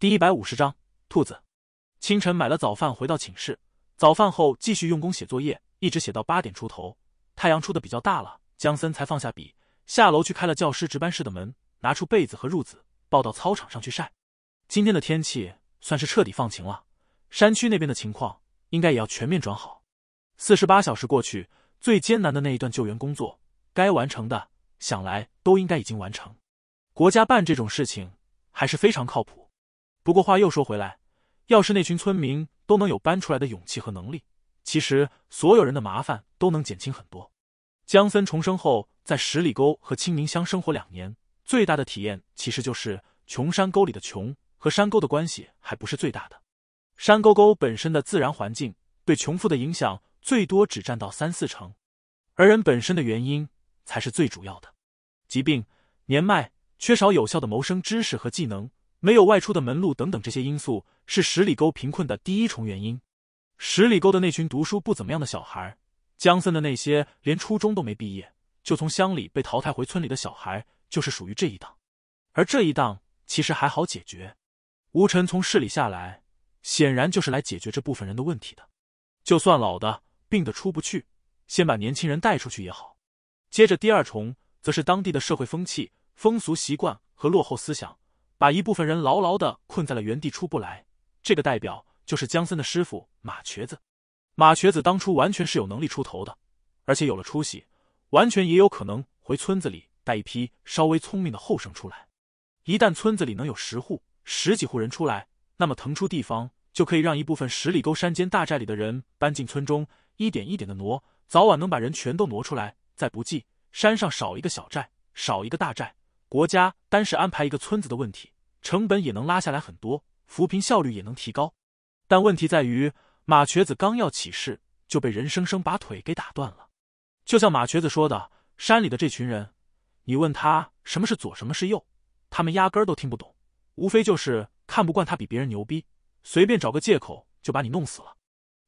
第一百五十章兔子。清晨买了早饭，回到寝室。早饭后继续用功写作业，一直写到八点出头。太阳出的比较大了，江森才放下笔，下楼去开了教师值班室的门，拿出被子和褥子，抱到操场上去晒。今天的天气算是彻底放晴了，山区那边的情况应该也要全面转好。四十八小时过去，最艰难的那一段救援工作该完成的，想来都应该已经完成。国家办这种事情还是非常靠谱。不过话又说回来，要是那群村民都能有搬出来的勇气和能力，其实所有人的麻烦都能减轻很多。江森重生后在十里沟和清明乡生活两年，最大的体验其实就是穷山沟里的穷和山沟的关系还不是最大的，山沟沟本身的自然环境对穷富的影响最多只占到三四成，而人本身的原因才是最主要的。疾病、年迈、缺少有效的谋生知识和技能。没有外出的门路等等这些因素是十里沟贫困的第一重原因。十里沟的那群读书不怎么样的小孩，江森的那些连初中都没毕业就从乡里被淘汰回村里的小孩，就是属于这一档。而这一档其实还好解决。吴晨从市里下来，显然就是来解决这部分人的问题的。就算老的、病的出不去，先把年轻人带出去也好。接着第二重，则是当地的社会风气、风俗习惯和落后思想。把一部分人牢牢地困在了原地出不来。这个代表就是江森的师傅马瘸子。马瘸子当初完全是有能力出头的，而且有了出息，完全也有可能回村子里带一批稍微聪明的后生出来。一旦村子里能有十户、十几户人出来，那么腾出地方就可以让一部分十里沟山间大寨里的人搬进村中，一点一点的挪，早晚能把人全都挪出来。再不济，山上少一个小寨，少一个大寨。国家单是安排一个村子的问题，成本也能拉下来很多，扶贫效率也能提高。但问题在于，马瘸子刚要起事，就被人生生把腿给打断了。就像马瘸子说的：“山里的这群人，你问他什么是左，什么是右，他们压根儿都听不懂。无非就是看不惯他比别人牛逼，随便找个借口就把你弄死了。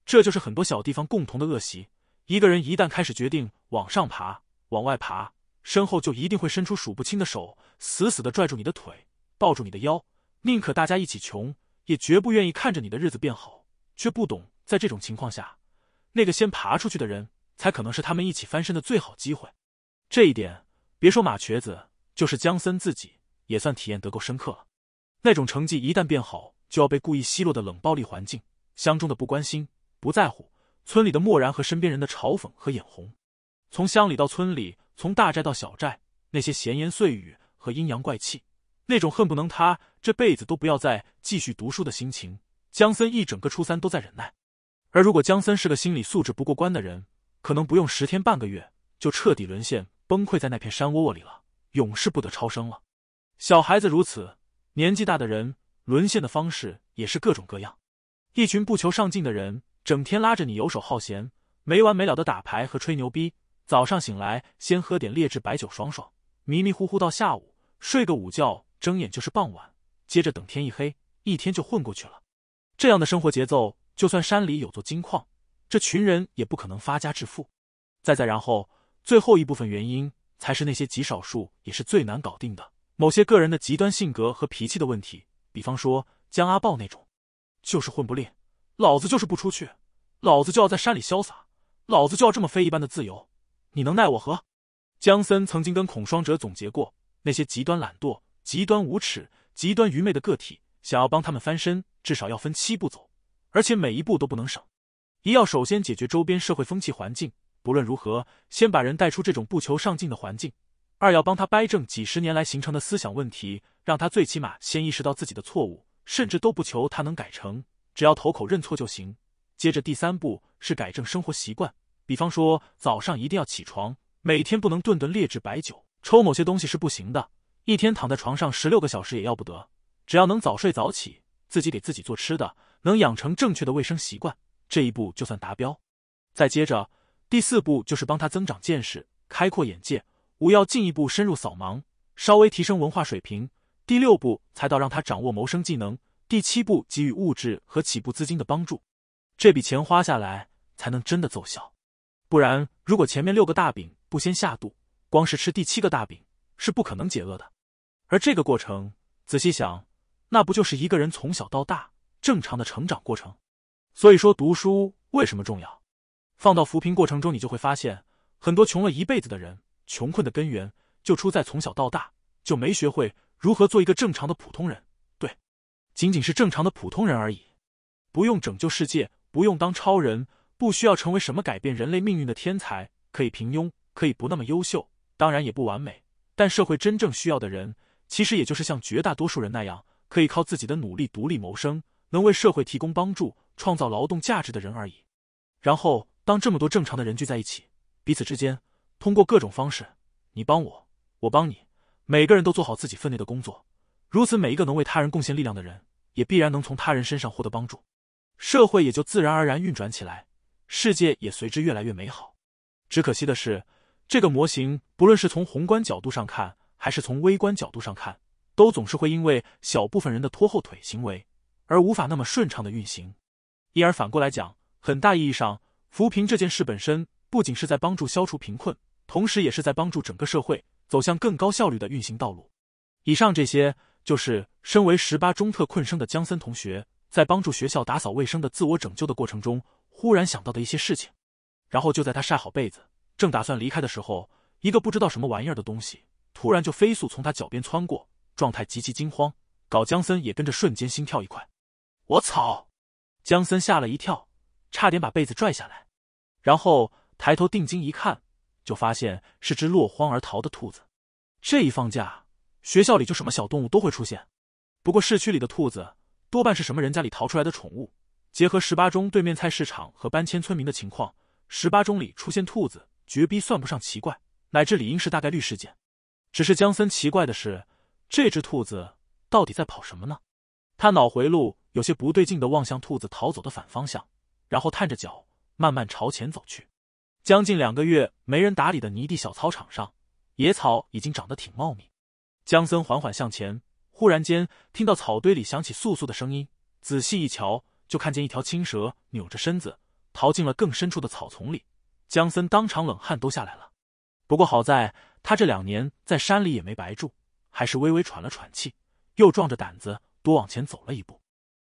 这就是很多小地方共同的恶习。一个人一旦开始决定往上爬、往外爬，身后就一定会伸出数不清的手，死死地拽住你的腿，抱住你的腰，宁可大家一起穷，也绝不愿意看着你的日子变好。却不懂，在这种情况下，那个先爬出去的人，才可能是他们一起翻身的最好机会。这一点，别说马瘸子，就是江森自己，也算体验得够深刻了。那种成绩一旦变好，就要被故意奚落的冷暴力环境，乡中的不关心、不在乎，村里的漠然和身边人的嘲讽和眼红，从乡里到村里。从大寨到小寨，那些闲言碎语和阴阳怪气，那种恨不能他这辈子都不要再继续读书的心情，江森一整个初三都在忍耐。而如果江森是个心理素质不过关的人，可能不用十天半个月就彻底沦陷、崩溃在那片山窝窝里了，永世不得超生了。小孩子如此，年纪大的人沦陷的方式也是各种各样。一群不求上进的人，整天拉着你游手好闲，没完没了的打牌和吹牛逼。早上醒来先喝点劣质白酒爽爽，迷迷糊糊到下午睡个午觉，睁眼就是傍晚，接着等天一黑，一天就混过去了。这样的生活节奏，就算山里有座金矿，这群人也不可能发家致富。再再然后，最后一部分原因才是那些极少数也是最难搞定的某些个人的极端性格和脾气的问题，比方说江阿豹那种，就是混不吝，老子就是不出去，老子就要在山里潇洒，老子就要这么飞一般的自由。你能奈我何？江森曾经跟孔双哲总结过，那些极端懒惰、极端无耻、极端愚昧的个体，想要帮他们翻身，至少要分七步走，而且每一步都不能省。一要首先解决周边社会风气环境，不论如何，先把人带出这种不求上进的环境；二要帮他掰正几十年来形成的思想问题，让他最起码先意识到自己的错误，甚至都不求他能改成，只要投口认错就行。接着第三步是改正生活习惯。比方说，早上一定要起床，每天不能顿顿劣质白酒，抽某些东西是不行的。一天躺在床上十六个小时也要不得。只要能早睡早起，自己给自己做吃的，能养成正确的卫生习惯，这一步就算达标。再接着，第四步就是帮他增长见识，开阔眼界。五要进一步深入扫盲，稍微提升文化水平。第六步才到让他掌握谋生技能。第七步给予物质和起步资金的帮助，这笔钱花下来才能真的奏效。不然，如果前面六个大饼不先下肚，光是吃第七个大饼是不可能解饿的。而这个过程，仔细想，那不就是一个人从小到大正常的成长过程？所以说，读书为什么重要？放到扶贫过程中，你就会发现，很多穷了一辈子的人，穷困的根源就出在从小到大就没学会如何做一个正常的普通人。对，仅仅是正常的普通人而已，不用拯救世界，不用当超人。不需要成为什么改变人类命运的天才，可以平庸，可以不那么优秀，当然也不完美。但社会真正需要的人，其实也就是像绝大多数人那样，可以靠自己的努力独立谋生，能为社会提供帮助、创造劳动价值的人而已。然后，当这么多正常的人聚在一起，彼此之间通过各种方式，你帮我，我帮你，每个人都做好自己分内的工作，如此，每一个能为他人贡献力量的人，也必然能从他人身上获得帮助，社会也就自然而然运转起来。世界也随之越来越美好，只可惜的是，这个模型不论是从宏观角度上看，还是从微观角度上看，都总是会因为小部分人的拖后腿行为而无法那么顺畅的运行。因而反过来讲，很大意义上，扶贫这件事本身不仅是在帮助消除贫困，同时也是在帮助整个社会走向更高效率的运行道路。以上这些，就是身为十八中特困生的江森同学在帮助学校打扫卫生的自我拯救的过程中。忽然想到的一些事情，然后就在他晒好被子，正打算离开的时候，一个不知道什么玩意儿的东西突然就飞速从他脚边穿过，状态极其惊慌，搞江森也跟着瞬间心跳一块。我操！江森吓了一跳，差点把被子拽下来，然后抬头定睛一看，就发现是只落荒而逃的兔子。这一放假，学校里就什么小动物都会出现，不过市区里的兔子多半是什么人家里逃出来的宠物。结合十八中对面菜市场和搬迁村民的情况，十八中里出现兔子，绝逼算不上奇怪，乃至理应是大概率事件。只是江森奇怪的是，这只兔子到底在跑什么呢？他脑回路有些不对劲的望向兔子逃走的反方向，然后探着脚慢慢朝前走去。将近两个月没人打理的泥地小操场上，野草已经长得挺茂密。江森缓缓向前，忽然间听到草堆里响起簌簌的声音，仔细一瞧。就看见一条青蛇扭着身子逃进了更深处的草丛里，江森当场冷汗都下来了。不过好在他这两年在山里也没白住，还是微微喘了喘气，又壮着胆子多往前走了一步。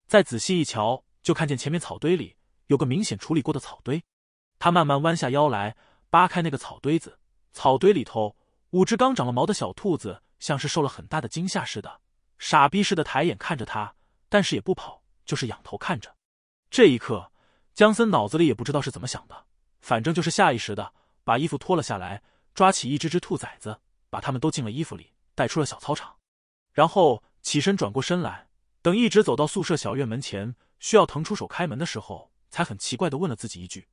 再仔细一瞧，就看见前面草堆里有个明显处理过的草堆。他慢慢弯下腰来，扒开那个草堆子，草堆里头五只刚长了毛的小兔子，像是受了很大的惊吓似的，傻逼似的抬眼看着他，但是也不跑。就是仰头看着，这一刻，江森脑子里也不知道是怎么想的，反正就是下意识的把衣服脱了下来，抓起一只只兔崽子，把他们都进了衣服里，带出了小操场，然后起身转过身来，等一直走到宿舍小院门前，需要腾出手开门的时候，才很奇怪的问了自己一句：“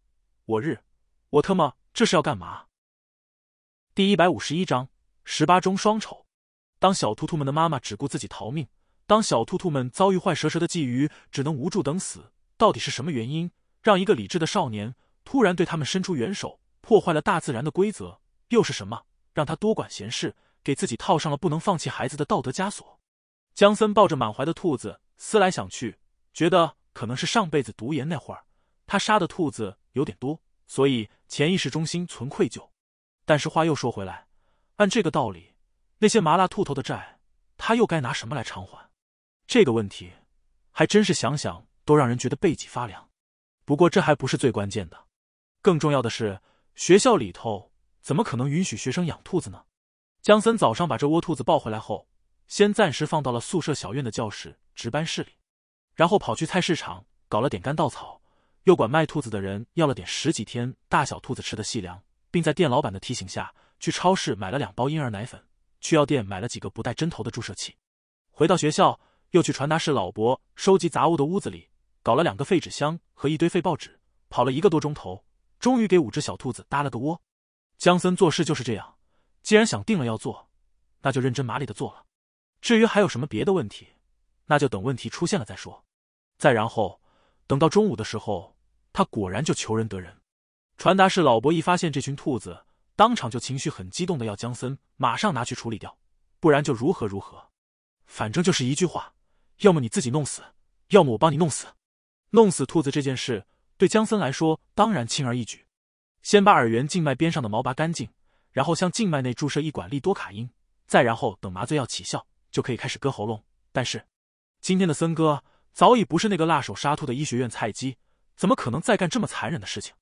我日，我特么这是要干嘛？”第一百五十一章十八中双丑，当小兔兔们的妈妈只顾自己逃命。当小兔兔们遭遇坏蛇蛇的觊觎，只能无助等死。到底是什么原因，让一个理智的少年突然对他们伸出援手，破坏了大自然的规则？又是什么让他多管闲事，给自己套上了不能放弃孩子的道德枷锁？江森抱着满怀的兔子，思来想去，觉得可能是上辈子读研那会儿，他杀的兔子有点多，所以潜意识中心存愧疚。但是话又说回来，按这个道理，那些麻辣兔头的债，他又该拿什么来偿还？这个问题，还真是想想都让人觉得背脊发凉。不过这还不是最关键的，更重要的是，学校里头怎么可能允许学生养兔子呢？江森早上把这窝兔子抱回来后，先暂时放到了宿舍小院的教室值班室里，然后跑去菜市场搞了点干稻草，又管卖兔子的人要了点十几天大小兔子吃的细粮，并在店老板的提醒下，去超市买了两包婴儿奶粉，去药店买了几个不带针头的注射器，回到学校。又去传达室老伯收集杂物的屋子里，搞了两个废纸箱和一堆废报纸，跑了一个多钟头，终于给五只小兔子搭了个窝。姜森做事就是这样，既然想定了要做，那就认真麻利的做了。至于还有什么别的问题，那就等问题出现了再说。再然后，等到中午的时候，他果然就求人得人。传达室老伯一发现这群兔子，当场就情绪很激动的要姜森马上拿去处理掉，不然就如何如何。反正就是一句话。要么你自己弄死，要么我帮你弄死。弄死兔子这件事，对江森来说当然轻而易举。先把耳缘静脉边上的毛拔干净，然后向静脉内注射一管利多卡因，再然后等麻醉药起效，就可以开始割喉咙。但是，今天的森哥早已不是那个辣手杀兔的医学院菜鸡，怎么可能再干这么残忍的事情？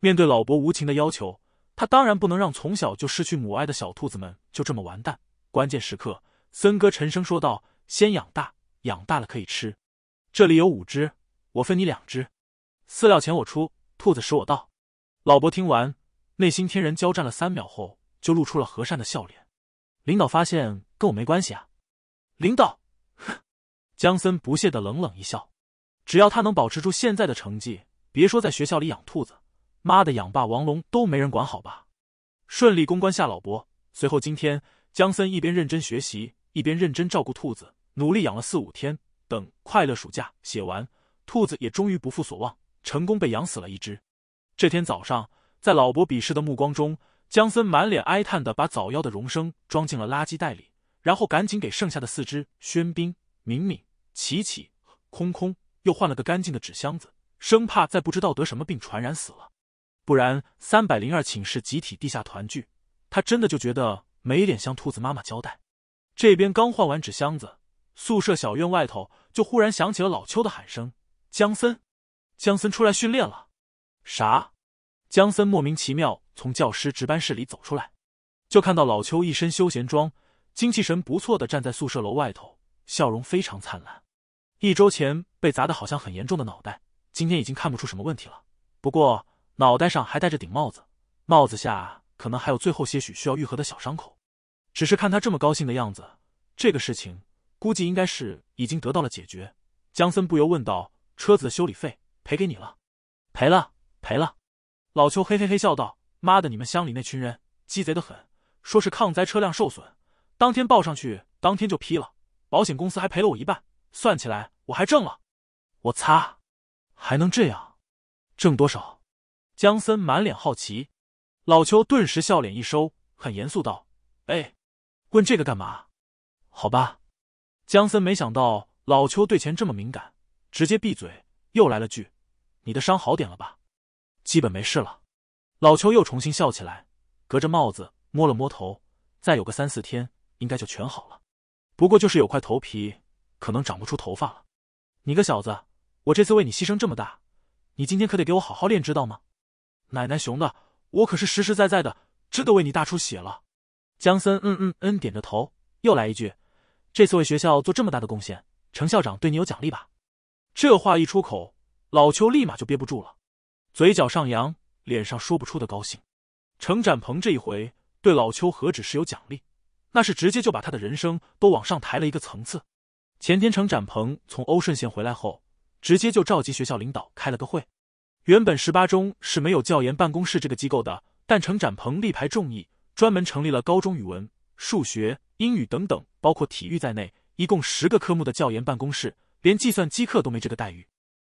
面对老伯无情的要求，他当然不能让从小就失去母爱的小兔子们就这么完蛋。关键时刻，森哥沉声说道：“先养大。”养大了可以吃，这里有五只，我分你两只，饲料钱我出，兔子食我到。老伯听完，内心天人交战了三秒后，就露出了和善的笑脸。领导发现跟我没关系啊，领导，哼！江森不屑的冷冷一笑，只要他能保持住现在的成绩，别说在学校里养兔子，妈的养霸王龙都没人管好吧？顺利公关下老伯。随后今天，江森一边认真学习，一边认真照顾兔子。努力养了四五天，等快乐暑假写完，兔子也终于不负所望，成功被养死了一只。这天早上，在老伯鄙视的目光中，江森满脸哀叹的把早夭的荣生装进了垃圾袋里，然后赶紧给剩下的四只宣斌、敏敏、琪琪、空空又换了个干净的纸箱子，生怕再不知道得什么病传染死了，不然三百零二寝室集体地下团聚，他真的就觉得没脸向兔子妈妈交代。这边刚换完纸箱子。宿舍小院外头就忽然响起了老邱的喊声：“江森，江森出来训练了。”啥？江森莫名其妙从教师值班室里走出来，就看到老邱一身休闲装，精气神不错的站在宿舍楼外头，笑容非常灿烂。一周前被砸的，好像很严重的脑袋，今天已经看不出什么问题了。不过脑袋上还戴着顶帽子，帽子下可能还有最后些许需要愈合的小伤口。只是看他这么高兴的样子，这个事情……估计应该是已经得到了解决，江森不由问道：“车子的修理费赔给你了？”“赔了，赔了。”老邱嘿嘿嘿笑道：“妈的，你们乡里那群人鸡贼的很，说是抗灾车辆受损，当天报上去，当天就批了，保险公司还赔了我一半，算起来我还挣了。”“我擦，还能这样？挣多少？”江森满脸好奇。老邱顿时笑脸一收，很严肃道：“哎，问这个干嘛？好吧。”江森没想到老邱对钱这么敏感，直接闭嘴，又来了句：“你的伤好点了吧？基本没事了。”老邱又重新笑起来，隔着帽子摸了摸头，再有个三四天应该就全好了。不过就是有块头皮可能长不出头发了。你个小子，我这次为你牺牲这么大，你今天可得给我好好练，知道吗？奶奶熊的，我可是实实在在的，真的为你大出血了。江森嗯嗯嗯点着头，又来一句。这次为学校做这么大的贡献，程校长对你有奖励吧？这话一出口，老邱立马就憋不住了，嘴角上扬，脸上说不出的高兴。程展鹏这一回对老邱何止是有奖励，那是直接就把他的人生都往上抬了一个层次。前天程展鹏从欧顺县回来后，直接就召集学校领导开了个会。原本十八中是没有教研办公室这个机构的，但程展鹏力排众议，专门成立了高中语文、数学。英语等等，包括体育在内，一共十个科目的教研办公室，连计算机课都没这个待遇。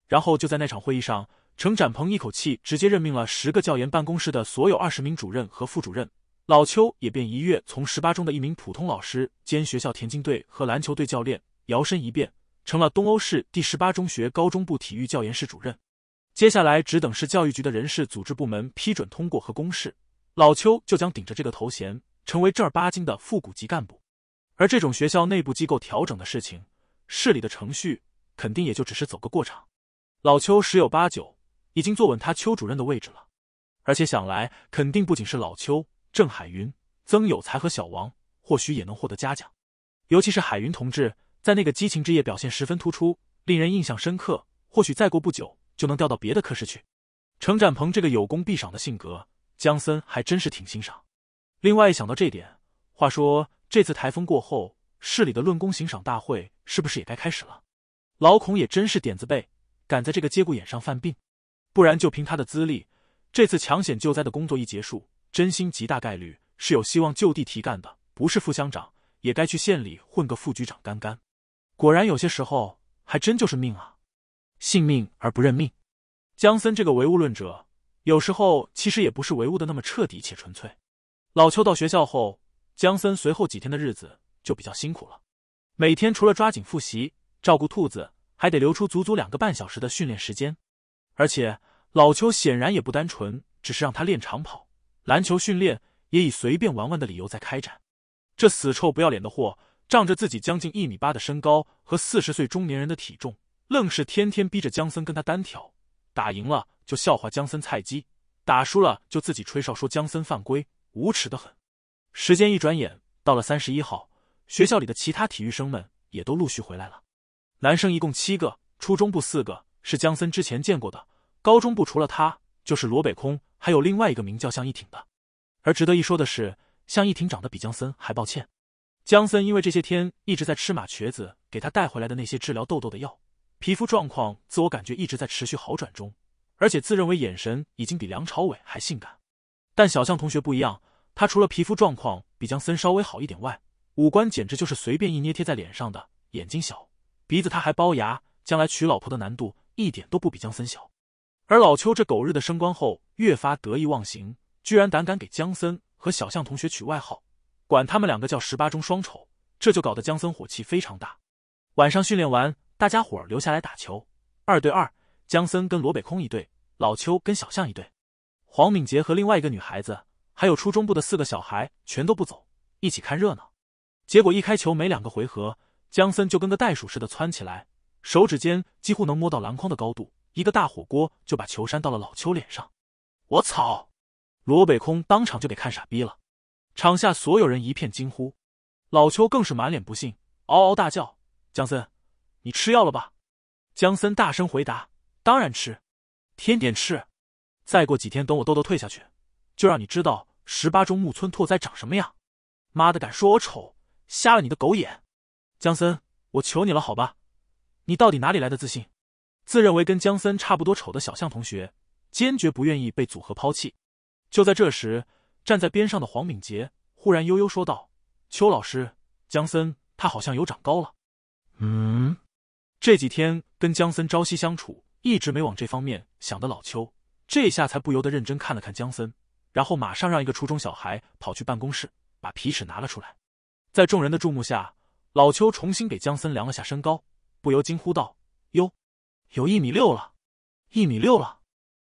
然后就在那场会议上，程展鹏一口气直接任命了十个教研办公室的所有二十名主任和副主任。老邱也便一跃从十八中的一名普通老师兼学校田径队和篮球队教练，摇身一变成了东欧市第十八中学高中部体育教研室主任。接下来只等市教育局的人事组织部门批准通过和公示，老邱就将顶着这个头衔。成为正儿八经的副股级干部，而这种学校内部机构调整的事情，市里的程序肯定也就只是走个过场。老邱十有八九已经坐稳他邱主任的位置了，而且想来肯定不仅是老邱、郑海云、曾有才和小王，或许也能获得嘉奖。尤其是海云同志在那个激情之夜表现十分突出，令人印象深刻，或许再过不久就能调到别的科室去。程展鹏这个有功必赏的性格，江森还真是挺欣赏。另外一想到这点，话说这次台风过后，市里的论功行赏大会是不是也该开始了？老孔也真是点子背，敢在这个节骨眼上犯病。不然就凭他的资历，这次抢险救灾的工作一结束，真心极大概率是有希望就地提干的，不是副乡长也该去县里混个副局长干干。果然，有些时候还真就是命啊！信命而不认命。江森这个唯物论者，有时候其实也不是唯物的那么彻底且纯粹。老邱到学校后，江森随后几天的日子就比较辛苦了。每天除了抓紧复习、照顾兔子，还得留出足足两个半小时的训练时间。而且老邱显然也不单纯，只是让他练长跑、篮球训练，也以随便玩玩的理由在开展。这死臭不要脸的货，仗着自己将近一米八的身高和四十岁中年人的体重，愣是天天逼着江森跟他单挑，打赢了就笑话江森菜鸡，打输了就自己吹哨说江森犯规。无耻的很，时间一转眼到了三十一号，学校里的其他体育生们也都陆续回来了。男生一共七个，初中部四个是江森之前见过的，高中部除了他就是罗北空，还有另外一个名叫向一挺的。而值得一说的是，向一挺长得比江森还抱歉。江森因为这些天一直在吃马瘸子给他带回来的那些治疗痘痘的药，皮肤状况自我感觉一直在持续好转中，而且自认为眼神已经比梁朝伟还性感。但小象同学不一样，他除了皮肤状况比江森稍微好一点外，五官简直就是随便一捏贴在脸上的。眼睛小，鼻子他还包牙，将来娶老婆的难度一点都不比江森小。而老邱这狗日的升官后越发得意忘形，居然胆敢给江森和小象同学取外号，管他们两个叫“十八中双丑”，这就搞得江森火气非常大。晚上训练完，大家伙儿留下来打球，二对二，江森跟罗北空一队，老邱跟小象一队。黄敏杰和另外一个女孩子，还有初中部的四个小孩，全都不走，一起看热闹。结果一开球，没两个回合，姜森就跟个袋鼠似的窜起来，手指尖几乎能摸到篮筐的高度，一个大火锅就把球扇到了老邱脸上。我操！罗北空当场就给看傻逼了。场下所有人一片惊呼，老邱更是满脸不信，嗷嗷大叫：“姜森，你吃药了吧？”姜森大声回答：“当然吃，天天吃。”再过几天，等我豆豆退下去，就让你知道十八中木村拓哉长什么样。妈的，敢说我丑，瞎了你的狗眼！江森，我求你了，好吧？你到底哪里来的自信？自认为跟江森差不多丑的小象同学，坚决不愿意被组合抛弃。就在这时，站在边上的黄敏杰忽然悠悠说道：“邱老师，江森他好像有长高了。”嗯，这几天跟江森朝夕相处，一直没往这方面想的老邱。这下才不由得认真看了看江森，然后马上让一个初中小孩跑去办公室，把皮尺拿了出来。在众人的注目下，老邱重新给江森量了下身高，不由惊呼道：“哟，有一米六了，一米六了！”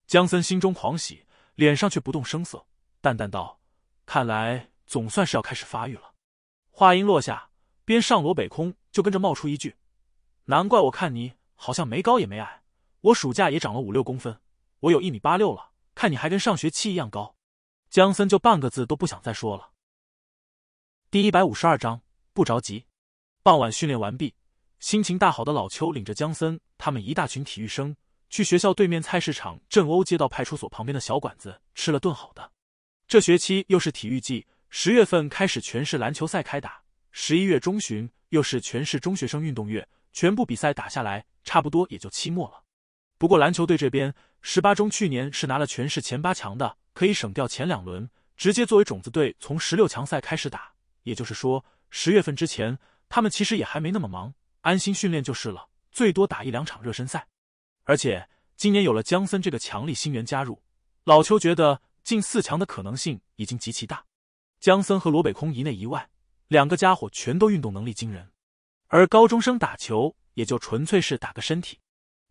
江森心中狂喜，脸上却不动声色，淡淡道：“看来总算是要开始发育了。”话音落下，边上罗北空就跟着冒出一句：“难怪我看你好像没高也没矮，我暑假也长了五六公分。”我有一米八六了，看你还跟上学期一样高，江森就半个字都不想再说了。第一百五十二章不着急。傍晚训练完毕，心情大好的老邱领着江森他们一大群体育生去学校对面菜市场正欧街道派出所旁边的小馆子吃了顿好的。这学期又是体育季，十月份开始全市篮球赛开打，十一月中旬又是全市中学生运动月，全部比赛打下来差不多也就期末了。不过篮球队这边。十八中去年是拿了全市前八强的，可以省掉前两轮，直接作为种子队从十六强赛开始打。也就是说，十月份之前，他们其实也还没那么忙，安心训练就是了，最多打一两场热身赛。而且今年有了江森这个强力新援加入，老邱觉得进四强的可能性已经极其大。江森和罗北空一内一外，两个家伙全都运动能力惊人，而高中生打球也就纯粹是打个身体，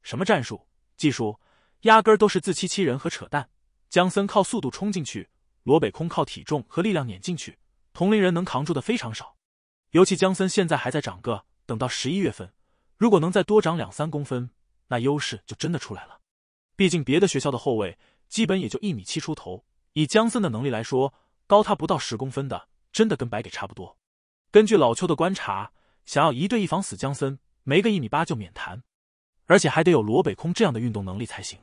什么战术技术。压根儿都是自欺欺人和扯淡。姜森靠速度冲进去，罗北空靠体重和力量碾进去，同龄人能扛住的非常少。尤其姜森现在还在长个，等到十一月份，如果能再多长两三公分，那优势就真的出来了。毕竟别的学校的后卫基本也就一米七出头，以姜森的能力来说，高他不到十公分的，真的跟白给差不多。根据老邱的观察，想要一对一防死姜森，没个一米八就免谈，而且还得有罗北空这样的运动能力才行。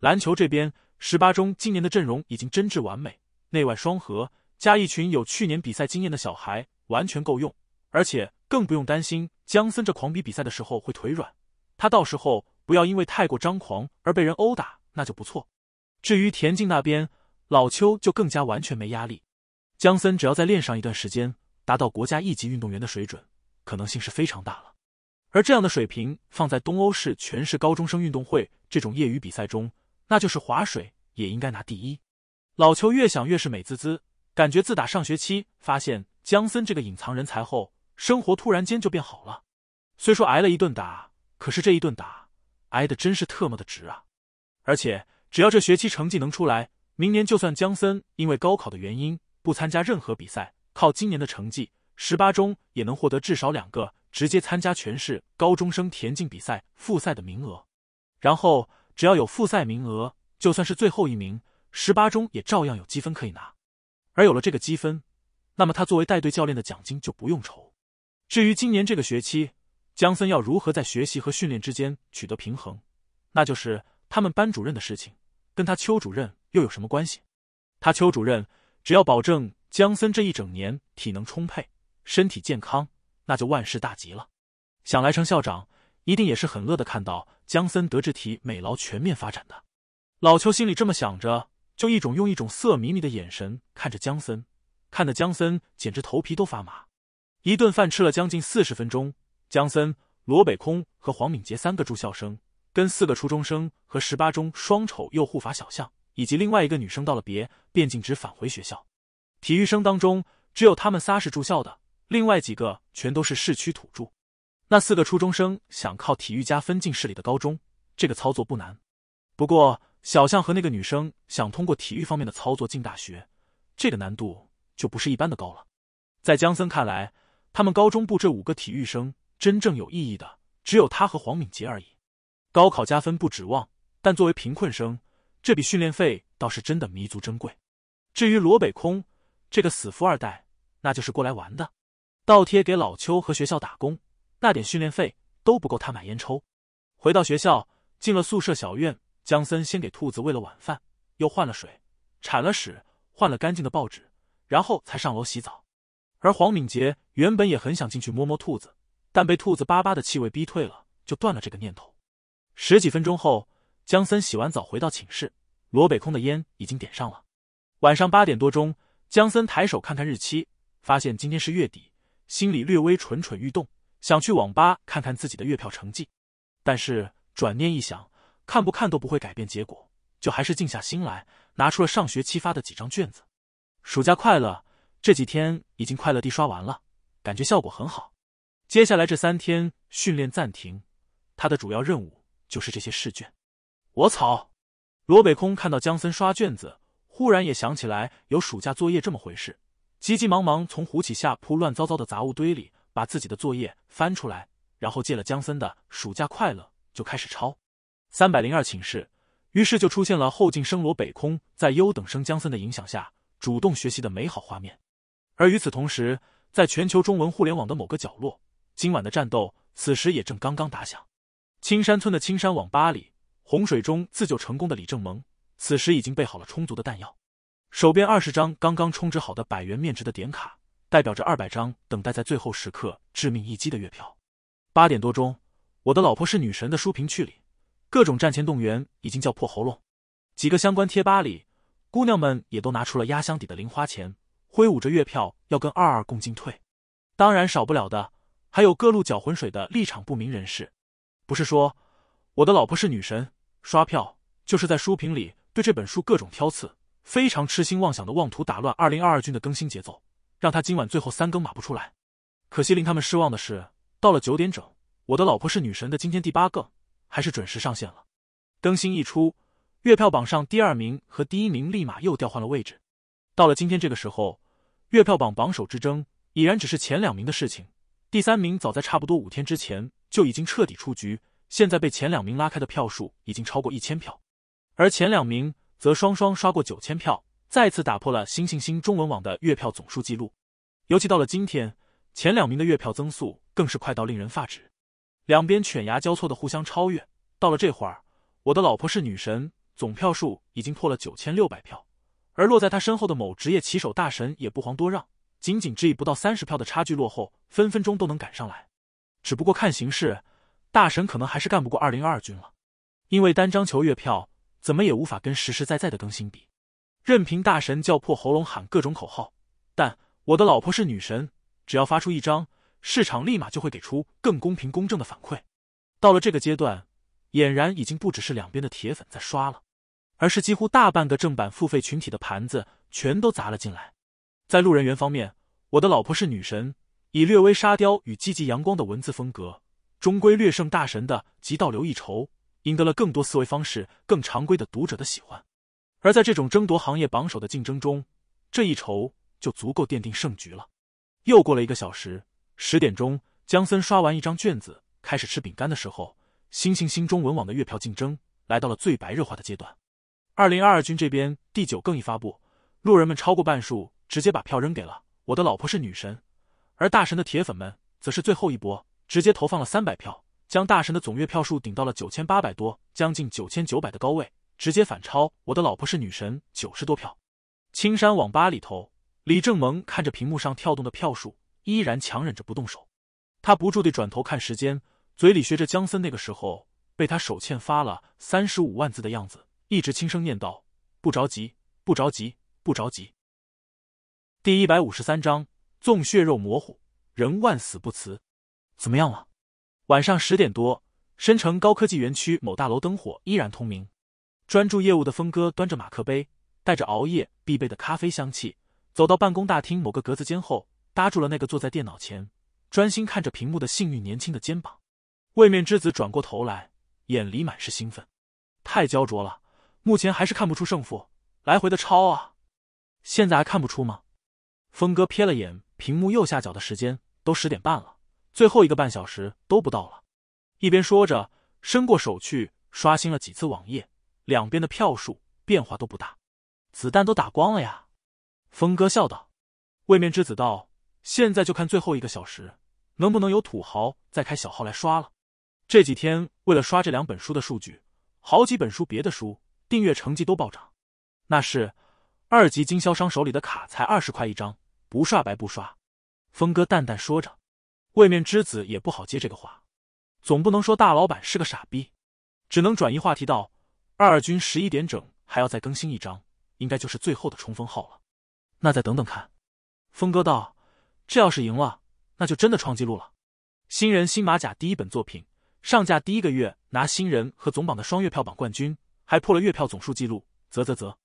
篮球这边，十八中今年的阵容已经真挚完美，内外双核加一群有去年比赛经验的小孩，完全够用。而且更不用担心姜森这狂比比赛的时候会腿软，他到时候不要因为太过张狂而被人殴打，那就不错。至于田径那边，老邱就更加完全没压力。姜森只要再练上一段时间，达到国家一级运动员的水准，可能性是非常大了。而这样的水平放在东欧市全市高中生运动会这种业余比赛中，那就是划水也应该拿第一。老邱越想越是美滋滋，感觉自打上学期发现江森这个隐藏人才后，生活突然间就变好了。虽说挨了一顿打，可是这一顿打挨的真是特么的值啊！而且只要这学期成绩能出来，明年就算江森因为高考的原因不参加任何比赛，靠今年的成绩，十八中也能获得至少两个直接参加全市高中生田径比赛复赛的名额。然后。只要有复赛名额，就算是最后一名，十八中也照样有积分可以拿。而有了这个积分，那么他作为带队教练的奖金就不用愁。至于今年这个学期，江森要如何在学习和训练之间取得平衡，那就是他们班主任的事情，跟他邱主任又有什么关系？他邱主任只要保证江森这一整年体能充沛、身体健康，那就万事大吉了。想来成校长。一定也是很乐的看到江森德智体美劳全面发展的，老邱心里这么想着，就一种用一种色迷迷的眼神看着江森，看得江森简直头皮都发麻。一顿饭吃了将近四十分钟，江森、罗北空和黄敏杰三个住校生跟四个初中生和十八中双丑又护法小象以及另外一个女生道了别，便径直返回学校。体育生当中只有他们仨是住校的，另外几个全都是市区土著。那四个初中生想靠体育加分进市里的高中，这个操作不难。不过，小象和那个女生想通过体育方面的操作进大学，这个难度就不是一般的高了。在江森看来，他们高中部这五个体育生真正有意义的，只有他和黄敏杰而已。高考加分不指望，但作为贫困生，这笔训练费倒是真的弥足珍贵。至于罗北空这个死富二代，那就是过来玩的，倒贴给老邱和学校打工。那点训练费都不够他买烟抽。回到学校，进了宿舍小院，江森先给兔子喂了晚饭，又换了水，铲了屎，换了干净的报纸，然后才上楼洗澡。而黄敏杰原本也很想进去摸摸兔子，但被兔子巴巴的气味逼退了，就断了这个念头。十几分钟后，江森洗完澡回到寝室，罗北空的烟已经点上了。晚上八点多钟，江森抬手看看日期，发现今天是月底，心里略微蠢蠢欲动。想去网吧看看自己的月票成绩，但是转念一想，看不看都不会改变结果，就还是静下心来，拿出了上学期发的几张卷子。暑假快乐，这几天已经快乐地刷完了，感觉效果很好。接下来这三天训练暂停，他的主要任务就是这些试卷。我操！罗北空看到江森刷卷子，忽然也想起来有暑假作业这么回事，急急忙忙从胡起下铺乱糟糟的杂物堆里。把自己的作业翻出来，然后借了江森的《暑假快乐》就开始抄。三百零二寝室，于是就出现了后进生罗北空在优等生江森的影响下主动学习的美好画面。而与此同时，在全球中文互联网的某个角落，今晚的战斗此时也正刚刚打响。青山村的青山网吧里，洪水中自救成功的李正蒙此时已经备好了充足的弹药，手边二十张刚刚充值好的百元面值的点卡。代表着二百张等待在最后时刻致命一击的月票。八点多钟，我的老婆是女神的书评区里，各种战前动员已经叫破喉咙。几个相关贴吧里，姑娘们也都拿出了压箱底的零花钱，挥舞着月票要跟二二共进退。当然少不了的，还有各路搅浑水的立场不明人士。不是说我的老婆是女神刷票，就是在书评里对这本书各种挑刺，非常痴心妄想的妄图打乱二零二二军的更新节奏。让他今晚最后三更码不出来，可惜令他们失望的是，到了九点整，我的老婆是女神的今天第八更还是准时上线了。更新一出，月票榜上第二名和第一名立马又调换了位置。到了今天这个时候，月票榜榜首之争已然只是前两名的事情，第三名早在差不多五天之前就已经彻底出局。现在被前两名拉开的票数已经超过一千票，而前两名则双双刷过九千票。再次打破了新星星中文网的月票总数记录，尤其到了今天，前两名的月票增速更是快到令人发指，两边犬牙交错的互相超越。到了这会儿，我的老婆是女神，总票数已经破了九千六百票，而落在他身后的某职业棋手大神也不遑多让，仅仅只以不到三十票的差距落后，分分钟都能赶上来。只不过看形势，大神可能还是干不过二零二二军了，因为单张球月票怎么也无法跟实实在在的更新比。任凭大神叫破喉咙喊各种口号，但我的老婆是女神，只要发出一张，市场立马就会给出更公平公正的反馈。到了这个阶段，俨然已经不只是两边的铁粉在刷了，而是几乎大半个正版付费群体的盘子全都砸了进来。在路人缘方面，我的老婆是女神，以略微沙雕与积极阳光的文字风格，终归略胜大神的，极倒流一筹，赢得了更多思维方式更常规的读者的喜欢。而在这种争夺行业榜首的竞争中，这一筹就足够奠定胜局了。又过了一个小时，十点钟，姜森刷完一张卷子，开始吃饼干的时候，星星心中文网的月票竞争来到了最白热化的阶段。二零二二军这边第九更一发布，路人们超过半数直接把票扔给了我的老婆是女神，而大神的铁粉们则是最后一波直接投放了三百票，将大神的总月票数顶到了九千八百多，将近九千九百的高位。直接反超！我的老婆是女神，九十多票。青山网吧里头，李正萌看着屏幕上跳动的票数，依然强忍着不动手。他不住地转头看时间，嘴里学着江森那个时候被他手欠发了三十五万字的样子，一直轻声念叨：“不着急，不着急，不着急。”第一百五十三章：纵血肉模糊，仍万死不辞。怎么样了？晚上十点多，深城高科技园区某大楼灯火依然通明。专注业务的峰哥端着马克杯，带着熬夜必备的咖啡香气，走到办公大厅某个格子间后，搭住了那个坐在电脑前专心看着屏幕的幸运年轻的肩膀。位面之子转过头来，眼里满是兴奋。太焦灼了，目前还是看不出胜负，来回的抄啊，现在还看不出吗？峰哥瞥了眼屏幕右下角的时间，都十点半了，最后一个半小时都不到了。一边说着，伸过手去刷新了几次网页。两边的票数变化都不大，子弹都打光了呀。峰哥笑道：“位面之子道，现在就看最后一个小时能不能有土豪再开小号来刷了。这几天为了刷这两本书的数据，好几本书别的书订阅成绩都暴涨。那是二级经销商手里的卡才二十块一张，不刷白不刷。”峰哥淡淡说着，位面之子也不好接这个话，总不能说大老板是个傻逼，只能转移话题道。二二军十一点整，还要再更新一张，应该就是最后的冲锋号了。那再等等看。峰哥道：“这要是赢了，那就真的创纪录了。新人新马甲第一本作品上架第一个月拿新人和总榜的双月票榜冠军，还破了月票总数记录。啧啧啧。”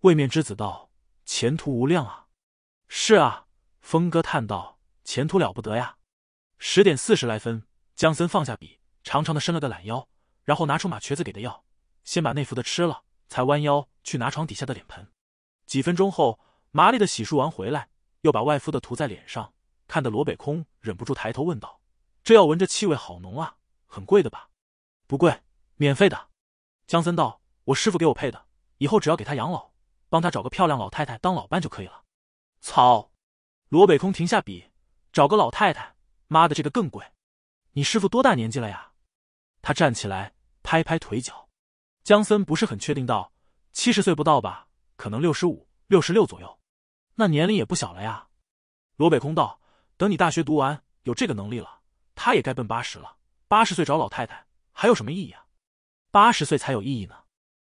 位面之子道：“前途无量啊！”是啊，峰哥叹道：“前途了不得呀。”十点四十来分，江森放下笔，长长的伸了个懒腰，然后拿出马瘸子给的药。先把内服的吃了，才弯腰去拿床底下的脸盆。几分钟后，麻利的洗漱完回来，又把外敷的涂在脸上。看得罗北空忍不住抬头问道：“这药闻着气味好浓啊，很贵的吧？”“不贵，免费的。”江森道，“我师傅给我配的，以后只要给他养老，帮他找个漂亮老太太当老伴就可以了。”操！罗北空停下笔，找个老太太，妈的这个更贵。你师傅多大年纪了呀？他站起来，拍拍腿脚。江森不是很确定，到七十岁不到吧，可能六十五、六十六左右，那年龄也不小了呀。罗北空道：“等你大学读完，有这个能力了，他也该奔八十了。八十岁找老太太还有什么意义啊？八十岁才有意义呢。”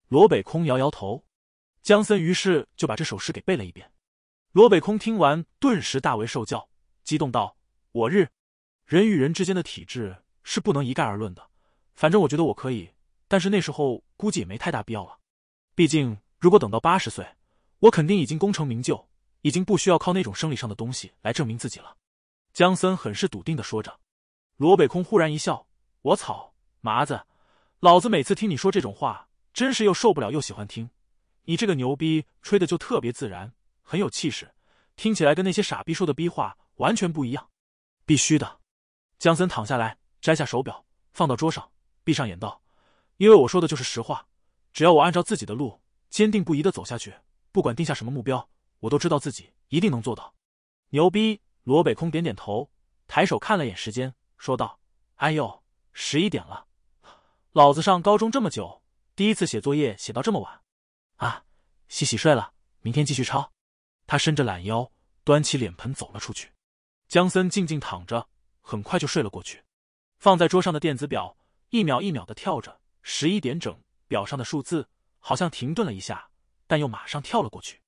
罗北空摇摇头。江森于是就把这首诗给背了一遍。罗北空听完，顿时大为受教，激动道：“我日！人与人之间的体质是不能一概而论的。反正我觉得我可以，但是那时候……”估计也没太大必要了，毕竟如果等到八十岁，我肯定已经功成名就，已经不需要靠那种生理上的东西来证明自己了。江森很是笃定的说着。罗北空忽然一笑：“我操，麻子，老子每次听你说这种话，真是又受不了又喜欢听。你这个牛逼吹的就特别自然，很有气势，听起来跟那些傻逼说的逼话完全不一样。”必须的。江森躺下来，摘下手表放到桌上，闭上眼道。因为我说的就是实话，只要我按照自己的路坚定不移的走下去，不管定下什么目标，我都知道自己一定能做到。牛逼！罗北空点点头，抬手看了眼时间，说道：“哎呦，十一点了，老子上高中这么久，第一次写作业写到这么晚啊！洗洗睡了，明天继续抄。”他伸着懒腰，端起脸盆走了出去。江森静静躺着，很快就睡了过去。放在桌上的电子表一秒一秒的跳着。十一点整，表上的数字好像停顿了一下，但又马上跳了过去。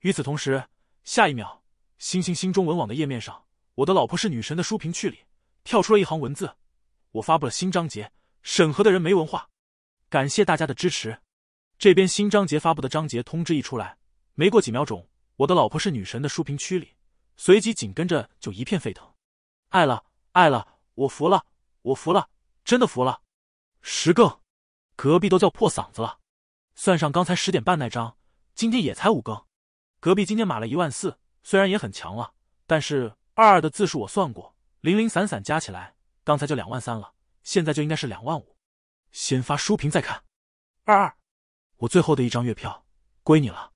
与此同时，下一秒，星星心中文网的页面上，《我的老婆是女神》的书评区里跳出了一行文字：“我发布了新章节，审核的人没文化，感谢大家的支持。”这边新章节发布的章节通知一出来，没过几秒钟，《我的老婆是女神》的书评区里，随即紧跟着就一片沸腾：“爱了，爱了，我服了，我服了，真的服了。”十个。隔壁都叫破嗓子了，算上刚才十点半那张，今天也才五更。隔壁今天码了一万四，虽然也很强了，但是二二的字数我算过，零零散散加起来，刚才就两万三了，现在就应该是两万五。先发书评再看，二二，我最后的一张月票，归你了。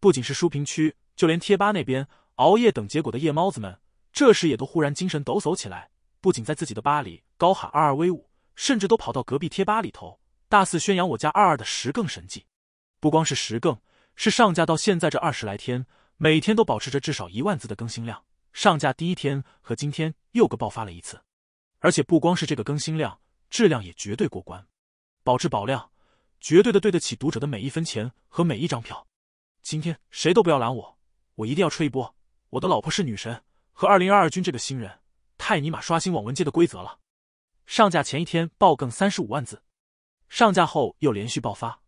不仅是书评区，就连贴吧那边熬夜等结果的夜猫子们，这时也都忽然精神抖擞起来，不仅在自己的吧里高喊二二威武，甚至都跑到隔壁贴吧里头。大肆宣扬我家二二的十更神迹，不光是十更，是上架到现在这二十来天，每天都保持着至少一万字的更新量。上架第一天和今天又各爆发了一次，而且不光是这个更新量，质量也绝对过关，保质保量，绝对的对得起读者的每一分钱和每一张票。今天谁都不要拦我，我一定要吹一波！我的老婆是女神和二零二二军这个新人，太尼玛刷新网文界的规则了！上架前一天爆更三十五万字。上架后又连续爆发，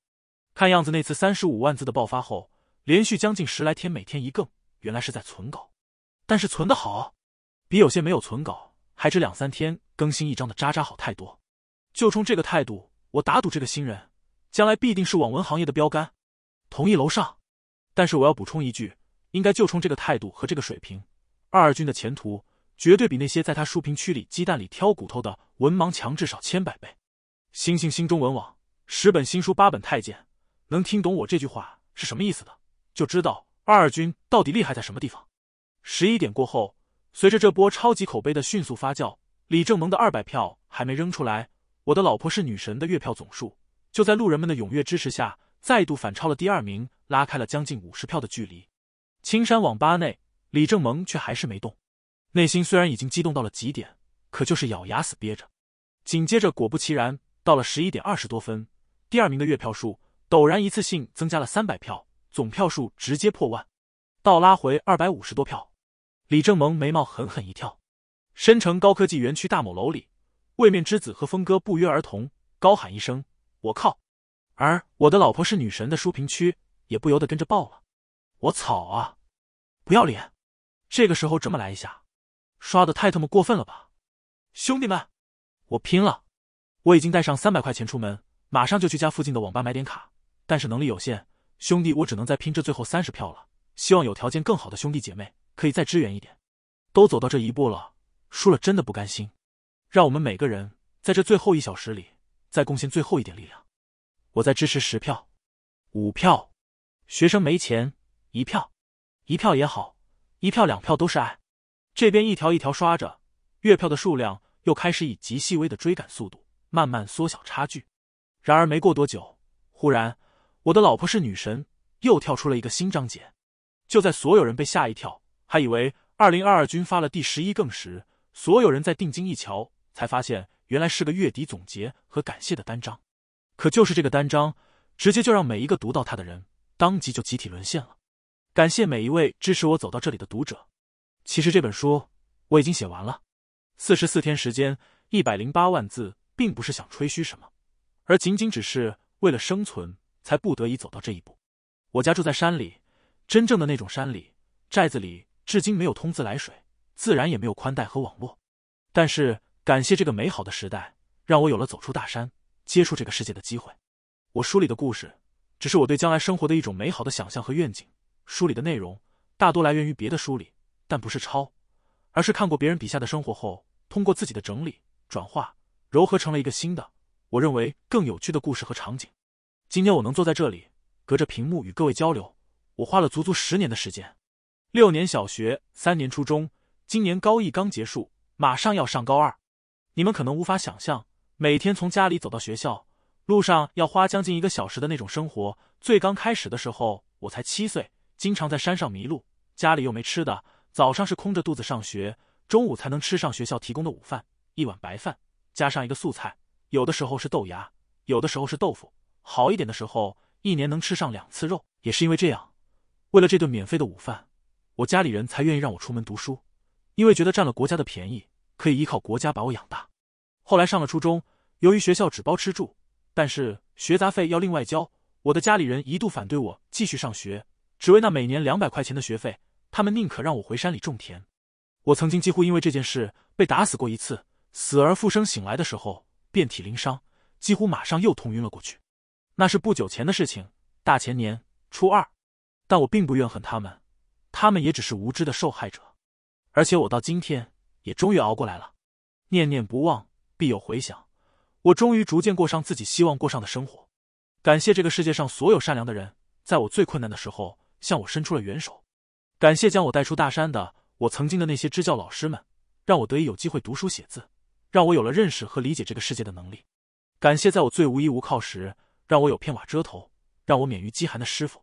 看样子那次三十五万字的爆发后，连续将近十来天，每天一更，原来是在存稿，但是存的好，比有些没有存稿，还只两三天更新一章的渣渣好太多。就冲这个态度，我打赌这个新人将来必定是网文行业的标杆。同意楼上，但是我要补充一句，应该就冲这个态度和这个水平，二二军的前途绝对比那些在他书评区里鸡蛋里挑骨头的文盲强至少千百倍。星星星中文网十本新书八本太监能听懂我这句话是什么意思的，就知道二二军到底厉害在什么地方。十一点过后，随着这波超级口碑的迅速发酵，李正蒙的二百票还没扔出来，我的老婆是女神的月票总数就在路人们的踊跃支持下，再度反超了第二名，拉开了将近五十票的距离。青山网吧内，李正蒙却还是没动，内心虽然已经激动到了极点，可就是咬牙死憋着。紧接着，果不其然。到了十一点二十多分，第二名的月票数陡然一次性增加了三百票，总票数直接破万，倒拉回二百五十多票。李正萌眉毛狠狠一跳。深城高科技园区大某楼里，位面之子和峰哥不约而同高喊一声：“我靠！”而我的老婆是女神的书评区也不由得跟着爆了：“我草啊！不要脸！这个时候这么来一下，刷的太他妈过分了吧！兄弟们，我拼了！”我已经带上三百块钱出门，马上就去家附近的网吧买点卡。但是能力有限，兄弟，我只能再拼这最后三十票了。希望有条件更好的兄弟姐妹可以再支援一点。都走到这一步了，输了真的不甘心。让我们每个人在这最后一小时里再贡献最后一点力量。我在支持十票、五票，学生没钱一票，一票也好，一票两票都是爱。这边一条一条刷着，月票的数量又开始以极细微的追赶速度。慢慢缩小差距。然而没过多久，忽然，我的老婆是女神又跳出了一个新章节。就在所有人被吓一跳，还以为二零二二军发了第十一更时，所有人在定睛一瞧，才发现原来是个月底总结和感谢的单章。可就是这个单章，直接就让每一个读到它的人，当即就集体沦陷了。感谢每一位支持我走到这里的读者。其实这本书我已经写完了，四十四天时间，一百零八万字。并不是想吹嘘什么，而仅仅只是为了生存才不得已走到这一步。我家住在山里，真正的那种山里，寨子里至今没有通自来水，自然也没有宽带和网络。但是感谢这个美好的时代，让我有了走出大山、接触这个世界的机会。我书里的故事，只是我对将来生活的一种美好的想象和愿景。书里的内容大多来源于别的书里，但不是抄，而是看过别人笔下的生活后，通过自己的整理转化。柔合成了一个新的，我认为更有趣的故事和场景。今天我能坐在这里，隔着屏幕与各位交流，我花了足足十年的时间：六年小学，三年初中，今年高一刚结束，马上要上高二。你们可能无法想象，每天从家里走到学校，路上要花将近一个小时的那种生活。最刚开始的时候，我才七岁，经常在山上迷路，家里又没吃的，早上是空着肚子上学，中午才能吃上学校提供的午饭，一碗白饭。加上一个素菜，有的时候是豆芽，有的时候是豆腐。好一点的时候，一年能吃上两次肉。也是因为这样，为了这顿免费的午饭，我家里人才愿意让我出门读书，因为觉得占了国家的便宜，可以依靠国家把我养大。后来上了初中，由于学校只包吃住，但是学杂费要另外交，我的家里人一度反对我继续上学，只为那每年两百块钱的学费，他们宁可让我回山里种田。我曾经几乎因为这件事被打死过一次。死而复生，醒来的时候遍体鳞伤，几乎马上又痛晕了过去。那是不久前的事情，大前年初二。但我并不怨恨他们，他们也只是无知的受害者。而且我到今天也终于熬过来了。念念不忘，必有回响。我终于逐渐过上自己希望过上的生活。感谢这个世界上所有善良的人，在我最困难的时候向我伸出了援手。感谢将我带出大山的我曾经的那些支教老师们，让我得以有机会读书写字。让我有了认识和理解这个世界的能力，感谢在我最无依无靠时，让我有片瓦遮头，让我免于饥寒的师傅；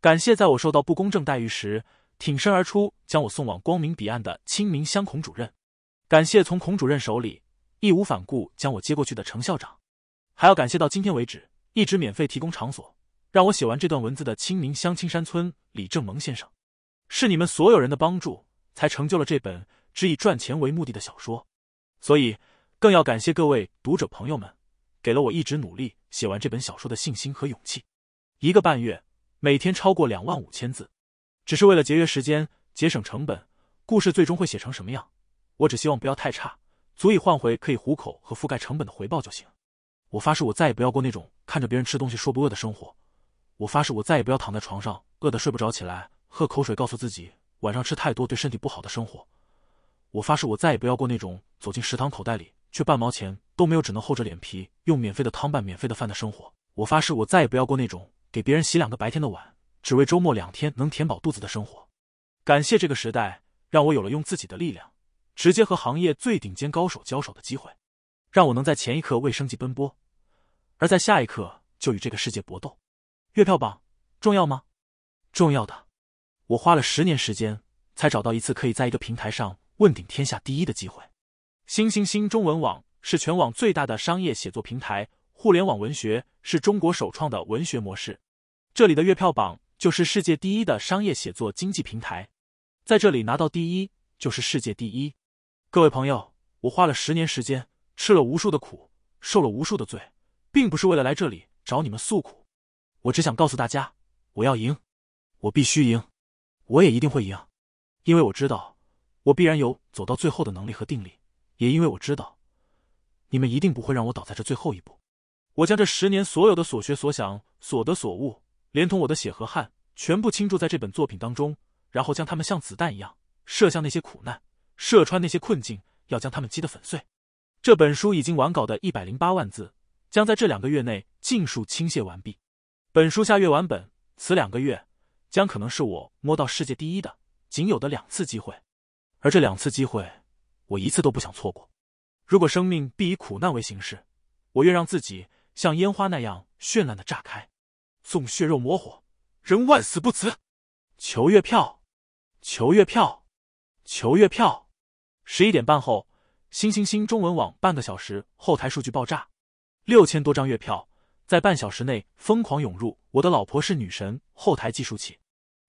感谢在我受到不公正待遇时，挺身而出将我送往光明彼岸的清明乡孔主任；感谢从孔主任手里义无反顾将我接过去的程校长；还要感谢到今天为止一直免费提供场所让我写完这段文字的清明乡青山村李正蒙先生。是你们所有人的帮助，才成就了这本只以赚钱为目的的小说。所以，更要感谢各位读者朋友们，给了我一直努力写完这本小说的信心和勇气。一个半月，每天超过两万五千字，只是为了节约时间、节省成本。故事最终会写成什么样，我只希望不要太差，足以换回可以糊口和覆盖成本的回报就行。我发誓，我再也不要过那种看着别人吃东西说不饿的生活。我发誓，我再也不要躺在床上饿得睡不着，起来喝口水，告诉自己晚上吃太多对身体不好的生活。我发誓，我再也不要过那种走进食堂口袋里却半毛钱都没有，只能厚着脸皮用免费的汤拌免费的饭的生活。我发誓，我再也不要过那种给别人洗两个白天的碗，只为周末两天能填饱肚子的生活。感谢这个时代，让我有了用自己的力量，直接和行业最顶尖高手交手的机会，让我能在前一刻为生计奔波，而在下一刻就与这个世界搏斗。月票榜重要吗？重要的。我花了十年时间，才找到一次可以在一个平台上。问鼎天下第一的机会。新新新中文网是全网最大的商业写作平台，互联网文学是中国首创的文学模式。这里的月票榜就是世界第一的商业写作经济平台，在这里拿到第一就是世界第一。各位朋友，我花了十年时间，吃了无数的苦，受了无数的罪，并不是为了来这里找你们诉苦，我只想告诉大家，我要赢，我必须赢，我也一定会赢，因为我知道。我必然有走到最后的能力和定力，也因为我知道，你们一定不会让我倒在这最后一步。我将这十年所有的所学、所想、所得、所悟，连同我的血和汗，全部倾注在这本作品当中，然后将它们像子弹一样射向那些苦难，射穿那些困境，要将它们击得粉碎。这本书已经完稿的一百零八万字，将在这两个月内尽数倾泻完毕。本书下月完本，此两个月将可能是我摸到世界第一的仅有的两次机会。而这两次机会，我一次都不想错过。如果生命必以苦难为形式，我愿让自己像烟花那样绚烂的炸开，纵血肉模糊，仍万死不辞。求月票，求月票，求月票！十一点半后，新新新中文网半个小时后台数据爆炸，六千多张月票在半小时内疯狂涌入。我的老婆是女神，后台计数器，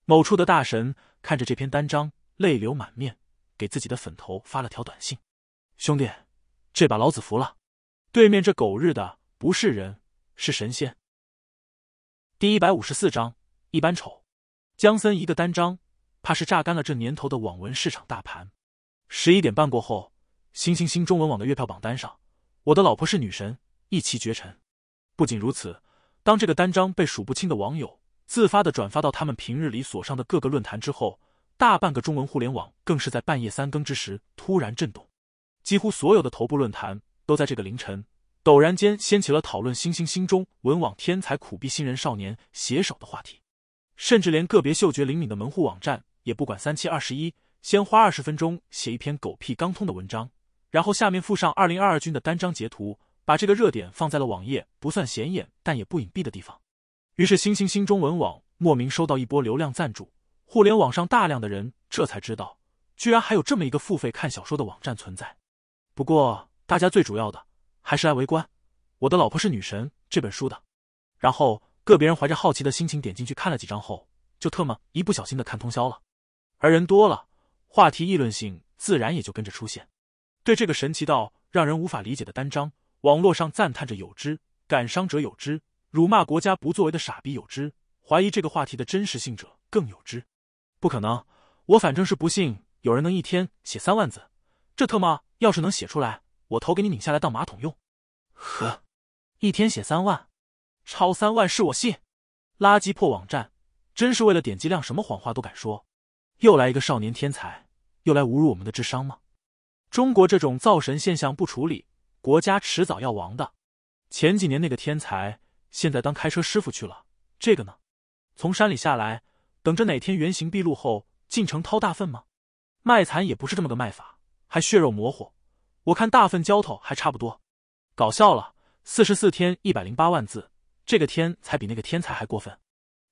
某处的大神看着这篇单张，泪流满面。给自己的粉头发了条短信，兄弟，这把老子服了，对面这狗日的不是人，是神仙。第一百五十四章一般丑，江森一个单章，怕是榨干了这年头的网文市场大盘。十一点半过后，新新新中文网的月票榜单上，《我的老婆是女神》一骑绝尘。不仅如此，当这个单章被数不清的网友自发的转发到他们平日里所上的各个论坛之后。大半个中文互联网更是在半夜三更之时突然震动，几乎所有的头部论坛都在这个凌晨陡然间掀起了讨论“星星新中文网天才苦逼新人少年携手”的话题，甚至连个别嗅觉灵敏的门户网站也不管三七二十一，先花二十分钟写一篇狗屁刚通的文章，然后下面附上二零二二军的单张截图，把这个热点放在了网页不算显眼但也不隐蔽的地方。于是，星星新中文网莫名收到一波流量赞助。互联网上大量的人这才知道，居然还有这么一个付费看小说的网站存在。不过大家最主要的还是来围观《我的老婆是女神》这本书的。然后个别人怀着好奇的心情点进去看了几章后，就特么一不小心的看通宵了。而人多了，话题议论性自然也就跟着出现。对这个神奇到让人无法理解的单章，网络上赞叹着有之，感伤者有之，辱骂国家不作为的傻逼有之，怀疑这个话题的真实性者更有之。不可能，我反正是不信有人能一天写三万字，这特么要是能写出来，我头给你拧下来当马桶用。呵，一天写三万，超三万是我信。垃圾破网站，真是为了点击量，什么谎话都敢说。又来一个少年天才，又来侮辱我们的智商吗？中国这种造神现象不处理，国家迟早要亡的。前几年那个天才，现在当开车师傅去了。这个呢，从山里下来。等着哪天原形毕露后进城掏大粪吗？卖惨也不是这么个卖法，还血肉模糊。我看大粪浇头还差不多。搞笑了，四十四天一百零八万字，这个天才比那个天才还过分。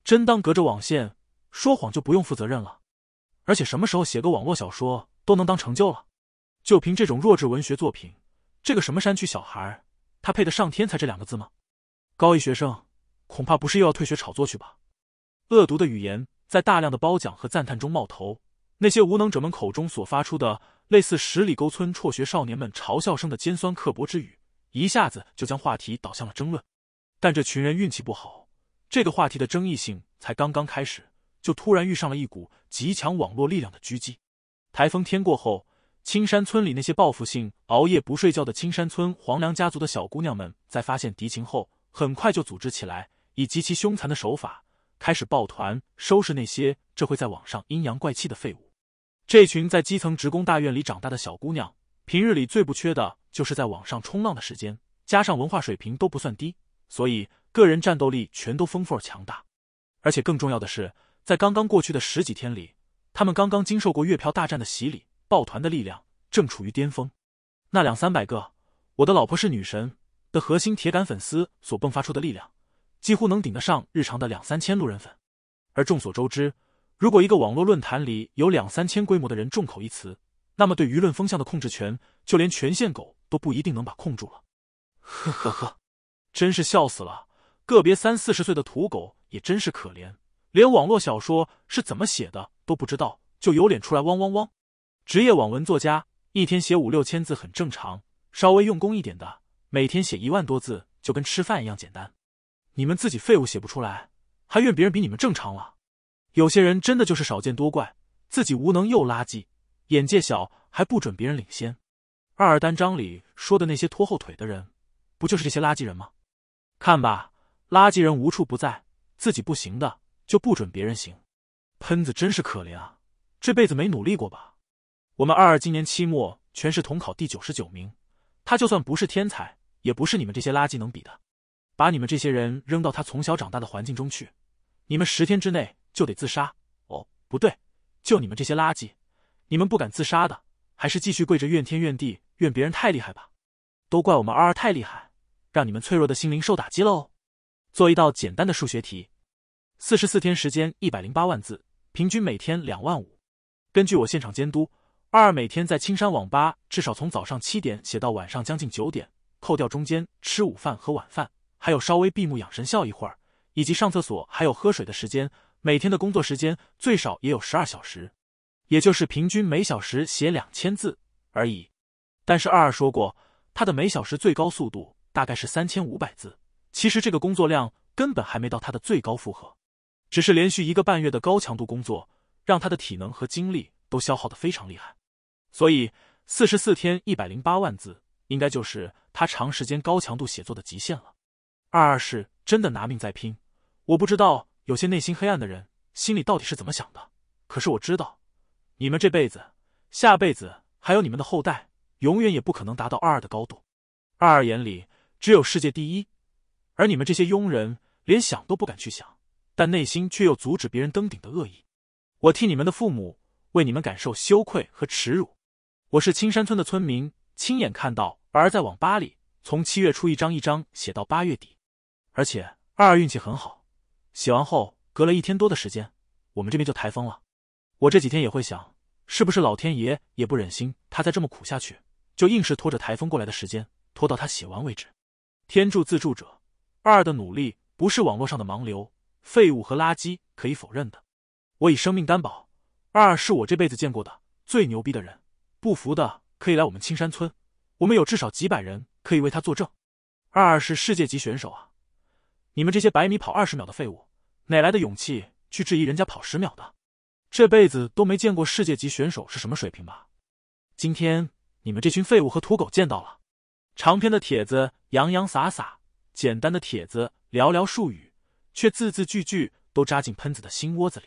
真当隔着网线说谎就不用负责任了？而且什么时候写个网络小说都能当成就了？就凭这种弱智文学作品，这个什么山区小孩，他配得上天才这两个字吗？高一学生恐怕不是又要退学炒作去吧？恶毒的语言。在大量的褒奖和赞叹中冒头，那些无能者们口中所发出的类似十里沟村辍学少年们嘲笑声的尖酸刻薄之语，一下子就将话题导向了争论。但这群人运气不好，这个话题的争议性才刚刚开始，就突然遇上了一股极强网络力量的狙击。台风天过后，青山村里那些报复性熬夜不睡觉的青山村黄粱家族的小姑娘们，在发现敌情后，很快就组织起来，以极其凶残的手法。开始抱团收拾那些这会在网上阴阳怪气的废物。这群在基层职工大院里长大的小姑娘，平日里最不缺的就是在网上冲浪的时间，加上文化水平都不算低，所以个人战斗力全都丰富而强大。而且更重要的是，在刚刚过去的十几天里，他们刚刚经受过月票大战的洗礼，抱团的力量正处于巅峰。那两三百个“我的老婆是女神”的核心铁杆粉丝所迸发出的力量。几乎能顶得上日常的两三千路人粉，而众所周知，如果一个网络论坛里有两三千规模的人众口一词，那么对舆论风向的控制权，就连权限狗都不一定能把控住了。呵呵呵，真是笑死了！个别三四十岁的土狗也真是可怜，连网络小说是怎么写的都不知道，就有脸出来汪汪汪。职业网文作家一天写五六千字很正常，稍微用功一点的，每天写一万多字就跟吃饭一样简单。你们自己废物写不出来，还怨别人比你们正常了。有些人真的就是少见多怪，自己无能又垃圾，眼界小还不准别人领先。二二单章里说的那些拖后腿的人，不就是这些垃圾人吗？看吧，垃圾人无处不在，自己不行的就不准别人行。喷子真是可怜啊，这辈子没努力过吧？我们二二今年期末全市统考第九十九名，他就算不是天才，也不是你们这些垃圾能比的。把你们这些人扔到他从小长大的环境中去，你们十天之内就得自杀。哦，不对，就你们这些垃圾，你们不敢自杀的，还是继续跪着怨天怨地怨别人太厉害吧。都怪我们二二太厉害，让你们脆弱的心灵受打击喽。做一道简单的数学题，四十四天时间一百零八万字，平均每天两万五。根据我现场监督，二二每天在青山网吧至少从早上七点写到晚上将近九点，扣掉中间吃午饭和晚饭。还有稍微闭目养神笑一会儿，以及上厕所还有喝水的时间。每天的工作时间最少也有十二小时，也就是平均每小时写两千字而已。但是二二说过，他的每小时最高速度大概是三千五百字。其实这个工作量根本还没到他的最高负荷，只是连续一个半月的高强度工作，让他的体能和精力都消耗的非常厉害。所以四十四天一百零八万字，应该就是他长时间高强度写作的极限了。二二是真的拿命在拼，我不知道有些内心黑暗的人心里到底是怎么想的。可是我知道，你们这辈子、下辈子还有你们的后代，永远也不可能达到二二的高度。二二眼里只有世界第一，而你们这些庸人连想都不敢去想，但内心却又阻止别人登顶的恶意。我替你们的父母为你们感受羞愧和耻辱。我是青山村的村民，亲眼看到儿在网吧里从七月初一张一张写到八月底。而且二二运气很好，写完后隔了一天多的时间，我们这边就台风了。我这几天也会想，是不是老天爷也不忍心他再这么苦下去，就硬是拖着台风过来的时间，拖到他写完为止。天助自助者，二二的努力不是网络上的盲流、废物和垃圾可以否认的。我以生命担保，二二是我这辈子见过的最牛逼的人。不服的可以来我们青山村，我们有至少几百人可以为他作证。二二是世界级选手啊！你们这些百米跑二十秒的废物，哪来的勇气去质疑人家跑十秒的？这辈子都没见过世界级选手是什么水平吧？今天你们这群废物和土狗见到了。长篇的帖子洋洋洒洒，简单的帖子寥寥数语，却字字句句都扎进喷子的心窝子里。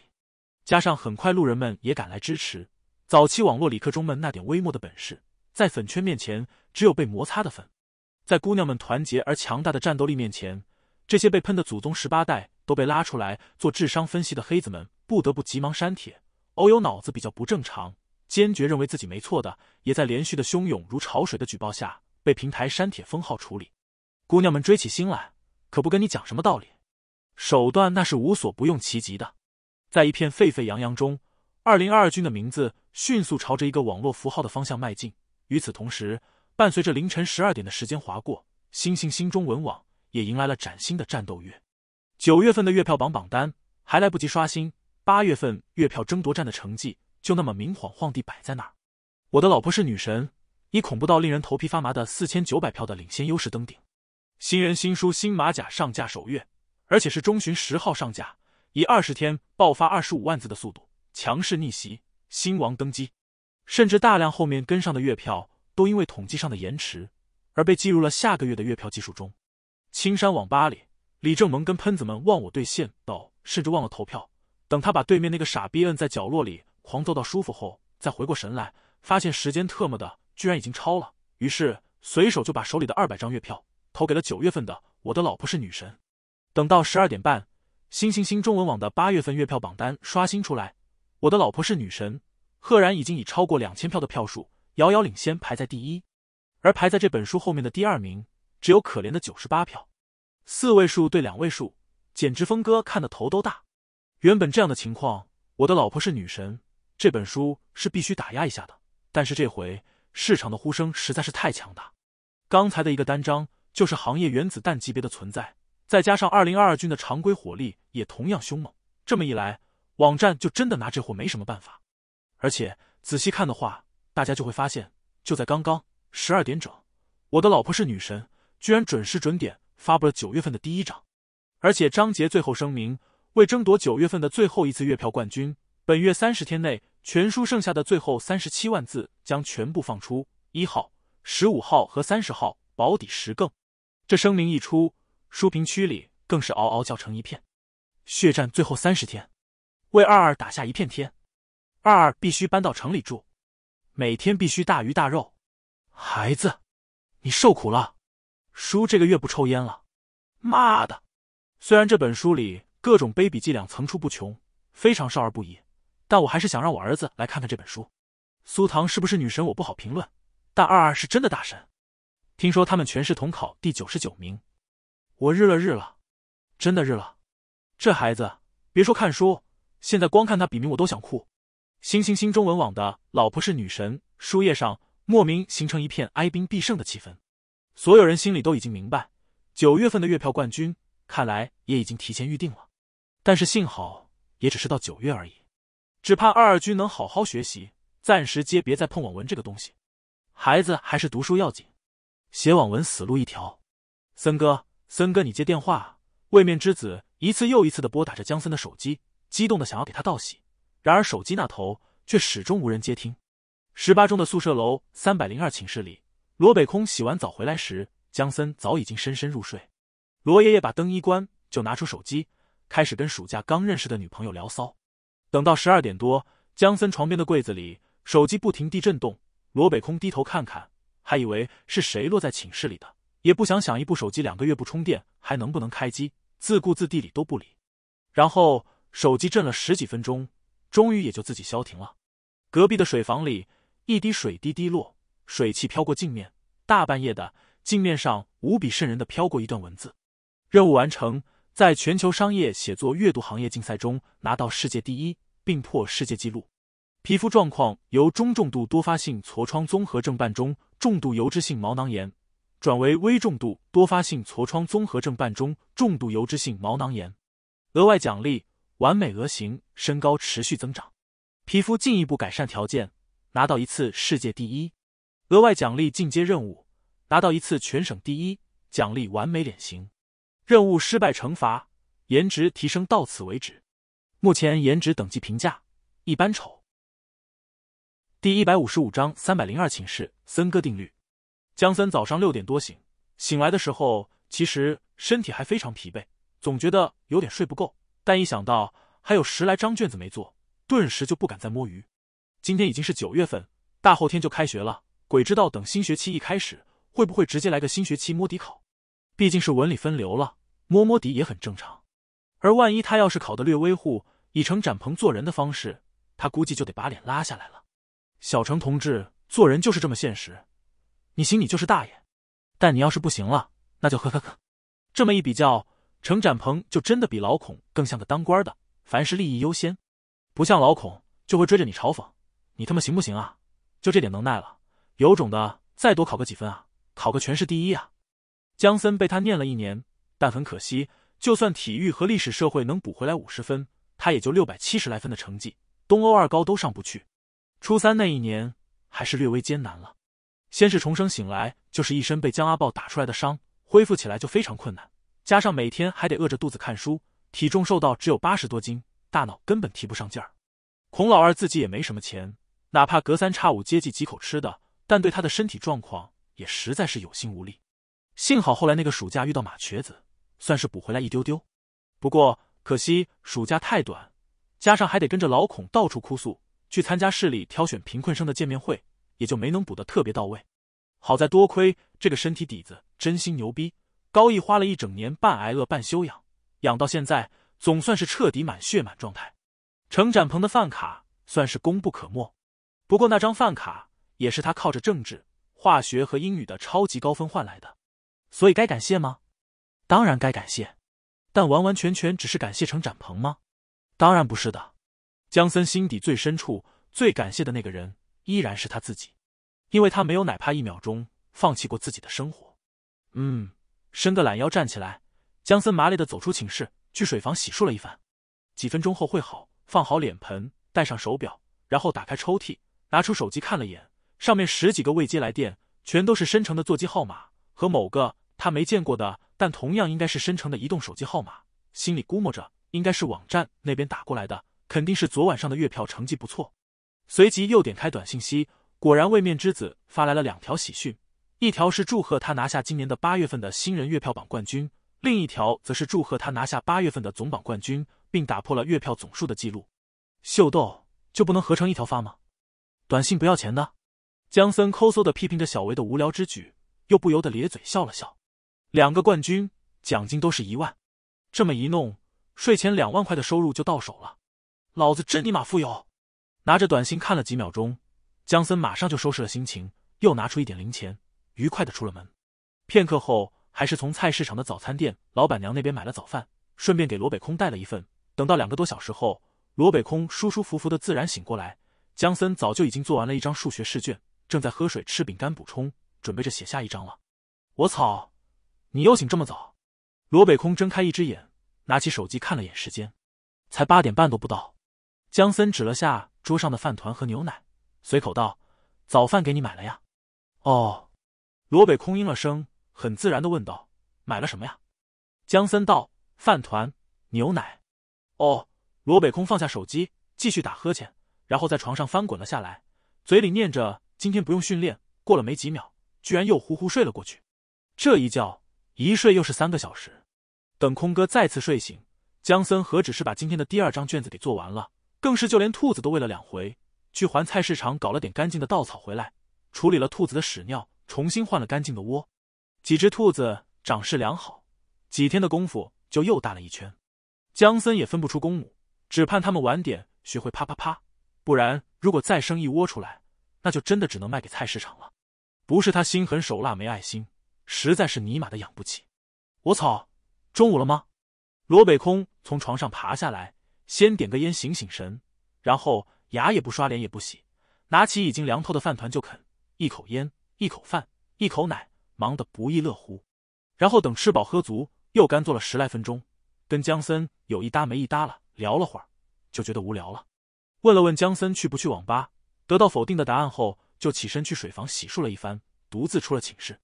加上很快路人们也赶来支持，早期网络理科中们那点微末的本事，在粉圈面前只有被摩擦的份，在姑娘们团结而强大的战斗力面前。这些被喷的祖宗十八代都被拉出来做智商分析的黑子们，不得不急忙删帖。偶有脑子比较不正常、坚决认为自己没错的，也在连续的汹涌如潮水的举报下，被平台删帖封号处理。姑娘们追起星来，可不跟你讲什么道理，手段那是无所不用其极的。在一片沸沸扬扬中，二零二二军的名字迅速朝着一个网络符号的方向迈进。与此同时，伴随着凌晨十二点的时间划过，星星心中文网。也迎来了崭新的战斗月，九月份的月票榜榜单还来不及刷新，八月份月票争夺战的成绩就那么明晃晃地摆在那儿。我的老婆是女神，以恐怖到令人头皮发麻的四千九百票的领先优势登顶。新人新书新马甲上架首月，而且是中旬十号上架，以二十天爆发二十五万字的速度强势逆袭，新王登基。甚至大量后面跟上的月票都因为统计上的延迟而被计入了下个月的月票计数中。青山网吧里，李正萌跟喷子们忘我对线，到甚至忘了投票。等他把对面那个傻逼摁在角落里狂揍到舒服后，再回过神来，发现时间特么的居然已经超了。于是随手就把手里的二百张月票投给了九月份的《我的老婆是女神》。等到十二点半，新星星中文网的八月份月票榜单刷新出来，《我的老婆是女神》赫然已经以超过两千票的票数，遥遥领先排在第一。而排在这本书后面的第二名。只有可怜的九十八票，四位数对两位数，简直峰哥看得头都大。原本这样的情况，我的老婆是女神这本书是必须打压一下的，但是这回市场的呼声实在是太强大。刚才的一个单张就是行业原子弹级别的存在，再加上二零二二军的常规火力也同样凶猛，这么一来，网站就真的拿这货没什么办法。而且仔细看的话，大家就会发现，就在刚刚十二点整，我的老婆是女神。居然准时准点发布了九月份的第一章，而且章节最后声明，为争夺九月份的最后一次月票冠军，本月三十天内，全书剩下的最后三十七万字将全部放出。一号、十五号和三十号保底十更。这声明一出，书评区里更是嗷嗷叫成一片。血战最后三十天，为二二打下一片天。二二必须搬到城里住，每天必须大鱼大肉。孩子，你受苦了。叔这个月不抽烟了，妈的！虽然这本书里各种卑鄙伎俩层出不穷，非常少儿不宜，但我还是想让我儿子来看看这本书。苏糖是不是女神，我不好评论，但二二是真的大神。听说他们全市统考第九十九名，我日了日了，真的日了！这孩子别说看书，现在光看他笔名我都想哭。新新新中文网的老婆是女神，书页上莫名形成一片哀兵必胜的气氛。所有人心里都已经明白，九月份的月票冠军看来也已经提前预定了。但是幸好，也只是到九月而已。只盼二二军能好好学习，暂时皆别再碰网文这个东西。孩子还是读书要紧，写网文死路一条。森哥，森哥，你接电话！位面之子一次又一次的拨打着江森的手机，激动的想要给他道喜，然而手机那头却始终无人接听。十八中的宿舍楼三百零二寝室里。罗北空洗完澡回来时，江森早已经深深入睡。罗爷爷把灯一关，就拿出手机，开始跟暑假刚认识的女朋友聊骚。等到十二点多，江森床边的柜子里，手机不停地震动。罗北空低头看看，还以为是谁落在寝室里的，也不想想一部手机两个月不充电还能不能开机，自顾自地理都不理。然后手机震了十几分钟，终于也就自己消停了。隔壁的水房里，一滴水滴滴落，水汽飘过镜面。大半夜的，镜面上无比渗人的飘过一段文字：任务完成，在全球商业写作阅读行业竞赛中拿到世界第一，并破世界纪录。皮肤状况由中重度多发性痤疮综合症伴中重度油脂性毛囊炎，转为微重度多发性痤疮综合症伴中重度油脂性毛囊炎。额外奖励：完美额型，身高持续增长，皮肤进一步改善条件，拿到一次世界第一。额外奖励进阶任务，拿到一次全省第一，奖励完美脸型；任务失败惩罚，颜值提升到此为止。目前颜值等级评价一般丑。第一百五十五章三百零二寝室森哥定律。江森早上六点多醒，醒来的时候其实身体还非常疲惫，总觉得有点睡不够。但一想到还有十来张卷子没做，顿时就不敢再摸鱼。今天已经是九月份，大后天就开学了。鬼知道等新学期一开始会不会直接来个新学期摸底考？毕竟是文理分流了，摸摸底也很正常。而万一他要是考的略微糊，以程展鹏做人的方式，他估计就得把脸拉下来了。小程同志做人就是这么现实，你行你就是大爷，但你要是不行了，那就呵呵呵。这么一比较，程展鹏就真的比老孔更像个当官的，凡事利益优先，不像老孔就会追着你嘲讽，你他妈行不行啊？就这点能耐了。有种的，再多考个几分啊！考个全市第一啊！江森被他念了一年，但很可惜，就算体育和历史、社会能补回来五十分，他也就六百七十来分的成绩，东欧二高都上不去。初三那一年还是略微艰难了，先是重生醒来就是一身被江阿豹打出来的伤，恢复起来就非常困难，加上每天还得饿着肚子看书，体重瘦到只有八十多斤，大脑根本提不上劲儿。孔老二自己也没什么钱，哪怕隔三差五接济几口吃的。但对他的身体状况也实在是有心无力。幸好后来那个暑假遇到马瘸子，算是补回来一丢丢。不过可惜暑假太短，加上还得跟着老孔到处哭诉，去参加市里挑选贫困生的见面会，也就没能补得特别到位。好在多亏这个身体底子真心牛逼，高毅花了一整年半挨饿半修养，养到现在总算是彻底满血满状态。程展鹏的饭卡算是功不可没。不过那张饭卡。也是他靠着政治、化学和英语的超级高分换来的，所以该感谢吗？当然该感谢，但完完全全只是感谢程展鹏吗？当然不是的。江森心底最深处最感谢的那个人依然是他自己，因为他没有哪怕一秒钟放弃过自己的生活。嗯，伸个懒腰站起来，江森麻利的走出寝室去水房洗漱了一番。几分钟后会好，放好脸盆，戴上手表，然后打开抽屉拿出手机看了一眼。上面十几个未接来电，全都是申城的座机号码和某个他没见过的，但同样应该是申城的移动手机号码。心里估摸着，应该是网站那边打过来的，肯定是昨晚上的月票成绩不错。随即又点开短信息，果然位面之子发来了两条喜讯，一条是祝贺他拿下今年的八月份的新人月票榜冠军，另一条则是祝贺他拿下八月份的总榜冠军，并打破了月票总数的记录。秀逗就不能合成一条发吗？短信不要钱的。江森抠搜的批评着小维的无聊之举，又不由得咧嘴笑了笑。两个冠军奖金都是一万，这么一弄，税前两万块的收入就到手了，老子真尼玛富有！拿着短信看了几秒钟，江森马上就收拾了心情，又拿出一点零钱，愉快的出了门。片刻后，还是从菜市场的早餐店老板娘那边买了早饭，顺便给罗北空带了一份。等到两个多小时后，罗北空舒舒服服的自然醒过来，江森早就已经做完了一张数学试卷。正在喝水、吃饼干补充，准备着写下一张了。我操！你又醒这么早？罗北空睁开一只眼，拿起手机看了眼时间，才八点半都不到。江森指了下桌上的饭团和牛奶，随口道：“早饭给你买了呀。”哦，罗北空应了声，很自然的问道：“买了什么呀？”江森道：“饭团、牛奶。”哦，罗北空放下手机，继续打呵欠，然后在床上翻滚了下来，嘴里念着。今天不用训练，过了没几秒，居然又呼呼睡了过去。这一觉一睡又是三个小时。等空哥再次睡醒，江森何止是把今天的第二张卷子给做完了，更是就连兔子都喂了两回，去还菜市场搞了点干净的稻草回来，处理了兔子的屎尿，重新换了干净的窝。几只兔子长势良好，几天的功夫就又大了一圈。江森也分不出公母，只盼他们晚点学会啪啪啪，不然如果再生一窝出来。那就真的只能卖给菜市场了，不是他心狠手辣没爱心，实在是尼玛的养不起。我操，中午了吗？罗北空从床上爬下来，先点个烟醒醒神，然后牙也不刷，脸也不洗，拿起已经凉透的饭团就啃，一口烟，一口饭，一口奶，忙得不亦乐乎。然后等吃饱喝足，又干坐了十来分钟，跟江森有一搭没一搭了聊了会儿，就觉得无聊了，问了问江森去不去网吧。得到否定的答案后，就起身去水房洗漱了一番，独自出了寝室。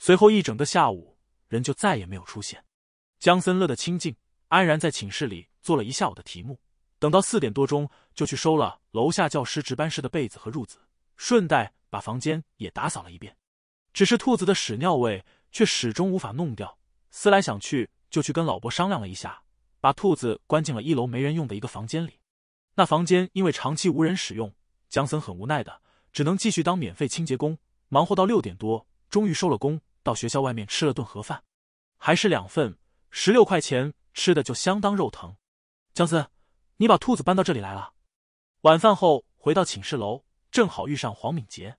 随后一整个下午，人就再也没有出现。江森乐得清静，安然在寝室里做了一下午的题目。等到四点多钟，就去收了楼下教师值班室的被子和褥子，顺带把房间也打扫了一遍。只是兔子的屎尿味却始终无法弄掉。思来想去，就去跟老伯商量了一下，把兔子关进了一楼没人用的一个房间里。那房间因为长期无人使用。江森很无奈的，只能继续当免费清洁工，忙活到六点多，终于收了工，到学校外面吃了顿盒饭，还是两份，十六块钱，吃的就相当肉疼。江森，你把兔子搬到这里来了？晚饭后回到寝室楼，正好遇上黄敏杰，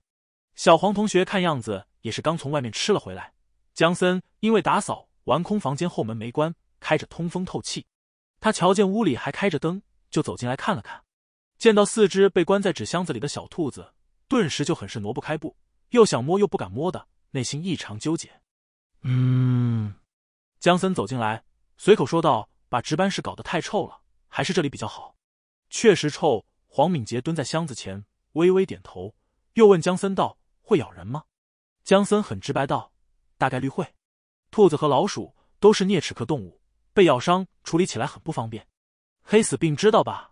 小黄同学看样子也是刚从外面吃了回来。江森因为打扫完空房间，后门没关，开着通风透气，他瞧见屋里还开着灯，就走进来看了看。见到四只被关在纸箱子里的小兔子，顿时就很是挪不开步，又想摸又不敢摸的，内心异常纠结。嗯，江森走进来，随口说道：“把值班室搞得太臭了，还是这里比较好。”确实臭。黄敏杰蹲在箱子前，微微点头，又问江森道：“会咬人吗？”江森很直白道：“大概率会。兔子和老鼠都是啮齿科动物，被咬伤处理起来很不方便。黑死病知道吧？”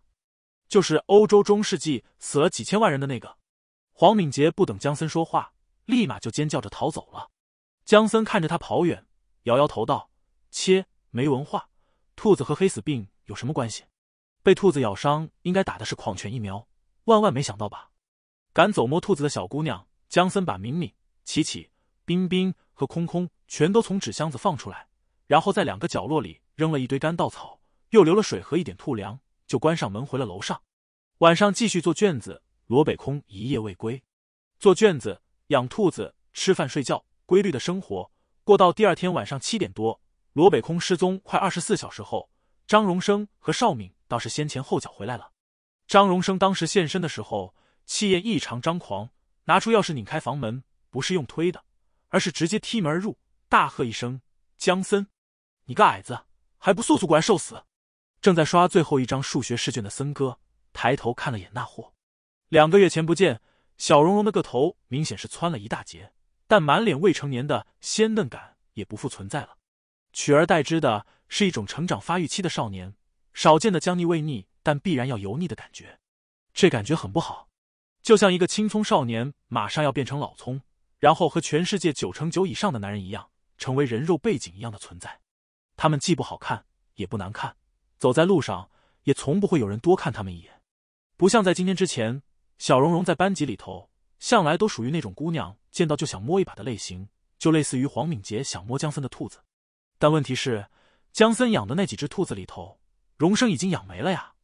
就是欧洲中世纪死了几千万人的那个，黄敏杰不等江森说话，立马就尖叫着逃走了。江森看着他跑远，摇摇头道：“切，没文化，兔子和黑死病有什么关系？被兔子咬伤应该打的是狂犬疫苗。万万没想到吧！”赶走摸兔子的小姑娘，江森把敏敏、琪琪、冰冰和空空全都从纸箱子放出来，然后在两个角落里扔了一堆干稻草，又留了水和一点兔粮。就关上门回了楼上，晚上继续做卷子。罗北空一夜未归，做卷子、养兔子、吃饭、睡觉，规律的生活过到第二天晚上七点多。罗北空失踪快二十四小时后，张荣生和邵敏倒是先前后脚回来了。张荣生当时现身的时候，气焰异常张狂，拿出钥匙拧开房门，不是用推的，而是直接踢门而入，大喝一声：“江森，你个矮子，还不速速过来受死！”正在刷最后一张数学试卷的森哥抬头看了眼那货，两个月前不见，小茸茸的个头明显是蹿了一大截，但满脸未成年的鲜嫩感也不复存在了，取而代之的是一种成长发育期的少年，少见的将腻未腻但必然要油腻的感觉，这感觉很不好，就像一个青葱少年马上要变成老葱，然后和全世界九成九以上的男人一样，成为人肉背景一样的存在，他们既不好看也不难看。走在路上，也从不会有人多看他们一眼，不像在今天之前，小蓉蓉在班级里头，向来都属于那种姑娘见到就想摸一把的类型，就类似于黄敏杰想摸江森的兔子。但问题是，江森养的那几只兔子里头，荣生已经养没了呀。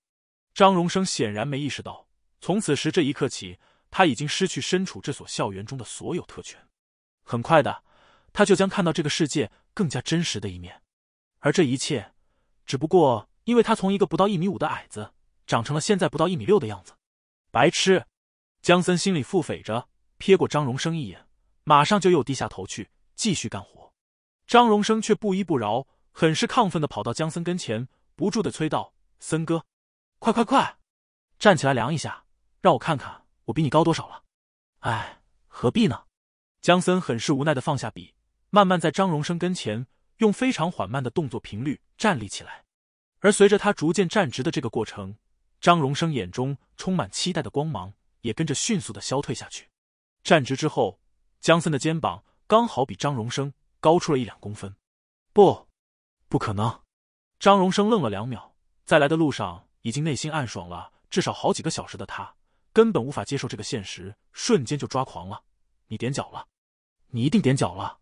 张荣生显然没意识到，从此时这一刻起，他已经失去身处这所校园中的所有特权。很快的，他就将看到这个世界更加真实的一面，而这一切，只不过……因为他从一个不到一米五的矮子，长成了现在不到一米六的样子，白痴！江森心里腹诽着，瞥过张荣生一眼，马上就又低下头去继续干活。张荣生却不依不饶，很是亢奋的跑到江森跟前，不住的催道：“森哥，快快快，站起来量一下，让我看看我比你高多少了。”哎，何必呢？江森很是无奈的放下笔，慢慢在张荣生跟前用非常缓慢的动作频率站立起来。而随着他逐渐站直的这个过程，张荣生眼中充满期待的光芒也跟着迅速的消退下去。站直之后，江森的肩膀刚好比张荣生高出了一两公分。不，不可能！张荣生愣了两秒，在来的路上已经内心暗爽了至少好几个小时的他，根本无法接受这个现实，瞬间就抓狂了。你踮脚了，你一定踮脚了，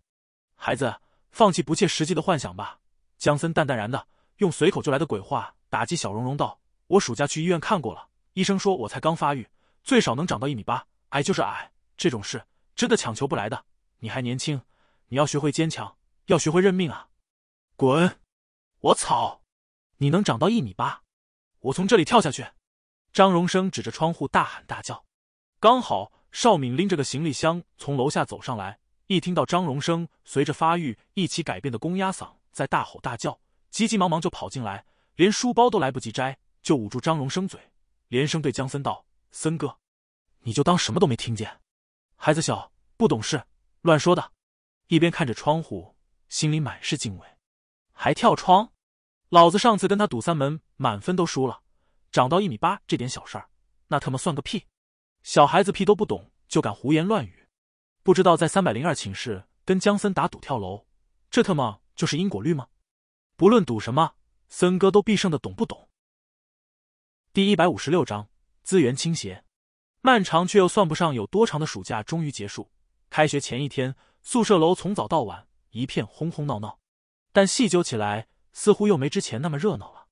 孩子，放弃不切实际的幻想吧。江森淡淡然的。用随口就来的鬼话打击小荣荣道：“我暑假去医院看过了，医生说我才刚发育，最少能长到一米八，矮就是矮，这种事真的强求不来的。你还年轻，你要学会坚强，要学会认命啊！”滚！我操！你能长到一米八？我从这里跳下去！张荣生指着窗户大喊大叫。刚好邵敏拎着个行李箱从楼下走上来，一听到张荣生随着发育一起改变的公鸭嗓在大吼大叫。急急忙忙就跑进来，连书包都来不及摘，就捂住张荣生嘴，连声对江森道：“森哥，你就当什么都没听见。孩子小，不懂事，乱说的。”一边看着窗户，心里满是敬畏。还跳窗？老子上次跟他赌三门，满分都输了。长到一米八这点小事儿，那他妈算个屁？小孩子屁都不懂，就敢胡言乱语？不知道在三百零二寝室跟江森打赌跳楼，这他妈就是因果律吗？不论赌什么，森哥都必胜的，懂不懂？第一百五十六章资源倾斜。漫长却又算不上有多长的暑假终于结束，开学前一天，宿舍楼从早到晚一片哄哄闹闹，但细究起来，似乎又没之前那么热闹了。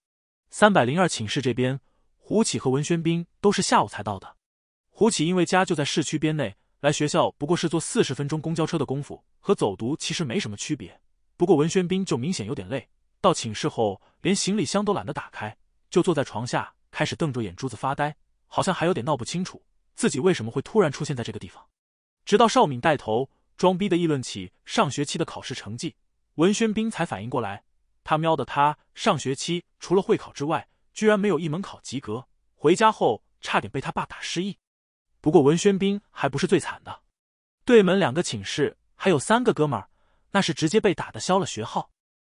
三百零二寝室这边，胡启和文轩斌都是下午才到的。胡启因为家就在市区边内，来学校不过是坐四十分钟公交车的功夫，和走读其实没什么区别。不过文轩斌就明显有点累。到寝室后，连行李箱都懒得打开，就坐在床下开始瞪着眼珠子发呆，好像还有点闹不清楚自己为什么会突然出现在这个地方。直到邵敏带头装逼的议论起上学期的考试成绩，文轩斌才反应过来。他喵的，他上学期除了会考之外，居然没有一门考及格，回家后差点被他爸打失忆。不过文轩斌还不是最惨的，对门两个寝室还有三个哥们儿，那是直接被打的消了学号。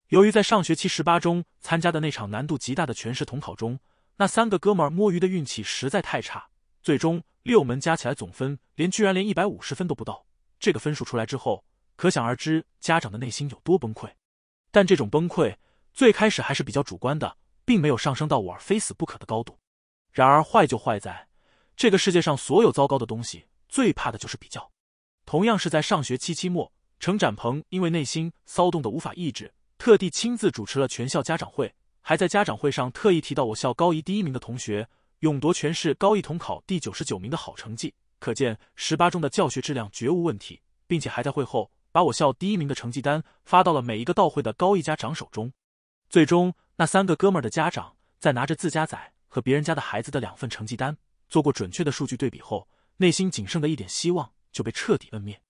由于在上学期十八中参加的那场难度极大的全市统考中，那三个哥们儿摸鱼的运气实在太差，最终六门加起来总分连居然连一百五十分都不到。这个分数出来之后，可想而知家长的内心有多崩溃。但这种崩溃最开始还是比较主观的，并没有上升到我非死不可的高度。然而坏就坏在，这个世界上所有糟糕的东西最怕的就是比较。同样是在上学期期末，程展鹏因为内心骚动的无法抑制。特地亲自主持了全校家长会，还在家长会上特意提到我校高一第一名的同学勇夺全市高一统考第九十九名的好成绩，可见十八中的教学质量绝无问题，并且还在会后把我校第一名的成绩单发到了每一个到会的高一家长手中。最终，那三个哥们儿的家长在拿着自家仔和别人家的孩子的两份成绩单做过准确的数据对比后，内心仅剩的一点希望就被彻底摁灭。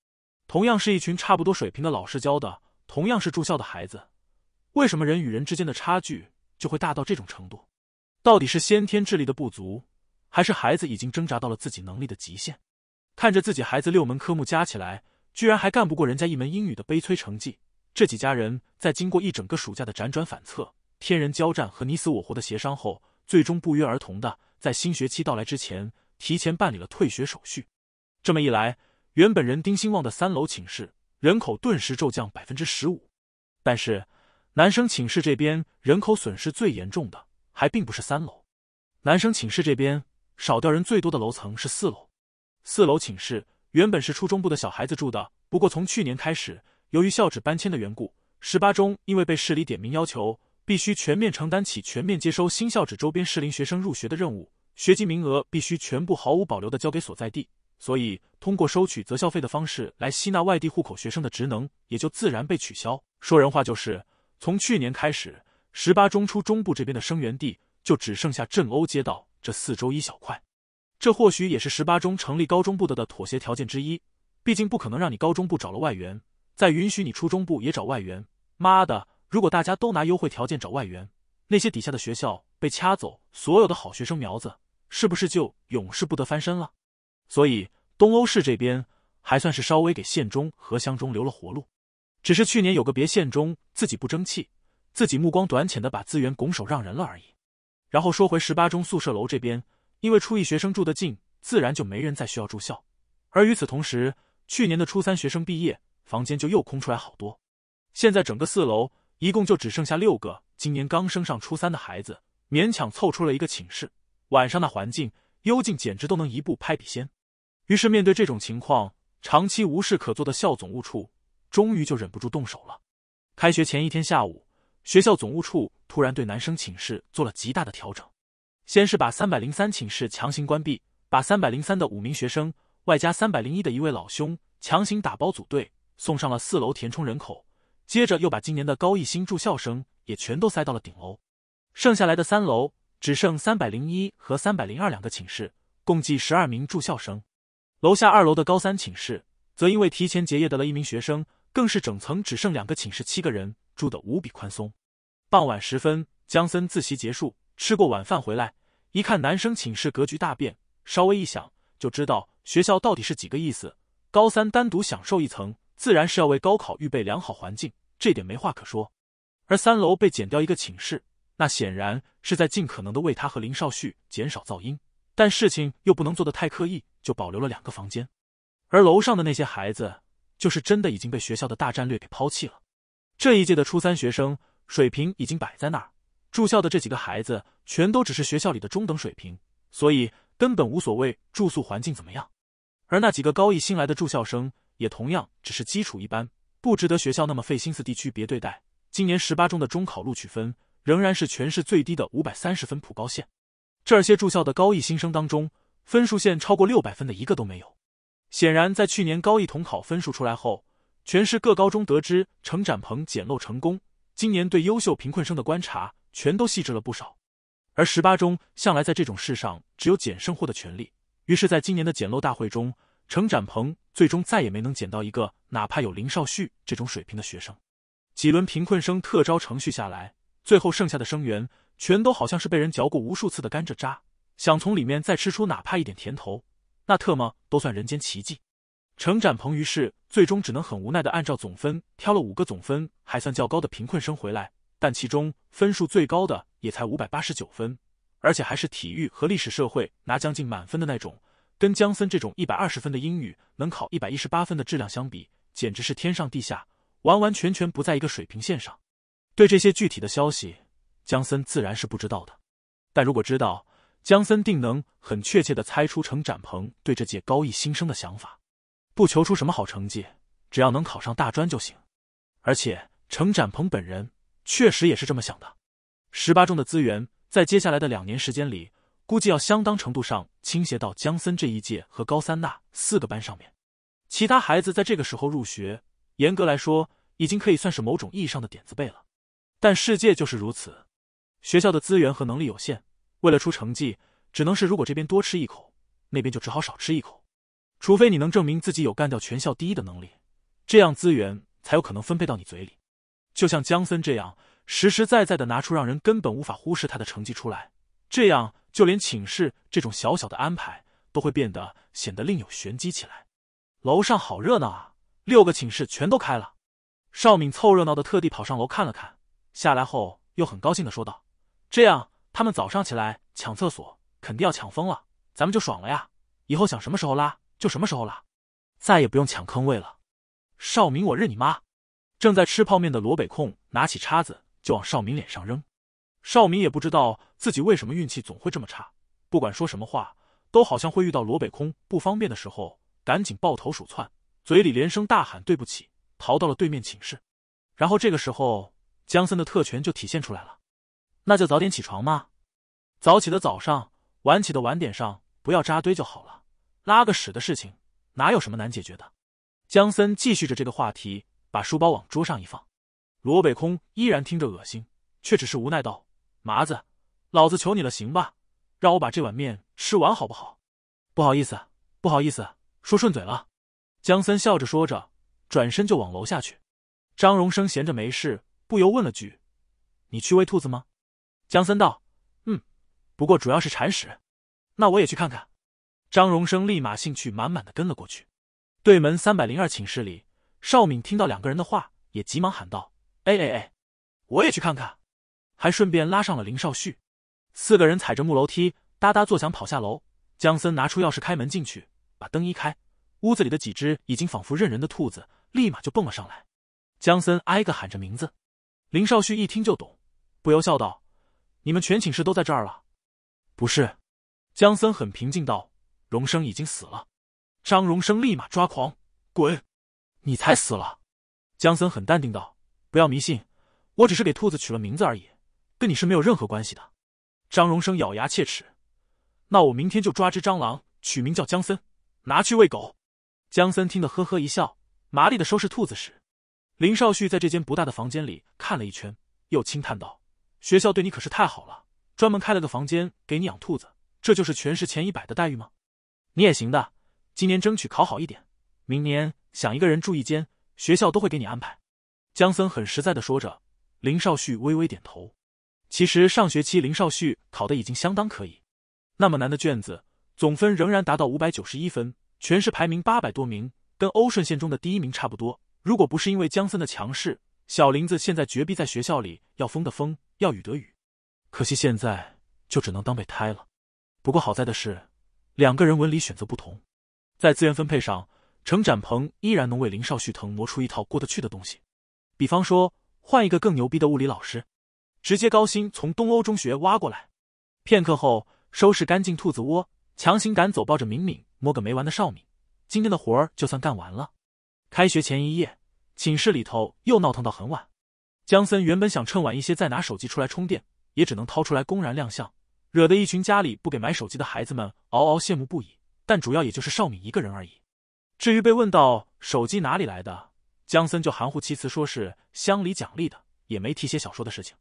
同样是一群差不多水平的老师教的，同样是住校的孩子。为什么人与人之间的差距就会大到这种程度？到底是先天智力的不足，还是孩子已经挣扎到了自己能力的极限？看着自己孩子六门科目加起来居然还干不过人家一门英语的悲催成绩，这几家人在经过一整个暑假的辗转反侧、天人交战和你死我活的协商后，最终不约而同的在新学期到来之前提前办理了退学手续。这么一来，原本人丁兴旺的三楼寝室人口顿时骤降百分之十五，但是。男生寝室这边人口损失最严重的还并不是三楼，男生寝室这边少掉人最多的楼层是四楼。四楼寝室原本是初中部的小孩子住的，不过从去年开始，由于校址搬迁的缘故，十八中因为被市里点名要求必须全面承担起全面接收新校址周边适龄学生入学的任务，学籍名额必须全部毫无保留的交给所在地，所以通过收取择校费的方式来吸纳外地户口学生的职能也就自然被取消。说人话就是。从去年开始，十八中初中部这边的生源地就只剩下镇欧街道这四周一小块。这或许也是十八中成立高中部的的妥协条件之一。毕竟不可能让你高中部找了外援，再允许你初中部也找外援。妈的，如果大家都拿优惠条件找外援，那些底下的学校被掐走所有的好学生苗子，是不是就永世不得翻身了？所以东欧市这边还算是稍微给县中和乡中留了活路。只是去年有个别县中自己不争气，自己目光短浅的把资源拱手让人了而已。然后说回十八中宿舍楼这边，因为初一学生住得近，自然就没人再需要住校。而与此同时，去年的初三学生毕业，房间就又空出来好多。现在整个四楼一共就只剩下六个今年刚升上初三的孩子，勉强凑出了一个寝室。晚上那环境幽静，简直都能一步拍笔仙。于是面对这种情况，长期无事可做的校总务处。终于就忍不住动手了。开学前一天下午，学校总务处突然对男生寝室做了极大的调整。先是把三百零三寝室强行关闭，把三百零三的五名学生外加三百零一的一位老兄强行打包组队送上了四楼填充人口。接着又把今年的高一新住校生也全都塞到了顶楼，剩下来的三楼只剩三百零一和三百零二两个寝室，共计十二名住校生。楼下二楼的高三寝室则因为提前结业的了一名学生。更是整层只剩两个寝室，七个人住的无比宽松。傍晚时分，江森自习结束，吃过晚饭回来，一看男生寝室格局大变，稍微一想就知道学校到底是几个意思。高三单独享受一层，自然是要为高考预备良好环境，这点没话可说。而三楼被剪掉一个寝室，那显然是在尽可能的为他和林少旭减少噪音，但事情又不能做得太刻意，就保留了两个房间。而楼上的那些孩子。就是真的已经被学校的大战略给抛弃了。这一届的初三学生水平已经摆在那儿，住校的这几个孩子全都只是学校里的中等水平，所以根本无所谓住宿环境怎么样。而那几个高一新来的住校生，也同样只是基础一般，不值得学校那么费心思地区别对待。今年十八中的中考录取分仍然是全市最低的五百三十分普高线，这些住校的高一新生当中，分数线超过六百分的一个都没有。显然，在去年高一统考分数出来后，全市各高中得知程展鹏捡漏成功，今年对优秀贫困生的观察全都细致了不少。而十八中向来在这种事上只有捡剩货的权利，于是，在今年的捡漏大会中，程展鹏最终再也没能捡到一个哪怕有林少旭这种水平的学生。几轮贫困生特招程序下来，最后剩下的生源全都好像是被人嚼过无数次的甘蔗渣，想从里面再吃出哪怕一点甜头。那特么都算人间奇迹，程展鹏于是最终只能很无奈的按照总分挑了五个总分还算较高的贫困生回来，但其中分数最高的也才五百八十九分，而且还是体育和历史社会拿将近满分的那种，跟江森这种一百二十分的英语能考一百一十八分的质量相比，简直是天上地下，完完全全不在一个水平线上。对这些具体的消息，江森自然是不知道的，但如果知道。江森定能很确切的猜出程展鹏对这届高一新生的想法，不求出什么好成绩，只要能考上大专就行。而且程展鹏本人确实也是这么想的。十八中的资源在接下来的两年时间里，估计要相当程度上倾斜到江森这一届和高三那四个班上面。其他孩子在这个时候入学，严格来说已经可以算是某种意义上的点子背了。但世界就是如此，学校的资源和能力有限。为了出成绩，只能是如果这边多吃一口，那边就只好少吃一口。除非你能证明自己有干掉全校第一的能力，这样资源才有可能分配到你嘴里。就像江森这样实实在在的拿出让人根本无法忽视他的成绩出来，这样就连寝室这种小小的安排都会变得显得另有玄机起来。楼上好热闹啊，六个寝室全都开了。邵敏凑热闹的特地跑上楼看了看，下来后又很高兴的说道：“这样。”他们早上起来抢厕所，肯定要抢疯了，咱们就爽了呀！以后想什么时候拉就什么时候拉，再也不用抢坑位了。少明，我认你妈！正在吃泡面的罗北控拿起叉子就往少明脸上扔，少明也不知道自己为什么运气总会这么差，不管说什么话都好像会遇到罗北空不方便的时候，赶紧抱头鼠窜，嘴里连声大喊对不起，逃到了对面寝室。然后这个时候，江森的特权就体现出来了。那就早点起床嘛，早起的早上，晚起的晚点上，不要扎堆就好了。拉个屎的事情，哪有什么难解决的？江森继续着这个话题，把书包往桌上一放。罗北空依然听着恶心，却只是无奈道：“麻子，老子求你了，行吧？让我把这碗面吃完好不好？不好意思，不好意思，说顺嘴了。”江森笑着说着，转身就往楼下去。张荣生闲着没事，不由问了句：“你去喂兔子吗？”江森道：“嗯，不过主要是铲屎。”那我也去看看。”张荣生立马兴趣满满的跟了过去。对门三百零二寝室里，邵敏听到两个人的话，也急忙喊道：“哎哎哎，我也去看看！”还顺便拉上了林少旭。四个人踩着木楼梯，哒哒作响跑下楼。江森拿出钥匙开门进去，把灯一开，屋子里的几只已经仿佛认人的兔子，立马就蹦了上来。江森挨个喊着名字，林少旭一听就懂，不由笑道。你们全寝室都在这儿了，不是？江森很平静道：“荣生已经死了。”张荣生立马抓狂：“滚！你才死了！”江森很淡定道：“不要迷信，我只是给兔子取了名字而已，跟你是没有任何关系的。”张荣生咬牙切齿：“那我明天就抓只蟑螂，取名叫江森，拿去喂狗。”江森听得呵呵一笑，麻利的收拾兔子时，林少旭在这间不大的房间里看了一圈，又轻叹道。学校对你可是太好了，专门开了个房间给你养兔子，这就是全市前一百的待遇吗？你也行的，今年争取考好一点，明年想一个人住一间，学校都会给你安排。江森很实在的说着，林少旭微微点头。其实上学期林少旭考的已经相当可以，那么难的卷子，总分仍然达到五百九十一分，全市排名八百多名，跟欧顺县中的第一名差不多。如果不是因为江森的强势，小林子现在绝逼在学校里要疯的疯。要雨得雨，可惜现在就只能当备胎了。不过好在的是，两个人文理选择不同，在资源分配上，程展鹏依然能为林少旭腾挪出一套过得去的东西。比方说，换一个更牛逼的物理老师，直接高薪从东欧中学挖过来。片刻后，收拾干净兔子窝，强行赶走抱着敏敏摸个没完的少敏，今天的活儿就算干完了。开学前一夜，寝室里头又闹腾到很晚。江森原本想趁晚一些再拿手机出来充电，也只能掏出来公然亮相，惹得一群家里不给买手机的孩子们嗷嗷羡慕不已。但主要也就是少敏一个人而已。至于被问到手机哪里来的，江森就含糊其辞，说是乡里奖励的，也没提写小说的事情。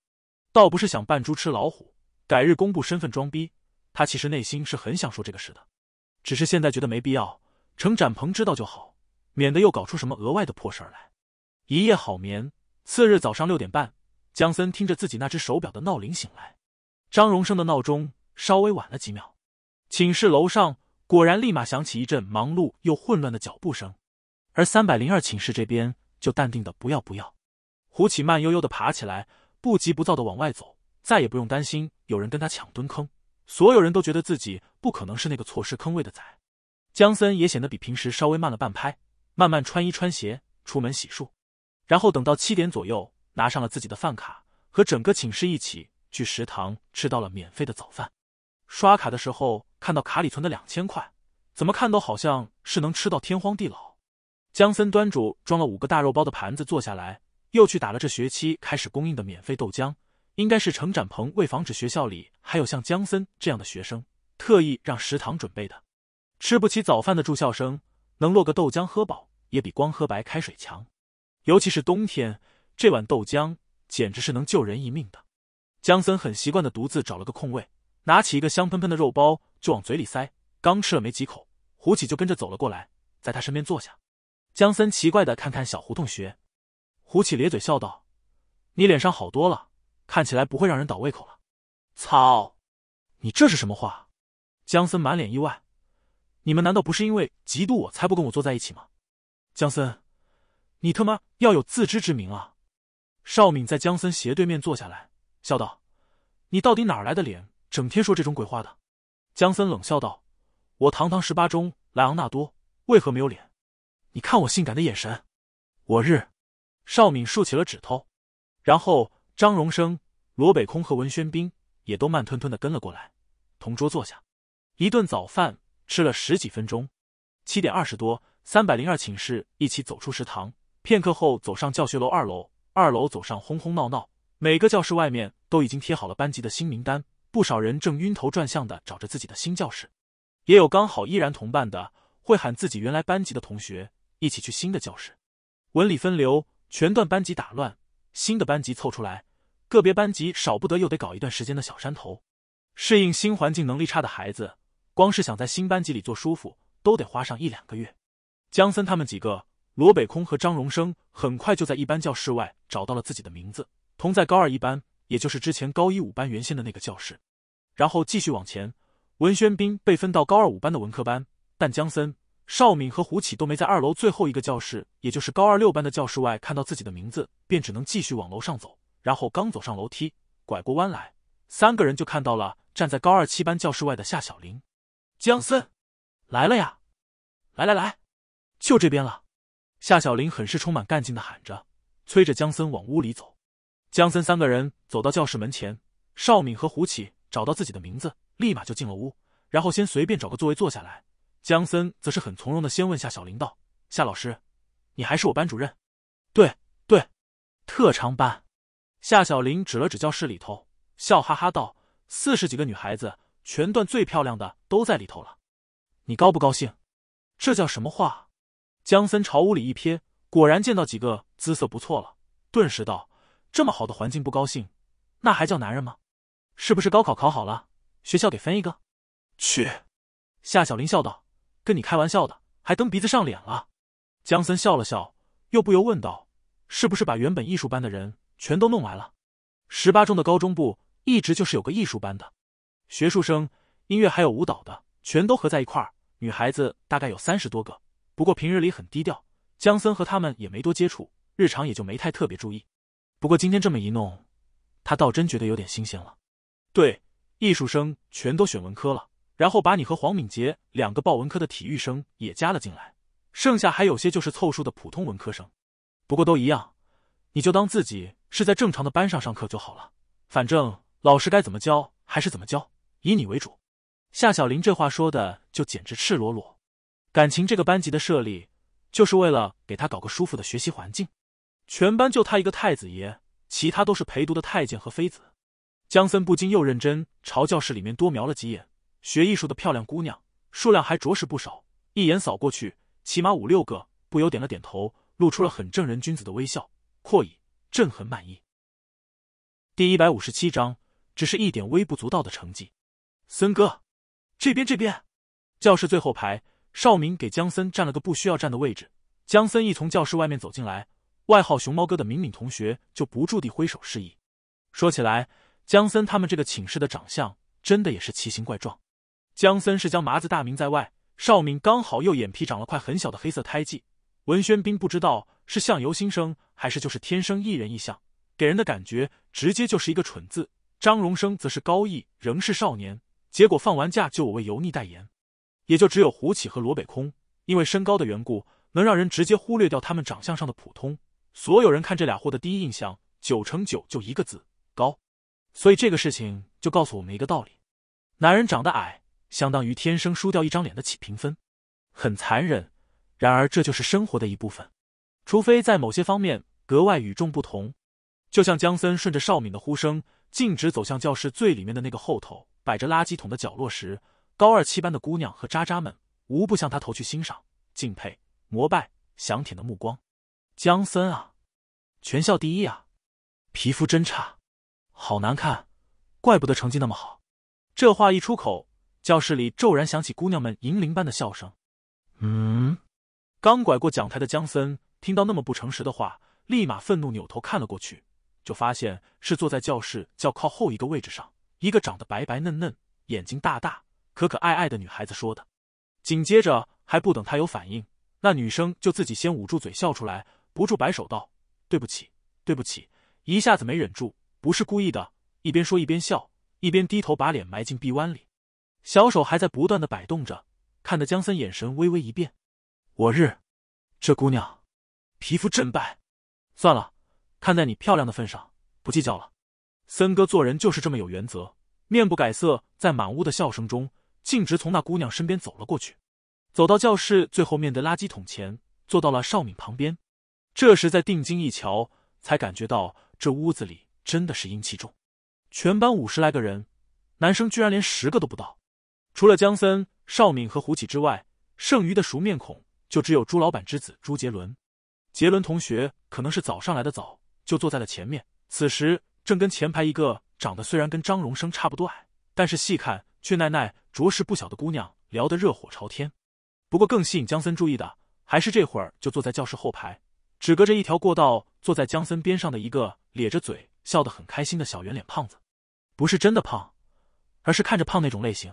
倒不是想扮猪吃老虎，改日公布身份装逼。他其实内心是很想说这个事的，只是现在觉得没必要。程展鹏知道就好，免得又搞出什么额外的破事儿来。一夜好眠。次日早上六点半，江森听着自己那只手表的闹铃醒来，张荣生的闹钟稍微晚了几秒。寝室楼上果然立马响起一阵忙碌又混乱的脚步声，而三百零二寝室这边就淡定的不要不要。胡启慢悠悠的爬起来，不急不躁的往外走，再也不用担心有人跟他抢蹲坑。所有人都觉得自己不可能是那个错失坑位的仔，江森也显得比平时稍微慢了半拍，慢慢穿衣穿鞋，出门洗漱。然后等到七点左右，拿上了自己的饭卡，和整个寝室一起去食堂吃到了免费的早饭。刷卡的时候，看到卡里存的两千块，怎么看都好像是能吃到天荒地老。江森端着装了五个大肉包的盘子坐下来，又去打了这学期开始供应的免费豆浆，应该是程展鹏为防止学校里还有像江森这样的学生，特意让食堂准备的。吃不起早饭的住校生，能落个豆浆喝饱，也比光喝白开水强。尤其是冬天，这碗豆浆简直是能救人一命的。江森很习惯的独自找了个空位，拿起一个香喷喷的肉包就往嘴里塞。刚吃了没几口，胡启就跟着走了过来，在他身边坐下。江森奇怪的看看小胡同穴，胡启咧嘴笑道：“你脸上好多了，看起来不会让人倒胃口了。”“操，你这是什么话？”江森满脸意外，“你们难道不是因为嫉妒我才不跟我坐在一起吗？”江森。你他妈要有自知之明啊！邵敏在江森斜对面坐下来，笑道：“你到底哪来的脸，整天说这种鬼话的？”江森冷笑道：“我堂堂十八中莱昂纳多，为何没有脸？你看我性感的眼神！”我日！邵敏竖起了指头，然后张荣生、罗北空和文轩兵也都慢吞吞的跟了过来，同桌坐下。一顿早饭吃了十几分钟，七点二十多，三百零二寝室一起走出食堂。片刻后，走上教学楼二楼。二楼走上，哄哄闹闹。每个教室外面都已经贴好了班级的新名单，不少人正晕头转向的找着自己的新教室，也有刚好依然同班的，会喊自己原来班级的同学一起去新的教室。文理分流，全段班级打乱，新的班级凑出来，个别班级少不得又得搞一段时间的小山头。适应新环境能力差的孩子，光是想在新班级里坐舒服，都得花上一两个月。江森他们几个。罗北空和张荣生很快就在一班教室外找到了自己的名字，同在高二一班，也就是之前高一五班原先的那个教室。然后继续往前，文轩斌被分到高二五班的文科班，但江森、邵敏和胡启都没在二楼最后一个教室，也就是高二六班的教室外看到自己的名字，便只能继续往楼上走。然后刚走上楼梯，拐过弯来，三个人就看到了站在高二七班教室外的夏小林、江森来了呀！来来来，就这边了。夏小林很是充满干劲的喊着，催着江森往屋里走。江森三个人走到教室门前，邵敏和胡启找到自己的名字，立马就进了屋，然后先随便找个座位坐下来。江森则是很从容的先问夏小林道：“夏老师，你还是我班主任？”“对对，特长班。”夏小林指了指教室里头，笑哈哈道：“四十几个女孩子，全段最漂亮的都在里头了，你高不高兴？这叫什么话？”江森朝屋里一瞥，果然见到几个姿色不错了，顿时道：“这么好的环境不高兴，那还叫男人吗？是不是高考考好了，学校给分一个？”去。夏小林笑道：“跟你开玩笑的，还蹬鼻子上脸了。”江森笑了笑，又不由问道：“是不是把原本艺术班的人全都弄来了？十八中的高中部一直就是有个艺术班的，学术生、音乐还有舞蹈的全都合在一块儿，女孩子大概有三十多个。”不过平日里很低调，江森和他们也没多接触，日常也就没太特别注意。不过今天这么一弄，他倒真觉得有点新鲜了。对，艺术生全都选文科了，然后把你和黄敏杰两个报文科的体育生也加了进来，剩下还有些就是凑数的普通文科生。不过都一样，你就当自己是在正常的班上上课就好了，反正老师该怎么教还是怎么教，以你为主。夏小林这话说的就简直赤裸裸。感情这个班级的设立，就是为了给他搞个舒服的学习环境。全班就他一个太子爷，其他都是陪读的太监和妃子。江森不禁又认真朝教室里面多瞄了几眼，学艺术的漂亮姑娘数量还着实不少，一眼扫过去，起码五六个，不由点了点头，露出了很正人君子的微笑。阔以，朕很满意。第一百五十七章，只是一点微不足道的成绩。森哥，这边这边，教室最后排。少明给姜森占了个不需要站的位置，姜森一从教室外面走进来，外号熊猫哥的敏敏同学就不住地挥手示意。说起来，姜森他们这个寝室的长相真的也是奇形怪状。姜森是将麻子大名在外，少明刚好右眼皮长了块很小的黑色胎记，文轩斌不知道是相由心生还是就是天生一人一相，给人的感觉直接就是一个蠢字。张荣生则是高义，仍是少年，结果放完假就我为油腻代言。也就只有胡启和罗北空，因为身高的缘故，能让人直接忽略掉他们长相上的普通。所有人看这俩货的第一印象，九成九就一个字：高。所以这个事情就告诉我们一个道理：男人长得矮，相当于天生输掉一张脸的起评分，很残忍。然而这就是生活的一部分。除非在某些方面格外与众不同，就像江森顺着邵敏的呼声，径直走向教室最里面的那个后头摆着垃圾桶的角落时。高二七班的姑娘和渣渣们无不向他投去欣赏、敬佩、膜拜、想舔的目光。江森啊，全校第一啊，皮肤真差，好难看，怪不得成绩那么好。这话一出口，教室里骤然响起姑娘们银铃般的笑声。嗯，刚拐过讲台的江森听到那么不诚实的话，立马愤怒扭头看了过去，就发现是坐在教室较靠后一个位置上，一个长得白白嫩嫩、眼睛大大。可可爱爱的女孩子说的，紧接着还不等他有反应，那女生就自己先捂住嘴笑出来，不住摆手道：“对不起，对不起，一下子没忍住，不是故意的。”一边说一边笑，一边低头把脸埋进臂弯里，小手还在不断的摆动着。看得江森眼神微微一变：“我日，这姑娘，皮肤真白。算了，看在你漂亮的份上，不计较了。”森哥做人就是这么有原则，面不改色，在满屋的笑声中。径直从那姑娘身边走了过去，走到教室最后面的垃圾桶前，坐到了邵敏旁边。这时再定睛一瞧，才感觉到这屋子里真的是阴气重。全班五十来个人，男生居然连十个都不到。除了江森、邵敏和胡启之外，剩余的熟面孔就只有朱老板之子朱杰伦。杰伦同学可能是早上来的早，就坐在了前面。此时正跟前排一个长得虽然跟张荣生差不多矮，但是细看。去奈奈着实不小的姑娘聊得热火朝天，不过更吸引江森注意的还是这会儿就坐在教室后排，只隔着一条过道坐在江森边上的一个咧着嘴笑得很开心的小圆脸胖子，不是真的胖，而是看着胖那种类型。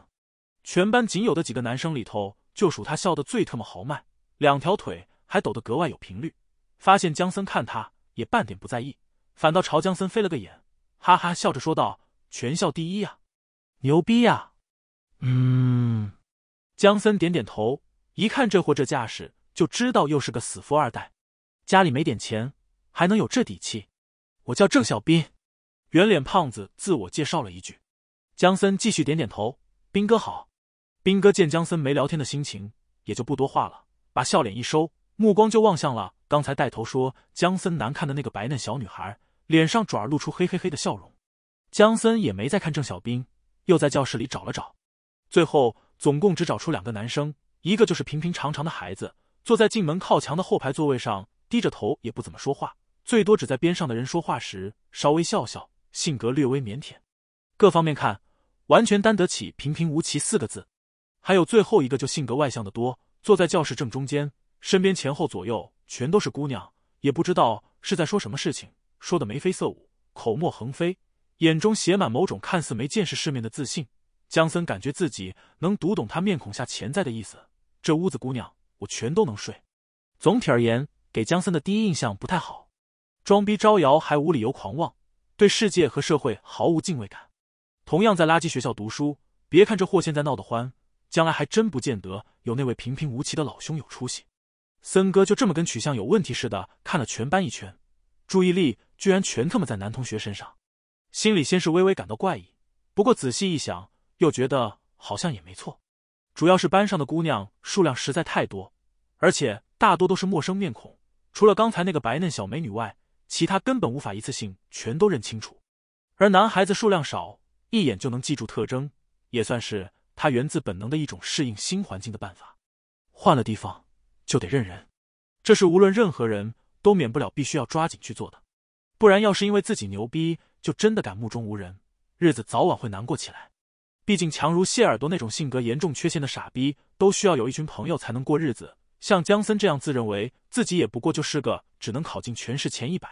全班仅有的几个男生里头，就属他笑得最特么豪迈，两条腿还抖得格外有频率。发现江森看他，也半点不在意，反倒朝江森飞了个眼，哈哈笑着说道：“全校第一呀，牛逼呀！”嗯，江森点点头，一看这货这架势，就知道又是个死富二代，家里没点钱，还能有这底气。我叫郑小斌，圆脸胖子自我介绍了一句。江森继续点点头，斌哥好。斌哥见江森没聊天的心情，也就不多话了，把笑脸一收，目光就望向了刚才带头说江森难看的那个白嫩小女孩，脸上转而露出嘿嘿嘿的笑容。江森也没再看郑小斌，又在教室里找了找。最后总共只找出两个男生，一个就是平平常常的孩子，坐在进门靠墙的后排座位上，低着头也不怎么说话，最多只在边上的人说话时稍微笑笑，性格略微腼腆，各方面看完全担得起“平平无奇”四个字。还有最后一个就性格外向的多，坐在教室正中间，身边前后左右全都是姑娘，也不知道是在说什么事情，说的眉飞色舞，口沫横飞，眼中写满某种看似没见识世面的自信。江森感觉自己能读懂他面孔下潜在的意思。这屋子姑娘，我全都能睡。总体而言，给江森的第一印象不太好。装逼招摇，还无理由狂妄，对世界和社会毫无敬畏感。同样在垃圾学校读书，别看这货现在闹得欢，将来还真不见得有那位平平无奇的老兄有出息。森哥就这么跟取向有问题似的，看了全班一圈，注意力居然全特么在男同学身上。心里先是微微感到怪异，不过仔细一想。又觉得好像也没错，主要是班上的姑娘数量实在太多，而且大多都是陌生面孔，除了刚才那个白嫩小美女外，其他根本无法一次性全都认清楚。而男孩子数量少，一眼就能记住特征，也算是他源自本能的一种适应新环境的办法。换了地方就得认人，这是无论任何人都免不了必须要抓紧去做的，不然要是因为自己牛逼，就真的敢目中无人，日子早晚会难过起来。毕竟，强如谢耳朵那种性格严重缺陷的傻逼，都需要有一群朋友才能过日子。像江森这样自认为自己也不过就是个只能考进全市前一百，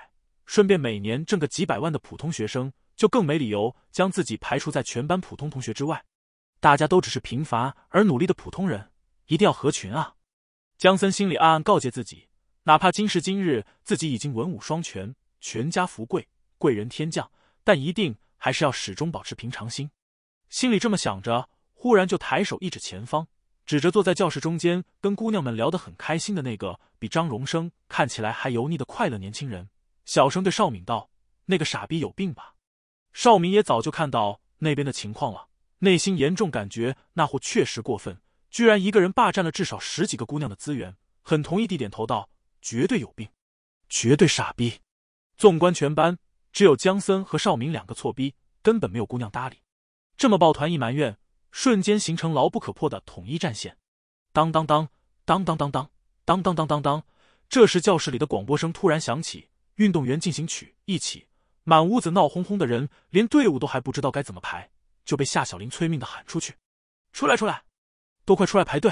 顺便每年挣个几百万的普通学生，就更没理由将自己排除在全班普通同学之外。大家都只是平凡而努力的普通人，一定要合群啊！江森心里暗暗告诫自己，哪怕今时今日自己已经文武双全，全家富贵，贵人天降，但一定还是要始终保持平常心。心里这么想着，忽然就抬手一指前方，指着坐在教室中间跟姑娘们聊得很开心的那个比张荣生看起来还油腻的快乐年轻人，小声对邵敏道：“那个傻逼有病吧？”邵敏也早就看到那边的情况了，内心严重感觉那货确实过分，居然一个人霸占了至少十几个姑娘的资源，很同意地点头道：“绝对有病，绝对傻逼。”纵观全班，只有江森和邵敏两个错逼，根本没有姑娘搭理。这么抱团一埋怨，瞬间形成牢不可破的统一战线。当当当当当当当当当当当！这时教室里的广播声突然响起：“运动员进行曲！”一起，满屋子闹哄哄的人，连队伍都还不知道该怎么排，就被夏小林催命的喊出去：“出来，出来！都快出来排队！”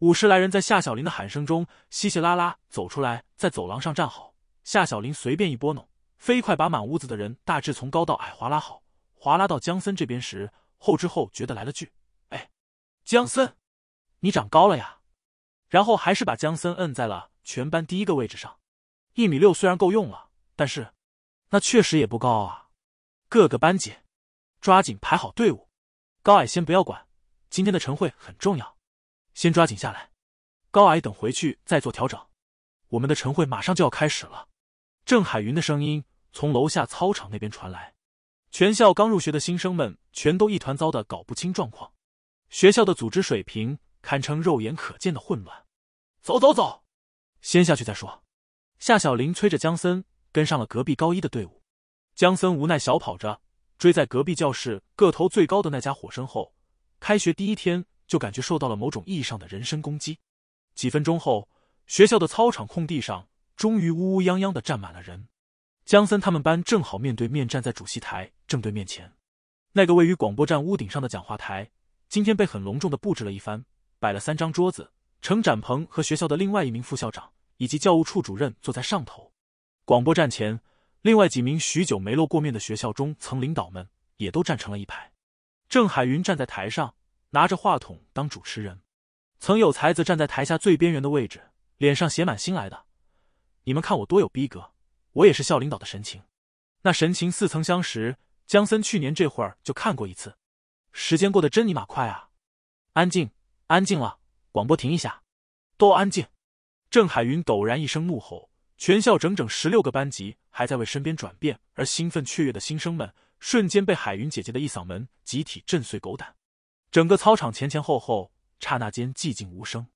五十来人在夏小林的喊声中稀稀拉拉走出来，在走廊上站好。夏小林随便一拨弄，飞快把满屋子的人大致从高到矮划拉好。划拉到姜森这边时，后知后觉的来了句：“哎，姜森，你长高了呀。”然后还是把姜森摁在了全班第一个位置上。一米六虽然够用了，但是那确实也不高啊。各个班级抓紧排好队伍，高矮先不要管。今天的晨会很重要，先抓紧下来。高矮等回去再做调整。我们的晨会马上就要开始了。郑海云的声音从楼下操场那边传来。全校刚入学的新生们全都一团糟的，搞不清状况。学校的组织水平堪称肉眼可见的混乱。走走走，先下去再说。夏小林催着江森跟上了隔壁高一的队伍。江森无奈小跑着追在隔壁教室个头最高的那家伙身后。开学第一天就感觉受到了某种意义上的人身攻击。几分钟后，学校的操场空地上终于呜呜泱泱的站满了人。江森他们班正好面对面站在主席台正对面前，那个位于广播站屋顶上的讲话台，今天被很隆重的布置了一番，摆了三张桌子。程展鹏和学校的另外一名副校长以及教务处主任坐在上头。广播站前，另外几名许久没露过面的学校中层领导们也都站成了一排。郑海云站在台上，拿着话筒当主持人。曾有才则站在台下最边缘的位置，脸上写满新来的。你们看我多有逼格。我也是校领导的神情，那神情似曾相识。江森去年这会儿就看过一次，时间过得真尼玛快啊！安静，安静了，广播停一下，都安静！郑海云陡然一声怒吼，全校整整十六个班级还在为身边转变而兴奋雀跃的新生们，瞬间被海云姐姐的一嗓门集体震碎狗胆。整个操场前前后后，刹那间寂静无声。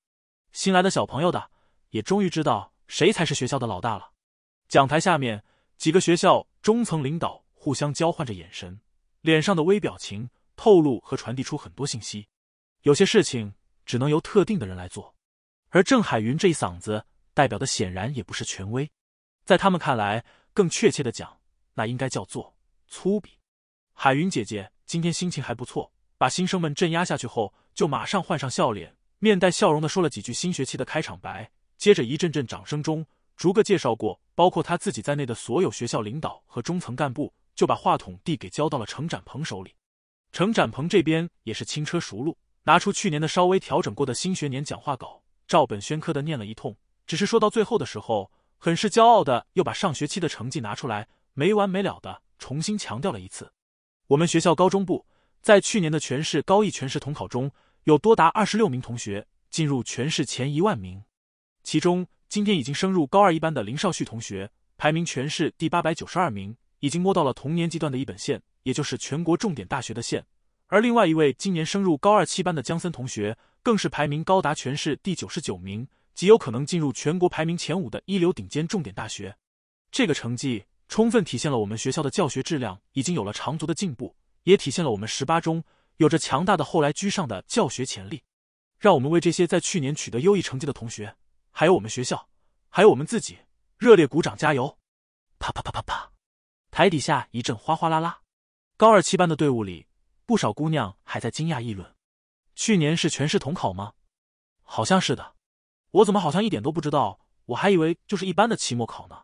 新来的小朋友的也终于知道谁才是学校的老大了。讲台下面，几个学校中层领导互相交换着眼神，脸上的微表情透露和传递出很多信息。有些事情只能由特定的人来做，而郑海云这一嗓子代表的显然也不是权威，在他们看来，更确切的讲，那应该叫做粗鄙。海云姐姐今天心情还不错，把新生们镇压下去后，就马上换上笑脸，面带笑容的说了几句新学期的开场白，接着一阵阵掌声中。逐个介绍过，包括他自己在内的所有学校领导和中层干部，就把话筒递给交到了程展鹏手里。程展鹏这边也是轻车熟路，拿出去年的稍微调整过的新学年讲话稿，照本宣科的念了一通。只是说到最后的时候，很是骄傲的又把上学期的成绩拿出来，没完没了的重新强调了一次。我们学校高中部在去年的全市高一全市统考中，有多达二十六名同学进入全市前一万名，其中。今天已经升入高二一班的林少旭同学，排名全市第八百九十二名，已经摸到了同年级段的一本线，也就是全国重点大学的线。而另外一位今年升入高二七班的江森同学，更是排名高达全市第九十九名，极有可能进入全国排名前五的一流顶尖重点大学。这个成绩充分体现了我们学校的教学质量已经有了长足的进步，也体现了我们十八中有着强大的后来居上的教学潜力。让我们为这些在去年取得优异成绩的同学。还有我们学校，还有我们自己，热烈鼓掌加油！啪啪啪啪啪，台底下一阵哗哗啦啦。高二七班的队伍里，不少姑娘还在惊讶议论：“去年是全市统考吗？好像是的，我怎么好像一点都不知道？我还以为就是一般的期末考呢。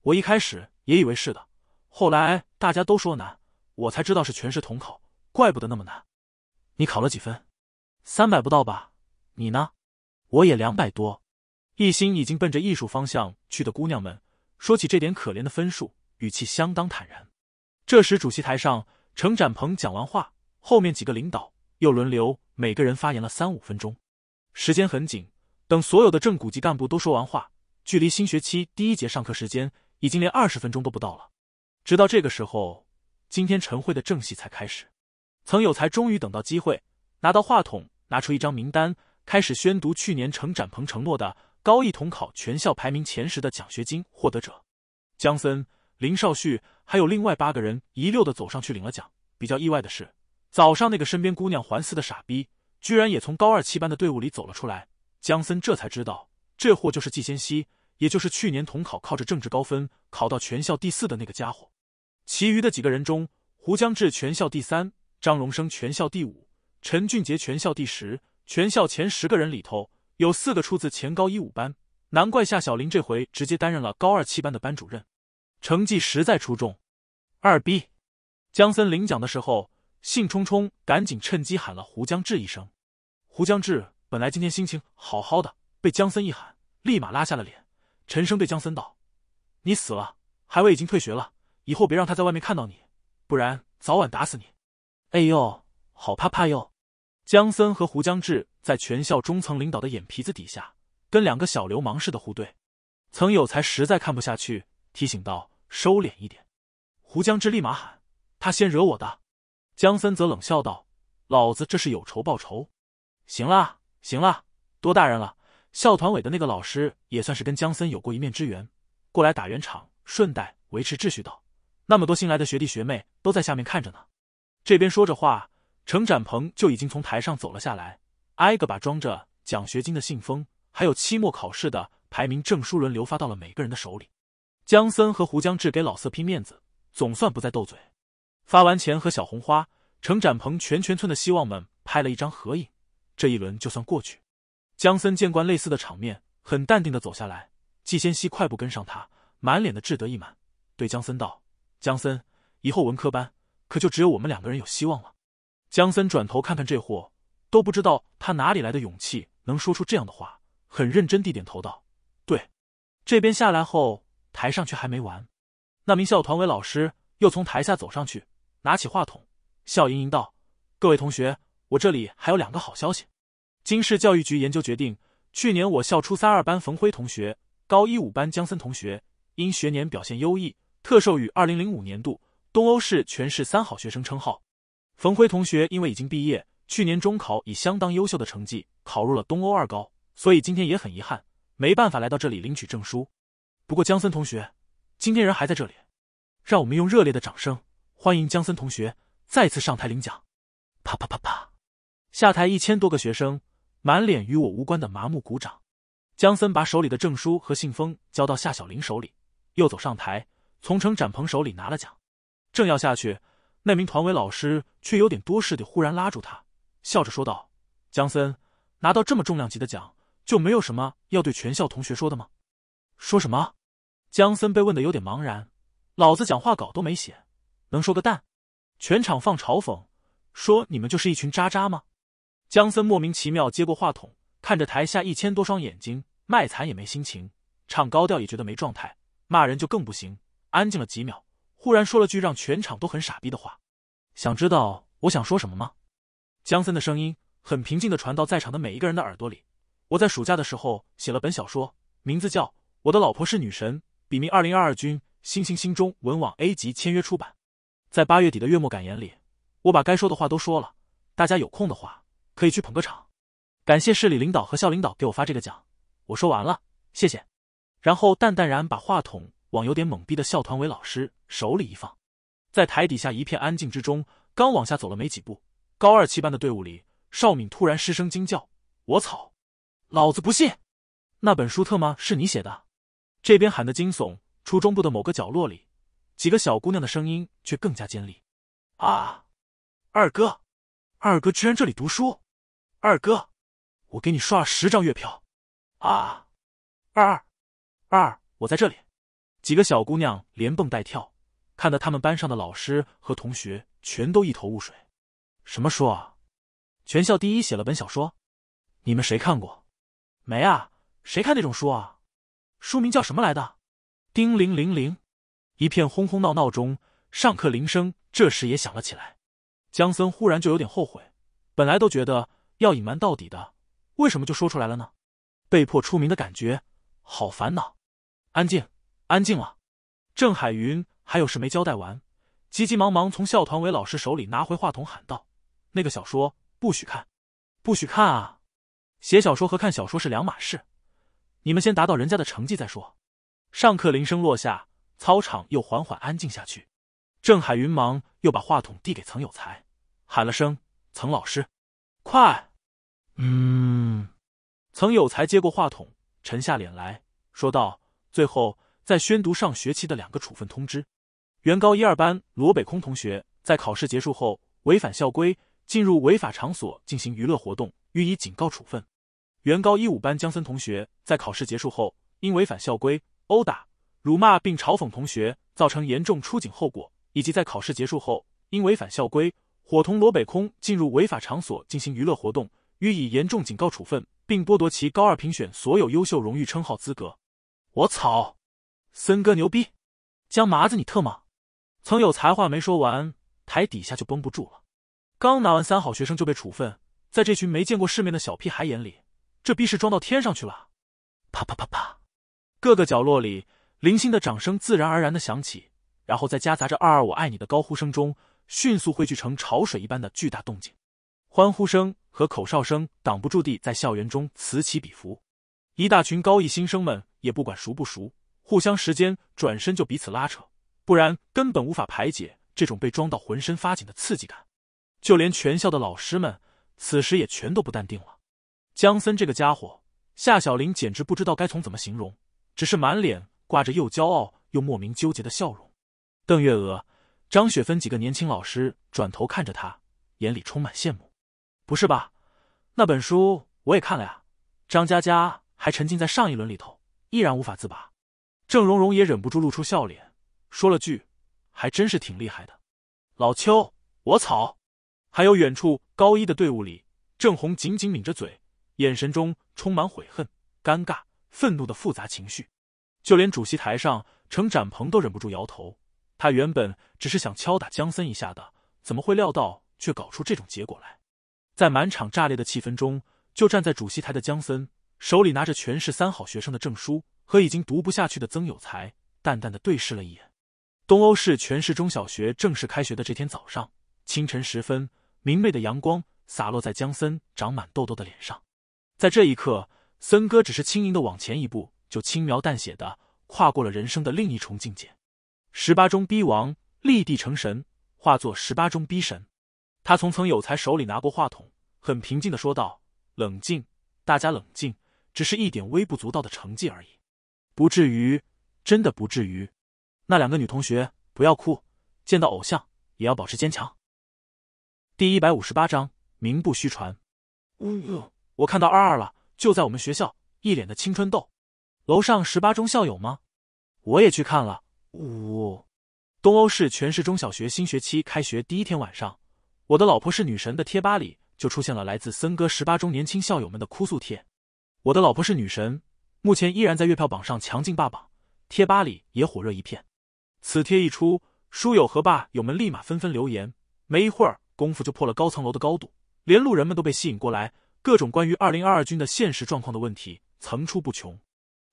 我一开始也以为是的，后来大家都说难，我才知道是全市统考，怪不得那么难。你考了几分？三百不到吧？你呢？我也两百多。”一心已经奔着艺术方向去的姑娘们说起这点可怜的分数，语气相当坦然。这时，主席台上，程展鹏讲完话，后面几个领导又轮流，每个人发言了三五分钟，时间很紧。等所有的正股级干部都说完话，距离新学期第一节上课时间已经连二十分钟都不到了。直到这个时候，今天晨会的正戏才开始。曾有才终于等到机会，拿到话筒，拿出一张名单，开始宣读去年程展鹏承诺的。高一统考全校排名前十的奖学金获得者，江森、林少旭还有另外八个人一溜的走上去领了奖。比较意外的是，早上那个身边姑娘环伺的傻逼，居然也从高二七班的队伍里走了出来。江森这才知道，这货就是季先熙，也就是去年统考靠着政治高分考到全校第四的那个家伙。其余的几个人中，胡江志全校第三，张荣生全校第五，陈俊杰全校第十。全校前十个人里头。有四个出自前高一五班，难怪夏小林这回直接担任了高二七班的班主任，成绩实在出众。二逼江森领奖的时候，兴冲冲，赶紧趁机喊了胡江志一声。胡江志本来今天心情好好的，被江森一喊，立马拉下了脸，沉声对江森道：“你死了，海伟已经退学了，以后别让他在外面看到你，不然早晚打死你。”哎呦，好怕怕哟！江森和胡江志。在全校中层领导的眼皮子底下，跟两个小流氓似的互怼，曾有才实在看不下去，提醒道：“收敛一点。”胡江之立马喊：“他先惹我的。”江森则冷笑道：“老子这是有仇报仇。”行啦，行啦，多大人了。校团委的那个老师也算是跟江森有过一面之缘，过来打圆场，顺带维持秩序道：“那么多新来的学弟学妹都在下面看着呢。”这边说着话，程展鹏就已经从台上走了下来。挨个把装着奖学金的信封，还有期末考试的排名证书轮流发到了每个人的手里。江森和胡江志给老色批面子，总算不再斗嘴。发完钱和小红花，程展鹏全全村的希望们拍了一张合影。这一轮就算过去。江森见惯类似的场面，很淡定的走下来。季先熙快步跟上他，满脸的志得意满，对江森道：“江森，以后文科班可就只有我们两个人有希望了。”江森转头看看这货。都不知道他哪里来的勇气，能说出这样的话。很认真地点头道：“对。”这边下来后，台上却还没完。那名校团委老师又从台下走上去，拿起话筒，笑盈盈道：“各位同学，我这里还有两个好消息。京市教育局研究决定，去年我校初三二班冯辉同学、高一五班江森同学，因学年表现优异，特授予二零零五年度东欧市全市三好学生称号。冯辉同学因为已经毕业。”去年中考以相当优秀的成绩考入了东欧二高，所以今天也很遗憾，没办法来到这里领取证书。不过江森同学，今天人还在这里，让我们用热烈的掌声欢迎江森同学再次上台领奖。啪啪啪啪，下台一千多个学生满脸与我无关的麻木鼓掌。江森把手里的证书和信封交到夏小玲手里，又走上台，从程展鹏手里拿了奖，正要下去，那名团委老师却有点多事的忽然拉住他。笑着说道：“江森，拿到这么重量级的奖，就没有什么要对全校同学说的吗？”“说什么？”江森被问的有点茫然。“老子讲话稿都没写，能说个蛋？”全场放嘲讽：“说你们就是一群渣渣吗？”江森莫名其妙接过话筒，看着台下一千多双眼睛，卖惨也没心情，唱高调也觉得没状态，骂人就更不行。安静了几秒，忽然说了句让全场都很傻逼的话：“想知道我想说什么吗？”江森的声音很平静的传到在场的每一个人的耳朵里。我在暑假的时候写了本小说，名字叫《我的老婆是女神》，笔名二零二二军，星星星中文网 A 级签约出版。在八月底的月末感言里，我把该说的话都说了。大家有空的话可以去捧个场。感谢市里领导和校领导给我发这个奖。我说完了，谢谢。然后淡淡然把话筒往有点懵逼的校团委老师手里一放，在台底下一片安静之中，刚往下走了没几步。高二七班的队伍里，邵敏突然失声惊叫：“我操！老子不信！那本书特么是你写的？”这边喊的惊悚，初中部的某个角落里，几个小姑娘的声音却更加尖利：“啊！二哥，二哥居然这里读书！二哥，我给你刷了十张月票！啊！二二二，我在这里！”几个小姑娘连蹦带跳，看得他们班上的老师和同学全都一头雾水。什么书啊？全校第一写了本小说，你们谁看过？没啊，谁看那种书啊？书名叫什么来的？叮铃铃铃，一片哄哄闹闹中，上课铃声这时也响了起来。江森忽然就有点后悔，本来都觉得要隐瞒到底的，为什么就说出来了呢？被迫出名的感觉，好烦恼。安静，安静了。郑海云还有事没交代完，急急忙忙从校团委老师手里拿回话筒喊道。那个小说不许看，不许看啊！写小说和看小说是两码事。你们先达到人家的成绩再说。上课铃声落下，操场又缓缓安静下去。郑海云忙又把话筒递给曾有才，喊了声：“曾老师，快！”嗯。曾有才接过话筒，沉下脸来说道：“最后再宣读上学期的两个处分通知。原高一二班罗北空同学在考试结束后违反校规。”进入违法场所进行娱乐活动，予以警告处分。原高一五班江森同学在考试结束后，因违反校规，殴打、辱骂并嘲讽同学，造成严重出警后果；以及在考试结束后，因违反校规，伙同罗北空进入违法场所进行娱乐活动，予以严重警告处分，并剥夺其高二评选所有优秀荣誉称号资格。我操，森哥牛逼！江麻子，你特么……曾有才话没说完，台底下就绷不住了。刚拿完三好学生就被处分，在这群没见过世面的小屁孩眼里，这逼是装到天上去了。啪啪啪啪，各个角落里零星的掌声自然而然的响起，然后在夹杂着“二二我爱你”的高呼声中，迅速汇聚成潮水一般的巨大动静。欢呼声和口哨声挡不住地在校园中此起彼伏。一大群高一新生们也不管熟不熟，互相时间转身就彼此拉扯，不然根本无法排解这种被装到浑身发紧的刺激感。就连全校的老师们，此时也全都不淡定了。江森这个家伙，夏小玲简直不知道该从怎么形容，只是满脸挂着又骄傲又莫名纠结的笑容。邓月娥、张雪芬几个年轻老师转头看着他，眼里充满羡慕。不是吧？那本书我也看了呀。张佳佳还沉浸在上一轮里头，依然无法自拔。郑蓉蓉也忍不住露出笑脸，说了句：“还真是挺厉害的。”老邱，我操！还有远处高一的队伍里，郑红紧紧抿着嘴，眼神中充满悔恨、尴尬、愤怒的复杂情绪。就连主席台上程展鹏都忍不住摇头。他原本只是想敲打江森一下的，怎么会料到却搞出这种结果来？在满场炸裂的气氛中，就站在主席台的江森手里拿着全市三好学生的证书，和已经读不下去的曾有才淡淡的对视了一眼。东欧市全市中小学正式开学的这天早上，清晨时分。明媚的阳光洒落在江森长满痘痘的脸上，在这一刻，森哥只是轻盈的往前一步，就轻描淡写的跨过了人生的另一重境界。十八中逼王立地成神，化作十八中逼神。他从曾有才手里拿过话筒，很平静的说道：“冷静，大家冷静，只是一点微不足道的成绩而已，不至于，真的不至于。那两个女同学不要哭，见到偶像也要保持坚强。”第一百五十八章名不虚传。我看到二二了，就在我们学校，一脸的青春痘。楼上十八中校友吗？我也去看了。呜呜，东欧市全市中小学新学期开学第一天晚上，我的老婆是女神的贴吧里就出现了来自森哥十八中年轻校友们的哭诉贴。我的老婆是女神，目前依然在月票榜上强劲霸榜，贴吧里也火热一片。此贴一出，书友和霸友们立马纷纷留言，没一会儿。功夫就破了高层楼的高度，连路人们都被吸引过来，各种关于二零二二军的现实状况的问题层出不穷。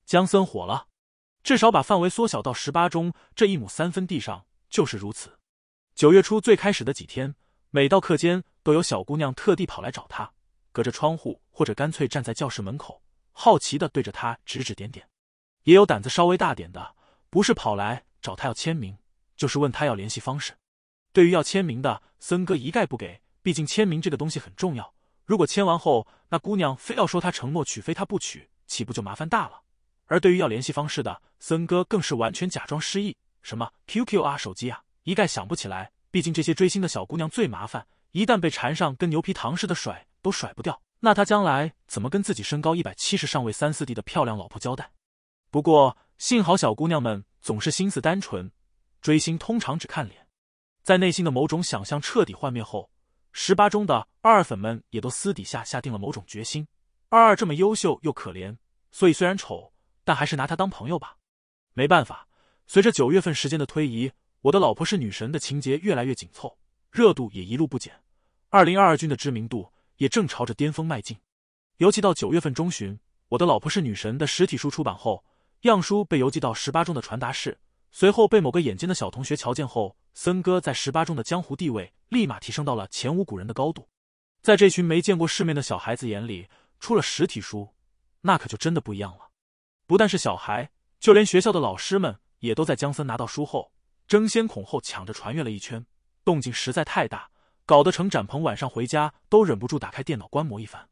江森火了，至少把范围缩小到十八中这一亩三分地上就是如此。九月初最开始的几天，每到课间，都有小姑娘特地跑来找他，隔着窗户或者干脆站在教室门口，好奇的对着他指指点点。也有胆子稍微大点的，不是跑来找他要签名，就是问他要联系方式。对于要签名的森哥一概不给，毕竟签名这个东西很重要。如果签完后那姑娘非要说他承诺娶非他不娶，岂不就麻烦大了？而对于要联系方式的森哥更是完全假装失忆，什么 QQ 啊、手机啊，一概想不起来。毕竟这些追星的小姑娘最麻烦，一旦被缠上，跟牛皮糖似的甩都甩不掉。那他将来怎么跟自己身高一百七十上位三四 D 的漂亮老婆交代？不过幸好小姑娘们总是心思单纯，追星通常只看脸。在内心的某种想象彻底幻灭后，十八中的二二粉们也都私底下下定了某种决心。二二这么优秀又可怜，所以虽然丑，但还是拿他当朋友吧。没办法，随着九月份时间的推移，《我的老婆是女神》的情节越来越紧凑，热度也一路不减。二零二二军的知名度也正朝着巅峰迈进。尤其到九月份中旬，《我的老婆是女神》的实体书出版后，样书被邮寄到十八中的传达室，随后被某个眼尖的小同学瞧见后。森哥在十八中的江湖地位立马提升到了前无古人的高度，在这群没见过世面的小孩子眼里，出了实体书，那可就真的不一样了。不但是小孩，就连学校的老师们也都在江森拿到书后争先恐后抢着传阅了一圈，动静实在太大，搞得程展鹏晚上回家都忍不住打开电脑观摩一番。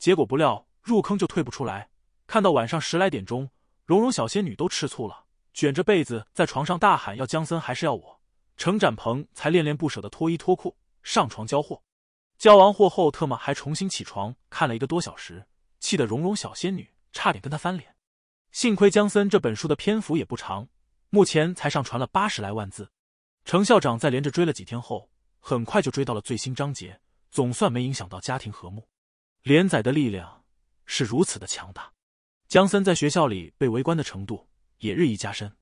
结果不料入坑就退不出来，看到晚上十来点钟，蓉蓉小仙女都吃醋了，卷着被子在床上大喊要江森还是要我。程展鹏才恋恋不舍的脱衣脱裤上床交货，交完货后特么还重新起床看了一个多小时，气得蓉蓉小仙女差点跟他翻脸。幸亏江森这本书的篇幅也不长，目前才上传了八十来万字。程校长在连着追了几天后，很快就追到了最新章节，总算没影响到家庭和睦。连载的力量是如此的强大，江森在学校里被围观的程度也日益加深。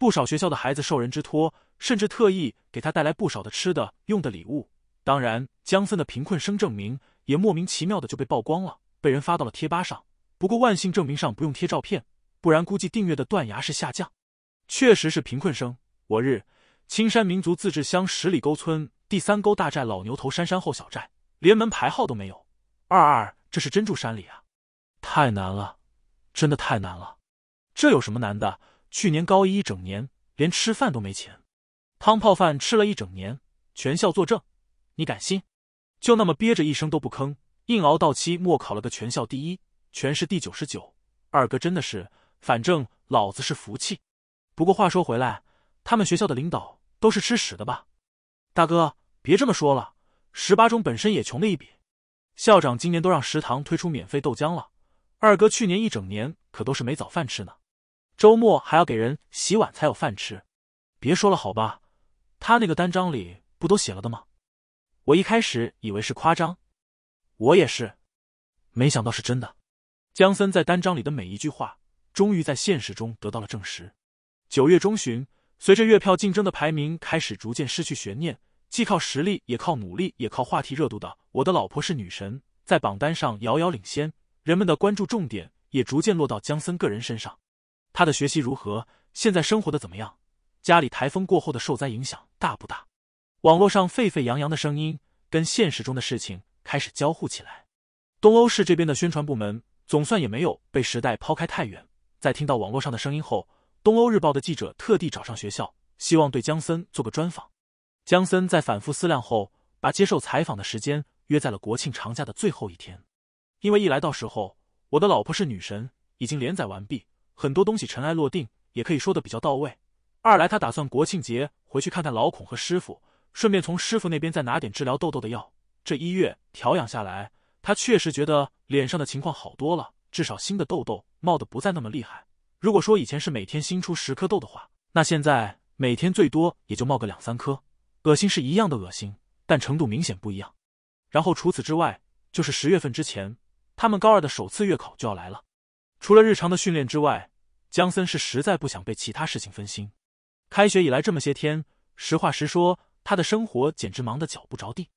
不少学校的孩子受人之托，甚至特意给他带来不少的吃的、用的礼物。当然，江森的贫困生证明也莫名其妙的就被曝光了，被人发到了贴吧上。不过万幸，证明上不用贴照片，不然估计订阅的断崖式下降。确实是贫困生，我日！青山民族自治乡十里沟村第三沟大寨老牛头山山后小寨，连门牌号都没有。二二，这是真住山里啊！太难了，真的太难了。这有什么难的？去年高一一整年连吃饭都没钱，汤泡饭吃了一整年，全校作证，你敢信？就那么憋着一声都不吭，硬熬到期末考了个全校第一，全市第九十九。二哥真的是，反正老子是服气。不过话说回来，他们学校的领导都是吃屎的吧？大哥别这么说了，十八中本身也穷的一笔，校长今年都让食堂推出免费豆浆了。二哥去年一整年可都是没早饭吃呢。周末还要给人洗碗才有饭吃，别说了好吧？他那个单张里不都写了的吗？我一开始以为是夸张，我也是，没想到是真的。姜森在单张里的每一句话，终于在现实中得到了证实。九月中旬，随着月票竞争的排名开始逐渐失去悬念，既靠实力也靠努力也靠话题热度的《我的老婆是女神》在榜单上遥遥领先，人们的关注重点也逐渐落到姜森个人身上。他的学习如何？现在生活的怎么样？家里台风过后的受灾影响大不大？网络上沸沸扬扬的声音跟现实中的事情开始交互起来。东欧市这边的宣传部门总算也没有被时代抛开太远，在听到网络上的声音后，东欧日报的记者特地找上学校，希望对江森做个专访。江森在反复思量后，把接受采访的时间约在了国庆长假的最后一天，因为一来到时候，我的老婆是女神，已经连载完毕。很多东西尘埃落定，也可以说得比较到位。二来，他打算国庆节回去看看老孔和师傅，顺便从师傅那边再拿点治疗痘痘的药。这一月调养下来，他确实觉得脸上的情况好多了，至少新的痘痘冒的不再那么厉害。如果说以前是每天新出十颗痘的话，那现在每天最多也就冒个两三颗，恶心是一样的恶心，但程度明显不一样。然后除此之外，就是十月份之前，他们高二的首次月考就要来了。除了日常的训练之外，江森是实在不想被其他事情分心。开学以来这么些天，实话实说，他的生活简直忙得脚不着地。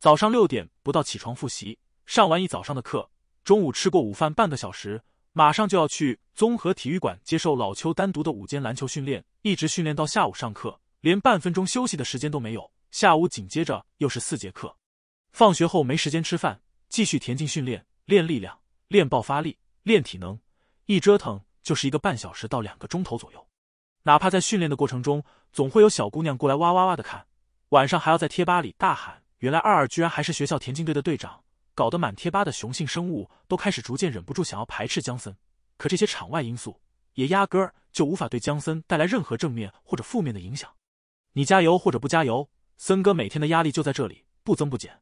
早上六点不到起床复习，上完一早上的课，中午吃过午饭半个小时，马上就要去综合体育馆接受老邱单独的午间篮球训练，一直训练到下午上课，连半分钟休息的时间都没有。下午紧接着又是四节课，放学后没时间吃饭，继续田径训练，练力量，练爆发力，练体能。一折腾就是一个半小时到两个钟头左右，哪怕在训练的过程中，总会有小姑娘过来哇哇哇的看，晚上还要在贴吧里大喊。原来二二居然还是学校田径队的队长，搞得满贴吧的雄性生物都开始逐渐忍不住想要排斥江森。可这些场外因素也压根儿就无法对江森带来任何正面或者负面的影响。你加油或者不加油，森哥每天的压力就在这里不增不减；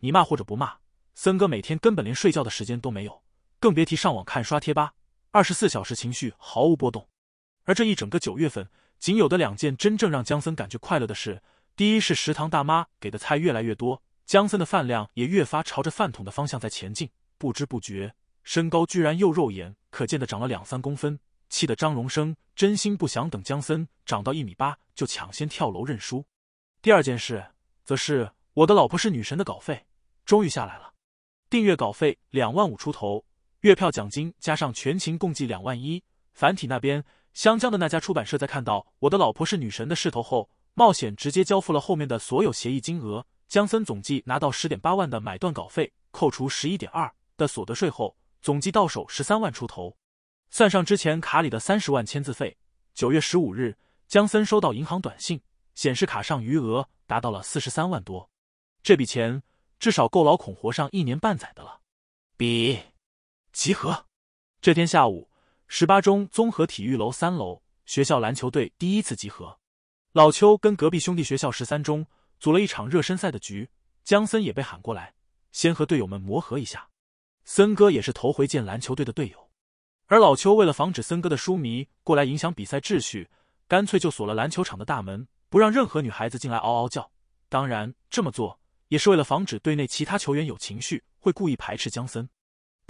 你骂或者不骂，森哥每天根本连睡觉的时间都没有，更别提上网看刷贴吧。二十四小时情绪毫无波动，而这一整个九月份，仅有的两件真正让姜森感觉快乐的事，第一是食堂大妈给的菜越来越多，姜森的饭量也越发朝着饭桶的方向在前进，不知不觉身高居然又肉眼可见的长了两三公分，气得张荣生真心不想等姜森长到一米八就抢先跳楼认输。第二件事，则是我的老婆是女神的稿费终于下来了，订阅稿费两万五出头。月票奖金加上全勤共计两万一。繁体那边，湘江的那家出版社在看到《我的老婆是女神》的势头后，冒险直接交付了后面的所有协议金额。江森总计拿到十点八万的买断稿费，扣除十一点二的所得税后，总计到手十三万出头。算上之前卡里的三十万签字费，九月十五日，江森收到银行短信，显示卡上余额达到了四十三万多。这笔钱至少够老孔活上一年半载的了。比。集合。这天下午，十八中综合体育楼三楼，学校篮球队第一次集合。老邱跟隔壁兄弟学校十三中组了一场热身赛的局，江森也被喊过来，先和队友们磨合一下。森哥也是头回见篮球队的队友，而老邱为了防止森哥的书迷过来影响比赛秩序，干脆就锁了篮球场的大门，不让任何女孩子进来嗷嗷叫。当然，这么做也是为了防止队内其他球员有情绪，会故意排斥江森。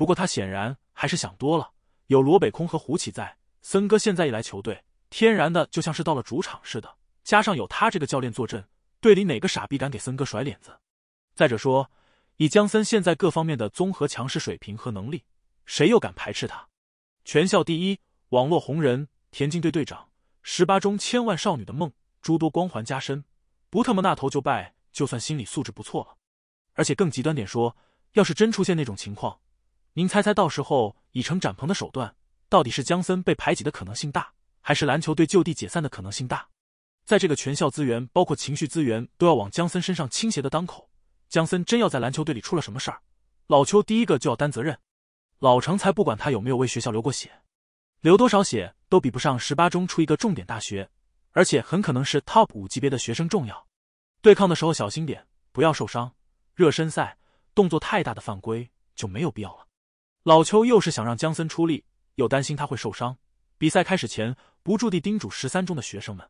不过他显然还是想多了。有罗北空和胡启在，森哥现在一来球队，天然的就像是到了主场似的。加上有他这个教练坐镇，队里哪个傻逼敢给森哥甩脸子？再者说，以江森现在各方面的综合强势水平和能力，谁又敢排斥他？全校第一，网络红人，田径队队长，十八中千万少女的梦，诸多光环加身，不特么那头就拜，就算心理素质不错了。而且更极端点说，要是真出现那种情况，您猜猜，到时候以成展鹏的手段，到底是姜森被排挤的可能性大，还是篮球队就地解散的可能性大？在这个全校资源，包括情绪资源都要往姜森身上倾斜的当口，姜森真要在篮球队里出了什么事儿，老邱第一个就要担责任。老程才不管他有没有为学校流过血，流多少血都比不上十八中出一个重点大学，而且很可能是 Top 五级别的学生重要。对抗的时候小心点，不要受伤。热身赛动作太大的犯规就没有必要了。老邱又是想让姜森出力，又担心他会受伤。比赛开始前，不住地叮嘱十三中的学生们。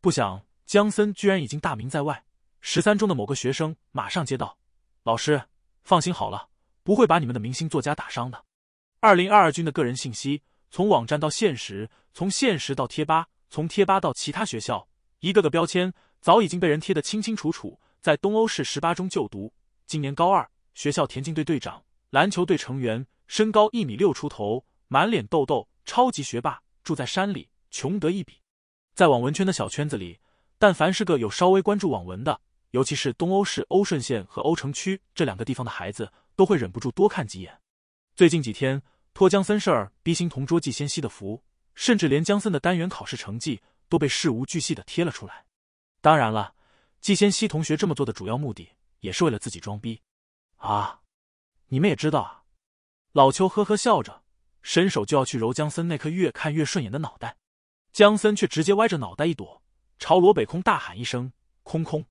不想姜森居然已经大名在外。十三中的某个学生马上接到：“老师，放心好了，不会把你们的明星作家打伤的。”二零二二军的个人信息，从网站到现实，从现实到贴吧，从贴吧到其他学校，一个个标签早已经被人贴得清清楚楚。在东欧市十八中就读，今年高二，学校田径队队长。篮球队成员，身高一米六出头，满脸痘痘，超级学霸，住在山里，穷得一笔。在网文圈的小圈子里，但凡是个有稍微关注网文的，尤其是东欧市欧顺县和欧城区这两个地方的孩子，都会忍不住多看几眼。最近几天，托江森事儿逼新同桌季先熙的福，甚至连江森的单元考试成绩都被事无巨细的贴了出来。当然了，季先熙同学这么做的主要目的，也是为了自己装逼啊。你们也知道啊，老邱呵呵笑着，伸手就要去揉江森那颗越看越顺眼的脑袋，江森却直接歪着脑袋一躲，朝罗北空大喊一声：“空空！”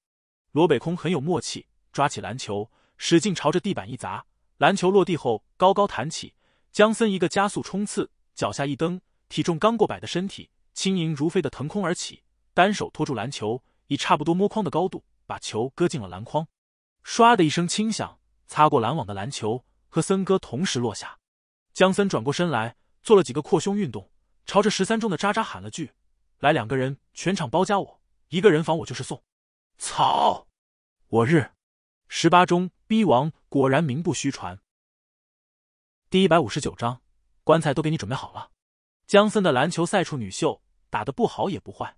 罗北空很有默契，抓起篮球，使劲朝着地板一砸，篮球落地后高高弹起，江森一个加速冲刺，脚下一蹬，体重刚过百的身体轻盈如飞的腾空而起，单手托住篮球，以差不多摸框的高度把球搁进了篮筐，唰的一声轻响。擦过篮网的篮球和森哥同时落下，江森转过身来做了几个扩胸运动，朝着十三中的渣渣喊了句：“来两个人全场包夹我，一个人防我就是送。”操！我日！十八中逼王果然名不虚传。第一百五十九章，棺材都给你准备好了。江森的篮球赛处女秀打得不好也不坏，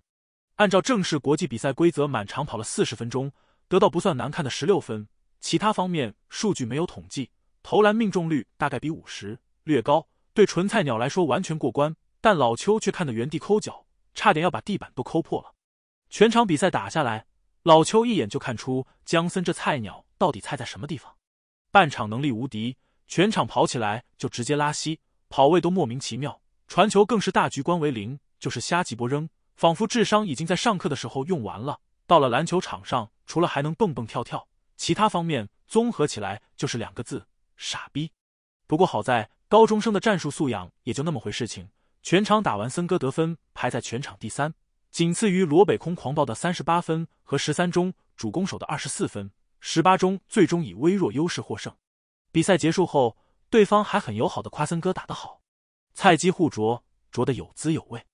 按照正式国际比赛规则满场跑了四十分钟，得到不算难看的十六分。其他方面数据没有统计，投篮命中率大概比五十略高，对纯菜鸟来说完全过关。但老邱却看得原地抠脚，差点要把地板都抠破了。全场比赛打下来，老邱一眼就看出姜森这菜鸟到底菜在什么地方：半场能力无敌，全场跑起来就直接拉稀，跑位都莫名其妙，传球更是大局观为零，就是瞎几波扔，仿佛智商已经在上课的时候用完了，到了篮球场上除了还能蹦蹦跳跳。其他方面综合起来就是两个字：傻逼。不过好在高中生的战术素养也就那么回事情全场打完，森哥得分排在全场第三，仅次于罗北空狂暴的三十八分和十三中主攻手的二十四分。十八中最终以微弱优势获胜。比赛结束后，对方还很友好的夸森哥打得好，菜鸡互啄，啄得有滋有味。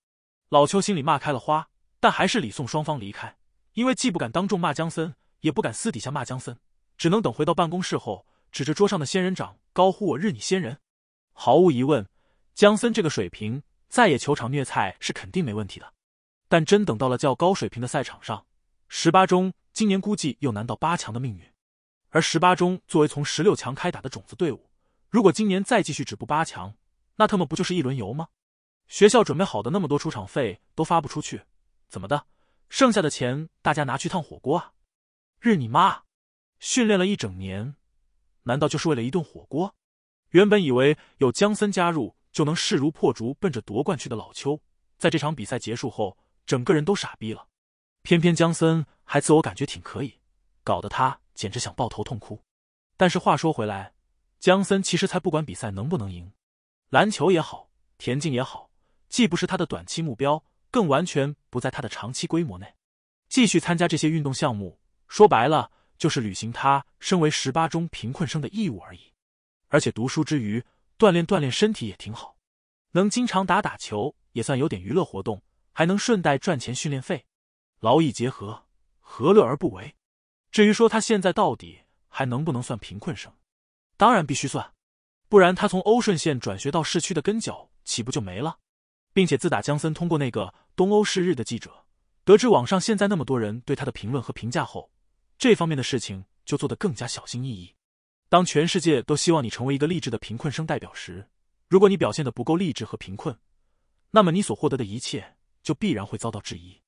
老邱心里骂开了花，但还是礼送双方离开，因为既不敢当众骂江森。也不敢私底下骂江森，只能等回到办公室后，指着桌上的仙人掌高呼：“我日你仙人！”毫无疑问，江森这个水平，在野球场虐菜是肯定没问题的。但真等到了较高水平的赛场上，十八中今年估计又难到八强的命运。而十八中作为从十六强开打的种子队伍，如果今年再继续止步八强，那他们不就是一轮游吗？学校准备好的那么多出场费都发不出去，怎么的？剩下的钱大家拿去烫火锅啊？日你妈！训练了一整年，难道就是为了一顿火锅？原本以为有姜森加入就能势如破竹，奔着夺冠去的老邱，在这场比赛结束后，整个人都傻逼了。偏偏姜森还自我感觉挺可以，搞得他简直想抱头痛哭。但是话说回来，姜森其实才不管比赛能不能赢，篮球也好，田径也好，既不是他的短期目标，更完全不在他的长期规模内。继续参加这些运动项目。说白了，就是履行他身为十八中贫困生的义务而已。而且读书之余锻炼锻炼身体也挺好，能经常打打球也算有点娱乐活动，还能顺带赚钱训练费，劳逸结合，何乐而不为？至于说他现在到底还能不能算贫困生，当然必须算，不然他从欧顺县转学到市区的根脚岂不就没了？并且自打江森通过那个东欧视日的记者得知网上现在那么多人对他的评论和评价后，这方面的事情就做得更加小心翼翼。当全世界都希望你成为一个励志的贫困生代表时，如果你表现的不够励志和贫困，那么你所获得的一切就必然会遭到质疑。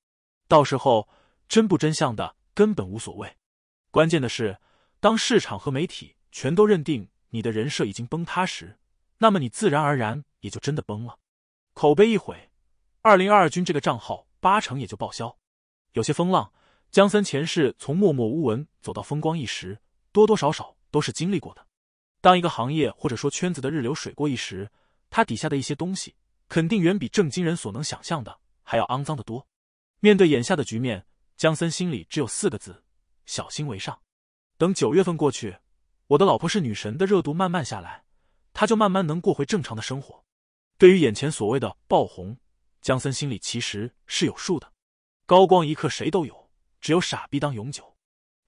到时候真不真相的根本无所谓，关键的是，当市场和媒体全都认定你的人设已经崩塌时，那么你自然而然也就真的崩了。口碑一毁，二零二二军这个账号八成也就报销。有些风浪。江森前世从默默无闻走到风光一时，多多少少都是经历过的。当一个行业或者说圈子的日流水过一时，他底下的一些东西肯定远比正经人所能想象的还要肮脏的多。面对眼下的局面，江森心里只有四个字：小心为上。等九月份过去，我的老婆是女神的热度慢慢下来，他就慢慢能过回正常的生活。对于眼前所谓的爆红，江森心里其实是有数的。高光一刻谁都有。只有傻逼当永久，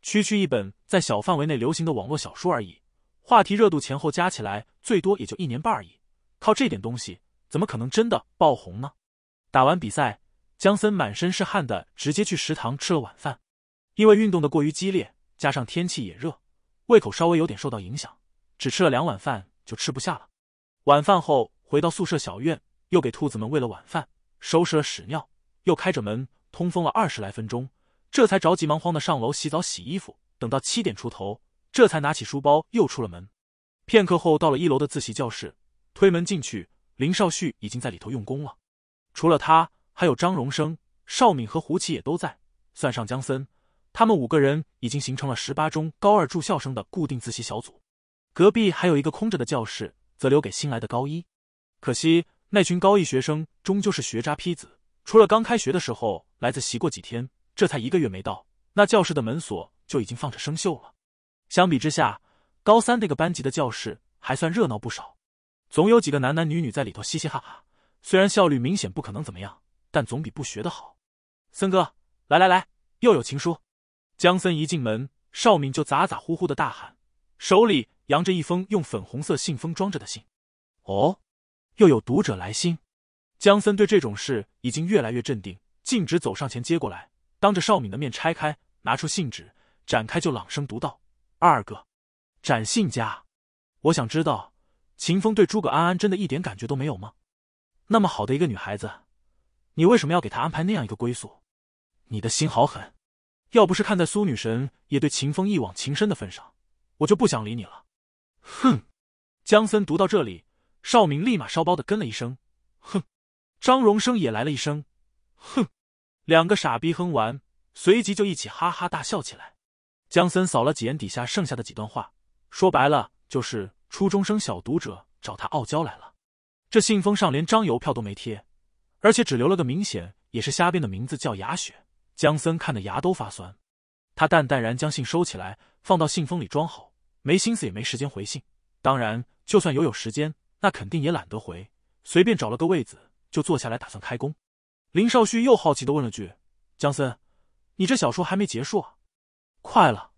区区一本在小范围内流行的网络小说而已，话题热度前后加起来最多也就一年半而已，靠这点东西怎么可能真的爆红呢？打完比赛，江森满身是汗的直接去食堂吃了晚饭，因为运动的过于激烈，加上天气也热，胃口稍微有点受到影响，只吃了两碗饭就吃不下了。晚饭后回到宿舍小院，又给兔子们喂了晚饭，收拾了屎尿，又开着门通风了二十来分钟。这才着急忙慌的上楼洗澡洗衣服，等到七点出头，这才拿起书包又出了门。片刻后到了一楼的自习教室，推门进去，林少旭已经在里头用功了。除了他，还有张荣生、邵敏和胡奇也都在。算上江森，他们五个人已经形成了十八中高二住校生的固定自习小组。隔壁还有一个空着的教室，则留给新来的高一。可惜那群高一学生终究是学渣坯子，除了刚开学的时候来自习过几天。这才一个月没到，那教室的门锁就已经放着生锈了。相比之下，高三那个班级的教室还算热闹不少，总有几个男男女女在里头嘻嘻哈哈。虽然效率明显不可能怎么样，但总比不学的好。森哥，来来来，又有情书！江森一进门，邵敏就咋咋呼呼的大喊，手里扬着一封用粉红色信封装着的信。哦，又有读者来信。江森对这种事已经越来越镇定，径直走上前接过来。当着少敏的面拆开，拿出信纸，展开就朗声读道：“二哥，展信家，我想知道，秦风对诸葛安安真的一点感觉都没有吗？那么好的一个女孩子，你为什么要给她安排那样一个归宿？你的心好狠！要不是看在苏女神也对秦风一往情深的份上，我就不想理你了。”哼！江森读到这里，少敏立马烧包的跟了一声：“哼！”张荣生也来了一声：“哼！”两个傻逼哼完，随即就一起哈哈大笑起来。江森扫了几眼底下剩下的几段话，说白了就是初中生小读者找他傲娇来了。这信封上连张邮票都没贴，而且只留了个明显也是瞎编的名字，叫雅雪。江森看的牙都发酸。他淡淡然将信收起来，放到信封里装好，没心思也没时间回信。当然，就算有有时间，那肯定也懒得回，随便找了个位子就坐下来，打算开工。林少旭又好奇的问了句：“江森，你这小说还没结束啊？”“快了。”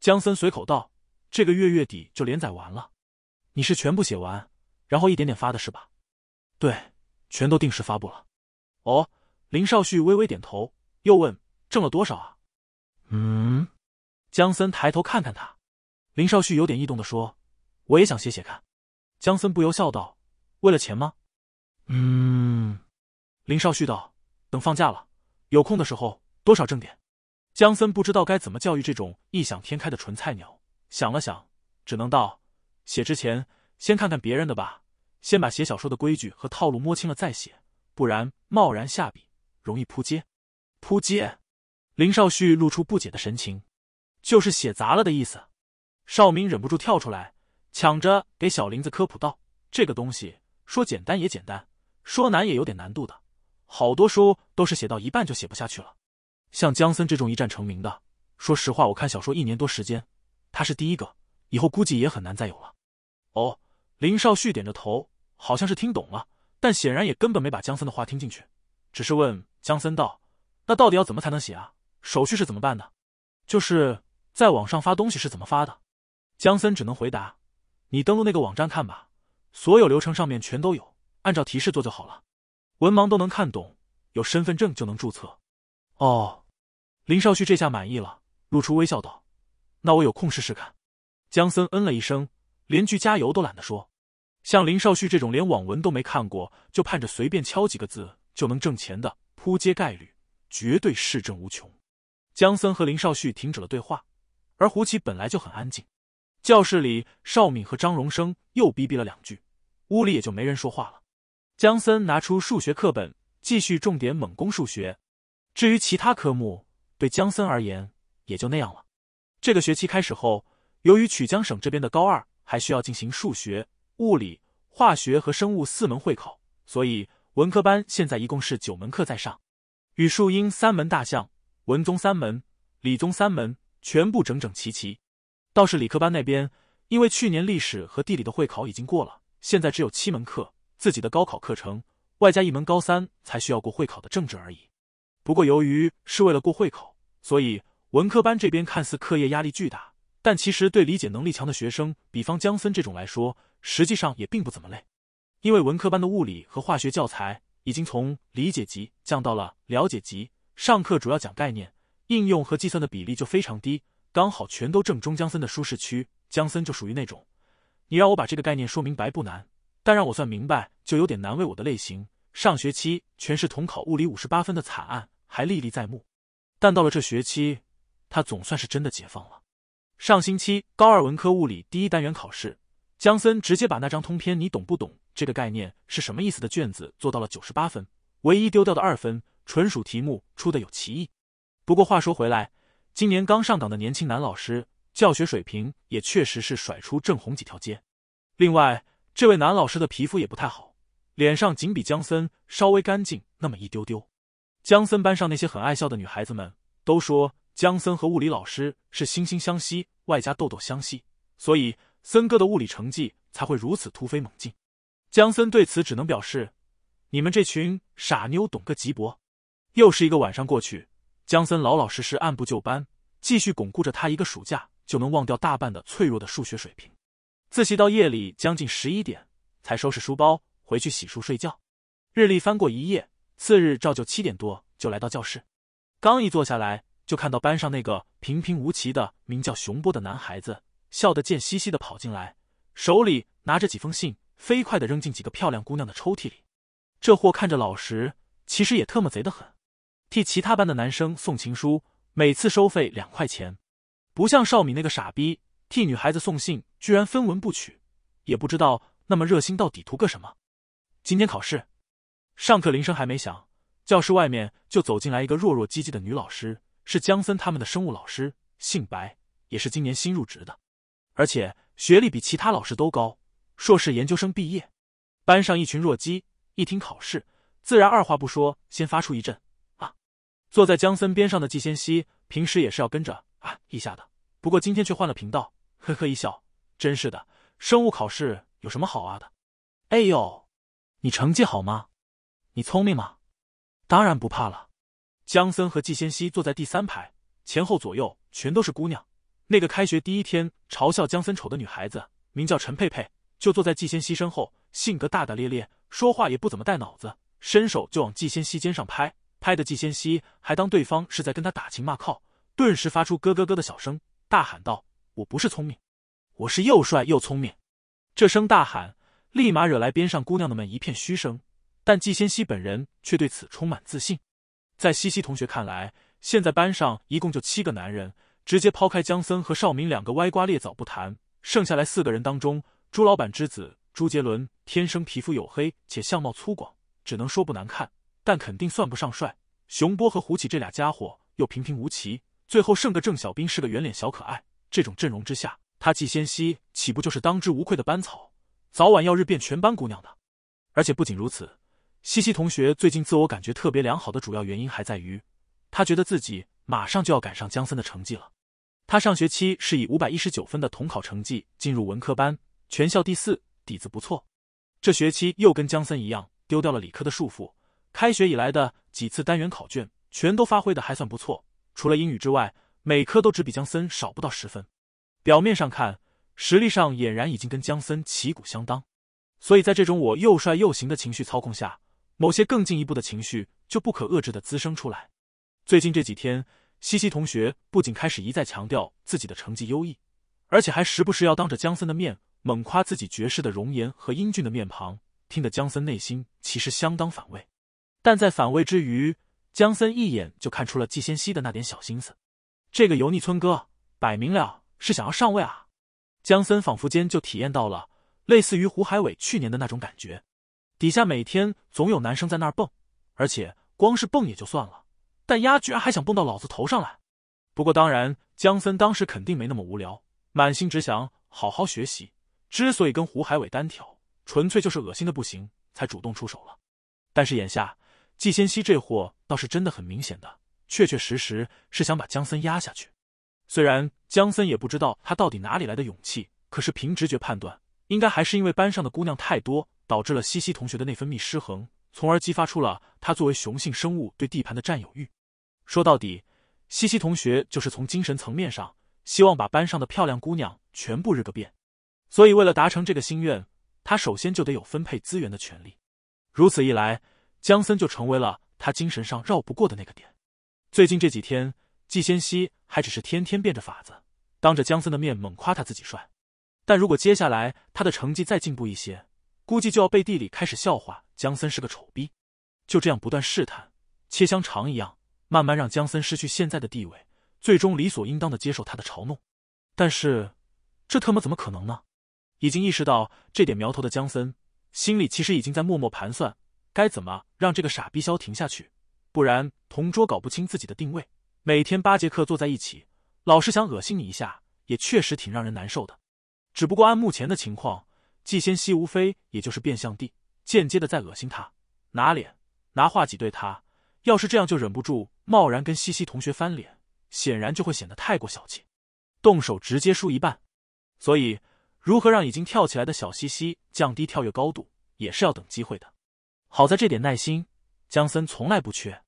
江森随口道，“这个月月底就连载完了。你是全部写完，然后一点点发的是吧？”“对，全都定时发布了。”“哦。”林少旭微微点头，又问：“挣了多少啊？”“嗯。”江森抬头看看他，林少旭有点异动的说：“我也想写写看。”江森不由笑道：“为了钱吗？”“嗯。”林少旭道：“等放假了，有空的时候，多少挣点。”江森不知道该怎么教育这种异想天开的纯菜鸟，想了想，只能道：“写之前，先看看别人的吧，先把写小说的规矩和套路摸清了再写，不然贸然下笔，容易扑街。”扑街？林少旭露出不解的神情，就是写砸了的意思。少明忍不住跳出来，抢着给小林子科普道：“这个东西说简单也简单，说难也有点难度的。”好多书都是写到一半就写不下去了，像江森这种一战成名的，说实话，我看小说一年多时间，他是第一个，以后估计也很难再有了。哦，林少旭点着头，好像是听懂了，但显然也根本没把江森的话听进去，只是问江森道：“那到底要怎么才能写啊？手续是怎么办的？就是在网上发东西是怎么发的？”江森只能回答：“你登录那个网站看吧，所有流程上面全都有，按照提示做就好了。”文盲都能看懂，有身份证就能注册。哦，林少旭这下满意了，露出微笑道：“那我有空试试看。”江森嗯了一声，连句加油都懒得说。像林少旭这种连网文都没看过，就盼着随便敲几个字就能挣钱的，扑街概率绝对市正无穷。江森和林少旭停止了对话，而胡奇本来就很安静。教室里，邵敏和张荣生又逼逼了两句，屋里也就没人说话了。江森拿出数学课本，继续重点猛攻数学。至于其他科目，对江森而言也就那样了。这个学期开始后，由于曲江省这边的高二还需要进行数学、物理、化学和生物四门会考，所以文科班现在一共是九门课在上，语数英三门大项，文综三门，理综三门，全部整整齐齐。倒是理科班那边，因为去年历史和地理的会考已经过了，现在只有七门课。自己的高考课程，外加一门高三才需要过会考的政治而已。不过，由于是为了过会考，所以文科班这边看似课业压力巨大，但其实对理解能力强的学生，比方江森这种来说，实际上也并不怎么累。因为文科班的物理和化学教材已经从理解级降到了了解级，上课主要讲概念、应用和计算的比例就非常低，刚好全都正中江森的舒适区。江森就属于那种，你让我把这个概念说明白不难。但让我算明白，就有点难为我的类型。上学期全市统考物理五十八分的惨案还历历在目，但到了这学期，他总算是真的解放了。上星期高二文科物理第一单元考试，江森直接把那张通篇“你懂不懂”这个概念是什么意思的卷子做到了九十八分，唯一丢掉的二分纯属题目出的有歧义。不过话说回来，今年刚上岗的年轻男老师教学水平也确实是甩出正红几条街。另外。这位男老师的皮肤也不太好，脸上仅比江森稍微干净那么一丢丢。江森班上那些很爱笑的女孩子们都说，江森和物理老师是惺惺相惜，外加痘痘相惜，所以森哥的物理成绩才会如此突飞猛进。江森对此只能表示：“你们这群傻妞懂个鸡脖。”又是一个晚上过去，江森老老实实按部就班，继续巩固着他一个暑假就能忘掉大半的脆弱的数学水平。自习到夜里将近十一点，才收拾书包回去洗漱睡觉。日历翻过一页，次日照旧七点多就来到教室。刚一坐下来，就看到班上那个平平无奇的名叫熊波的男孩子，笑得贱兮兮的跑进来，手里拿着几封信，飞快的扔进几个漂亮姑娘的抽屉里。这货看着老实，其实也特么贼的很，替其他班的男生送情书，每次收费两块钱，不像少敏那个傻逼。替女孩子送信居然分文不取，也不知道那么热心到底图个什么。今天考试，上课铃声还没响，教室外面就走进来一个弱弱唧唧的女老师，是江森他们的生物老师，姓白，也是今年新入职的，而且学历比其他老师都高，硕士研究生毕业。班上一群弱鸡，一听考试，自然二话不说，先发出一阵啊。坐在江森边上的季先熙，平时也是要跟着啊一下的，不过今天却换了频道。呵呵一笑，真是的，生物考试有什么好啊的？哎呦，你成绩好吗？你聪明吗？当然不怕了。江森和季先熙坐在第三排，前后左右全都是姑娘。那个开学第一天嘲笑江森丑的女孩子名叫陈佩佩，就坐在季先熙身后，性格大大咧咧，说话也不怎么带脑子，伸手就往季先熙肩上拍，拍的季先熙还当对方是在跟他打情骂俏，顿时发出咯咯咯的小声，大喊道。我不是聪明，我是又帅又聪明。这声大喊立马惹来边上姑娘的们一片嘘声，但季先熙本人却对此充满自信。在西西同学看来，现在班上一共就七个男人，直接抛开江森和少明两个歪瓜裂枣不谈，剩下来四个人当中，朱老板之子朱杰伦天生皮肤黝黑且相貌粗犷，只能说不难看，但肯定算不上帅。熊波和胡启这俩家伙又平平无奇，最后剩个郑小兵是个圆脸小可爱。这种阵容之下，他季先茜，岂不就是当之无愧的班草？早晚要日遍全班姑娘的。而且不仅如此，茜茜同学最近自我感觉特别良好的主要原因，还在于她觉得自己马上就要赶上江森的成绩了。她上学期是以五百一十九分的统考成绩进入文科班，全校第四，底子不错。这学期又跟江森一样，丢掉了理科的束缚。开学以来的几次单元考卷，全都发挥的还算不错，除了英语之外。每科都只比江森少不到十分，表面上看，实力上俨然已经跟江森旗鼓相当，所以在这种我又帅又行的情绪操控下，某些更进一步的情绪就不可遏制的滋生出来。最近这几天，西西同学不仅开始一再强调自己的成绩优异，而且还时不时要当着江森的面猛夸自己绝世的容颜和英俊的面庞，听得江森内心其实相当反胃，但在反胃之余，江森一眼就看出了季先希的那点小心思。这个油腻村哥，摆明了是想要上位啊！江森仿佛间就体验到了类似于胡海伟去年的那种感觉，底下每天总有男生在那儿蹦，而且光是蹦也就算了，但丫居然还想蹦到老子头上来！不过当然，江森当时肯定没那么无聊，满心只想好好学习。之所以跟胡海伟单挑，纯粹就是恶心的不行才主动出手了。但是眼下，季先熙这货倒是真的很明显的。确确实实是想把姜森压下去。虽然姜森也不知道他到底哪里来的勇气，可是凭直觉判断，应该还是因为班上的姑娘太多，导致了西西同学的内分泌失衡，从而激发出了他作为雄性生物对地盘的占有欲。说到底，西西同学就是从精神层面上希望把班上的漂亮姑娘全部日个遍。所以，为了达成这个心愿，他首先就得有分配资源的权利。如此一来，姜森就成为了他精神上绕不过的那个点。最近这几天，季先熙还只是天天变着法子，当着江森的面猛夸他自己帅。但如果接下来他的成绩再进步一些，估计就要背地里开始笑话江森是个丑逼。就这样不断试探，切香肠一样，慢慢让江森失去现在的地位，最终理所应当的接受他的嘲弄。但是，这特么怎么可能呢？已经意识到这点苗头的江森，心里其实已经在默默盘算，该怎么让这个傻逼消停下去。不然同桌搞不清自己的定位，每天八节课坐在一起，老师想恶心你一下，也确实挺让人难受的。只不过按目前的情况，季先熙无非也就是变相地、间接的在恶心他，拿脸、拿话挤兑他。要是这样就忍不住贸然跟西西同学翻脸，显然就会显得太过小气，动手直接输一半。所以，如何让已经跳起来的小西西降低跳跃高度，也是要等机会的。好在这点耐心，江森从来不缺。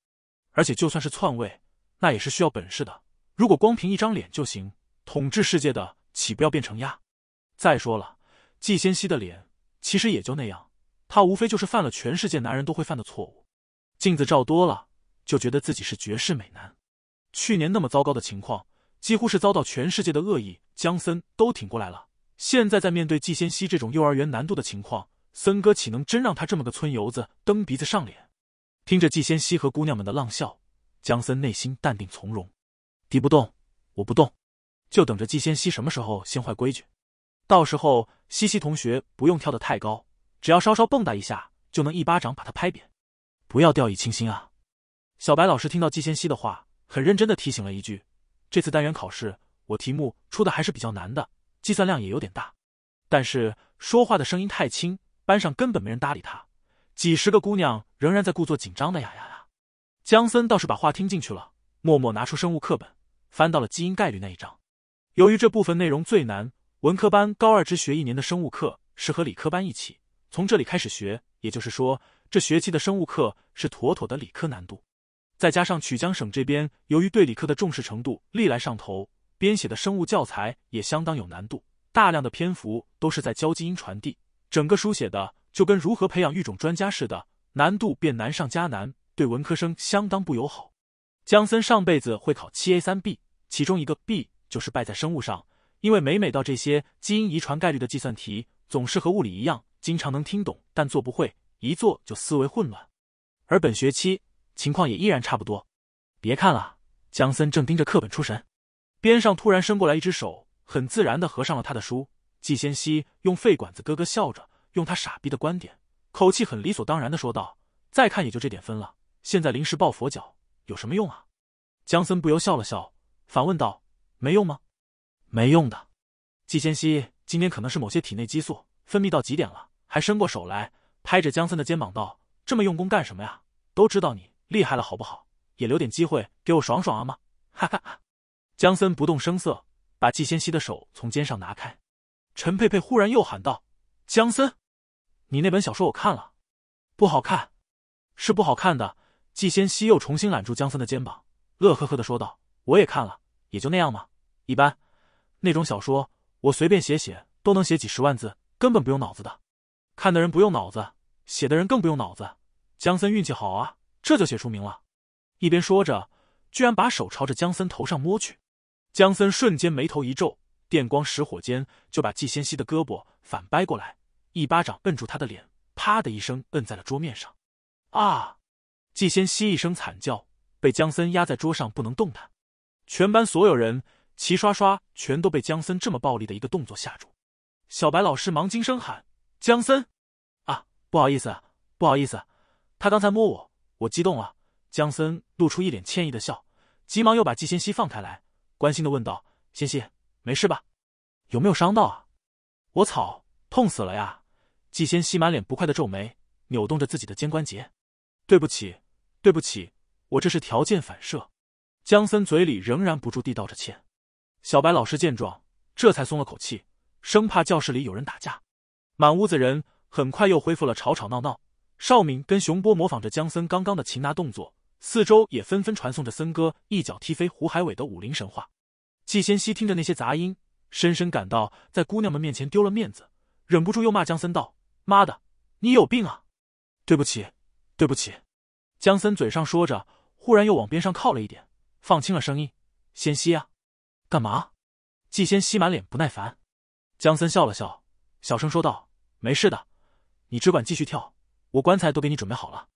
而且就算是篡位，那也是需要本事的。如果光凭一张脸就行，统治世界的岂不要变成鸭？再说了，季先熙的脸其实也就那样，他无非就是犯了全世界男人都会犯的错误，镜子照多了就觉得自己是绝世美男。去年那么糟糕的情况，几乎是遭到全世界的恶意，江森都挺过来了。现在在面对季先熙这种幼儿园难度的情况，森哥岂能真让他这么个村游子蹬鼻子上脸？听着季先熙和姑娘们的浪笑，江森内心淡定从容。敌不动，我不动，就等着季先熙什么时候先坏规矩。到时候，西西同学不用跳得太高，只要稍稍蹦跶一下，就能一巴掌把他拍扁。不要掉以轻心啊！小白老师听到季先熙的话，很认真的提醒了一句：“这次单元考试，我题目出的还是比较难的，计算量也有点大。”但是说话的声音太轻，班上根本没人搭理他。几十个姑娘仍然在故作紧张的呀呀呀，江森倒是把话听进去了，默默拿出生物课本，翻到了基因概率那一章。由于这部分内容最难，文科班高二只学一年的生物课是和理科班一起从这里开始学，也就是说，这学期的生物课是妥妥的理科难度。再加上曲江省这边由于对理科的重视程度历来上头，编写的生物教材也相当有难度，大量的篇幅都是在教基因传递，整个书写的。就跟如何培养育种专家似的，难度便难上加难，对文科生相当不友好。江森上辈子会考七 A 三 B，其中一个 B 就是败在生物上，因为每每到这些基因遗传概率的计算题，总是和物理一样，经常能听懂但做不会，一做就思维混乱。而本学期情况也依然差不多。别看了，江森正盯着课本出神，边上突然伸过来一只手，很自然的合上了他的书。季先熙用肺管子咯咯笑着。用他傻逼的观点，口气很理所当然的说道：“再看也就这点分了，现在临时抱佛脚有什么用啊？”江森不由笑了笑，反问道：“没用吗？”“没用的。”季千熙今天可能是某些体内激素分泌到极点了，还伸过手来拍着江森的肩膀道：“这么用功干什么呀？都知道你厉害了好不好？也留点机会给我爽爽啊吗？”哈哈哈！江森不动声色，把季千熙的手从肩上拿开。陈佩佩忽然又喊道：“江森！”你那本小说我看了，不好看，是不好看的。季先熙又重新揽住江森的肩膀，乐呵呵的说道：“我也看了，也就那样嘛，一般。那种小说我随便写写都能写几十万字，根本不用脑子的。看的人不用脑子，写的人更不用脑子。江森运气好啊，这就写出名了。”一边说着，居然把手朝着江森头上摸去。江森瞬间眉头一皱，电光石火间就把季先熙的胳膊反掰过来。一巴掌摁住他的脸，啪的一声摁在了桌面上。啊！季先熙一声惨叫，被江森压在桌上不能动弹。全班所有人齐刷刷全都被江森这么暴力的一个动作吓住。小白老师忙惊声喊：“江森！啊，不好意思，不好意思，他刚才摸我，我激动了。”江森露出一脸歉意的笑，急忙又把季先熙放开来，关心的问道：“先熙，没事吧？有没有伤到啊？”我操，痛死了呀！季先熙满脸不快的皱眉，扭动着自己的肩关节。对不起，对不起，我这是条件反射。江森嘴里仍然不住地道着歉。小白老师见状，这才松了口气，生怕教室里有人打架。满屋子人很快又恢复了吵吵闹闹。少敏跟熊波模仿着江森刚刚的擒拿动作，四周也纷纷传送着森哥一脚踢飞胡海伟的武林神话。季先熙听着那些杂音，深深感到在姑娘们面前丢了面子，忍不住又骂江森道。妈的，你有病啊！对不起，对不起。江森嘴上说着，忽然又往边上靠了一点，放轻了声音：“先吸啊，干嘛？”季先熙满脸不耐烦。江森笑了笑，小声说道：“没事的，你只管继续跳，我棺材都给你准备好了。”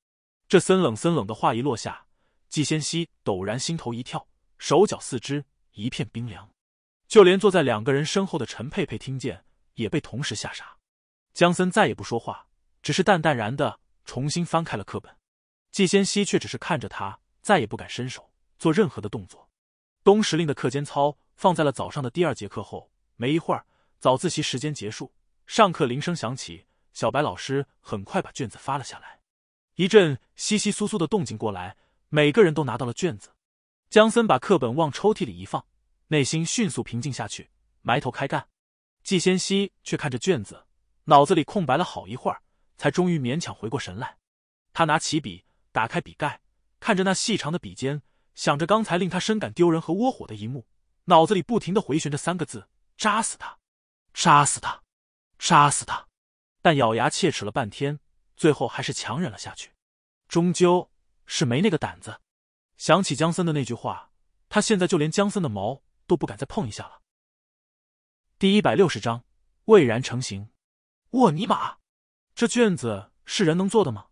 这森冷森冷的话一落下，季先熙陡然心头一跳，手脚四肢一片冰凉，就连坐在两个人身后的陈佩佩听见，也被同时吓傻。江森再也不说话，只是淡淡然的重新翻开了课本。季先熙却只是看着他，再也不敢伸手做任何的动作。冬时令的课间操放在了早上的第二节课后，没一会儿，早自习时间结束，上课铃声响起，小白老师很快把卷子发了下来。一阵稀稀疏疏的动静过来，每个人都拿到了卷子。江森把课本往抽屉里一放，内心迅速平静下去，埋头开干。季先熙却看着卷子。脑子里空白了好一会儿，才终于勉强回过神来。他拿起笔，打开笔盖，看着那细长的笔尖，想着刚才令他深感丢人和窝火的一幕，脑子里不停的回旋着三个字：扎死他，扎死他，扎死他。但咬牙切齿了半天，最后还是强忍了下去，终究是没那个胆子。想起江森的那句话，他现在就连江森的毛都不敢再碰一下了。第一百六十章，蔚然成形。我尼玛，这卷子是人能做的吗？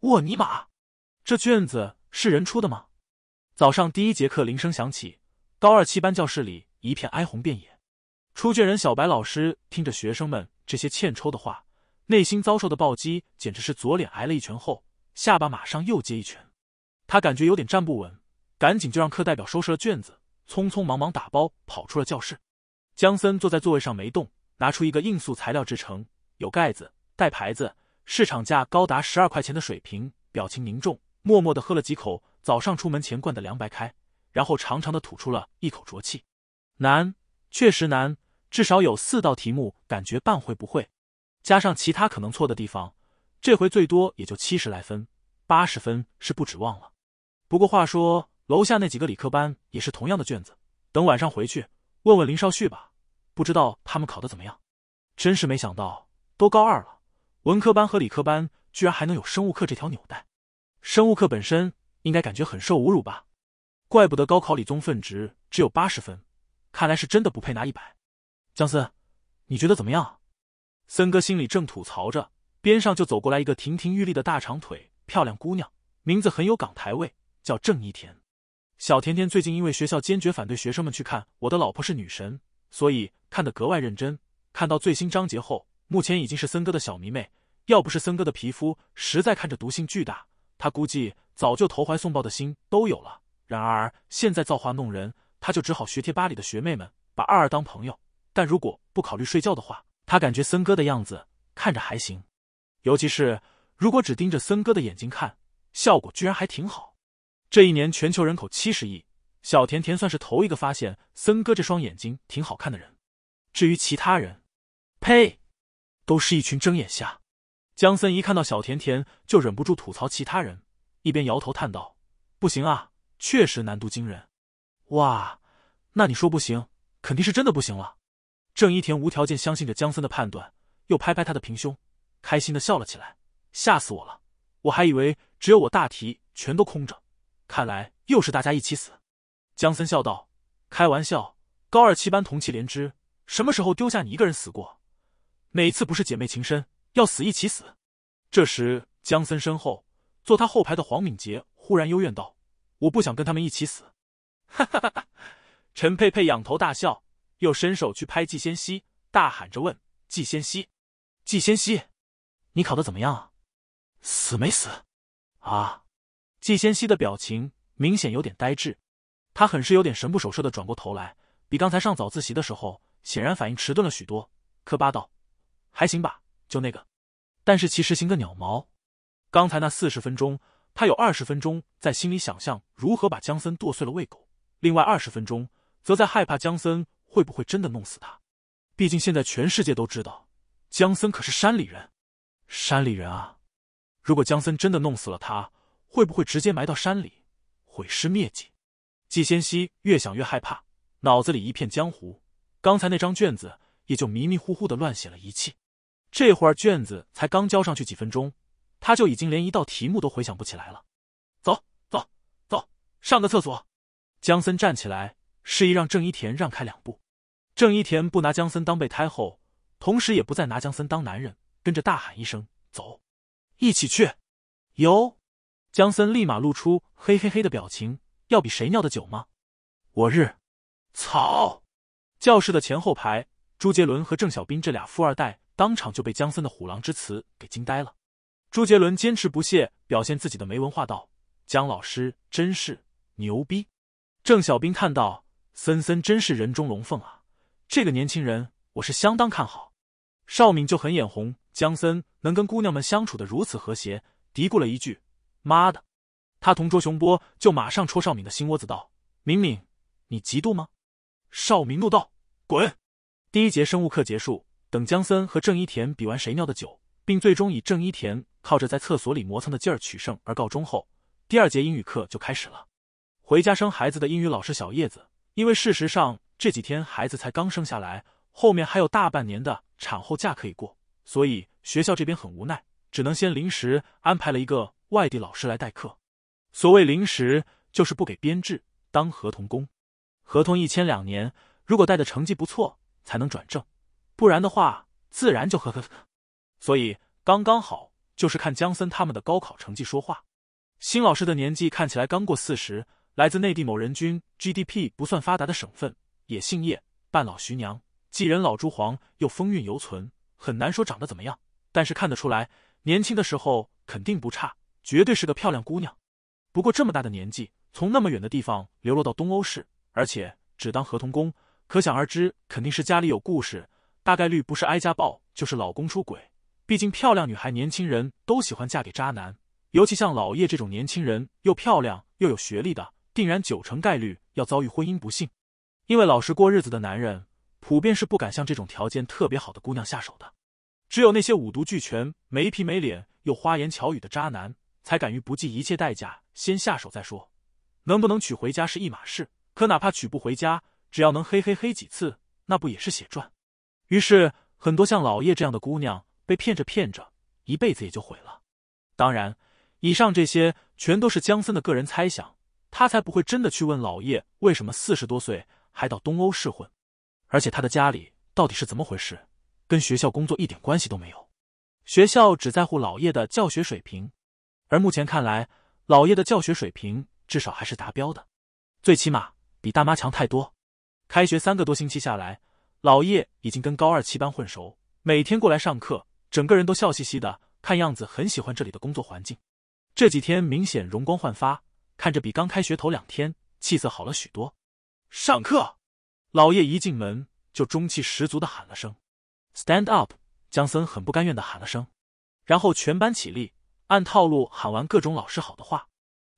我尼玛，这卷子是人出的吗？早上第一节课铃声响起，高二七班教室里一片哀鸿遍野。出卷人小白老师听着学生们这些欠抽的话，内心遭受的暴击简直是左脸挨了一拳后，下巴马上又接一拳，他感觉有点站不稳，赶紧就让课代表收拾了卷子，匆匆忙忙打包跑出了教室。姜森坐在座位上没动，拿出一个硬塑材料制成。有盖子、带牌子，市场价高达十二块钱的水瓶，表情凝重，默默的喝了几口早上出门前灌的凉白开，然后长长的吐出了一口浊气。难，确实难，至少有四道题目感觉半会不会，加上其他可能错的地方，这回最多也就七十来分，八十分是不指望了。不过话说，楼下那几个理科班也是同样的卷子，等晚上回去问问林少旭吧，不知道他们考的怎么样。真是没想到。都高二了，文科班和理科班居然还能有生物课这条纽带，生物课本身应该感觉很受侮辱吧？怪不得高考理综分值只有八十分，看来是真的不配拿一百。江森，你觉得怎么样？森哥心里正吐槽着，边上就走过来一个亭亭玉立的大长腿漂亮姑娘，名字很有港台味，叫郑一甜。小甜甜最近因为学校坚决反对学生们去看《我的老婆是女神》，所以看得格外认真。看到最新章节后。目前已经是森哥的小迷妹，要不是森哥的皮肤实在看着毒性巨大，他估计早就投怀送抱的心都有了。然而现在造化弄人，他就只好学贴吧里的学妹们，把二二当朋友。但如果不考虑睡觉的话，他感觉森哥的样子看着还行，尤其是如果只盯着森哥的眼睛看，效果居然还挺好。这一年全球人口七十亿，小甜甜算是头一个发现森哥这双眼睛挺好看的人。至于其他人，呸！都是一群睁眼瞎！江森一看到小甜甜就忍不住吐槽其他人，一边摇头叹道：“不行啊，确实难度惊人。”“哇，那你说不行，肯定是真的不行了。”郑一田无条件相信着江森的判断，又拍拍他的平胸，开心的笑了起来：“吓死我了！我还以为只有我大题全都空着，看来又是大家一起死。”江森笑道：“开玩笑，高二七班同气连枝，什么时候丢下你一个人死过？”每次不是姐妹情深，要死一起死。这时，江森身后坐他后排的黄敏杰忽然幽怨道：“我不想跟他们一起死。”哈哈哈哈陈佩佩仰头大笑，又伸手去拍季先熙，大喊着问：“季先熙，季先熙，你考的怎么样啊？死没死啊？”季先熙的表情明显有点呆滞，他很是有点神不守舍的转过头来，比刚才上早自习的时候，显然反应迟钝了许多。磕巴道。还行吧，就那个，但是其实行个鸟毛。刚才那四十分钟，他有二十分钟在心里想象如何把姜森剁碎了喂狗，另外二十分钟则在害怕姜森会不会真的弄死他。毕竟现在全世界都知道姜森可是山里人，山里人啊！如果姜森真的弄死了他，会不会直接埋到山里，毁尸灭迹？季先熙越想越害怕，脑子里一片江湖。刚才那张卷子也就迷迷糊糊的乱写了一气。这会儿卷子才刚交上去几分钟，他就已经连一道题目都回想不起来了。走走走，上个厕所。江森站起来，示意让郑一田让开两步。郑一田不拿江森当备胎后，同时也不再拿江森当男人，跟着大喊一声：“走，一起去！”有，江森立马露出嘿嘿嘿的表情，要比谁尿的久吗？我日，操！教室的前后排，朱杰伦和郑小斌这俩富二代。当场就被江森的虎狼之词给惊呆了。朱杰伦坚持不懈表现自己的没文化，道：“江老师真是牛逼。”郑小兵叹道：“森森真是人中龙凤啊，这个年轻人我是相当看好。”邵敏就很眼红，江森能跟姑娘们相处的如此和谐，嘀咕了一句：“妈的！”他同桌熊波就马上戳邵敏的心窝子，道：“敏敏，你嫉妒吗？”邵敏怒道：“滚！”第一节生物课结束。等江森和郑一田比完谁尿的久，并最终以郑一田靠着在厕所里磨蹭的劲儿取胜而告终后，第二节英语课就开始了。回家生孩子的英语老师小叶子，因为事实上这几天孩子才刚生下来，后面还有大半年的产后假可以过，所以学校这边很无奈，只能先临时安排了一个外地老师来代课。所谓临时，就是不给编制，当合同工，合同一签两年，如果带的成绩不错，才能转正。不然的话，自然就呵呵呵。所以刚刚好就是看江森他们的高考成绩说话。新老师的年纪看起来刚过四十，来自内地某人均 GDP 不算发达的省份，也姓叶，半老徐娘，既人老珠黄又风韵犹存，很难说长得怎么样，但是看得出来年轻的时候肯定不差，绝对是个漂亮姑娘。不过这么大的年纪，从那么远的地方流落到东欧市，而且只当合同工，可想而知，肯定是家里有故事。大概率不是挨家暴，就是老公出轨。毕竟漂亮女孩、年轻人都喜欢嫁给渣男，尤其像老叶这种年轻人，又漂亮又有学历的，定然九成概率要遭遇婚姻不幸。因为老实过日子的男人，普遍是不敢向这种条件特别好的姑娘下手的。只有那些五毒俱全、没皮没脸又花言巧语的渣男，才敢于不计一切代价先下手再说。能不能娶回家是一码事，可哪怕娶不回家，只要能嘿嘿嘿几次，那不也是血赚？于是，很多像老叶这样的姑娘被骗着骗着，一辈子也就毁了。当然，以上这些全都是江森的个人猜想，他才不会真的去问老叶为什么四十多岁还到东欧试混，而且他的家里到底是怎么回事，跟学校工作一点关系都没有。学校只在乎老叶的教学水平，而目前看来，老叶的教学水平至少还是达标的，最起码比大妈强太多。开学三个多星期下来。老叶已经跟高二七班混熟，每天过来上课，整个人都笑嘻嘻的，看样子很喜欢这里的工作环境。这几天明显容光焕发，看着比刚开学头两天气色好了许多。上课，老叶一进门就中气十足的喊了声：“Stand up！” 江森很不甘愿的喊了声，然后全班起立，按套路喊完各种老师好的话。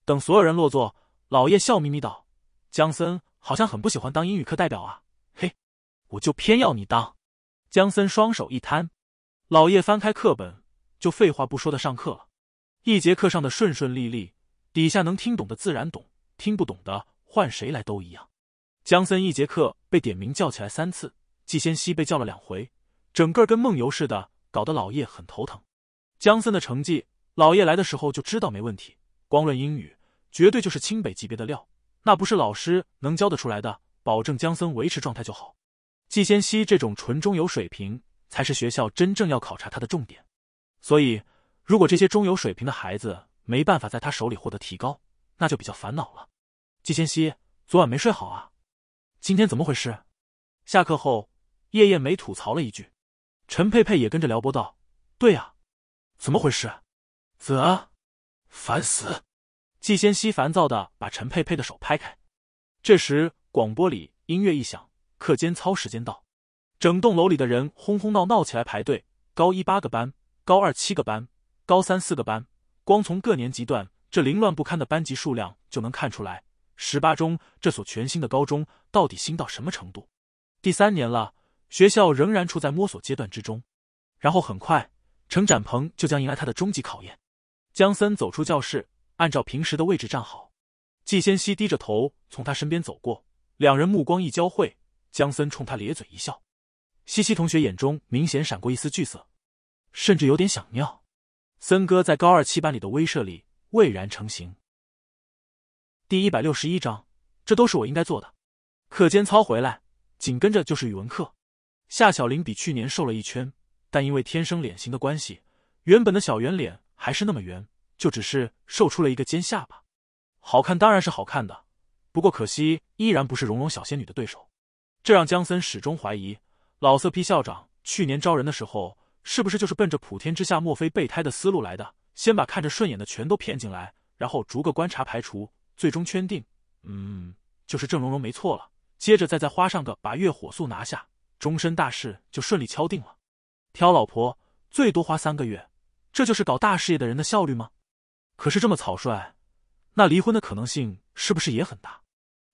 等所有人落座，老叶笑眯眯道：“江森好像很不喜欢当英语课代表啊。”我就偏要你当，江森双手一摊，老叶翻开课本，就废话不说的上课了。一节课上的顺顺利利，底下能听懂的自然懂，听不懂的换谁来都一样。江森一节课被点名叫起来三次，季先熙被叫了两回，整个跟梦游似的，搞得老叶很头疼。江森的成绩，老叶来的时候就知道没问题，光论英语，绝对就是清北级别的料，那不是老师能教得出来的，保证江森维持状态就好。季先熙这种纯中游水平，才是学校真正要考察他的重点。所以，如果这些中游水平的孩子没办法在他手里获得提高，那就比较烦恼了。季先熙昨晚没睡好啊，今天怎么回事？下课后，叶艳梅吐槽了一句，陈佩佩也跟着撩拨道：“对呀，怎么回事？”“啧，烦死！”季先熙烦躁的把陈佩佩的手拍开。这时，广播里音乐一响。课间操时间到，整栋楼里的人哄哄闹闹起来排队。高一八个班，高二七个班，高三四个班，光从各年级段这凌乱不堪的班级数量就能看出来，十八中这所全新的高中到底新到什么程度？第三年了，学校仍然处在摸索阶段之中。然后很快，程展鹏就将迎来他的终极考验。江森走出教室，按照平时的位置站好。季先熙低着头从他身边走过，两人目光一交汇。江森冲他咧嘴一笑，西西同学眼中明显闪过一丝惧色，甚至有点想尿。森哥在高二七班里的威慑力蔚然成型。第一百六十一章，这都是我应该做的。课间操回来，紧跟着就是语文课。夏小玲比去年瘦了一圈，但因为天生脸型的关系，原本的小圆脸还是那么圆，就只是瘦出了一个尖下巴。好看当然是好看的，不过可惜依然不是蓉蓉小仙女的对手。这让江森始终怀疑，老色批校长去年招人的时候，是不是就是奔着“普天之下莫非备胎”的思路来的？先把看着顺眼的全都骗进来，然后逐个观察排除，最终圈定，嗯，就是郑蓉蓉没错了。接着再再花上个把月，火速拿下，终身大事就顺利敲定了。挑老婆最多花三个月，这就是搞大事业的人的效率吗？可是这么草率，那离婚的可能性是不是也很大？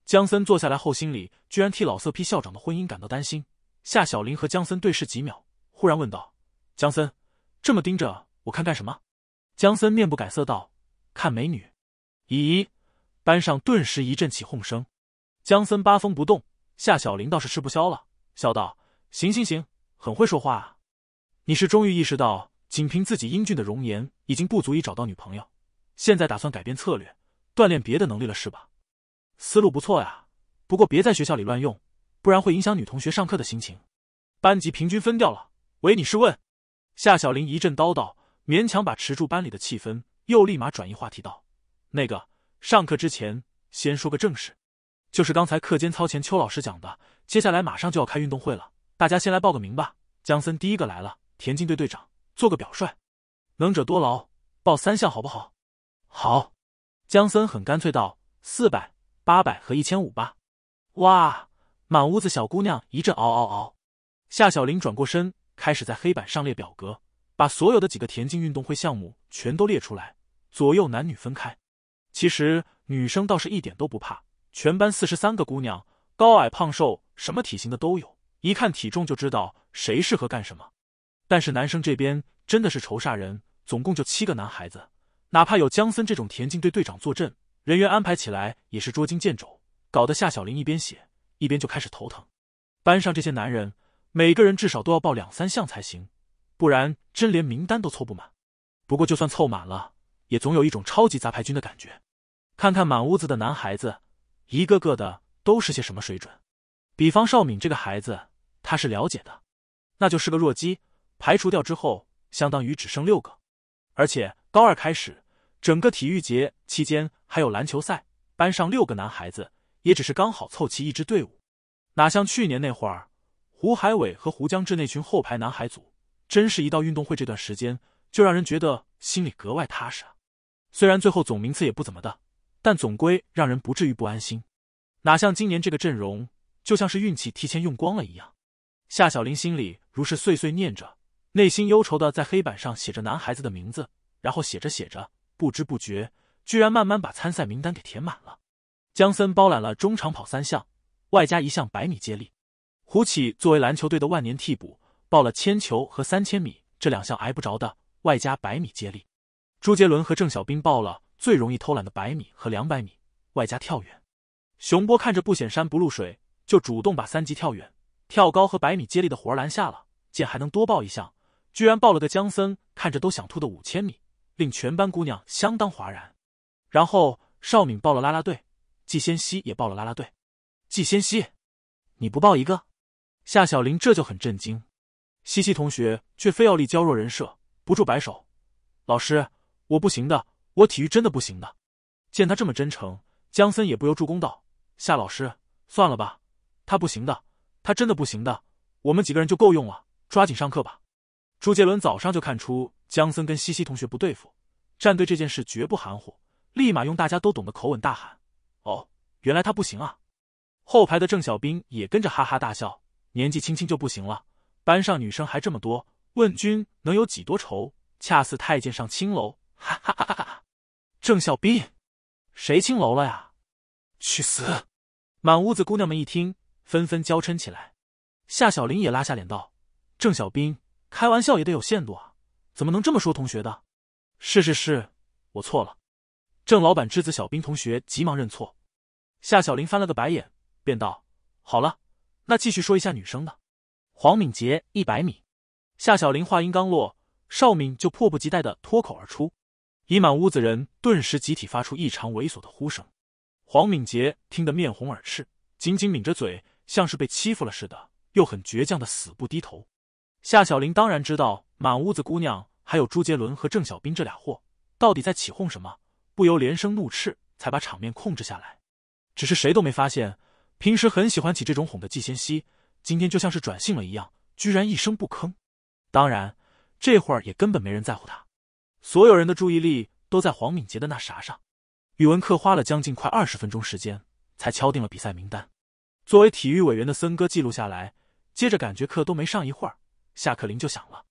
江森坐下来后，心里居然替老色批校长的婚姻感到担心。夏小林和江森对视几秒，忽然问道：“江森，这么盯着我看干什么？”江森面不改色道：“看美女。”咦？班上顿时一阵起哄声。江森八风不动，夏小林倒是吃不消了，笑道：“行行行，很会说话。啊！你是终于意识到，仅凭自己英俊的容颜已经不足以找到女朋友，现在打算改变策略，锻炼别的能力了是吧？”思路不错呀，不过别在学校里乱用，不然会影响女同学上课的心情。班级平均分掉了，唯你是问。夏小林一阵叨叨，勉强把持住班里的气氛，又立马转移话题道：“那个，上课之前先说个正事，就是刚才课间操前邱老师讲的，接下来马上就要开运动会了，大家先来报个名吧。”江森第一个来了，田径队队长，做个表率，能者多劳，报三项好不好？好。江森很干脆道：“四百。”八百和一千五吧，哇！满屋子小姑娘一阵嗷嗷嗷。夏小玲转过身，开始在黑板上列表格，把所有的几个田径运动会项目全都列出来，左右男女分开。其实女生倒是一点都不怕，全班四十三个姑娘，高矮胖瘦什么体型的都有，一看体重就知道谁适合干什么。但是男生这边真的是愁煞人，总共就七个男孩子，哪怕有江森这种田径队队长坐镇。人员安排起来也是捉襟见肘，搞得夏小林一边写一边就开始头疼。班上这些男人，每个人至少都要报两三项才行，不然真连名单都凑不满。不过就算凑满了，也总有一种超级杂牌军的感觉。看看满屋子的男孩子，一个个的都是些什么水准？比方少敏这个孩子，他是了解的，那就是个弱鸡。排除掉之后，相当于只剩六个，而且高二开始。整个体育节期间还有篮球赛，班上六个男孩子也只是刚好凑齐一支队伍，哪像去年那会儿，胡海伟和胡江志那群后排男孩组，真是一到运动会这段时间就让人觉得心里格外踏实虽然最后总名次也不怎么的，但总归让人不至于不安心。哪像今年这个阵容，就像是运气提前用光了一样。夏小林心里如是碎碎念着，内心忧愁的在黑板上写着男孩子的名字，然后写着写着。不知不觉，居然慢慢把参赛名单给填满了。江森包揽了中长跑三项，外加一项百米接力。胡启作为篮球队的万年替补，报了铅球和三千米这两项挨不着的，外加百米接力。朱杰伦和郑小兵报了最容易偷懒的百米和两百米，外加跳远。熊波看着不显山不露水，就主动把三级跳远、跳高和百米接力的活儿下了。见还能多报一项，居然报了个江森看着都想吐的五千米。令全班姑娘相当哗然，然后邵敏报了拉拉队，季先熙也报了拉拉队。季先熙，你不报一个？夏小玲这就很震惊，西西同学却非要立娇弱人设，不住摆手。老师，我不行的，我体育真的不行的。见他这么真诚，江森也不由助攻道：“夏老师，算了吧，他不行的，他真的不行的。我们几个人就够用了，抓紧上课吧。”朱杰伦早上就看出。江森跟西西同学不对付，战队这件事绝不含糊，立马用大家都懂的口吻大喊：“哦，原来他不行啊！”后排的郑小兵也跟着哈哈大笑。年纪轻轻就不行了，班上女生还这么多，问君能有几多愁，恰似太监上青楼，哈哈哈哈哈哈！郑小兵，谁青楼了呀？去死！满屋子姑娘们一听，纷纷娇嗔起来。夏小林也拉下脸道：“郑小兵，开玩笑也得有限度啊。”怎么能这么说，同学的？是是是，我错了。郑老板之子小兵同学急忙认错。夏小林翻了个白眼，便道：“好了，那继续说一下女生的。”黄敏杰一百米。夏小林话音刚落，邵敏就迫不及待的脱口而出，已满屋子人顿时集体发出异常猥琐的呼声。黄敏杰听得面红耳赤，紧紧抿着嘴，像是被欺负了似的，又很倔强的死不低头。夏小林当然知道。满屋子姑娘，还有朱杰伦和郑小兵这俩货，到底在起哄什么？不由连声怒斥，才把场面控制下来。只是谁都没发现，平时很喜欢起这种哄的季羡熙，今天就像是转性了一样，居然一声不吭。当然，这会儿也根本没人在乎他，所有人的注意力都在黄敏杰的那啥上。语文课花了将近快二十分钟时间，才敲定了比赛名单。作为体育委员的森哥记录下来，接着感觉课都没上一会儿，下课铃就响了。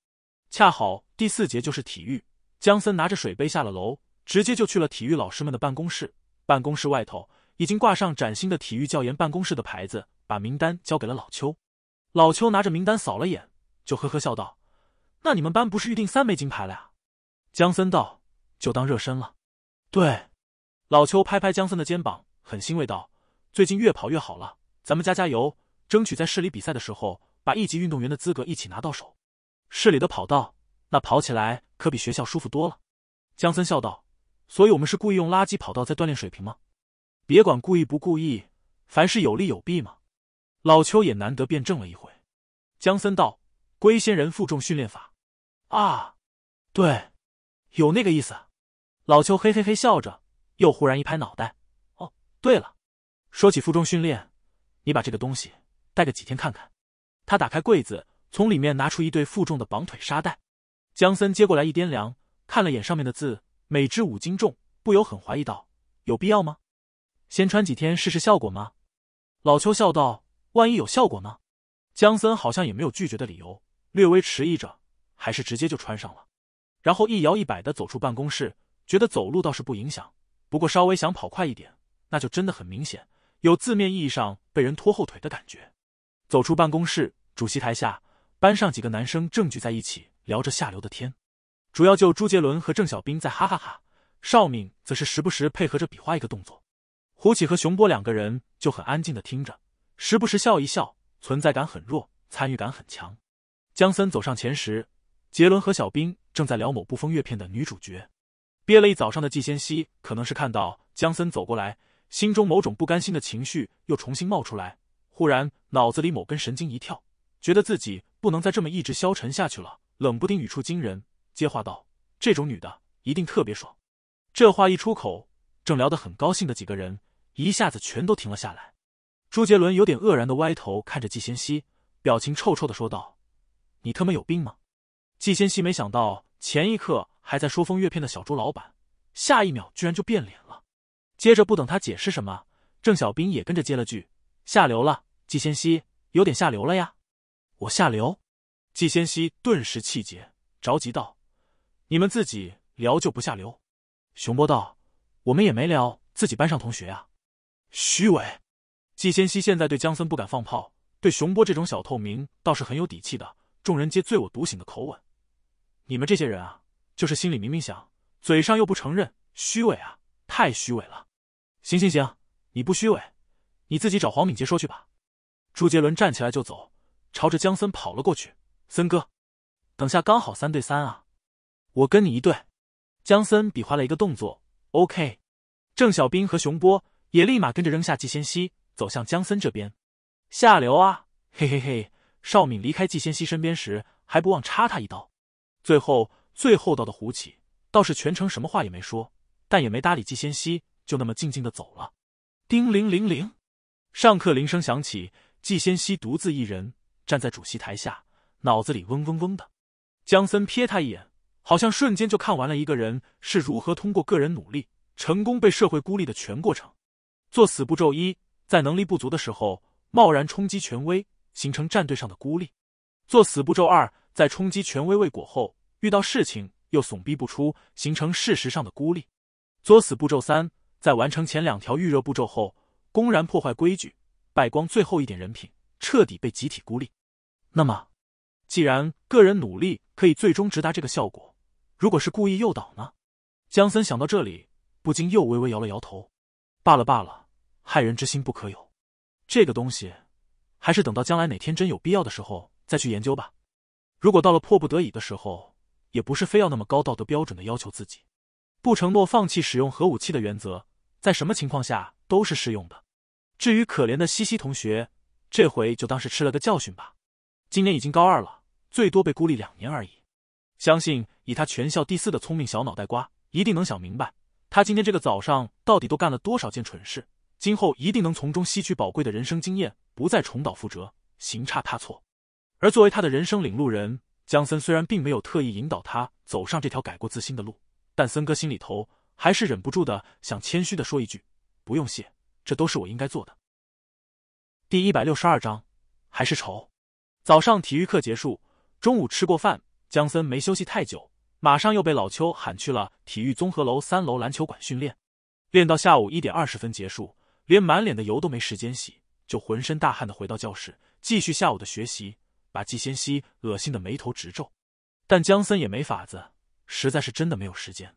恰好第四节就是体育，江森拿着水杯下了楼，直接就去了体育老师们的办公室。办公室外头已经挂上崭新的体育教研办公室的牌子，把名单交给了老邱。老邱拿着名单扫了眼，就呵呵笑道：“那你们班不是预定三枚金牌了呀？”江森道：“就当热身了。”对，老邱拍拍江森的肩膀，很欣慰道：“最近越跑越好了，咱们加加油，争取在市里比赛的时候把一级运动员的资格一起拿到手。”市里的跑道，那跑起来可比学校舒服多了。江森笑道：“所以我们是故意用垃圾跑道在锻炼水平吗？别管故意不故意，凡事有利有弊嘛。”老邱也难得辩证了一回。江森道：“龟仙人负重训练法啊，对，有那个意思。”老邱嘿嘿嘿笑着，又忽然一拍脑袋：“哦，对了，说起负重训练，你把这个东西带个几天看看。”他打开柜子。从里面拿出一对负重的绑腿沙袋，江森接过来一掂量，看了眼上面的字，每只五斤重，不由很怀疑道：“有必要吗？先穿几天试试效果吗？”老邱笑道：“万一有效果呢？”江森好像也没有拒绝的理由，略微迟疑着，还是直接就穿上了，然后一摇一摆的走出办公室，觉得走路倒是不影响，不过稍微想跑快一点，那就真的很明显，有字面意义上被人拖后腿的感觉。走出办公室，主席台下。班上几个男生正聚在一起聊着下流的天，主要就朱杰伦和郑小兵在哈哈哈，邵敏则是时不时配合着比划一个动作。胡启和熊波两个人就很安静的听着，时不时笑一笑，存在感很弱，参与感很强。江森走上前时，杰伦和小兵正在聊某部风月片的女主角。憋了一早上的季先熙，可能是看到江森走过来，心中某种不甘心的情绪又重新冒出来，忽然脑子里某根神经一跳，觉得自己。不能再这么意志消沉下去了。冷不丁语出惊人，接话道：“这种女的一定特别爽。”这话一出口，正聊得很高兴的几个人一下子全都停了下来。朱杰伦有点愕然的歪头看着季贤熙，表情臭臭的说道：“你他妈有病吗？”季贤熙没想到前一刻还在说风月片的小朱老板，下一秒居然就变脸了。接着不等他解释什么，郑小兵也跟着接了句：“下流了，季贤熙有点下流了呀。”我下流，季先熙顿时气结，着急道：“你们自己聊就不下流？”熊波道：“我们也没聊自己班上同学啊。”虚伪，季先熙现在对江森不敢放炮，对熊波这种小透明倒是很有底气的。众人皆醉我独醒的口吻：“你们这些人啊，就是心里明明想，嘴上又不承认，虚伪啊，太虚伪了。”行行行，你不虚伪，你自己找黄敏杰说去吧。朱杰伦站起来就走。朝着江森跑了过去。森哥，等下刚好三对三啊，我跟你一队。江森比划了一个动作。OK。郑小兵和熊波也立马跟着扔下季先熙，走向江森这边。下流啊！嘿嘿嘿。邵敏离开季先熙身边时，还不忘插他一刀。最后最厚道的胡启倒是全程什么话也没说，但也没搭理季先熙，就那么静静的走了。叮铃铃铃，上课铃声响起，季先熙独自一人。站在主席台下，脑子里嗡嗡嗡的。江森瞥他一眼，好像瞬间就看完了一个人是如何通过个人努力成功被社会孤立的全过程。作死步骤一：在能力不足的时候，贸然冲击权威，形成战队上的孤立。作死步骤二：在冲击权威未果后，遇到事情又怂逼不出，形成事实上的孤立。作死步骤三：在完成前两条预热步骤后，公然破坏规矩，败光最后一点人品。彻底被集体孤立。那么，既然个人努力可以最终直达这个效果，如果是故意诱导呢？江森想到这里，不禁又微微摇了摇头。罢了罢了，害人之心不可有。这个东西，还是等到将来哪天真有必要的时候再去研究吧。如果到了迫不得已的时候，也不是非要那么高道德标准的要求自己。不承诺放弃使用核武器的原则，在什么情况下都是适用的。至于可怜的西西同学。这回就当是吃了个教训吧，今年已经高二了，最多被孤立两年而已。相信以他全校第四的聪明小脑袋瓜，一定能想明白，他今天这个早上到底都干了多少件蠢事。今后一定能从中吸取宝贵的人生经验，不再重蹈覆辙，行差踏错。而作为他的人生领路人，江森虽然并没有特意引导他走上这条改过自新的路，但森哥心里头还是忍不住的想谦虚的说一句：不用谢，这都是我应该做的。第一百六十二章，还是愁。早上体育课结束，中午吃过饭，江森没休息太久，马上又被老邱喊去了体育综合楼三楼篮球馆训练，练到下午一点二十分结束，连满脸的油都没时间洗，就浑身大汗的回到教室，继续下午的学习，把季先熙恶心的眉头直皱。但江森也没法子，实在是真的没有时间。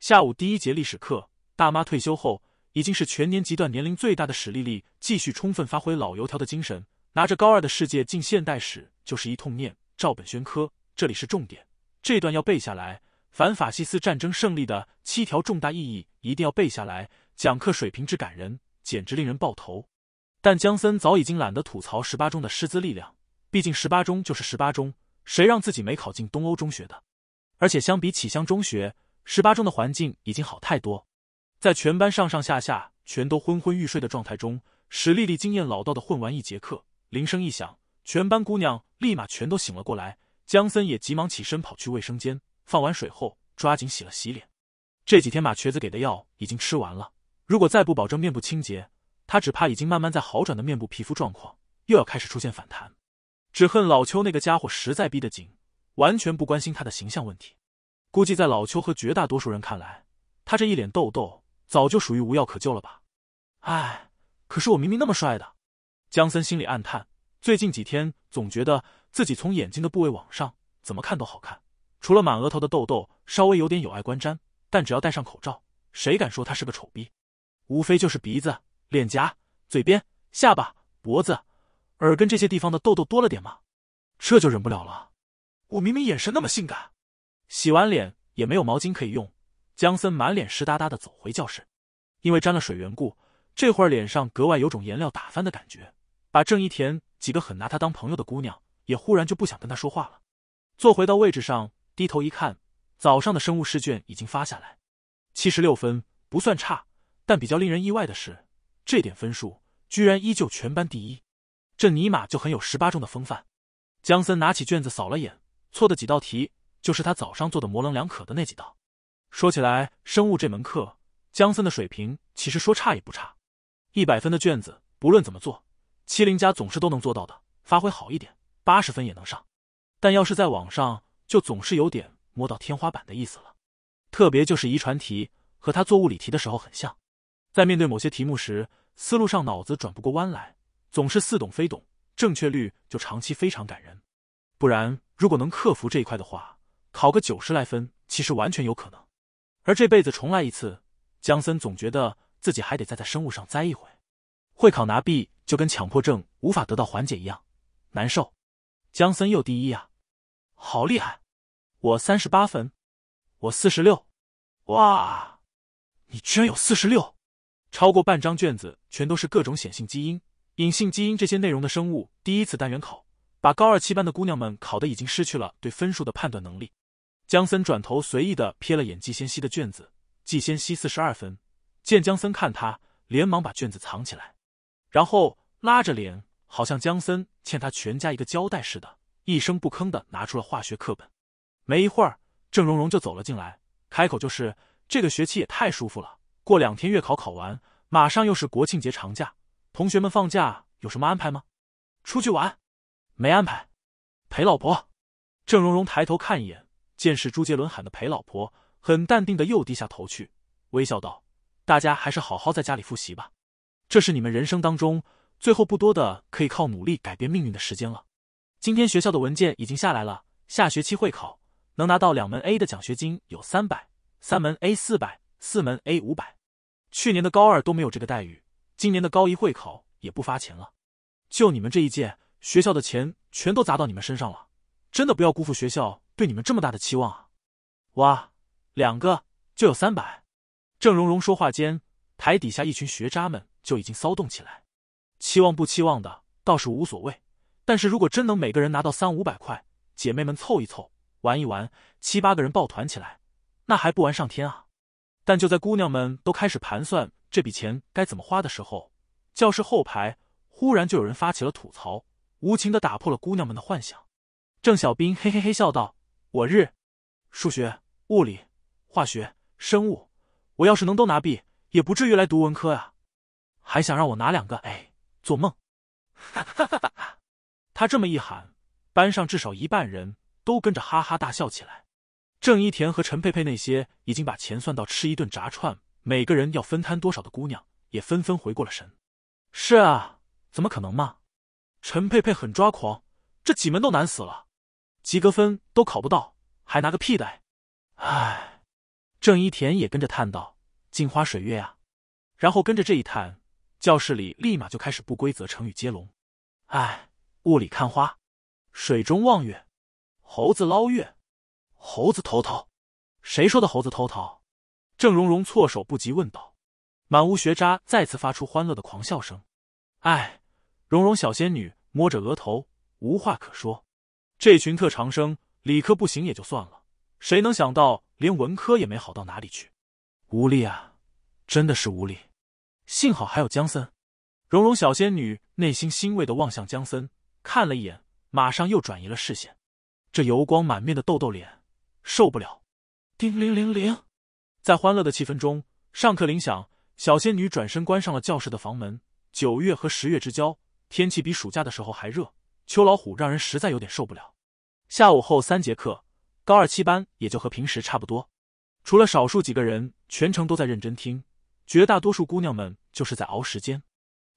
下午第一节历史课，大妈退休后。已经是全年级段年龄最大的史丽丽，继续充分发挥老油条的精神，拿着高二的世界近现代史就是一通念，照本宣科。这里是重点，这段要背下来。反法西斯战争胜利的七条重大意义一定要背下来。讲课水平之感人，简直令人爆头。但江森早已经懒得吐槽十八中的师资力量，毕竟十八中就是十八中，谁让自己没考进东欧中学的？而且相比启乡中学，十八中的环境已经好太多。在全班上上下下全都昏昏欲睡的状态中，史丽丽经验老道的混完一节课，铃声一响，全班姑娘立马全都醒了过来。江森也急忙起身跑去卫生间，放完水后抓紧洗了洗脸。这几天马瘸子给的药已经吃完了，如果再不保证面部清洁，他只怕已经慢慢在好转的面部皮肤状况又要开始出现反弹。只恨老邱那个家伙实在逼得紧，完全不关心他的形象问题。估计在老邱和绝大多数人看来，他这一脸痘痘。早就属于无药可救了吧，唉，可是我明明那么帅的，江森心里暗叹，最近几天总觉得自己从眼睛的部位往上怎么看都好看，除了满额头的痘痘稍微有点有碍观瞻，但只要戴上口罩，谁敢说他是个丑逼？无非就是鼻子、脸颊、嘴边、下巴、脖子、耳根这些地方的痘痘多了点嘛，这就忍不了了。我明明眼神那么性感，洗完脸也没有毛巾可以用。江森满脸湿哒哒的走回教室，因为沾了水缘故，这会儿脸上格外有种颜料打翻的感觉。把郑一田几个很拿他当朋友的姑娘，也忽然就不想跟他说话了。坐回到位置上，低头一看，早上的生物试卷已经发下来，七十六分不算差，但比较令人意外的是，这点分数居然依旧全班第一。这尼玛就很有十八中的风范。江森拿起卷子扫了眼，错的几道题就是他早上做的模棱两可的那几道。说起来，生物这门课，江森的水平其实说差也不差。一百分的卷子，不论怎么做，七零加总是都能做到的。发挥好一点，八十分也能上。但要是在网上，就总是有点摸到天花板的意思了。特别就是遗传题，和他做物理题的时候很像。在面对某些题目时，思路上脑子转不过弯来，总是似懂非懂，正确率就长期非常感人。不然，如果能克服这一块的话，考个九十来分，其实完全有可能。而这辈子重来一次，江森总觉得自己还得再在生物上栽一回。会考拿 B 就跟强迫症无法得到缓解一样，难受。江森又第一啊，好厉害！我三十八分，我四十六，哇，你居然有四十六！超过半张卷子全都是各种显性基因、隐性基因这些内容的生物第一次单元考，把高二七班的姑娘们考的已经失去了对分数的判断能力。江森转头随意地瞥了眼季先熙的卷子，季先熙四十二分。见江森看他，连忙把卷子藏起来，然后拉着脸，好像江森欠他全家一个交代似的，一声不吭地拿出了化学课本。没一会儿，郑荣荣就走了进来，开口就是：“这个学期也太舒服了，过两天月考考完，马上又是国庆节长假，同学们放假有什么安排吗？”“出去玩。”“没安排。”“陪老婆。”郑荣荣抬头看一眼。见是朱杰伦喊的陪老婆，很淡定的又低下头去，微笑道：“大家还是好好在家里复习吧，这是你们人生当中最后不多的可以靠努力改变命运的时间了。今天学校的文件已经下来了，下学期会考能拿到两门 A 的奖学金有三百，三门 A 四百，四门 A 五百。去年的高二都没有这个待遇，今年的高一会考也不发钱了。就你们这一届，学校的钱全都砸到你们身上了，真的不要辜负学校。”对你们这么大的期望啊！哇，两个就有三百。郑荣荣说话间，台底下一群学渣们就已经骚动起来。期望不期望的倒是无所谓，但是如果真能每个人拿到三五百块，姐妹们凑一凑，玩一玩，七八个人抱团起来，那还不玩上天啊！但就在姑娘们都开始盘算这笔钱该怎么花的时候，教室后排忽然就有人发起了吐槽，无情的打破了姑娘们的幻想。郑小兵嘿嘿嘿笑道。我日，数学、物理、化学、生物，我要是能都拿 B，也不至于来读文科啊！还想让我拿两个？哎，做梦！哈哈哈哈！他这么一喊，班上至少一半人都跟着哈哈大笑起来。郑一田和陈佩佩那些已经把钱算到吃一顿炸串每个人要分摊多少的姑娘，也纷纷回过了神。是啊，怎么可能嘛！陈佩佩很抓狂，这几门都难死了。及格分都考不到，还拿个屁的？唉，郑一田也跟着叹道：“镜花水月啊！”然后跟着这一叹，教室里立马就开始不规则成语接龙。唉，雾里看花，水中望月，猴子捞月，猴子偷桃。谁说的猴子偷桃？郑蓉蓉措手不及问道。满屋学渣再次发出欢乐的狂笑声。唉，蓉蓉小仙女摸着额头，无话可说。这群特长生，理科不行也就算了，谁能想到连文科也没好到哪里去？无力啊，真的是无力。幸好还有江森。蓉蓉小仙女内心欣慰的望向江森，看了一眼，马上又转移了视线。这油光满面的痘痘脸，受不了。叮铃铃铃，在欢乐的气氛中，上课铃响，小仙女转身关上了教室的房门。九月和十月之交，天气比暑假的时候还热。秋老虎让人实在有点受不了。下午后三节课，高二七班也就和平时差不多，除了少数几个人全程都在认真听，绝大多数姑娘们就是在熬时间。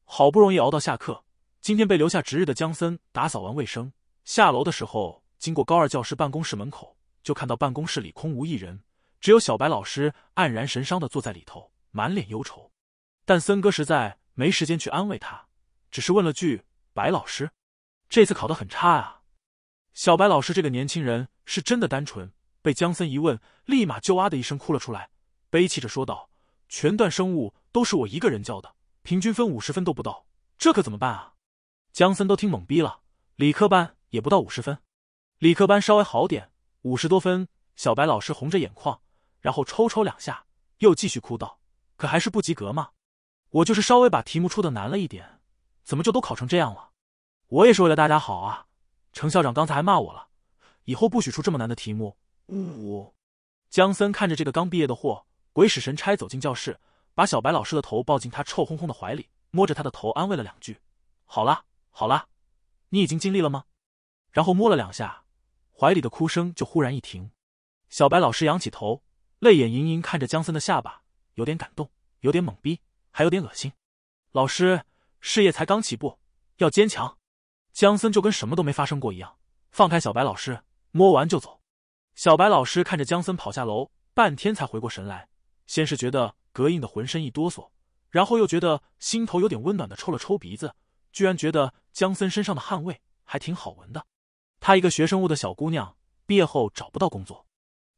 好不容易熬到下课，今天被留下值日的江森打扫完卫生，下楼的时候经过高二教师办公室门口，就看到办公室里空无一人，只有小白老师黯然神伤的坐在里头，满脸忧愁。但森哥实在没时间去安慰他，只是问了句：“白老师。”这次考得很差啊！小白老师这个年轻人是真的单纯，被江森一问，立马就哇的一声哭了出来，悲戚着说道：“全段生物都是我一个人教的，平均分五十分都不到，这可怎么办啊？”江森都听懵逼了，理科班也不到五十分，理科班稍微好点，五十多分。小白老师红着眼眶，然后抽抽两下，又继续哭道：“可还是不及格吗？我就是稍微把题目出的难了一点，怎么就都考成这样了？”我也是为了大家好啊！程校长刚才还骂我了，以后不许出这么难的题目。呜！江森看着这个刚毕业的货，鬼使神差走进教室，把小白老师的头抱进他臭烘烘的怀里，摸着他的头安慰了两句：“好啦，好啦，你已经尽力了吗？”然后摸了两下，怀里的哭声就忽然一停。小白老师仰起头，泪眼盈盈看着江森的下巴，有点感动，有点懵逼，还有点恶心。老师，事业才刚起步，要坚强。江森就跟什么都没发生过一样，放开小白老师，摸完就走。小白老师看着江森跑下楼，半天才回过神来，先是觉得膈应的浑身一哆嗦，然后又觉得心头有点温暖的抽了抽鼻子，居然觉得江森身上的汗味还挺好闻的。她一个学生物的小姑娘，毕业后找不到工作，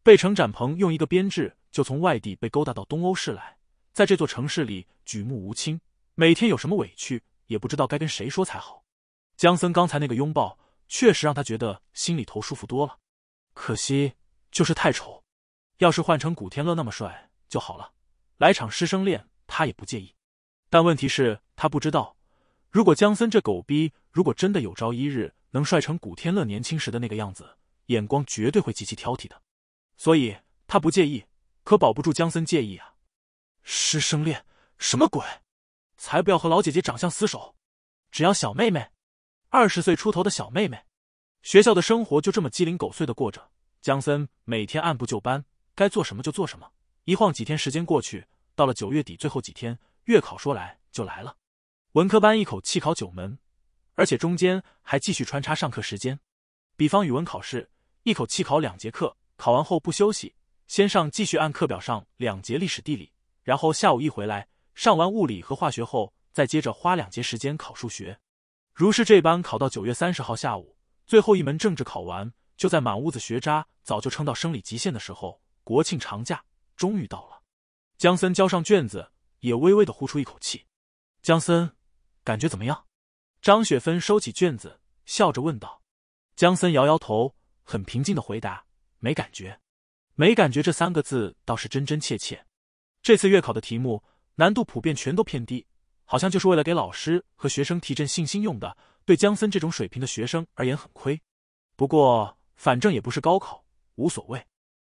被程展鹏用一个编制就从外地被勾搭到东欧市来，在这座城市里举目无亲，每天有什么委屈也不知道该跟谁说才好。江森刚才那个拥抱确实让他觉得心里头舒服多了，可惜就是太丑。要是换成古天乐那么帅就好了，来场师生恋他也不介意。但问题是，他不知道，如果江森这狗逼如果真的有朝一日能帅成古天乐年轻时的那个样子，眼光绝对会极其挑剔的。所以他不介意，可保不住江森介意啊！师生恋什么鬼？才不要和老姐姐长相厮守，只要小妹妹。二十岁出头的小妹妹，学校的生活就这么鸡零狗碎的过着。江森每天按部就班，该做什么就做什么。一晃几天时间过去，到了九月底最后几天，月考说来就来了。文科班一口气考九门，而且中间还继续穿插上课时间。比方语文考试，一口气考两节课，考完后不休息，先上继续按课表上两节历史地理，然后下午一回来，上完物理和化学后，再接着花两节时间考数学。如是这般，考到九月三十号下午，最后一门政治考完，就在满屋子学渣早就撑到生理极限的时候，国庆长假终于到了。江森交上卷子，也微微的呼出一口气。江森，感觉怎么样？张雪芬收起卷子，笑着问道。江森摇摇头，很平静的回答：“没感觉。”“没感觉”这三个字倒是真真切切。这次月考的题目难度普遍全都偏低。好像就是为了给老师和学生提振信心用的，对江森这种水平的学生而言很亏。不过反正也不是高考，无所谓。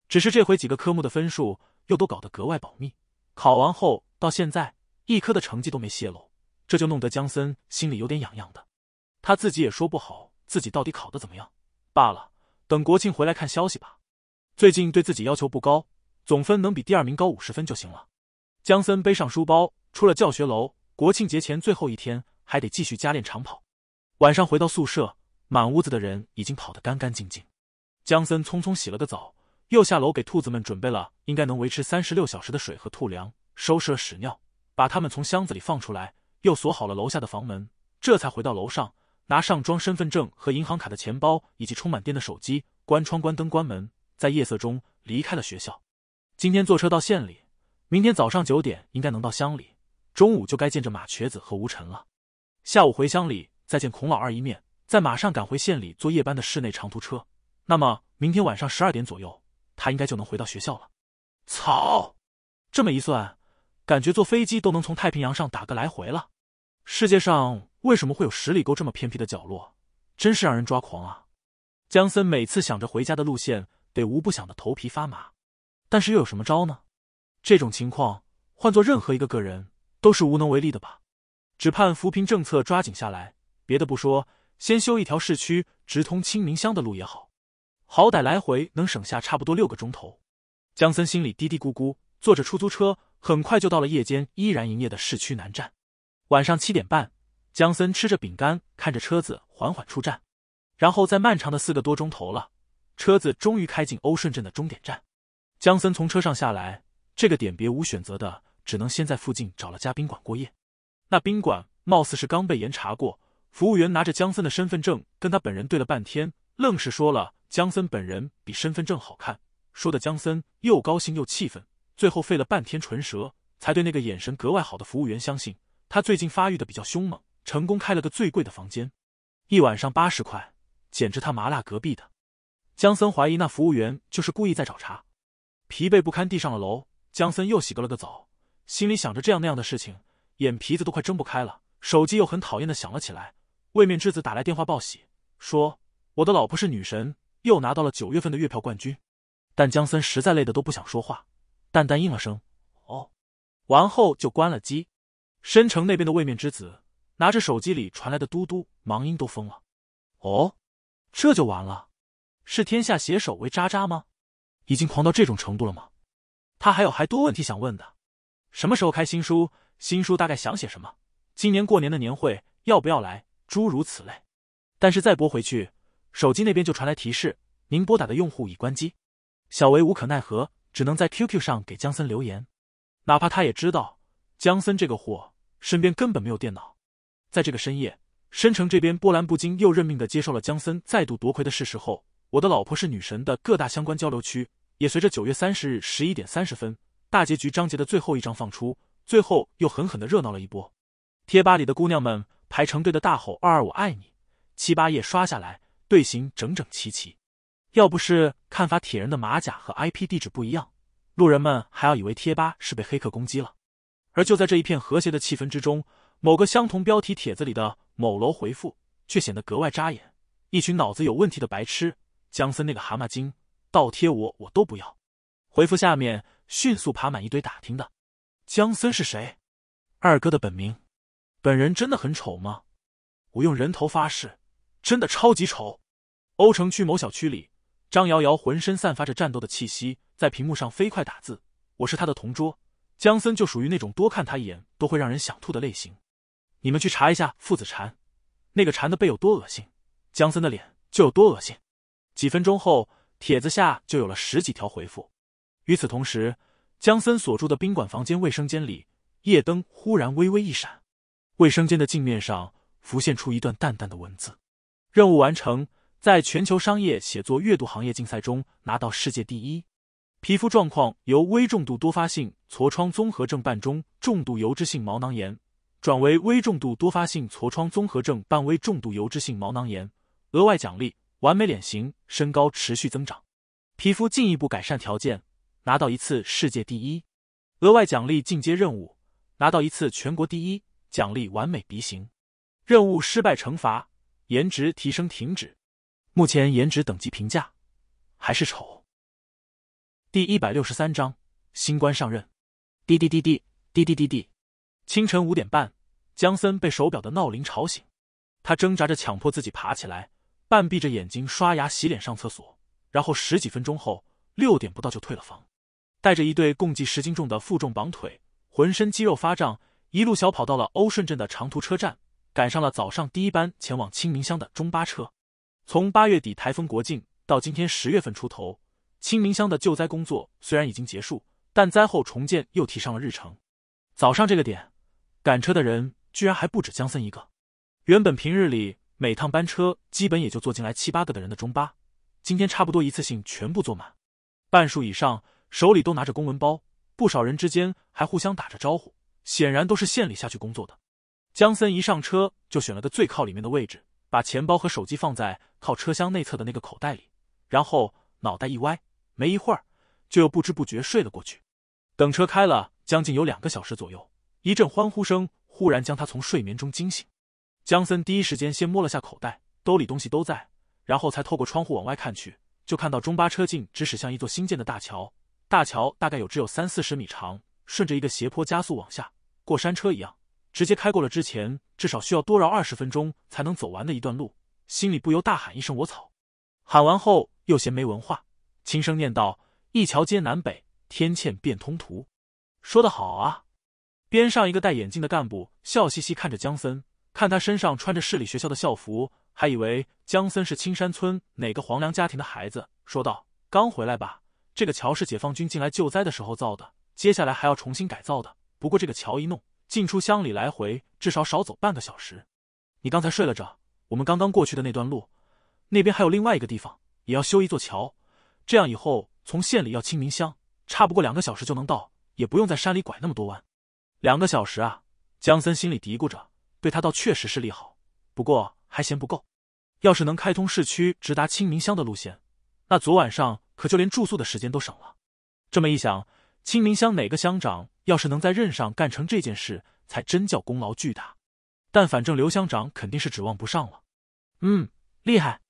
只是这回几个科目的分数又都搞得格外保密，考完后到现在一科的成绩都没泄露，这就弄得江森心里有点痒痒的。他自己也说不好自己到底考的怎么样。罢了，等国庆回来看消息吧。最近对自己要求不高，总分能比第二名高五十分就行了。江森背上书包，出了教学楼。国庆节前最后一天，还得继续加练长跑。晚上回到宿舍，满屋子的人已经跑得干干净净。江森匆匆洗了个澡，又下楼给兔子们准备了应该能维持三十六小时的水和兔粮，收拾了屎尿，把他们从箱子里放出来，又锁好了楼下的房门，这才回到楼上，拿上装身份证和银行卡的钱包以及充满电的手机，关窗、关灯、关门，在夜色中离开了学校。今天坐车到县里，明天早上九点应该能到乡里。中午就该见着马瘸子和吴尘了，下午回乡里再见孔老二一面，再马上赶回县里坐夜班的室内长途车。那么明天晚上十二点左右，他应该就能回到学校了。操！这么一算，感觉坐飞机都能从太平洋上打个来回了。世界上为什么会有十里沟这么偏僻的角落？真是让人抓狂啊！江森每次想着回家的路线，得无不想的头皮发麻。但是又有什么招呢？这种情况，换做任何一个个人。都是无能为力的吧，只盼扶贫政策抓紧下来。别的不说，先修一条市区直通清明乡的路也好，好歹来回能省下差不多六个钟头。江森心里嘀嘀咕咕，坐着出租车很快就到了夜间依然营业的市区南站。晚上七点半，江森吃着饼干，看着车子缓缓出站，然后在漫长的四个多钟头了，车子终于开进欧顺镇的终点站。江森从车上下来，这个点别无选择的。只能先在附近找了家宾馆过夜。那宾馆貌似是刚被严查过，服务员拿着江森的身份证跟他本人对了半天，愣是说了江森本人比身份证好看，说的江森又高兴又气愤，最后费了半天唇舌，才对那个眼神格外好的服务员相信他最近发育的比较凶猛，成功开了个最贵的房间，一晚上八十块，简直他麻辣隔壁的。江森怀疑那服务员就是故意在找茬，疲惫不堪地上了楼，江森又洗了个了个澡。心里想着这样那样的事情，眼皮子都快睁不开了。手机又很讨厌的响了起来，位面之子打来电话报喜，说我的老婆是女神，又拿到了九月份的月票冠军。但江森实在累的都不想说话，淡淡应了声“哦”，完后就关了机。申城那边的位面之子拿着手机里传来的嘟嘟忙音都疯了，“哦，这就完了？是天下携手为渣渣吗？已经狂到这种程度了吗？他还有还多问题想问的。”什么时候开新书？新书大概想写什么？今年过年的年会要不要来？诸如此类。但是再拨回去，手机那边就传来提示：您拨打的用户已关机。小维无可奈何，只能在 QQ 上给姜森留言。哪怕他也知道，姜森这个货身边根本没有电脑。在这个深夜，申城这边波澜不惊，又认命的接受了姜森再度夺魁的事实后，我的老婆是女神的各大相关交流区，也随着九月三十日十一点三十分。大结局章节的最后一章放出，最后又狠狠的热闹了一波。贴吧里的姑娘们排成队的大吼“二二我爱你”，七八页刷下来，队形整整齐齐。要不是看法铁人的马甲和 IP 地址不一样，路人们还要以为贴吧是被黑客攻击了。而就在这一片和谐的气氛之中，某个相同标题帖子里的某楼回复却显得格外扎眼：一群脑子有问题的白痴，江森那个蛤蟆精倒贴我我都不要。回复下面。迅速爬满一堆打听的，江森是谁？二哥的本名？本人真的很丑吗？我用人头发誓，真的超级丑。欧城区某小区里，张瑶瑶浑身散发着战斗的气息，在屏幕上飞快打字。我是他的同桌，江森就属于那种多看他一眼都会让人想吐的类型。你们去查一下父子禅，那个蝉的背有多恶心，江森的脸就有多恶心。几分钟后，帖子下就有了十几条回复。与此同时，江森所住的宾馆房间卫生间里，夜灯忽然微微一闪，卫生间的镜面上浮现出一段淡淡的文字：“任务完成，在全球商业写作阅读行业竞赛中拿到世界第一。皮肤状况由微重度多发性痤疮综合症伴中重度油脂性毛囊炎，转为微重度多发性痤疮综合症伴微重度油脂性毛囊炎。额外奖励：完美脸型，身高持续增长，皮肤进一步改善条件。”拿到一次世界第一，额外奖励进阶任务；拿到一次全国第一，奖励完美鼻型。任务失败惩罚：颜值提升停止。目前颜值等级评价还是丑。第一百六十三章新官上任。滴滴滴滴滴滴滴滴。清晨五点半，江森被手表的闹铃吵醒，他挣扎着强迫自己爬起来，半闭着眼睛刷牙、洗脸、上厕所，然后十几分钟后，六点不到就退了房。带着一对共计十斤重的负重绑腿，浑身肌肉发胀，一路小跑到了欧顺镇的长途车站，赶上了早上第一班前往清明乡的中巴车。从八月底台风国境到今天十月份出头，清明乡的救灾工作虽然已经结束，但灾后重建又提上了日程。早上这个点，赶车的人居然还不止江森一个。原本平日里每趟班车基本也就坐进来七八个的人的中巴，今天差不多一次性全部坐满，半数以上。手里都拿着公文包，不少人之间还互相打着招呼，显然都是县里下去工作的。江森一上车就选了个最靠里面的位置，把钱包和手机放在靠车厢内侧的那个口袋里，然后脑袋一歪，没一会儿就又不知不觉睡了过去。等车开了将近有两个小时左右，一阵欢呼声忽然将他从睡眠中惊醒。江森第一时间先摸了下口袋，兜里东西都在，然后才透过窗户往外看去，就看到中巴车径直驶向一座新建的大桥。大桥大概有只有三四十米长，顺着一个斜坡加速往下，过山车一样，直接开过了之前至少需要多绕二十分钟才能走完的一段路，心里不由大喊一声“我草！”喊完后又嫌没文化，轻声念道：“一桥接南北，天堑变通途。”说得好啊！边上一个戴眼镜的干部笑嘻嘻看着江森，看他身上穿着市里学校的校服，还以为江森是青山村哪个黄梁家庭的孩子，说道：“刚回来吧？”这个桥是解放军进来救灾的时候造的，接下来还要重新改造的。不过这个桥一弄，进出乡里来回至少少走半个小时。你刚才睡了着？我们刚刚过去的那段路，那边还有另外一个地方也要修一座桥，这样以后从县里要清明乡，差不过两个小时就能到，也不用在山里拐那么多弯。两个小时啊！江森心里嘀咕着，对他倒确实是利好，不过还嫌不够。要是能开通市区直达清明乡的路线，那昨晚上。可就连住宿的时间都省了，这么一想，清明乡哪个乡长要是能在任上干成这件事，才真叫功劳巨大。但反正刘乡长肯定是指望不上了。嗯，厉害。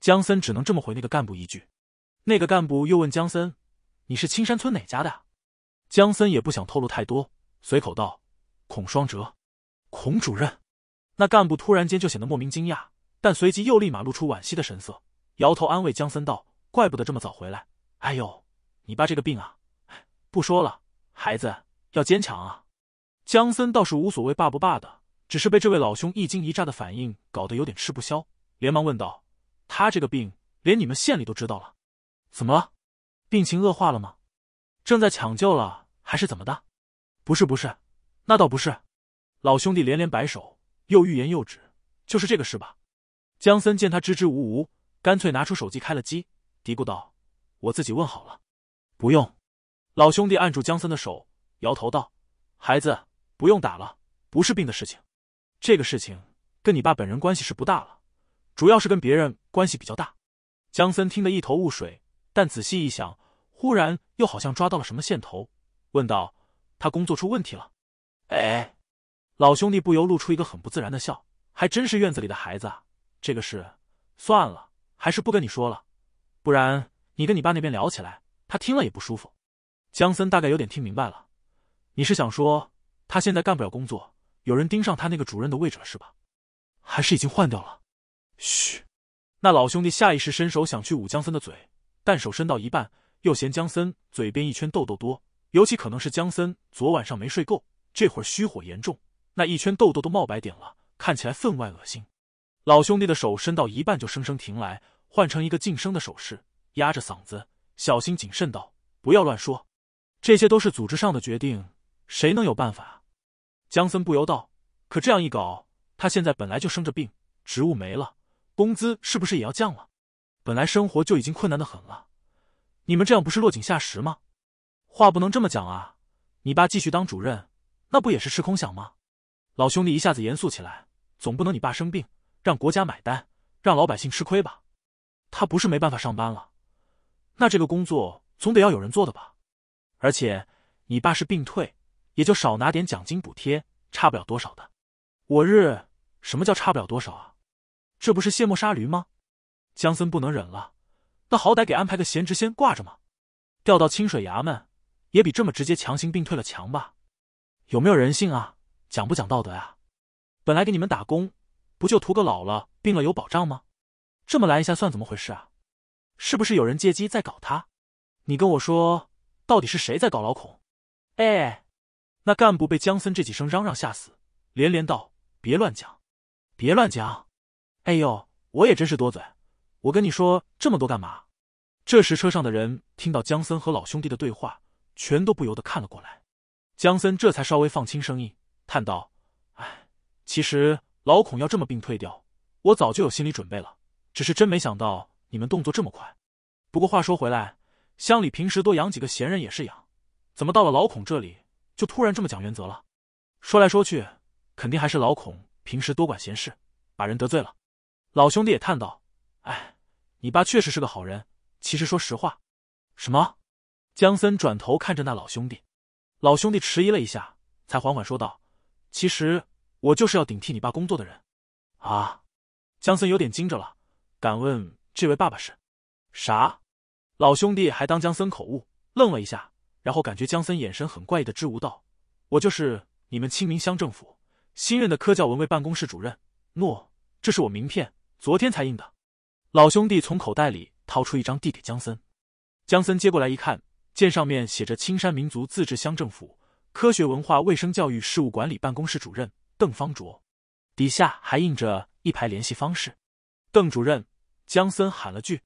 江森只能这么回那个干部一句。那个干部又问江森：“你是青山村哪家的？”江森也不想透露太多，随口道：“孔双哲，孔主任。”那干部突然间就显得莫名惊讶，但随即又立马露出惋惜的神色，摇头安慰江森道。怪不得这么早回来！哎呦，你爸这个病啊，不说了，孩子要坚强啊！江森倒是无所谓爸不爸的，只是被这位老兄一惊一乍的反应搞得有点吃不消，连忙问道：“他这个病连你们县里都知道了？怎么了？病情恶化了吗？正在抢救了还是怎么的？不是不是，那倒不是。”老兄弟连连摆手，又欲言又止：“就是这个事吧？”江森见他支支吾吾，干脆拿出手机开了机。嘀咕道：“我自己问好了，不用。”老兄弟按住江森的手，摇头道：“孩子，不用打了，不是病的事情。这个事情跟你爸本人关系是不大了，主要是跟别人关系比较大。”江森听得一头雾水，但仔细一想，忽然又好像抓到了什么线头，问道：“他工作出问题了？”“哎。”老兄弟不由露出一个很不自然的笑，“还真是院子里的孩子。啊。这个事算了，还是不跟你说了。”不然你跟你爸那边聊起来，他听了也不舒服。江森大概有点听明白了，你是想说他现在干不了工作，有人盯上他那个主任的位置了是吧？还是已经换掉了？嘘，那老兄弟下意识伸手想去捂江森的嘴，但手伸到一半，又嫌江森嘴边一圈痘痘多，尤其可能是江森昨晚上没睡够，这会儿虚火严重，那一圈痘痘都冒白点了，看起来分外恶心。老兄弟的手伸到一半就生生停来。换成一个晋升的手势，压着嗓子，小心谨慎道：“不要乱说，这些都是组织上的决定，谁能有办法？”江森不由道：“可这样一搞，他现在本来就生着病，职务没了，工资是不是也要降了？本来生活就已经困难的很了，你们这样不是落井下石吗？”话不能这么讲啊！你爸继续当主任，那不也是吃空饷吗？老兄弟一下子严肃起来：“总不能你爸生病，让国家买单，让老百姓吃亏吧？”他不是没办法上班了，那这个工作总得要有人做的吧？而且你爸是病退，也就少拿点奖金补贴，差不了多少的。我日，什么叫差不了多少啊？这不是卸磨杀驴吗？江森不能忍了，那好歹给安排个闲职先挂着嘛，调到清水衙门也比这么直接强行病退了强吧？有没有人性啊？讲不讲道德啊？本来给你们打工，不就图个老了病了有保障吗？这么拦一下算怎么回事啊？是不是有人借机在搞他？你跟我说，到底是谁在搞老孔？哎，那干部被姜森这几声嚷嚷吓死，连连道：“别乱讲，别乱讲！”哎呦，我也真是多嘴，我跟你说这么多干嘛？这时车上的人听到姜森和老兄弟的对话，全都不由得看了过来。姜森这才稍微放轻声音，叹道：“哎，其实老孔要这么病退掉，我早就有心理准备了。”只是真没想到你们动作这么快，不过话说回来，乡里平时多养几个闲人也是养，怎么到了老孔这里就突然这么讲原则了？说来说去，肯定还是老孔平时多管闲事，把人得罪了。老兄弟也叹道：“哎，你爸确实是个好人。其实说实话，什么？”江森转头看着那老兄弟，老兄弟迟疑了一下，才缓缓说道：“其实我就是要顶替你爸工作的人。”啊！江森有点惊着了。敢问这位爸爸是啥？老兄弟还当江森口误，愣了一下，然后感觉江森眼神很怪异的支吾道：“我就是你们清明乡政府新任的科教文卫办公室主任诺，这是我名片，昨天才印的。”老兄弟从口袋里掏出一张递给江森，江森接过来一看，见上面写着“青山民族自治乡政府科学文化卫生教育事务管理办公室主任邓方卓”，底下还印着一排联系方式，邓主任。江森喊了句，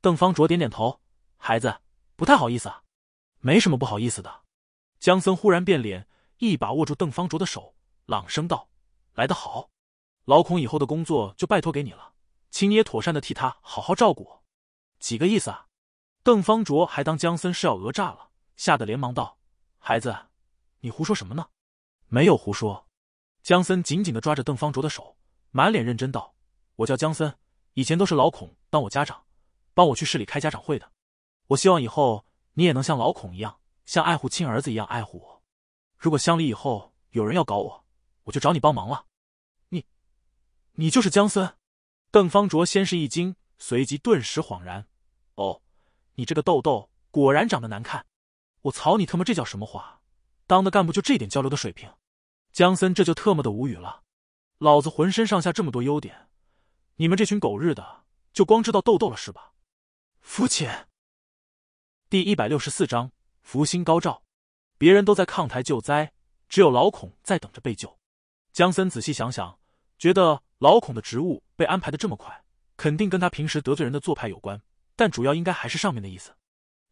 邓方卓点点头。孩子，不太好意思，啊。没什么不好意思的。江森忽然变脸，一把握住邓方卓的手，朗声道：“来得好，老孔以后的工作就拜托给你了，请你也妥善的替他好好照顾。”几个意思啊？邓方卓还当江森是要讹诈了，吓得连忙道：“孩子，你胡说什么呢？没有胡说。”江森紧紧的抓着邓方卓的手，满脸认真道：“我叫江森。”以前都是老孔当我家长，帮我去市里开家长会的。我希望以后你也能像老孔一样，像爱护亲儿子一样爱护我。如果乡里以后有人要搞我，我就找你帮忙了。你，你就是江森？邓方卓先是一惊，随即顿时恍然。哦，你这个豆豆果然长得难看。我操你他妈这叫什么话？当的干部就这点交流的水平？江森这就特么的无语了。老子浑身上下这么多优点。你们这群狗日的，就光知道斗斗了是吧？肤浅。第一百六十四章，福星高照。别人都在抗台救灾，只有老孔在等着被救。江森仔细想想，觉得老孔的职务被安排的这么快，肯定跟他平时得罪人的做派有关，但主要应该还是上面的意思。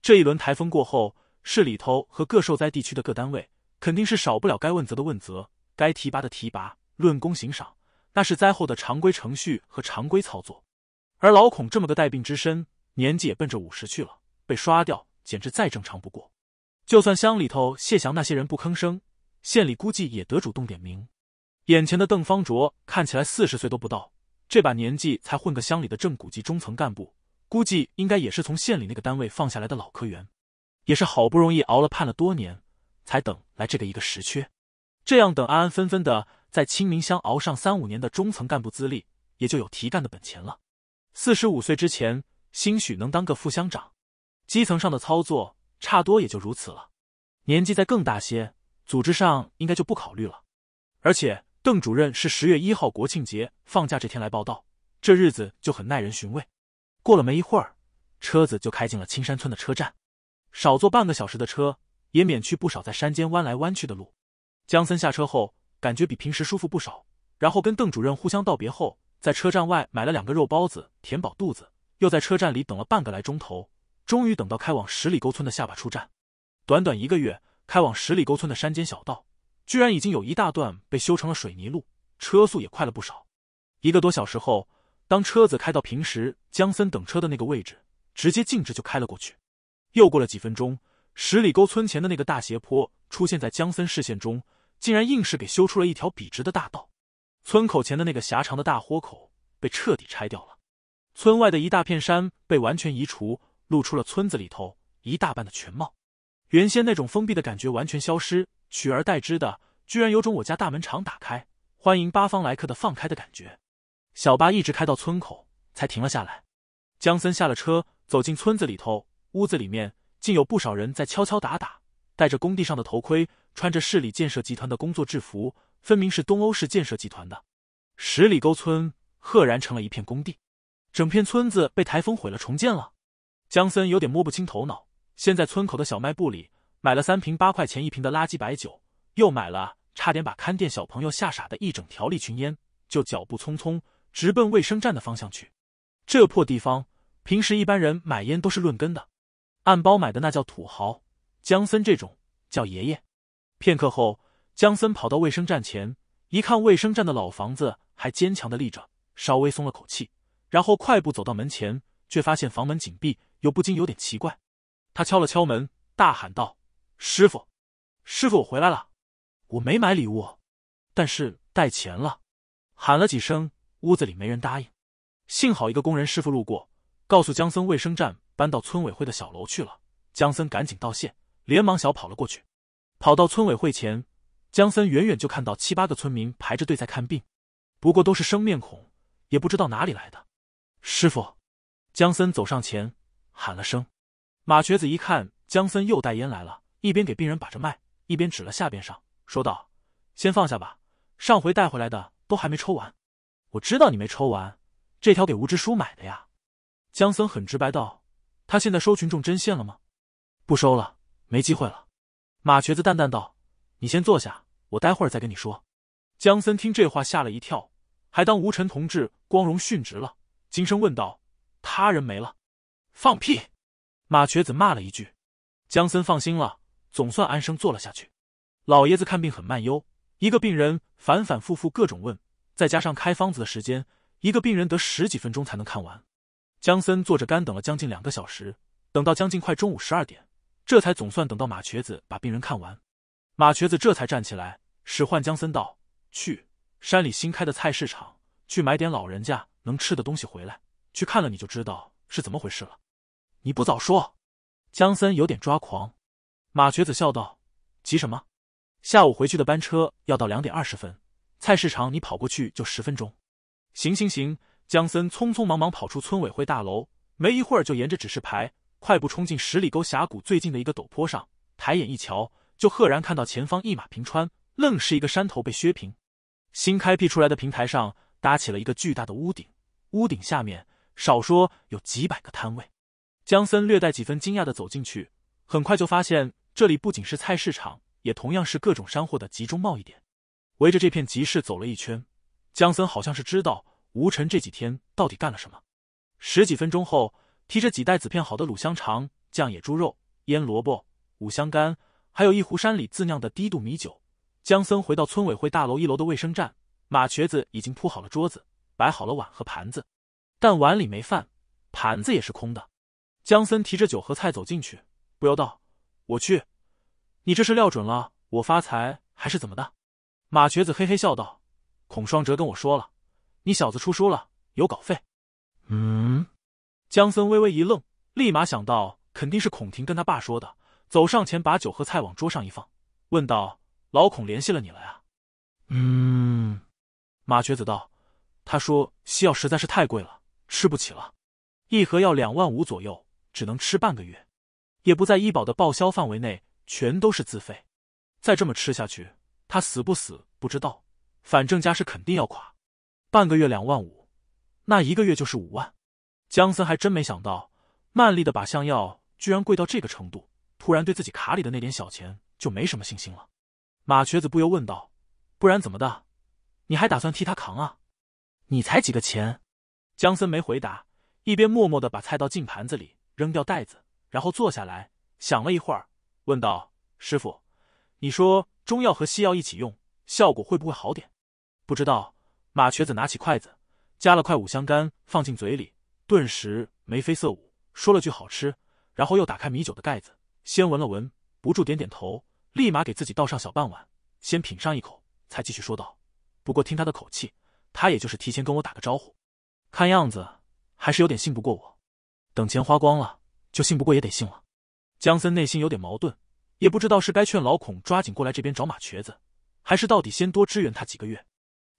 这一轮台风过后，市里头和各受灾地区的各单位，肯定是少不了该问责的问责，该提拔的提拔，论功行赏。那是灾后的常规程序和常规操作，而老孔这么个带病之身，年纪也奔着五十去了，被刷掉简直再正常不过。就算乡里头谢祥那些人不吭声，县里估计也得主动点名。眼前的邓方卓看起来四十岁都不到，这把年纪才混个乡里的正股级中层干部，估计应该也是从县里那个单位放下来的老科员，也是好不容易熬了盼了多年，才等来这个一个实缺，这样等安安分分的。在清明乡熬上三五年的中层干部资历，也就有提干的本钱了。四十五岁之前，兴许能当个副乡长。基层上的操作，差多也就如此了。年纪再更大些，组织上应该就不考虑了。而且，邓主任是十月一号国庆节放假这天来报道，这日子就很耐人寻味。过了没一会儿，车子就开进了青山村的车站。少坐半个小时的车，也免去不少在山间弯来弯去的路。江森下车后。感觉比平时舒服不少，然后跟邓主任互相道别后，在车站外买了两个肉包子填饱肚子，又在车站里等了半个来钟头，终于等到开往十里沟村的下巴出站。短短一个月，开往十里沟村的山间小道居然已经有一大段被修成了水泥路，车速也快了不少。一个多小时后，当车子开到平时江森等车的那个位置，直接径直就开了过去。又过了几分钟，十里沟村前的那个大斜坡出现在江森视线中。竟然硬是给修出了一条笔直的大道，村口前的那个狭长的大豁口被彻底拆掉了，村外的一大片山被完全移除，露出了村子里头一大半的全貌。原先那种封闭的感觉完全消失，取而代之的，居然有种我家大门常打开，欢迎八方来客的放开的感觉。小巴一直开到村口才停了下来，江森下了车，走进村子里头，屋子里面竟有不少人在敲敲打打，戴着工地上的头盔。穿着市里建设集团的工作制服，分明是东欧市建设集团的。十里沟村赫然成了一片工地，整片村子被台风毁了，重建了。江森有点摸不清头脑，先在村口的小卖部里买了三瓶八块钱一瓶的垃圾白酒，又买了差点把看店小朋友吓傻的一整条利群烟，就脚步匆匆直奔卫生站的方向去。这破地方，平时一般人买烟都是论根的，按包买的那叫土豪，江森这种叫爷爷。片刻后，江森跑到卫生站前，一看卫生站的老房子还坚强的立着，稍微松了口气，然后快步走到门前，却发现房门紧闭，又不禁有点奇怪。他敲了敲门，大喊道：“师傅，师傅，我回来了，我没买礼物，但是带钱了。”喊了几声，屋子里没人答应。幸好一个工人师傅路过，告诉江森卫生站搬到村委会的小楼去了。江森赶紧道谢，连忙小跑了过去。跑到村委会前，江森远远就看到七八个村民排着队在看病，不过都是生面孔，也不知道哪里来的。师傅，江森走上前喊了声。马瘸子一看江森又带烟来了，一边给病人把着脉，一边指了下边上，说道：“先放下吧，上回带回来的都还没抽完。”我知道你没抽完，这条给吴支书买的呀。江森很直白道：“他现在收群众针线了吗？不收了，没机会了。”马瘸子淡淡道：“你先坐下，我待会儿再跟你说。”江森听这话吓了一跳，还当吴尘同志光荣殉职了，惊声问道：“他人没了？”放屁！马瘸子骂了一句。江森放心了，总算安生坐了下去。老爷子看病很慢悠，一个病人反反复复各种问，再加上开方子的时间，一个病人得十几分钟才能看完。江森坐着干等了将近两个小时，等到将近快中午十二点。这才总算等到马瘸子把病人看完，马瘸子这才站起来，使唤江森道：“去山里新开的菜市场，去买点老人家能吃的东西回来。去看了你就知道是怎么回事了。”“你不早说！”江森有点抓狂。马瘸子笑道：“急什么？下午回去的班车要到两点二十分，菜市场你跑过去就十分钟。”“行行行！”江森匆匆忙忙跑出村委会大楼，没一会儿就沿着指示牌。快步冲进十里沟峡谷最近的一个陡坡上，抬眼一瞧，就赫然看到前方一马平川，愣是一个山头被削平，新开辟出来的平台上搭起了一个巨大的屋顶，屋顶下面少说有几百个摊位。江森略带几分惊讶的走进去，很快就发现这里不仅是菜市场，也同样是各种山货的集中贸易点。围着这片集市走了一圈，江森好像是知道吴晨这几天到底干了什么。十几分钟后。提着几袋子片好的卤香肠、酱野猪肉、腌萝卜、五香干，还有一壶山里自酿的低度米酒。江森回到村委会大楼一楼的卫生站，马瘸子已经铺好了桌子，摆好了碗和盘子，但碗里没饭，盘子也是空的。江森提着酒和菜走进去，不由道：“我去，你这是料准了我发财还是怎么的？”马瘸子嘿嘿笑道：“孔双哲跟我说了，你小子出书了，有稿费。”嗯。江森微微一愣，立马想到肯定是孔婷跟他爸说的，走上前把酒和菜往桌上一放，问道：“老孔联系了你了呀？”“嗯。”马瘸子道，“他说西药实在是太贵了，吃不起了，一盒要两万五左右，只能吃半个月，也不在医保的报销范围内，全都是自费。再这么吃下去，他死不死不知道，反正家是肯定要垮。半个月两万五，那一个月就是五万。”江森还真没想到，曼丽的靶向药居然贵到这个程度。突然对自己卡里的那点小钱就没什么信心了。马瘸子不由问道：“不然怎么的？你还打算替他扛啊？你才几个钱？”江森没回答，一边默默的把菜倒进盘子里，扔掉袋子，然后坐下来，想了一会儿，问道：“师傅，你说中药和西药一起用，效果会不会好点？”不知道。马瘸子拿起筷子，夹了块五香干放进嘴里。顿时眉飞色舞，说了句“好吃”，然后又打开米酒的盖子，先闻了闻，不住点点头，立马给自己倒上小半碗，先品上一口，才继续说道：“不过听他的口气，他也就是提前跟我打个招呼，看样子还是有点信不过我。等钱花光了，就信不过也得信了。”江森内心有点矛盾，也不知道是该劝老孔抓紧过来这边找马瘸子，还是到底先多支援他几个月。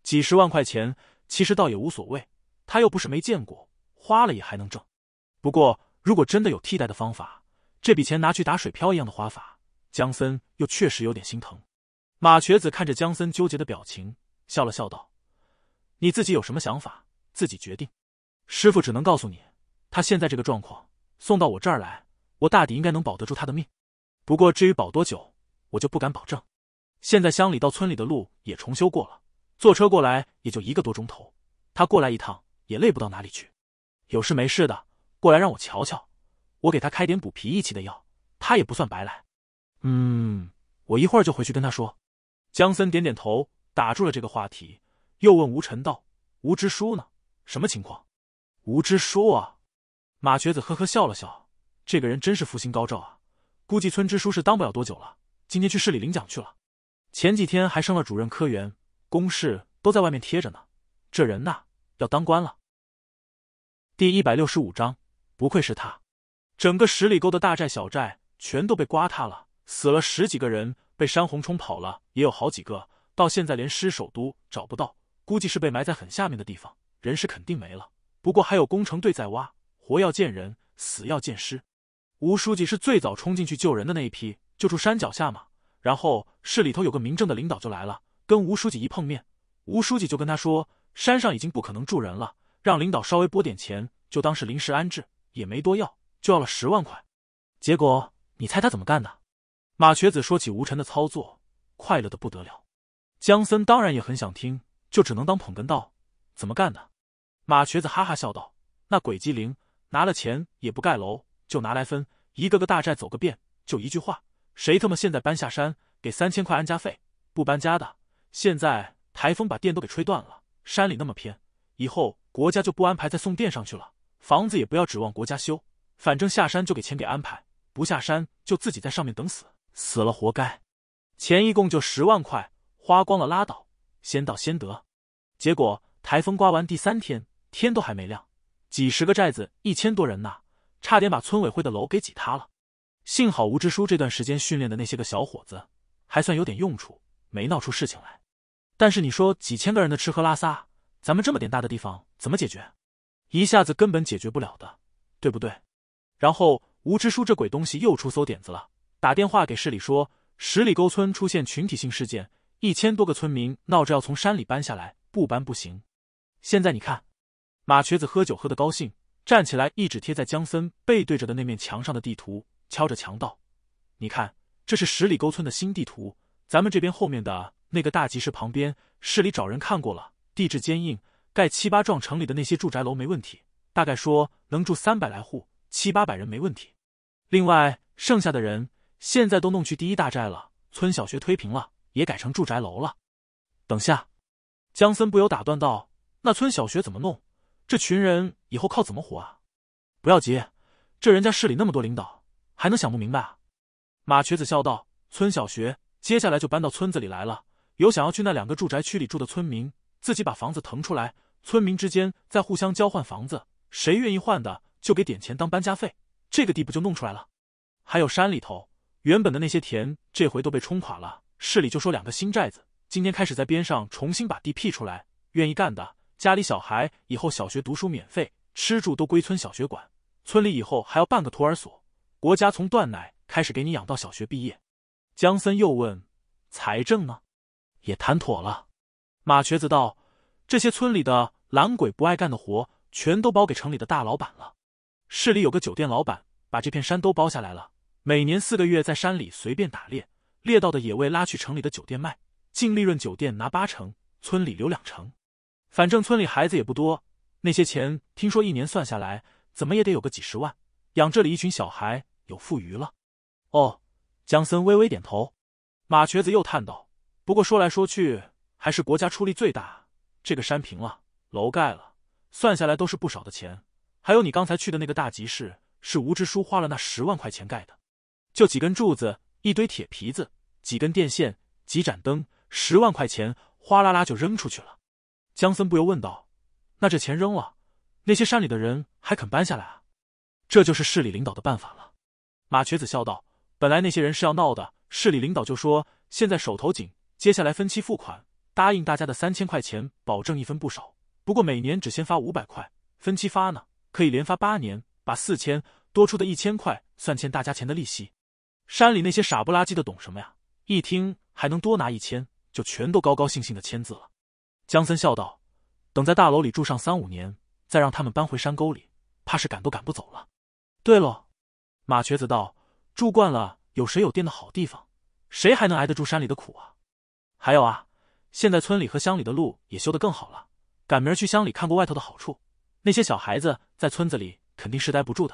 几十万块钱其实倒也无所谓，他又不是没见过。花了也还能挣，不过如果真的有替代的方法，这笔钱拿去打水漂一样的花法，江森又确实有点心疼。马瘸子看着江森纠结的表情，笑了笑道：“你自己有什么想法，自己决定。师傅只能告诉你，他现在这个状况送到我这儿来，我大抵应该能保得住他的命。不过至于保多久，我就不敢保证。现在乡里到村里的路也重修过了，坐车过来也就一个多钟头，他过来一趟也累不到哪里去。”有事没事的，过来让我瞧瞧，我给他开点补脾益气的药，他也不算白来。嗯，我一会儿就回去跟他说。江森点点头，打住了这个话题，又问吴晨道：“吴支书呢？什么情况？”吴支书啊，马瘸子呵呵笑了笑，这个人真是福星高照啊，估计村支书是当不了多久了，今天去市里领奖去了，前几天还升了主任科员，公示都在外面贴着呢，这人呐，要当官了。第一百六十五章，不愧是他，整个十里沟的大寨小寨全都被刮塌了，死了十几个人，被山洪冲跑了也有好几个，到现在连尸首都找不到，估计是被埋在很下面的地方，人是肯定没了。不过还有工程队在挖，活要见人，死要见尸。吴书记是最早冲进去救人的那一批，就住山脚下嘛。然后市里头有个民政的领导就来了，跟吴书记一碰面，吴书记就跟他说，山上已经不可能住人了。让领导稍微拨点钱，就当是临时安置，也没多要，就要了十万块。结果你猜他怎么干的？马瘸子说起吴晨的操作，快乐的不得了。江森当然也很想听，就只能当捧哏道：“怎么干的？”马瘸子哈哈笑道：“那鬼机灵，拿了钱也不盖楼，就拿来分，一个个大寨走个遍，就一句话：谁他妈现在搬下山，给三千块安家费；不搬家的，现在台风把电都给吹断了，山里那么偏，以后……”国家就不安排再送电上去了，房子也不要指望国家修，反正下山就给钱给安排，不下山就自己在上面等死，死了活该。钱一共就十万块，花光了拉倒，先到先得。结果台风刮完第三天，天都还没亮，几十个寨子，一千多人呐，差点把村委会的楼给挤塌了。幸好吴支书这段时间训练的那些个小伙子，还算有点用处，没闹出事情来。但是你说几千个人的吃喝拉撒。咱们这么点大的地方怎么解决？一下子根本解决不了的，对不对？然后吴支书这鬼东西又出馊点子了，打电话给市里说十里沟村出现群体性事件，一千多个村民闹着要从山里搬下来，不搬不行。现在你看，马瘸子喝酒喝的高兴，站起来一指贴在江森背对着的那面墙上的地图，敲着墙道：“你看，这是十里沟村的新地图，咱们这边后面的那个大集市旁边，市里找人看过了。”地质坚硬，盖七八幢城里的那些住宅楼没问题，大概说能住三百来户，七八百人没问题。另外，剩下的人现在都弄去第一大寨了，村小学推平了，也改成住宅楼了。等下，江森不由打断道：“那村小学怎么弄？这群人以后靠怎么活啊？”不要急，这人家市里那么多领导，还能想不明白啊？马瘸子笑道：“村小学接下来就搬到村子里来了，有想要去那两个住宅区里住的村民。”自己把房子腾出来，村民之间再互相交换房子，谁愿意换的就给点钱当搬家费，这个地步就弄出来了。还有山里头原本的那些田，这回都被冲垮了。市里就说两个新寨子，今天开始在边上重新把地辟出来，愿意干的家里小孩以后小学读书免费，吃住都归村小学管。村里以后还要办个托儿所，国家从断奶开始给你养到小学毕业。江森又问：“财政呢？也谈妥了。”马瘸子道：“这些村里的懒鬼不爱干的活，全都包给城里的大老板了。市里有个酒店老板，把这片山都包下来了。每年四个月在山里随便打猎，猎到的野味拉去城里的酒店卖，净利润酒店拿八成，村里留两成。反正村里孩子也不多，那些钱听说一年算下来，怎么也得有个几十万，养这里一群小孩有富余了。”哦，江森微微点头。马瘸子又叹道：“不过说来说去……”还是国家出力最大，这个山平了，楼盖了，算下来都是不少的钱。还有你刚才去的那个大集市，是吴支书花了那十万块钱盖的，就几根柱子，一堆铁皮子，几根电线，几盏灯，十万块钱哗啦啦就扔出去了。江森不由问道：“那这钱扔了，那些山里的人还肯搬下来啊？”这就是市里领导的办法了。马瘸子笑道：“本来那些人是要闹的，市里领导就说现在手头紧，接下来分期付款。”答应大家的三千块钱，保证一分不少。不过每年只先发五百块，分期发呢，可以连发八年，把四千多出的一千块算欠大家钱的利息。山里那些傻不拉几的懂什么呀？一听还能多拿一千，就全都高高兴兴的签字了。江森笑道：“等在大楼里住上三五年，再让他们搬回山沟里，怕是赶都赶不走了。”对喽，马瘸子道：“住惯了有水有电的好地方，谁还能挨得住山里的苦啊？还有啊。”现在村里和乡里的路也修得更好了，赶明儿去乡里看过外头的好处。那些小孩子在村子里肯定是待不住的，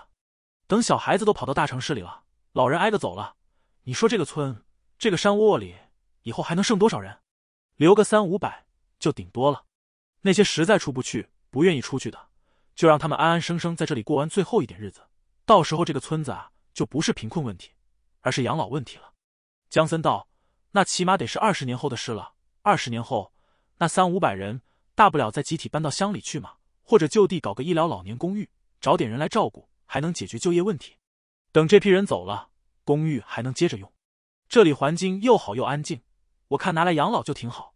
等小孩子都跑到大城市里了，老人挨着走了，你说这个村这个山窝里以后还能剩多少人？留个三五百就顶多了。那些实在出不去、不愿意出去的，就让他们安安生生在这里过完最后一点日子。到时候这个村子啊，就不是贫困问题，而是养老问题了。江森道：“那起码得是二十年后的事了。”二十年后，那三五百人，大不了再集体搬到乡里去嘛，或者就地搞个医疗老年公寓，找点人来照顾，还能解决就业问题。等这批人走了，公寓还能接着用。这里环境又好又安静，我看拿来养老就挺好。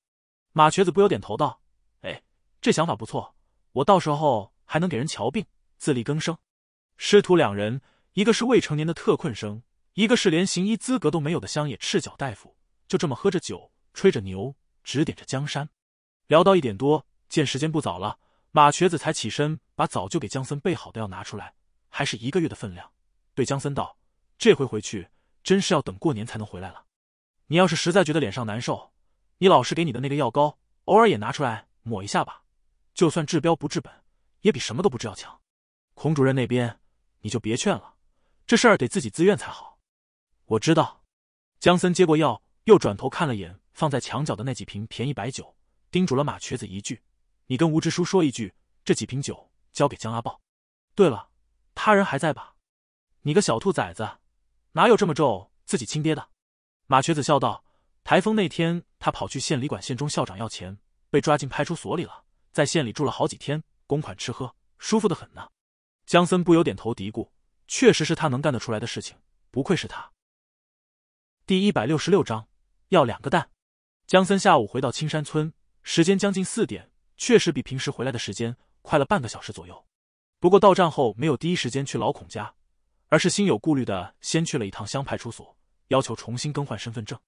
马瘸子不由点头道：“哎，这想法不错，我到时候还能给人瞧病，自力更生。”师徒两人，一个是未成年的特困生，一个是连行医资格都没有的乡野赤脚大夫，就这么喝着酒，吹着牛。指点着江山，聊到一点多，见时间不早了，马瘸子才起身，把早就给江森备好的药拿出来，还是一个月的分量。对江森道：“这回回去，真是要等过年才能回来了。你要是实在觉得脸上难受，你老师给你的那个药膏，偶尔也拿出来抹一下吧。就算治标不治本，也比什么都不治要强。”孔主任那边，你就别劝了，这事儿得自己自愿才好。我知道。江森接过药，又转头看了眼。放在墙角的那几瓶便宜白酒，叮嘱了马瘸子一句：“你跟吴支书说一句，这几瓶酒交给江阿豹。对了，他人还在吧？”“你个小兔崽子，哪有这么咒自己亲爹的？”马瘸子笑道：“台风那天，他跑去县里管县中校长要钱，被抓进派出所里了，在县里住了好几天，公款吃喝，舒服的很呢。”江森不由点头嘀咕：“确实是他能干得出来的事情，不愧是他。”第一百六十六章要两个蛋。江森下午回到青山村，时间将近四点，确实比平时回来的时间快了半个小时左右。不过到站后没有第一时间去老孔家，而是心有顾虑的先去了一趟乡派出所，要求重新更换身份证，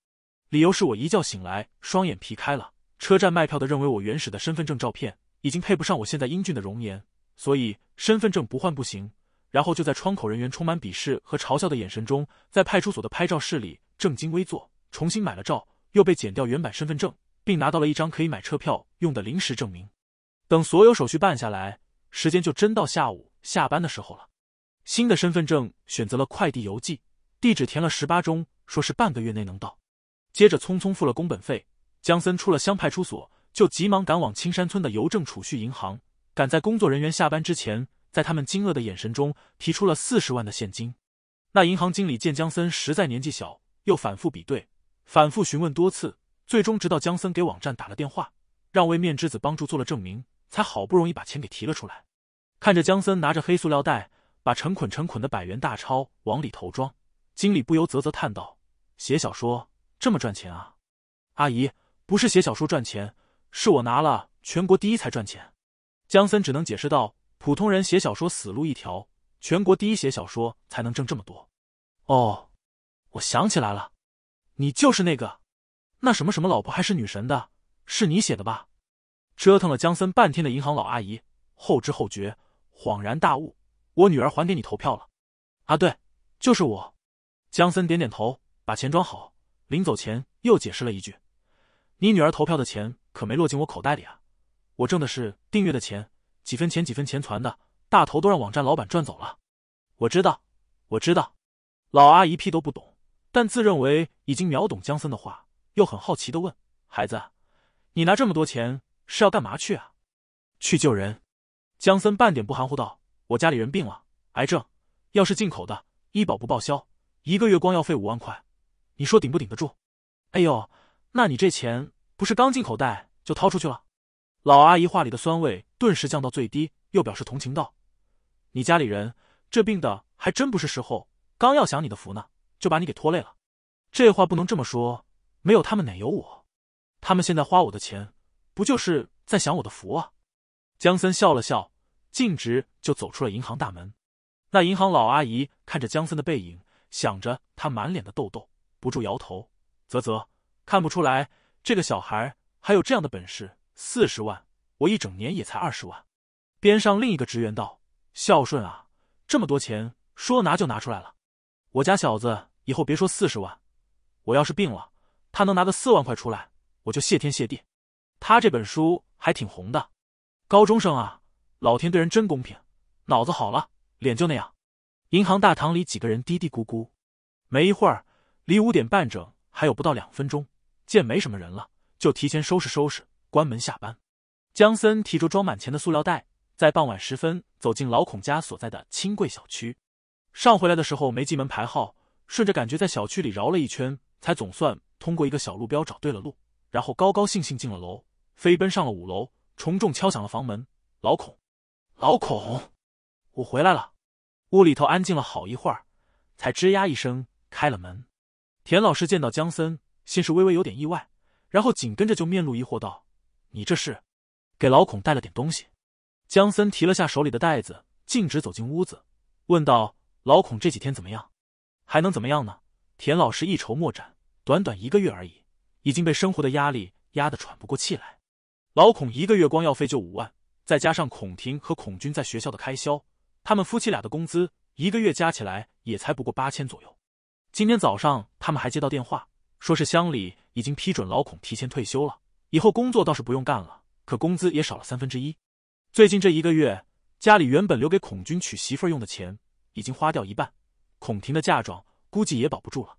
理由是我一觉醒来双眼皮开了，车站卖票的认为我原始的身份证照片已经配不上我现在英俊的容颜，所以身份证不换不行。然后就在窗口人员充满鄙视和嘲笑的眼神中，在派出所的拍照室里正襟危坐，重新买了照。又被剪掉原版身份证，并拿到了一张可以买车票用的临时证明。等所有手续办下来，时间就真到下午下班的时候了。新的身份证选择了快递邮寄，地址填了十八中，说是半个月内能到。接着匆匆付了工本费，江森出了乡派出所，就急忙赶往青山村的邮政储蓄银行，赶在工作人员下班之前，在他们惊愕的眼神中，提出了四十万的现金。那银行经理见江森实在年纪小，又反复比对。反复询问多次，最终直到江森给网站打了电话，让位面之子帮助做了证明，才好不容易把钱给提了出来。看着江森拿着黑塑料袋，把成捆成捆的百元大钞往里头装，经理不由啧啧叹道：“写小说这么赚钱啊？”阿姨，不是写小说赚钱，是我拿了全国第一才赚钱。江森只能解释道：“普通人写小说死路一条，全国第一写小说才能挣这么多。”哦，我想起来了。你就是那个，那什么什么老婆还是女神的，是你写的吧？折腾了江森半天的银行老阿姨后知后觉，恍然大悟：我女儿还给你投票了啊？对，就是我。江森点点头，把钱装好，临走前又解释了一句：你女儿投票的钱可没落进我口袋里啊，我挣的是订阅的钱，几分钱几分钱攒的，大头都让网站老板赚走了。我知道，我知道，老阿姨屁都不懂。但自认为已经秒懂江森的话，又很好奇的问：“孩子，你拿这么多钱是要干嘛去啊？”“去救人。”江森半点不含糊道：“我家里人病了，癌症，要是进口的，医保不报销，一个月光药费五万块，你说顶不顶得住？”“哎呦，那你这钱不是刚进口袋就掏出去了？”老阿姨话里的酸味顿时降到最低，又表示同情道：“你家里人这病的还真不是时候，刚要享你的福呢。”就把你给拖累了，这话不能这么说。没有他们哪有我？他们现在花我的钱，不就是在享我的福啊？江森笑了笑，径直就走出了银行大门。那银行老阿姨看着江森的背影，想着他满脸的痘痘，不住摇头。啧啧，看不出来这个小孩还有这样的本事。四十万，我一整年也才二十万。边上另一个职员道：“孝顺啊，这么多钱说拿就拿出来了。”我家小子以后别说四十万，我要是病了，他能拿个四万块出来，我就谢天谢地。他这本书还挺红的，高中生啊，老天对人真公平，脑子好了，脸就那样。银行大堂里几个人嘀嘀咕咕，没一会儿，离五点半整还有不到两分钟，见没什么人了，就提前收拾收拾，关门下班。江森提着装满钱的塑料袋，在傍晚时分走进老孔家所在的清贵小区。上回来的时候没记门牌号，顺着感觉在小区里绕了一圈，才总算通过一个小路标找对了路，然后高高兴兴进了楼，飞奔上了五楼，重重敲响了房门。老孔，老孔，我回来了。屋里头安静了好一会儿，才吱呀一声开了门。田老师见到江森，先是微微有点意外，然后紧跟着就面露疑惑道：“你这是给老孔带了点东西？”江森提了下手里的袋子，径直走进屋子，问道。老孔这几天怎么样？还能怎么样呢？田老师一筹莫展。短短一个月而已，已经被生活的压力压得喘不过气来。老孔一个月光药费就五万，再加上孔婷和孔军在学校的开销，他们夫妻俩的工资一个月加起来也才不过八千左右。今天早上他们还接到电话，说是乡里已经批准老孔提前退休了，以后工作倒是不用干了，可工资也少了三分之一。最近这一个月，家里原本留给孔军娶媳妇用的钱。已经花掉一半，孔庭的嫁妆估计也保不住了。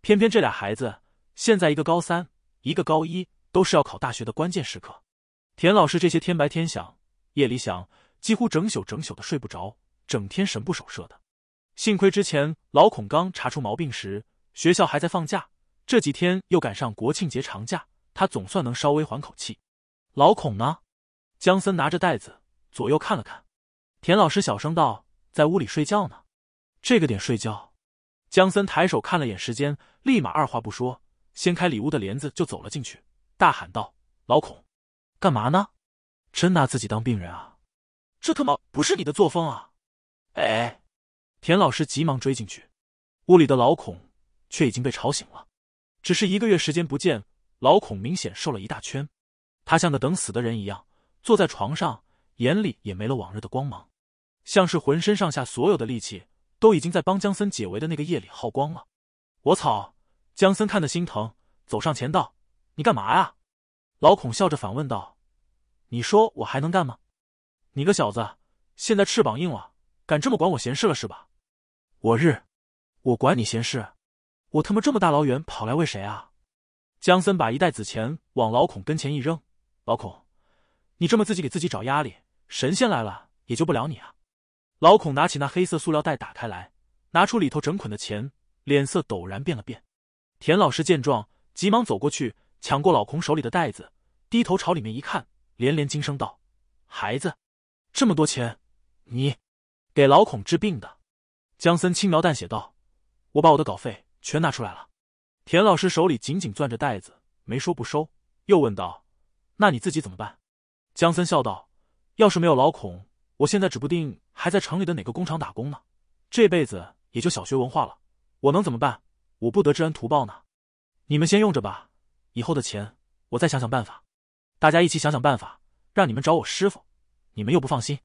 偏偏这俩孩子，现在一个高三，一个高一，都是要考大学的关键时刻。田老师这些天白天想，夜里想，几乎整宿整宿的睡不着，整天神不守舍的。幸亏之前老孔刚查出毛病时，学校还在放假，这几天又赶上国庆节长假，他总算能稍微缓口气。老孔呢？江森拿着袋子左右看了看，田老师小声道。在屋里睡觉呢，这个点睡觉？江森抬手看了眼时间，立马二话不说，掀开里屋的帘子就走了进去，大喊道：“老孔，干嘛呢？真拿自己当病人啊！这他妈不是你的作风啊！”哎，田老师急忙追进去，屋里的老孔却已经被吵醒了。只是一个月时间不见，老孔明显瘦了一大圈，他像个等死的人一样坐在床上，眼里也没了往日的光芒。像是浑身上下所有的力气都已经在帮江森解围的那个夜里耗光了。我操！江森看得心疼，走上前道：“你干嘛呀？”老孔笑着反问道：“你说我还能干吗？你个小子，现在翅膀硬了，敢这么管我闲事了是吧？我日！我管你闲事？我他妈这么大老远跑来为谁啊？”江森把一袋子钱往老孔跟前一扔：“老孔，你这么自己给自己找压力，神仙来了也救不了你啊！”老孔拿起那黑色塑料袋，打开来，拿出里头整捆的钱，脸色陡然变了变。田老师见状，急忙走过去，抢过老孔手里的袋子，低头朝里面一看，连连惊声道：“孩子，这么多钱，你给老孔治病的？”江森轻描淡写道：“我把我的稿费全拿出来了。”田老师手里紧紧攥着袋子，没说不收，又问道：“那你自己怎么办？”江森笑道：“要是没有老孔……”我现在指不定还在城里的哪个工厂打工呢，这辈子也就小学文化了，我能怎么办？我不得知恩图报呢？你们先用着吧，以后的钱我再想想办法，大家一起想想办法，让你们找我师傅，你们又不放心。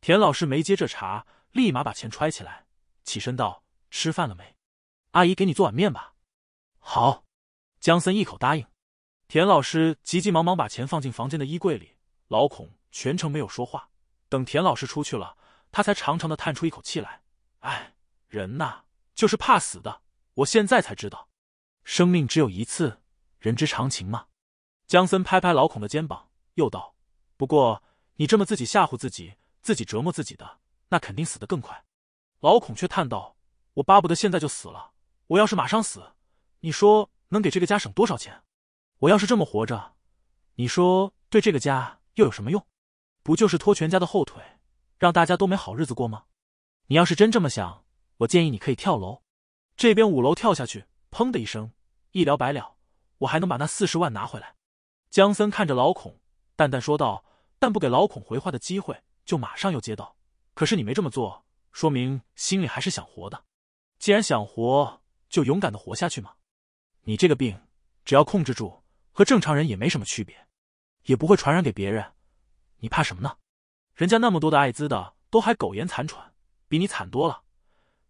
田老师没接这茬，立马把钱揣起来，起身道：“吃饭了没？阿姨给你做碗面吧。”好，姜森一口答应。田老师急急忙忙把钱放进房间的衣柜里，老孔全程没有说话。等田老师出去了，他才长长的叹出一口气来。哎，人呐，就是怕死的。我现在才知道，生命只有一次，人之常情嘛。江森拍拍老孔的肩膀，又道：“不过你这么自己吓唬自己，自己折磨自己的，那肯定死得更快。”老孔却叹道：“我巴不得现在就死了。我要是马上死，你说能给这个家省多少钱？我要是这么活着，你说对这个家又有什么用？”不就是拖全家的后腿，让大家都没好日子过吗？你要是真这么想，我建议你可以跳楼，这边五楼跳下去，砰的一声，一了百了，我还能把那四十万拿回来。江森看着老孔，淡淡说道，但不给老孔回话的机会，就马上又接到。可是你没这么做，说明心里还是想活的。既然想活，就勇敢的活下去嘛。你这个病只要控制住，和正常人也没什么区别，也不会传染给别人。你怕什么呢？人家那么多的艾滋的都还苟延残喘，比你惨多了。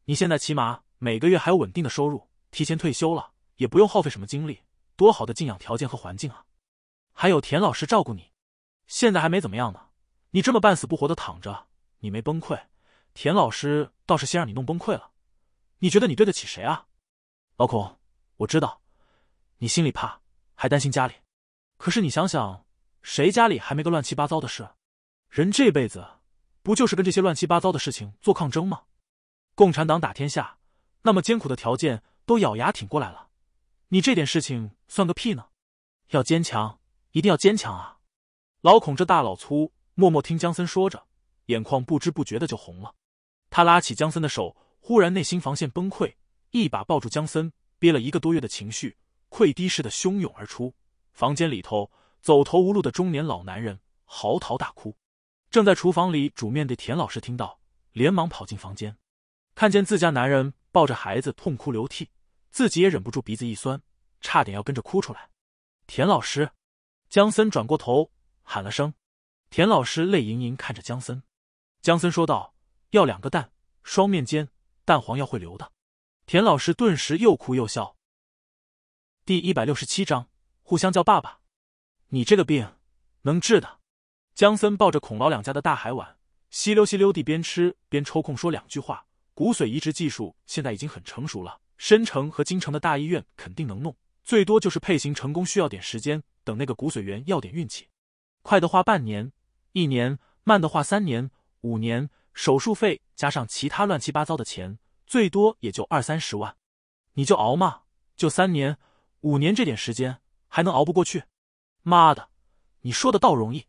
你现在起码每个月还有稳定的收入，提前退休了也不用耗费什么精力，多好的静养条件和环境啊！还有田老师照顾你，现在还没怎么样呢。你这么半死不活的躺着，你没崩溃，田老师倒是先让你弄崩溃了。你觉得你对得起谁啊？老孔，我知道你心里怕，还担心家里，可是你想想。谁家里还没个乱七八糟的事？人这辈子不就是跟这些乱七八糟的事情做抗争吗？共产党打天下，那么艰苦的条件都咬牙挺过来了，你这点事情算个屁呢？要坚强，一定要坚强啊！老孔这大老粗默默听江森说着，眼眶不知不觉的就红了。他拉起江森的手，忽然内心防线崩溃，一把抱住江森，憋了一个多月的情绪溃堤似的汹涌而出，房间里头。走投无路的中年老男人嚎啕大哭，正在厨房里煮面的田老师听到，连忙跑进房间，看见自家男人抱着孩子痛哭流涕，自己也忍不住鼻子一酸，差点要跟着哭出来。田老师，江森转过头喊了声，田老师泪盈盈看着江森，江森说道：“要两个蛋，双面煎，蛋黄要会流的。”田老师顿时又哭又笑。第一百六十七章，互相叫爸爸。你这个病，能治的。江森抱着孔老两家的大海碗，稀溜稀溜地边吃边抽空说两句话。骨髓移植技术现在已经很成熟了，申城和京城的大医院肯定能弄。最多就是配型成功需要点时间，等那个骨髓源要点运气。快的话半年、一年，慢的话三年、五年。手术费加上其他乱七八糟的钱，最多也就二三十万。你就熬嘛，就三年、五年这点时间，还能熬不过去？妈的，你说的倒容易！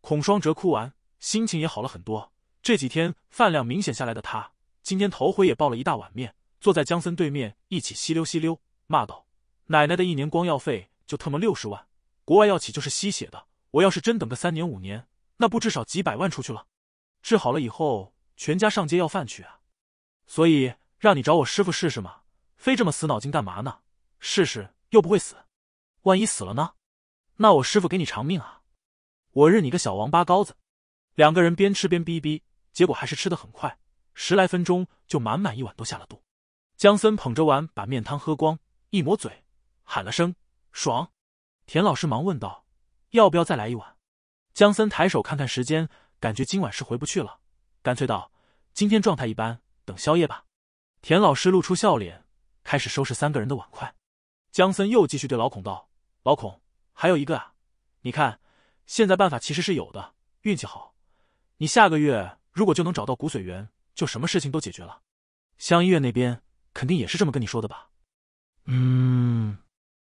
孔双哲哭完，心情也好了很多。这几天饭量明显下来的他，今天头回也抱了一大碗面，坐在江森对面一起吸溜吸溜，骂道：“奶奶的一年光药费就特么六十万，国外药企就是吸血的。我要是真等个三年五年，那不至少几百万出去了？治好了以后，全家上街要饭去啊！所以让你找我师傅试试嘛，非这么死脑筋干嘛呢？试试又不会死，万一死了呢？”那我师傅给你偿命啊！我日你个小王八羔子！两个人边吃边逼逼，结果还是吃的很快，十来分钟就满满一碗都下了肚。江森捧着碗把面汤喝光，一抹嘴，喊了声“爽”。田老师忙问道：“要不要再来一碗？”江森抬手看看时间，感觉今晚是回不去了，干脆道：“今天状态一般，等宵夜吧。”田老师露出笑脸，开始收拾三个人的碗筷。江森又继续对老孔道：“老孔。”还有一个啊，你看，现在办法其实是有的，运气好，你下个月如果就能找到骨髓源，就什么事情都解决了。乡医院那边肯定也是这么跟你说的吧？嗯，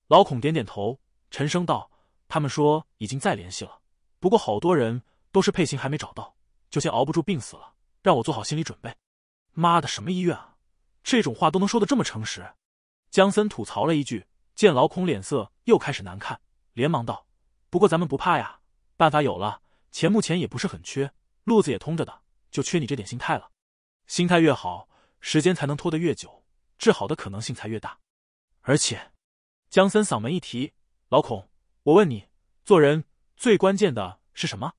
老孔点点头，沉声道：“他们说已经在联系了，不过好多人都是配型还没找到，就先熬不住病死了，让我做好心理准备。”妈的，什么医院啊？这种话都能说的这么诚实？江森吐槽了一句，见老孔脸色又开始难看。连忙道：“不过咱们不怕呀，办法有了，钱目前也不是很缺，路子也通着的，就缺你这点心态了。心态越好，时间才能拖得越久，治好的可能性才越大。而且，江森嗓门一提，老孔，我问你，做人最关键的是什么？”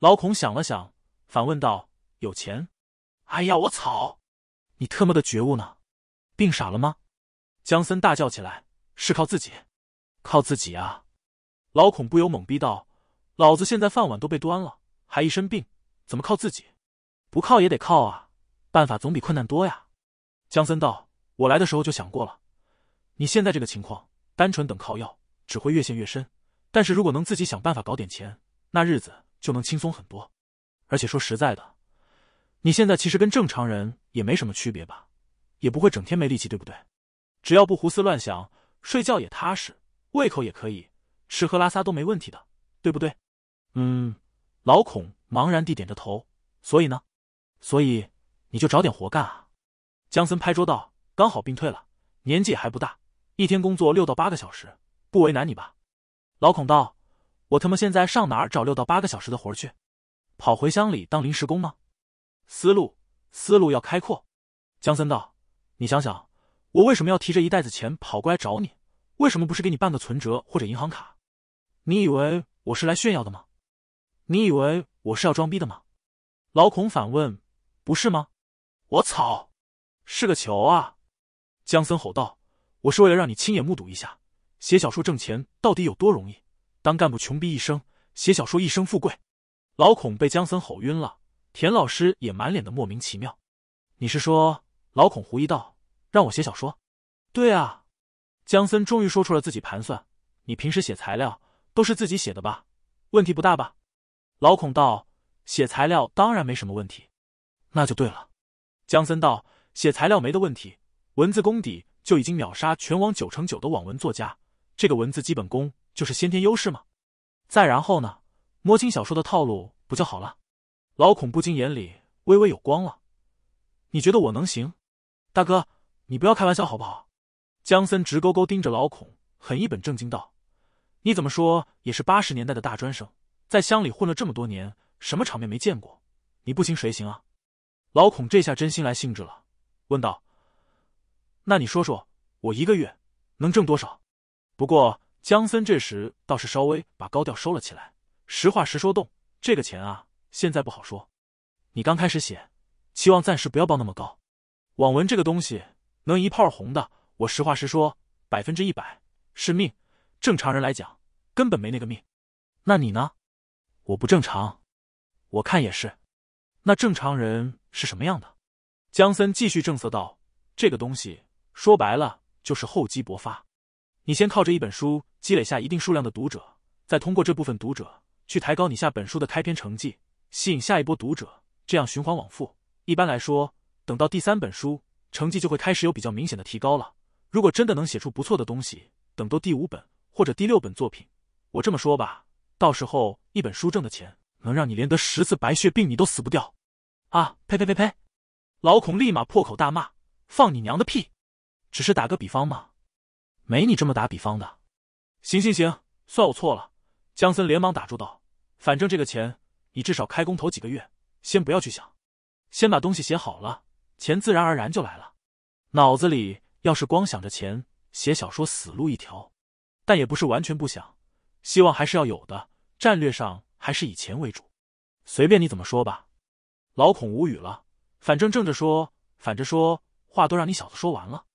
老孔想了想，反问道：“有钱？”“哎呀，我操！你特么的觉悟呢？病傻了吗？”江森大叫起来：“是靠自己，靠自己啊！”老孔不由懵逼道：“老子现在饭碗都被端了，还一身病，怎么靠自己？不靠也得靠啊！办法总比困难多呀。”江森道：“我来的时候就想过了，你现在这个情况，单纯等靠药只会越陷越深。但是如果能自己想办法搞点钱，那日子就能轻松很多。而且说实在的，你现在其实跟正常人也没什么区别吧？也不会整天没力气，对不对？只要不胡思乱想，睡觉也踏实，胃口也可以。”吃喝拉撒都没问题的，对不对？嗯，老孔茫然地点着头。所以呢？所以你就找点活干啊！江森拍桌道：“刚好病退了，年纪也还不大，一天工作六到八个小时，不为难你吧？”老孔道：“我他妈现在上哪儿找六到八个小时的活去？跑回乡里当临时工吗？”思路，思路要开阔。江森道：“你想想，我为什么要提着一袋子钱跑过来找你？为什么不是给你办个存折或者银行卡？”你以为我是来炫耀的吗？你以为我是要装逼的吗？老孔反问：“不是吗？”我操，是个球啊！江森吼道：“我是为了让你亲眼目睹一下写小说挣钱到底有多容易，当干部穷逼一生，写小说一生富贵。”老孔被江森吼晕了，田老师也满脸的莫名其妙。你是说老孔狐疑道：“让我写小说？”对啊，江森终于说出了自己盘算：“你平时写材料。”都是自己写的吧？问题不大吧？老孔道写材料当然没什么问题，那就对了。江森道写材料没的问题，文字功底就已经秒杀全网九成九的网文作家，这个文字基本功就是先天优势吗？再然后呢？摸清小说的套路不就好了？老孔不禁眼里微微有光了。你觉得我能行？大哥，你不要开玩笑好不好？江森直勾勾盯着老孔，很一本正经道。你怎么说也是八十年代的大专生，在乡里混了这么多年，什么场面没见过？你不行谁行啊？老孔这下真心来兴致了，问道：“那你说说，我一个月能挣多少？”不过江森这时倒是稍微把高调收了起来，实话实说，动这个钱啊，现在不好说。你刚开始写，期望暂时不要报那么高。网文这个东西能一炮红的，我实话实说，百分之一百是命。正常人来讲，根本没那个命。那你呢？我不正常，我看也是。那正常人是什么样的？江森继续正色道：“这个东西说白了就是厚积薄发。你先靠着一本书积累下一定数量的读者，再通过这部分读者去抬高你下本书的开篇成绩，吸引下一波读者，这样循环往复。一般来说，等到第三本书成绩就会开始有比较明显的提高了。如果真的能写出不错的东西，等到第五本。”或者第六本作品，我这么说吧，到时候一本书挣的钱能让你连得十次白血病，你都死不掉。啊！呸呸呸呸！老孔立马破口大骂：“放你娘的屁！只是打个比方嘛，没你这么打比方的。”行行行，算我错了。姜森连忙打住道：“反正这个钱，你至少开工头几个月，先不要去想，先把东西写好了，钱自然而然就来了。脑子里要是光想着钱，写小说死路一条。”但也不是完全不想，希望还是要有的。战略上还是以钱为主。随便你怎么说吧，老孔无语了。反正正着说，反着说话都让你小子说完了，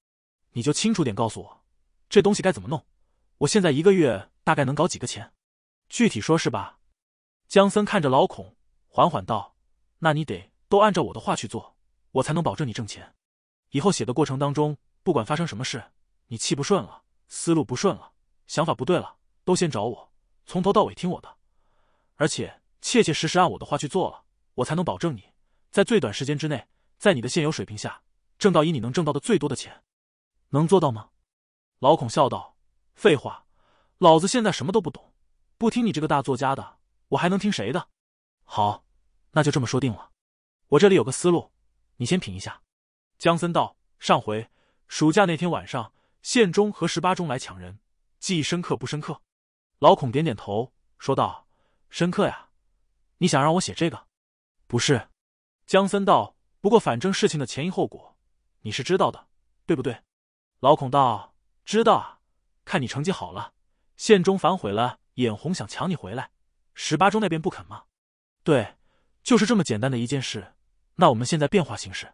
你就清楚点告诉我，这东西该怎么弄？我现在一个月大概能搞几个钱？具体说是吧？江森看着老孔，缓缓道：“那你得都按照我的话去做，我才能保证你挣钱。以后写的过程当中，不管发生什么事，你气不顺了，思路不顺了。”想法不对了，都先找我，从头到尾听我的，而且切切实实按我的话去做了，我才能保证你，在最短时间之内，在你的现有水平下，挣到以你能挣到的最多的钱，能做到吗？老孔笑道：“废话，老子现在什么都不懂，不听你这个大作家的，我还能听谁的？”好，那就这么说定了。我这里有个思路，你先品一下。江森道：“上回暑假那天晚上，县中和十八中来抢人。”记忆深刻不深刻？老孔点点头，说道：“深刻呀，你想让我写这个？不是。”江森道：“不过，反正事情的前因后果，你是知道的，对不对？”老孔道：“知道啊，看你成绩好了，县中反悔了，眼红想抢你回来，十八中那边不肯吗？”“对，就是这么简单的一件事。”“那我们现在变化形式。”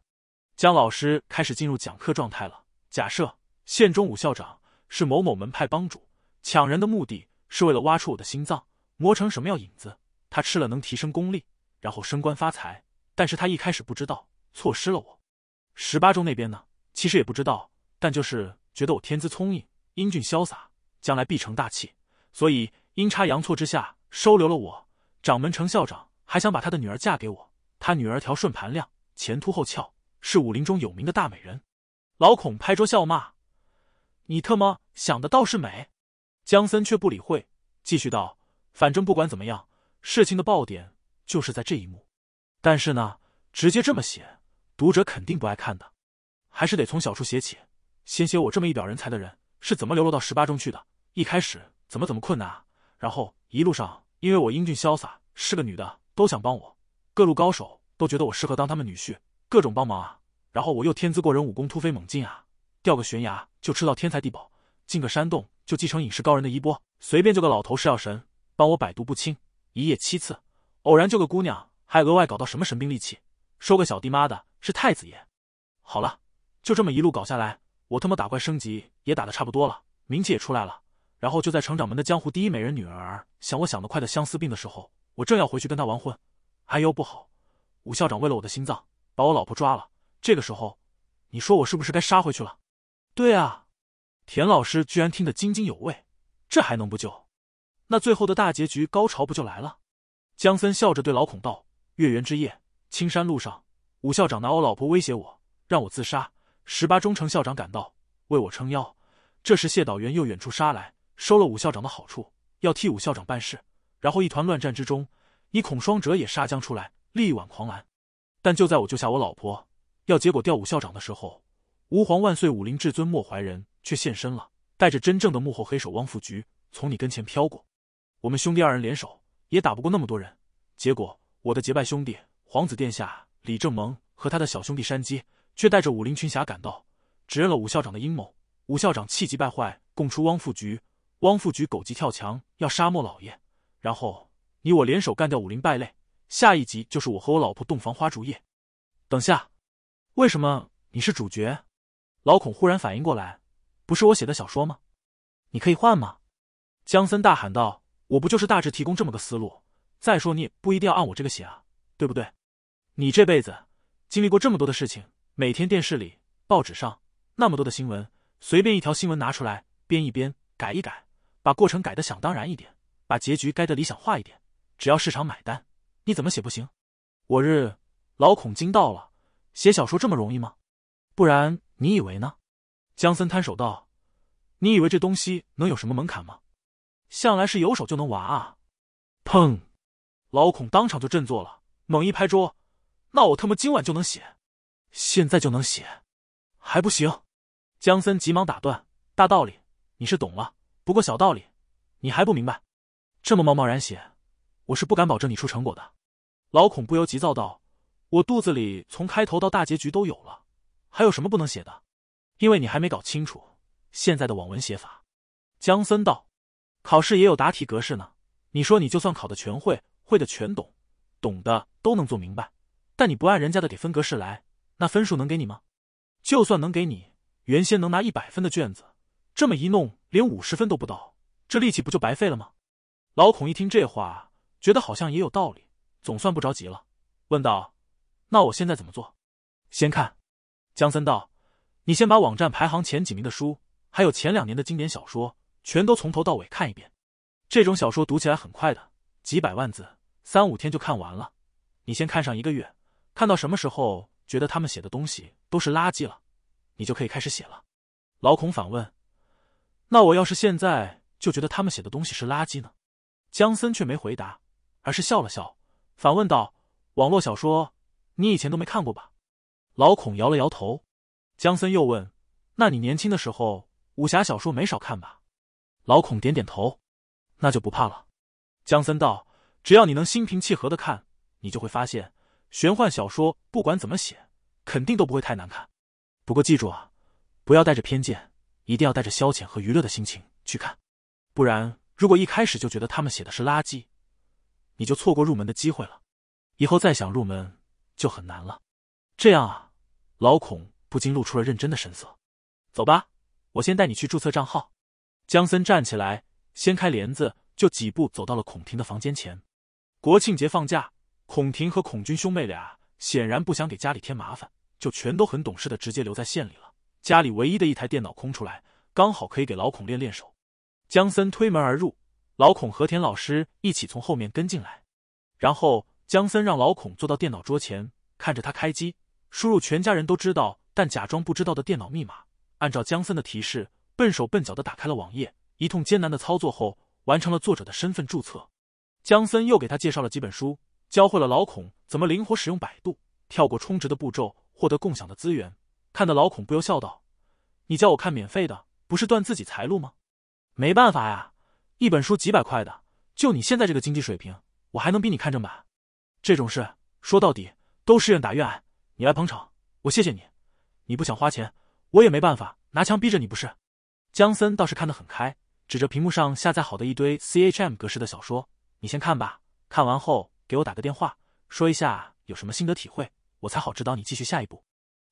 江老师开始进入讲课状态了。假设县中武校长。是某某门派帮主抢人的目的是为了挖出我的心脏，磨成什么药引子？他吃了能提升功力，然后升官发财。但是他一开始不知道，错失了我。十八中那边呢？其实也不知道，但就是觉得我天资聪颖，英俊潇洒，将来必成大器，所以阴差阳错之下收留了我。掌门成校长还想把他的女儿嫁给我，他女儿条顺盘亮，前凸后翘，是武林中有名的大美人。老孔拍桌笑骂。你特么想的倒是美，江森却不理会，继续道：“反正不管怎么样，事情的爆点就是在这一幕。但是呢，直接这么写，读者肯定不爱看的，还是得从小处写起。先写我这么一表人才的人是怎么流落到十八中去的。一开始怎么怎么困难，然后一路上因为我英俊潇洒，是个女的都想帮我，各路高手都觉得我适合当他们女婿，各种帮忙啊。然后我又天资过人，武功突飞猛进啊。”掉个悬崖就吃到天材地宝，进个山洞就继承隐士高人的衣钵，随便救个老头是药神，帮我百毒不侵，一夜七次，偶然救个姑娘还额外搞到什么神兵利器，收个小弟妈的是太子爷。好了，就这么一路搞下来，我他妈打怪升级也打的差不多了，名气也出来了，然后就在成长门的江湖第一美人女儿想我想得快的相思病的时候，我正要回去跟她完婚，哎呦不好，武校长为了我的心脏把我老婆抓了，这个时候，你说我是不是该杀回去了？对啊，田老师居然听得津津有味，这还能不救？那最后的大结局高潮不就来了？江森笑着对老孔道：“月圆之夜，青山路上，武校长拿我老婆威胁我，让我自杀。十八中程校长赶到，为我撑腰。这时谢导员又远处杀来，收了武校长的好处，要替武校长办事。然后一团乱战之中，你孔双哲也杀将出来，力挽狂澜。但就在我救下我老婆，要结果掉武校长的时候。”吾皇万岁，武林至尊莫怀仁却现身了，带着真正的幕后黑手汪富菊从你跟前飘过。我们兄弟二人联手也打不过那么多人，结果我的结拜兄弟皇子殿下李正蒙和他的小兄弟山鸡却带着武林群侠赶到，指认了武校长的阴谋。武校长气急败坏，供出汪富菊。汪富菊狗急跳墙要杀莫老爷，然后你我联手干掉武林败类。下一集就是我和我老婆洞房花烛夜。等下，为什么你是主角？老孔忽然反应过来：“不是我写的小说吗？你可以换吗？”江森大喊道：“我不就是大致提供这么个思路？再说你也不一定要按我这个写啊，对不对？你这辈子经历过这么多的事情，每天电视里、报纸上那么多的新闻，随便一条新闻拿出来编一编、改一改，把过程改得想当然一点，把结局改得理想化一点，只要市场买单，你怎么写不行？”我日！老孔惊到了，写小说这么容易吗？不然？你以为呢？江森摊手道：“你以为这东西能有什么门槛吗？向来是有手就能玩啊！”砰，老孔当场就振作了，猛一拍桌：“那我他妈今晚就能写，现在就能写，还不行？”江森急忙打断：“大道理你是懂了，不过小道理你还不明白。这么贸贸然写，我是不敢保证你出成果的。”老孔不由急躁道：“我肚子里从开头到大结局都有了。”还有什么不能写的？因为你还没搞清楚现在的网文写法。江森道，考试也有答题格式呢。你说你就算考的全会，会的全懂，懂的都能做明白，但你不按人家的给分格式来，那分数能给你吗？就算能给你，原先能拿一百分的卷子，这么一弄，连五十分都不到，这力气不就白费了吗？老孔一听这话，觉得好像也有道理，总算不着急了，问道：“那我现在怎么做？先看。”江森道：“你先把网站排行前几名的书，还有前两年的经典小说，全都从头到尾看一遍。这种小说读起来很快的，几百万字，三五天就看完了。你先看上一个月，看到什么时候觉得他们写的东西都是垃圾了，你就可以开始写了。”老孔反问：“那我要是现在就觉得他们写的东西是垃圾呢？”江森却没回答，而是笑了笑，反问道：“网络小说，你以前都没看过吧？”老孔摇了摇头，江森又问：“那你年轻的时候，武侠小说没少看吧？”老孔点点头，“那就不怕了。”江森道：“只要你能心平气和的看，你就会发现，玄幻小说不管怎么写，肯定都不会太难看。不过记住啊，不要带着偏见，一定要带着消遣和娱乐的心情去看。不然，如果一开始就觉得他们写的是垃圾，你就错过入门的机会了，以后再想入门就很难了。这样啊。”老孔不禁露出了认真的神色。走吧，我先带你去注册账号。江森站起来，掀开帘子，就几步走到了孔婷的房间前。国庆节放假，孔婷和孔军兄妹俩显然不想给家里添麻烦，就全都很懂事的直接留在县里了。家里唯一的一台电脑空出来，刚好可以给老孔练练手。江森推门而入，老孔和田老师一起从后面跟进来，然后江森让老孔坐到电脑桌前，看着他开机。输入全家人都知道但假装不知道的电脑密码，按照江森的提示，笨手笨脚的打开了网页，一通艰难的操作后，完成了作者的身份注册。江森又给他介绍了几本书，教会了老孔怎么灵活使用百度，跳过充值的步骤，获得共享的资源。看得老孔不由笑道：“你叫我看免费的，不是断自己财路吗？”没办法呀，一本书几百块的，就你现在这个经济水平，我还能逼你看正版？这种事说到底都是愿打愿挨。”你来捧场，我谢谢你。你不想花钱，我也没办法拿枪逼着你不是？江森倒是看得很开，指着屏幕上下载好的一堆 CHM 格式的小说，你先看吧。看完后给我打个电话，说一下有什么心得体会，我才好指导你继续下一步。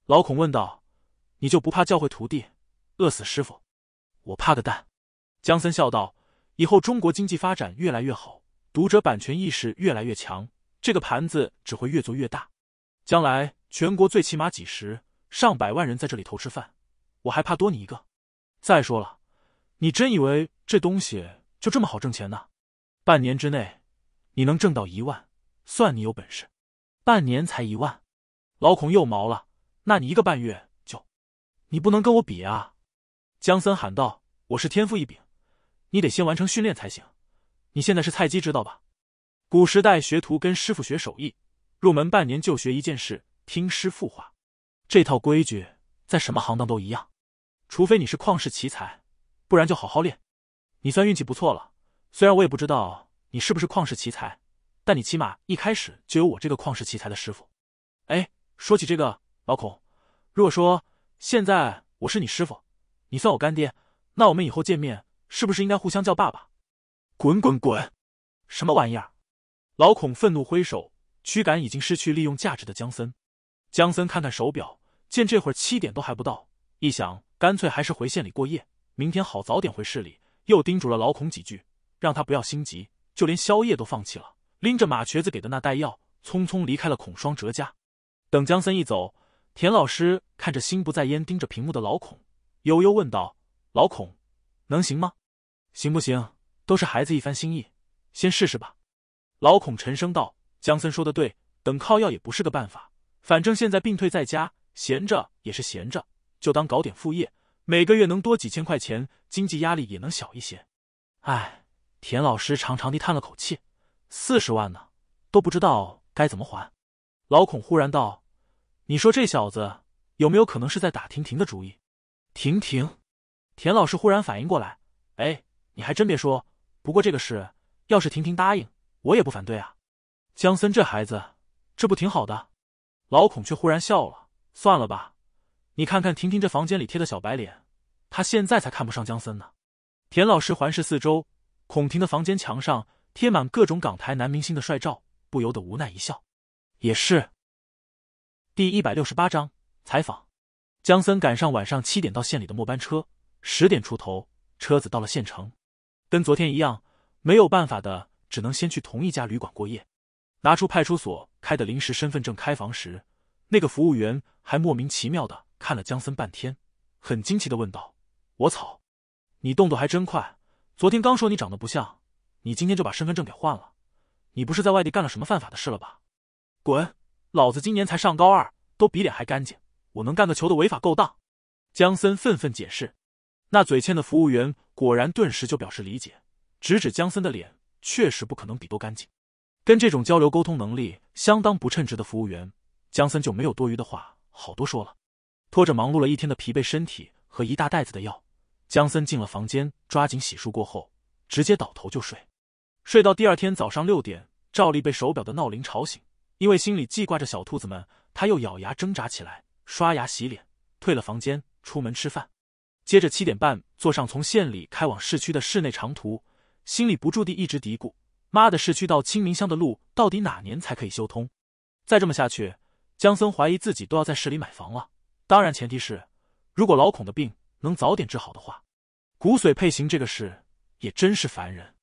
老孔问道：“你就不怕教会徒弟，饿死师傅？”我怕个蛋。江森笑道：“以后中国经济发展越来越好，读者版权意识越来越强，这个盘子只会越做越大，将来……”全国最起码几十上百万人在这里偷吃饭，我还怕多你一个？再说了，你真以为这东西就这么好挣钱呢？半年之内你能挣到一万，算你有本事。半年才一万，老孔又毛了。那你一个半月就……你不能跟我比啊！江森喊道：“我是天赋异禀，你得先完成训练才行。你现在是菜鸡，知道吧？古时代学徒跟师傅学手艺，入门半年就学一件事。”听师傅话，这套规矩在什么行当都一样，除非你是旷世奇才，不然就好好练。你算运气不错了，虽然我也不知道你是不是旷世奇才，但你起码一开始就有我这个旷世奇才的师傅。哎，说起这个老孔，如果说现在我是你师傅，你算我干爹，那我们以后见面是不是应该互相叫爸爸？滚滚滚，什么玩意儿！老孔愤怒挥手驱赶已经失去利用价值的江森。江森看看手表，见这会儿七点都还不到，一想干脆还是回县里过夜，明天好早点回市里。又叮嘱了老孔几句，让他不要心急，就连宵夜都放弃了。拎着马瘸子给的那袋药，匆匆离开了孔双哲家。等江森一走，田老师看着心不在焉、盯着屏幕的老孔，悠悠问道：“老孔，能行吗？行不行？都是孩子一番心意，先试试吧。”老孔沉声道：“江森说的对，等靠药也不是个办法。”反正现在病退在家，闲着也是闲着，就当搞点副业，每个月能多几千块钱，经济压力也能小一些。哎，田老师长长的叹了口气：“四十万呢，都不知道该怎么还。”老孔忽然道：“你说这小子有没有可能是在打婷婷的主意？”婷婷？田老师忽然反应过来：“哎，你还真别说，不过这个事要是婷婷答应，我也不反对啊。”江森这孩子，这不挺好的？老孔却忽然笑了。算了吧，你看看婷婷这房间里贴的小白脸，她现在才看不上江森呢。田老师环视四周，孔婷的房间墙上贴满各种港台男明星的帅照，不由得无奈一笑。也是。第一百六十八章采访。江森赶上晚上七点到县里的末班车，十点出头，车子到了县城，跟昨天一样，没有办法的，只能先去同一家旅馆过夜。拿出派出所开的临时身份证开房时，那个服务员还莫名其妙的看了江森半天，很惊奇的问道：“我操，你动作还真快！昨天刚说你长得不像，你今天就把身份证给换了？你不是在外地干了什么犯法的事了吧？”“滚！老子今年才上高二，都比脸还干净，我能干个球的违法勾当？”江森愤愤解释。那嘴欠的服务员果然顿时就表示理解，指指江森的脸，确实不可能比多干净。跟这种交流沟通能力相当不称职的服务员，江森就没有多余的话好多说了。拖着忙碌了一天的疲惫身体和一大袋子的药，江森进了房间，抓紧洗漱过后，直接倒头就睡，睡到第二天早上六点，照例被手表的闹铃吵醒。因为心里记挂着小兔子们，他又咬牙挣扎起来，刷牙洗脸，退了房间，出门吃饭，接着七点半坐上从县里开往市区的市内长途，心里不住地一直嘀咕。妈的，市区到清明乡的路到底哪年才可以修通？再这么下去，江森怀疑自己都要在市里买房了。当然，前提是如果老孔的病能早点治好的话。骨髓配型这个事也真是烦人，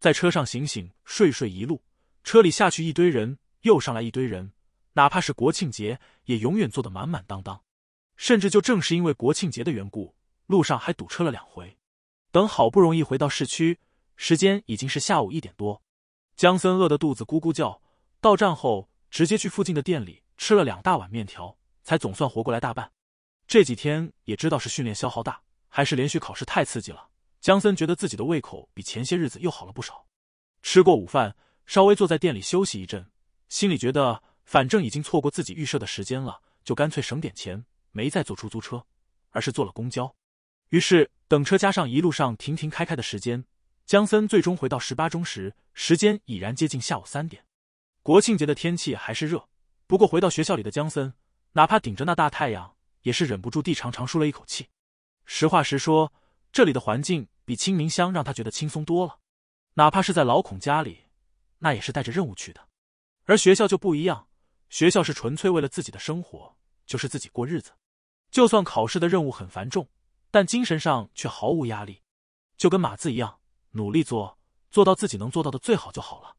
在车上醒醒睡睡一路，车里下去一堆人，又上来一堆人，哪怕是国庆节也永远坐得满满当当。甚至就正是因为国庆节的缘故，路上还堵车了两回。等好不容易回到市区，时间已经是下午一点多。江森饿得肚子咕咕叫，到站后直接去附近的店里吃了两大碗面条，才总算活过来大半。这几天也知道是训练消耗大，还是连续考试太刺激了，江森觉得自己的胃口比前些日子又好了不少。吃过午饭，稍微坐在店里休息一阵，心里觉得反正已经错过自己预设的时间了，就干脆省点钱，没再坐出租车，而是坐了公交。于是等车加上一路上停停开开的时间。江森最终回到十八中时，时间已然接近下午三点。国庆节的天气还是热，不过回到学校里的江森，哪怕顶着那大太阳，也是忍不住地长长舒了一口气。实话实说，这里的环境比清明乡让他觉得轻松多了。哪怕是在老孔家里，那也是带着任务去的，而学校就不一样。学校是纯粹为了自己的生活，就是自己过日子。就算考试的任务很繁重，但精神上却毫无压力，就跟码字一样。努力做，做到自己能做到的最好就好了，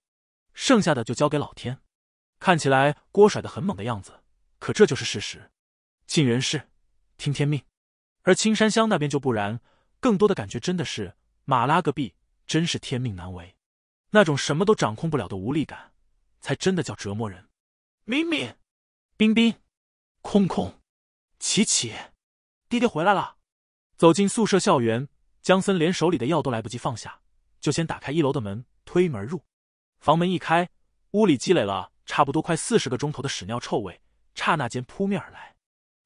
剩下的就交给老天。看起来锅甩的很猛的样子，可这就是事实，尽人事，听天命。而青山乡那边就不然，更多的感觉真的是马拉个币，真是天命难违，那种什么都掌控不了的无力感，才真的叫折磨人。明明、冰冰、空空、琪琪、爹爹回来了，走进宿舍校园。江森连手里的药都来不及放下，就先打开一楼的门，推门而入。房门一开，屋里积累了差不多快四十个钟头的屎尿臭味，刹那间扑面而来。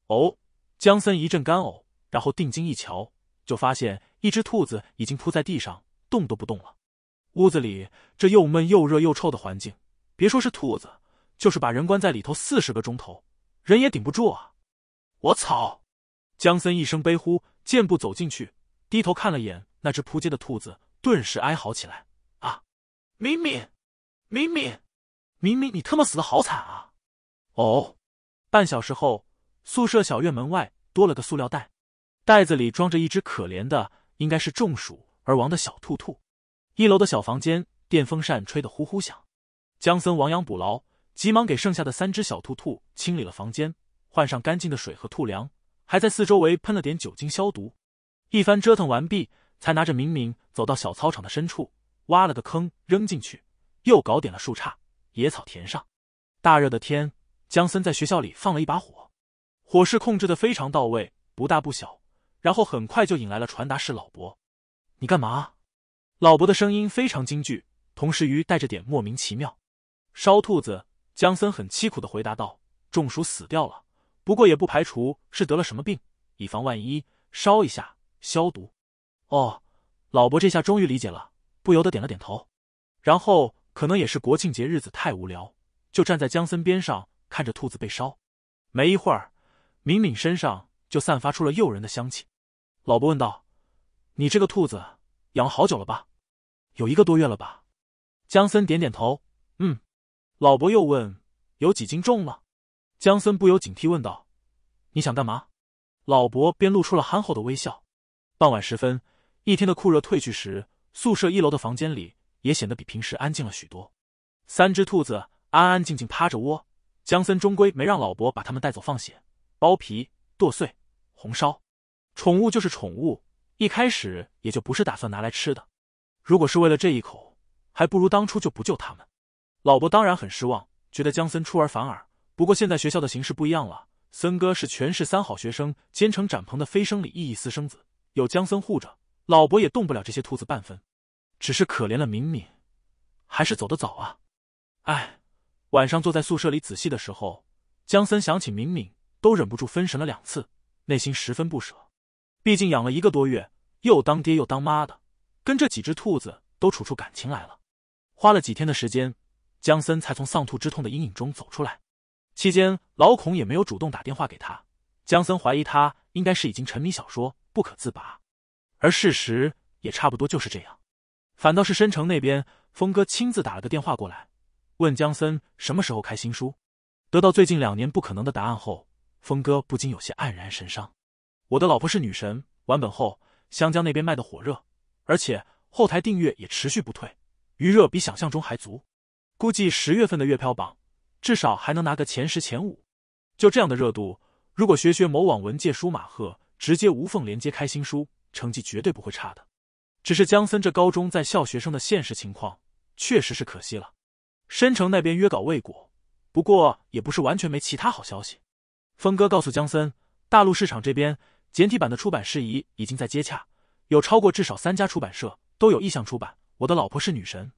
哦，江森一阵干呕，然后定睛一瞧，就发现一只兔子已经扑在地上，动都不动了。屋子里这又闷又热又臭的环境，别说是兔子，就是把人关在里头四十个钟头，人也顶不住啊！我操！江森一声悲呼，健步走进去。低头看了眼那只扑街的兔子，顿时哀嚎起来：“啊，明明，明明，明明，你他妈死的好惨啊！”哦，半小时后，宿舍小院门外多了个塑料袋，袋子里装着一只可怜的，应该是中暑而亡的小兔兔。一楼的小房间，电风扇吹得呼呼响。江森亡羊补牢，急忙给剩下的三只小兔兔清理了房间，换上干净的水和兔粮，还在四周围喷了点酒精消毒。一番折腾完毕，才拿着明明走到小操场的深处，挖了个坑，扔进去，又搞点了树杈、野草填上。大热的天，江森在学校里放了一把火，火势控制的非常到位，不大不小，然后很快就引来了传达室老伯。你干嘛？老伯的声音非常惊惧，同时于带着点莫名其妙。烧兔子。江森很凄苦的回答道：“中暑死掉了，不过也不排除是得了什么病，以防万一，烧一下。”消毒，哦，老伯这下终于理解了，不由得点了点头。然后可能也是国庆节日子太无聊，就站在江森边上看着兔子被烧。没一会儿，敏敏身上就散发出了诱人的香气。老伯问道：“你这个兔子养了好久了吧？有一个多月了吧？”江森点点头，嗯。老伯又问：“有几斤重了？”江森不由警惕问道：“你想干嘛？”老伯便露出了憨厚的微笑。傍晚时分，一天的酷热褪去时，宿舍一楼的房间里也显得比平时安静了许多。三只兔子安安静静趴着窝。江森终归没让老伯把他们带走放血、剥皮、剁碎、红烧。宠物就是宠物，一开始也就不是打算拿来吃的。如果是为了这一口，还不如当初就不救他们。老伯当然很失望，觉得江森出尔反尔。不过现在学校的形势不一样了，森哥是全市三好学生兼程展鹏的非生理意义私生子。有江森护着，老伯也动不了这些兔子半分。只是可怜了敏敏，还是走得早啊！唉，晚上坐在宿舍里仔细的时候，江森想起敏敏，都忍不住分神了两次，内心十分不舍。毕竟养了一个多月，又当爹又当妈的，跟这几只兔子都处出感情来了。花了几天的时间，江森才从丧兔之痛的阴影中走出来。期间，老孔也没有主动打电话给他，江森怀疑他应该是已经沉迷小说。不可自拔，而事实也差不多就是这样。反倒是申城那边，峰哥亲自打了个电话过来，问江森什么时候开新书。得到最近两年不可能的答案后，峰哥不禁有些黯然神伤。我的老婆是女神完本后，湘江那边卖的火热，而且后台订阅也持续不退，余热比想象中还足。估计十月份的月票榜，至少还能拿个前十前五。就这样的热度，如果学学某网文界舒马赫。直接无缝连接开心书，成绩绝对不会差的。只是江森这高中在校学生的现实情况，确实是可惜了。申城那边约稿未果，不过也不是完全没其他好消息。峰哥告诉江森，大陆市场这边简体版的出版事宜已经在接洽，有超过至少三家出版社都有意向出版。我的老婆是女神，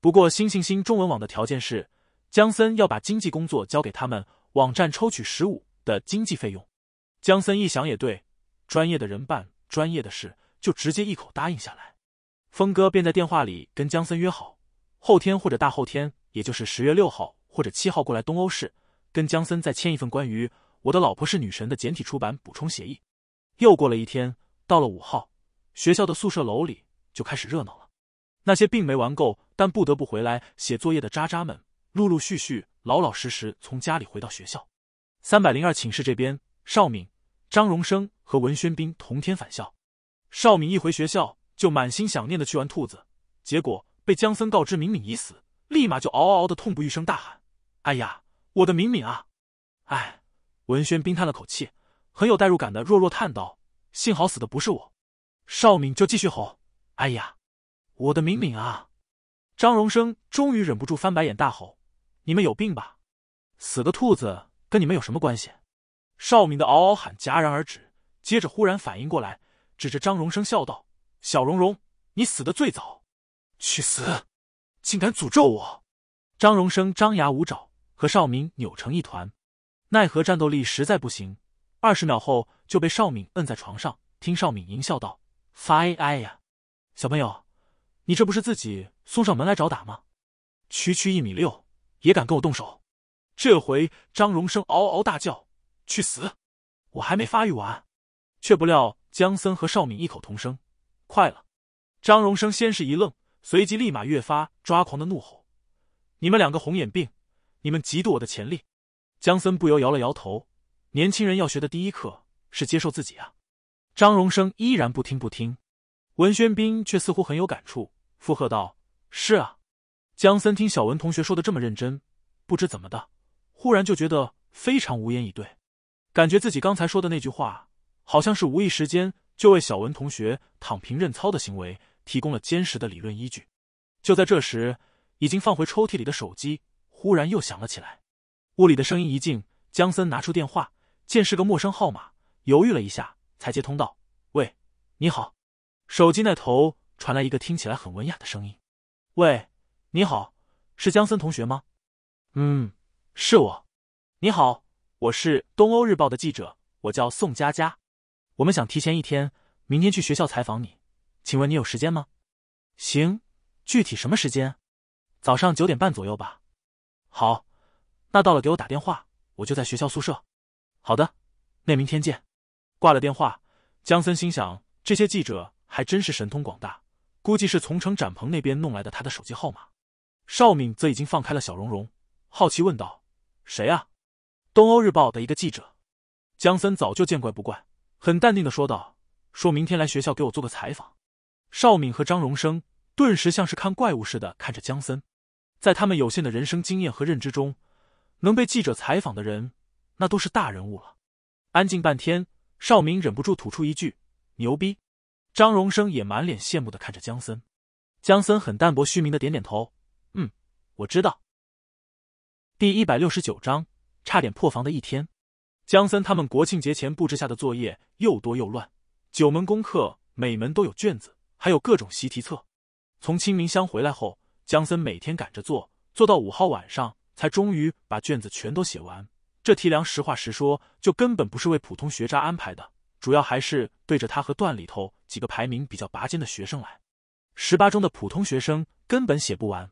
不过新星星中文网的条件是，江森要把经济工作交给他们，网站抽取十五的经济费用。江森一想也对。专业的人办专业的事，就直接一口答应下来。峰哥便在电话里跟江森约好，后天或者大后天，也就是十月六号或者七号过来东欧市，跟江森再签一份关于我的老婆是女神的简体出版补充协议。又过了一天，到了五号，学校的宿舍楼里就开始热闹了。那些并没玩够但不得不回来写作业的渣渣们，陆陆续续、老老实实从家里回到学校。三百零二寝室这边，邵敏。张荣生和文轩斌同天返校，邵敏一回学校就满心想念的去玩兔子，结果被江森告知敏敏已死，立马就嗷嗷嗷的痛不欲生大喊：“哎呀，我的敏敏啊！”哎，文轩斌叹了口气，很有代入感的弱弱叹道：“幸好死的不是我。”邵敏就继续吼：“哎呀，我的敏敏啊！”张荣生终于忍不住翻白眼大吼：“你们有病吧？死个兔子跟你们有什么关系？”邵敏的嗷嗷喊戛然而止，接着忽然反应过来，指着张荣生笑道：“小荣荣，你死的最早，去死！竟敢诅咒我！”张荣生张牙舞爪，和邵敏扭成一团，奈何战斗力实在不行，二十秒后就被邵敏摁在床上，听邵敏淫笑道：“发哎呀，小朋友，你这不是自己送上门来找打吗？区区一米六也敢跟我动手？”这回张荣生嗷嗷大叫。去死！我还没发育完，却不料江森和少敏异口同声：“快了！”张荣生先是一愣，随即立马越发抓狂的怒吼：“你们两个红眼病！你们嫉妒我的潜力！”江森不由摇了摇头：“年轻人要学的第一课是接受自己啊！”张荣生依然不听不听，文轩斌却似乎很有感触，附和道：“是啊。”江森听小文同学说的这么认真，不知怎么的，忽然就觉得非常无言以对。感觉自己刚才说的那句话，好像是无意时间就为小文同学躺平认操的行为提供了坚实的理论依据。就在这时，已经放回抽屉里的手机忽然又响了起来。屋里的声音一静，江森拿出电话，见是个陌生号码，犹豫了一下才接通道：“喂，你好。”手机那头传来一个听起来很文雅的声音：“喂，你好，是江森同学吗？”“嗯，是我。”“你好。”我是东欧日报的记者，我叫宋佳佳。我们想提前一天，明天去学校采访你，请问你有时间吗？行，具体什么时间？早上九点半左右吧。好，那到了给我打电话，我就在学校宿舍。好的，那明天见。挂了电话，江森心想：这些记者还真是神通广大，估计是从程展鹏那边弄来的他的手机号码。邵敏则已经放开了小蓉蓉，好奇问道：“谁啊？”《东欧日报》的一个记者，江森早就见怪不怪，很淡定的说道：“说明天来学校给我做个采访。”邵敏和张荣生顿时像是看怪物似的看着江森，在他们有限的人生经验和认知中，能被记者采访的人，那都是大人物了。安静半天，邵敏忍不住吐出一句：“牛逼！”张荣生也满脸羡慕的看着江森。江森很淡泊虚名的点点头：“嗯，我知道。”第一百六十九章。差点破防的一天，江森他们国庆节前布置下的作业又多又乱，九门功课每门都有卷子，还有各种习题册。从清明乡回来后，江森每天赶着做，做到五号晚上才终于把卷子全都写完。这题量，实话实说，就根本不是为普通学渣安排的，主要还是对着他和段里头几个排名比较拔尖的学生来。十八中的普通学生根本写不完。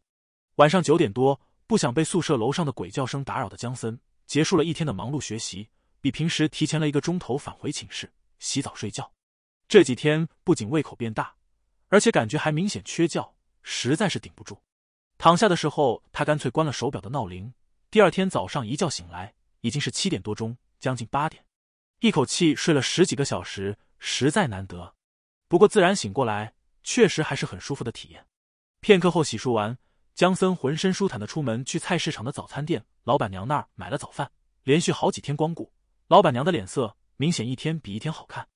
晚上九点多，不想被宿舍楼上的鬼叫声打扰的江森。结束了一天的忙碌学习，比平时提前了一个钟头返回寝室洗澡睡觉。这几天不仅胃口变大，而且感觉还明显缺觉，实在是顶不住。躺下的时候，他干脆关了手表的闹铃。第二天早上一觉醒来，已经是七点多钟，将近八点，一口气睡了十几个小时，实在难得。不过自然醒过来，确实还是很舒服的体验。片刻后洗漱完。江森浑身舒坦的出门去菜市场的早餐店，老板娘那儿买了早饭。连续好几天光顾，老板娘的脸色明显一天比一天好看。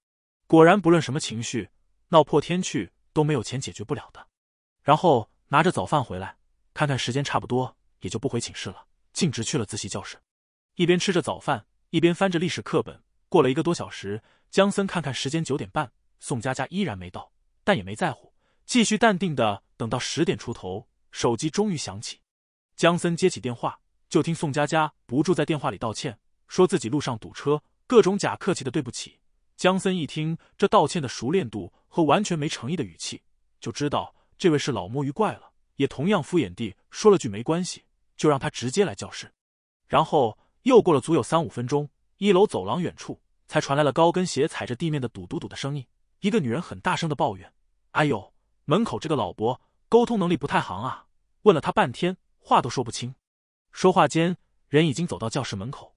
果然，不论什么情绪，闹破天去都没有钱解决不了的。然后拿着早饭回来，看看时间差不多，也就不回寝室了，径直去了自习教室。一边吃着早饭，一边翻着历史课本。过了一个多小时，江森看看时间九点半，宋佳佳依然没到，但也没在乎，继续淡定的等到十点出头。手机终于响起，江森接起电话，就听宋佳佳不住在电话里道歉，说自己路上堵车，各种假客气的对不起。江森一听这道歉的熟练度和完全没诚意的语气，就知道这位是老摸鱼怪了，也同样敷衍地说了句没关系，就让他直接来教室。然后又过了足有三五分钟，一楼走廊远处才传来了高跟鞋踩着地面的堵堵堵的声音，一个女人很大声的抱怨：“哎呦，门口这个老伯沟通能力不太行啊！”问了他半天，话都说不清。说话间，人已经走到教室门口。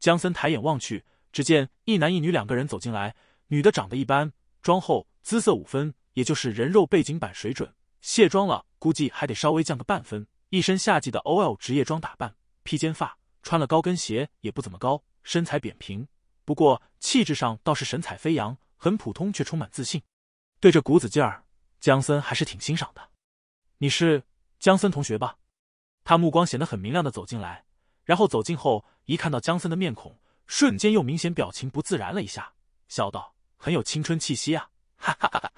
江森抬眼望去，只见一男一女两个人走进来。女的长得一般，妆后姿色五分，也就是人肉背景板水准。卸妆了，估计还得稍微降个半分。一身夏季的 OL 职业装打扮，披肩发，穿了高跟鞋也不怎么高，身材扁平。不过气质上倒是神采飞扬，很普通却充满自信。对这股子劲儿，江森还是挺欣赏的。你是？江森同学吧，他目光显得很明亮的走进来，然后走近后一看到江森的面孔，瞬间又明显表情不自然了一下，笑道：“很有青春气息啊，哈哈哈！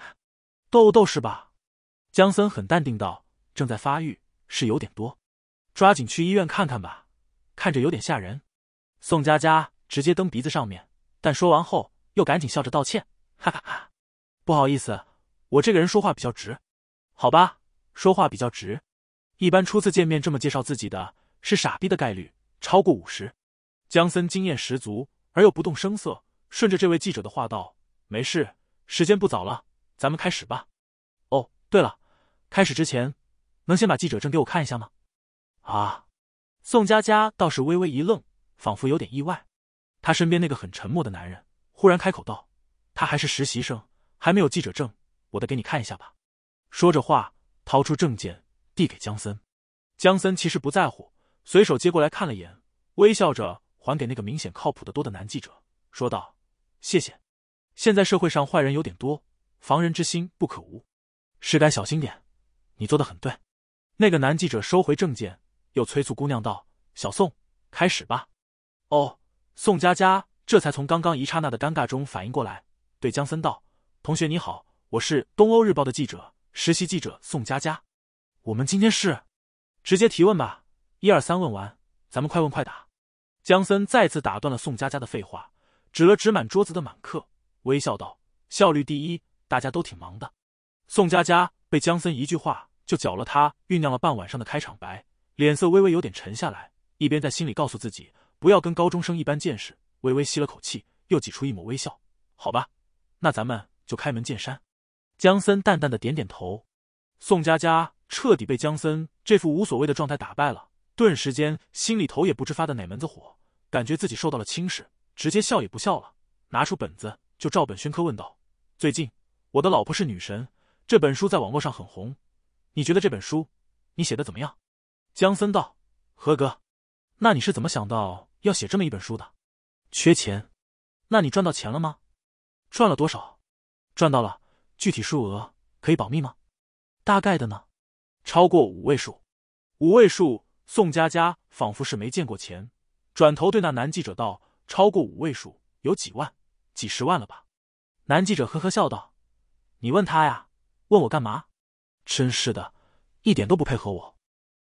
痘痘是吧？”江森很淡定道：“正在发育，是有点多，抓紧去医院看看吧，看着有点吓人。”宋佳佳直接蹬鼻子上面，但说完后又赶紧笑着道歉：“哈哈哈，不好意思，我这个人说话比较直，好吧，说话比较直。”一般初次见面这么介绍自己的是傻逼的概率超过五十。江森经验十足而又不动声色，顺着这位记者的话道：“没事，时间不早了，咱们开始吧。”哦，对了，开始之前能先把记者证给我看一下吗？啊！宋佳佳倒是微微一愣，仿佛有点意外。他身边那个很沉默的男人忽然开口道：“他还是实习生，还没有记者证，我得给你看一下吧。”说着话，掏出证件。递给江森，江森其实不在乎，随手接过来看了眼，微笑着还给那个明显靠谱的多的男记者，说道：“谢谢。现在社会上坏人有点多，防人之心不可无，是该小心点。你做的很对。”那个男记者收回证件，又催促姑娘道：“小宋，开始吧。”哦，宋佳佳这才从刚刚一刹那的尴尬中反应过来，对江森道：“同学你好，我是东欧日报的记者，实习记者宋佳佳。”我们今天是直接提问吧，一二三问完，咱们快问快答。江森再次打断了宋佳佳的废话，指了指满桌子的满客，微笑道：“效率第一，大家都挺忙的。”宋佳佳被江森一句话就搅了他酝酿了半晚上的开场白，脸色微微有点沉下来，一边在心里告诉自己不要跟高中生一般见识，微微吸了口气，又挤出一抹微笑：“好吧，那咱们就开门见山。”江森淡淡的点点头，宋佳佳。彻底被江森这副无所谓的状态打败了，顿时间心里头也不知发的哪门子火，感觉自己受到了轻视，直接笑也不笑了。拿出本子就照本宣科问道：“最近我的老婆是女神，这本书在网络上很红，你觉得这本书你写的怎么样？”江森道：“合格。”“那你是怎么想到要写这么一本书的？”“缺钱。”“那你赚到钱了吗？”“赚了多少？”“赚到了。”“具体数额可以保密吗？”“大概的呢。”超过五位数，五位数。宋佳佳仿佛是没见过钱，转头对那男记者道：“超过五位数，有几万、几十万了吧？”男记者呵呵笑道：“你问他呀，问我干嘛？真是的，一点都不配合我。”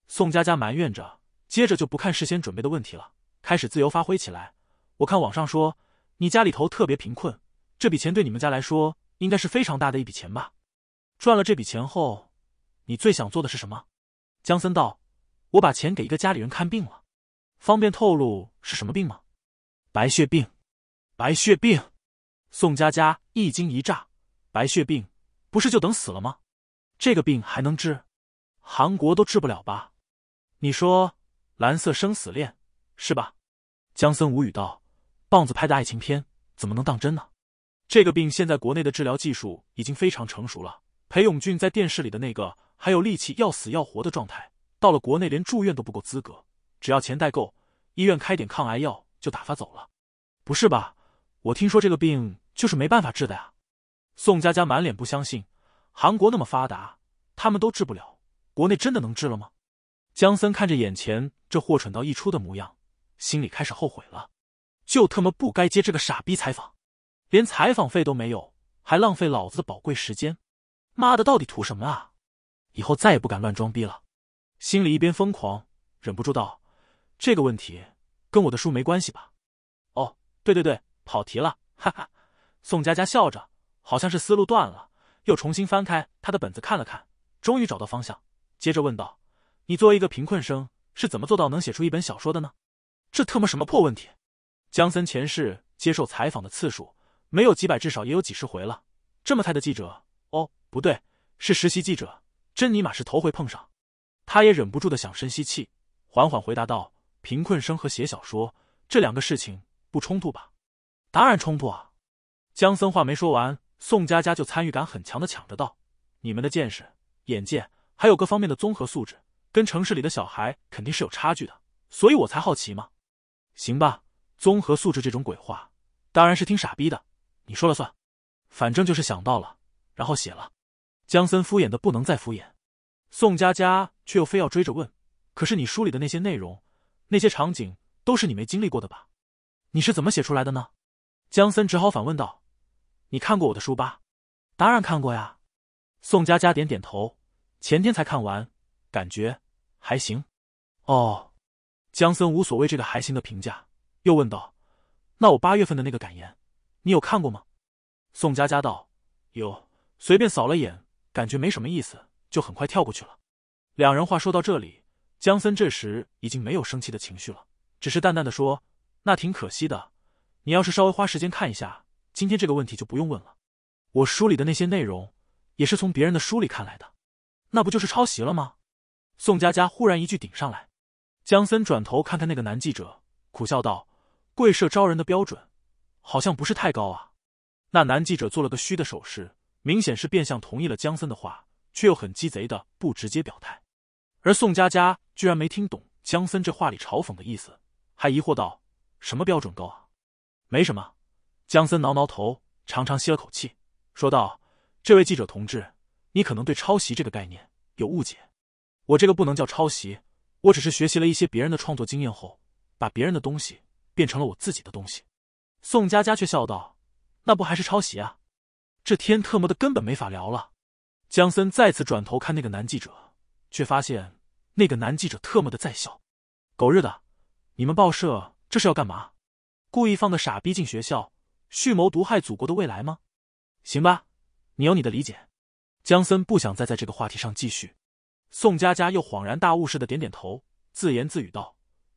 宋佳佳埋怨着，接着就不看事先准备的问题了，开始自由发挥起来。我看网上说你家里头特别贫困，这笔钱对你们家来说应该是非常大的一笔钱吧？赚了这笔钱后。你最想做的是什么？江森道：“我把钱给一个家里人看病了，方便透露是什么病吗？”白血病，白血病。宋佳佳一惊一乍：“白血病不是就等死了吗？这个病还能治？韩国都治不了吧？你说《蓝色生死恋》是吧？”江森无语道：“棒子拍的爱情片怎么能当真呢？这个病现在国内的治疗技术已经非常成熟了。裴永俊在电视里的那个。”还有力气要死要活的状态，到了国内连住院都不够资格，只要钱带够，医院开点抗癌药就打发走了。不是吧？我听说这个病就是没办法治的呀！宋佳佳满脸不相信，韩国那么发达，他们都治不了，国内真的能治了吗？江森看着眼前这货蠢到溢出的模样，心里开始后悔了，就他妈不该接这个傻逼采访，连采访费都没有，还浪费老子的宝贵时间，妈的，到底图什么啊？以后再也不敢乱装逼了，心里一边疯狂，忍不住道：“这个问题跟我的书没关系吧？”“哦，对对对，跑题了。”哈哈，宋佳佳笑着，好像是思路断了，又重新翻开他的本子看了看，终于找到方向，接着问道：“你作为一个贫困生，是怎么做到能写出一本小说的呢？”这特么什么破问题！江森前世接受采访的次数没有几百，至少也有几十回了。这么菜的记者？哦，不对，是实习记者。真尼玛是头回碰上，他也忍不住的想深吸气，缓缓回答道：“贫困生和写小说这两个事情不冲突吧？”“当然冲突啊！”江森话没说完，宋佳佳就参与感很强的抢着道：“你们的见识、眼界，还有各方面的综合素质，跟城市里的小孩肯定是有差距的，所以我才好奇嘛。”“行吧，综合素质这种鬼话，当然是听傻逼的，你说了算，反正就是想到了，然后写了。”江森敷衍的不能再敷衍，宋佳佳却又非要追着问：“可是你书里的那些内容，那些场景都是你没经历过的吧？你是怎么写出来的呢？”江森只好反问道：“你看过我的书吧？”“当然看过呀。”宋佳佳点点头：“前天才看完，感觉还行。”“哦。”江森无所谓这个“还行”的评价，又问道：“那我八月份的那个感言，你有看过吗？”宋佳佳道：“有，随便扫了眼。”感觉没什么意思，就很快跳过去了。两人话说到这里，江森这时已经没有生气的情绪了，只是淡淡的说：“那挺可惜的，你要是稍微花时间看一下，今天这个问题就不用问了。”我书里的那些内容，也是从别人的书里看来的，那不就是抄袭了吗？”宋佳佳忽然一句顶上来，江森转头看看那个男记者，苦笑道：“贵社招人的标准，好像不是太高啊。”那男记者做了个虚的手势。明显是变相同意了江森的话，却又很鸡贼的不直接表态。而宋佳佳居然没听懂江森这话里嘲讽的意思，还疑惑道：“什么标准高啊？”“没什么。”江森挠挠头，长长吸了口气，说道：“这位记者同志，你可能对抄袭这个概念有误解。我这个不能叫抄袭，我只是学习了一些别人的创作经验后，把别人的东西变成了我自己的东西。”宋佳佳却笑道：“那不还是抄袭啊？”这天特么的，根本没法聊了。江森再次转头看那个男记者，却发现那个男记者特么的在笑。狗日的，你们报社这是要干嘛？故意放个傻逼进学校，蓄谋毒害祖国的未来吗？行吧，你有你的理解。江森不想再在这个话题上继续。宋佳佳又恍然大悟似的点点头，自言自语道：“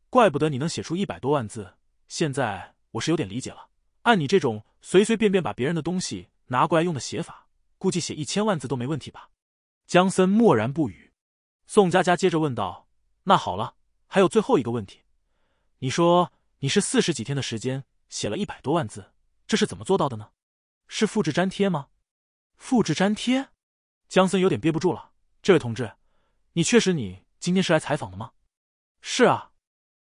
怪不得你能写出一百多万字，现在我是有点理解了。按你这种随随便便把别人的东西……”拿过来用的写法，估计写一千万字都没问题吧？江森默然不语。宋佳佳接着问道：“那好了，还有最后一个问题，你说你是四十几天的时间写了一百多万字，这是怎么做到的呢？是复制粘贴吗？”“复制粘贴。”江森有点憋不住了。“这位同志，你确实，你今天是来采访的吗？”“是啊。”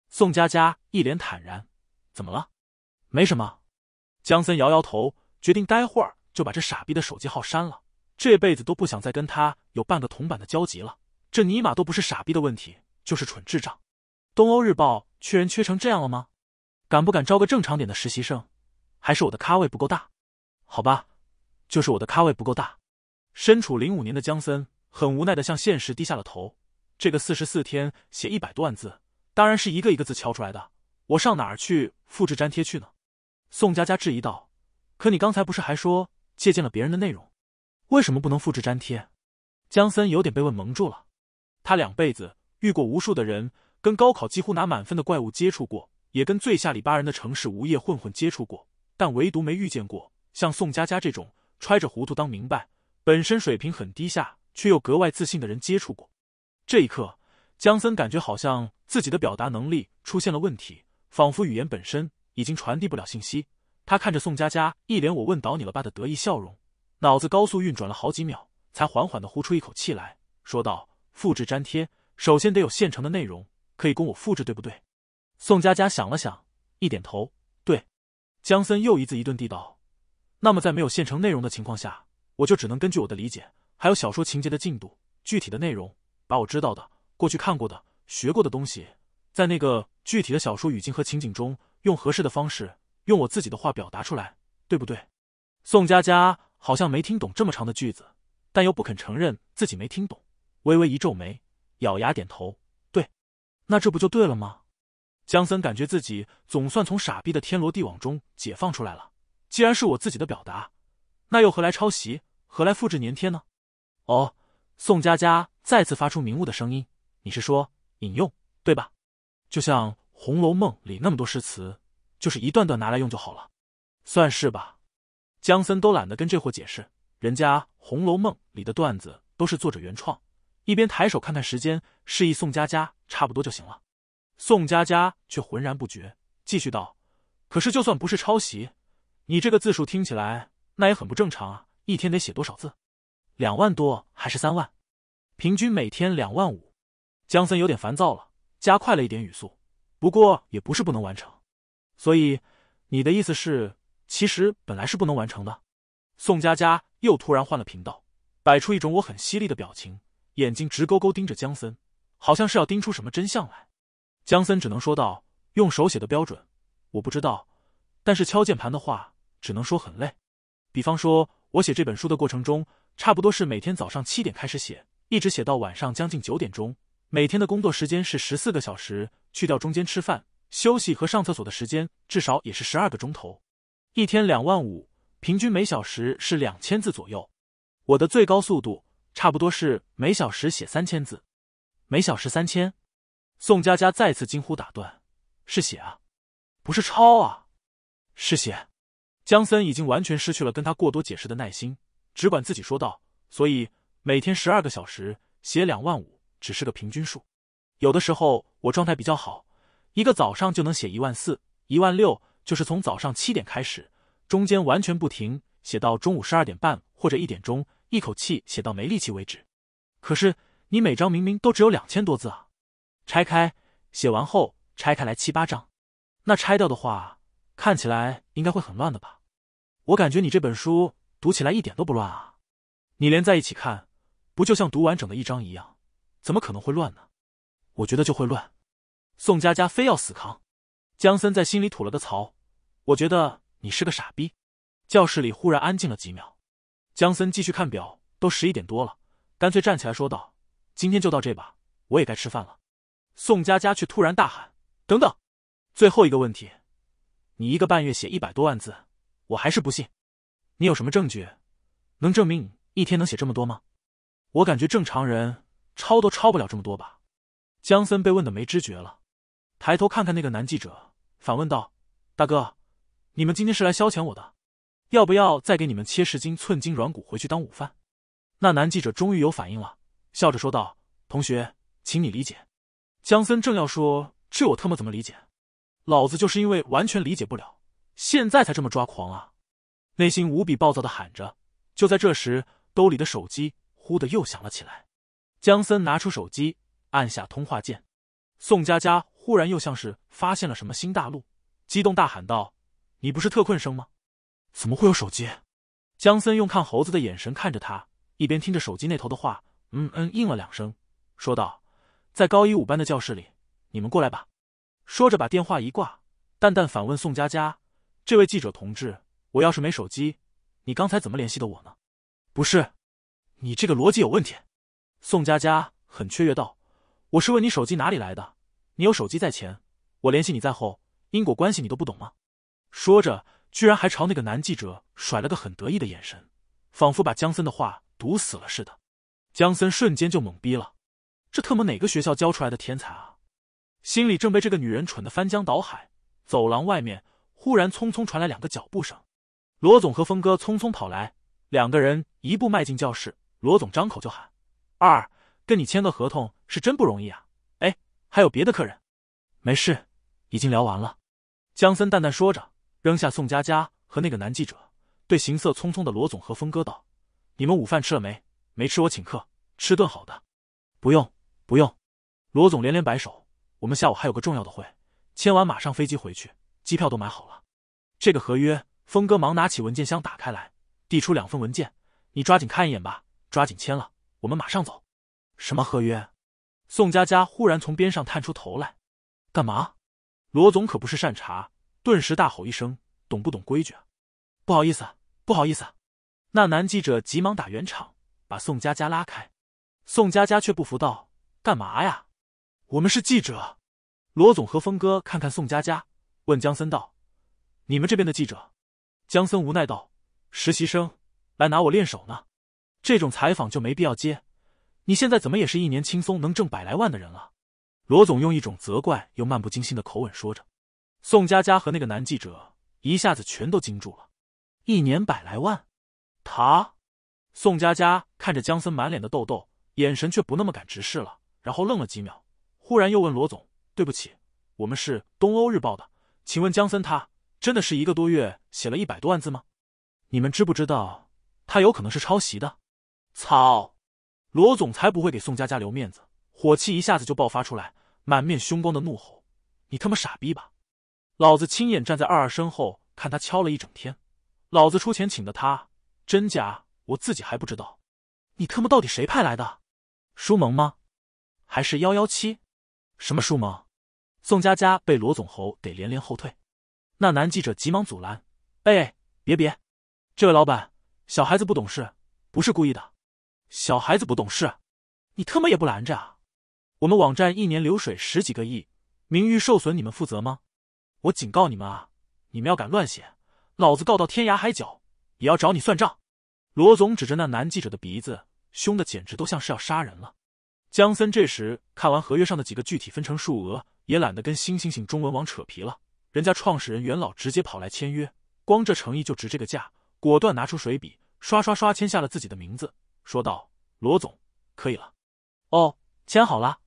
宋佳佳一脸坦然。“怎么了？”“没什么。”江森摇摇头，决定待会儿。就把这傻逼的手机号删了，这辈子都不想再跟他有半个铜板的交集了。这尼玛都不是傻逼的问题，就是蠢智障。东欧日报缺人缺成这样了吗？敢不敢招个正常点的实习生？还是我的咖位不够大？好吧，就是我的咖位不够大。身处零五年的江森很无奈的向现实低下了头。这个四十四天写一百多万字，当然是一个一个字敲出来的，我上哪儿去复制粘贴去呢？宋佳佳质疑道：“可你刚才不是还说？”借鉴了别人的内容，为什么不能复制粘贴？江森有点被问蒙住了。他两辈子遇过无数的人，跟高考几乎拿满分的怪物接触过，也跟最下里巴人的城市无业混混接触过，但唯独没遇见过像宋佳佳这种揣着糊涂当明白、本身水平很低下却又格外自信的人接触过。这一刻，江森感觉好像自己的表达能力出现了问题，仿佛语言本身已经传递不了信息。他看着宋佳佳一脸“我问倒你了吧”的得意笑容，脑子高速运转了好几秒，才缓缓地呼出一口气来说道：“复制粘贴，首先得有现成的内容可以供我复制，对不对？”宋佳佳想了想，一点头：“对。”江森又一字一顿地道：“那么在没有现成内容的情况下，我就只能根据我的理解，还有小说情节的进度、具体的内容，把我知道的、过去看过的、学过的东西，在那个具体的小说语境和情景中，用合适的方式。”用我自己的话表达出来，对不对？宋佳佳好像没听懂这么长的句子，但又不肯承认自己没听懂，微微一皱眉，咬牙点头。对，那这不就对了吗？江森感觉自己总算从傻逼的天罗地网中解放出来了。既然是我自己的表达，那又何来抄袭，何来复制粘贴呢？哦，宋佳佳再次发出明悟的声音：“你是说引用对吧？就像《红楼梦》里那么多诗词。”就是一段段拿来用就好了，算是吧。江森都懒得跟这货解释，人家《红楼梦》里的段子都是作者原创。一边抬手看看时间，示意宋佳佳差不多就行了。宋佳佳却浑然不觉，继续道：“可是就算不是抄袭，你这个字数听起来那也很不正常啊！一天得写多少字？两万多还是三万？平均每天两万五？”江森有点烦躁了，加快了一点语速。不过也不是不能完成。所以，你的意思是，其实本来是不能完成的？宋佳佳又突然换了频道，摆出一种我很犀利的表情，眼睛直勾勾盯着江森，好像是要盯出什么真相来。江森只能说道：“用手写的标准，我不知道；但是敲键盘的话，只能说很累。比方说，我写这本书的过程中，差不多是每天早上七点开始写，一直写到晚上将近九点钟，每天的工作时间是十四个小时，去掉中间吃饭。”休息和上厕所的时间至少也是十二个钟头，一天两万五，平均每小时是两千字左右。我的最高速度差不多是每小时写三千字，每小时三千。宋佳佳再次惊呼打断：“是写啊，不是抄啊，是写。”江森已经完全失去了跟他过多解释的耐心，只管自己说道：“所以每天十二个小时写两万五，只是个平均数，有的时候我状态比较好。”一个早上就能写一万四、一万六，就是从早上七点开始，中间完全不停，写到中午十二点半或者一点钟，一口气写到没力气为止。可是你每张明明都只有两千多字啊，拆开写完后拆开来七八张，那拆掉的话看起来应该会很乱的吧？我感觉你这本书读起来一点都不乱啊，你连在一起看，不就像读完整的一章一样？怎么可能会乱呢？我觉得就会乱。宋佳佳非要死扛，江森在心里吐了个槽。我觉得你是个傻逼。教室里忽然安静了几秒，江森继续看表，都十一点多了，干脆站起来说道：“今天就到这吧，我也该吃饭了。”宋佳佳却突然大喊：“等等，最后一个问题，你一个半月写一百多万字，我还是不信。你有什么证据能证明你一天能写这么多吗？我感觉正常人抄都抄不了这么多吧。”江森被问的没知觉了。抬头看看那个男记者，反问道：“大哥，你们今天是来消遣我的？要不要再给你们切十斤寸金软骨回去当午饭？”那男记者终于有反应了，笑着说道：“同学，请你理解。”江森正要说这我特么怎么理解？老子就是因为完全理解不了，现在才这么抓狂啊！内心无比暴躁的喊着。就在这时，兜里的手机忽的又响了起来。江森拿出手机，按下通话键，宋佳佳。忽然又像是发现了什么新大陆，激动大喊道：“你不是特困生吗？怎么会有手机？”江森用看猴子的眼神看着他，一边听着手机那头的话，嗯嗯应了两声，说道：“在高一五班的教室里，你们过来吧。”说着把电话一挂，淡淡反问宋佳佳：“这位记者同志，我要是没手机，你刚才怎么联系的我呢？”“不是，你这个逻辑有问题。”宋佳佳很雀跃道：“我是问你手机哪里来的。”你有手机在前，我联系你在后，因果关系你都不懂吗？说着，居然还朝那个男记者甩了个很得意的眼神，仿佛把姜森的话堵死了似的。姜森瞬间就懵逼了，这特么哪个学校教出来的天才啊？心里正被这个女人蠢的翻江倒海。走廊外面忽然匆匆传来两个脚步声，罗总和峰哥匆匆跑来，两个人一步迈进教室，罗总张口就喊：“二，跟你签个合同是真不容易啊。”还有别的客人，没事，已经聊完了。江森淡淡说着，扔下宋佳佳和那个男记者，对行色匆匆的罗总和峰哥道：“你们午饭吃了没？没吃我请客，吃顿好的。”“不用，不用。”罗总连连摆手：“我们下午还有个重要的会，签完马上飞机回去，机票都买好了。”“这个合约。”峰哥忙拿起文件箱打开来，递出两份文件：“你抓紧看一眼吧，抓紧签了，我们马上走。”“什么合约？”宋佳佳忽然从边上探出头来，干嘛？罗总可不是善茬，顿时大吼一声：“懂不懂规矩？”不好意思，不好意思。那男记者急忙打圆场，把宋佳佳拉开。宋佳佳却不服道：“干嘛呀？我们是记者。”罗总和峰哥看看宋佳佳，问江森道：“你们这边的记者？”江森无奈道：“实习生，来拿我练手呢。这种采访就没必要接。”你现在怎么也是一年轻松能挣百来万的人了？罗总用一种责怪又漫不经心的口吻说着，宋佳佳和那个男记者一下子全都惊住了。一年百来万，他？宋佳佳看着江森满脸的痘痘，眼神却不那么敢直视了。然后愣了几秒，忽然又问罗总：“对不起，我们是东欧日报的，请问江森他真的是一个多月写了一百多万字吗？你们知不知道他有可能是抄袭的？操！”罗总才不会给宋佳佳留面子，火气一下子就爆发出来，满面凶光的怒吼：“你他妈傻逼吧！老子亲眼站在二二身后看他敲了一整天，老子出钱请的他，真假我自己还不知道。你他妈到底谁派来的？舒萌吗？还是幺幺七？什么舒萌？”宋佳佳被罗总吼得连连后退，那男记者急忙阻拦：“哎，别别，这位老板，小孩子不懂事，不是故意的。”小孩子不懂事，你他妈也不拦着啊！我们网站一年流水十几个亿，名誉受损，你们负责吗？我警告你们啊！你们要敢乱写，老子告到天涯海角也要找你算账！罗总指着那男记者的鼻子，凶的简直都像是要杀人了。江森这时看完合约上的几个具体分成数额，也懒得跟星星星中文网扯皮了。人家创始人元老直接跑来签约，光这诚意就值这个价，果断拿出水笔，刷刷刷签下了自己的名字。说道：“罗总，可以了。”“哦，签好了。”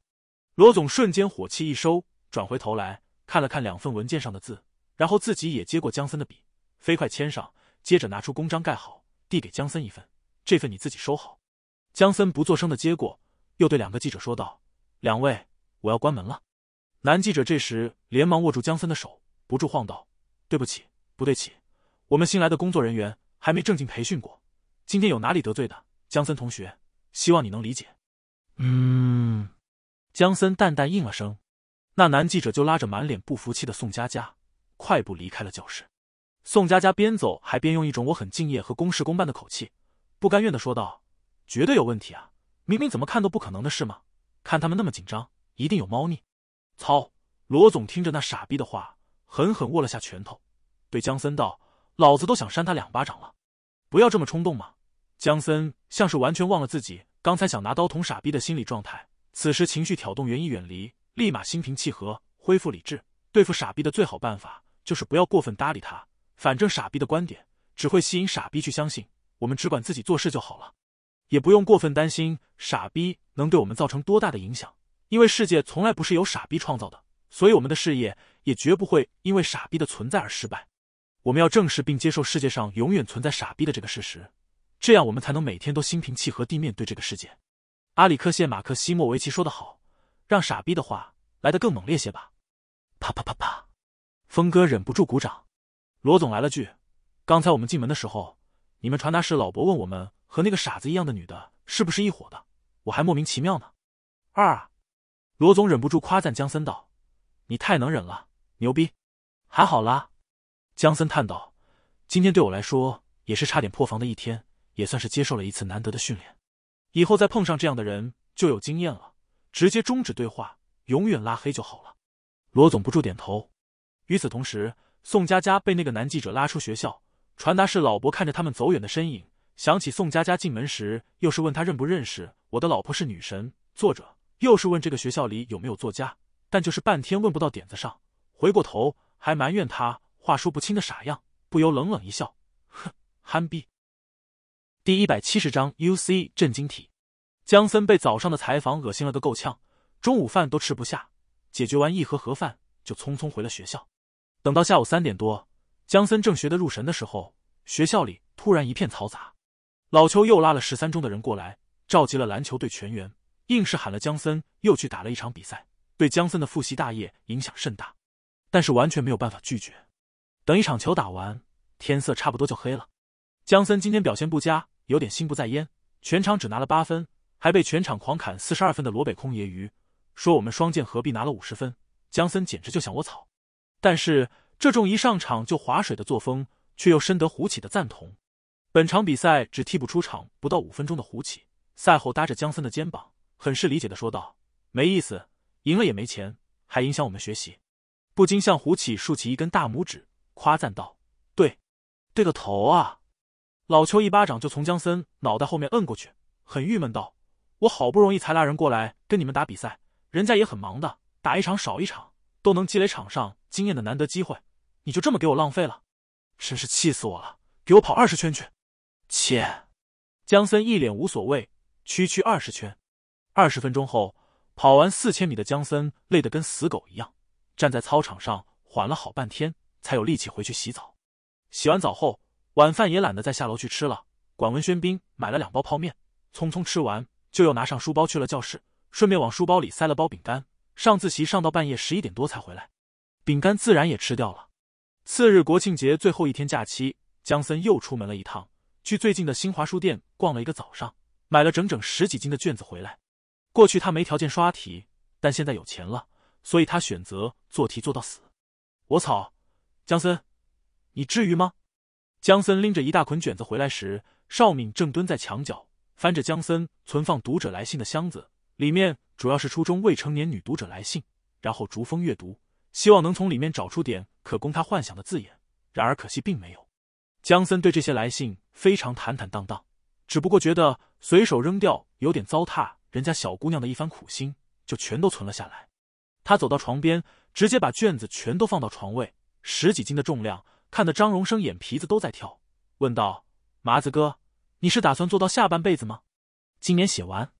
罗总瞬间火气一收，转回头来看了看两份文件上的字，然后自己也接过江森的笔，飞快签上，接着拿出公章盖好，递给江森一份：“这份你自己收好。”江森不作声的接过，又对两个记者说道：“两位，我要关门了。”男记者这时连忙握住江森的手，不住晃道：“对不起，不对不起，我们新来的工作人员还没正经培训过，今天有哪里得罪的？”江森同学，希望你能理解。嗯，江森淡淡应了声，那男记者就拉着满脸不服气的宋佳佳，快步离开了教室。宋佳佳边走还边用一种我很敬业和公事公办的口气，不甘愿的说道：“绝对有问题啊！明明怎么看都不可能的事吗？看他们那么紧张，一定有猫腻。”操！罗总听着那傻逼的话，狠狠握了下拳头，对江森道：“老子都想扇他两巴掌了，不要这么冲动嘛！”江森。像是完全忘了自己刚才想拿刀捅傻逼的心理状态，此时情绪挑动原因远离，立马心平气和，恢复理智。对付傻逼的最好办法就是不要过分搭理他。反正傻逼的观点只会吸引傻逼去相信，我们只管自己做事就好了，也不用过分担心傻逼能对我们造成多大的影响。因为世界从来不是由傻逼创造的，所以我们的事业也绝不会因为傻逼的存在而失败。我们要正视并接受世界上永远存在傻逼的这个事实。这样我们才能每天都心平气和地面对这个世界。阿里克谢·马克西莫维奇说得好：“让傻逼的话来得更猛烈些吧！”啪啪啪啪，峰哥忍不住鼓掌。罗总来了句：“刚才我们进门的时候，你们传达室老伯问我们和那个傻子一样的女的是不是一伙的，我还莫名其妙呢。”二，罗总忍不住夸赞江森道：“你太能忍了，牛逼！”还好啦，江森叹道：“今天对我来说也是差点破防的一天。”也算是接受了一次难得的训练，以后再碰上这样的人就有经验了，直接终止对话，永远拉黑就好了。罗总不住点头。与此同时，宋佳佳被那个男记者拉出学校。传达室老伯看着他们走远的身影，想起宋佳佳进门时，又是问他认不认识我的老婆是女神作者，又是问这个学校里有没有作家，但就是半天问不到点子上。回过头还埋怨他话说不清的傻样，不由冷冷一笑：“哼，憨逼。”第一百七十章 U C 震惊体。江森被早上的采访恶心了个够呛，中午饭都吃不下，解决完一盒盒饭就匆匆回了学校。等到下午三点多，江森正学得入神的时候，学校里突然一片嘈杂，老邱又拉了十三中的人过来，召集了篮球队全员，硬是喊了江森又去打了一场比赛，对江森的复习大业影响甚大，但是完全没有办法拒绝。等一场球打完，天色差不多就黑了，江森今天表现不佳。有点心不在焉，全场只拿了八分，还被全场狂砍四十二分的罗北空揶揄，说我们双剑合璧拿了五十分，江森简直就想窝草。但是这种一上场就划水的作风，却又深得胡启的赞同。本场比赛只替补出场不到五分钟的胡启，赛后搭着江森的肩膀，很是理解的说道：“没意思，赢了也没钱，还影响我们学习。”不禁向胡启竖起一根大拇指，夸赞道：“对，对个头啊！”老邱一巴掌就从江森脑袋后面摁过去，很郁闷道：“我好不容易才拉人过来跟你们打比赛，人家也很忙的，打一场少一场，都能积累场上经验的难得机会，你就这么给我浪费了，真是气死我了！给我跑二十圈去！”切！江森一脸无所谓：“区区二十圈。”二十分钟后，跑完四千米的江森累得跟死狗一样，站在操场上缓了好半天，才有力气回去洗澡。洗完澡后。晚饭也懒得再下楼去吃了，管文轩宾买了两包泡面，匆匆吃完就又拿上书包去了教室，顺便往书包里塞了包饼干。上自习上到半夜十一点多才回来，饼干自然也吃掉了。次日国庆节最后一天假期，江森又出门了一趟，去最近的新华书店逛了一个早上，买了整整十几斤的卷子回来。过去他没条件刷题，但现在有钱了，所以他选择做题做到死。我操，江森，你至于吗？江森拎着一大捆卷子回来时，邵敏正蹲在墙角，翻着江森存放读者来信的箱子，里面主要是初中未成年女读者来信，然后逐封阅读，希望能从里面找出点可供他幻想的字眼。然而可惜并没有。江森对这些来信非常坦坦荡荡，只不过觉得随手扔掉有点糟蹋人家小姑娘的一番苦心，就全都存了下来。他走到床边，直接把卷子全都放到床位，十几斤的重量。看得张荣生眼皮子都在跳，问道：“麻子哥，你是打算做到下半辈子吗？”今年写完，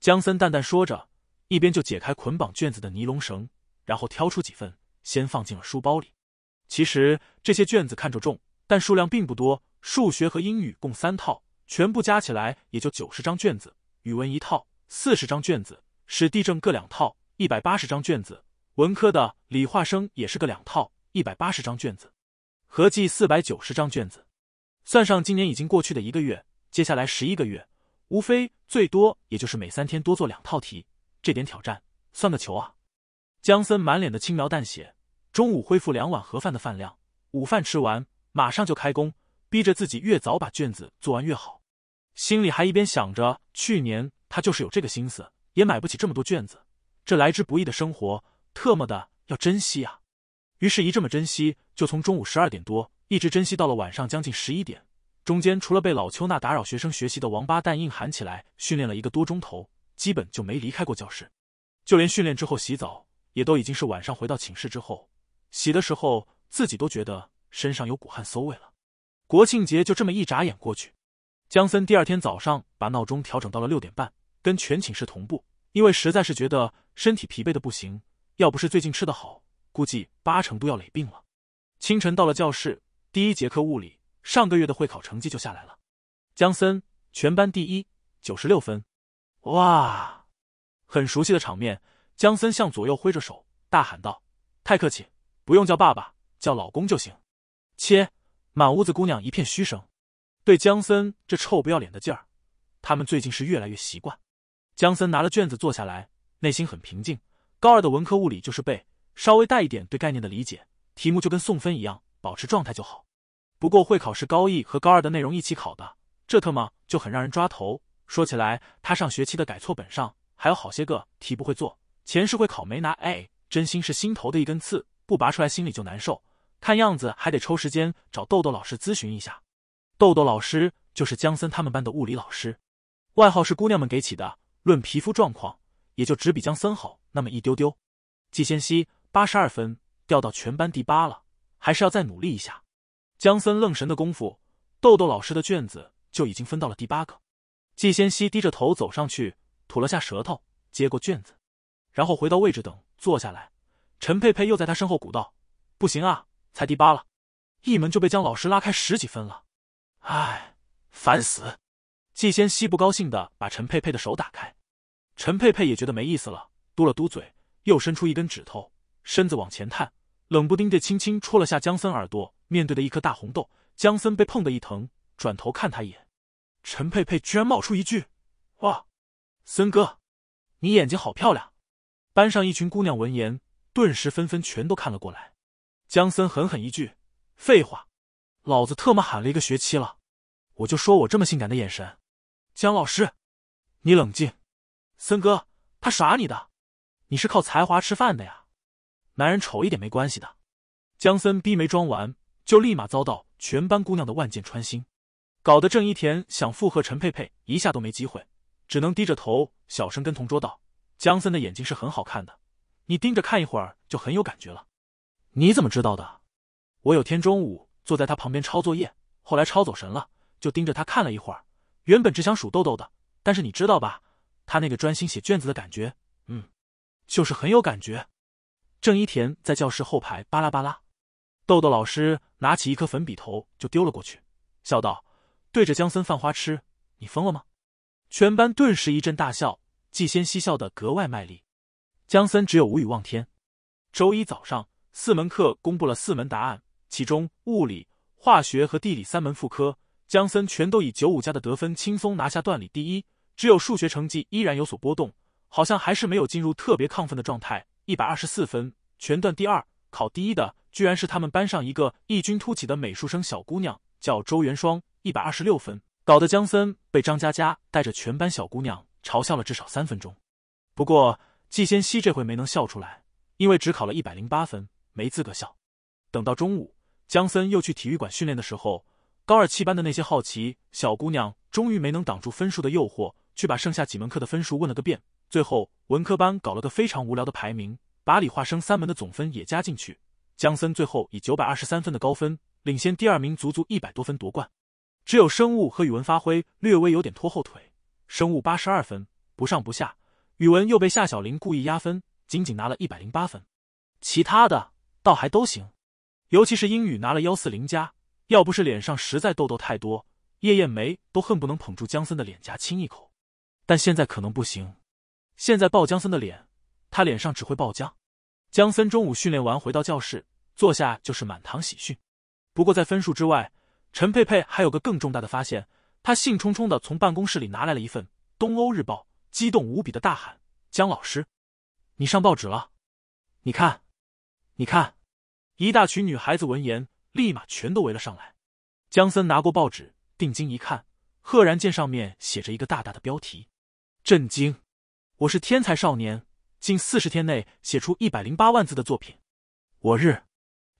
江森淡淡说着，一边就解开捆绑卷子的尼龙绳，然后挑出几份先放进了书包里。其实这些卷子看着重，但数量并不多。数学和英语共三套，全部加起来也就九十张卷子；语文一套，四十张卷子；史地政各两套，一百八十张卷子；文科的理化生也是个两套，一百八十张卷子。合计四百九十张卷子，算上今年已经过去的一个月，接下来十一个月，无非最多也就是每三天多做两套题，这点挑战算个球啊！江森满脸的轻描淡写，中午恢复两碗盒饭的饭量，午饭吃完马上就开工，逼着自己越早把卷子做完越好，心里还一边想着，去年他就是有这个心思，也买不起这么多卷子，这来之不易的生活，特么的要珍惜啊！于是，一这么珍惜，就从中午十二点多一直珍惜到了晚上将近十一点。中间除了被老邱那打扰学生学习的王八蛋硬喊起来训练了一个多钟头，基本就没离开过教室。就连训练之后洗澡，也都已经是晚上回到寝室之后洗的时候，自己都觉得身上有股汗馊味了。国庆节就这么一眨眼过去。江森第二天早上把闹钟调整到了六点半，跟全寝室同步，因为实在是觉得身体疲惫的不行，要不是最近吃的好。估计八成都要累病了。清晨到了教室，第一节课物理，上个月的会考成绩就下来了。江森，全班第一，九十六分。哇，很熟悉的场面。江森向左右挥着手，大喊道：“太客气，不用叫爸爸，叫老公就行。”切，满屋子姑娘一片嘘声。对江森这臭不要脸的劲儿，他们最近是越来越习惯。江森拿了卷子坐下来，内心很平静。高二的文科物理就是背。稍微带一点对概念的理解，题目就跟送分一样，保持状态就好。不过会考是高一和高二的内容一起考的，这特么就很让人抓头。说起来，他上学期的改错本上还有好些个题不会做，前世会考没拿哎，真心是心头的一根刺，不拔出来心里就难受。看样子还得抽时间找豆豆老师咨询一下。豆豆老师就是江森他们班的物理老师，外号是姑娘们给起的，论皮肤状况，也就只比江森好那么一丢丢。季先熙。八十二分，掉到全班第八了，还是要再努力一下。江森愣神的功夫，豆豆老师的卷子就已经分到了第八个。季先熙低着头走上去，吐了下舌头，接过卷子，然后回到位置等坐下来。陈佩佩又在他身后鼓道：“不行啊，才第八了，一门就被江老师拉开十几分了，唉，烦死！”季先熙不高兴的把陈佩佩的手打开，陈佩佩也觉得没意思了，嘟了嘟嘴，又伸出一根指头。身子往前探，冷不丁地轻轻戳了下江森耳朵面对的一颗大红豆。江森被碰得一疼，转头看他一眼，陈佩佩居然冒出一句：“哇，森哥，你眼睛好漂亮！”班上一群姑娘闻言，顿时纷纷全都看了过来。江森狠狠一句：“废话，老子特么喊了一个学期了，我就说我这么性感的眼神。”江老师，你冷静，森哥他耍你的，你是靠才华吃饭的呀。男人丑一点没关系的，江森逼没装完，就立马遭到全班姑娘的万箭穿心，搞得郑一田想附和陈佩佩一下都没机会，只能低着头小声跟同桌道：“江森的眼睛是很好看的，你盯着看一会儿就很有感觉了。”“你怎么知道的？”“我有天中午坐在他旁边抄作业，后来抄走神了，就盯着他看了一会儿。原本只想数豆豆的，但是你知道吧，他那个专心写卷子的感觉，嗯，就是很有感觉。”郑一田在教室后排巴拉巴拉，豆豆老师拿起一颗粉笔头就丢了过去，笑道：“对着江森犯花痴，你疯了吗？”全班顿时一阵大笑，季先希笑得格外卖力。江森只有无语望天。周一早上，四门课公布了四门答案，其中物理、化学和地理三门副科，江森全都以九五加的得分轻松拿下段里第一，只有数学成绩依然有所波动，好像还是没有进入特别亢奋的状态。一百二十四分，全段第二，考第一的居然是他们班上一个异军突起的美术生小姑娘，叫周元双，一百二十六分，搞得江森被张佳佳带着全班小姑娘嘲笑了至少三分钟。不过季先熙这回没能笑出来，因为只考了一百零八分，没资格笑。等到中午，江森又去体育馆训练的时候，高二七班的那些好奇小姑娘终于没能挡住分数的诱惑，去把剩下几门课的分数问了个遍，最后。文科班搞了个非常无聊的排名，把理化生三门的总分也加进去。江森最后以九百二十三分的高分，领先第二名足足一百多分夺冠。只有生物和语文发挥略微有点拖后腿，生物八十二分，不上不下；语文又被夏小林故意压分，仅仅拿了一百零八分。其他的倒还都行，尤其是英语拿了幺四零加，要不是脸上实在痘痘太多，叶艳梅都恨不能捧住江森的脸颊亲一口。但现在可能不行。现在爆江森的脸，他脸上只会爆浆。江森中午训练完回到教室，坐下就是满堂喜讯。不过在分数之外，陈佩佩还有个更重大的发现。他兴冲冲的从办公室里拿来了一份《东欧日报》，激动无比的大喊：“江老师，你上报纸了！你看，你看！”一大群女孩子闻言，立马全都围了上来。江森拿过报纸，定睛一看，赫然见上面写着一个大大的标题：“震惊！”我是天才少年，近四十天内写出一百零八万字的作品。我日，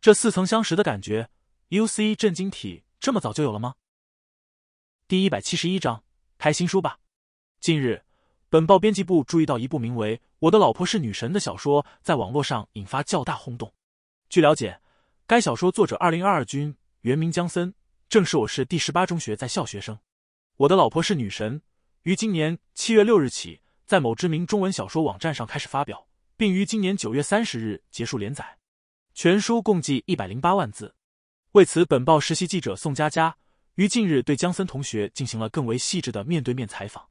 这似曾相识的感觉！U C 震惊体这么早就有了吗？第一百七十一章开新书吧。近日，本报编辑部注意到一部名为《我的老婆是女神》的小说在网络上引发较大轰动。据了解，该小说作者二零二二军原名江森，正是我市第十八中学在校学生。《我的老婆是女神》于今年七月六日起。在某知名中文小说网站上开始发表，并于今年九月三十日结束连载，全书共计一百零八万字。为此，本报实习记者宋佳佳于近日对姜森同学进行了更为细致的面对面采访，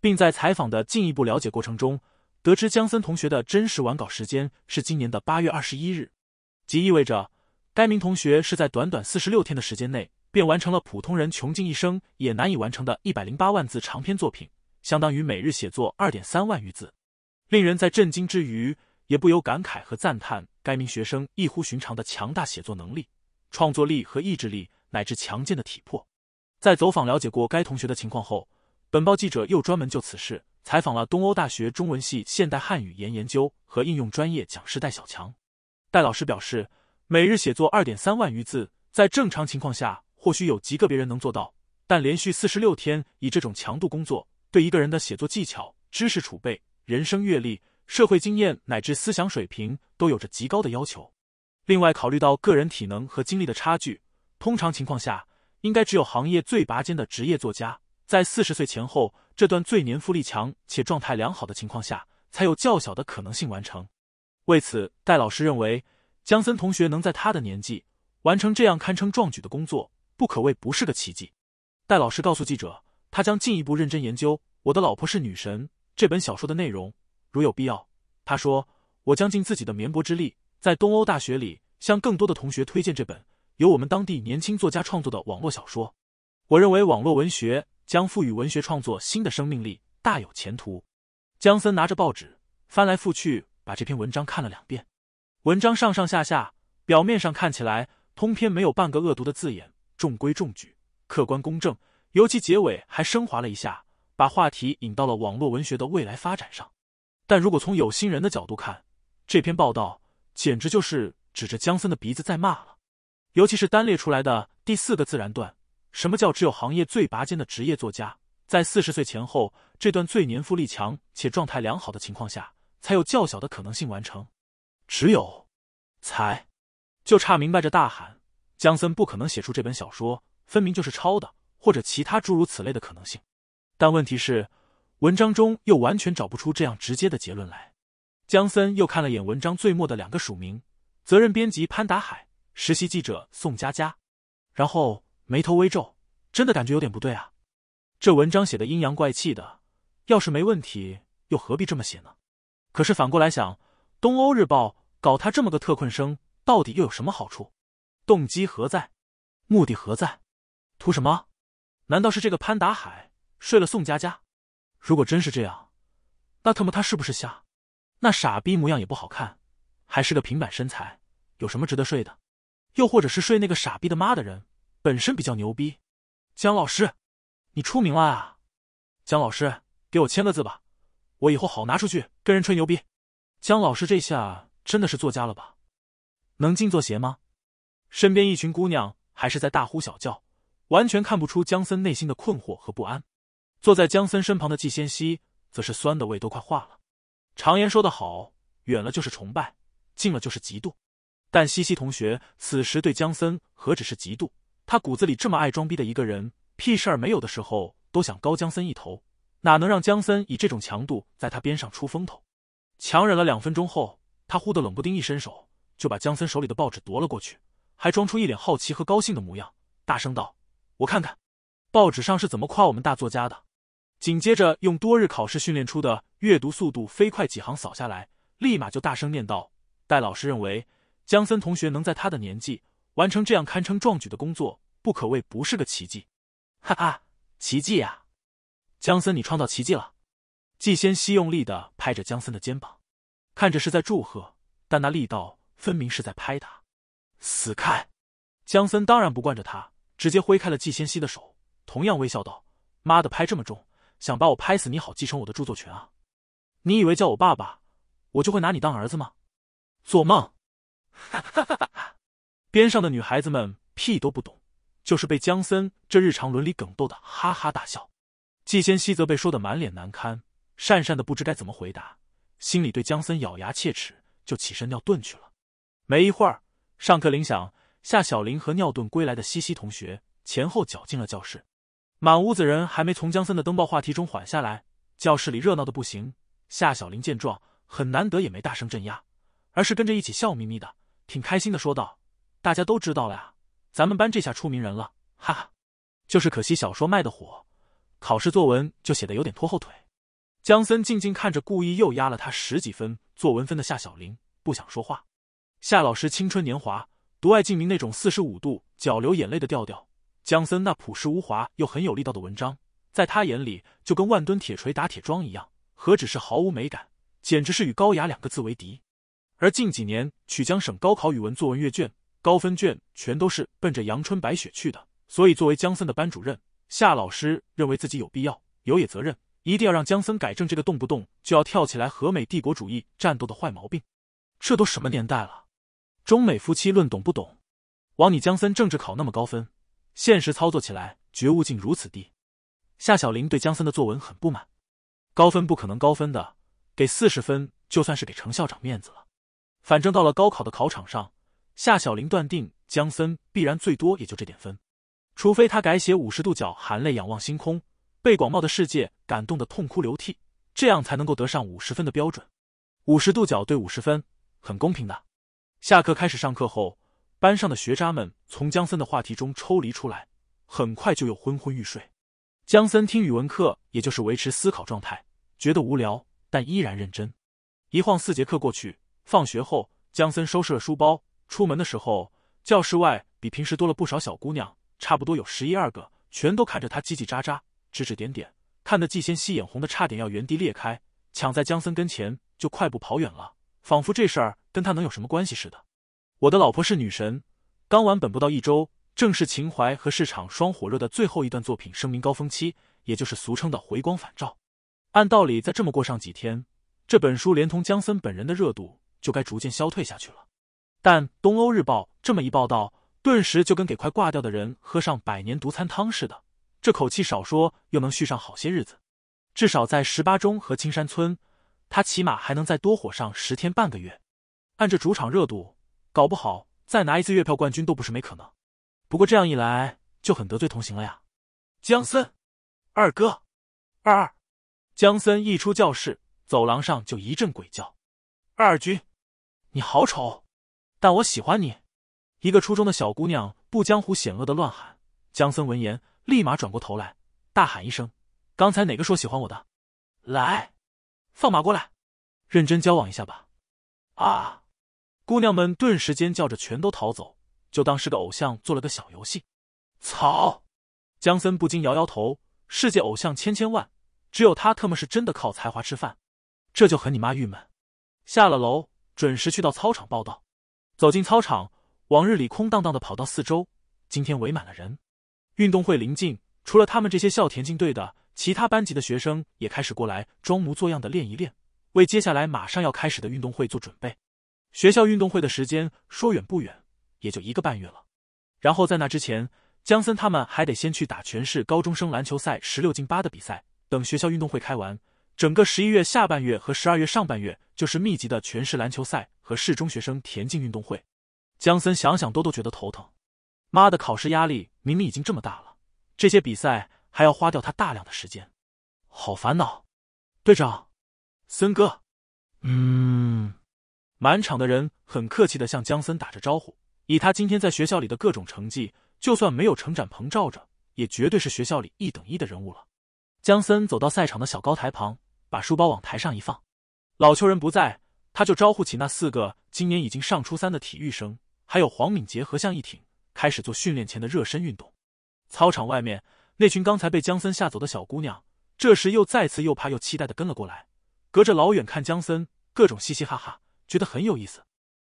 并在采访的进一步了解过程中，得知姜森同学的真实完稿时间是今年的八月二十一日，即意味着该名同学是在短短四十六天的时间内便完成了普通人穷尽一生也难以完成的一百零八万字长篇作品。相当于每日写作二点三万余字，令人在震惊之余，也不由感慨和赞叹该名学生异乎寻常的强大写作能力、创作力和意志力，乃至强健的体魄。在走访了解过该同学的情况后，本报记者又专门就此事采访了东欧大学中文系现代汉语言研究和应用专业讲师戴小强。戴老师表示，每日写作二点三万余字，在正常情况下或许有极个别人能做到，但连续四十六天以这种强度工作。对一个人的写作技巧、知识储备、人生阅历、社会经验乃至思想水平都有着极高的要求。另外，考虑到个人体能和精力的差距，通常情况下，应该只有行业最拔尖的职业作家，在四十岁前后这段最年富力强且状态良好的情况下，才有较小的可能性完成。为此，戴老师认为，江森同学能在他的年纪完成这样堪称壮举的工作，不可谓不是个奇迹。戴老师告诉记者。他将进一步认真研究《我的老婆是女神》这本小说的内容。如有必要，他说：“我将尽自己的绵薄之力，在东欧大学里向更多的同学推荐这本由我们当地年轻作家创作的网络小说。”我认为网络文学将赋予文学创作新的生命力，大有前途。江森拿着报纸，翻来覆去把这篇文章看了两遍。文章上上下下，表面上看起来通篇没有半个恶毒的字眼，中规中矩，客观公正。尤其结尾还升华了一下，把话题引到了网络文学的未来发展上。但如果从有心人的角度看，这篇报道简直就是指着江森的鼻子在骂了。尤其是单列出来的第四个自然段，什么叫只有行业最拔尖的职业作家在四十岁前后这段最年富力强且状态良好的情况下，才有较小的可能性完成？只有，才，就差明白着大喊：江森不可能写出这本小说，分明就是抄的。或者其他诸如此类的可能性，但问题是，文章中又完全找不出这样直接的结论来。江森又看了眼文章最末的两个署名：责任编辑潘达海，实习记者宋佳佳，然后眉头微皱，真的感觉有点不对啊！这文章写的阴阳怪气的，要是没问题，又何必这么写呢？可是反过来想，东欧日报搞他这么个特困生，到底又有什么好处？动机何在？目的何在？图什么？难道是这个潘达海睡了宋佳佳？如果真是这样，那特么他是不是瞎？那傻逼模样也不好看，还是个平板身材，有什么值得睡的？又或者是睡那个傻逼的妈的人本身比较牛逼？江老师，你出名了啊！江老师，给我签个字吧，我以后好拿出去跟人吹牛逼。江老师，这下真的是作家了吧？能进作协吗？身边一群姑娘还是在大呼小叫。完全看不出姜森内心的困惑和不安。坐在姜森身旁的季先熙则是酸的胃都快化了。常言说得好，远了就是崇拜，近了就是嫉妒。但西西同学此时对姜森何止是嫉妒？他骨子里这么爱装逼的一个人，屁事儿没有的时候都想高姜森一头，哪能让姜森以这种强度在他边上出风头？强忍了两分钟后，他忽的冷不丁一伸手，就把姜森手里的报纸夺了过去，还装出一脸好奇和高兴的模样，大声道。我看看，报纸上是怎么夸我们大作家的？紧接着用多日考试训练出的阅读速度飞快几行扫下来，立马就大声念道：“戴老师认为，江森同学能在他的年纪完成这样堪称壮举的工作，不可谓不是个奇迹。”哈哈，奇迹呀！江森，你创造奇迹了！季先希用力的拍着江森的肩膀，看着是在祝贺，但那力道分明是在拍他。死开！江森当然不惯着他。直接挥开了季先熙的手，同样微笑道：“妈的，拍这么重，想把我拍死？你好，继承我的著作权啊？你以为叫我爸爸，我就会拿你当儿子吗？做梦！”哈哈哈哈！边上的女孩子们屁都不懂，就是被江森这日常伦理梗逗的哈哈大笑。季先熙则被说的满脸难堪，讪讪的不知该怎么回答，心里对江森咬牙切齿，就起身尿遁去了。没一会儿，上课铃响。夏小林和尿遁归来的西西同学前后搅进了教室，满屋子人还没从江森的登报话题中缓下来，教室里热闹的不行。夏小林见状，很难得也没大声镇压，而是跟着一起笑眯眯的，挺开心的说道：“大家都知道了呀，咱们班这下出名人了，哈哈。就是可惜小说卖的火，考试作文就写的有点拖后腿。”江森静静看着故意又压了他十几分作文分的夏小林，不想说话。夏老师青春年华。不爱敬明那种四十五度角流眼泪的调调，江森那朴实无华又很有力道的文章，在他眼里就跟万吨铁锤打铁桩一样，何止是毫无美感，简直是与高雅两个字为敌。而近几年曲江省高考语文作文阅卷高分卷全都是奔着《阳春白雪》去的，所以作为江森的班主任夏老师认为自己有必要，有也责任，一定要让江森改正这个动不动就要跳起来和美帝国主义战斗的坏毛病。这都什么年代了？中美夫妻论懂不懂？枉你江森政治考那么高分，现实操作起来觉悟竟如此低。夏小玲对江森的作文很不满，高分不可能高分的，给四十分就算是给程校长面子了。反正到了高考的考场上，夏小玲断定江森必然最多也就这点分，除非他改写五十度角含泪仰望星空，被广袤的世界感动的痛哭流涕，这样才能够得上五十分的标准。五十度角对五十分很公平的。下课开始上课后，班上的学渣们从江森的话题中抽离出来，很快就又昏昏欲睡。江森听语文课，也就是维持思考状态，觉得无聊，但依然认真。一晃四节课过去，放学后，江森收拾了书包，出门的时候，教室外比平时多了不少小姑娘，差不多有十一二个，全都看着他叽叽喳喳，指指点点，看得季先熙眼红的差点要原地裂开，抢在江森跟前就快步跑远了。仿佛这事儿跟他能有什么关系似的。我的老婆是女神，刚完本不到一周，正是情怀和市场双火热的最后一段作品声明高峰期，也就是俗称的回光返照。按道理，再这么过上几天，这本书连同江森本人的热度就该逐渐消退下去了。但东欧日报这么一报道，顿时就跟给快挂掉的人喝上百年毒参汤似的，这口气少说又能续上好些日子，至少在十八中和青山村。他起码还能再多火上十天半个月，按这主场热度，搞不好再拿一次月票冠军都不是没可能。不过这样一来就很得罪同行了呀。江森，二哥，二二。江森一出教室，走廊上就一阵鬼叫：“二二军，你好丑，但我喜欢你！”一个初中的小姑娘不江湖险恶的乱喊。江森闻言，立马转过头来，大喊一声：“刚才哪个说喜欢我的？来！”放马过来，认真交往一下吧！啊！姑娘们顿时尖叫着，全都逃走。就当是个偶像做了个小游戏。操！江森不禁摇摇头。世界偶像千千万，只有他特么是真的靠才华吃饭。这就很你妈郁闷。下了楼，准时去到操场报道。走进操场，往日里空荡荡的，跑道四周，今天围满了人。运动会临近，除了他们这些校田径队的。其他班级的学生也开始过来装模作样的练一练，为接下来马上要开始的运动会做准备。学校运动会的时间说远不远，也就一个半月了。然后在那之前，江森他们还得先去打全市高中生篮球赛十六进八的比赛。等学校运动会开完，整个十一月下半月和十二月上半月就是密集的全市篮球赛和市中学生田径运动会。江森想想都都觉得头疼。妈的，考试压力明明已经这么大了，这些比赛。还要花掉他大量的时间，好烦恼。队长，森哥，嗯，满场的人很客气的向江森打着招呼。以他今天在学校里的各种成绩，就算没有程展鹏罩着，也绝对是学校里一等一的人物了。江森走到赛场的小高台旁，把书包往台上一放，老邱人不在，他就招呼起那四个今年已经上初三的体育生，还有黄敏杰和向一挺，开始做训练前的热身运动。操场外面。那群刚才被姜森吓走的小姑娘，这时又再次又怕又期待的跟了过来，隔着老远看姜森，各种嘻嘻哈哈，觉得很有意思。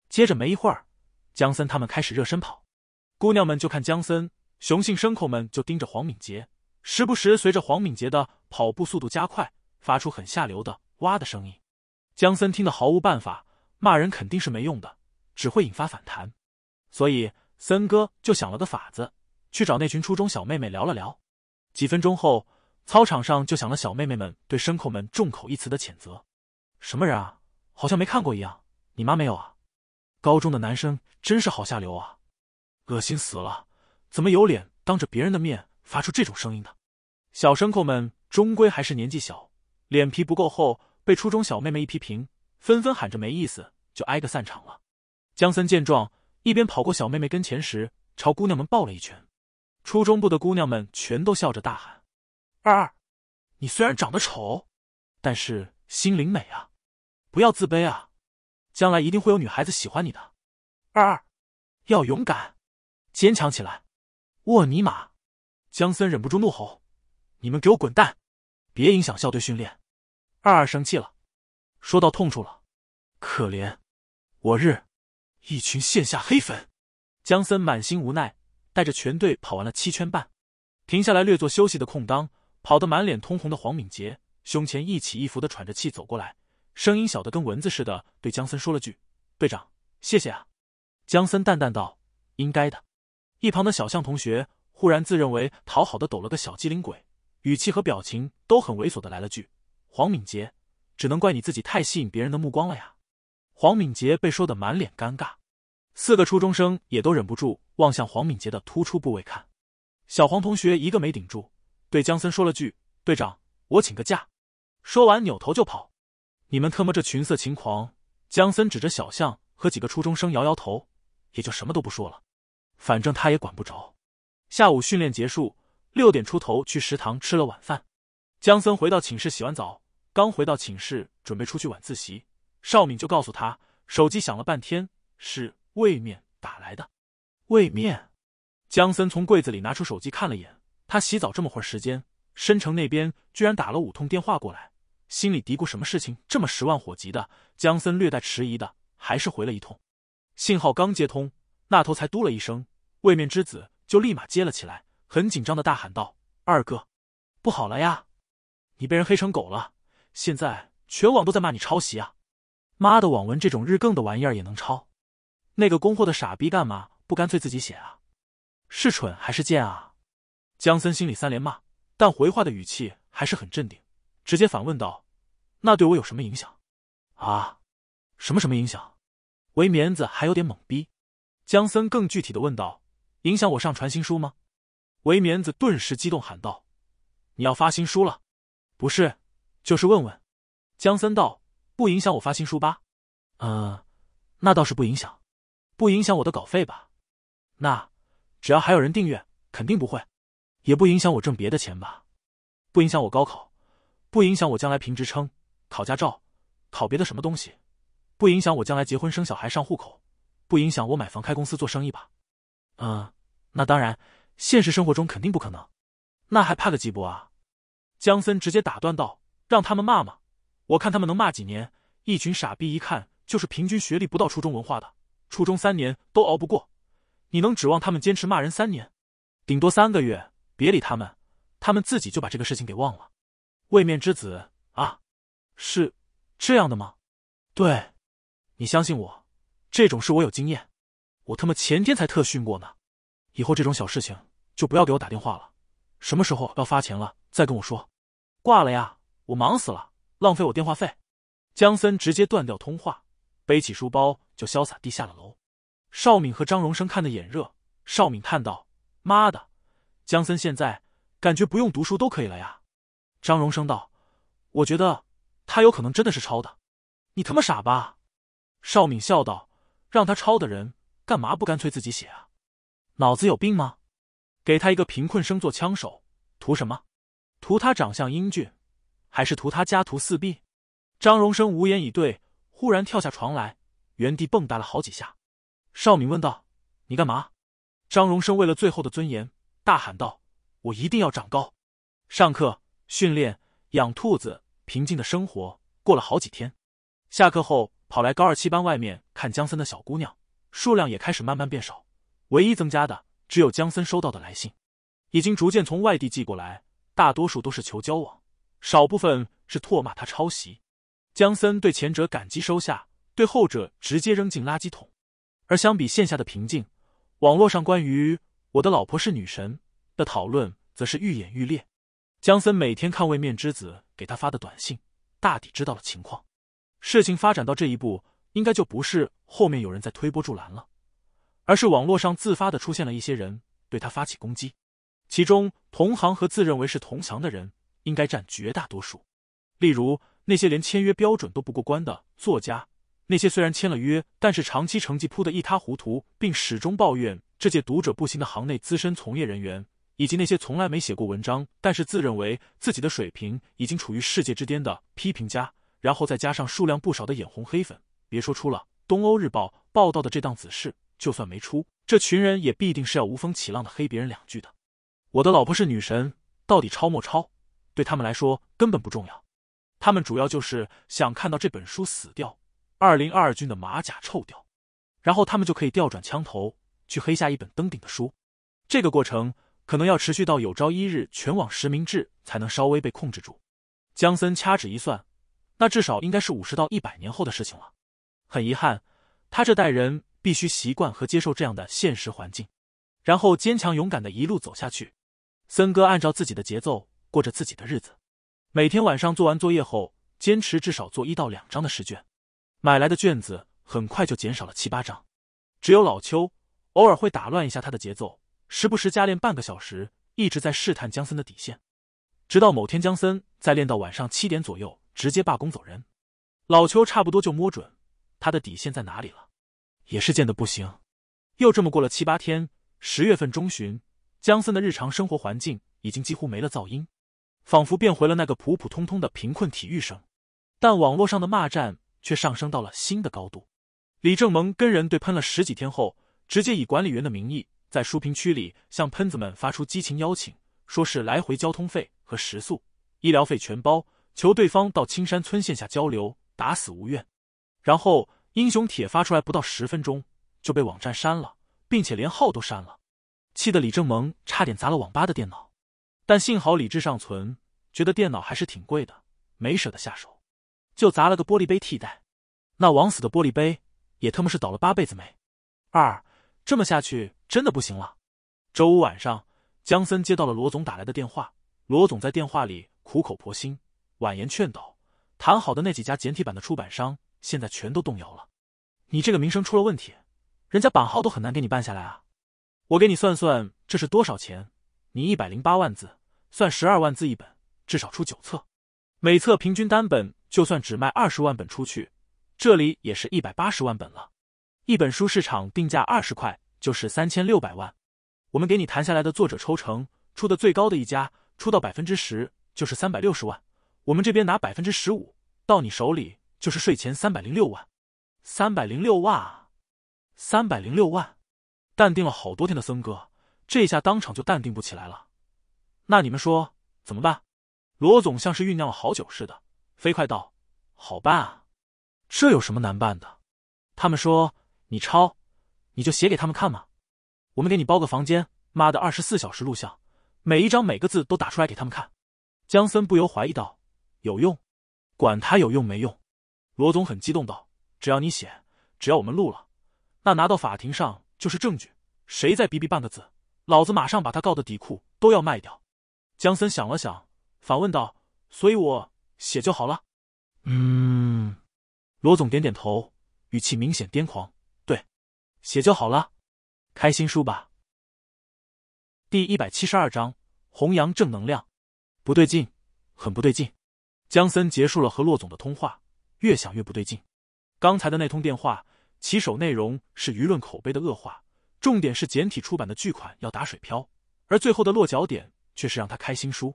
接着没一会儿，姜森他们开始热身跑，姑娘们就看姜森，雄性牲口们就盯着黄敏杰，时不时随着黄敏杰的跑步速度加快，发出很下流的“哇”的声音。姜森听得毫无办法，骂人肯定是没用的，只会引发反弹，所以森哥就想了个法子，去找那群初中小妹妹聊了聊。几分钟后，操场上就响了小妹妹们对牲口们众口一词的谴责。什么人啊？好像没看过一样。你妈没有啊？高中的男生真是好下流啊！恶心死了！怎么有脸当着别人的面发出这种声音的？小牲口们终归还是年纪小，脸皮不够厚，被初中小妹妹一批评，纷纷喊着没意思，就挨个散场了。姜森见状，一边跑过小妹妹跟前时，朝姑娘们抱了一拳。初中部的姑娘们全都笑着大喊：“二二，你虽然长得丑，但是心灵美啊！不要自卑啊，将来一定会有女孩子喜欢你的。”二二，要勇敢，坚强起来！我尼玛，江森忍不住怒吼：“你们给我滚蛋，别影响校队训练！”二二生气了，说到痛处了，可怜，我日，一群线下黑粉！江森满心无奈。带着全队跑完了七圈半，停下来略作休息的空当，跑得满脸通红的黄敏杰，胸前一起一伏的喘着气走过来，声音小的跟蚊子似的，对江森说了句：“队长，谢谢啊。”江森淡淡道：“应该的。”一旁的小象同学忽然自认为讨好的抖了个小机灵鬼，语气和表情都很猥琐的来了句：“黄敏杰，只能怪你自己太吸引别人的目光了呀。”黄敏杰被说的满脸尴尬，四个初中生也都忍不住。望向黄敏杰的突出部位看，小黄同学一个没顶住，对姜森说了句：“队长，我请个假。”说完扭头就跑。你们特么这群色情狂！姜森指着小象和几个初中生摇摇头，也就什么都不说了，反正他也管不着。下午训练结束，六点出头去食堂吃了晚饭。姜森回到寝室洗完澡，刚回到寝室准备出去晚自习，邵敏就告诉他，手机响了半天，是魏面打来的。位面，江森从柜子里拿出手机看了眼，他洗澡这么会儿时间，申城那边居然打了五通电话过来，心里嘀咕：什么事情这么十万火急的？江森略带迟疑的，还是回了一通。信号刚接通，那头才嘟了一声，位面之子就立马接了起来，很紧张的大喊道：“二哥，不好了呀！你被人黑成狗了，现在全网都在骂你抄袭啊！妈的，网文这种日更的玩意儿也能抄？那个供货的傻逼干嘛？”不干脆自己写啊？是蠢还是贱啊？江森心里三连骂，但回话的语气还是很镇定，直接反问道：“那对我有什么影响？”啊？什么什么影响？维棉子还有点懵逼。江森更具体的问道：“影响我上传新书吗？”维棉子顿时激动喊道：“你要发新书了！”不是，就是问问。江森道：“不影响我发新书吧？”嗯，那倒是不影响，不影响我的稿费吧？那，只要还有人订阅，肯定不会，也不影响我挣别的钱吧？不影响我高考，不影响我将来评职称、考驾照、考别的什么东西，不影响我将来结婚生小孩、上户口，不影响我买房、开公司、做生意吧？嗯，那当然，现实生活中肯定不可能。那还怕个几波啊？江森直接打断道：“让他们骂嘛，我看他们能骂几年？一群傻逼，一看就是平均学历不到初中文化的，初中三年都熬不过。”你能指望他们坚持骂人三年？顶多三个月，别理他们，他们自己就把这个事情给忘了。位面之子啊，是这样的吗？对，你相信我，这种事我有经验，我他妈前天才特训过呢。以后这种小事情就不要给我打电话了，什么时候要发钱了再跟我说。挂了呀，我忙死了，浪费我电话费。江森直接断掉通话，背起书包就潇洒地下了楼。邵敏和张荣生看得眼热。邵敏叹道：“妈的，江森现在感觉不用读书都可以了呀。”张荣生道：“我觉得他有可能真的是抄的。”“你他妈傻吧？”邵敏笑道：“让他抄的人干嘛不干脆自己写啊？脑子有病吗？给他一个贫困生做枪手，图什么？图他长相英俊，还是图他家徒四壁？”张荣生无言以对，忽然跳下床来，原地蹦跶了好几下。邵敏问道：“你干嘛？”张荣生为了最后的尊严，大喊道：“我一定要长高！”上课、训练、养兔子，平静的生活过了好几天。下课后跑来高二七班外面看江森的小姑娘数量也开始慢慢变少，唯一增加的只有江森收到的来信，已经逐渐从外地寄过来，大多数都是求交往，少部分是唾骂他抄袭。江森对前者感激收下，对后者直接扔进垃圾桶。而相比线下的平静，网络上关于“我的老婆是女神”的讨论则是愈演愈烈。江森每天看位面之子给他发的短信，大抵知道了情况。事情发展到这一步，应该就不是后面有人在推波助澜了，而是网络上自发的出现了一些人对他发起攻击，其中同行和自认为是同行的人应该占绝大多数。例如那些连签约标准都不过关的作家。那些虽然签了约，但是长期成绩扑得一塌糊涂，并始终抱怨这届读者不行的行内资深从业人员，以及那些从来没写过文章，但是自认为自己的水平已经处于世界之巅的批评家，然后再加上数量不少的眼红黑粉，别说出了《东欧日报》报道的这档子事，就算没出，这群人也必定是要无风起浪的黑别人两句的。我的老婆是女神，到底抄没抄，对他们来说根本不重要，他们主要就是想看到这本书死掉。二零二二军的马甲臭掉，然后他们就可以调转枪头去黑下一本登顶的书。这个过程可能要持续到有朝一日全网实名制才能稍微被控制住。江森掐指一算，那至少应该是五十到一百年后的事情了。很遗憾，他这代人必须习惯和接受这样的现实环境，然后坚强勇敢的一路走下去。森哥按照自己的节奏过着自己的日子，每天晚上做完作业后，坚持至少做一到两张的试卷。买来的卷子很快就减少了七八张，只有老邱偶尔会打乱一下他的节奏，时不时加练半个小时，一直在试探江森的底线。直到某天，江森在练到晚上七点左右直接罢工走人，老邱差不多就摸准他的底线在哪里了，也是贱的不行。又这么过了七八天，十月份中旬，江森的日常生活环境已经几乎没了噪音，仿佛变回了那个普普通通的贫困体育生。但网络上的骂战。却上升到了新的高度。李正蒙跟人对喷了十几天后，直接以管理员的名义在书评区里向喷子们发出激情邀请，说是来回交通费和食宿、医疗费全包，求对方到青山村线下交流，打死无怨。然后英雄帖发出来不到十分钟就被网站删了，并且连号都删了，气得李正蒙差点砸了网吧的电脑，但幸好理智尚存，觉得电脑还是挺贵的，没舍得下手。就砸了个玻璃杯替代，那枉死的玻璃杯也他妈是倒了八辈子霉。二这么下去真的不行了。周五晚上，江森接到了罗总打来的电话，罗总在电话里苦口婆心、婉言劝导。谈好的那几家简体版的出版商现在全都动摇了，你这个名声出了问题，人家版号都很难给你办下来啊！我给你算算这是多少钱，你一百零八万字，算十二万字一本，至少出九册，每册平均单本。就算只卖二十万本出去，这里也是一百八十万本了。一本书市场定价二十块，就是三千六百万。我们给你谈下来的作者抽成，出的最高的一家出到百分之十，就是三百六十万。我们这边拿百分之十五，到你手里就是税前三百零六万。三百零六万啊，三百零六万。淡定了好多天的森哥，这下当场就淡定不起来了。那你们说怎么办？罗总像是酝酿了好久似的。飞快道：“好办啊，这有什么难办的？他们说你抄，你就写给他们看嘛。我们给你包个房间，妈的，二十四小时录像，每一张每个字都打出来给他们看。”江森不由怀疑道：“有用？管他有用没用。”罗总很激动道：“只要你写，只要我们录了，那拿到法庭上就是证据。谁再逼逼半个字，老子马上把他告的底裤都要卖掉。”江森想了想，反问道：“所以我？”写就好了，嗯，罗总点点头，语气明显癫狂。对，写就好了，开心书吧。第一百七十二章弘扬正能量，不对劲，很不对劲。江森结束了和洛总的通话，越想越不对劲。刚才的那通电话起手内容是舆论口碑的恶化，重点是简体出版的巨款要打水漂，而最后的落脚点却是让他开心书，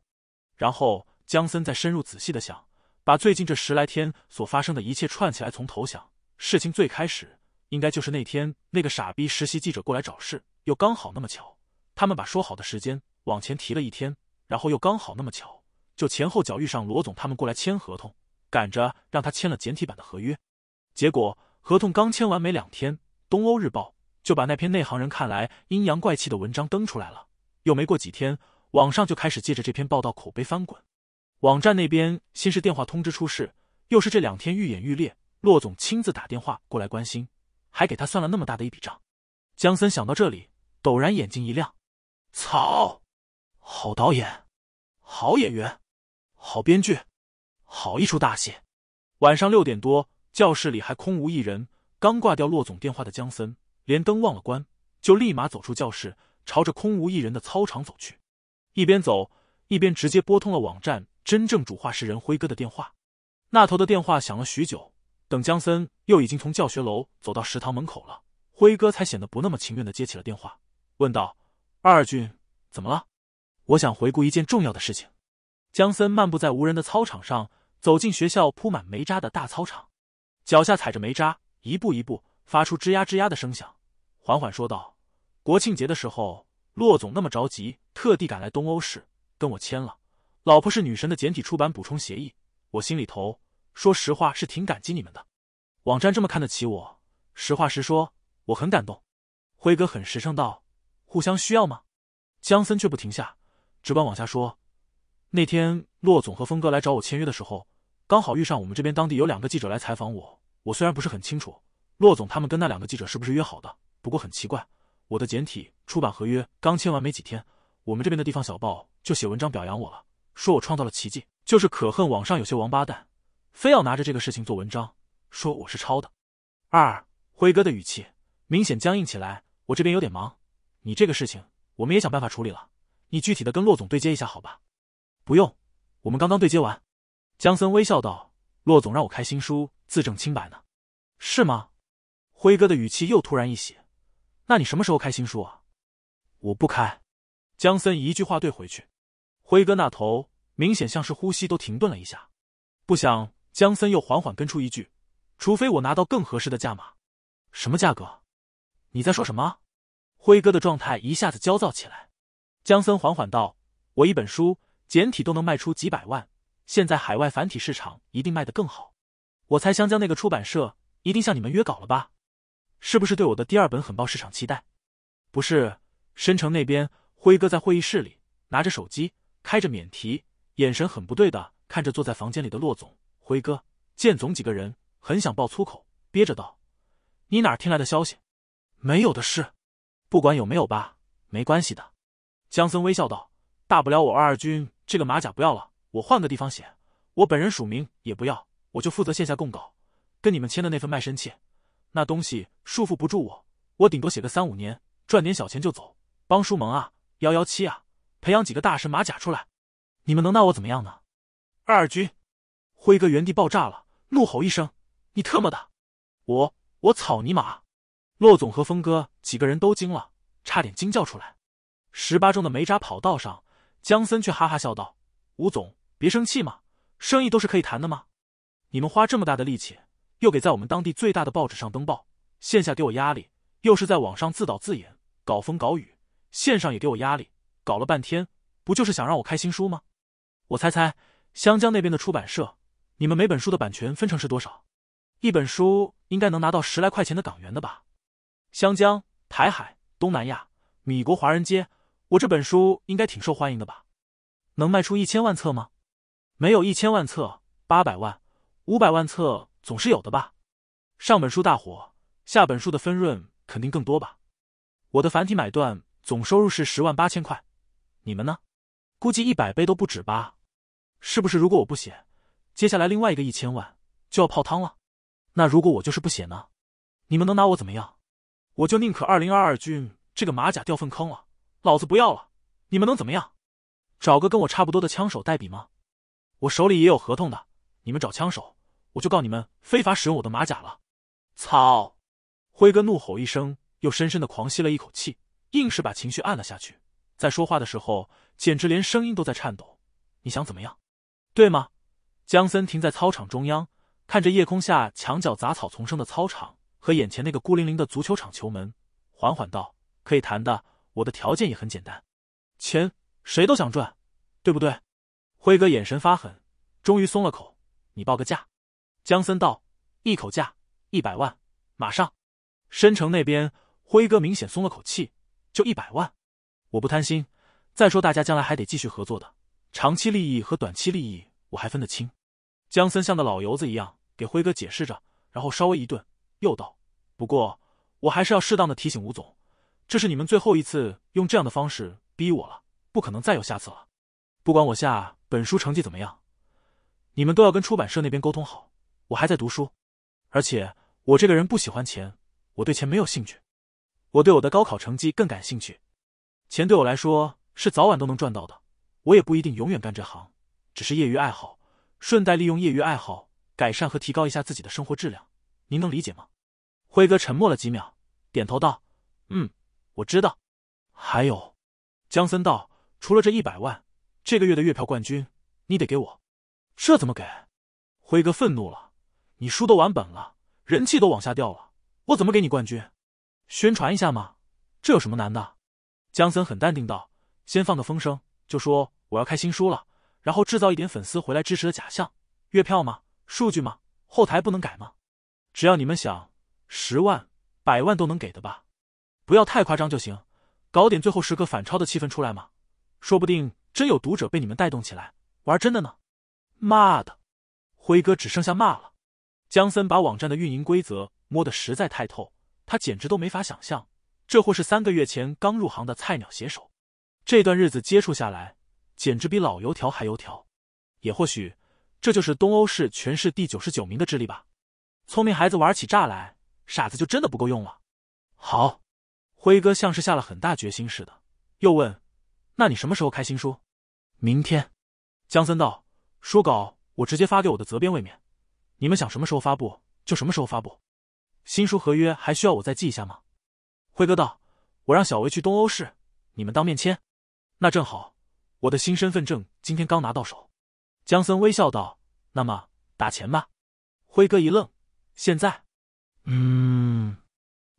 然后。江森在深入仔细的想，把最近这十来天所发生的一切串起来，从头想。事情最开始应该就是那天那个傻逼实习记者过来找事，又刚好那么巧，他们把说好的时间往前提了一天，然后又刚好那么巧，就前后脚遇上罗总他们过来签合同，赶着让他签了简体版的合约。结果合同刚签完没两天，东欧日报就把那篇内行人看来阴阳怪气的文章登出来了，又没过几天，网上就开始借着这篇报道口碑翻滚。网站那边先是电话通知出事，又是这两天愈演愈烈。骆总亲自打电话过来关心，还给他算了那么大的一笔账。江森想到这里，陡然眼睛一亮：“操，好导演，好演员，好编剧，好一出大戏！”晚上六点多，教室里还空无一人。刚挂掉骆总电话的江森，连灯忘了关，就立马走出教室，朝着空无一人的操场走去。一边走，一边直接拨通了网站。真正主画室人辉哥的电话，那头的电话响了许久。等江森又已经从教学楼走到食堂门口了，辉哥才显得不那么情愿的接起了电话，问道：“二俊，怎么了？我想回顾一件重要的事情。”江森漫步在无人的操场上，走进学校铺满煤渣的大操场，脚下踩着煤渣，一步一步发出吱呀吱呀的声响，缓缓说道：“国庆节的时候，骆总那么着急，特地赶来东欧市，跟我签了。”老婆是女神的简体出版补充协议，我心里头说实话是挺感激你们的。网站这么看得起我，实话实说，我很感动。辉哥很实诚道：“互相需要吗？”江森却不停下，只管往下说。那天骆总和峰哥来找我签约的时候，刚好遇上我们这边当地有两个记者来采访我。我虽然不是很清楚骆总他们跟那两个记者是不是约好的，不过很奇怪，我的简体出版合约刚签完没几天，我们这边的地方小报就写文章表扬我了。说我创造了奇迹，就是可恨，网上有些王八蛋，非要拿着这个事情做文章，说我是抄的。二辉哥的语气明显僵硬起来，我这边有点忙，你这个事情我们也想办法处理了，你具体的跟骆总对接一下，好吧？不用，我们刚刚对接完。江森微笑道：“骆总让我开新书，自证清白呢，是吗？”辉哥的语气又突然一喜：“那你什么时候开新书啊？”“我不开。”江森一句话怼回去。辉哥那头明显像是呼吸都停顿了一下，不想江森又缓缓跟出一句：“除非我拿到更合适的价码，什么价格？你在说什么？”辉哥的状态一下子焦躁起来。江森缓缓道：“我一本书简体都能卖出几百万，现在海外繁体市场一定卖得更好。我猜香江那个出版社一定向你们约稿了吧？是不是对我的第二本很抱市场期待？”不是，申城那边，辉哥在会议室里拿着手机。开着免提，眼神很不对的看着坐在房间里的骆总、辉哥、建总几个人，很想爆粗口，憋着道：“你哪听来的消息？没有的事，不管有没有吧，没关系的。”江森微笑道：“大不了我二二军这个马甲不要了，我换个地方写，我本人署名也不要，我就负责线下供稿。跟你们签的那份卖身契，那东西束缚不住我，我顶多写个三五年，赚点小钱就走。帮叔盟啊，幺幺七啊。”培养几个大神马甲出来，你们能拿我怎么样呢？二军，辉哥原地爆炸了，怒吼一声：“你特么的！我我草泥马！”洛总和峰哥几个人都惊了，差点惊叫出来。十八中的煤渣跑道上，江森却哈哈笑道：“吴总，别生气嘛，生意都是可以谈的嘛。你们花这么大的力气，又给在我们当地最大的报纸上登报，线下给我压力，又是在网上自导自演，搞风搞雨，线上也给我压力。”搞了半天，不就是想让我开新书吗？我猜猜，湘江那边的出版社，你们每本书的版权分成是多少？一本书应该能拿到十来块钱的港元的吧？湘江、台海、东南亚、米国华人街，我这本书应该挺受欢迎的吧？能卖出一千万册吗？没有一千万册，八百万、五百万册总是有的吧？上本书大火，下本书的分润肯定更多吧？我的繁体买断总收入是十万八千块。你们呢？估计一百倍都不止吧？是不是？如果我不写，接下来另外一个一千万就要泡汤了。那如果我就是不写呢？你们能拿我怎么样？我就宁可二零二二军这个马甲掉粪坑了，老子不要了。你们能怎么样？找个跟我差不多的枪手代笔吗？我手里也有合同的。你们找枪手，我就告你们非法使用我的马甲了。操！辉哥怒吼一声，又深深的狂吸了一口气，硬是把情绪按了下去。在说话的时候，简直连声音都在颤抖。你想怎么样？对吗？江森停在操场中央，看着夜空下墙角杂草丛生的操场和眼前那个孤零零的足球场球门，缓缓道：“可以谈的，我的条件也很简单。钱谁都想赚，对不对？”辉哥眼神发狠，终于松了口：“你报个价。”江森道：“一口价一百万，马上。”申城那边，辉哥明显松了口气：“就一百万。”我不贪心，再说大家将来还得继续合作的，长期利益和短期利益我还分得清。姜森像个老油子一样给辉哥解释着，然后稍微一顿又道：“不过我还是要适当的提醒吴总，这是你们最后一次用这样的方式逼我了，不可能再有下次了。不管我下本书成绩怎么样，你们都要跟出版社那边沟通好。我还在读书，而且我这个人不喜欢钱，我对钱没有兴趣，我对我的高考成绩更感兴趣。”钱对我来说是早晚都能赚到的，我也不一定永远干这行，只是业余爱好，顺带利用业余爱好改善和提高一下自己的生活质量，您能理解吗？辉哥沉默了几秒，点头道：“嗯，我知道。”还有，江森道：“除了这一百万，这个月的月票冠军你得给我。”这怎么给？辉哥愤怒了：“你输都完本了，人气都往下掉了，我怎么给你冠军？宣传一下嘛，这有什么难的？”江森很淡定道：“先放个风声，就说我要开新书了，然后制造一点粉丝回来支持的假象。月票吗？数据吗？后台不能改吗？只要你们想，十万、百万都能给的吧。不要太夸张就行，搞点最后时刻反超的气氛出来嘛。说不定真有读者被你们带动起来玩真的呢。妈的，辉哥只剩下骂了。江森把网站的运营规则摸得实在太透，他简直都没法想象。”这货是三个月前刚入行的菜鸟写手，这段日子接触下来，简直比老油条还油条。也或许，这就是东欧市全市第九十九名的智力吧。聪明孩子玩起诈来，傻子就真的不够用了。好，辉哥像是下了很大决心似的，又问：“那你什么时候开新书？”“明天。”江森道：“书稿我直接发给我的责编位面，你们想什么时候发布就什么时候发布。新书合约还需要我再记一下吗？”辉哥道：“我让小维去东欧市，你们当面签，那正好，我的新身份证今天刚拿到手。”江森微笑道：“那么打钱吧。”辉哥一愣：“现在？”“嗯。”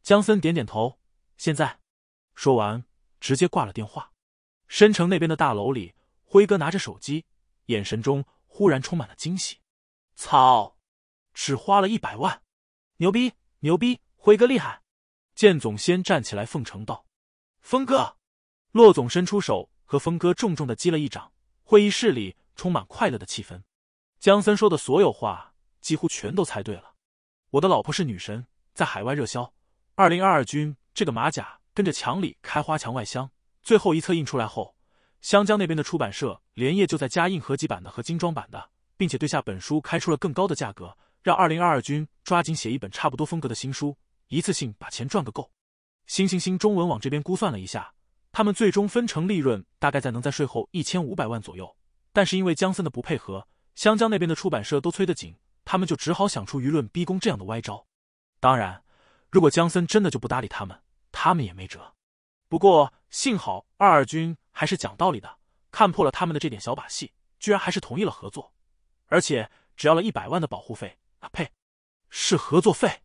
江森点点头：“现在。”说完，直接挂了电话。申城那边的大楼里，辉哥拿着手机，眼神中忽然充满了惊喜：“操！只花了一百万，牛逼牛逼！辉哥厉害！”见总先站起来奉承道：“峰哥，洛总伸出手和峰哥重重的击了一掌。会议室里充满快乐的气氛。江森说的所有话几乎全都猜对了。我的老婆是女神，在海外热销。二零二二军这个马甲跟着墙里开花，墙外香。最后一册印出来后，湘江那边的出版社连夜就在加印合集版的和精装版的，并且对下本书开出了更高的价格，让二零二二军抓紧写一本差不多风格的新书。”一次性把钱赚个够，星星星中文网这边估算了一下，他们最终分成利润大概在能在税后一千五百万左右。但是因为江森的不配合，湘江那边的出版社都催得紧，他们就只好想出舆论逼宫这样的歪招。当然，如果江森真的就不搭理他们，他们也没辙。不过幸好二二军还是讲道理的，看破了他们的这点小把戏，居然还是同意了合作，而且只要了一百万的保护费啊呸，是合作费。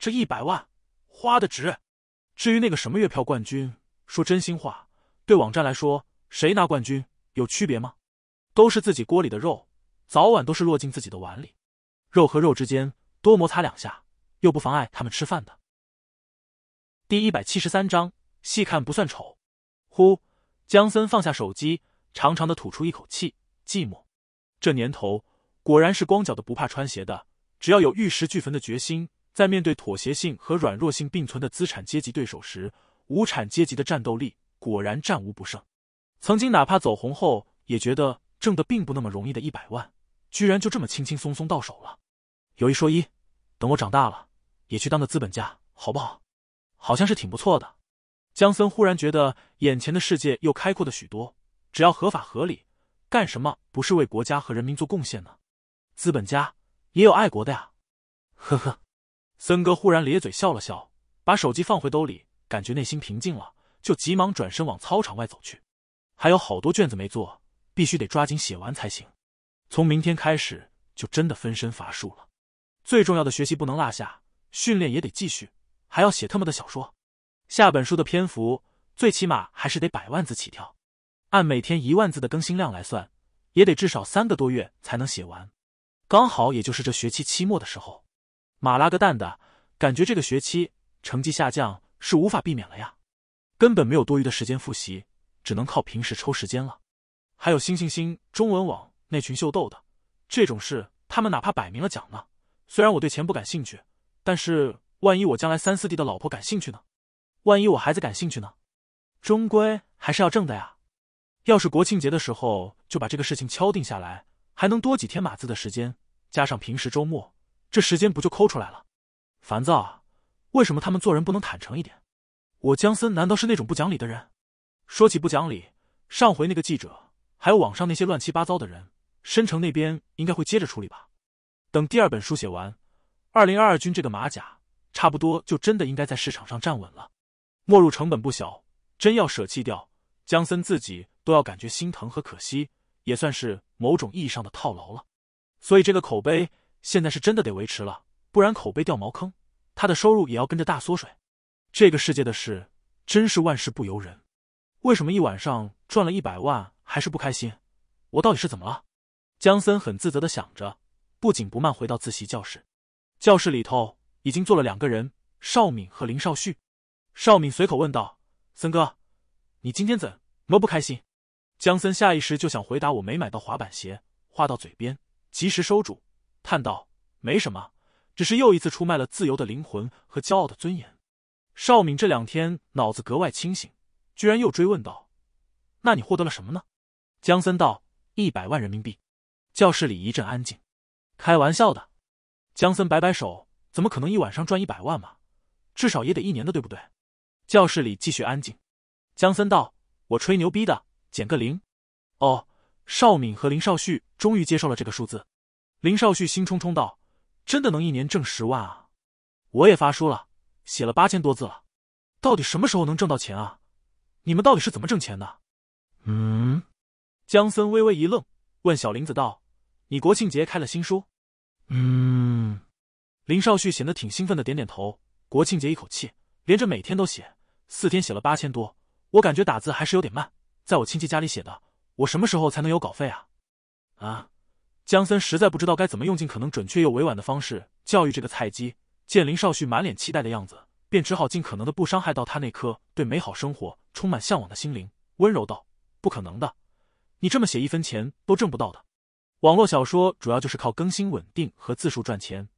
这一百万花的值。至于那个什么月票冠军，说真心话，对网站来说，谁拿冠军有区别吗？都是自己锅里的肉，早晚都是落进自己的碗里。肉和肉之间多摩擦两下，又不妨碍他们吃饭的。第一百七十三章，细看不算丑。呼，江森放下手机，长长的吐出一口气，寂寞。这年头，果然是光脚的不怕穿鞋的，只要有玉石俱焚的决心。在面对妥协性和软弱性并存的资产阶级对手时，无产阶级的战斗力果然战无不胜。曾经哪怕走红后也觉得挣的并不那么容易的一百万，居然就这么轻轻松松到手了。有一说一，等我长大了也去当个资本家，好不好？好像是挺不错的。江森忽然觉得眼前的世界又开阔了许多。只要合法合理，干什么不是为国家和人民做贡献呢？资本家也有爱国的呀。呵呵。森哥忽然咧嘴笑了笑，把手机放回兜里，感觉内心平静了，就急忙转身往操场外走去。还有好多卷子没做，必须得抓紧写完才行。从明天开始就真的分身乏术了。最重要的学习不能落下，训练也得继续，还要写特么的小说。下本书的篇幅最起码还是得百万字起跳，按每天一万字的更新量来算，也得至少三个多月才能写完，刚好也就是这学期期末的时候。马拉个蛋的感觉，这个学期成绩下降是无法避免了呀，根本没有多余的时间复习，只能靠平时抽时间了。还有星星星中文网那群秀逗的，这种事他们哪怕摆明了讲呢。虽然我对钱不感兴趣，但是万一我将来三四弟的老婆感兴趣呢？万一我孩子感兴趣呢？终归还是要挣的呀。要是国庆节的时候就把这个事情敲定下来，还能多几天码字的时间，加上平时周末。这时间不就抠出来了？烦躁啊！为什么他们做人不能坦诚一点？我江森难道是那种不讲理的人？说起不讲理，上回那个记者，还有网上那些乱七八糟的人，申城那边应该会接着处理吧。等第二本书写完，二零二二军这个马甲差不多就真的应该在市场上站稳了。没入成本不小，真要舍弃掉，江森自己都要感觉心疼和可惜，也算是某种意义上的套牢了。所以这个口碑。现在是真的得维持了，不然口碑掉茅坑，他的收入也要跟着大缩水。这个世界的事真是万事不由人，为什么一晚上赚了一百万还是不开心？我到底是怎么了？江森很自责的想着，不紧不慢回到自习教室。教室里头已经坐了两个人，邵敏和林少旭。邵敏随口问道：“森哥，你今天怎么不开心？”江森下意识就想回答：“我没买到滑板鞋。”话到嘴边，及时收住。叹道：“没什么，只是又一次出卖了自由的灵魂和骄傲的尊严。”邵敏这两天脑子格外清醒，居然又追问道：“那你获得了什么呢？”江森道：“一百万人民币。”教室里一阵安静。开玩笑的，江森摆摆手：“怎么可能一晚上赚一百万嘛？至少也得一年的，对不对？”教室里继续安静。江森道：“我吹牛逼的，减个零。”哦，邵敏和林少旭终于接受了这个数字。林少旭兴冲冲道：“真的能一年挣十万啊！我也发书了，写了八千多字了，到底什么时候能挣到钱啊？你们到底是怎么挣钱的？”嗯，江森微微一愣，问小林子道：“你国庆节开了新书？”嗯，林少旭显得挺兴奋的，点点头。国庆节一口气连着每天都写，四天写了八千多。我感觉打字还是有点慢，在我亲戚家里写的。我什么时候才能有稿费啊？啊？江森实在不知道该怎么用尽可能准确又委婉的方式教育这个菜鸡。见林少旭满脸期待的样子，便只好尽可能的不伤害到他那颗对美好生活充满向往的心灵，温柔道：“不可能的，你这么写，一分钱都挣不到的。网络小说主要就是靠更新稳定和字数赚钱，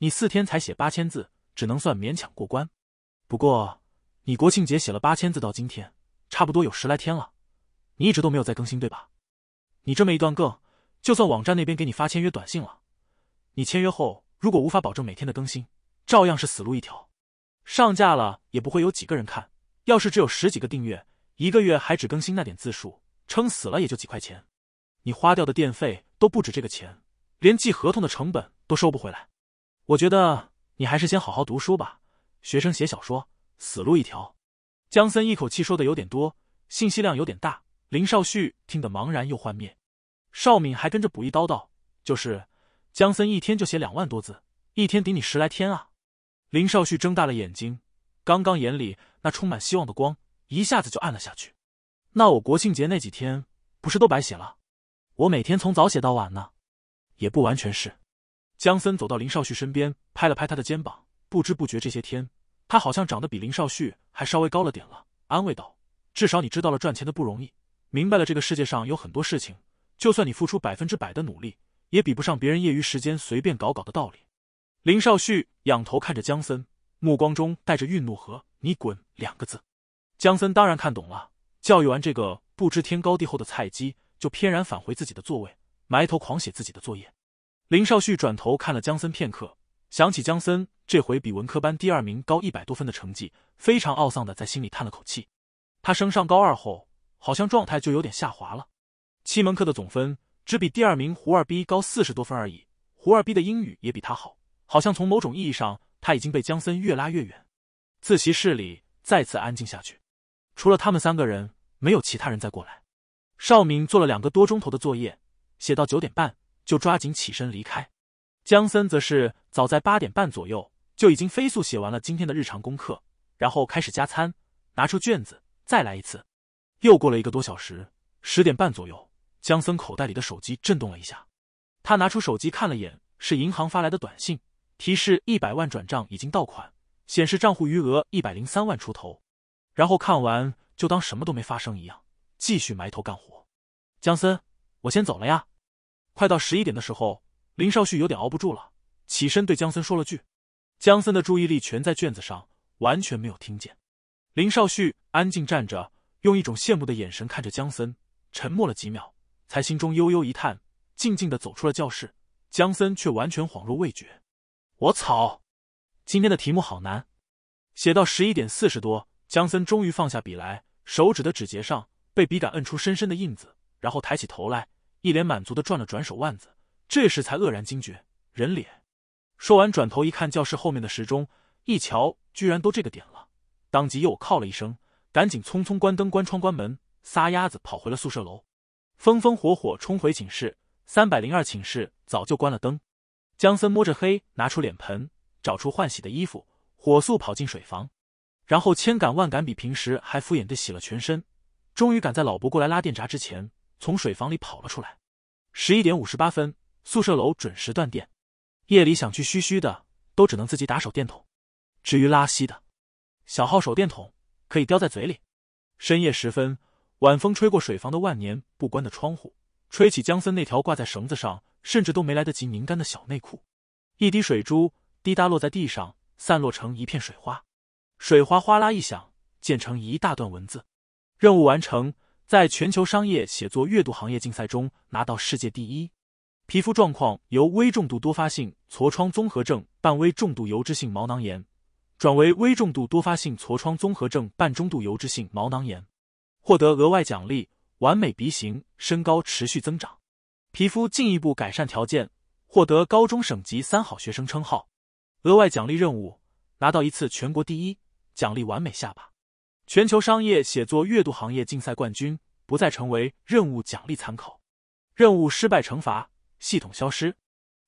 你四天才写八千字，只能算勉强过关。不过，你国庆节写了八千字，到今天差不多有十来天了，你一直都没有再更新，对吧？你这么一段更。”就算网站那边给你发签约短信了，你签约后如果无法保证每天的更新，照样是死路一条。上架了也不会有几个人看，要是只有十几个订阅，一个月还只更新那点字数，撑死了也就几块钱。你花掉的电费都不止这个钱，连寄合同的成本都收不回来。我觉得你还是先好好读书吧，学生写小说死路一条。江森一口气说的有点多，信息量有点大，林少旭听得茫然又幻灭。邵敏还跟着补一刀道：“就是，江森一天就写两万多字，一天顶你十来天啊！”林少旭睁大了眼睛，刚刚眼里那充满希望的光一下子就暗了下去。那我国庆节那几天不是都白写了？我每天从早写到晚呢，也不完全是。江森走到林少旭身边，拍了拍他的肩膀，不知不觉这些天他好像长得比林少旭还稍微高了点了，安慰道：“至少你知道了赚钱的不容易，明白了这个世界上有很多事情。”就算你付出百分之百的努力，也比不上别人业余时间随便搞搞的道理。林少旭仰头看着江森，目光中带着愠怒和“你滚”两个字。江森当然看懂了，教育完这个不知天高地厚的菜鸡，就翩然返回自己的座位，埋头狂写自己的作业。林少旭转头看了江森片刻，想起江森这回比文科班第二名高一百多分的成绩，非常懊丧的在心里叹了口气。他升上高二后，好像状态就有点下滑了。七门课的总分只比第二名胡二逼高四十多分而已。胡二逼的英语也比他好，好像从某种意义上，他已经被江森越拉越远。自习室里再次安静下去，除了他们三个人，没有其他人再过来。邵敏做了两个多钟头的作业，写到九点半就抓紧起身离开。江森则是早在八点半左右就已经飞速写完了今天的日常功课，然后开始加餐，拿出卷子再来一次。又过了一个多小时，十点半左右。江森口袋里的手机震动了一下，他拿出手机看了眼，是银行发来的短信，提示一百万转账已经到款，显示账户余额一百零三万出头。然后看完就当什么都没发生一样，继续埋头干活。江森，我先走了呀。快到十一点的时候，林少旭有点熬不住了，起身对江森说了句。江森的注意力全在卷子上，完全没有听见。林少旭安静站着，用一种羡慕的眼神看着江森，沉默了几秒。才心中悠悠一叹，静静的走出了教室。江森却完全恍若未觉。我操，今天的题目好难！写到十一点四十多，江森终于放下笔来，手指的指节上被笔杆摁出深深的印子，然后抬起头来，一脸满足的转了转手腕子。这时才愕然惊觉，人脸。说完，转头一看教室后面的时钟，一瞧居然都这个点了，当即又靠了一声，赶紧匆匆关灯、关窗、关门，撒丫子跑回了宿舍楼。风风火火冲回寝室，三百零二寝室早就关了灯。江森摸着黑，拿出脸盆，找出换洗的衣服，火速跑进水房，然后千感万感比平时还敷衍的洗了全身，终于赶在老伯过来拉电闸之前，从水房里跑了出来。十一点五十八分，宿舍楼准时断电。夜里想去嘘嘘的，都只能自己打手电筒。至于拉稀的，小号手电筒可以叼在嘴里。深夜时分。晚风吹过水房的万年不关的窗户，吹起江森那条挂在绳子上，甚至都没来得及拧干的小内裤。一滴水珠滴答落在地上，散落成一片水花，水花哗啦一响，溅成一大段文字。任务完成，在全球商业写作阅读行业竞赛中拿到世界第一。皮肤状况由微重度多发性痤疮综合症伴微重度油脂性毛囊炎，转为微重度多发性痤疮综合症伴中度油脂性毛囊炎。获得额外奖励，完美鼻型，身高持续增长，皮肤进一步改善条件，获得高中省级三好学生称号，额外奖励任务拿到一次全国第一，奖励完美下巴，全球商业写作阅读行业竞赛冠军不再成为任务奖励参考，任务失败惩罚系统消失，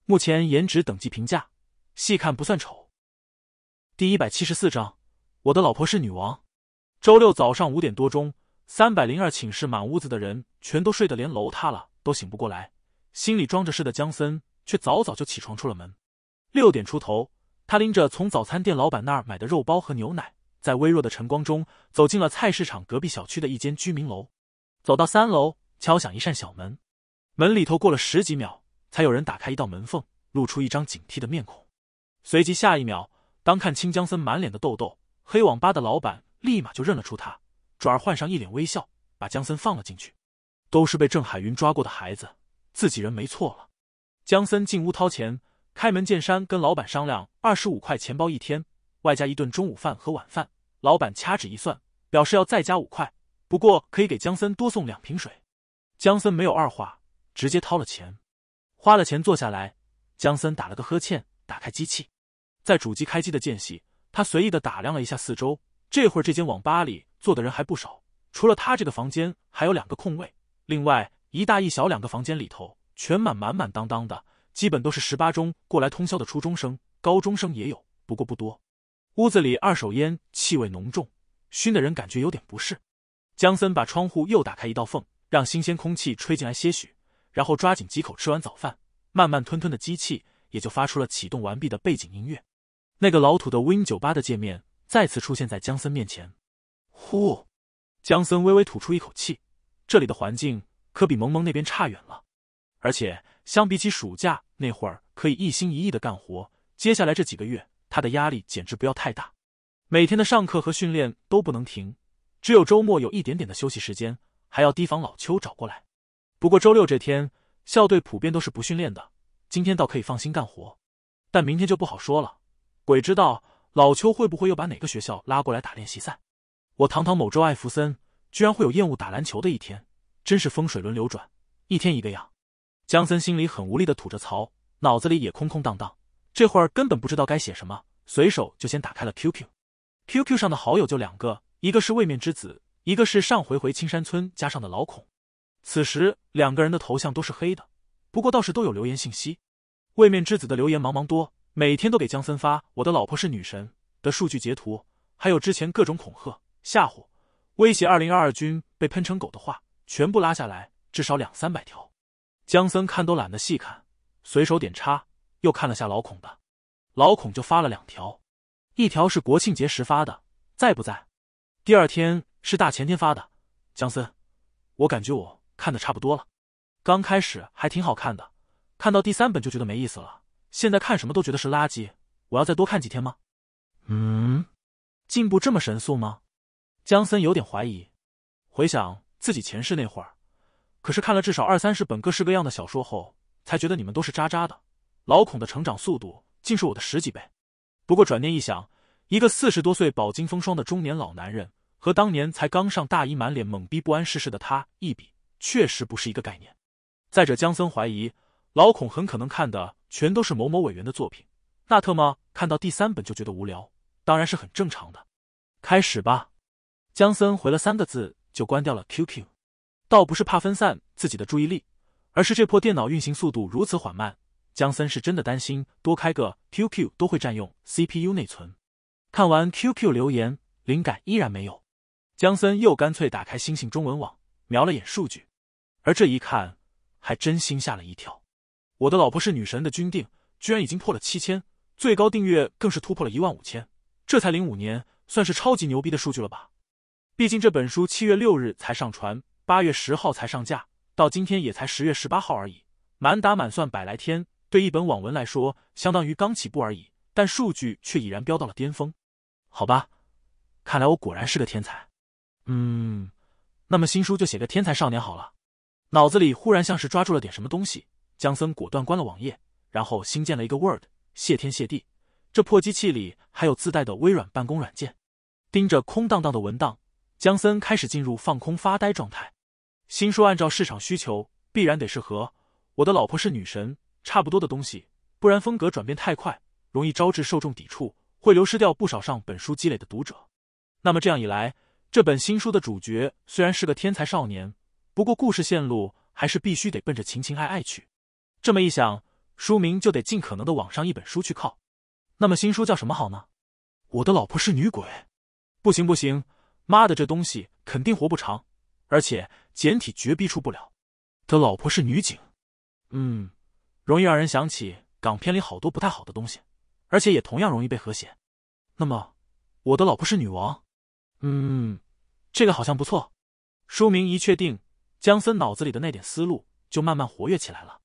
目前颜值等级评价，细看不算丑。第一百七十四章，我的老婆是女王，周六早上五点多钟。三百零二寝室满屋子的人全都睡得连楼塌了都醒不过来，心里装着事的江森却早早就起床出了门。六点出头，他拎着从早餐店老板那儿买的肉包和牛奶，在微弱的晨光中走进了菜市场隔壁小区的一间居民楼。走到三楼，敲响一扇小门，门里头过了十几秒，才有人打开一道门缝，露出一张警惕的面孔。随即下一秒，当看清江森满脸的痘痘，黑网吧的老板立马就认了出他。转而换上一脸微笑，把江森放了进去。都是被郑海云抓过的孩子，自己人没错了。江森进屋掏钱，开门见山跟老板商量二十五块钱包一天，外加一顿中午饭和晚饭。老板掐指一算，表示要再加五块，不过可以给江森多送两瓶水。江森没有二话，直接掏了钱，花了钱坐下来。江森打了个呵欠，打开机器，在主机开机的间隙，他随意的打量了一下四周。这会儿，这间网吧里坐的人还不少，除了他这个房间，还有两个空位。另外一大一小两个房间里头，全满满满当当的，基本都是十八中过来通宵的初中生、高中生也有，不过不多。屋子里二手烟气味浓重，熏的人感觉有点不适。江森把窗户又打开一道缝，让新鲜空气吹进来些许，然后抓紧几口吃完早饭，慢慢吞吞的机器也就发出了启动完毕的背景音乐，那个老土的 Win 九八的界面。再次出现在江森面前，呼，江森微微吐出一口气，这里的环境可比萌萌那边差远了，而且相比起暑假那会儿可以一心一意的干活，接下来这几个月他的压力简直不要太大，每天的上课和训练都不能停，只有周末有一点点的休息时间，还要提防老邱找过来。不过周六这天校队普遍都是不训练的，今天倒可以放心干活，但明天就不好说了，鬼知道。老邱会不会又把哪个学校拉过来打练习赛？我堂堂某州艾弗森，居然会有厌恶打篮球的一天，真是风水轮流转，一天一个样。江森心里很无力的吐着槽，脑子里也空空荡荡，这会儿根本不知道该写什么，随手就先打开了 QQ。QQ 上的好友就两个，一个是位面之子，一个是上回回青山村加上的老孔。此时两个人的头像都是黑的，不过倒是都有留言信息。位面之子的留言茫茫多。每天都给姜森发“我的老婆是女神”的数据截图，还有之前各种恐吓、吓唬、威胁“二零二二军”被喷成狗的话，全部拉下来，至少两三百条。姜森看都懒得细看，随手点叉，又看了下老孔的，老孔就发了两条，一条是国庆节时发的，在不在？第二天是大前天发的，姜森，我感觉我看的差不多了，刚开始还挺好看的，看到第三本就觉得没意思了。现在看什么都觉得是垃圾，我要再多看几天吗？嗯，进步这么神速吗？江森有点怀疑，回想自己前世那会儿，可是看了至少二三十本各式各样的小说后，才觉得你们都是渣渣的。老孔的成长速度竟是我的十几倍。不过转念一想，一个四十多岁饱经风霜的中年老男人，和当年才刚上大一满脸懵逼不谙世事的他一比，确实不是一个概念。再者，江森怀疑。老孔很可能看的全都是某某委员的作品，那特么看到第三本就觉得无聊，当然是很正常的。开始吧。江森回了三个字，就关掉了 QQ。倒不是怕分散自己的注意力，而是这破电脑运行速度如此缓慢，江森是真的担心多开个 QQ 都会占用 CPU 内存。看完 QQ 留言，灵感依然没有。江森又干脆打开星星中文网，瞄了眼数据，而这一看，还真心吓了一跳。我的老婆是女神的军定，居然已经破了七千，最高订阅更是突破了一万五千。这才零五年，算是超级牛逼的数据了吧？毕竟这本书七月六日才上传，八月十号才上架，到今天也才十月十八号而已，满打满算百来天，对一本网文来说，相当于刚起步而已。但数据却已然飙到了巅峰，好吧，看来我果然是个天才。嗯，那么新书就写个天才少年好了。脑子里忽然像是抓住了点什么东西。江森果断关了网页，然后新建了一个 Word。谢天谢地，这破机器里还有自带的微软办公软件。盯着空荡荡的文档，江森开始进入放空发呆状态，新书按照市场需求，必然得是和我的老婆是女神差不多的东西，不然风格转变太快，容易招致受众抵触，会流失掉不少上本书积累的读者。那么这样一来，这本新书的主角虽然是个天才少年，不过故事线路还是必须得奔着情情爱爱去。这么一想，书名就得尽可能的往上一本书去靠。那么新书叫什么好呢？我的老婆是女鬼，不行不行，妈的这东西肯定活不长，而且简体绝逼出不了。的老婆是女警，嗯，容易让人想起港片里好多不太好的东西，而且也同样容易被和谐。那么，我的老婆是女王，嗯，这个好像不错。书名一确定，江森脑子里的那点思路就慢慢活跃起来了。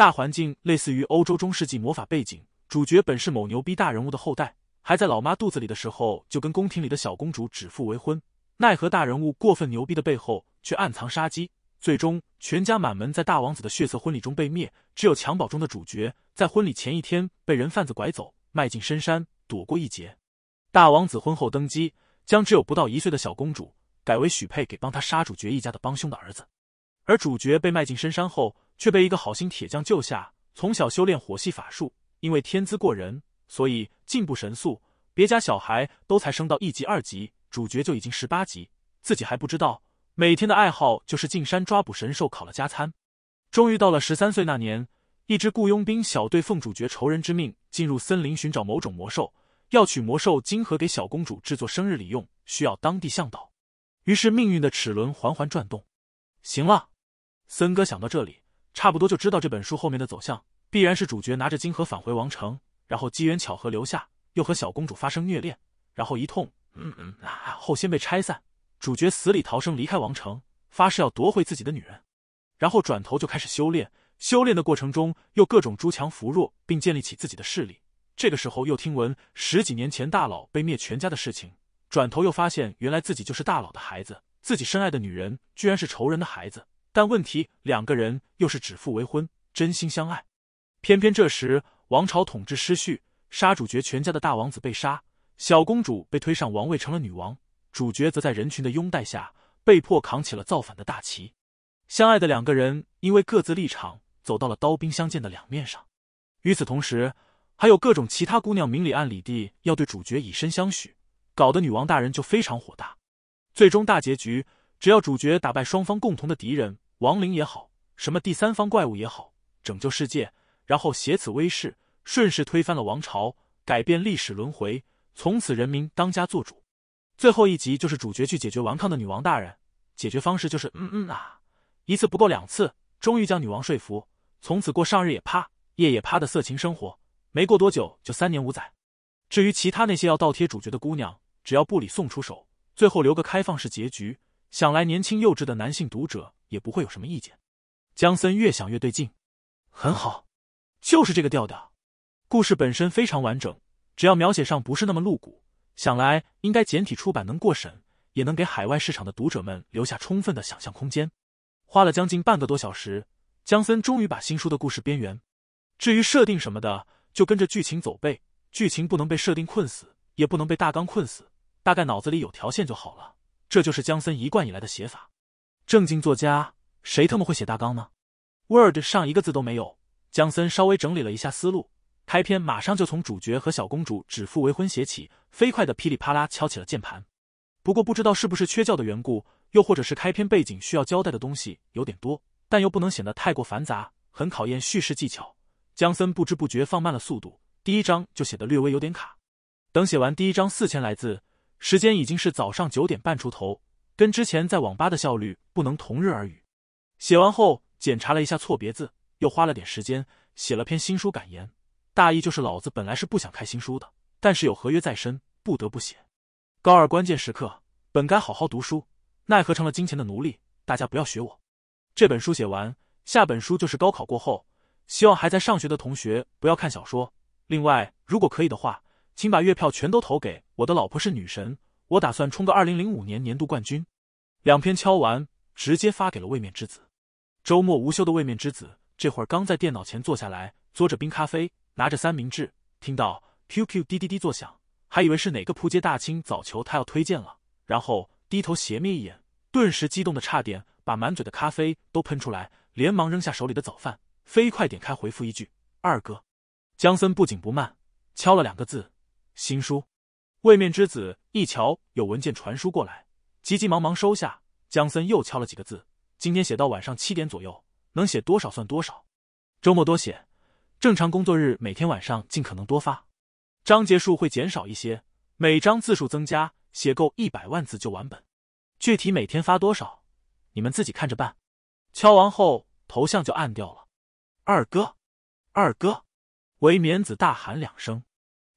大环境类似于欧洲中世纪魔法背景，主角本是某牛逼大人物的后代，还在老妈肚子里的时候就跟宫廷里的小公主指腹为婚。奈何大人物过分牛逼的背后却暗藏杀机，最终全家满门在大王子的血色婚礼中被灭，只有襁褓中的主角在婚礼前一天被人贩子拐走，迈进深山躲过一劫。大王子婚后登基，将只有不到一岁的小公主改为许配给帮他杀主角一家的帮凶的儿子，而主角被迈进深山后。却被一个好心铁匠救下。从小修炼火系法术，因为天资过人，所以进步神速。别家小孩都才升到一级、二级，主角就已经十八级，自己还不知道。每天的爱好就是进山抓捕神兽，烤了加餐。终于到了十三岁那年，一支雇佣兵小队奉主角仇人之命进入森林寻找某种魔兽，要取魔兽晶核给小公主制作生日礼用，需要当地向导。于是命运的齿轮缓缓转动。行了，森哥想到这里。差不多就知道这本书后面的走向，必然是主角拿着金盒返回王城，然后机缘巧合留下，又和小公主发生虐恋，然后一通，嗯嗯，后先被拆散，主角死里逃生离开王城，发誓要夺回自己的女人，然后转头就开始修炼，修炼的过程中又各种诸强扶弱，并建立起自己的势力。这个时候又听闻十几年前大佬被灭全家的事情，转头又发现原来自己就是大佬的孩子，自己深爱的女人居然是仇人的孩子。但问题，两个人又是指腹为婚，真心相爱，偏偏这时王朝统治失序，杀主角全家的大王子被杀，小公主被推上王位成了女王，主角则在人群的拥戴下被迫扛起了造反的大旗。相爱的两个人因为各自立场，走到了刀兵相见的两面上。与此同时，还有各种其他姑娘明里暗里地要对主角以身相许，搞得女王大人就非常火大。最终大结局。只要主角打败双方共同的敌人，亡灵也好，什么第三方怪物也好，拯救世界，然后挟此威势，顺势推翻了王朝，改变历史轮回，从此人民当家做主。最后一集就是主角去解决顽抗的女王大人，解决方式就是嗯嗯啊，一次不够两次，终于将女王说服，从此过上日也啪夜也啪的色情生活。没过多久就三年五载。至于其他那些要倒贴主角的姑娘，只要布里送出手，最后留个开放式结局。想来年轻幼稚的男性读者也不会有什么意见。江森越想越对劲，很好，就是这个调调。故事本身非常完整，只要描写上不是那么露骨，想来应该简体出版能过审，也能给海外市场的读者们留下充分的想象空间。花了将近半个多小时，江森终于把新书的故事边缘，至于设定什么的，就跟着剧情走呗。剧情不能被设定困死，也不能被大纲困死，大概脑子里有条线就好了。这就是姜森一贯以来的写法，正经作家谁他妈会写大纲呢？Word 上一个字都没有。姜森稍微整理了一下思路，开篇马上就从主角和小公主指腹为婚写起，飞快的噼里啪啦敲起了键盘。不过不知道是不是缺觉的缘故，又或者是开篇背景需要交代的东西有点多，但又不能显得太过繁杂，很考验叙事技巧。姜森不知不觉放慢了速度，第一章就写的略微有点卡。等写完第一章四千来字。时间已经是早上九点半出头，跟之前在网吧的效率不能同日而语。写完后检查了一下错别字，又花了点时间写了篇新书感言，大意就是老子本来是不想开新书的，但是有合约在身，不得不写。高二关键时刻，本该好好读书，奈何成了金钱的奴隶。大家不要学我。这本书写完，下本书就是高考过后，希望还在上学的同学不要看小说。另外，如果可以的话，请把月票全都投给。我的老婆是女神，我打算冲个二零零五年年度冠军。两篇敲完，直接发给了位面之子。周末无休的位面之子，这会儿刚在电脑前坐下来，嘬着冰咖啡，拿着三明治，听到 QQ 滴滴滴作响，还以为是哪个扑街大清早求他要推荐了。然后低头斜眯一眼，顿时激动的差点把满嘴的咖啡都喷出来，连忙扔下手里的早饭，飞快点开回复一句：“二哥。”江森不紧不慢敲了两个字：“新书。”位面之子一瞧有文件传输过来，急急忙忙收下。江森又敲了几个字，今天写到晚上七点左右，能写多少算多少。周末多写，正常工作日每天晚上尽可能多发。章节数会减少一些，每章字数增加，写够一百万字就完本。具体每天发多少，你们自己看着办。敲完后头像就暗掉了。二哥，二哥，为棉子大喊两声。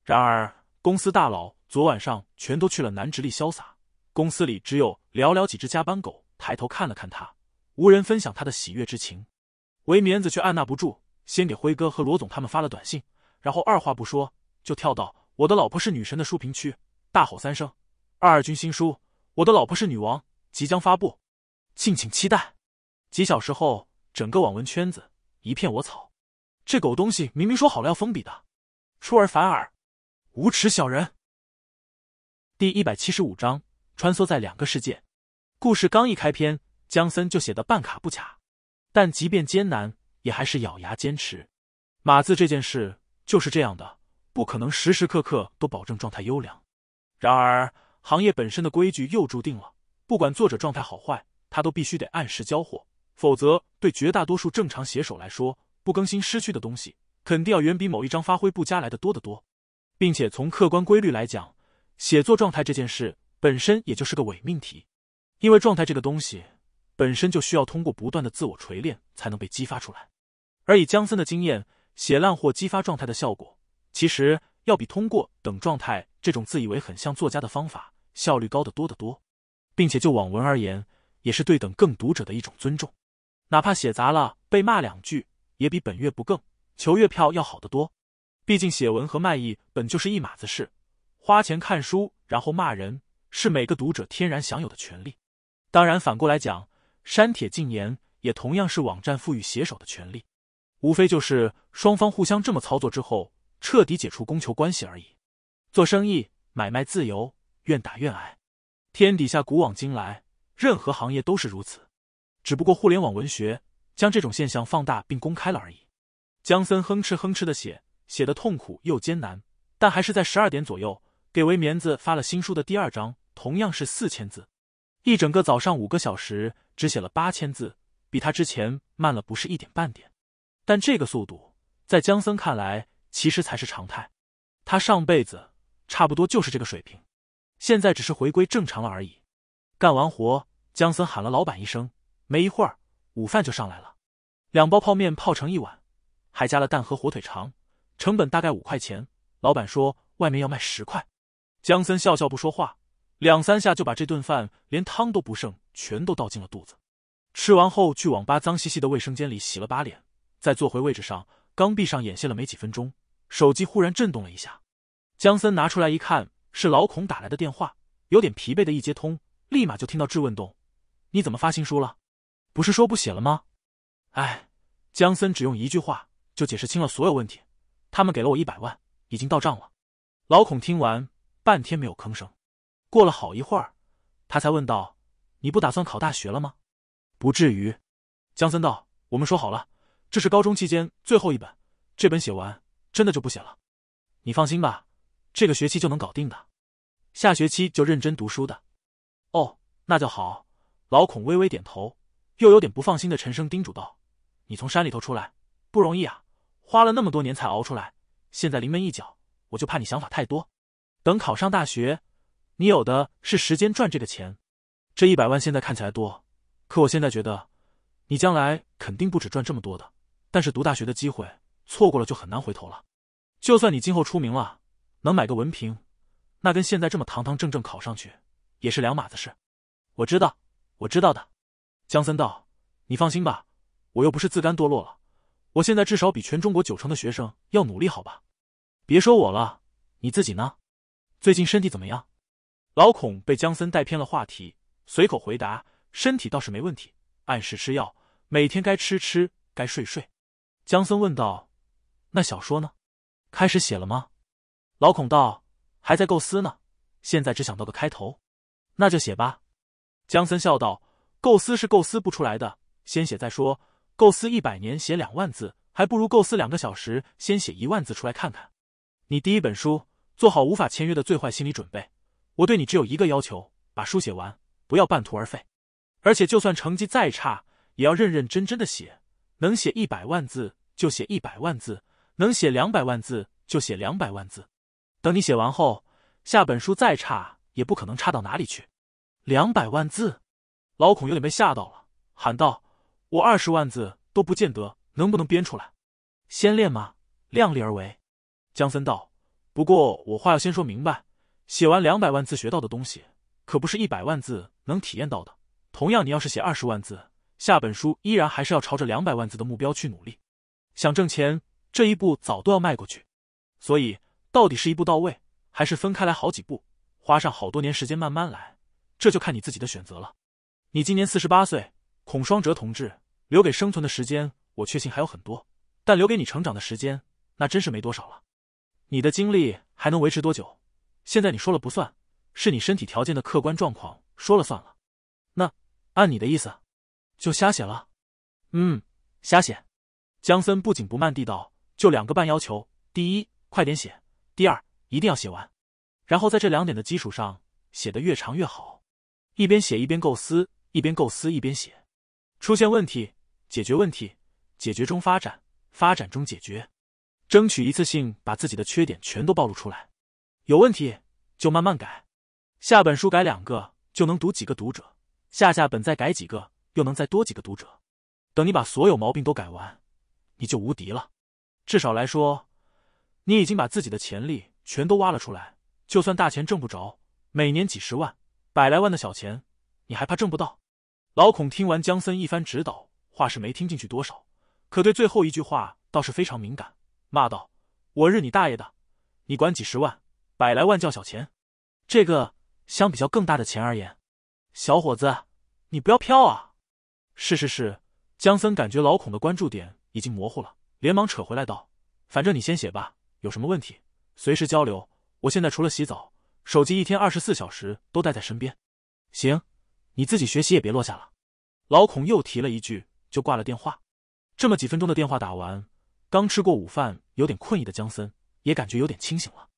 然而公司大佬。昨晚上全都去了南直隶潇洒，公司里只有寥寥几只加班狗抬头看了看他，无人分享他的喜悦之情。维棉子却按捺不住，先给辉哥和罗总他们发了短信，然后二话不说就跳到《我的老婆是女神》的书评区，大吼三声：“二二军新书《我的老婆是女王》即将发布，敬请期待。”几小时后，整个网文圈子一片我草，这狗东西明明说好了要封笔的，出尔反尔，无耻小人！第一百七十五章，穿梭在两个世界。故事刚一开篇，江森就写的半卡不卡，但即便艰难，也还是咬牙坚持。码字这件事就是这样的，不可能时时刻刻都保证状态优良。然而，行业本身的规矩又注定了，不管作者状态好坏，他都必须得按时交货，否则对绝大多数正常写手来说，不更新失去的东西，肯定要远比某一张发挥不佳来的多得多。并且从客观规律来讲。写作状态这件事本身也就是个伪命题，因为状态这个东西本身就需要通过不断的自我锤炼才能被激发出来。而以江森的经验，写烂货激发状态的效果，其实要比通过等状态这种自以为很像作家的方法效率高得多得多，并且就网文而言，也是对等更读者的一种尊重。哪怕写砸了被骂两句，也比本月不更求月票要好得多。毕竟写文和卖艺本就是一码子事。花钱看书然后骂人是每个读者天然享有的权利，当然反过来讲，删帖禁言也同样是网站赋予写手的权利，无非就是双方互相这么操作之后彻底解除供求关系而已。做生意买卖自由，愿打愿挨，天底下古往今来任何行业都是如此，只不过互联网文学将这种现象放大并公开了而已。江森哼哧哼哧的写，写的痛苦又艰难，但还是在十二点左右。给为棉子发了新书的第二章，同样是四千字，一整个早上五个小时只写了八千字，比他之前慢了不是一点半点。但这个速度在江森看来其实才是常态，他上辈子差不多就是这个水平，现在只是回归正常了而已。干完活，江森喊了老板一声，没一会儿午饭就上来了，两包泡面泡成一碗，还加了蛋和火腿肠，成本大概五块钱。老板说外面要卖十块。江森笑笑不说话，两三下就把这顿饭连汤都不剩，全都倒进了肚子。吃完后去网吧脏兮兮的卫生间里洗了把脸，再坐回位置上，刚闭上眼歇了没几分钟，手机忽然震动了一下。江森拿出来一看，是老孔打来的电话，有点疲惫的一接通，立马就听到质问：“动，你怎么发新书了？不是说不写了吗？”哎，江森只用一句话就解释清了所有问题。他们给了我一百万，已经到账了。老孔听完。半天没有吭声，过了好一会儿，他才问道：“你不打算考大学了吗？”“不至于。”江森道，“我们说好了，这是高中期间最后一本，这本写完真的就不写了。你放心吧，这个学期就能搞定的，下学期就认真读书的。”“哦，那就好。”老孔微微点头，又有点不放心的沉声叮嘱道：“你从山里头出来不容易啊，花了那么多年才熬出来，现在临门一脚，我就怕你想法太多。”等考上大学，你有的是时间赚这个钱。这一百万现在看起来多，可我现在觉得，你将来肯定不止赚这么多的。但是读大学的机会错过了就很难回头了。就算你今后出名了，能买个文凭，那跟现在这么堂堂正正考上去也是两码子事。我知道，我知道的。江森道，你放心吧，我又不是自甘堕落了。我现在至少比全中国九成的学生要努力，好吧？别说我了，你自己呢？最近身体怎么样？老孔被江森带偏了话题，随口回答：“身体倒是没问题，按时吃药，每天该吃吃，该睡睡。”江森问道：“那小说呢？开始写了吗？”老孔道：“还在构思呢，现在只想到个开头。”“那就写吧。”江森笑道：“构思是构思不出来的，先写再说。构思一百年写两万字，还不如构思两个小时，先写一万字出来看看。你第一本书。”做好无法签约的最坏心理准备，我对你只有一个要求：把书写完，不要半途而废。而且，就算成绩再差，也要认认真真的写。能写一百万字就写一百万字，能写两百万字就写两百万字。等你写完后，下本书再差也不可能差到哪里去。两百万字，老孔有点被吓到了，喊道：“我二十万字都不见得能不能编出来？先练嘛，量力而为。”江森道。不过我话要先说明白，写完两百万字学到的东西，可不是一百万字能体验到的。同样，你要是写二十万字，下本书依然还是要朝着两百万字的目标去努力。想挣钱，这一步早都要迈过去。所以，到底是一步到位，还是分开来好几步，花上好多年时间慢慢来，这就看你自己的选择了。你今年四十八岁，孔双哲同志，留给生存的时间我确信还有很多，但留给你成长的时间，那真是没多少了。你的精力还能维持多久？现在你说了不算，是你身体条件的客观状况说了算了。那按你的意思，就瞎写了。嗯，瞎写。江森不紧不慢地道：“就两个半要求，第一，快点写；第二，一定要写完。然后在这两点的基础上，写的越长越好。一边写一边构思，一边构思一边写。出现问题，解决问题，解决中发展，发展中解决。”争取一次性把自己的缺点全都暴露出来，有问题就慢慢改。下本书改两个就能读几个读者，下下本再改几个又能再多几个读者。等你把所有毛病都改完，你就无敌了。至少来说，你已经把自己的潜力全都挖了出来。就算大钱挣不着，每年几十万、百来万的小钱，你还怕挣不到？老孔听完姜森一番指导，话是没听进去多少，可对最后一句话倒是非常敏感。骂道：“我日你大爷的！你管几十万、百来万叫小钱？这个相比较更大的钱而言，小伙子，你不要飘啊！”是是是，江森感觉老孔的关注点已经模糊了，连忙扯回来道：“反正你先写吧，有什么问题随时交流。我现在除了洗澡，手机一天二十四小时都带在身边。”行，你自己学习也别落下了。老孔又提了一句，就挂了电话。这么几分钟的电话打完。刚吃过午饭，有点困意的江森也感觉有点清醒了，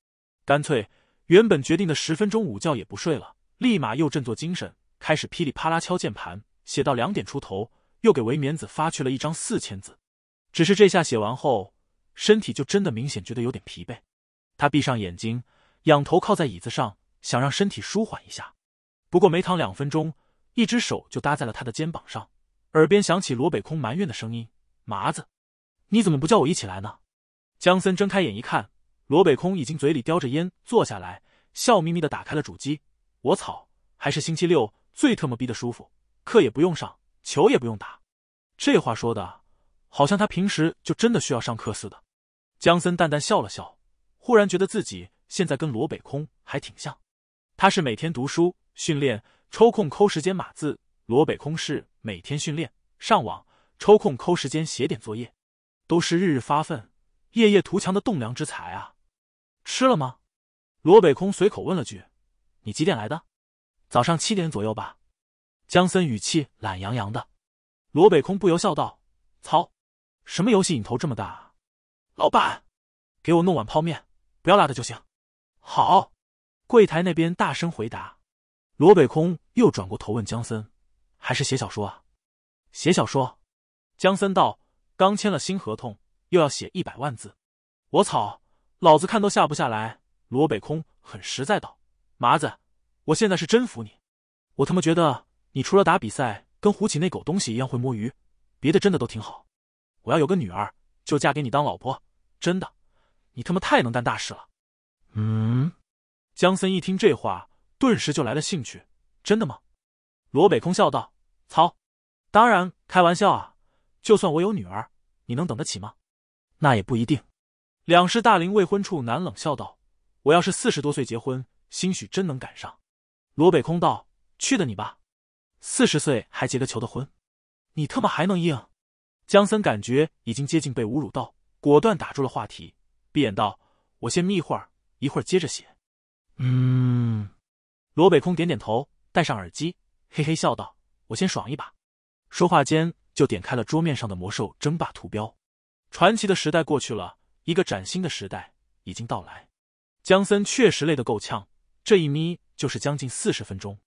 干脆原本决定的十分钟午觉也不睡了，立马又振作精神，开始噼里啪啦敲键盘，写到两点出头，又给韦棉子发去了一张四千字。只是这下写完后，身体就真的明显觉得有点疲惫，他闭上眼睛，仰头靠在椅子上，想让身体舒缓一下。不过没躺两分钟，一只手就搭在了他的肩膀上，耳边响起罗北空埋怨的声音：“麻子。”你怎么不叫我一起来呢？江森睁开眼一看，罗北空已经嘴里叼着烟坐下来，笑眯眯的打开了主机。我操，还是星期六最特么逼的舒服，课也不用上，球也不用打。这话说的，好像他平时就真的需要上课似的。江森淡淡笑了笑，忽然觉得自己现在跟罗北空还挺像。他是每天读书、训练，抽空抠时间码字；罗北空是每天训练、上网，抽空抠时间写点作业。都是日日发奋、夜夜图强的栋梁之才啊！吃了吗？罗北空随口问了句：“你几点来的？早上七点左右吧。”江森语气懒洋洋的。罗北空不由笑道：“操，什么游戏瘾头这么大啊！”老板，给我弄碗泡面，不要辣的就行。好，柜台那边大声回答。罗北空又转过头问江森：“还是写小说啊？”“写小说。”江森道。刚签了新合同，又要写一百万字，我操！老子看都下不下来。罗北空很实在道：“麻子，我现在是真服你，我他妈觉得你除了打比赛跟胡启那狗东西一样会摸鱼，别的真的都挺好。我要有个女儿，就嫁给你当老婆，真的，你他妈太能干大事了。”嗯，江森一听这话，顿时就来了兴趣。真的吗？罗北空笑道：“操，当然开玩笑啊。”就算我有女儿，你能等得起吗？那也不一定。两世大龄未婚处男冷笑道：“我要是四十多岁结婚，兴许真能赶上。”罗北空道：“去的你吧，四十岁还结个求的婚，你特么还能硬？”江森感觉已经接近被侮辱，道：“果断打住了话题，闭眼道：我先眯一会儿，一会儿接着写。”嗯。罗北空点点头，戴上耳机，嘿嘿笑道：“我先爽一把。”说话间。就点开了桌面上的魔兽争霸图标，传奇的时代过去了，一个崭新的时代已经到来。江森确实累得够呛，这一眯就是将近四十分钟。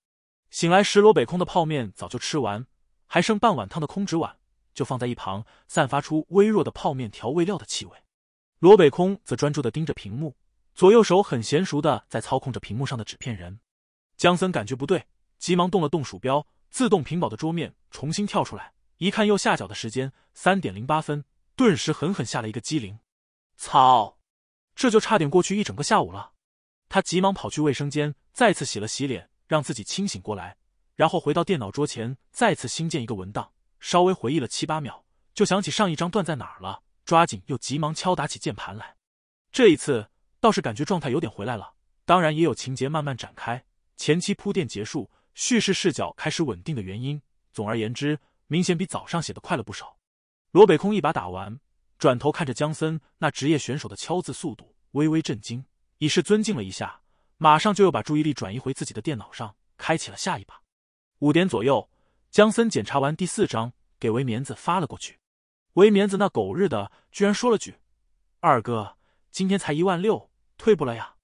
醒来时，罗北空的泡面早就吃完，还剩半碗汤的空纸碗就放在一旁，散发出微弱的泡面调味料的气味。罗北空则专注的盯着屏幕，左右手很娴熟的在操控着屏幕上的纸片人。江森感觉不对，急忙动了动鼠标，自动屏保的桌面重新跳出来。一看右下角的时间，三点零八分，顿时狠狠吓了一个机灵。操！这就差点过去一整个下午了。他急忙跑去卫生间，再次洗了洗脸，让自己清醒过来，然后回到电脑桌前，再次新建一个文档，稍微回忆了七八秒，就想起上一章断在哪儿了，抓紧又急忙敲打起键盘来。这一次倒是感觉状态有点回来了，当然也有情节慢慢展开、前期铺垫结束、叙事视角开始稳定的原因。总而言之。明显比早上写的快了不少。罗北空一把打完，转头看着江森那职业选手的敲字速度，微微震惊，以示尊敬了一下，马上就又把注意力转移回自己的电脑上，开启了下一把。五点左右，江森检查完第四章，给维棉子发了过去。维棉子那狗日的居然说了句：“二哥，今天才一万六，退步了呀！”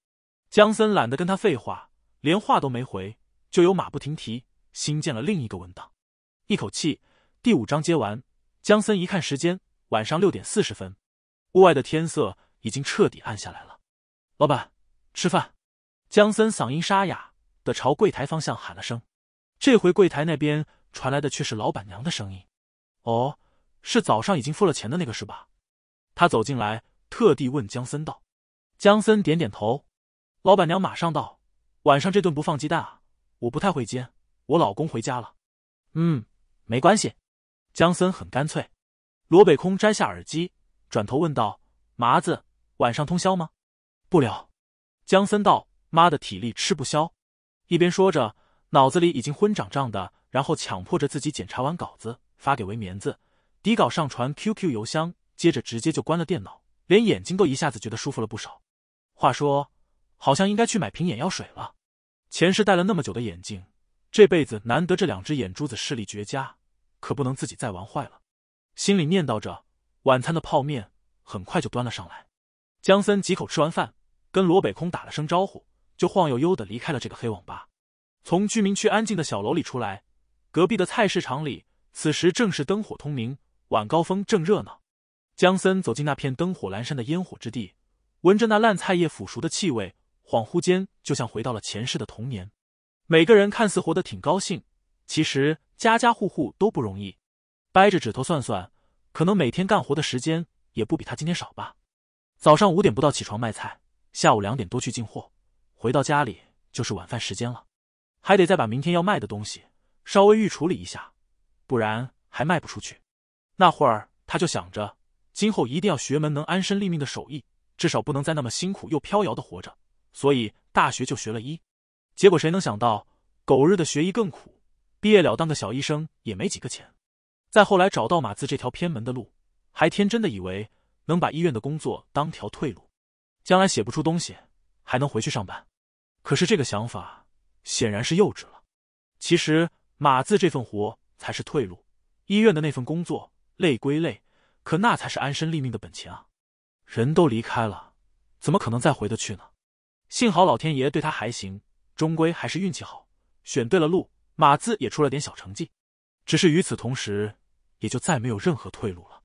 江森懒得跟他废话，连话都没回，就又马不停蹄新建了另一个文档，一口气。第五章接完，江森一看时间，晚上六点四十分，屋外的天色已经彻底暗下来了。老板，吃饭。江森嗓音沙哑的朝柜台方向喊了声，这回柜台那边传来的却是老板娘的声音：“哦，是早上已经付了钱的那个是吧？”他走进来，特地问江森道。江森点点头。老板娘马上道：“晚上这顿不放鸡蛋啊，我不太会煎，我老公回家了。”“嗯，没关系。”江森很干脆，罗北空摘下耳机，转头问道：“麻子，晚上通宵吗？”“不了。”江森道，“妈的，体力吃不消。”一边说着，脑子里已经昏涨胀的，然后强迫着自己检查完稿子，发给为棉子，底稿上传 QQ 邮箱，接着直接就关了电脑，连眼睛都一下子觉得舒服了不少。话说，好像应该去买瓶眼药水了。前世戴了那么久的眼镜，这辈子难得这两只眼珠子视力绝佳。可不能自己再玩坏了，心里念叨着。晚餐的泡面很快就端了上来。江森几口吃完饭，跟罗北空打了声招呼，就晃悠悠的离开了这个黑网吧。从居民区安静的小楼里出来，隔壁的菜市场里此时正是灯火通明，晚高峰正热闹。江森走进那片灯火阑珊的烟火之地，闻着那烂菜叶腐熟的气味，恍惚间就像回到了前世的童年。每个人看似活得挺高兴，其实……家家户户都不容易，掰着指头算算，可能每天干活的时间也不比他今天少吧。早上五点不到起床卖菜，下午两点多去进货，回到家里就是晚饭时间了，还得再把明天要卖的东西稍微预处理一下，不然还卖不出去。那会儿他就想着，今后一定要学门能安身立命的手艺，至少不能再那么辛苦又飘摇的活着。所以大学就学了医，结果谁能想到，狗日的学医更苦。毕业了当个小医生也没几个钱，再后来找到码字这条偏门的路，还天真的以为能把医院的工作当条退路，将来写不出东西还能回去上班。可是这个想法显然是幼稚了。其实码字这份活才是退路，医院的那份工作累归累，可那才是安身立命的本钱啊！人都离开了，怎么可能再回得去呢？幸好老天爷对他还行，终归还是运气好，选对了路。马字也出了点小成绩，只是与此同时，也就再没有任何退路了。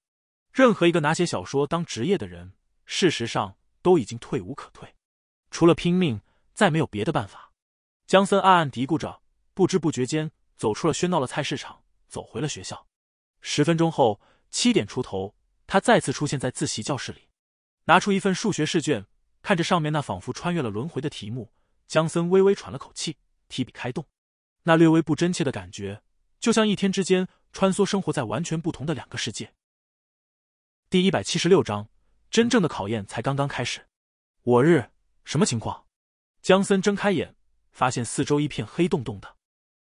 任何一个拿写小说当职业的人，事实上都已经退无可退，除了拼命，再没有别的办法。江森暗暗嘀咕着，不知不觉间走出了喧闹的菜市场，走回了学校。十分钟后，七点出头，他再次出现在自习教室里，拿出一份数学试卷，看着上面那仿佛穿越了轮回的题目，江森微微喘了口气，提笔开动。那略微不真切的感觉，就像一天之间穿梭生活在完全不同的两个世界。第一百七十六章，真正的考验才刚刚开始。我日，什么情况？江森睁开眼，发现四周一片黑洞洞的，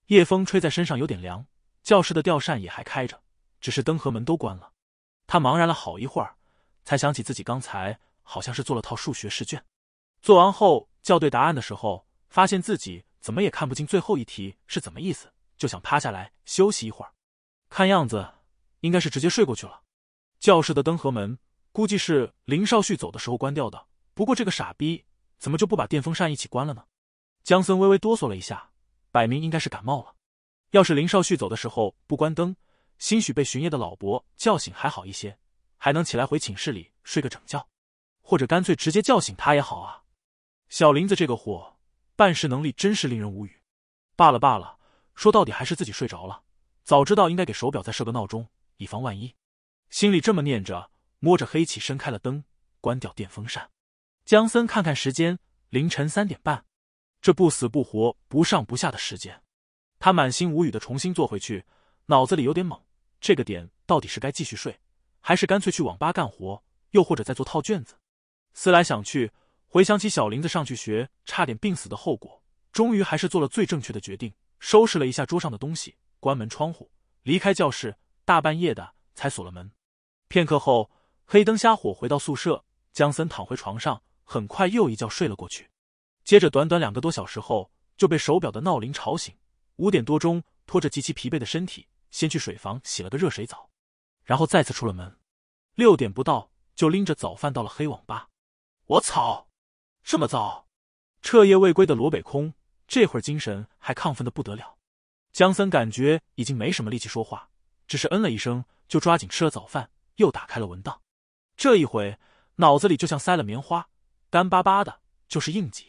夜风吹在身上有点凉。教室的吊扇也还开着，只是灯和门都关了。他茫然了好一会儿，才想起自己刚才好像是做了套数学试卷，做完后校对答案的时候，发现自己。怎么也看不清最后一题是怎么意思，就想趴下来休息一会儿。看样子应该是直接睡过去了。教室的灯和门估计是林少旭走的时候关掉的。不过这个傻逼怎么就不把电风扇一起关了呢？江森微微哆嗦了一下，摆明应该是感冒了。要是林少旭走的时候不关灯，兴许被巡夜的老伯叫醒还好一些，还能起来回寝室里睡个整觉，或者干脆直接叫醒他也好啊。小林子这个货。办事能力真是令人无语。罢了罢了，说到底还是自己睡着了。早知道应该给手表再设个闹钟，以防万一。心里这么念着，摸着黑起，身开了灯，关掉电风扇。江森看看时间，凌晨三点半，这不死不活、不上不下的时间，他满心无语的重新坐回去，脑子里有点懵。这个点到底是该继续睡，还是干脆去网吧干活，又或者再做套卷子？思来想去。回想起小林子上去学差点病死的后果，终于还是做了最正确的决定。收拾了一下桌上的东西，关门窗户，离开教室。大半夜的，才锁了门。片刻后，黑灯瞎火回到宿舍，江森躺回床上，很快又一觉睡了过去。接着，短短两个多小时后，就被手表的闹铃吵醒。五点多钟，拖着极其疲惫的身体，先去水房洗了个热水澡，然后再次出了门。六点不到，就拎着早饭到了黑网吧。我操！这么糟，彻夜未归的罗北空这会儿精神还亢奋的不得了。江森感觉已经没什么力气说话，只是嗯了一声，就抓紧吃了早饭，又打开了文档。这一回脑子里就像塞了棉花，干巴巴的，就是硬挤，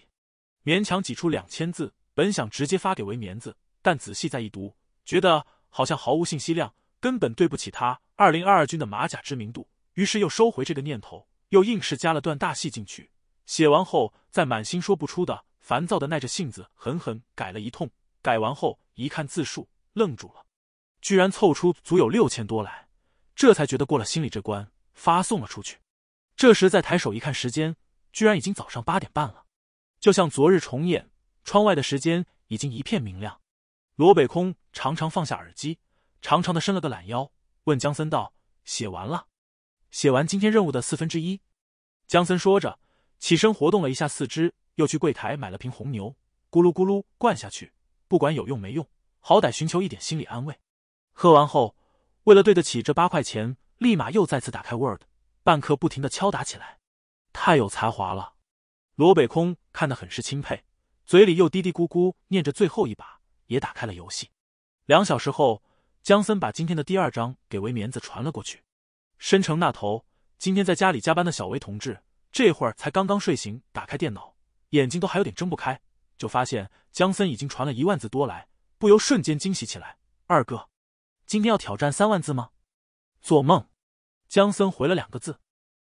勉强挤出两千字。本想直接发给维棉子，但仔细再一读，觉得好像毫无信息量，根本对不起他二零二二军的马甲知名度，于是又收回这个念头，又硬是加了段大戏进去。写完后，在满心说不出的烦躁的耐着性子狠狠改了一通，改完后一看字数，愣住了，居然凑出足有六千多来，这才觉得过了心里这关，发送了出去。这时再抬手一看时间，居然已经早上八点半了，就像昨日重演。窗外的时间已经一片明亮。罗北空长长放下耳机，长长的伸了个懒腰，问江森道：“写完了？写完今天任务的四分之一？”江森说着。起身活动了一下四肢，又去柜台买了瓶红牛，咕噜咕噜灌下去。不管有用没用，好歹寻求一点心理安慰。喝完后，为了对得起这八块钱，立马又再次打开 Word，半刻不停的敲打起来。太有才华了，罗北空看得很是钦佩，嘴里又嘀嘀咕咕念着。最后一把也打开了游戏。两小时后，江森把今天的第二章给维棉子传了过去。申城那头，今天在家里加班的小维同志。这会儿才刚刚睡醒，打开电脑，眼睛都还有点睁不开，就发现江森已经传了一万字多来，不由瞬间惊喜起来。二哥，今天要挑战三万字吗？做梦！江森回了两个字。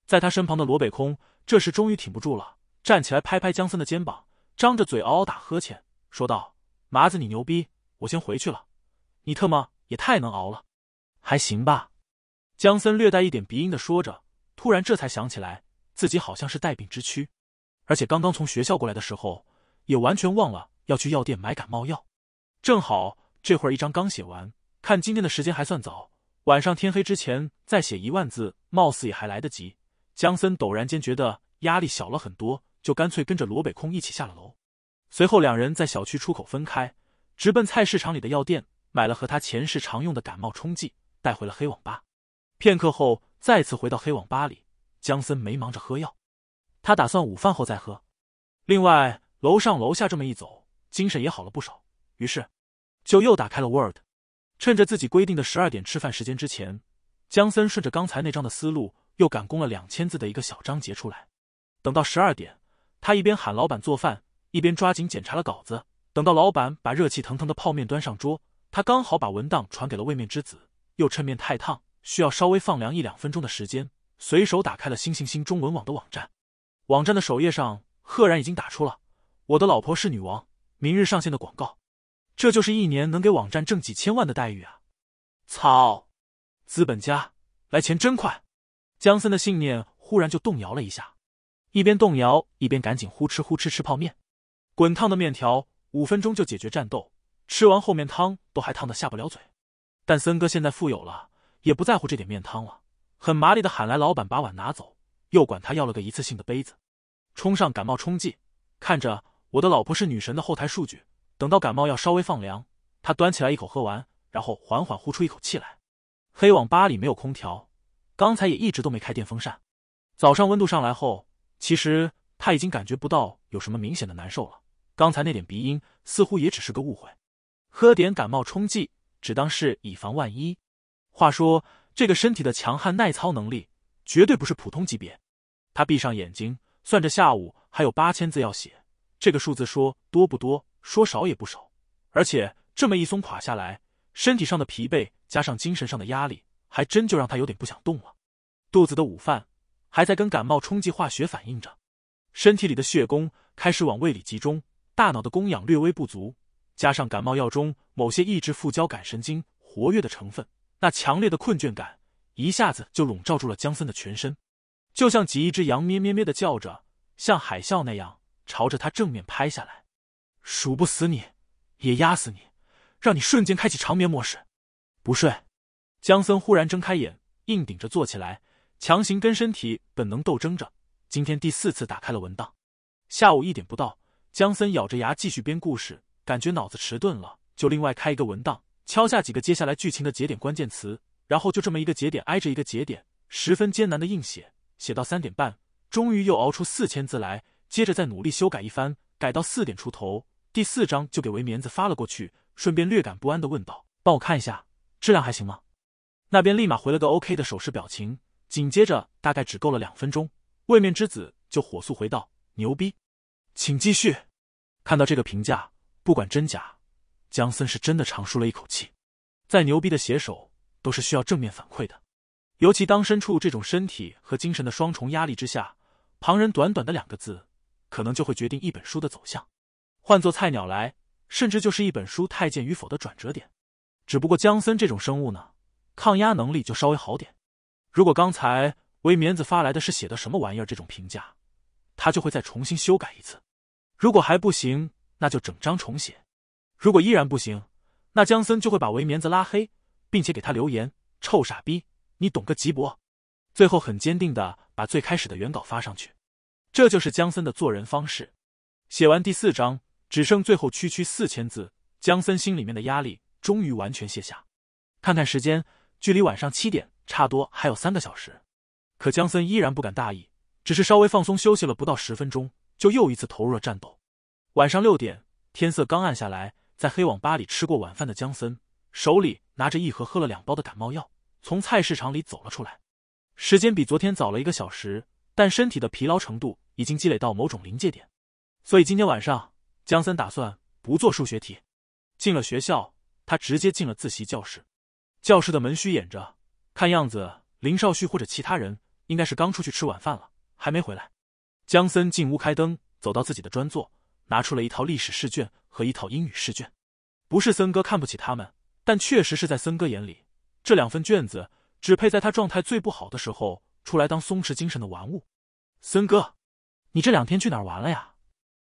在他身旁的罗北空这时终于挺不住了，站起来拍拍江森的肩膀，张着嘴嗷嗷打呵欠，说道：“麻子，你牛逼！我先回去了。你特么也太能熬了，还行吧？”江森略带一点鼻音的说着，突然这才想起来。自己好像是带病之躯，而且刚刚从学校过来的时候，也完全忘了要去药店买感冒药。正好这会儿，一张刚写完，看今天的时间还算早，晚上天黑之前再写一万字，貌似也还来得及。江森陡然间觉得压力小了很多，就干脆跟着罗北空一起下了楼。随后两人在小区出口分开，直奔菜市场里的药店，买了和他前世常用的感冒冲剂，带回了黑网吧。片刻后，再次回到黑网吧里。江森没忙着喝药，他打算午饭后再喝。另外，楼上楼下这么一走，精神也好了不少。于是，就又打开了 Word，趁着自己规定的十二点吃饭时间之前，江森顺着刚才那张的思路，又赶工了两千字的一个小章节出来。等到十二点，他一边喊老板做饭，一边抓紧检查了稿子。等到老板把热气腾腾的泡面端上桌，他刚好把文档传给了位面之子，又趁面太烫，需要稍微放凉一两分钟的时间。随手打开了“星星星中文网”的网站，网站的首页上赫然已经打出了“我的老婆是女王，明日上线”的广告。这就是一年能给网站挣几千万的待遇啊！操，资本家来钱真快！江森的信念忽然就动摇了一下，一边动摇一边赶紧呼哧呼哧吃泡面。滚烫的面条，五分钟就解决战斗，吃完后面汤都还烫的下不了嘴。但森哥现在富有了，也不在乎这点面汤了。很麻利地喊来老板把碗拿走，又管他要了个一次性的杯子，冲上感冒冲剂。看着我的老婆是女神的后台数据，等到感冒药稍微放凉，他端起来一口喝完，然后缓缓呼出一口气来。黑网吧里没有空调，刚才也一直都没开电风扇。早上温度上来后，其实他已经感觉不到有什么明显的难受了。刚才那点鼻音似乎也只是个误会。喝点感冒冲剂，只当是以防万一。话说。这个身体的强悍耐操能力绝对不是普通级别。他闭上眼睛，算着下午还有八千字要写。这个数字说多不多，说少也不少。而且这么一松垮下来，身体上的疲惫加上精神上的压力，还真就让他有点不想动了。肚子的午饭还在跟感冒冲击化学反应着，身体里的血供开始往胃里集中，大脑的供氧略微不足，加上感冒药中某些抑制副交感神经活跃的成分。那强烈的困倦感一下子就笼罩住了江森的全身，就像几亿只羊咩咩咩的叫着，像海啸那样朝着他正面拍下来，数不死你，也压死你，让你瞬间开启长眠模式。不睡，江森忽然睁开眼，硬顶着坐起来，强行跟身体本能斗争着。今天第四次打开了文档，下午一点不到，江森咬着牙继续编故事，感觉脑子迟钝了，就另外开一个文档。敲下几个接下来剧情的节点关键词，然后就这么一个节点挨着一个节点，十分艰难的硬写，写到三点半，终于又熬出四千字来，接着再努力修改一番，改到四点出头，第四章就给维棉子发了过去，顺便略感不安的问道：“帮我看一下，质量还行吗？”那边立马回了个 OK 的手势表情，紧接着大概只够了两分钟，位面之子就火速回道：“牛逼，请继续。”看到这个评价，不管真假。江森是真的长舒了一口气。再牛逼的写手都是需要正面反馈的，尤其当身处这种身体和精神的双重压力之下，旁人短短的两个字，可能就会决定一本书的走向。换做菜鸟来，甚至就是一本书太监与否的转折点。只不过江森这种生物呢，抗压能力就稍微好点。如果刚才为棉子发来的是写的什么玩意儿这种评价，他就会再重新修改一次；如果还不行，那就整章重写。如果依然不行，那姜森就会把维棉子拉黑，并且给他留言：“臭傻逼，你懂个鸡巴。”最后很坚定的把最开始的原稿发上去。这就是姜森的做人方式。写完第四章，只剩最后区区四千字，姜森心里面的压力终于完全卸下。看看时间，距离晚上七点差多还有三个小时，可姜森依然不敢大意，只是稍微放松休息了不到十分钟，就又一次投入了战斗。晚上六点，天色刚暗下来。在黑网吧里吃过晚饭的江森，手里拿着一盒喝了两包的感冒药，从菜市场里走了出来。时间比昨天早了一个小时，但身体的疲劳程度已经积累到某种临界点，所以今天晚上江森打算不做数学题。进了学校，他直接进了自习教室。教室的门虚掩着，看样子林少旭或者其他人应该是刚出去吃晚饭了，还没回来。江森进屋开灯，走到自己的专座，拿出了一套历史试卷。和一套英语试卷，不是森哥看不起他们，但确实是在森哥眼里，这两份卷子只配在他状态最不好的时候出来当松弛精神的玩物。森哥，你这两天去哪儿玩了呀？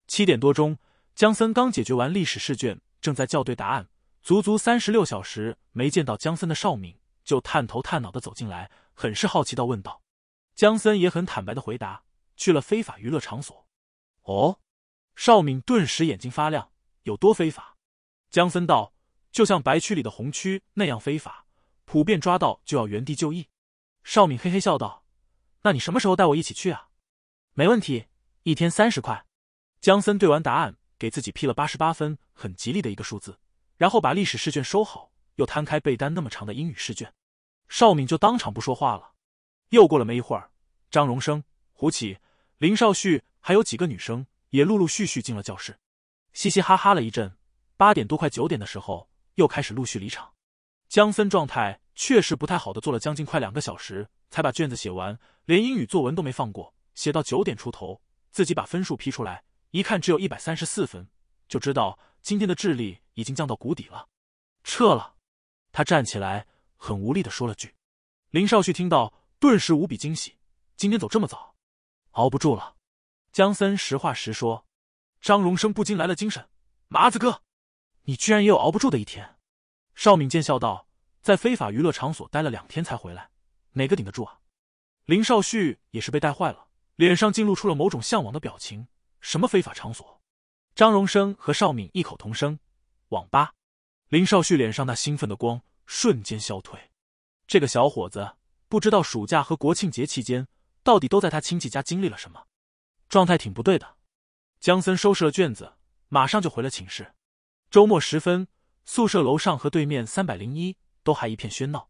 七点多钟，江森刚解决完历史试卷，正在校对答案，足足三十六小时没见到江森的邵敏，就探头探脑的走进来，很是好奇的问道。江森也很坦白的回答：“去了非法娱乐场所。”哦，邵敏顿时眼睛发亮。有多非法？江森道，就像白区里的红区那样非法，普遍抓到就要原地就义。邵敏嘿嘿笑道：“那你什么时候带我一起去啊？”“没问题，一天三十块。”江森对完答案，给自己批了八十八分，很吉利的一个数字。然后把历史试卷收好，又摊开被单那么长的英语试卷。邵敏就当场不说话了。又过了没一会儿，张荣生、胡启、林少旭还有几个女生也陆陆续续进了教室。嘻嘻哈哈了一阵，八点多快九点的时候，又开始陆续离场。江森状态确实不太好的，做了将近快两个小时，才把卷子写完，连英语作文都没放过，写到九点出头，自己把分数批出来，一看只有一百三十四分，就知道今天的智力已经降到谷底了。撤了，他站起来，很无力的说了句。林少旭听到，顿时无比惊喜。今天走这么早，熬不住了。江森实话实说。张荣生不禁来了精神，麻子哥，你居然也有熬不住的一天。邵敏见笑道：“在非法娱乐场所待了两天才回来，哪个顶得住啊？”林少旭也是被带坏了，脸上竟露出了某种向往的表情。什么非法场所？张荣生和邵敏异口同声：“网吧。”林少旭脸上那兴奋的光瞬间消退。这个小伙子不知道暑假和国庆节期间到底都在他亲戚家经历了什么，状态挺不对的。江森收拾了卷子，马上就回了寝室。周末时分，宿舍楼上和对面三百零一都还一片喧闹。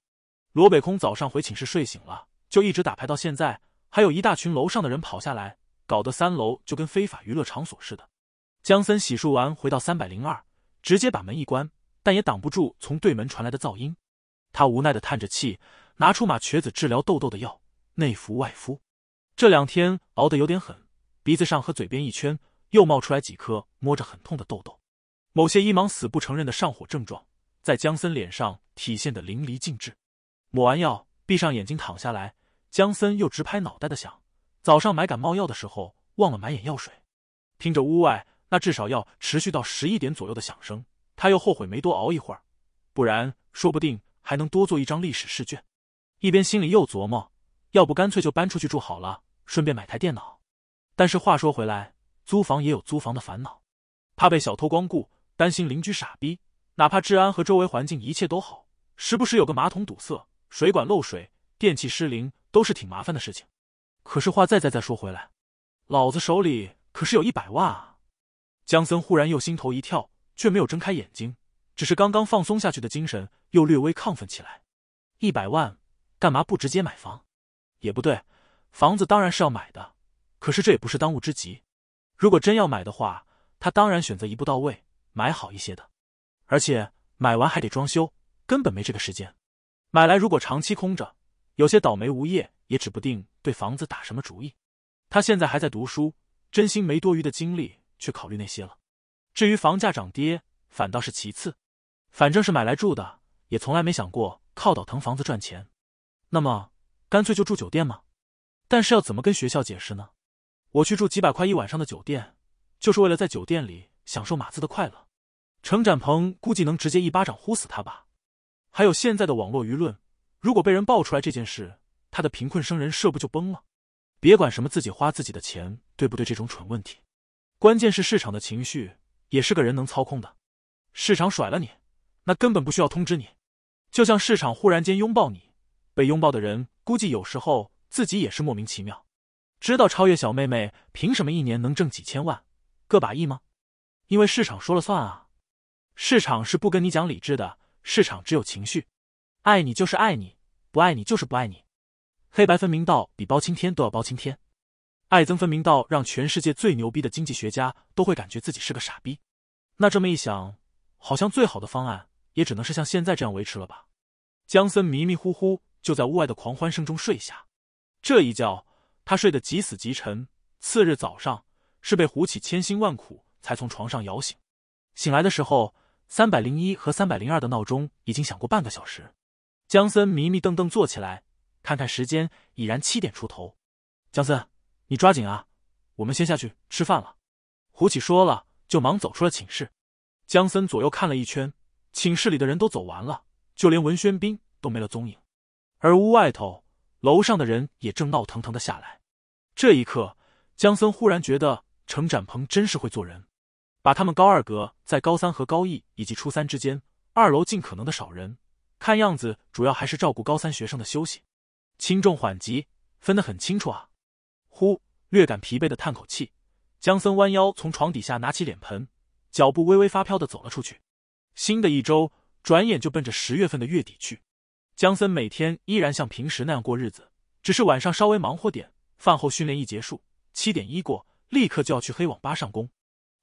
罗北空早上回寝室睡醒了，就一直打牌到现在，还有一大群楼上的人跑下来，搞得三楼就跟非法娱乐场所似的。江森洗漱完回到三百零二，直接把门一关，但也挡不住从对门传来的噪音。他无奈的叹着气，拿出马瘸子治疗痘痘的药，内服外敷。这两天熬得有点狠，鼻子上和嘴边一圈。又冒出来几颗摸着很痛的痘痘，某些一忙死不承认的上火症状，在江森脸上体现的淋漓尽致。抹完药，闭上眼睛躺下来，江森又直拍脑袋的想：早上买感冒药的时候忘了买眼药水。听着屋外那至少要持续到十一点左右的响声，他又后悔没多熬一会儿，不然说不定还能多做一张历史试卷。一边心里又琢磨：要不干脆就搬出去住好了，顺便买台电脑。但是话说回来。租房也有租房的烦恼，怕被小偷光顾，担心邻居傻逼。哪怕治安和周围环境一切都好，时不时有个马桶堵塞、水管漏水、电器失灵，都是挺麻烦的事情。可是话再再再说回来，老子手里可是有一百万啊！江森忽然又心头一跳，却没有睁开眼睛，只是刚刚放松下去的精神又略微亢奋起来。一百万，干嘛不直接买房？也不对，房子当然是要买的，可是这也不是当务之急。如果真要买的话，他当然选择一步到位，买好一些的。而且买完还得装修，根本没这个时间。买来如果长期空着，有些倒霉无业也指不定对房子打什么主意。他现在还在读书，真心没多余的精力去考虑那些了。至于房价涨跌，反倒是其次。反正是买来住的，也从来没想过靠倒腾房子赚钱。那么干脆就住酒店吗？但是要怎么跟学校解释呢？我去住几百块一晚上的酒店，就是为了在酒店里享受码字的快乐。程展鹏估计能直接一巴掌呼死他吧？还有现在的网络舆论，如果被人爆出来这件事，他的贫困生人设不就崩了？别管什么自己花自己的钱对不对这种蠢问题，关键是市场的情绪也是个人能操控的。市场甩了你，那根本不需要通知你。就像市场忽然间拥抱你，被拥抱的人估计有时候自己也是莫名其妙。知道超越小妹妹凭什么一年能挣几千万、个把亿吗？因为市场说了算啊！市场是不跟你讲理智的，市场只有情绪，爱你就是爱你，不爱你就是不爱你，黑白分明到比包青天都要包青天，爱憎分明到让全世界最牛逼的经济学家都会感觉自己是个傻逼。那这么一想，好像最好的方案也只能是像现在这样维持了吧？江森迷迷糊糊就在屋外的狂欢声中睡下，这一觉。他睡得极死极沉，次日早上是被胡启千辛万苦才从床上摇醒。醒来的时候，三百零一和三百零二的闹钟已经响过半个小时。姜森迷迷瞪瞪坐起来，看看时间，已然七点出头。姜森，你抓紧啊，我们先下去吃饭了。胡启说了，就忙走出了寝室。姜森左右看了一圈，寝室里的人都走完了，就连文轩斌都没了踪影。而屋外头，楼上的人也正闹腾腾的下来。这一刻，江森忽然觉得程展鹏真是会做人，把他们高二隔在高三和高一以及初三之间二楼尽可能的少人，看样子主要还是照顾高三学生的休息，轻重缓急分得很清楚啊。呼，略感疲惫的叹口气，江森弯腰从床底下拿起脸盆，脚步微微发飘的走了出去。新的一周转眼就奔着十月份的月底去，江森每天依然像平时那样过日子，只是晚上稍微忙活点。饭后训练一结束，七点一过，立刻就要去黑网吧上工。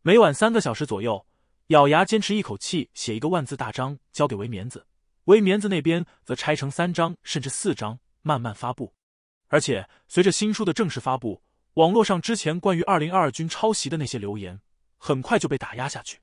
每晚三个小时左右，咬牙坚持一口气写一个万字大章，交给维棉子。维棉子那边则拆成三章甚至四章，慢慢发布。而且随着新书的正式发布，网络上之前关于二零二二军抄袭的那些留言，很快就被打压下去。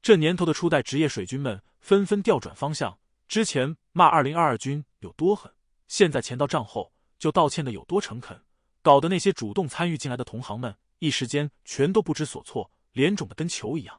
这年头的初代职业水军们纷纷调转方向，之前骂二零二二军有多狠，现在钱到账后就道歉的有多诚恳。搞得那些主动参与进来的同行们，一时间全都不知所措，脸肿的跟球一样。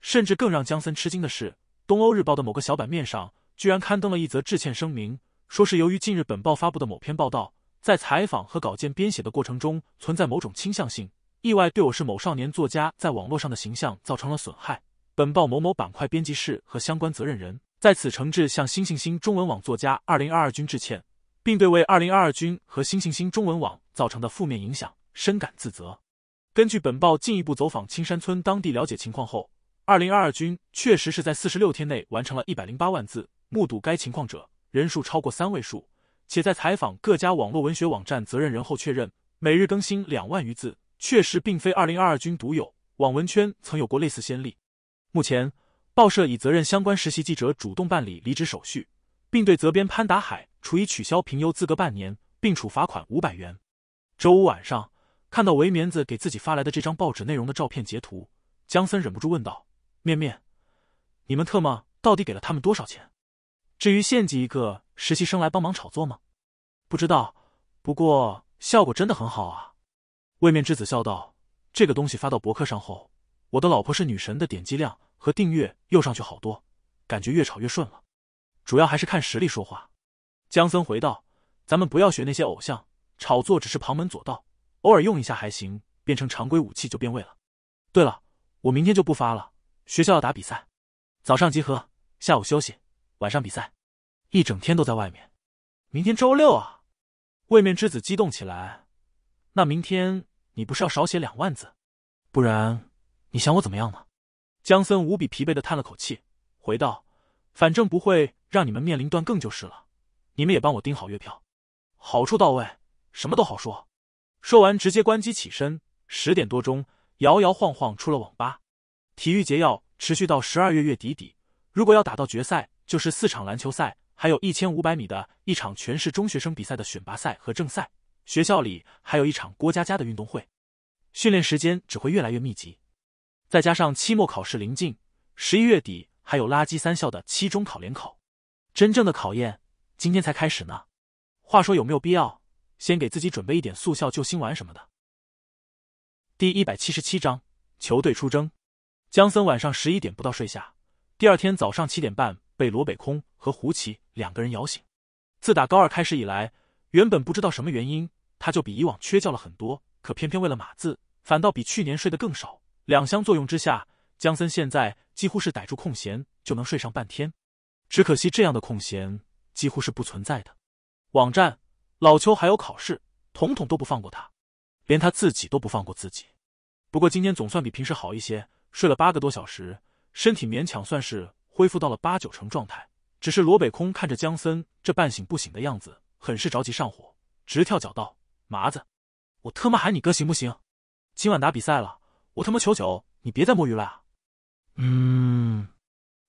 甚至更让姜森吃惊的是，东欧日报的某个小版面上，居然刊登了一则致歉声明，说是由于近日本报发布的某篇报道，在采访和稿件编写的过程中存在某种倾向性，意外对我是某少年作家在网络上的形象造成了损害。本报某某板块编辑室和相关责任人在此诚挚向星星星中文网作家二零二二军致歉，并对为二零二二军和星星星中文网。造成的负面影响，深感自责。根据本报进一步走访青山村当地了解情况后，二零二二军确实是在四十六天内完成了一百零八万字。目睹该情况者人数超过三位数，且在采访各家网络文学网站责任人后确认，每日更新两万余字，确实并非二零二二军独有，网文圈曾有过类似先例。目前，报社已责任相关实习记者主动办理离职手续，并对责编潘达海处以取消评优资格半年，并处罚款五百元。周五晚上，看到维棉子给自己发来的这张报纸内容的照片截图，江森忍不住问道：“面面，你们特么到底给了他们多少钱？至于献祭一个实习生来帮忙炒作吗？不知道，不过效果真的很好啊。”位面之子笑道：“这个东西发到博客上后，我的老婆是女神的点击量和订阅又上去好多，感觉越炒越顺了。主要还是看实力说话。”江森回道：“咱们不要学那些偶像。”炒作只是旁门左道，偶尔用一下还行，变成常规武器就变味了。对了，我明天就不发了，学校要打比赛，早上集合，下午休息，晚上比赛，一整天都在外面。明天周六啊！位面之子激动起来，那明天你不是要少写两万字？不然你想我怎么样呢？江森无比疲惫的叹了口气，回道：“反正不会让你们面临断更就是了，你们也帮我盯好月票，好处到位。”什么都好说，说完直接关机起身，十点多钟，摇摇晃晃出了网吧。体育节要持续到十二月月底底，如果要打到决赛，就是四场篮球赛，还有一千五百米的一场全市中学生比赛的选拔赛和正赛。学校里还有一场郭佳佳的运动会，训练时间只会越来越密集，再加上期末考试临近，十一月底还有垃圾三校的期中考联考，真正的考验今天才开始呢。话说有没有必要？先给自己准备一点速效救心丸什么的。第一百七十七章球队出征。江森晚上十一点不到睡下，第二天早上七点半被罗北空和胡奇两个人摇醒。自打高二开始以来，原本不知道什么原因，他就比以往缺觉了很多。可偏偏为了码字，反倒比去年睡得更少。两相作用之下，江森现在几乎是逮住空闲就能睡上半天。只可惜这样的空闲几乎是不存在的。网站。老邱还有考试，统统都不放过他，连他自己都不放过自己。不过今天总算比平时好一些，睡了八个多小时，身体勉强算是恢复到了八九成状态。只是罗北空看着江森这半醒不醒的样子，很是着急上火，直跳脚道：“麻子，我特么喊你哥行不行？今晚打比赛了，我特么求求你别再摸鱼了！”嗯，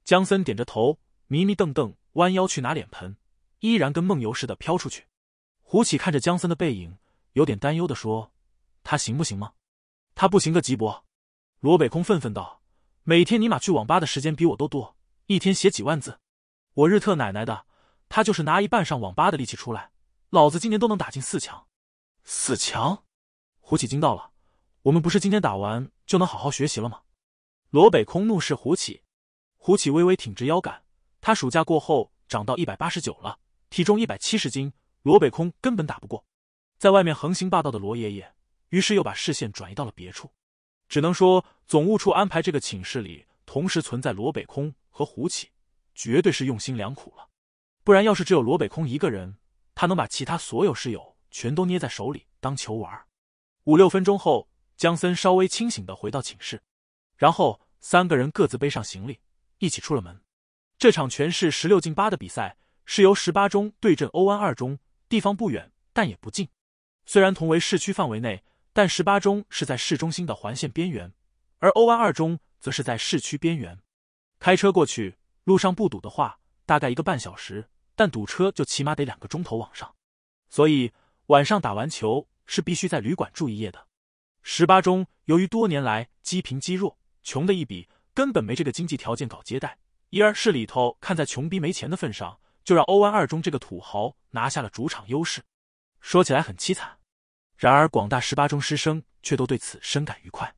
江森点着头，迷迷瞪瞪，弯腰去拿脸盆，依然跟梦游似的飘出去。胡启看着江森的背影，有点担忧的说：“他行不行吗？他不行个急巴！”罗北空愤愤道：“每天尼玛去网吧的时间比我都多，一天写几万字，我日特奶奶的，他就是拿一半上网吧的力气出来，老子今年都能打进四强！四强！”胡启惊到了：“我们不是今天打完就能好好学习了吗？”罗北空怒视胡启，胡启微微挺直腰杆，他暑假过后长到一百八十九了，体重一百七十斤。罗北空根本打不过，在外面横行霸道的罗爷爷，于是又把视线转移到了别处。只能说总务处安排这个寝室里同时存在罗北空和胡启，绝对是用心良苦了。不然要是只有罗北空一个人，他能把其他所有室友全都捏在手里当球玩儿。五六分钟后，江森稍微清醒的回到寝室，然后三个人各自背上行李，一起出了门。这场全市十六进八的比赛是由十八中对阵欧安二中。地方不远，但也不近。虽然同为市区范围内，但十八中是在市中心的环线边缘，而欧湾二中则是在市区边缘。开车过去，路上不堵的话，大概一个半小时；但堵车就起码得两个钟头往上。所以晚上打完球是必须在旅馆住一夜的。十八中由于多年来积贫积弱，穷的一笔，根本没这个经济条件搞接待，因而市里头看在穷逼没钱的份上。就让欧湾二中这个土豪拿下了主场优势。说起来很凄惨，然而广大十八中师生却都对此深感愉快。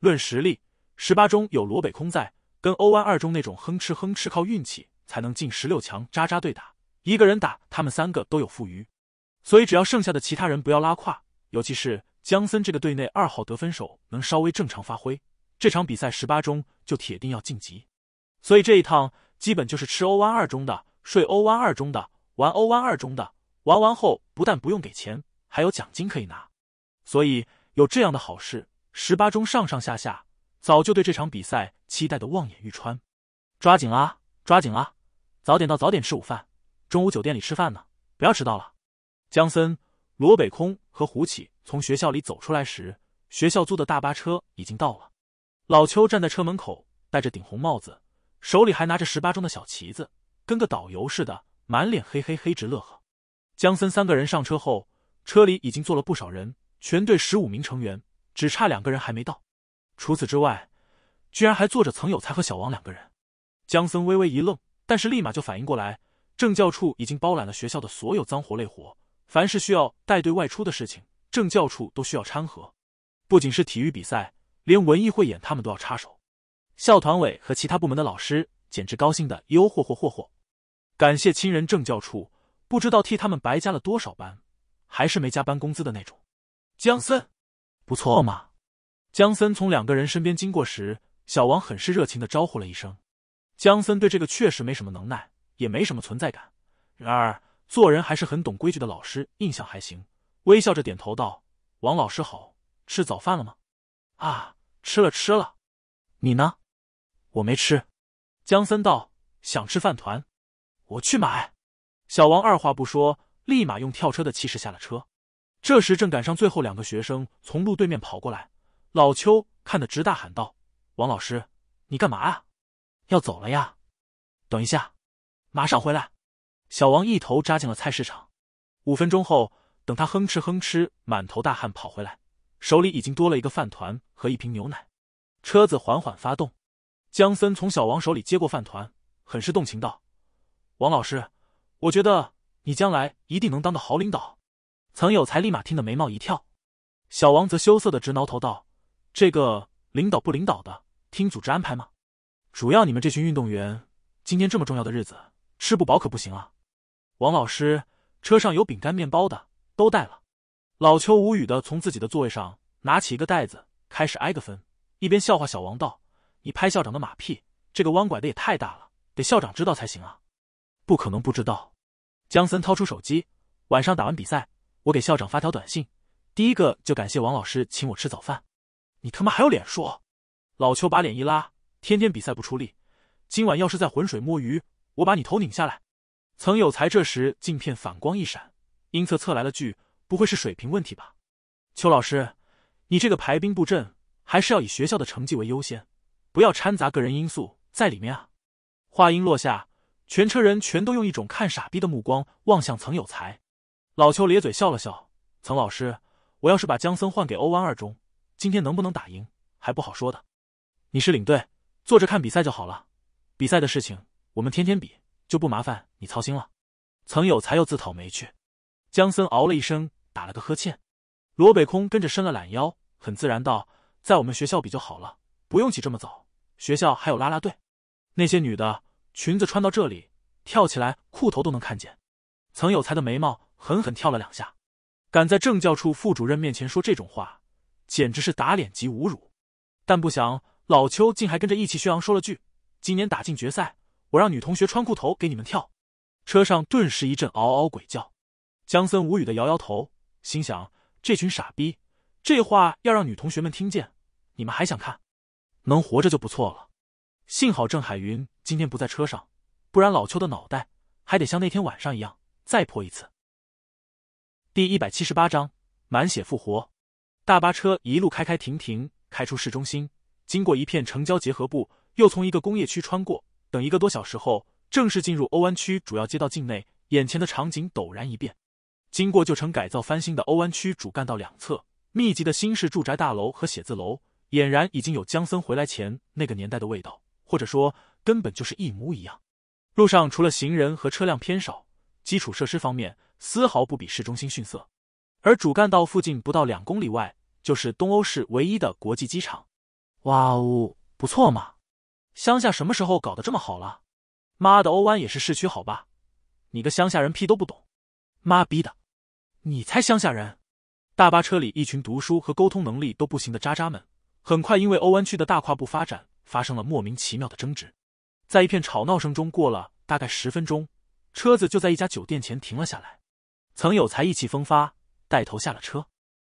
论实力，十八中有罗北空在，跟欧湾二中那种哼哧哼哧靠运气才能进十六强渣渣对打，一个人打他们三个都有富余。所以只要剩下的其他人不要拉胯，尤其是江森这个队内二号得分手能稍微正常发挥，这场比赛十八中就铁定要晋级。所以这一趟基本就是吃欧湾二中的。睡欧湾二中的，玩欧湾二中的，玩完后不但不用给钱，还有奖金可以拿，所以有这样的好事，十八中上上下下早就对这场比赛期待的望眼欲穿。抓紧啦，抓紧啦，早点到，早点吃午饭。中午酒店里吃饭呢，不要迟到了。江森、罗北空和胡启从学校里走出来时，学校租的大巴车已经到了。老邱站在车门口，戴着顶红帽子，手里还拿着十八中的小旗子。跟个导游似的，满脸嘿嘿嘿直乐呵。江森三个人上车后，车里已经坐了不少人，全队十五名成员，只差两个人还没到。除此之外，居然还坐着曾有才和小王两个人。江森微微一愣，但是立马就反应过来，政教处已经包揽了学校的所有脏活累活，凡是需要带队外出的事情，政教处都需要掺和。不仅是体育比赛，连文艺汇演他们都要插手。校团委和其他部门的老师简直高兴的哟嚯嚯嚯嚯。感谢亲人政教处，不知道替他们白加了多少班，还是没加班工资的那种。江森，不错嘛。江森从两个人身边经过时，小王很是热情的招呼了一声。江森对这个确实没什么能耐，也没什么存在感，然而做人还是很懂规矩的老师，印象还行，微笑着点头道：“王老师好，吃早饭了吗？”“啊，吃了吃了。”“你呢？”“我没吃。”江森道：“想吃饭团。”我去买，小王二话不说，立马用跳车的气势下了车。这时正赶上最后两个学生从路对面跑过来，老邱看得直大喊道：“王老师，你干嘛啊？要走了呀？等一下，马上回来。”小王一头扎进了菜市场。五分钟后，等他哼哧哼哧满头大汗跑回来，手里已经多了一个饭团和一瓶牛奶。车子缓缓发动，江森从小王手里接过饭团，很是动情道。王老师，我觉得你将来一定能当个好领导。曾有才立马听得眉毛一跳，小王则羞涩的直挠头道：“这个领导不领导的，听组织安排吗？主要你们这群运动员，今天这么重要的日子，吃不饱可不行啊。”王老师，车上有饼干、面包的，都带了。老邱无语的从自己的座位上拿起一个袋子，开始挨个分，一边笑话小王道：“你拍校长的马屁，这个弯拐的也太大了，得校长知道才行啊。”不可能不知道，江森掏出手机，晚上打完比赛，我给校长发条短信。第一个就感谢王老师请我吃早饭，你他妈还有脸说！老邱把脸一拉，天天比赛不出力，今晚要是在浑水摸鱼，我把你头拧下来。曾有才这时镜片反光一闪，阴恻恻来了句：“不会是水平问题吧？”邱老师，你这个排兵布阵还是要以学校的成绩为优先，不要掺杂个人因素在里面啊！话音落下。全车人全都用一种看傻逼的目光望向曾有才，老邱咧嘴笑了笑。曾老师，我要是把江森换给欧湾二中，今天能不能打赢还不好说的。你是领队，坐着看比赛就好了。比赛的事情我们天天比，就不麻烦你操心了。曾有才又自讨没趣。江森嗷了一声，打了个呵欠。罗北空跟着伸了懒腰，很自然道：“在我们学校比就好了，不用起这么早。学校还有拉拉队，那些女的。”裙子穿到这里，跳起来裤头都能看见。曾有才的眉毛狠狠跳了两下，敢在政教处副主任面前说这种话，简直是打脸及侮辱。但不想老邱竟还跟着意气轩昂说了句：“今年打进决赛，我让女同学穿裤头给你们跳。”车上顿时一阵嗷嗷鬼叫。江森无语的摇摇头，心想：这群傻逼，这话要让女同学们听见，你们还想看？能活着就不错了。幸好郑海云。今天不在车上，不然老邱的脑袋还得像那天晚上一样再破一次。第一百七十八章满血复活。大巴车一路开开停停，开出市中心，经过一片城郊结合部，又从一个工业区穿过。等一个多小时后，正式进入欧湾区主要街道境内。眼前的场景陡然一变，经过旧城改造翻新的欧湾区主干道两侧，密集的新式住宅大楼和写字楼，俨然已经有江森回来前那个年代的味道，或者说。根本就是一模一样，路上除了行人和车辆偏少，基础设施方面丝毫不比市中心逊色。而主干道附近不到两公里外就是东欧市唯一的国际机场。哇哦，不错嘛！乡下什么时候搞得这么好了？妈的，欧湾也是市区好吧？你个乡下人屁都不懂。妈逼的，你才乡下人！大巴车里一群读书和沟通能力都不行的渣渣们，很快因为欧湾区的大跨步发展发生了莫名其妙的争执。在一片吵闹声中，过了大概十分钟，车子就在一家酒店前停了下来。曾有才意气风发，带头下了车。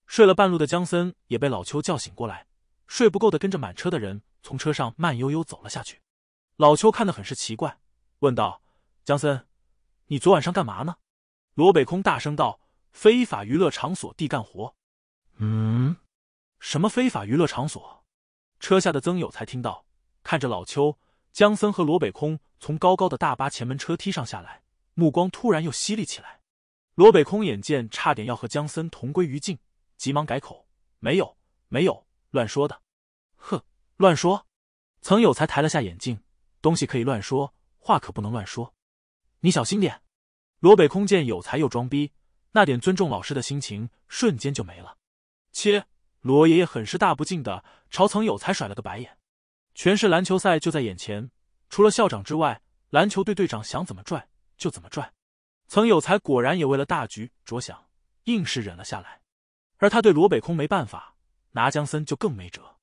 睡了半路的江森也被老邱叫醒过来，睡不够的跟着满车的人从车上慢悠悠走了下去。老邱看得很是奇怪，问道：“江森，你昨晚上干嘛呢？”罗北空大声道：“非法娱乐场所地干活。”“嗯，什么非法娱乐场所？”车下的曾有才听到，看着老邱。江森和罗北空从高高的大巴前门车梯上下来，目光突然又犀利起来。罗北空眼见差点要和江森同归于尽，急忙改口：“没有，没有，乱说的。”“哼，乱说！”曾有才抬了下眼镜：“东西可以乱说，话可不能乱说。你小心点。”罗北空见有才又装逼，那点尊重老师的心情瞬间就没了。切！罗爷爷很是大不敬的朝曾有才甩了个白眼。全市篮球赛就在眼前，除了校长之外，篮球队队长想怎么拽就怎么拽。曾有才果然也为了大局着想，硬是忍了下来。而他对罗北空没办法，拿江森就更没辙，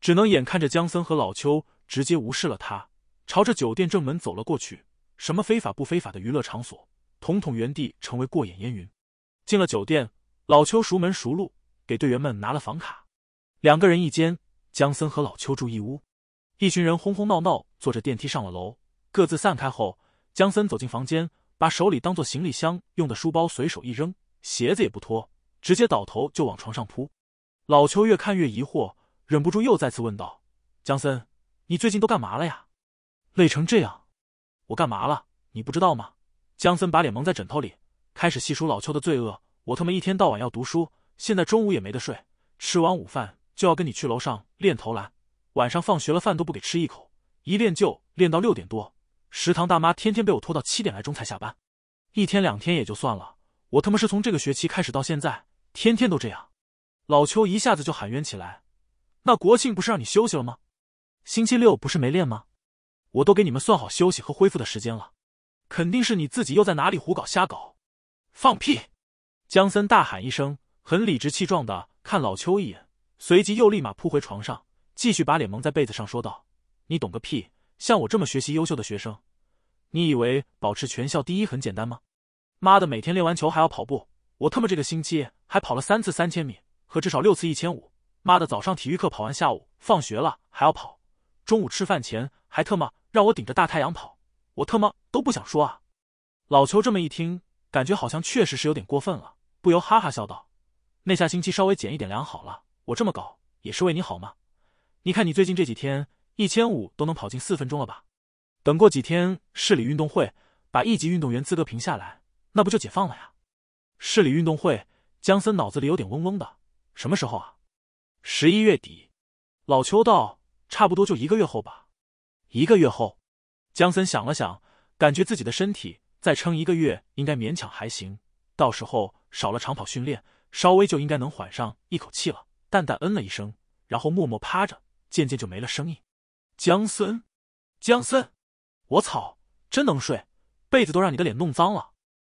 只能眼看着江森和老邱直接无视了他，朝着酒店正门走了过去。什么非法不非法的娱乐场所，统统原地成为过眼烟云。进了酒店，老邱熟门熟路给队员们拿了房卡，两个人一间，江森和老邱住一屋。一群人哄哄闹闹，坐着电梯上了楼，各自散开后，江森走进房间，把手里当做行李箱用的书包随手一扔，鞋子也不脱，直接倒头就往床上扑。老邱越看越疑惑，忍不住又再次问道：“江森，你最近都干嘛了呀？累成这样？”“我干嘛了？你不知道吗？”江森把脸蒙在枕头里，开始细数老邱的罪恶：“我他妈一天到晚要读书，现在中午也没得睡，吃完午饭就要跟你去楼上练投篮。”晚上放学了，饭都不给吃一口，一练就练到六点多，食堂大妈天天被我拖到七点来钟才下班，一天两天也就算了，我他妈是从这个学期开始到现在，天天都这样。老邱一下子就喊冤起来，那国庆不是让你休息了吗？星期六不是没练吗？我都给你们算好休息和恢复的时间了，肯定是你自己又在哪里胡搞瞎搞！放屁！江森大喊一声，很理直气壮的看老邱一眼，随即又立马扑回床上。继续把脸蒙在被子上，说道：“你懂个屁！像我这么学习优秀的学生，你以为保持全校第一很简单吗？妈的，每天练完球还要跑步，我特么这个星期还跑了三次三千米和至少六次一千五。妈的，早上体育课跑完，下午放学了还要跑，中午吃饭前还特么让我顶着大太阳跑，我特么都不想说啊！”老邱这么一听，感觉好像确实是有点过分了，不由哈哈笑道：“那下星期稍微减一点量好了，我这么搞也是为你好吗？”你看，你最近这几天一千五都能跑进四分钟了吧？等过几天市里运动会，把一级运动员资格评下来，那不就解放了呀？市里运动会，江森脑子里有点嗡嗡的。什么时候啊？十一月底。老邱道，差不多就一个月后吧。一个月后，江森想了想，感觉自己的身体再撑一个月应该勉强还行。到时候少了长跑训练，稍微就应该能缓上一口气了。淡淡嗯了一声，然后默默趴着。渐渐就没了声音。江森，江森，我操，真能睡，被子都让你的脸弄脏了。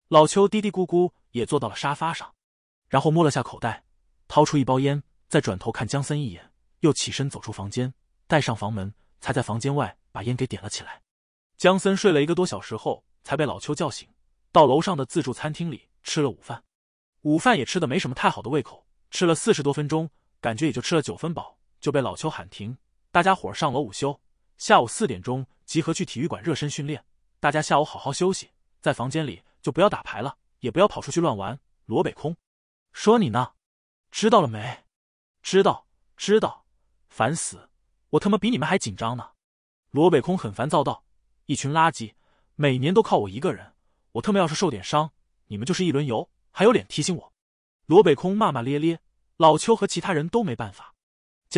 老邱嘀嘀咕咕，也坐到了沙发上，然后摸了下口袋，掏出一包烟，再转头看江森一眼，又起身走出房间，带上房门，才在房间外把烟给点了起来。江森睡了一个多小时后，才被老邱叫醒，到楼上的自助餐厅里吃了午饭。午饭也吃的没什么太好的胃口，吃了四十多分钟，感觉也就吃了九分饱。就被老邱喊停，大家伙儿上楼午休。下午四点钟集合去体育馆热身训练。大家下午好好休息，在房间里就不要打牌了，也不要跑出去乱玩。罗北空，说你呢？知道了没？知道知道，烦死！我他妈比你们还紧张呢。罗北空很烦躁道：“一群垃圾，每年都靠我一个人，我他妈要是受点伤，你们就是一轮游，还有脸提醒我？”罗北空骂骂咧咧。老邱和其他人都没办法。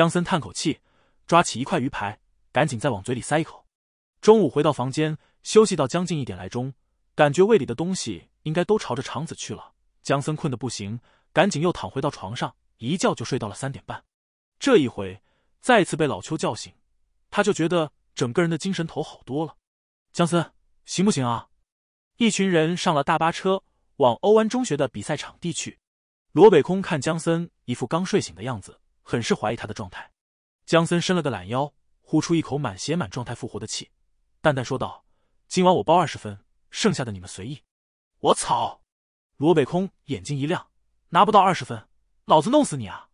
江森叹口气，抓起一块鱼排，赶紧再往嘴里塞一口。中午回到房间休息到将近一点来钟，感觉胃里的东西应该都朝着肠子去了。江森困得不行，赶紧又躺回到床上，一觉就睡到了三点半。这一回再次被老邱叫醒，他就觉得整个人的精神头好多了。江森，行不行啊？一群人上了大巴车，往欧湾中学的比赛场地去。罗北空看江森一副刚睡醒的样子。很是怀疑他的状态，江森伸了个懒腰，呼出一口满血满状态复活的气，淡淡说道：“今晚我包二十分，剩下的你们随意。”我操！罗北空眼睛一亮，拿不到二十分，老子弄死你啊！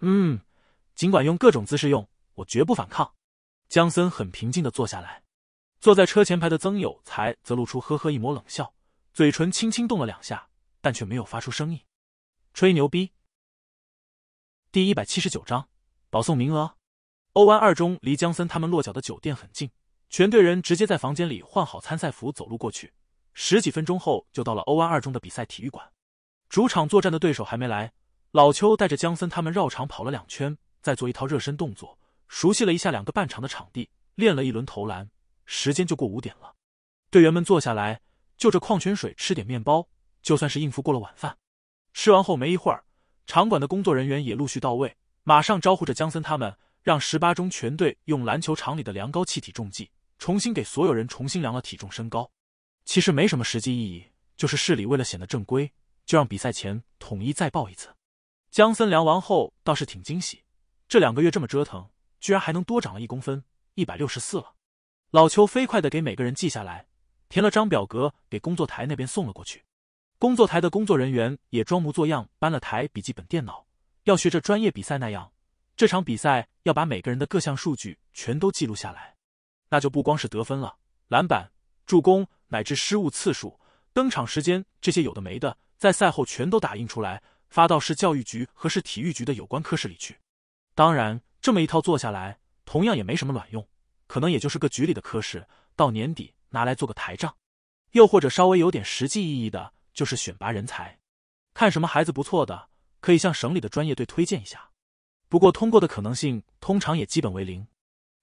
嗯，尽管用各种姿势用，我绝不反抗。江森很平静的坐下来，坐在车前排的曾有才则露出呵呵一抹冷笑，嘴唇轻轻动了两下，但却没有发出声音，吹牛逼。第一百七十九章保送名额。欧湾二中离江森他们落脚的酒店很近，全队人直接在房间里换好参赛服，走路过去。十几分钟后就到了欧湾二中的比赛体育馆。主场作战的对手还没来，老邱带着江森他们绕场跑了两圈，再做一套热身动作，熟悉了一下两个半场的场地，练了一轮投篮。时间就过五点了，队员们坐下来，就着矿泉水吃点面包，就算是应付过了晚饭。吃完后没一会儿。场馆的工作人员也陆续到位，马上招呼着江森他们，让十八中全队用篮球场里的量高气体重计，重新给所有人重新量了体重身高。其实没什么实际意义，就是市里为了显得正规，就让比赛前统一再报一次。江森量完后倒是挺惊喜，这两个月这么折腾，居然还能多长了一公分，一百六十四了。老邱飞快的给每个人记下来，填了张表格给工作台那边送了过去。工作台的工作人员也装模作样搬了台笔记本电脑，要学着专业比赛那样。这场比赛要把每个人的各项数据全都记录下来，那就不光是得分了，篮板、助攻乃至失误次数、登场时间这些有的没的，在赛后全都打印出来发到市教育局和市体育局的有关科室里去。当然，这么一套做下来，同样也没什么卵用，可能也就是个局里的科室到年底拿来做个台账，又或者稍微有点实际意义的。就是选拔人才，看什么孩子不错的，可以向省里的专业队推荐一下。不过通过的可能性通常也基本为零，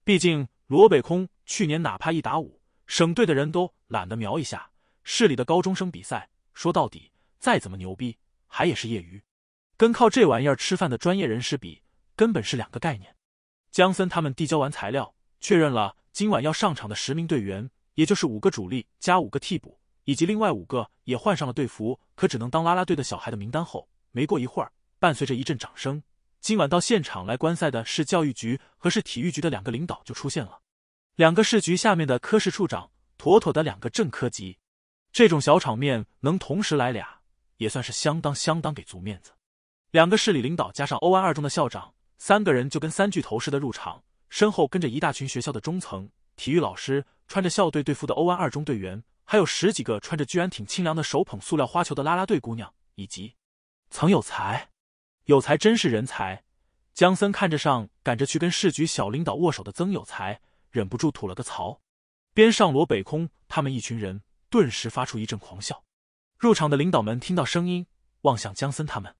毕竟罗北空去年哪怕一打五，省队的人都懒得瞄一下。市里的高中生比赛，说到底再怎么牛逼，还也是业余，跟靠这玩意儿吃饭的专业人士比，根本是两个概念。江森他们递交完材料，确认了今晚要上场的十名队员，也就是五个主力加五个替补。以及另外五个也换上了队服，可只能当啦啦队的小孩的名单后，没过一会儿，伴随着一阵掌声，今晚到现场来观赛的是教育局和市体育局的两个领导就出现了，两个市局下面的科室处长，妥妥的两个正科级，这种小场面能同时来俩，也算是相当相当给足面子。两个市里领导加上欧安二中的校长，三个人就跟三巨头似的入场，身后跟着一大群学校的中层、体育老师，穿着校队队服的欧安二中队员。还有十几个穿着居然挺清凉的、手捧塑料花球的拉拉队姑娘，以及曾有才。有才真是人才！江森看着上赶着去跟市局小领导握手的曾有才，忍不住吐了个槽。边上罗北空他们一群人顿时发出一阵狂笑。入场的领导们听到声音，望向江森他们。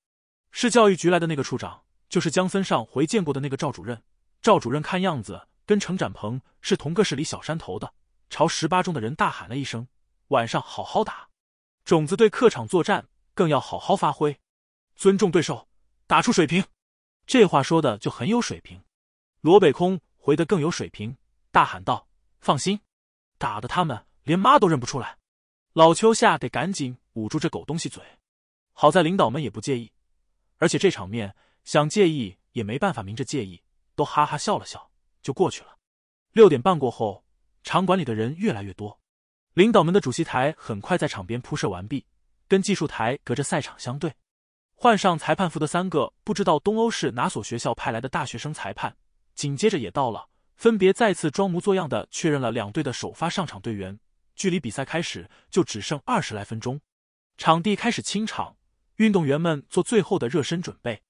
市教育局来的那个处长，就是江森上回见过的那个赵主任。赵主任看样子跟程展鹏是同个市里小山头的，朝十八中的人大喊了一声。晚上好好打，种子队客场作战更要好好发挥，尊重对手，打出水平。这话说的就很有水平。罗北空回的更有水平，大喊道：“放心，打的他们连妈都认不出来。”老秋下得赶紧捂住这狗东西嘴。好在领导们也不介意，而且这场面想介意也没办法明着介意，都哈哈笑了笑就过去了。六点半过后，场馆里的人越来越多。领导们的主席台很快在场边铺设完毕，跟技术台隔着赛场相对。换上裁判服的三个不知道东欧是哪所学校派来的大学生裁判，紧接着也到了，分别再次装模作样的确认了两队的首发上场队员。距离比赛开始就只剩二十来分钟，场地开始清场，运动员们做最后的热身准备。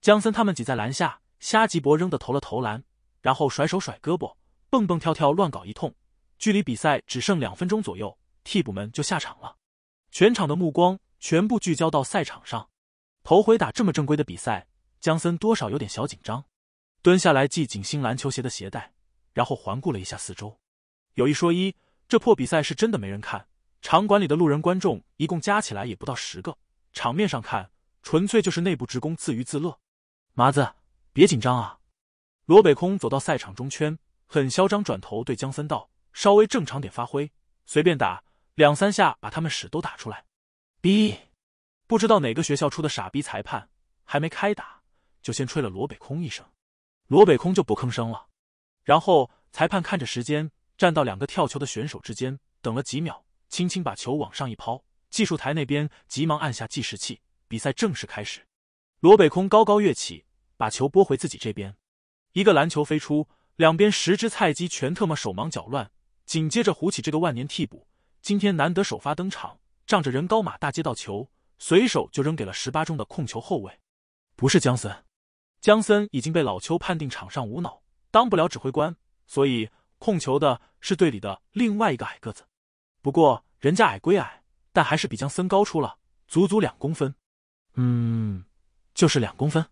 姜森他们挤在篮下，虾吉脖扔的投了投篮，然后甩手甩胳膊，蹦蹦跳跳乱搞一通。距离比赛只剩两分钟左右，替补们就下场了。全场的目光全部聚焦到赛场上。头回打这么正规的比赛，江森多少有点小紧张，蹲下来系紧新篮球鞋的鞋带，然后环顾了一下四周。有一说一，这破比赛是真的没人看，场馆里的路人观众一共加起来也不到十个。场面上看，纯粹就是内部职工自娱自乐。麻子，别紧张啊！罗北空走到赛场中圈，很嚣张，转头对江森道。稍微正常点发挥，随便打两三下，把他们屎都打出来。逼，不知道哪个学校出的傻逼裁判，还没开打就先吹了罗北空一声，罗北空就不吭声了。然后裁判看着时间，站到两个跳球的选手之间，等了几秒，轻轻把球往上一抛。技术台那边急忙按下计时器，比赛正式开始。罗北空高高跃起，把球拨回自己这边，一个篮球飞出，两边十只菜鸡全特么手忙脚乱。紧接着，胡起这个万年替补，今天难得首发登场，仗着人高马大接到球，随手就扔给了十八中的控球后卫。不是江森，江森已经被老邱判定场上无脑，当不了指挥官，所以控球的是队里的另外一个矮个子。不过人家矮归矮，但还是比江森高出了足足两公分。嗯，就是两公分，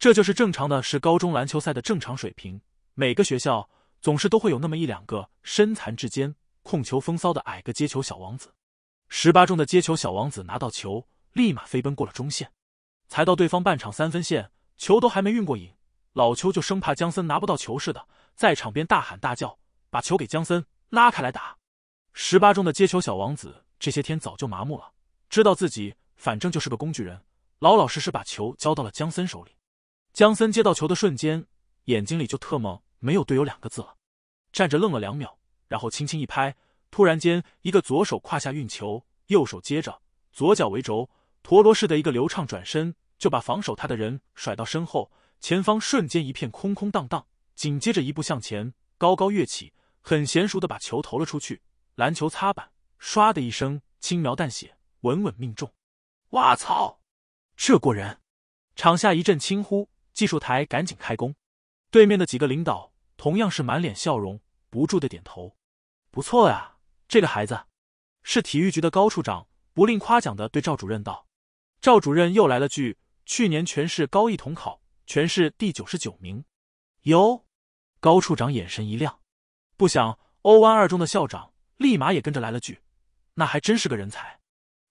这就是正常的，是高中篮球赛的正常水平，每个学校。总是都会有那么一两个身残志坚、控球风骚的矮个接球小王子。十八中的接球小王子拿到球，立马飞奔过了中线，才到对方半场三分线，球都还没运过瘾，老邱就生怕江森拿不到球似的，在场边大喊大叫，把球给江森拉开来打。十八中的接球小王子这些天早就麻木了，知道自己反正就是个工具人，老老实实把球交到了江森手里。江森接到球的瞬间，眼睛里就特懵。没有队友两个字了，站着愣了两秒，然后轻轻一拍，突然间一个左手胯下运球，右手接着左脚为轴陀螺式的一个流畅转身，就把防守他的人甩到身后，前方瞬间一片空空荡荡，紧接着一步向前，高高跃起，很娴熟的把球投了出去，篮球擦板，唰的一声，轻描淡写，稳稳命中。哇操，这过人！场下一阵轻呼，技术台赶紧开工，对面的几个领导。同样是满脸笑容，不住的点头。不错呀，这个孩子，是体育局的高处长，不吝夸奖的对赵主任道。赵主任又来了句：“去年全市高一统考，全市第九十九名。”哟，高处长眼神一亮。不想欧湾二中的校长立马也跟着来了句：“那还真是个人才，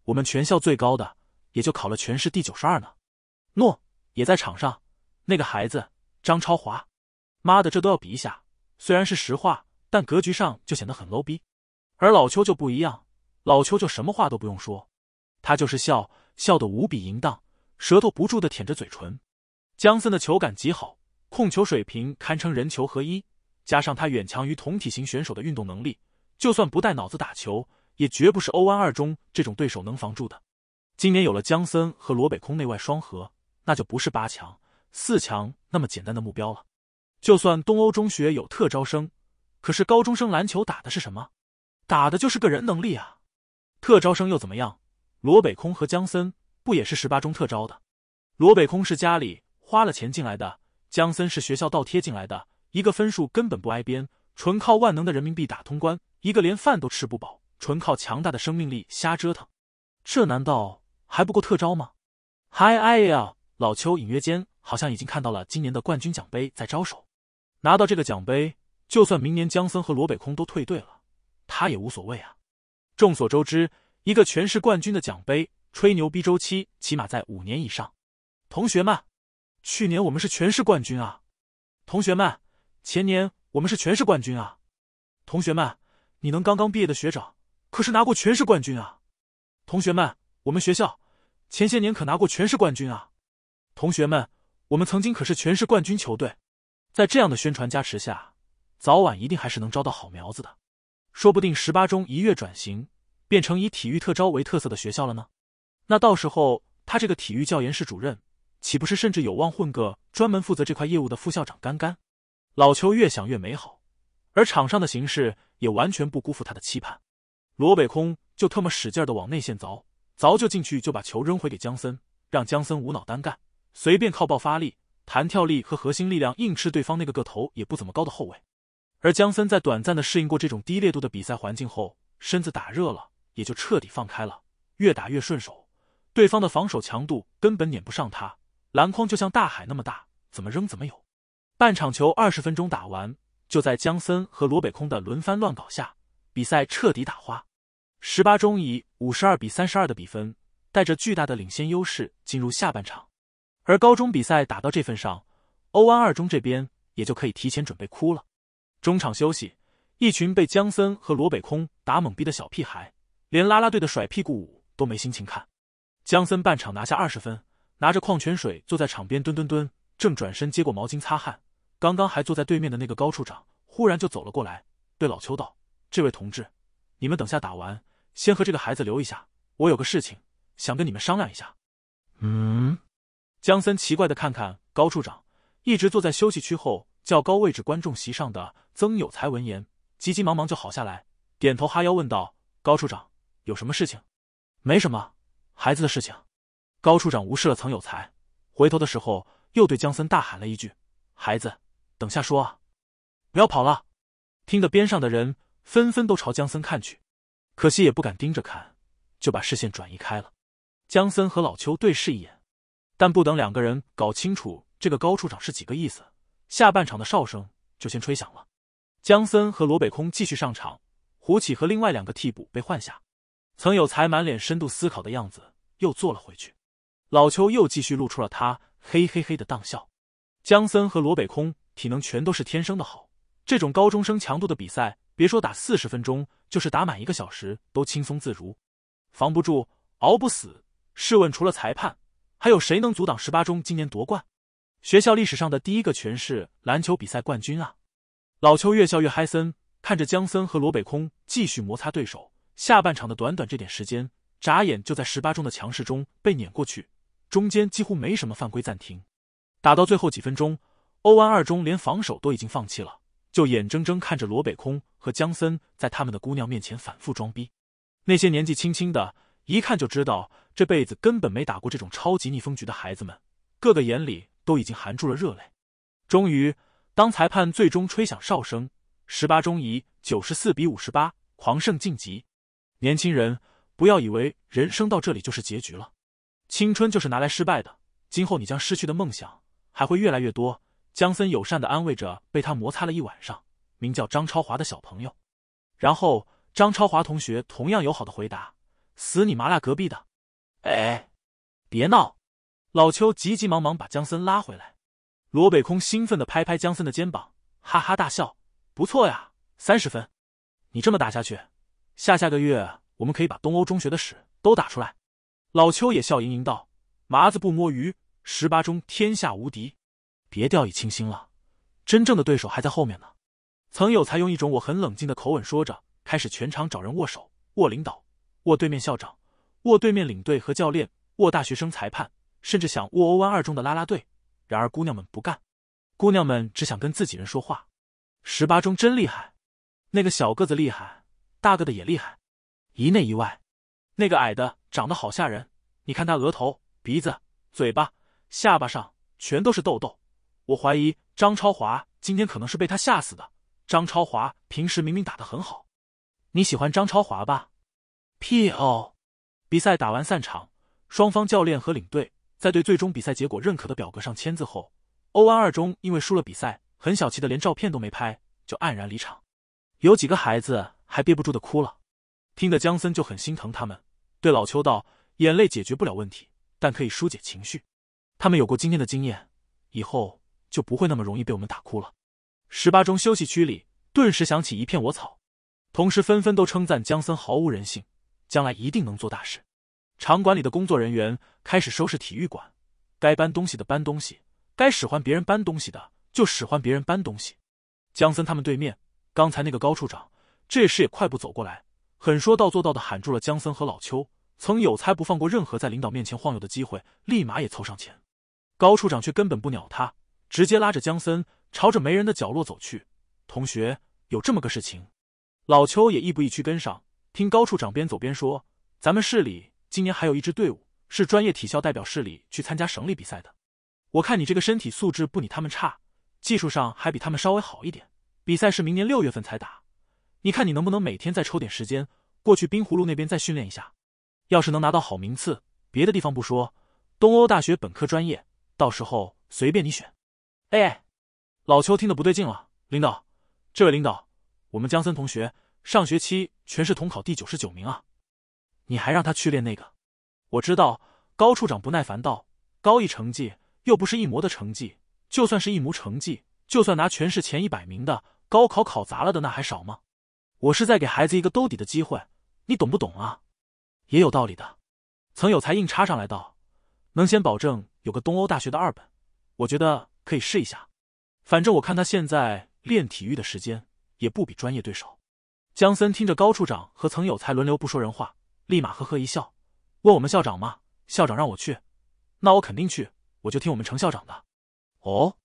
我们全校最高的，也就考了全市第九十二呢。”诺，也在场上，那个孩子张超华。妈的，这都要比一下，虽然是实话，但格局上就显得很 low 逼。而老邱就不一样，老邱就什么话都不用说，他就是笑，笑得无比淫荡，舌头不住的舔着嘴唇。江森的球感极好，控球水平堪称人球合一，加上他远强于同体型选手的运动能力，就算不带脑子打球，也绝不是欧安二中这种对手能防住的。今年有了江森和罗北空内外双核，那就不是八强、四强那么简单的目标了。就算东欧中学有特招生，可是高中生篮球打的是什么？打的就是个人能力啊！特招生又怎么样？罗北空和江森不也是十八中特招的？罗北空是家里花了钱进来的，江森是学校倒贴进来的，一个分数根本不挨边，纯靠万能的人民币打通关；一个连饭都吃不饱，纯靠强大的生命力瞎折腾。这难道还不够特招吗？嗨哎呀，老邱隐约间好像已经看到了今年的冠军奖杯在招手。拿到这个奖杯，就算明年江森和罗北空都退队了，他也无所谓啊。众所周知，一个全市冠军的奖杯，吹牛逼周期起码在五年以上。同学们，去年我们是全市冠军啊！同学们，前年我们是全市冠军啊！同学们，你能刚刚毕业的学长可是拿过全市冠军啊！同学们，我们学校前些年可拿过全市冠军啊！同学们，我们曾经可是全市冠军球队。在这样的宣传加持下，早晚一定还是能招到好苗子的，说不定十八中一跃转型，变成以体育特招为特色的学校了呢。那到时候他这个体育教研室主任，岂不是甚至有望混个专门负责这块业务的副校长干干？老邱越想越美好，而场上的形势也完全不辜负他的期盼。罗北空就特么使劲的往内线凿，凿就进去就把球扔回给姜森，让姜森无脑单干，随便靠爆发力。弹跳力和核心力量硬吃对方那个个头也不怎么高的后卫，而姜森在短暂的适应过这种低烈度的比赛环境后，身子打热了，也就彻底放开了，越打越顺手，对方的防守强度根本撵不上他，篮筐就像大海那么大，怎么扔怎么有。半场球二十分钟打完，就在姜森和罗北空的轮番乱搞下，比赛彻底打花，十八中以五十二比三十二的比分，带着巨大的领先优势进入下半场。而高中比赛打到这份上，欧安二中这边也就可以提前准备哭了。中场休息，一群被江森和罗北空打懵逼的小屁孩，连拉拉队的甩屁股舞都没心情看。江森半场拿下二十分，拿着矿泉水坐在场边蹲蹲蹲，正转身接过毛巾擦汗。刚刚还坐在对面的那个高处长忽然就走了过来，对老邱道：“这位同志，你们等下打完，先和这个孩子留一下，我有个事情想跟你们商量一下。”嗯。江森奇怪的看看高处长，一直坐在休息区后较高位置观众席上的曾有才，闻言急急忙忙就好下来，点头哈腰问道：“高处长，有什么事情？”“没什么，孩子的事情。”高处长无视了曾有才，回头的时候又对江森大喊了一句：“孩子，等下说啊，不要跑了！”听得边上的人纷纷都朝江森看去，可惜也不敢盯着看，就把视线转移开了。江森和老邱对视一眼。但不等两个人搞清楚这个高处长是几个意思，下半场的哨声就先吹响了。江森和罗北空继续上场，胡启和另外两个替补被换下。曾有才满脸深度思考的样子又坐了回去，老邱又继续露出了他嘿嘿嘿的荡笑。江森和罗北空体能全都是天生的好，这种高中生强度的比赛，别说打四十分钟，就是打满一个小时都轻松自如，防不住，熬不死。试问，除了裁判？还有谁能阻挡十八中今年夺冠？学校历史上的第一个全市篮球比赛冠军啊！老邱越笑越嗨森，看着江森和罗北空继续摩擦对手。下半场的短短这点时间，眨眼就在十八中的强势中被碾过去，中间几乎没什么犯规暂停。打到最后几分钟，欧安二中连防守都已经放弃了，就眼睁睁看着罗北空和江森在他们的姑娘面前反复装逼。那些年纪轻轻的，一看就知道。这辈子根本没打过这种超级逆风局的孩子们，各个眼里都已经含住了热泪。终于，当裁判最终吹响哨声，十八中一九十四比五十八，狂胜晋级。年轻人，不要以为人生到这里就是结局了，青春就是拿来失败的。今后你将失去的梦想还会越来越多。江森友善的安慰着被他摩擦了一晚上，名叫张超华的小朋友，然后张超华同学同样友好的回答：“死你麻辣隔壁的！”哎，别闹！老邱急急忙忙把姜森拉回来。罗北空兴奋的拍拍姜森的肩膀，哈哈大笑：“不错呀，三十分！你这么打下去，下下个月我们可以把东欧中学的屎都打出来。”老邱也笑盈盈道：“麻子不摸鱼，十八中天下无敌。别掉以轻心了，真正的对手还在后面呢。”曾有才用一种我很冷静的口吻说着，开始全场找人握手，握领导，握对面校长。握对面领队和教练，握大学生裁判，甚至想握欧湾二中的拉拉队。然而姑娘们不干，姑娘们只想跟自己人说话。十八中真厉害，那个小个子厉害，大个的也厉害，一内一外。那个矮的长得好吓人，你看他额头、鼻子、嘴巴、下巴上全都是痘痘。我怀疑张超华今天可能是被他吓死的。张超华平时明明打的很好，你喜欢张超华吧？P.O. 比赛打完散场，双方教练和领队在对最终比赛结果认可的表格上签字后，欧安二中因为输了比赛，很小气的连照片都没拍，就黯然离场。有几个孩子还憋不住的哭了，听得姜森就很心疼他们，对老邱道：“眼泪解决不了问题，但可以疏解情绪。他们有过今天的经验，以后就不会那么容易被我们打哭了。”十八中休息区里顿时响起一片“我草”，同时纷纷都称赞姜森毫无人性。将来一定能做大事。场馆里的工作人员开始收拾体育馆，该搬东西的搬东西，该使唤别人搬东西的就使唤别人搬东西。江森他们对面，刚才那个高处长这时也快步走过来，很说到做到的喊住了江森和老邱。曾有才不放过任何在领导面前晃悠的机会，立马也凑上前。高处长却根本不鸟他，直接拉着江森朝着没人的角落走去。同学，有这么个事情。老邱也亦步亦趋跟上。听高处长边走边说：“咱们市里今年还有一支队伍，是专业体校代表市里去参加省里比赛的。我看你这个身体素质不比他们差，技术上还比他们稍微好一点。比赛是明年六月份才打，你看你能不能每天再抽点时间过去滨湖路那边再训练一下？要是能拿到好名次，别的地方不说，东欧大学本科专业到时候随便你选。”哎，老邱听得不对劲了，领导，这位领导，我们江森同学。上学期全市统考第九十九名啊，你还让他去练那个？我知道，高处长不耐烦道：“高一成绩又不是一模的成绩，就算是一模成绩，就算拿全市前一百名的，高考考砸了的那还少吗？我是在给孩子一个兜底的机会，你懂不懂啊？”也有道理的，曾有才硬插上来道：“能先保证有个东欧大学的二本，我觉得可以试一下。反正我看他现在练体育的时间，也不比专业对手。”江森听着高处长和曾有才轮流不说人话，立马呵呵一笑，问：“我们校长吗？校长让我去，那我肯定去，我就听我们程校长的。”哦，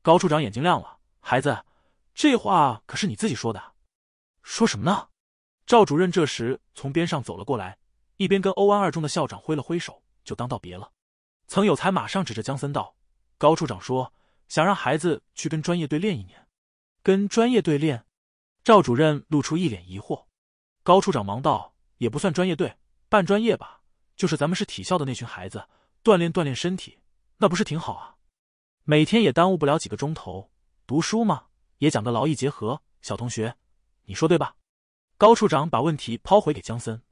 高处长眼睛亮了，孩子，这话可是你自己说的，说什么呢？赵主任这时从边上走了过来，一边跟欧安二中的校长挥了挥手，就当道别了。曾有才马上指着江森道：“高处长说想让孩子去跟专业队练一年，跟专业队练。”赵主任露出一脸疑惑，高处长忙道：“也不算专业队，半专业吧。就是咱们是体校的那群孩子，锻炼锻炼身体，那不是挺好啊？每天也耽误不了几个钟头，读书嘛，也讲个劳逸结合。小同学，你说对吧？”高处长把问题抛回给江森，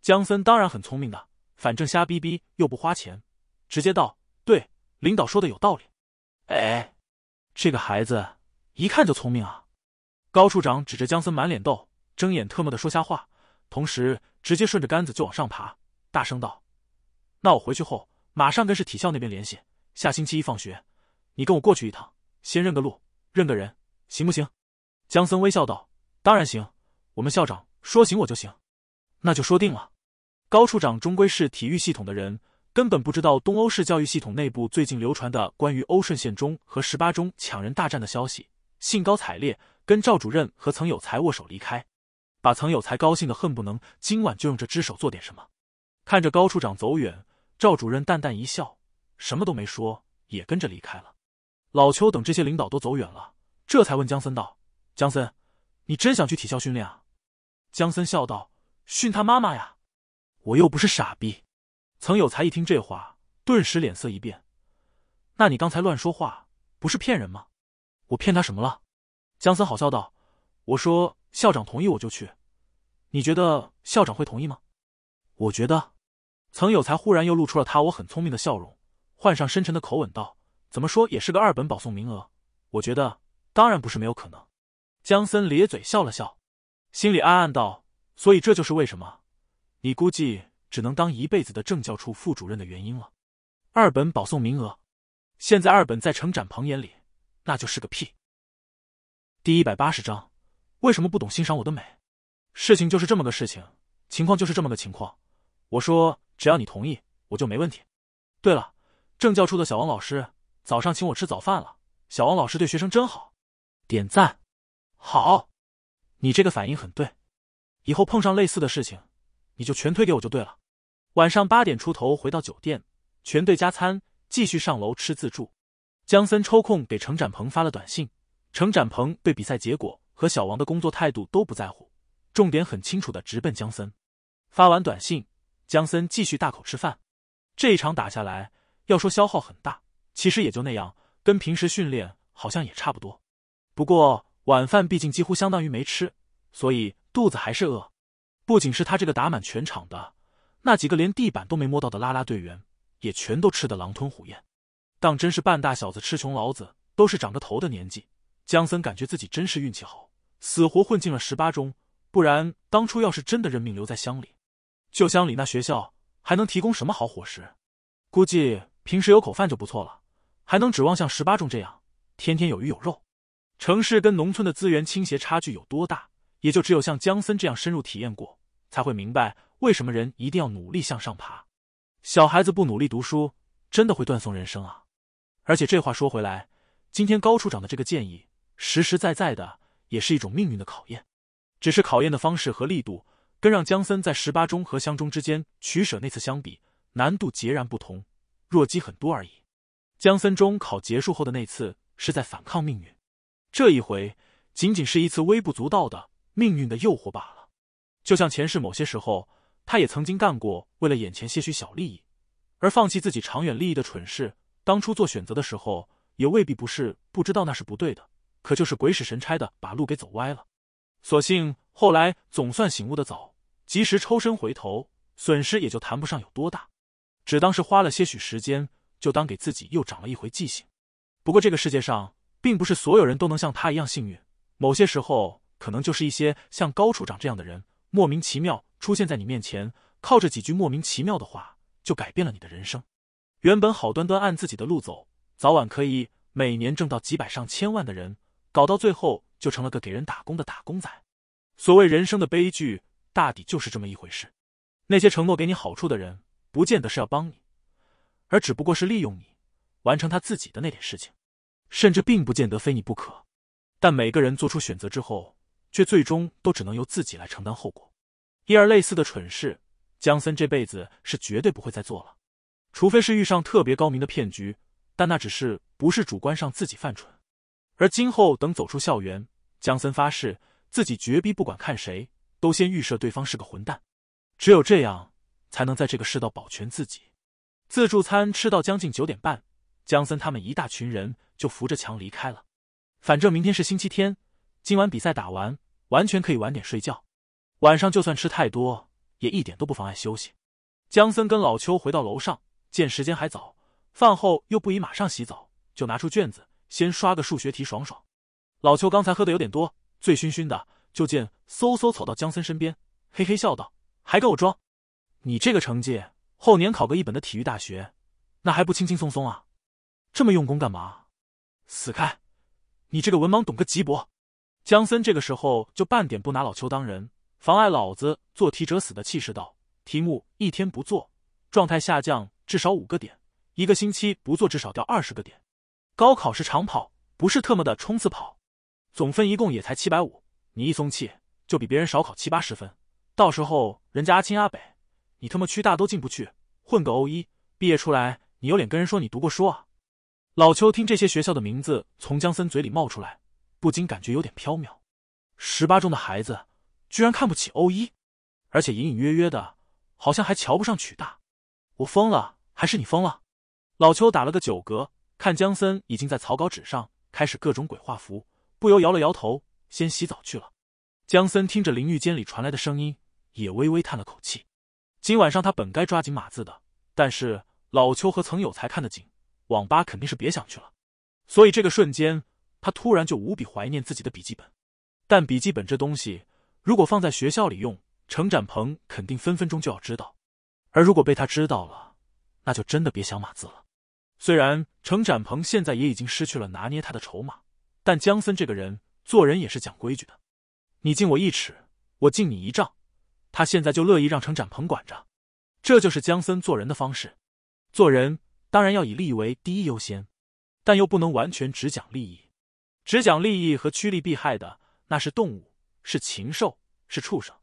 江森当然很聪明的，反正瞎逼逼又不花钱，直接道：“对，领导说的有道理。”哎，这个孩子一看就聪明啊。高处长指着江森，满脸痘，睁眼特么的说瞎话，同时直接顺着杆子就往上爬，大声道：“那我回去后马上跟市体校那边联系，下星期一放学，你跟我过去一趟，先认个路，认个人，行不行？”江森微笑道：“当然行，我们校长说行我就行。”那就说定了。高处长终归是体育系统的人，根本不知道东欧市教育系统内部最近流传的关于欧顺县中和十八中抢人大战的消息，兴高采烈。跟赵主任和曾有才握手离开，把曾有才高兴的恨不能今晚就用这只手做点什么。看着高处长走远，赵主任淡淡一笑，什么都没说，也跟着离开了。老邱等这些领导都走远了，这才问江森道：“江森，你真想去体校训练啊？”江森笑道：“训他妈妈呀，我又不是傻逼。”曾有才一听这话，顿时脸色一变：“那你刚才乱说话，不是骗人吗？我骗他什么了？”江森好笑道：“我说校长同意我就去，你觉得校长会同意吗？”“我觉得。”曾有才忽然又露出了他我很聪明的笑容，换上深沉的口吻道：“怎么说也是个二本保送名额，我觉得当然不是没有可能。”江森咧嘴笑了笑，心里暗暗道：“所以这就是为什么你估计只能当一辈子的政教处副主任的原因了。二本保送名额，现在二本在程展鹏眼里那就是个屁。”第一百八十章，为什么不懂欣赏我的美？事情就是这么个事情，情况就是这么个情况。我说，只要你同意，我就没问题。对了，政教处的小王老师早上请我吃早饭了。小王老师对学生真好，点赞。好，你这个反应很对。以后碰上类似的事情，你就全推给我就对了。晚上八点出头回到酒店，全队加餐，继续上楼吃自助。江森抽空给程展鹏发了短信。程展鹏对比赛结果和小王的工作态度都不在乎，重点很清楚的直奔江森。发完短信，江森继续大口吃饭。这一场打下来，要说消耗很大，其实也就那样，跟平时训练好像也差不多。不过晚饭毕竟几乎相当于没吃，所以肚子还是饿。不仅是他这个打满全场的，那几个连地板都没摸到的拉拉队员也全都吃得狼吞虎咽。当真是半大小子吃穷老子，都是长着头的年纪。江森感觉自己真是运气好，死活混进了十八中。不然当初要是真的认命留在乡里，就乡里那学校还能提供什么好伙食？估计平时有口饭就不错了，还能指望像十八中这样天天有鱼有肉？城市跟农村的资源倾斜差距有多大？也就只有像江森这样深入体验过，才会明白为什么人一定要努力向上爬。小孩子不努力读书，真的会断送人生啊！而且这话说回来，今天高处长的这个建议。实实在在的，也是一种命运的考验，只是考验的方式和力度，跟让姜森在十八中和乡中之间取舍那次相比，难度截然不同，弱鸡很多而已。姜森中考结束后的那次是在反抗命运，这一回仅仅是一次微不足道的命运的诱惑罢了。就像前世某些时候，他也曾经干过为了眼前些许小利益，而放弃自己长远利益的蠢事。当初做选择的时候，也未必不是不知道那是不对的。可就是鬼使神差的把路给走歪了，所幸后来总算醒悟的早，及时抽身回头，损失也就谈不上有多大，只当是花了些许时间，就当给自己又长了一回记性。不过这个世界上并不是所有人都能像他一样幸运，某些时候可能就是一些像高处长这样的人，莫名其妙出现在你面前，靠着几句莫名其妙的话就改变了你的人生。原本好端端按自己的路走，早晚可以每年挣到几百上千万的人。搞到最后就成了个给人打工的打工仔。所谓人生的悲剧，大抵就是这么一回事。那些承诺给你好处的人，不见得是要帮你，而只不过是利用你完成他自己的那点事情，甚至并不见得非你不可。但每个人做出选择之后，却最终都只能由自己来承担后果。因而，类似的蠢事，江森这辈子是绝对不会再做了，除非是遇上特别高明的骗局。但那只是不是主观上自己犯蠢。而今后等走出校园，姜森发誓自己绝逼不管看谁，都先预设对方是个混蛋，只有这样才能在这个世道保全自己。自助餐吃到将近九点半，姜森他们一大群人就扶着墙离开了。反正明天是星期天，今晚比赛打完完全可以晚点睡觉。晚上就算吃太多，也一点都不妨碍休息。姜森跟老邱回到楼上，见时间还早，饭后又不宜马上洗澡，就拿出卷子。先刷个数学题爽爽。老邱刚才喝的有点多，醉醺醺的，就见嗖嗖走到江森身边，嘿嘿笑道：“还跟我装？你这个成绩，后年考个一本的体育大学，那还不轻轻松松啊？这么用功干嘛？死开！你这个文盲懂个鸡脖。江森这个时候就半点不拿老邱当人，妨碍老子做题者死的气势道：“题目一天不做，状态下降至少五个点；一个星期不做，至少掉二十个点。”高考是长跑，不是特么的冲刺跑，总分一共也才七百五，你一松气就比别人少考七八十分，到时候人家阿青阿北，你特么区大都进不去，混个欧一，毕业出来你有脸跟人说你读过书啊？老邱听这些学校的名字从江森嘴里冒出来，不禁感觉有点飘渺。十八中的孩子居然看不起欧一，而且隐隐约约的，好像还瞧不上曲大，我疯了还是你疯了？老邱打了个酒嗝。看江森已经在草稿纸上开始各种鬼画符，不由摇了摇头，先洗澡去了。江森听着淋浴间里传来的声音，也微微叹了口气。今晚上他本该抓紧码字的，但是老邱和曾有才看得紧，网吧肯定是别想去了。所以这个瞬间，他突然就无比怀念自己的笔记本。但笔记本这东西，如果放在学校里用，程展鹏肯定分分钟就要知道；而如果被他知道了，那就真的别想码字了。虽然程展鹏现在也已经失去了拿捏他的筹码，但姜森这个人做人也是讲规矩的。你敬我一尺，我敬你一丈。他现在就乐意让程展鹏管着，这就是姜森做人的方式。做人当然要以利益为第一优先，但又不能完全只讲利益。只讲利益和趋利避害的，那是动物，是禽兽，是畜生。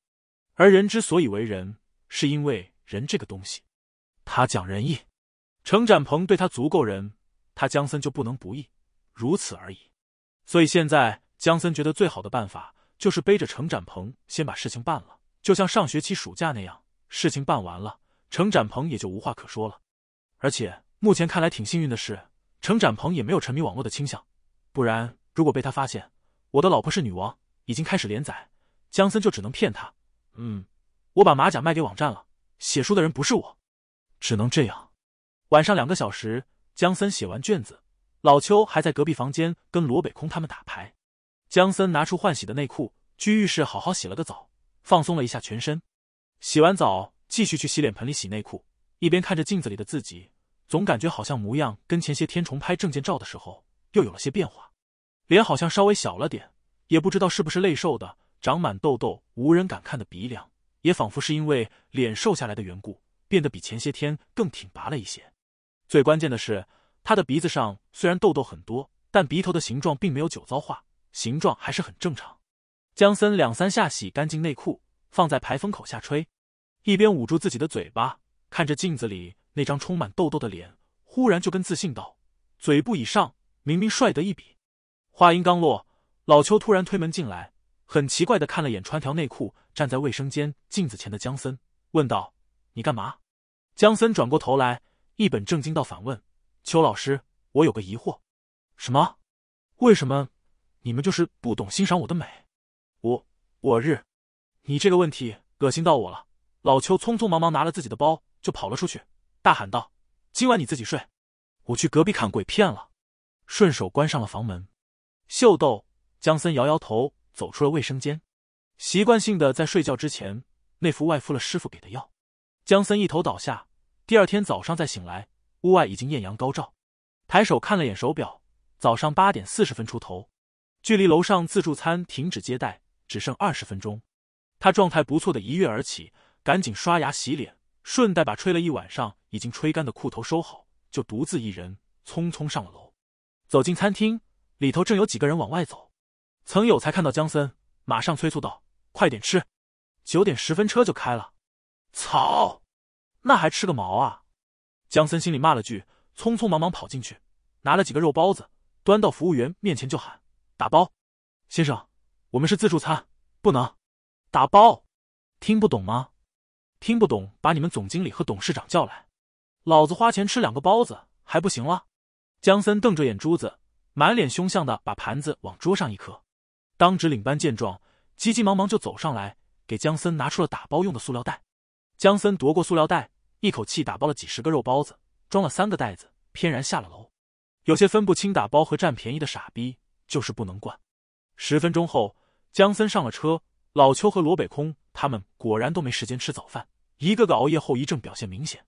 而人之所以为人，是因为人这个东西，他讲仁义。程展鹏对他足够仁，他江森就不能不义，如此而已。所以现在江森觉得最好的办法就是背着程展鹏先把事情办了，就像上学期暑假那样。事情办完了，程展鹏也就无话可说了。而且目前看来挺幸运的是，程展鹏也没有沉迷网络的倾向，不然如果被他发现我的老婆是女王，已经开始连载，江森就只能骗他。嗯，我把马甲卖给网站了，写书的人不是我，只能这样。晚上两个小时，江森写完卷子，老邱还在隔壁房间跟罗北空他们打牌。江森拿出换洗的内裤，去浴室好好洗了个澡，放松了一下全身。洗完澡，继续去洗脸盆里洗内裤，一边看着镜子里的自己，总感觉好像模样跟前些天重拍证件照的时候又有了些变化。脸好像稍微小了点，也不知道是不是累瘦的，长满痘痘、无人敢看的鼻梁，也仿佛是因为脸瘦下来的缘故，变得比前些天更挺拔了一些。最关键的是，他的鼻子上虽然痘痘很多，但鼻头的形状并没有酒糟化，形状还是很正常。江森两三下洗干净内裤，放在排风口下吹，一边捂住自己的嘴巴，看着镜子里那张充满痘痘的脸，忽然就跟自信道：“嘴部以上明明帅得一比。”话音刚落，老邱突然推门进来，很奇怪的看了眼穿条内裤站在卫生间镜子前的江森，问道：“你干嘛？”江森转过头来。一本正经道反问：“邱老师，我有个疑惑，什么？为什么你们就是不懂欣赏我的美？”我我日！你这个问题恶心到我了！老邱匆匆忙忙拿了自己的包就跑了出去，大喊道：“今晚你自己睡，我去隔壁砍鬼片了。”顺手关上了房门。秀逗！江森摇摇头，走出了卫生间，习惯性的在睡觉之前，内服外敷了师傅给的药。江森一头倒下。第二天早上再醒来，屋外已经艳阳高照。抬手看了眼手表，早上八点四十分出头，距离楼上自助餐停止接待只剩二十分钟。他状态不错的一跃而起，赶紧刷牙洗脸，顺带把吹了一晚上已经吹干的裤头收好，就独自一人匆匆上了楼。走进餐厅，里头正有几个人往外走。曾有才看到江森，马上催促道：“快点吃，九点十分车就开了。”操！那还吃个毛啊！姜森心里骂了句，匆匆忙忙跑进去，拿了几个肉包子，端到服务员面前就喊：“打包，先生，我们是自助餐，不能打包，听不懂吗？听不懂，把你们总经理和董事长叫来，老子花钱吃两个包子还不行了？”姜森瞪着眼珠子，满脸凶相的把盘子往桌上一磕。当值领班见状，急急忙忙就走上来，给姜森拿出了打包用的塑料袋。姜森夺过塑料袋。一口气打包了几十个肉包子，装了三个袋子，翩然下了楼。有些分不清打包和占便宜的傻逼，就是不能惯。十分钟后，江森上了车，老邱和罗北空他们果然都没时间吃早饭，一个个熬夜后遗症表现明显。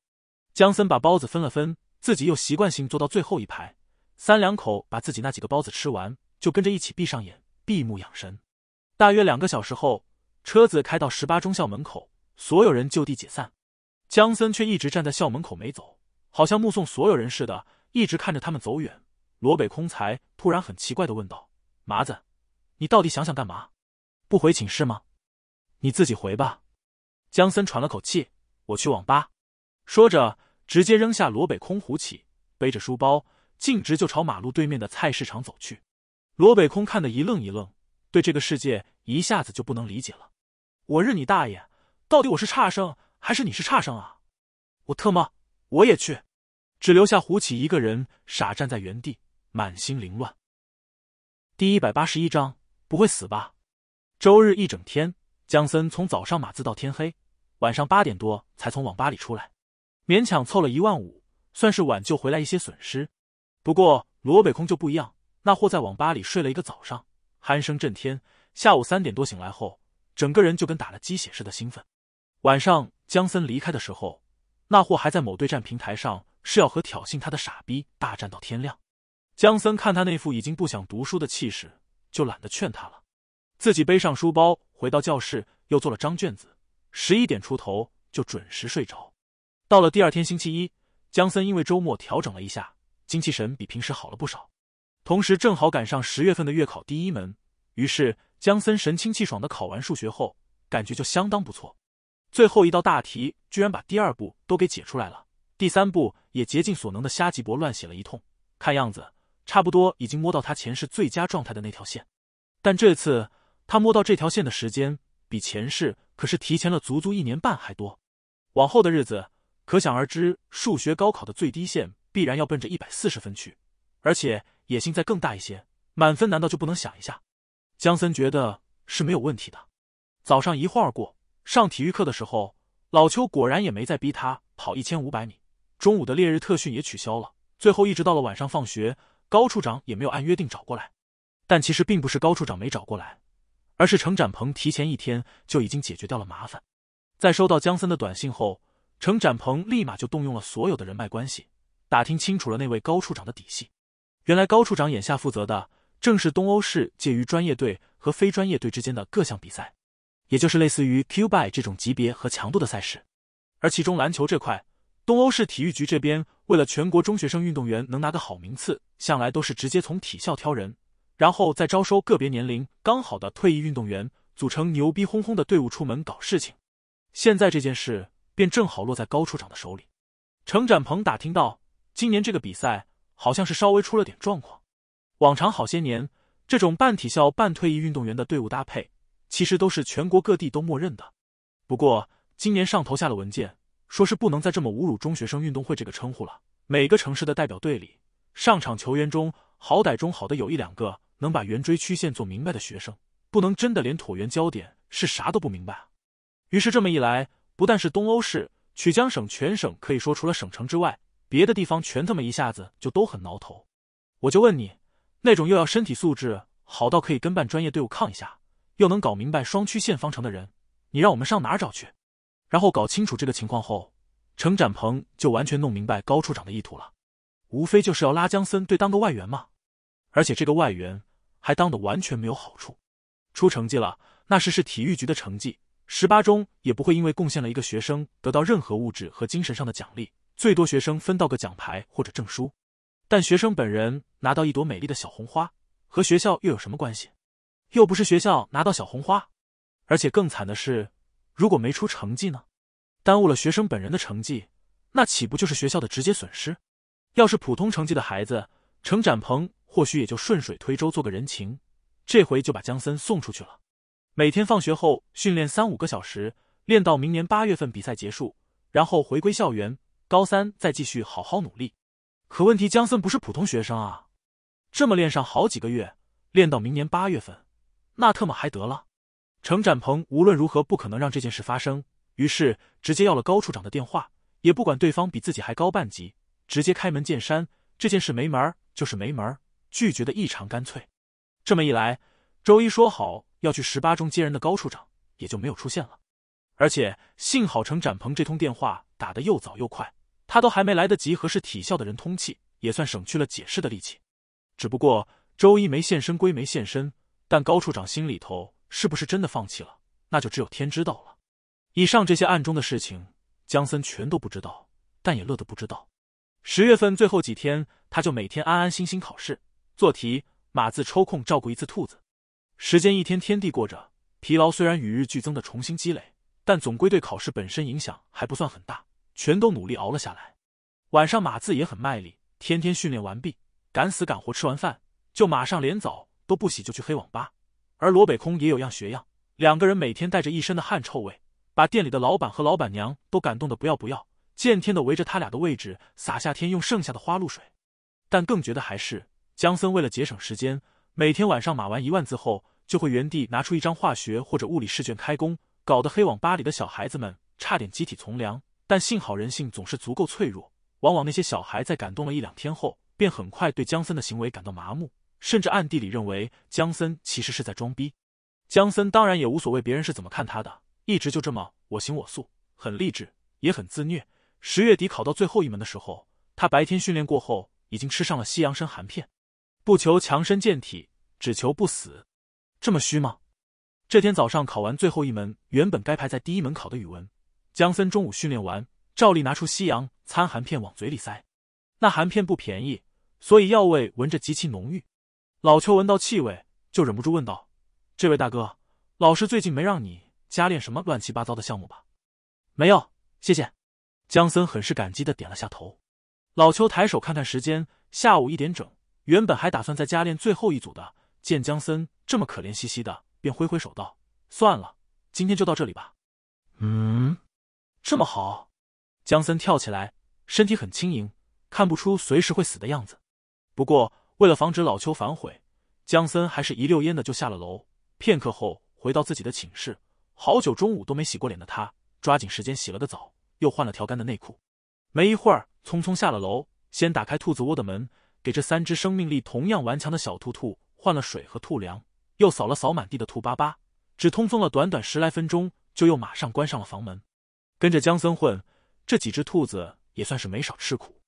江森把包子分了分，自己又习惯性坐到最后一排，三两口把自己那几个包子吃完，就跟着一起闭上眼，闭目养神。大约两个小时后，车子开到十八中校门口，所有人就地解散。江森却一直站在校门口没走，好像目送所有人似的，一直看着他们走远。罗北空才突然很奇怪的问道：“麻子，你到底想想干嘛？不回寝室吗？你自己回吧。”江森喘了口气：“我去网吧。”说着，直接扔下罗北空，虎起背着书包，径直就朝马路对面的菜市场走去。罗北空看得一愣一愣，对这个世界一下子就不能理解了。“我日你大爷！到底我是差生？”还是你是差生啊！我特么我也去，只留下胡启一个人傻站在原地，满心凌乱。第一百八十一章不会死吧？周日一整天，江森从早上码字到天黑，晚上八点多才从网吧里出来，勉强凑了一万五，算是挽救回来一些损失。不过罗北空就不一样，那货在网吧里睡了一个早上，鼾声震天。下午三点多醒来后，整个人就跟打了鸡血似的兴奋，晚上。江森离开的时候，那货还在某对战平台上，是要和挑衅他的傻逼大战到天亮。江森看他那副已经不想读书的气势，就懒得劝他了。自己背上书包回到教室，又做了张卷子，十一点出头就准时睡着。到了第二天星期一，江森因为周末调整了一下，精气神比平时好了不少。同时正好赶上十月份的月考第一门，于是江森神清气爽的考完数学后，感觉就相当不错。最后一道大题居然把第二步都给解出来了，第三步也竭尽所能的瞎鸡脖乱写了一通，看样子差不多已经摸到他前世最佳状态的那条线，但这次他摸到这条线的时间比前世可是提前了足足一年半还多，往后的日子可想而知，数学高考的最低线必然要奔着一百四十分去，而且野心再更大一些，满分难道就不能想一下？江森觉得是没有问题的，早上一晃而过。上体育课的时候，老邱果然也没再逼他跑一千五百米。中午的烈日特训也取消了。最后一直到了晚上放学，高处长也没有按约定找过来。但其实并不是高处长没找过来，而是程展鹏提前一天就已经解决掉了麻烦。在收到姜森的短信后，程展鹏立马就动用了所有的人脉关系，打听清楚了那位高处长的底细。原来高处长眼下负责的正是东欧市介于专业队和非专业队之间的各项比赛。也就是类似于 Qby 这种级别和强度的赛事，而其中篮球这块，东欧市体育局这边为了全国中学生运动员能拿个好名次，向来都是直接从体校挑人，然后再招收个别年龄刚好的退役运动员，组成牛逼哄哄的队伍出门搞事情。现在这件事便正好落在高处长的手里。程展鹏打听到，今年这个比赛好像是稍微出了点状况。往常好些年，这种半体校半退役运动员的队伍搭配。其实都是全国各地都默认的，不过今年上头下了文件，说是不能再这么侮辱中学生运动会这个称呼了。每个城市的代表队里，上场球员中好歹中好的有一两个能把圆锥曲线做明白的学生，不能真的连椭圆焦点是啥都不明白啊！于是这么一来，不但是东欧市、曲江省全省，可以说除了省城之外，别的地方全他妈一下子就都很挠头。我就问你，那种又要身体素质好到可以跟半专业队伍抗一下？又能搞明白双曲线方程的人，你让我们上哪儿找去？然后搞清楚这个情况后，程展鹏就完全弄明白高处长的意图了，无非就是要拉江森队当个外援嘛。而且这个外援还当的完全没有好处，出成绩了那是是体育局的成绩，十八中也不会因为贡献了一个学生得到任何物质和精神上的奖励，最多学生分到个奖牌或者证书。但学生本人拿到一朵美丽的小红花，和学校又有什么关系？又不是学校拿到小红花，而且更惨的是，如果没出成绩呢？耽误了学生本人的成绩，那岂不就是学校的直接损失？要是普通成绩的孩子，程展鹏或许也就顺水推舟做个人情，这回就把江森送出去了。每天放学后训练三五个小时，练到明年八月份比赛结束，然后回归校园，高三再继续好好努力。可问题，江森不是普通学生啊，这么练上好几个月，练到明年八月份。那特么还得了！程展鹏无论如何不可能让这件事发生，于是直接要了高处长的电话，也不管对方比自己还高半级，直接开门见山：“这件事没门儿，就是没门儿。”拒绝的异常干脆。这么一来，周一说好要去十八中接人的高处长也就没有出现了。而且幸好程展鹏这通电话打得又早又快，他都还没来得及和是体校的人通气，也算省去了解释的力气。只不过周一没现身，归没现身。但高处长心里头是不是真的放弃了？那就只有天知道了。以上这些暗中的事情，江森全都不知道，但也乐得不知道。十月份最后几天，他就每天安安心心考试、做题、码字，抽空照顾一次兔子。时间一天天地过着，疲劳虽然与日俱增的重新积累，但总归对考试本身影响还不算很大，全都努力熬了下来。晚上码字也很卖力，天天训练完毕，赶死赶活吃完饭，就马上连早。都不洗就去黑网吧，而罗北空也有样学样，两个人每天带着一身的汗臭味，把店里的老板和老板娘都感动的不要不要，见天的围着他俩的位置洒夏天用剩下的花露水。但更绝的还是江森为了节省时间，每天晚上码完一万字后，就会原地拿出一张化学或者物理试卷开工，搞得黑网吧里的小孩子们差点集体从良。但幸好人性总是足够脆弱，往往那些小孩在感动了一两天后，便很快对江森的行为感到麻木。甚至暗地里认为江森其实是在装逼。江森当然也无所谓别人是怎么看他的，一直就这么我行我素，很励志，也很自虐。十月底考到最后一门的时候，他白天训练过后已经吃上了西洋参含片，不求强身健体，只求不死。这么虚吗？这天早上考完最后一门，原本该排在第一门考的语文，江森中午训练完，照例拿出西洋参含片往嘴里塞。那含片不便宜，所以药味闻着极其浓郁。老邱闻到气味，就忍不住问道：“这位大哥，老师最近没让你加练什么乱七八糟的项目吧？”“没有，谢谢。”江森很是感激的点了下头。老邱抬手看看时间，下午一点整。原本还打算在加练最后一组的，见江森这么可怜兮兮的，便挥挥手道：“算了，今天就到这里吧。”“嗯，这么好？”江森跳起来，身体很轻盈，看不出随时会死的样子。不过。为了防止老邱反悔，江森还是一溜烟的就下了楼。片刻后回到自己的寝室，好久中午都没洗过脸的他，抓紧时间洗了个澡，又换了条干的内裤。没一会儿，匆匆下了楼，先打开兔子窝的门，给这三只生命力同样顽强的小兔兔换了水和兔粮，又扫了扫满地的兔粑粑。只通风了短短十来分钟，就又马上关上了房门。跟着江森混，这几只兔子也算是没少吃苦，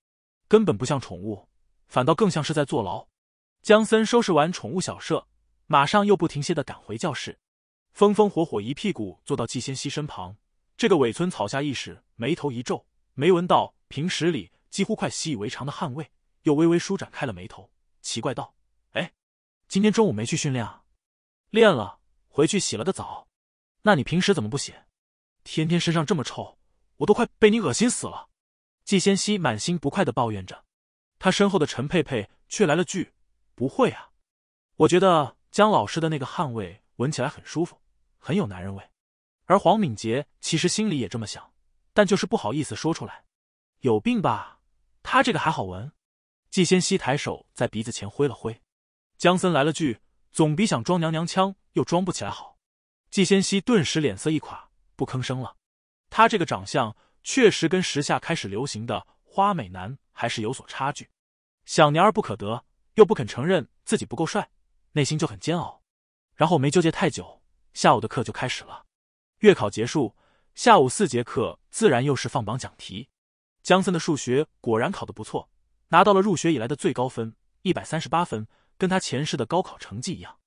根本不像宠物。反倒更像是在坐牢。江森收拾完宠物小舍，马上又不停歇的赶回教室，风风火火一屁股坐到季先熙身旁。这个伪村草下意识眉头一皱，没闻到平时里几乎快习以为常的汗味，又微微舒展开了眉头，奇怪道：“哎，今天中午没去训练啊？练了，回去洗了个澡。那你平时怎么不洗？天天身上这么臭，我都快被你恶心死了。”季先熙满心不快的抱怨着。他身后的陈佩佩却来了句：“不会啊，我觉得江老师的那个汗味闻起来很舒服，很有男人味。”而黄敏杰其实心里也这么想，但就是不好意思说出来。有病吧？他这个还好闻？季先熙抬手在鼻子前挥了挥。江森来了句：“总比想装娘娘腔又装不起来好。”季先熙顿时脸色一垮，不吭声了。他这个长相确实跟时下开始流行的花美男。还是有所差距，想年儿不可得，又不肯承认自己不够帅，内心就很煎熬。然后没纠结太久，下午的课就开始了。月考结束，下午四节课自然又是放榜讲题。江森的数学果然考得不错，拿到了入学以来的最高分，一百三十八分，跟他前世的高考成绩一样。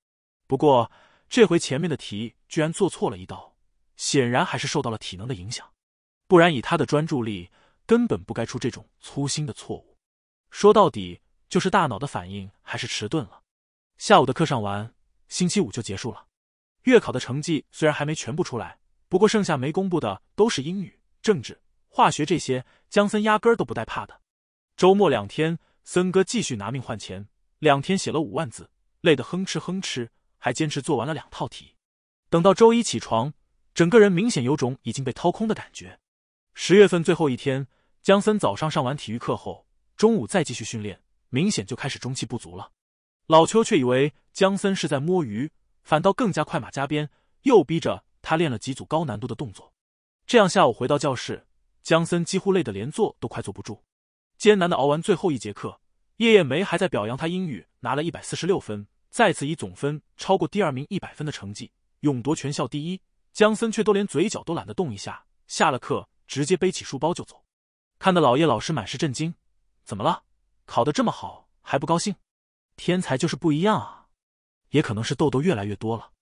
不过这回前面的题居然做错了一道，显然还是受到了体能的影响，不然以他的专注力。根本不该出这种粗心的错误，说到底就是大脑的反应还是迟钝了。下午的课上完，星期五就结束了。月考的成绩虽然还没全部出来，不过剩下没公布的都是英语、政治、化学这些，江森压根都不带怕的。周末两天，森哥继续拿命换钱，两天写了五万字，累得哼哧哼哧，还坚持做完了两套题。等到周一起床，整个人明显有种已经被掏空的感觉。十月份最后一天。江森早上上完体育课后，中午再继续训练，明显就开始中气不足了。老邱却以为江森是在摸鱼，反倒更加快马加鞭，又逼着他练了几组高难度的动作。这样下午回到教室，江森几乎累得连坐都快坐不住，艰难的熬完最后一节课。叶艳梅还在表扬他英语拿了一百四十六分，再次以总分超过第二名一百分的成绩，勇夺全校第一。江森却都连嘴角都懒得动一下，下了课直接背起书包就走。看得老叶老师满是震惊，怎么了？考得这么好还不高兴？天才就是不一样啊！也可能是痘痘越来越多了。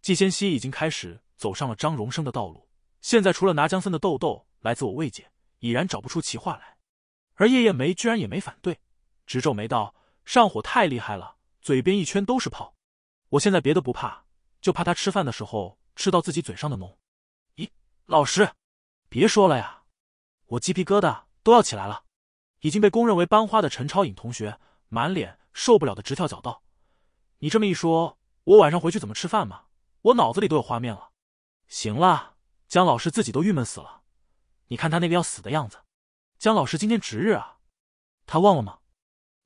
季千熙已经开始走上了张荣生的道路，现在除了拿江森的痘痘来自我慰藉，已然找不出奇话来。而叶叶梅居然也没反对，直皱眉道：“上火太厉害了，嘴边一圈都是泡。我现在别的不怕，就怕他吃饭的时候吃到自己嘴上的脓。”咦，老师，别说了呀。我鸡皮疙瘩都要起来了，已经被公认为班花的陈超颖同学满脸受不了的直跳脚道：“你这么一说，我晚上回去怎么吃饭嘛？我脑子里都有画面了。”行了，江老师自己都郁闷死了，你看他那个要死的样子。江老师今天值日啊，他忘了吗？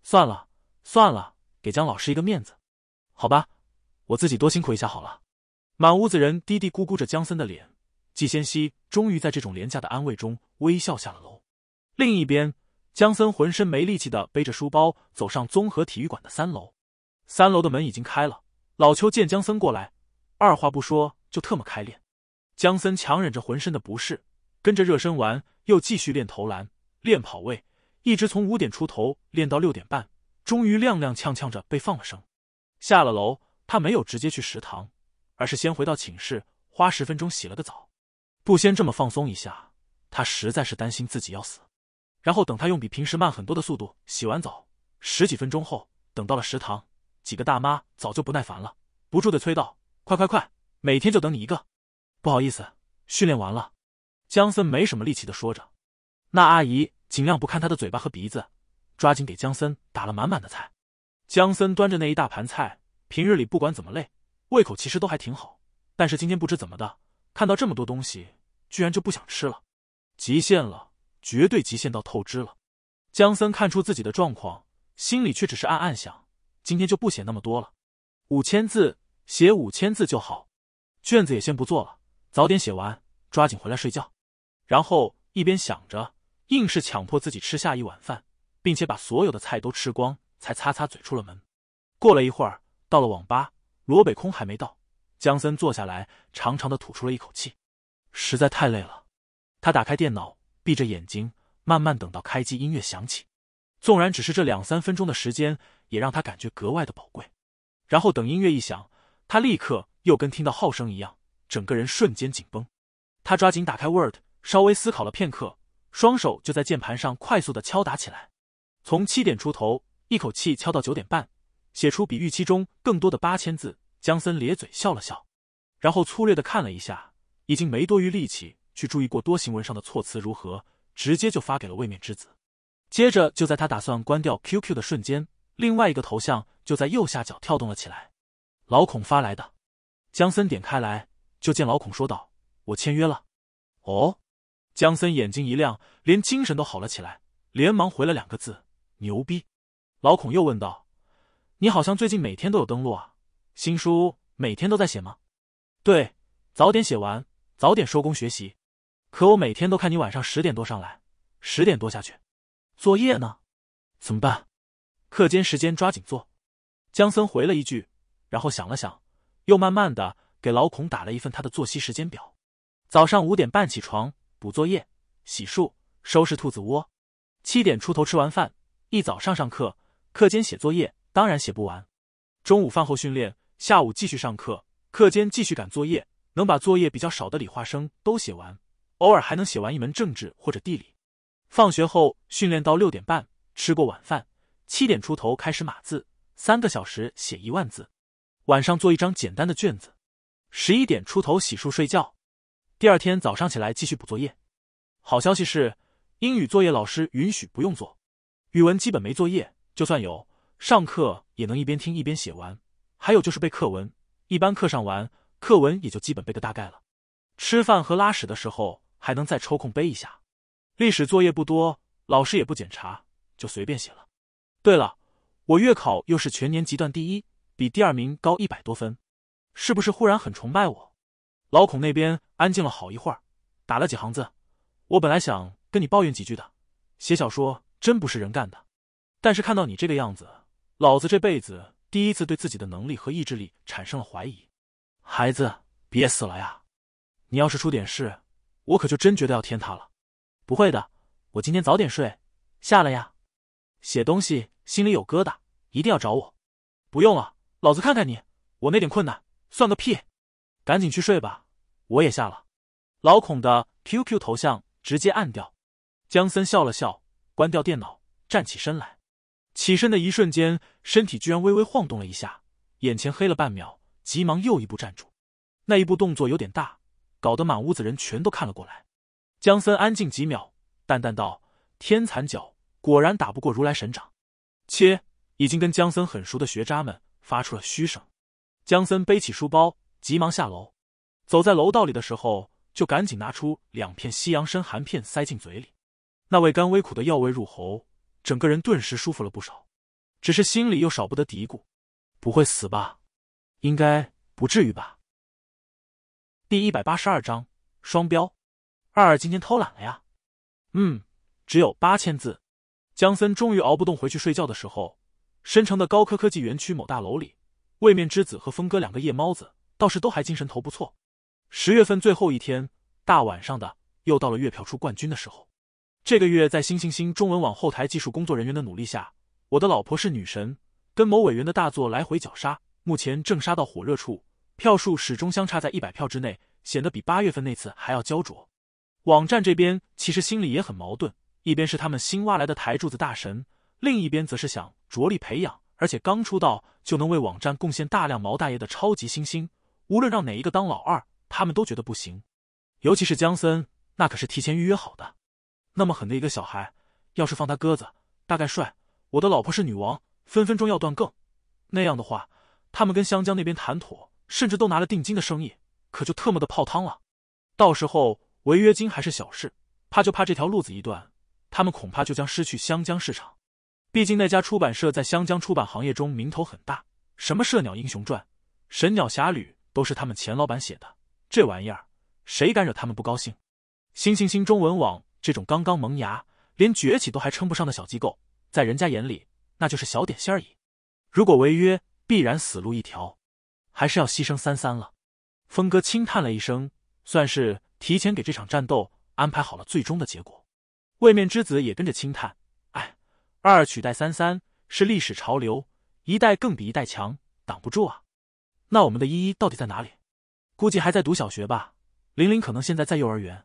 算了算了，给江老师一个面子，好吧，我自己多辛苦一下好了。满屋子人嘀嘀咕咕着江森的脸。季先熙终于在这种廉价的安慰中微笑下了楼。另一边，江森浑身没力气的背着书包走上综合体育馆的三楼。三楼的门已经开了，老邱见江森过来，二话不说就特么开练。江森强忍着浑身的不适，跟着热身完，又继续练投篮、练跑位，一直从五点出头练到六点半，终于踉踉跄跄着被放了声。下了楼，他没有直接去食堂，而是先回到寝室，花十分钟洗了个澡。不先这么放松一下，他实在是担心自己要死。然后等他用比平时慢很多的速度洗完澡，十几分钟后，等到了食堂，几个大妈早就不耐烦了，不住的催道：“快快快！每天就等你一个。”不好意思，训练完了，江森没什么力气的说着。那阿姨尽量不看他的嘴巴和鼻子，抓紧给江森打了满满的菜。江森端着那一大盘菜，平日里不管怎么累，胃口其实都还挺好，但是今天不知怎么的，看到这么多东西。居然就不想吃了，极限了，绝对极限到透支了。江森看出自己的状况，心里却只是暗暗想：今天就不写那么多了，五千字写五千字就好。卷子也先不做了，早点写完，抓紧回来睡觉。然后一边想着，硬是强迫自己吃下一碗饭，并且把所有的菜都吃光，才擦擦嘴出了门。过了一会儿，到了网吧，罗北空还没到，江森坐下来，长长的吐出了一口气。实在太累了，他打开电脑，闭着眼睛，慢慢等到开机音乐响起。纵然只是这两三分钟的时间，也让他感觉格外的宝贵。然后等音乐一响，他立刻又跟听到号声一样，整个人瞬间紧绷。他抓紧打开 Word，稍微思考了片刻，双手就在键盘上快速的敲打起来。从七点出头，一口气敲到九点半，写出比预期中更多的八千字。江森咧嘴笑了笑，然后粗略的看了一下。已经没多余力气去注意过多行文上的措辞如何，直接就发给了位面之子。接着，就在他打算关掉 QQ 的瞬间，另外一个头像就在右下角跳动了起来。老孔发来的，江森点开来，就见老孔说道：“我签约了。”哦，江森眼睛一亮，连精神都好了起来，连忙回了两个字：“牛逼。”老孔又问道：“你好像最近每天都有登录啊？新书每天都在写吗？”“对，早点写完。”早点收工学习，可我每天都看你晚上十点多上来，十点多下去，作业呢？怎么办？课间时间抓紧做。江森回了一句，然后想了想，又慢慢的给老孔打了一份他的作息时间表：早上五点半起床补作业、洗漱、收拾兔子窝；七点出头吃完饭，一早上上课，课间写作业，当然写不完；中午饭后训练，下午继续上课，课间继续赶作业。能把作业比较少的理化生都写完，偶尔还能写完一门政治或者地理。放学后训练到六点半，吃过晚饭，七点出头开始码字，三个小时写一万字。晚上做一张简单的卷子，十一点出头洗漱睡觉。第二天早上起来继续补作业。好消息是，英语作业老师允许不用做，语文基本没作业，就算有，上课也能一边听一边写完。还有就是背课文，一般课上完。课文也就基本背个大概了，吃饭和拉屎的时候还能再抽空背一下。历史作业不多，老师也不检查，就随便写了。对了，我月考又是全年级段第一，比第二名高一百多分，是不是忽然很崇拜我？老孔那边安静了好一会儿，打了几行字。我本来想跟你抱怨几句的，写小说真不是人干的。但是看到你这个样子，老子这辈子第一次对自己的能力和意志力产生了怀疑。孩子，别死了呀！你要是出点事，我可就真觉得要天塌了。不会的，我今天早点睡，下了呀。写东西心里有疙瘩，一定要找我。不用了，老子看看你，我那点困难算个屁。赶紧去睡吧，我也下了。老孔的 QQ 头像直接按掉。姜森笑了笑，关掉电脑，站起身来。起身的一瞬间，身体居然微微晃动了一下，眼前黑了半秒。急忙又一步站住，那一步动作有点大，搞得满屋子人全都看了过来。姜森安静几秒，淡淡道：“天残脚果然打不过如来神掌。”切！已经跟姜森很熟的学渣们发出了嘘声。姜森背起书包，急忙下楼。走在楼道里的时候，就赶紧拿出两片西洋参含片塞进嘴里，那味甘微苦的药味入喉，整个人顿时舒服了不少。只是心里又少不得嘀咕：“不会死吧？”应该不至于吧。第一百八十二章双标，二二今天偷懒了呀。嗯，只有八千字。江森终于熬不动回去睡觉的时候，申城的高科科技园区某大楼里，位面之子和峰哥两个夜猫子倒是都还精神头不错。十月份最后一天，大晚上的，又到了月票出冠军的时候。这个月在星星星中文网后台技术工作人员的努力下，《我的老婆是女神》跟某委员的大作来回绞杀。目前正杀到火热处，票数始终相差在一百票之内，显得比八月份那次还要焦灼。网站这边其实心里也很矛盾，一边是他们新挖来的台柱子大神，另一边则是想着力培养，而且刚出道就能为网站贡献大量毛大爷的超级新星。无论让哪一个当老二，他们都觉得不行。尤其是江森，那可是提前预约好的，那么狠的一个小孩，要是放他鸽子，大概帅我的老婆是女王，分分钟要断更。那样的话。他们跟湘江那边谈妥，甚至都拿了定金的生意，可就特么的泡汤了。到时候违约金还是小事，怕就怕这条路子一断，他们恐怕就将失去湘江市场。毕竟那家出版社在湘江出版行业中名头很大，什么《射鸟英雄传》《神鸟侠侣》都是他们钱老板写的，这玩意儿谁敢惹他们不高兴？新星星中文网这种刚刚萌芽、连崛起都还称不上的小机构，在人家眼里那就是小点心而已。如果违约，必然死路一条，还是要牺牲三三了。峰哥轻叹了一声，算是提前给这场战斗安排好了最终的结果。位面之子也跟着轻叹：“哎，二取代三三，是历史潮流，一代更比一代强，挡不住啊。”那我们的依依到底在哪里？估计还在读小学吧。玲玲可能现在在幼儿园。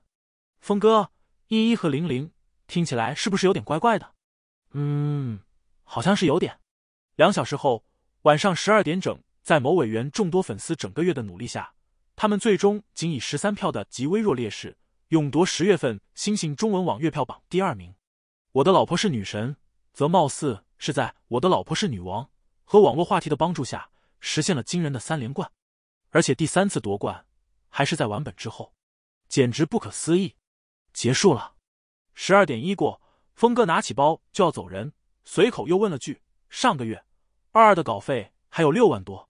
峰哥，依依和玲玲听起来是不是有点怪怪的？嗯，好像是有点。两小时后。晚上十二点整，在某委员众多粉丝整个月的努力下，他们最终仅以十三票的极微弱劣势，勇夺十月份新星中文网月票榜第二名。我的老婆是女神，则貌似是在我的老婆是女王和网络话题的帮助下，实现了惊人的三连冠，而且第三次夺冠还是在完本之后，简直不可思议。结束了，十二点一过，峰哥拿起包就要走人，随口又问了句：“上个月？”二二的稿费还有六万多，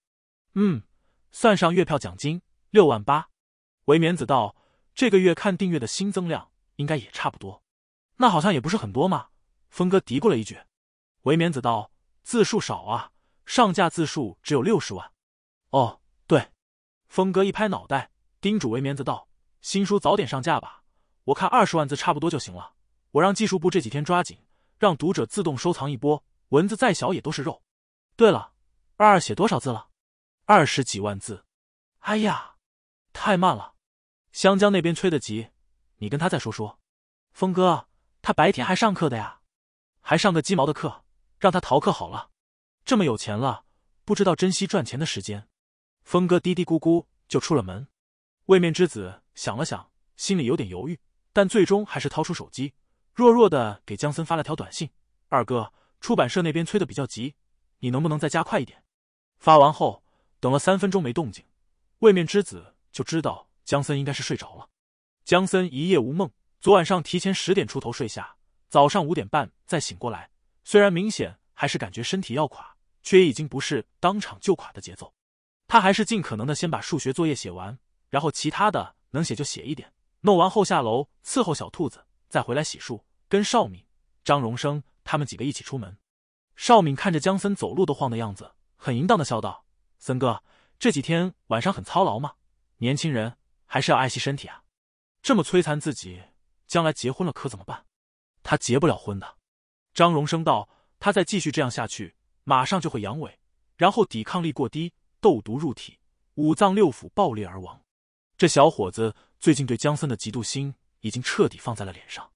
嗯，算上月票奖金六万八。维棉子道，这个月看订阅的新增量应该也差不多。那好像也不是很多嘛。峰哥嘀咕了一句。维棉子道，字数少啊，上架字数只有六十万。哦，对。峰哥一拍脑袋，叮嘱维棉子道：新书早点上架吧，我看二十万字差不多就行了。我让技术部这几天抓紧，让读者自动收藏一波，文字再小也都是肉。对了，二二写多少字了？二十几万字。哎呀，太慢了。湘江那边催得急，你跟他再说说。峰哥，他白天还上课的呀，还上个鸡毛的课，让他逃课好了。这么有钱了，不知道珍惜赚钱的时间。峰哥嘀嘀咕咕就出了门。位面之子想了想，心里有点犹豫，但最终还是掏出手机，弱弱的给江森发了条短信：“二哥，出版社那边催的比较急。”你能不能再加快一点？发完后，等了三分钟没动静，位面之子就知道江森应该是睡着了。江森一夜无梦，昨晚上提前十点出头睡下，早上五点半再醒过来。虽然明显还是感觉身体要垮，却也已经不是当场就垮的节奏。他还是尽可能的先把数学作业写完，然后其他的能写就写一点。弄完后下楼伺候小兔子，再回来洗漱，跟邵敏、张荣生他们几个一起出门。邵敏看着江森走路都晃的样子，很淫荡的笑道：“森哥，这几天晚上很操劳吗？年轻人还是要爱惜身体啊，这么摧残自己，将来结婚了可怎么办？他结不了婚的。”张荣生道：“他再继续这样下去，马上就会阳痿，然后抵抗力过低，斗毒入体，五脏六腑爆裂而亡。”这小伙子最近对江森的嫉妒心已经彻底放在了脸上，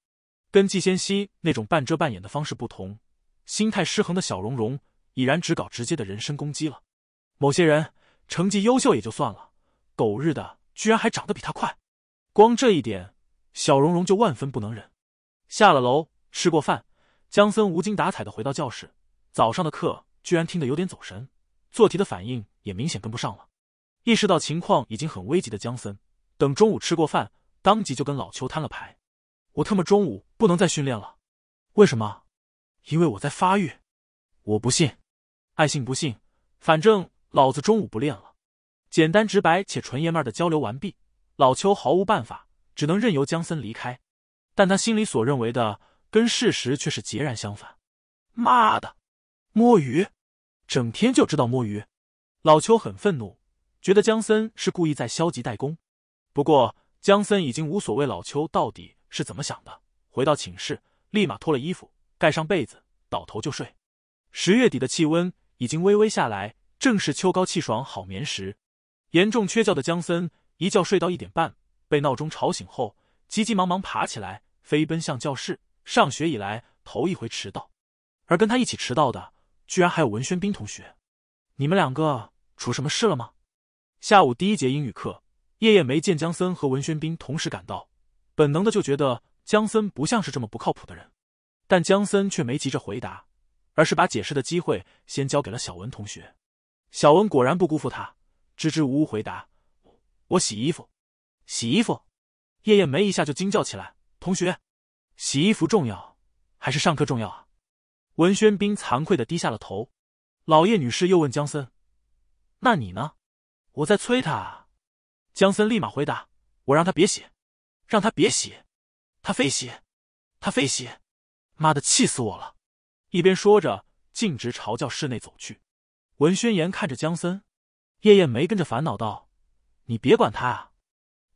跟季先熙那种半遮半掩的方式不同。心态失衡的小荣荣已然只搞直接的人身攻击了。某些人成绩优秀也就算了，狗日的居然还长得比他快，光这一点，小荣荣就万分不能忍。下了楼吃过饭，江森无精打采的回到教室，早上的课居然听得有点走神，做题的反应也明显跟不上了。意识到情况已经很危急的江森，等中午吃过饭，当即就跟老邱摊了牌：“我他妈中午不能再训练了，为什么？”因为我在发育，我不信，爱信不信，反正老子中午不练了。简单直白且纯爷们儿的交流完毕，老邱毫无办法，只能任由江森离开。但他心里所认为的跟事实却是截然相反。妈的，摸鱼，整天就知道摸鱼。老邱很愤怒，觉得江森是故意在消极怠工。不过江森已经无所谓老邱到底是怎么想的，回到寝室立马脱了衣服。盖上被子，倒头就睡。十月底的气温已经微微下来，正是秋高气爽好眠时。严重缺觉的江森一觉睡到一点半，被闹钟吵醒后，急急忙忙爬起来，飞奔向教室。上学以来头一回迟到，而跟他一起迟到的，居然还有文轩斌同学。你们两个出什么事了吗？下午第一节英语课，叶叶梅见江森和文轩斌同时赶到，本能的就觉得江森不像是这么不靠谱的人。但江森却没急着回答，而是把解释的机会先交给了小文同学。小文果然不辜负他，支支吾吾回答：“我洗衣服，洗衣服。”叶叶没一下就惊叫起来：“同学，洗衣服重要还是上课重要啊？”文轩斌惭愧的低下了头。老叶女士又问江森：“那你呢？”“我在催他。”江森立马回答：“我让他别洗，让他别洗，他非洗，他非洗。”妈的，气死我了！一边说着，径直朝教室内走去。文宣言看着江森，叶艳梅跟着烦恼道：“你别管他啊，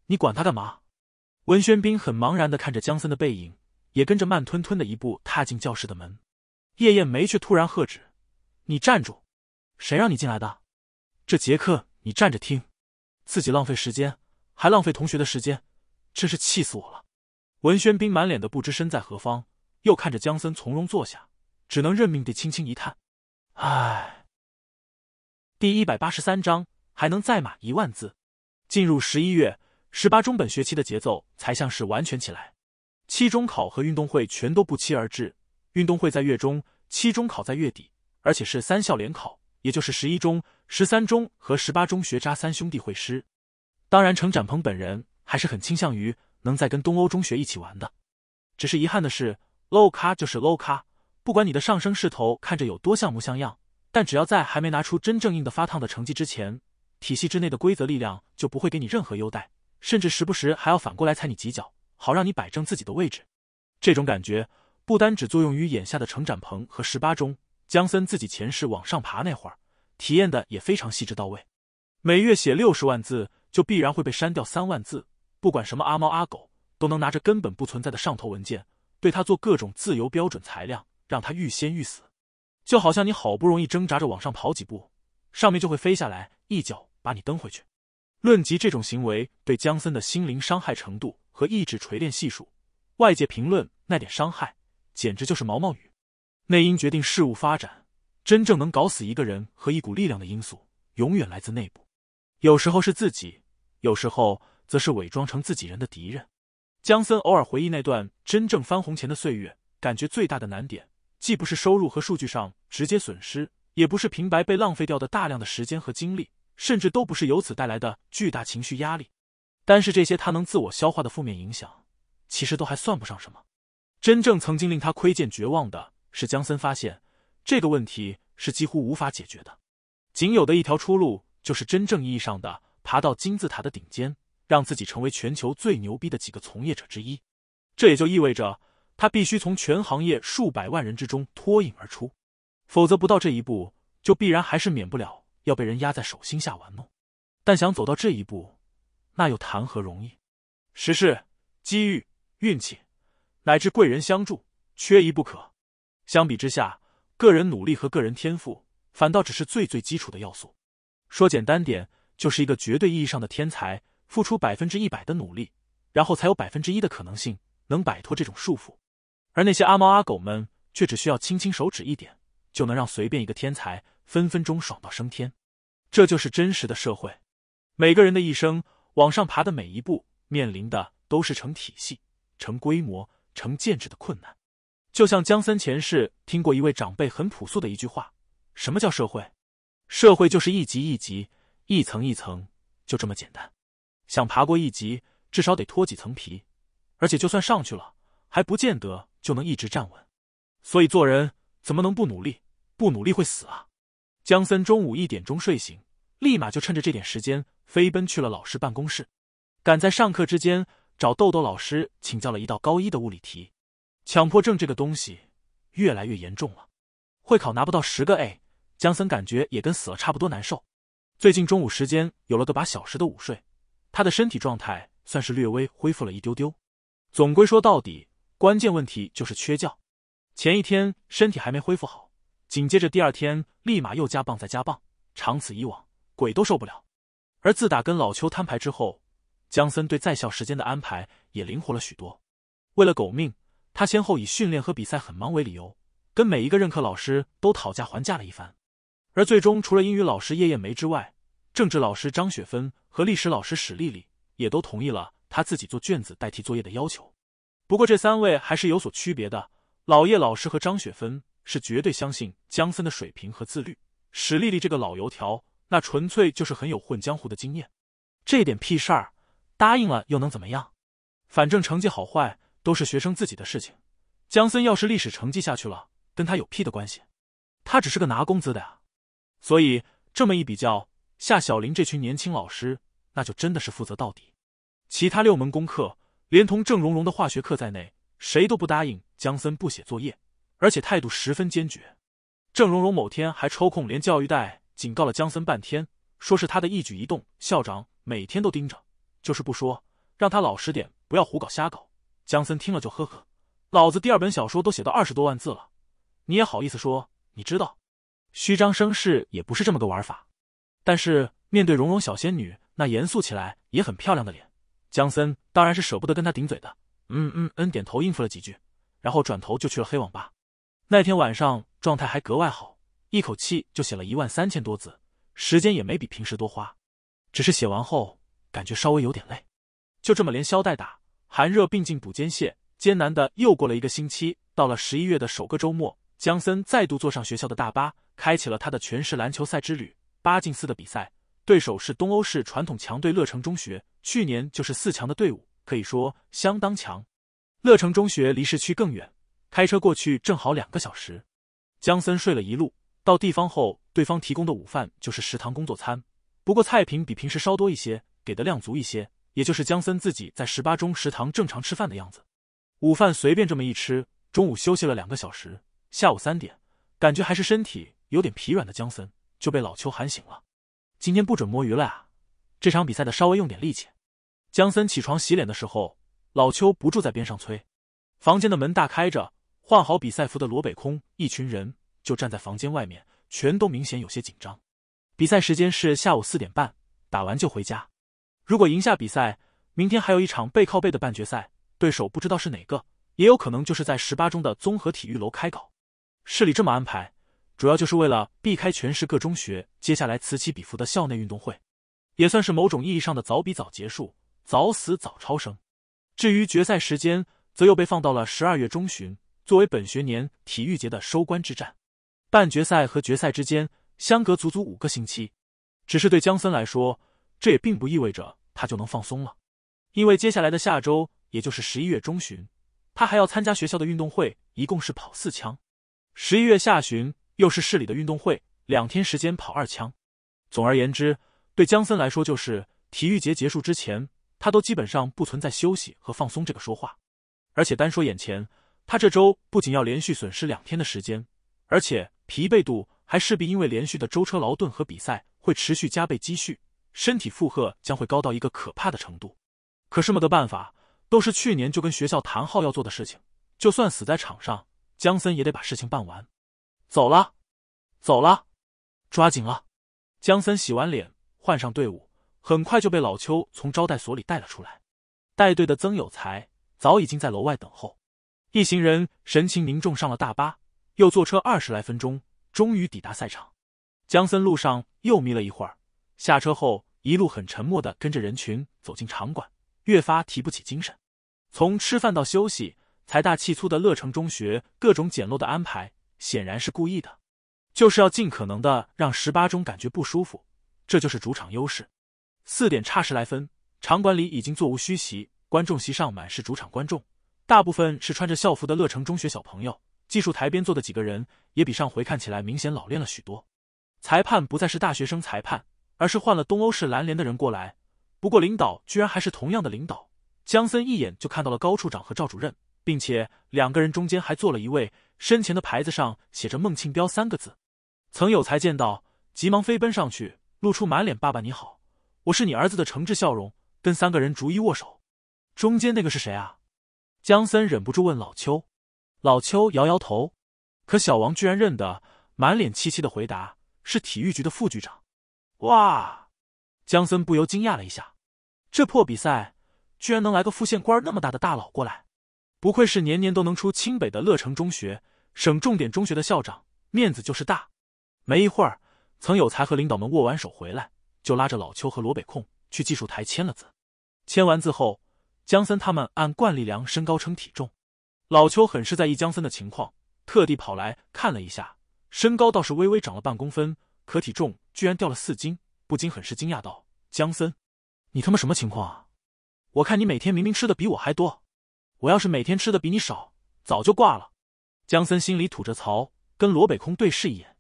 你管他干嘛？”文宣斌很茫然的看着江森的背影，也跟着慢吞吞的一步踏进教室的门。叶艳梅却突然喝止：“你站住！谁让你进来的？这节课你站着听，自己浪费时间，还浪费同学的时间，真是气死我了！”文宣斌满脸的不知身在何方。又看着江森从容坐下，只能认命地轻轻一叹：“唉。”第一百八十三章还能再码一万字。进入十一月，十八中本学期的节奏才像是完全起来。期中考和运动会全都不期而至，运动会在月中，期中考在月底，而且是三校联考，也就是十一中、十三中和十八中学渣三兄弟会师。当然，程展鹏本人还是很倾向于能在跟东欧中学一起玩的，只是遗憾的是。low 咖就是 low 咖，不管你的上升势头看着有多像模像样，但只要在还没拿出真正硬的发烫的成绩之前，体系之内的规则力量就不会给你任何优待，甚至时不时还要反过来踩你几脚，好让你摆正自己的位置。这种感觉不单只作用于眼下的程展鹏和十八中，江森自己前世往上爬那会儿，体验的也非常细致到位。每月写六十万字，就必然会被删掉三万字，不管什么阿猫阿狗，都能拿着根本不存在的上头文件。对他做各种自由标准裁量，让他欲仙欲死，就好像你好不容易挣扎着往上跑几步，上面就会飞下来一脚把你蹬回去。论及这种行为对姜森的心灵伤害程度和意志锤炼系数，外界评论那点伤害简直就是毛毛雨。内因决定事物发展，真正能搞死一个人和一股力量的因素，永远来自内部。有时候是自己，有时候则是伪装成自己人的敌人。江森偶尔回忆那段真正翻红前的岁月，感觉最大的难点，既不是收入和数据上直接损失，也不是平白被浪费掉的大量的时间和精力，甚至都不是由此带来的巨大情绪压力。但是这些，他能自我消化的负面影响，其实都还算不上什么。真正曾经令他窥见绝望的，是江森发现这个问题是几乎无法解决的，仅有的一条出路，就是真正意义上的爬到金字塔的顶尖。让自己成为全球最牛逼的几个从业者之一，这也就意味着他必须从全行业数百万人之中脱颖而出，否则不到这一步，就必然还是免不了要被人压在手心下玩弄。但想走到这一步，那又谈何容易？时势、机遇、运气，乃至贵人相助，缺一不可。相比之下，个人努力和个人天赋，反倒只是最最基础的要素。说简单点，就是一个绝对意义上的天才。付出百分之一百的努力，然后才有百分之一的可能性能摆脱这种束缚，而那些阿猫阿狗们却只需要轻轻手指一点，就能让随便一个天才分分钟爽到升天。这就是真实的社会。每个人的一生往上爬的每一步，面临的都是成体系、成规模、成建制的困难。就像江森前世听过一位长辈很朴素的一句话：“什么叫社会？社会就是一级一级、一层一层，就这么简单。”想爬过一级，至少得脱几层皮，而且就算上去了，还不见得就能一直站稳。所以做人怎么能不努力？不努力会死啊！江森中午一点钟睡醒，立马就趁着这点时间飞奔去了老师办公室，赶在上课之间找豆豆老师请教了一道高一的物理题。强迫症这个东西越来越严重了，会考拿不到十个 A，江森感觉也跟死了差不多难受。最近中午时间有了个把小时的午睡。他的身体状态算是略微恢复了一丢丢，总归说到底，关键问题就是缺觉。前一天身体还没恢复好，紧接着第二天立马又加磅再加磅，长此以往，鬼都受不了。而自打跟老邱摊牌之后，江森对在校时间的安排也灵活了许多。为了狗命，他先后以训练和比赛很忙为理由，跟每一个任课老师都讨价还价了一番，而最终除了英语老师叶艳梅之外。政治老师张雪芬和历史老师史丽丽也都同意了他自己做卷子代替作业的要求。不过这三位还是有所区别的。老叶老师和张雪芬是绝对相信江森的水平和自律，史丽丽这个老油条那纯粹就是很有混江湖的经验。这点屁事儿，答应了又能怎么样？反正成绩好坏都是学生自己的事情。江森要是历史成绩下去了，跟他有屁的关系？他只是个拿工资的呀。所以这么一比较。夏小林这群年轻老师，那就真的是负责到底。其他六门功课，连同郑蓉蓉的化学课在内，谁都不答应江森不写作业，而且态度十分坚决。郑蓉蓉某天还抽空连教育带警告了江森半天，说是他的一举一动，校长每天都盯着，就是不说，让他老实点，不要胡搞瞎搞。江森听了就呵呵，老子第二本小说都写到二十多万字了，你也好意思说？你知道，虚张声势也不是这么个玩法。但是面对蓉蓉小仙女那严肃起来也很漂亮的脸，江森当然是舍不得跟她顶嘴的。嗯嗯嗯，点头应付了几句，然后转头就去了黑网吧。那天晚上状态还格外好，一口气就写了一万三千多字，时间也没比平时多花。只是写完后感觉稍微有点累，就这么连消带打，寒热并进补间歇，艰难的又过了一个星期。到了十一月的首个周末，江森再度坐上学校的大巴，开启了他的全市篮球赛之旅。八进四的比赛，对手是东欧市传统强队乐城中学，去年就是四强的队伍，可以说相当强。乐城中学离市区更远，开车过去正好两个小时。江森睡了一路，到地方后，对方提供的午饭就是食堂工作餐，不过菜品比平时稍多一些，给的量足一些，也就是江森自己在十八中食堂正常吃饭的样子。午饭随便这么一吃，中午休息了两个小时，下午三点，感觉还是身体有点疲软的江森。就被老邱喊醒了，今天不准摸鱼了啊！这场比赛的稍微用点力气。江森起床洗脸的时候，老邱不住在边上催。房间的门大开着，换好比赛服的罗北空一群人就站在房间外面，全都明显有些紧张。比赛时间是下午四点半，打完就回家。如果赢下比赛，明天还有一场背靠背的半决赛，对手不知道是哪个，也有可能就是在十八中的综合体育楼开搞。市里这么安排。主要就是为了避开全市各中学接下来此起彼伏的校内运动会，也算是某种意义上的早比早结束，早死早超生。至于决赛时间，则又被放到了十二月中旬，作为本学年体育节的收官之战。半决赛和决赛之间相隔足足五个星期，只是对江森来说，这也并不意味着他就能放松了，因为接下来的下周，也就是十一月中旬，他还要参加学校的运动会，一共是跑四枪。十一月下旬。又是市里的运动会，两天时间跑二枪。总而言之，对江森来说，就是体育节结束之前，他都基本上不存在休息和放松这个说话。而且单说眼前，他这周不仅要连续损失两天的时间，而且疲惫度还势必因为连续的舟车劳顿和比赛会持续加倍积蓄，身体负荷将会高到一个可怕的程度。可是没得办法，都是去年就跟学校谈好要做的事情，就算死在场上，江森也得把事情办完。走了，走了，抓紧了。江森洗完脸，换上队伍，很快就被老邱从招待所里带了出来。带队的曾有才早已经在楼外等候。一行人神情凝重上了大巴，又坐车二十来分钟，终于抵达赛场。江森路上又眯了一会儿，下车后一路很沉默的跟着人群走进场馆，越发提不起精神。从吃饭到休息，财大气粗的乐城中学各种简陋的安排。显然是故意的，就是要尽可能的让十八中感觉不舒服，这就是主场优势。四点差十来分，场馆里已经座无虚席，观众席上满是主场观众，大部分是穿着校服的乐城中学小朋友。技术台边坐的几个人也比上回看起来明显老练了许多。裁判不再是大学生裁判，而是换了东欧市篮联的人过来。不过领导居然还是同样的领导，江森一眼就看到了高处长和赵主任。并且两个人中间还坐了一位，身前的牌子上写着“孟庆彪”三个字。曾有才见到，急忙飞奔上去，露出满脸“爸爸你好，我是你儿子”的诚挚笑容，跟三个人逐一握手。中间那个是谁啊？江森忍不住问老邱。老邱摇摇头，可小王居然认得，满脸气气的回答：“是体育局的副局长。”哇！江森不由惊讶了一下，这破比赛居然能来个副县官那么大的大佬过来。不愧是年年都能出清北的乐城中学省重点中学的校长，面子就是大。没一会儿，曾有才和领导们握完手回来，就拉着老邱和罗北控去技术台签了字。签完字后，江森他们按惯例量身高、称体重。老邱很是在意江森的情况，特地跑来看了一下，身高倒是微微长了半公分，可体重居然掉了四斤，不禁很是惊讶道：“江森，你他妈什么情况啊？我看你每天明明吃的比我还多。”我要是每天吃的比你少，早就挂了。江森心里吐着槽，跟罗北空对视一眼。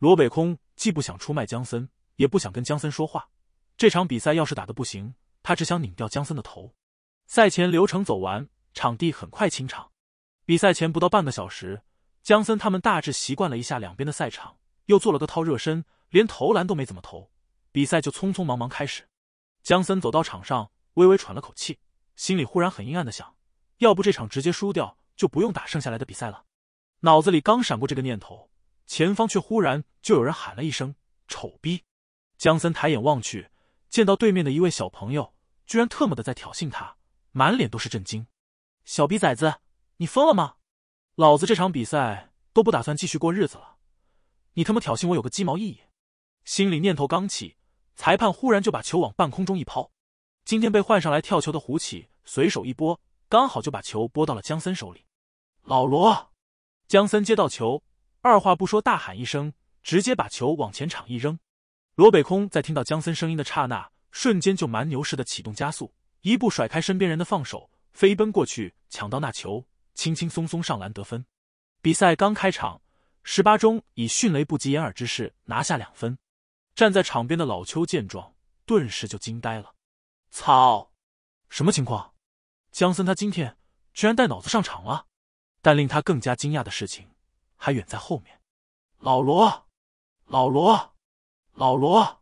罗北空既不想出卖江森，也不想跟江森说话。这场比赛要是打的不行，他只想拧掉江森的头。赛前流程走完，场地很快清场。比赛前不到半个小时，江森他们大致习惯了一下两边的赛场，又做了个套热身，连投篮都没怎么投。比赛就匆匆忙忙开始。江森走到场上，微微喘了口气，心里忽然很阴暗的想。要不这场直接输掉，就不用打剩下来的比赛了。脑子里刚闪过这个念头，前方却忽然就有人喊了一声“丑逼”。江森抬眼望去，见到对面的一位小朋友居然特么的在挑衅他，满脸都是震惊：“小逼崽子，你疯了吗？老子这场比赛都不打算继续过日子了，你他妈挑衅我有个鸡毛意义？”心里念头刚起，裁判忽然就把球往半空中一抛。今天被换上来跳球的胡启随手一拨。刚好就把球拨到了姜森手里，老罗，姜森接到球，二话不说大喊一声，直接把球往前场一扔。罗北空在听到姜森声音的刹那，瞬间就蛮牛似的启动加速，一步甩开身边人的放手，飞奔过去抢到那球，轻轻松松上篮得分。比赛刚开场，十八中以迅雷不及掩耳之势拿下两分。站在场边的老邱见状，顿时就惊呆了：“操，什么情况？”姜森他今天居然带脑子上场了，但令他更加惊讶的事情还远在后面。老罗，老罗，老罗！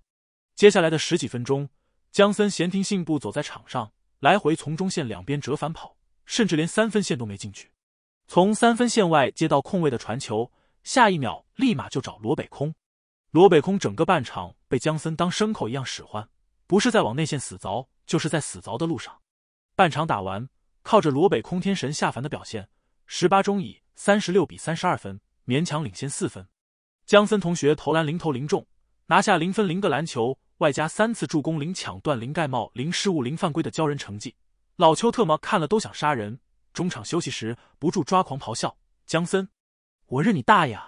接下来的十几分钟，姜森闲庭信步走在场上，来回从中线两边折返跑，甚至连三分线都没进去。从三分线外接到空位的传球，下一秒立马就找罗北空。罗北空整个半场被姜森当牲口一样使唤，不是在往内线死凿，就是在死凿的路上。半场打完，靠着罗北空天神下凡的表现，十八中以三十六比三十二分勉强领先四分。江森同学投篮零投零中，拿下零分零个篮球，外加三次助攻、零抢断、零盖帽、零失误、零犯规的骄人成绩。老邱特么看了都想杀人！中场休息时不住抓狂咆哮：“江森，我认你大爷！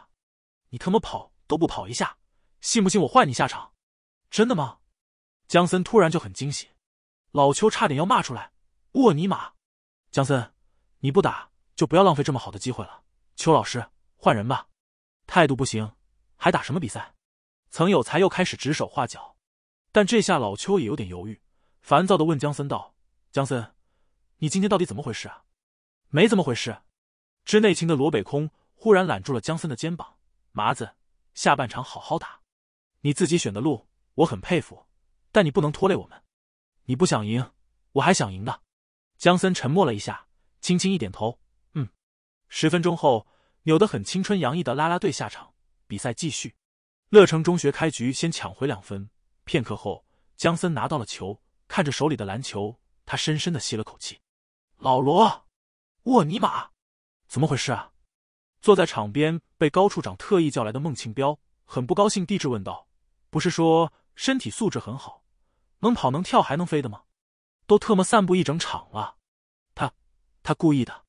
你他妈跑都不跑一下，信不信我换你下场？”真的吗？江森突然就很惊喜，老邱差点要骂出来。我尼玛，江森，你不打就不要浪费这么好的机会了。邱老师，换人吧，态度不行，还打什么比赛？曾有才又开始指手画脚，但这下老邱也有点犹豫，烦躁的问江森道：“江森，你今天到底怎么回事啊？”“没怎么回事。”知内情的罗北空忽然揽住了江森的肩膀：“麻子，下半场好好打，你自己选的路，我很佩服，但你不能拖累我们。你不想赢，我还想赢的。”江森沉默了一下，轻轻一点头，嗯。十分钟后，扭得很青春洋溢的拉拉队下场，比赛继续。乐城中学开局先抢回两分。片刻后，江森拿到了球，看着手里的篮球，他深深的吸了口气。老罗，我尼玛，怎么回事啊？坐在场边被高处长特意叫来的孟庆彪很不高兴地质问道：“不是说身体素质很好，能跑能跳还能飞的吗？”都特么散步一整场了，他他故意的。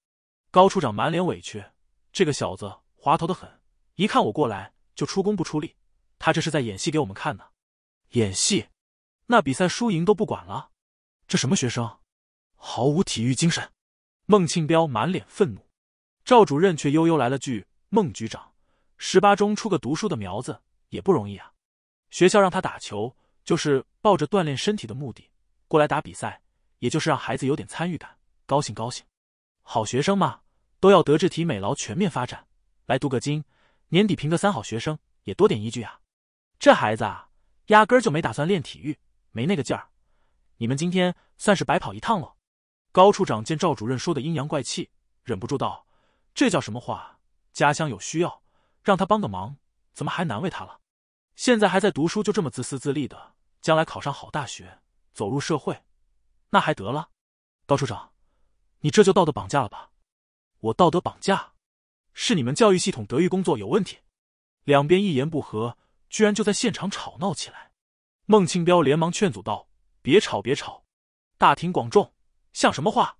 高处长满脸委屈，这个小子滑头的很，一看我过来就出工不出力，他这是在演戏给我们看呢。演戏？那比赛输赢都不管了？这什么学生？毫无体育精神！孟庆彪满脸愤怒，赵主任却悠悠来了句：“孟局长，十八中出个读书的苗子也不容易啊，学校让他打球就是抱着锻炼身体的目的过来打比赛。”也就是让孩子有点参与感，高兴高兴。好学生嘛，都要德智体美劳全面发展。来镀个金，年底评个三好学生也多点依据啊。这孩子啊，压根就没打算练体育，没那个劲儿。你们今天算是白跑一趟喽。高处长见赵主任说的阴阳怪气，忍不住道：“这叫什么话？家乡有需要，让他帮个忙，怎么还难为他了？现在还在读书，就这么自私自利的，将来考上好大学，走入社会。”那还得了，高处长，你这就道德绑架了吧？我道德绑架，是你们教育系统德育工作有问题。两边一言不合，居然就在现场吵闹起来。孟庆彪连忙劝阻道：“别吵别吵，大庭广众像什么话？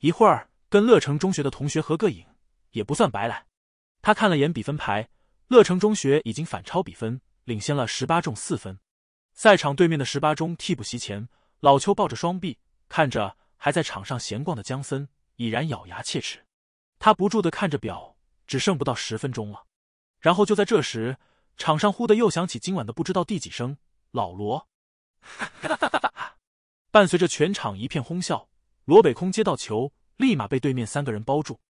一会儿跟乐城中学的同学合个影，也不算白来。”他看了眼比分牌，乐城中学已经反超比分，领先了十八中四分。赛场对面的十八中替补席前。老邱抱着双臂，看着还在场上闲逛的姜森，已然咬牙切齿。他不住的看着表，只剩不到十分钟了。然后就在这时，场上忽的又响起今晚的不知道第几声“老罗”，哈哈哈哈！伴随着全场一片哄笑，罗北空接到球，立马被对面三个人包住。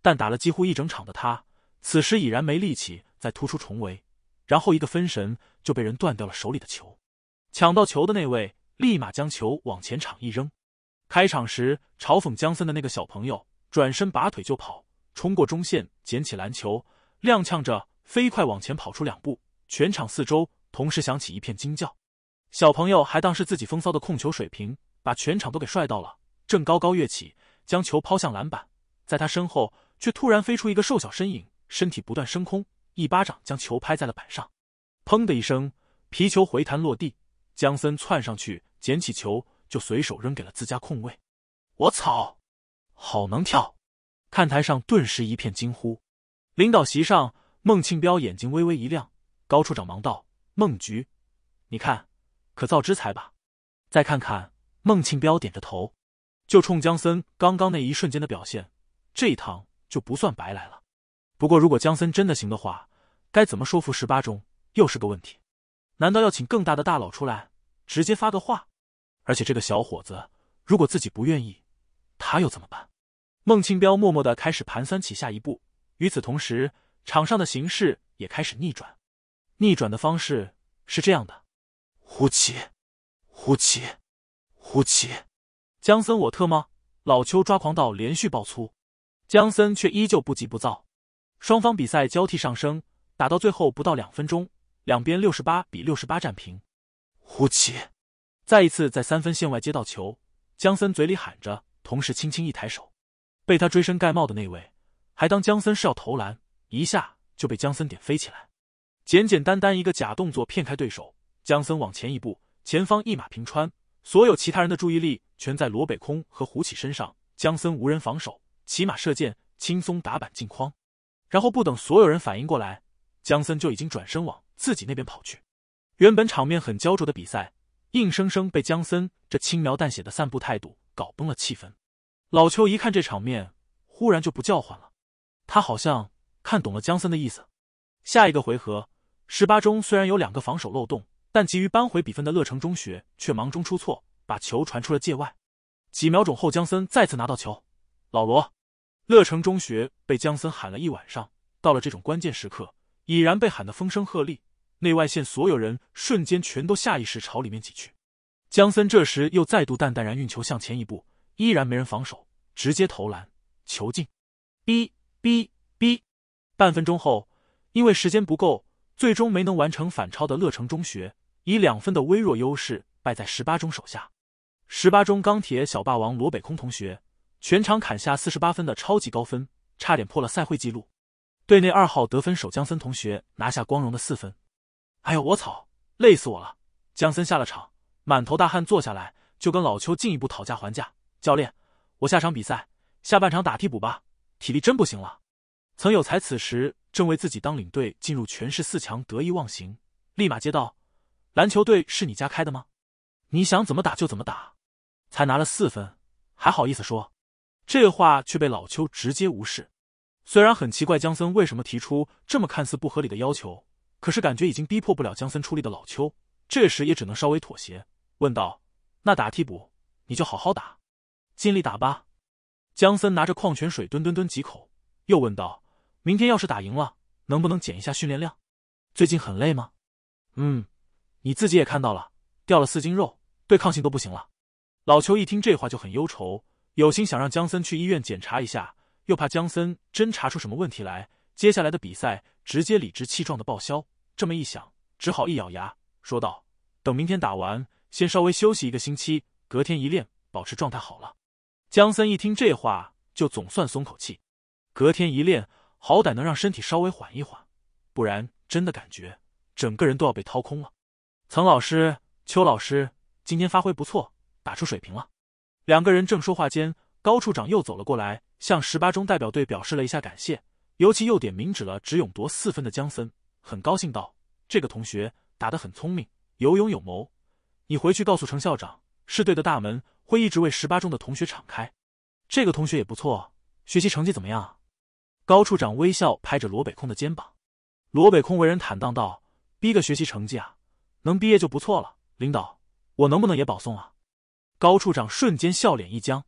但打了几乎一整场的他，此时已然没力气再突出重围。然后一个分神，就被人断掉了手里的球。抢到球的那位。立马将球往前场一扔，开场时嘲讽江森的那个小朋友转身拔腿就跑，冲过中线，捡起篮球，踉跄着飞快往前跑出两步，全场四周同时响起一片惊叫。小朋友还当是自己风骚的控球水平，把全场都给帅到了，正高高跃起，将球抛向篮板，在他身后却突然飞出一个瘦小身影，身体不断升空，一巴掌将球拍在了板上，砰的一声，皮球回弹落地。姜森窜上去捡起球，就随手扔给了自家空位。我操，好能跳！看台上顿时一片惊呼。领导席上，孟庆彪眼睛微微一亮。高处长忙道：“孟局，你看，可造之才吧？”再看看，孟庆彪点着头，就冲姜森刚刚那一瞬间的表现，这一趟就不算白来了。不过，如果姜森真的行的话，该怎么说服十八中，又是个问题。难道要请更大的大佬出来？直接发个话，而且这个小伙子如果自己不愿意，他又怎么办？孟庆彪默默的开始盘算起下一步。与此同时，场上的形势也开始逆转。逆转的方式是这样的：胡奇，胡奇，胡奇，江森，我特么！老邱抓狂到连续爆粗，江森却依旧不急不躁。双方比赛交替上升，打到最后不到两分钟，两边六十八比六十八战平。胡奇，再一次在三分线外接到球，江森嘴里喊着，同时轻轻一抬手，被他追身盖帽的那位，还当江森是要投篮，一下就被江森点飞起来。简简单单一个假动作骗开对手，江森往前一步，前方一马平川，所有其他人的注意力全在罗北空和胡启身上，江森无人防守，骑马射箭，轻松打板进框，然后不等所有人反应过来，江森就已经转身往自己那边跑去。原本场面很焦灼的比赛，硬生生被姜森这轻描淡写的散步态度搞崩了气氛。老邱一看这场面，忽然就不叫唤了。他好像看懂了姜森的意思。下一个回合，十八中虽然有两个防守漏洞，但急于扳回比分的乐城中学却忙中出错，把球传出了界外。几秒钟后，姜森再次拿到球。老罗，乐城中学被姜森喊了一晚上，到了这种关键时刻，已然被喊得风声鹤唳。内外线所有人瞬间全都下意识朝里面挤去。江森这时又再度淡淡然运球向前一步，依然没人防守，直接投篮，球进。哔哔哔！半分钟后，因为时间不够，最终没能完成反超的乐城中学以两分的微弱优势败在十八中手下。十八中钢铁小霸王罗北空同学全场砍下四十八分的超级高分，差点破了赛会纪录。队内二号得分手江森同学拿下光荣的四分。哎呦我操，累死我了！江森下了场，满头大汗坐下来，就跟老邱进一步讨价还价。教练，我下场比赛下半场打替补吧，体力真不行了。曾有才此时正为自己当领队进入全市四强得意忘形，立马接到：“篮球队是你家开的吗？你想怎么打就怎么打，才拿了四分，还好意思说？”这话却被老邱直接无视。虽然很奇怪江森为什么提出这么看似不合理的要求。可是感觉已经逼迫不了江森出力的老邱，这时也只能稍微妥协，问道：“那打替补，你就好好打，尽力打吧。”江森拿着矿泉水，吨吨吨几口，又问道：“明天要是打赢了，能不能减一下训练量？最近很累吗？”“嗯，你自己也看到了，掉了四斤肉，对抗性都不行了。”老邱一听这话就很忧愁，有心想让江森去医院检查一下，又怕江森真查出什么问题来。接下来的比赛直接理直气壮的报销。这么一想，只好一咬牙，说道：“等明天打完，先稍微休息一个星期，隔天一练，保持状态好了。”江森一听这话，就总算松口气。隔天一练，好歹能让身体稍微缓一缓，不然真的感觉整个人都要被掏空了。曾老师、邱老师，今天发挥不错，打出水平了。两个人正说话间，高处长又走了过来，向十八中代表队表示了一下感谢。尤其又点名指了只勇夺四分的江森，很高兴道：“这个同学打得很聪明，有勇有谋。”你回去告诉程校长，市队的大门会一直为十八中的同学敞开。这个同学也不错，学习成绩怎么样啊？高处长微笑拍着罗北空的肩膀，罗北空为人坦荡道：“逼个学习成绩啊，能毕业就不错了。”领导，我能不能也保送啊？高处长瞬间笑脸一僵，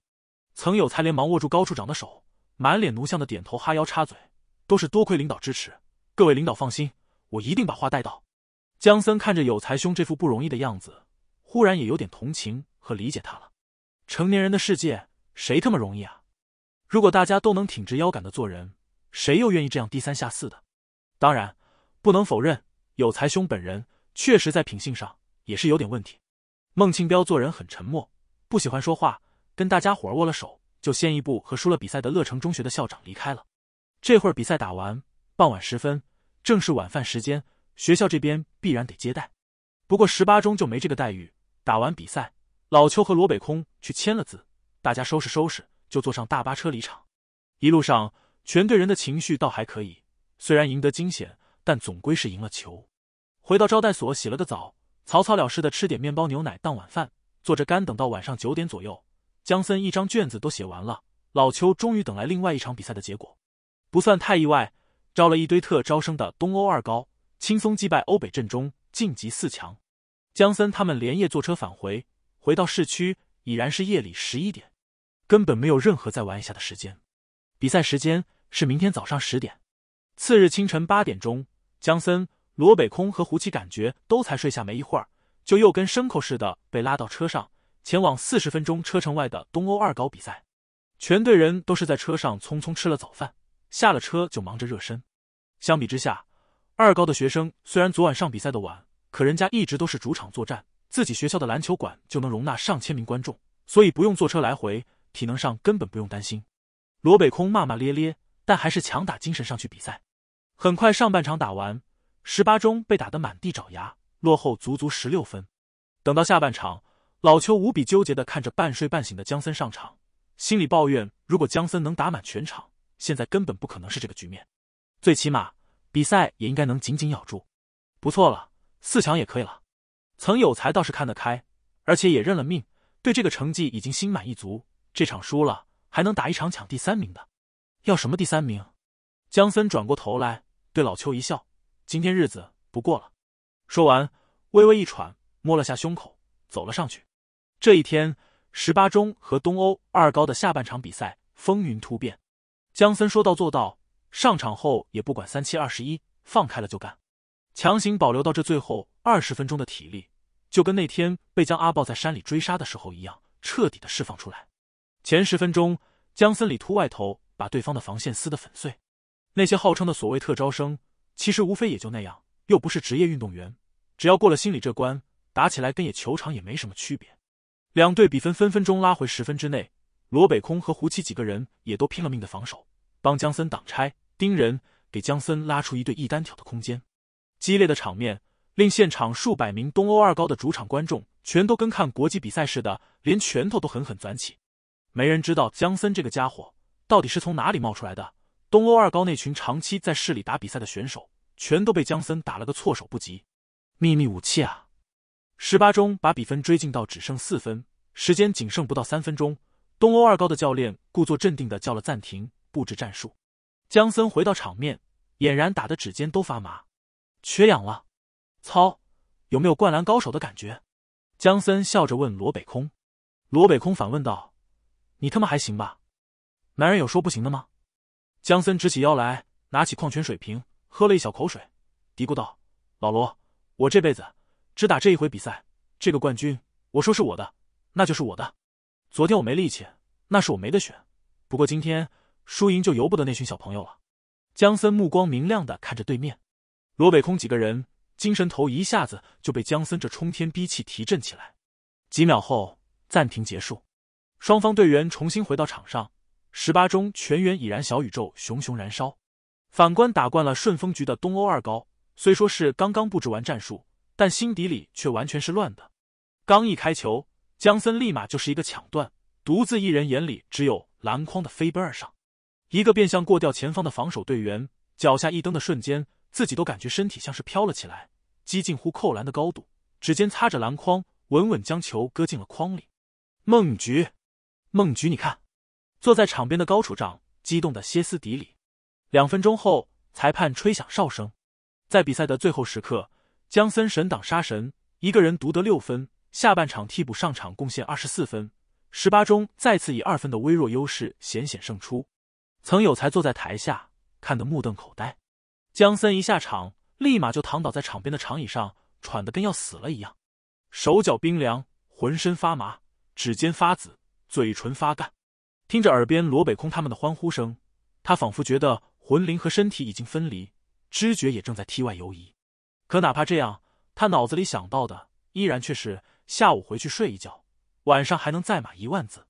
曾有才连忙握住高处长的手，满脸奴相的点头哈腰插嘴。都是多亏领导支持，各位领导放心，我一定把话带到。江森看着有才兄这副不容易的样子，忽然也有点同情和理解他了。成年人的世界，谁他妈容易啊？如果大家都能挺直腰杆的做人，谁又愿意这样低三下四的？当然，不能否认有才兄本人确实在品性上也是有点问题。孟庆彪做人很沉默，不喜欢说话，跟大家伙握了手，就先一步和输了比赛的乐城中学的校长离开了。这会儿比赛打完，傍晚时分正是晚饭时间，学校这边必然得接待。不过十八中就没这个待遇。打完比赛，老邱和罗北空去签了字，大家收拾收拾就坐上大巴车离场。一路上，全队人的情绪倒还可以，虽然赢得惊险，但总归是赢了球。回到招待所，洗了个澡，草草了事的吃点面包牛奶当晚饭，坐着干等到晚上九点左右，江森一张卷子都写完了，老邱终于等来另外一场比赛的结果。不算太意外，招了一堆特招生的东欧二高轻松击败欧北阵中晋级四强，江森他们连夜坐车返回，回到市区已然是夜里十一点，根本没有任何再玩一下的时间。比赛时间是明天早上十点。次日清晨八点钟，江森、罗北空和胡奇感觉都才睡下没一会儿，就又跟牲口似的被拉到车上，前往四十分钟车程外的东欧二高比赛。全队人都是在车上匆匆吃了早饭。下了车就忙着热身。相比之下，二高的学生虽然昨晚上比赛的晚，可人家一直都是主场作战，自己学校的篮球馆就能容纳上千名观众，所以不用坐车来回，体能上根本不用担心。罗北空骂骂咧咧，但还是强打精神上去比赛。很快上半场打完，十八中被打得满地找牙，落后足足十六分。等到下半场，老邱无比纠结的看着半睡半醒的江森上场，心里抱怨：如果江森能打满全场。现在根本不可能是这个局面，最起码比赛也应该能紧紧咬住，不错了，四强也可以了。曾有才倒是看得开，而且也认了命，对这个成绩已经心满意足。这场输了还能打一场抢第三名的，要什么第三名？江森转过头来对老邱一笑：“今天日子不过了。”说完，微微一喘，摸了下胸口，走了上去。这一天，十八中和东欧二高的下半场比赛风云突变。江森说到做到，上场后也不管三七二十一，放开了就干，强行保留到这最后二十分钟的体力，就跟那天被江阿豹在山里追杀的时候一样，彻底的释放出来。前十分钟，江森里突外头把对方的防线撕得粉碎。那些号称的所谓特招生，其实无非也就那样，又不是职业运动员，只要过了心理这关，打起来跟野球场也没什么区别。两队比分分分钟拉回十分之内。罗北空和胡七几个人也都拼了命的防守，帮江森挡拆、盯人，给江森拉出一对一单挑的空间。激烈的场面令现场数百名东欧二高的主场观众全都跟看国际比赛似的，连拳头都狠狠攥起。没人知道江森这个家伙到底是从哪里冒出来的。东欧二高那群长期在市里打比赛的选手全都被江森打了个措手不及。秘密武器啊！十八中把比分追进到只剩四分，时间仅剩不到三分钟。东欧二高的教练故作镇定的叫了暂停，布置战术。姜森回到场面，俨然打的指尖都发麻，缺氧了。操，有没有灌篮高手的感觉？姜森笑着问罗北空。罗北空反问道：“你他妈还行吧？男人有说不行的吗？”姜森直起腰来，拿起矿泉水瓶喝了一小口水，嘀咕道：“老罗，我这辈子只打这一回比赛，这个冠军我说是我的，那就是我的。”昨天我没力气，那是我没得选。不过今天输赢就由不得那群小朋友了。江森目光明亮的看着对面，罗北空几个人精神头一下子就被江森这冲天逼气提振起来。几秒后，暂停结束，双方队员重新回到场上。十八中全员已然小宇宙熊熊燃烧。反观打惯了顺风局的东欧二高，虽说是刚刚布置完战术，但心底里却完全是乱的。刚一开球。姜森立马就是一个抢断，独自一人眼里只有篮筐的飞奔而上，一个变向过掉前方的防守队员，脚下一蹬的瞬间，自己都感觉身体像是飘了起来，几近乎扣篮的高度，指尖擦着篮筐，稳稳将球搁进了筐里。孟菊，孟菊，你看，坐在场边的高处长激动的歇斯底里。两分钟后，裁判吹响哨声，在比赛的最后时刻，姜森神挡杀神，一个人独得六分。下半场替补上场，贡献二十四分，十八中再次以二分的微弱优势险险胜出。曾有才坐在台下看得目瞪口呆。江森一下场，立马就躺倒在场边的长椅上，喘得跟要死了一样，手脚冰凉，浑身发麻，指尖发紫，嘴唇发干。听着耳边罗北空他们的欢呼声，他仿佛觉得魂灵和身体已经分离，知觉也正在体外游移。可哪怕这样，他脑子里想到的依然却是。下午回去睡一觉，晚上还能再码一万字。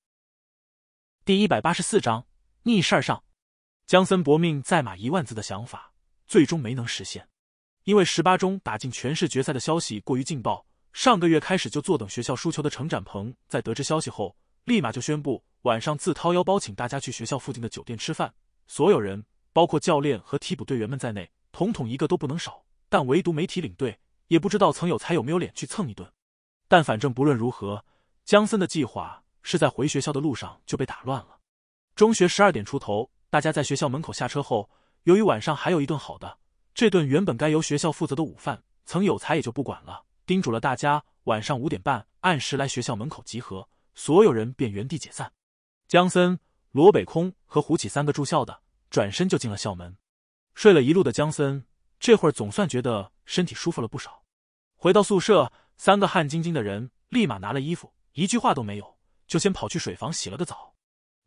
第一百八十四章逆事儿上，姜森搏命再码一万字的想法最终没能实现，因为十八中打进全市决赛的消息过于劲爆。上个月开始就坐等学校输球的程展鹏，在得知消息后，立马就宣布晚上自掏腰包请大家去学校附近的酒店吃饭，所有人包括教练和替补队员们在内，统统一个都不能少。但唯独媒体领队也不知道曾有才有没有脸去蹭一顿。但反正不论如何，江森的计划是在回学校的路上就被打乱了。中学十二点出头，大家在学校门口下车后，由于晚上还有一顿好的，这顿原本该由学校负责的午饭，曾有才也就不管了，叮嘱了大家晚上五点半按时来学校门口集合。所有人便原地解散。江森、罗北空和胡启三个住校的转身就进了校门。睡了一路的江森，这会儿总算觉得身体舒服了不少。回到宿舍。三个汗津津的人立马拿了衣服，一句话都没有，就先跑去水房洗了个澡。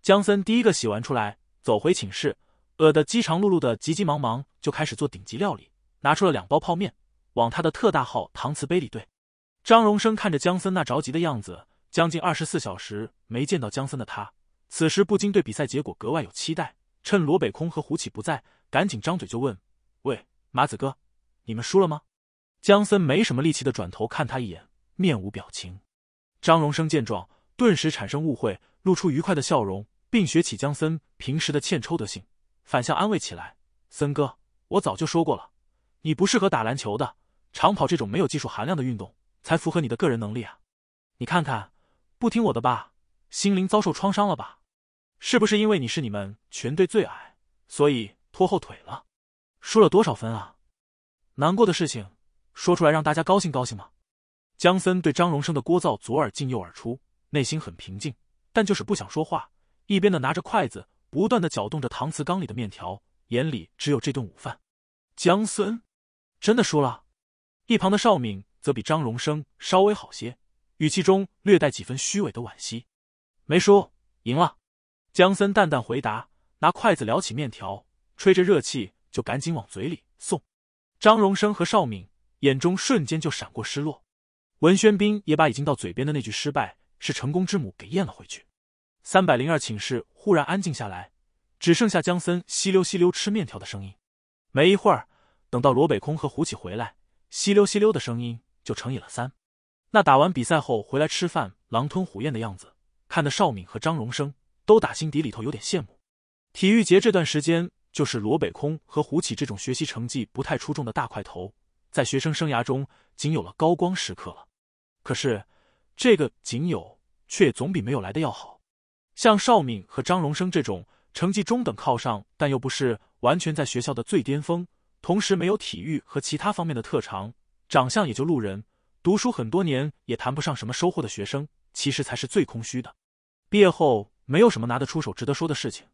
江森第一个洗完出来，走回寝室，饿得饥肠辘辘的，急急忙忙就开始做顶级料理，拿出了两包泡面，往他的特大号搪瓷杯里兑。张荣生看着江森那着急的样子，将近二十四小时没见到江森的他，此时不禁对比赛结果格外有期待。趁罗北空和胡启不在，赶紧张嘴就问：“喂，马子哥，你们输了吗？”江森没什么力气的转头看他一眼，面无表情。张荣生见状，顿时产生误会，露出愉快的笑容，并学起江森平时的欠抽德性，反向安慰起来：“森哥，我早就说过了，你不适合打篮球的，长跑这种没有技术含量的运动才符合你的个人能力啊！你看看，不听我的吧，心灵遭受创伤了吧？是不是因为你是你们全队最矮，所以拖后腿了？输了多少分啊？难过的事情。”说出来让大家高兴高兴吗？江森对张荣生的聒噪左耳进右耳出，内心很平静，但就是不想说话。一边的拿着筷子不断的搅动着搪瓷缸里的面条，眼里只有这顿午饭。江森真的输了。一旁的邵敏则比张荣生稍微好些，语气中略带几分虚伪的惋惜。没输，赢了。江森淡淡回答，拿筷子撩起面条，吹着热气就赶紧往嘴里送。张荣生和邵敏。眼中瞬间就闪过失落，文轩斌也把已经到嘴边的那句“失败是成功之母”给咽了回去。三百零二寝室忽然安静下来，只剩下江森吸溜吸溜吃面条的声音。没一会儿，等到罗北空和胡启回来，吸溜吸溜的声音就乘以了三。那打完比赛后回来吃饭，狼吞虎咽的样子，看得邵敏和张荣生都打心底里头有点羡慕。体育节这段时间，就是罗北空和胡启这种学习成绩不太出众的大块头。在学生生涯中，仅有了高光时刻了。可是，这个“仅有”却总比没有来的要好。像邵敏和张荣生这种成绩中等靠上，但又不是完全在学校的最巅峰，同时没有体育和其他方面的特长，长相也就路人，读书很多年也谈不上什么收获的学生，其实才是最空虚的。毕业后，没有什么拿得出手、值得说的事情。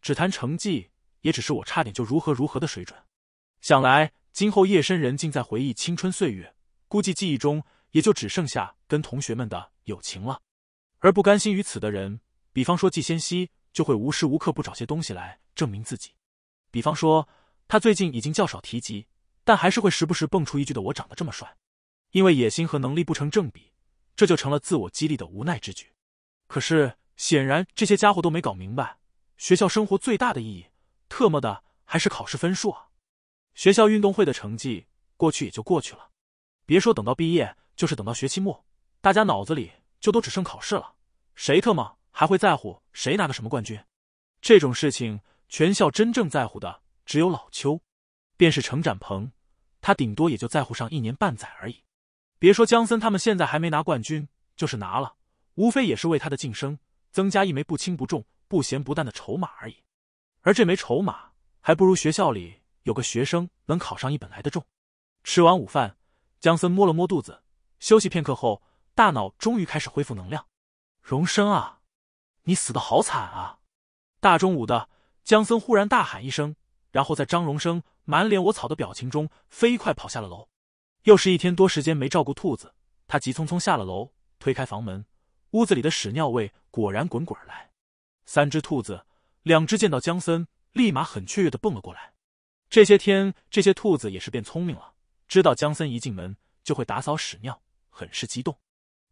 只谈成绩，也只是我差点就如何如何的水准。想来。今后夜深人静再回忆青春岁月，估计记忆中也就只剩下跟同学们的友情了。而不甘心于此的人，比方说季先熙，就会无时无刻不找些东西来证明自己。比方说，他最近已经较少提及，但还是会时不时蹦出一句的“我长得这么帅”，因为野心和能力不成正比，这就成了自我激励的无奈之举。可是显然这些家伙都没搞明白，学校生活最大的意义，特么的还是考试分数啊！学校运动会的成绩过去也就过去了，别说等到毕业，就是等到学期末，大家脑子里就都只剩考试了。谁特么还会在乎谁拿个什么冠军？这种事情，全校真正在乎的只有老邱，便是程展鹏，他顶多也就在乎上一年半载而已。别说江森他们现在还没拿冠军，就是拿了，无非也是为他的晋升增加一枚不轻不重、不咸不淡的筹码而已。而这枚筹码，还不如学校里。有个学生能考上一本来的重。吃完午饭，江森摸了摸肚子，休息片刻后，大脑终于开始恢复能量。荣生啊，你死的好惨啊！大中午的，江森忽然大喊一声，然后在张荣生满脸我草的表情中，飞快跑下了楼。又是一天多时间没照顾兔子，他急匆匆下了楼，推开房门，屋子里的屎尿味果然滚滚而来。三只兔子，两只见到江森，立马很雀跃的蹦了过来。这些天，这些兔子也是变聪明了，知道姜森一进门就会打扫屎尿，很是激动。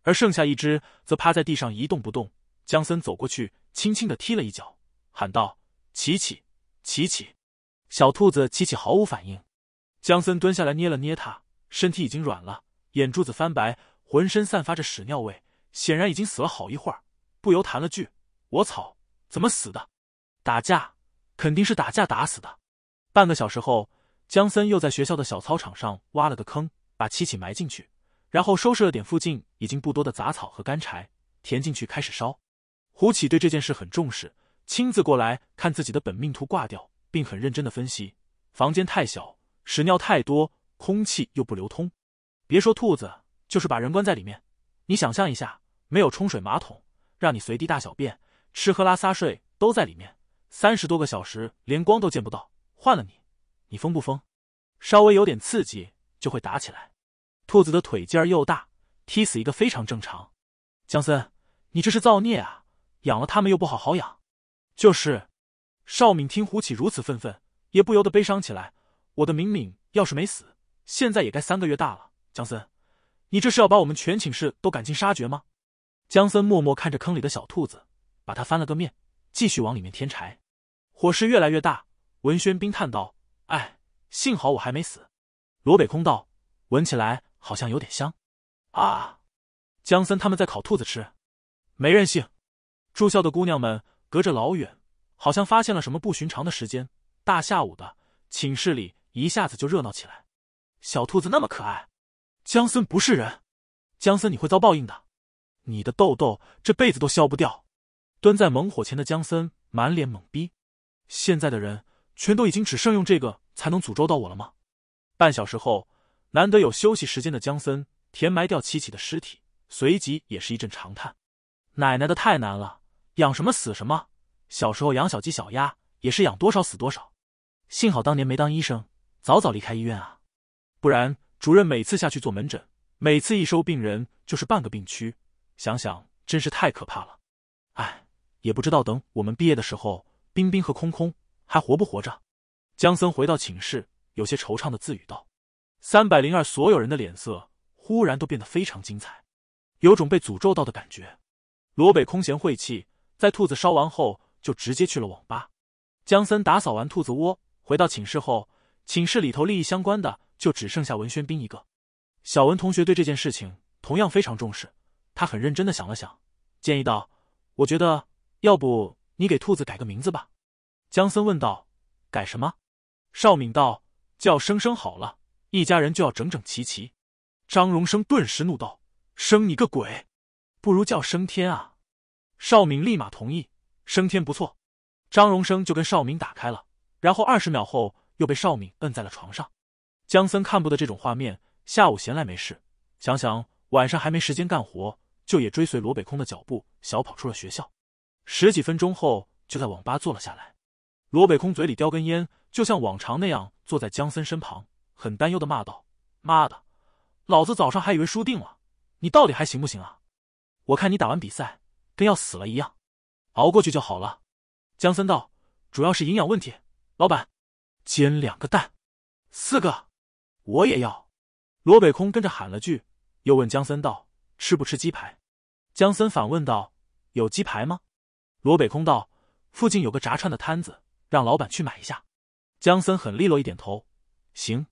而剩下一只则趴在地上一动不动。姜森走过去，轻轻的踢了一脚，喊道：“琪琪，琪琪！”小兔子琪琪毫无反应。姜森蹲下来捏了捏它，身体已经软了，眼珠子翻白，浑身散发着屎尿味，显然已经死了好一会儿。不由弹了句：“我操，怎么死的？打架，肯定是打架打死的。”半个小时后，江森又在学校的小操场上挖了个坑，把七七埋进去，然后收拾了点附近已经不多的杂草和干柴填进去，开始烧。胡启对这件事很重视，亲自过来看自己的本命图挂掉，并很认真的分析：房间太小，屎尿太多，空气又不流通。别说兔子，就是把人关在里面，你想象一下，没有冲水马桶，让你随地大小便，吃喝拉撒睡都在里面，三十多个小时连光都见不到。换了你，你疯不疯？稍微有点刺激就会打起来。兔子的腿劲儿又大，踢死一个非常正常。江森，你这是造孽啊！养了他们又不好好养。就是，邵敏听胡启如此愤愤，也不由得悲伤起来。我的敏敏要是没死，现在也该三个月大了。江森，你这是要把我们全寝室都赶尽杀绝吗？江森默默看着坑里的小兔子，把它翻了个面，继续往里面添柴，火势越来越大。文轩冰叹道：“哎，幸好我还没死。”罗北空道：“闻起来好像有点香。”啊！江森他们在烤兔子吃，没人性！住校的姑娘们隔着老远，好像发现了什么不寻常的。时间大下午的，寝室里一下子就热闹起来。小兔子那么可爱，江森不是人！江森你会遭报应的，你的痘痘这辈子都消不掉！蹲在猛火前的江森满脸懵逼，现在的人。全都已经只剩用这个才能诅咒到我了吗？半小时后，难得有休息时间的江森填埋掉琪琪的尸体，随即也是一阵长叹：“奶奶的，太难了，养什么死什么。小时候养小鸡小鸭也是养多少死多少。幸好当年没当医生，早早离开医院啊，不然主任每次下去做门诊，每次一收病人就是半个病区，想想真是太可怕了。哎，也不知道等我们毕业的时候，冰冰和空空。”还活不活着？江森回到寝室，有些惆怅的自语道：“三百零二，所有人的脸色忽然都变得非常精彩，有种被诅咒到的感觉。”罗北空闲晦气，在兔子烧完后就直接去了网吧。江森打扫完兔子窝，回到寝室后，寝室里头利益相关的就只剩下文轩斌一个。小文同学对这件事情同样非常重视，他很认真的想了想，建议道：“我觉得，要不你给兔子改个名字吧。”江森问道：“改什么？”邵敏道：“叫生生好了，一家人就要整整齐齐。”张荣生顿时怒道：“生你个鬼！不如叫升天啊！”邵敏立马同意：“升天不错。”张荣生就跟邵敏打开了，然后二十秒后又被邵敏摁在了床上。江森看不得这种画面，下午闲来没事，想想晚上还没时间干活，就也追随罗北空的脚步，小跑出了学校。十几分钟后，就在网吧坐了下来。罗北空嘴里叼根烟，就像往常那样坐在江森身旁，很担忧的骂道：“妈的，老子早上还以为输定了，你到底还行不行啊？我看你打完比赛跟要死了一样，熬过去就好了。”江森道：“主要是营养问题。”老板，煎两个蛋，四个，我也要。”罗北空跟着喊了句，又问江森道：“吃不吃鸡排？”江森反问道：“有鸡排吗？”罗北空道：“附近有个炸串的摊子。”让老板去买一下，江森很利落一点头，行。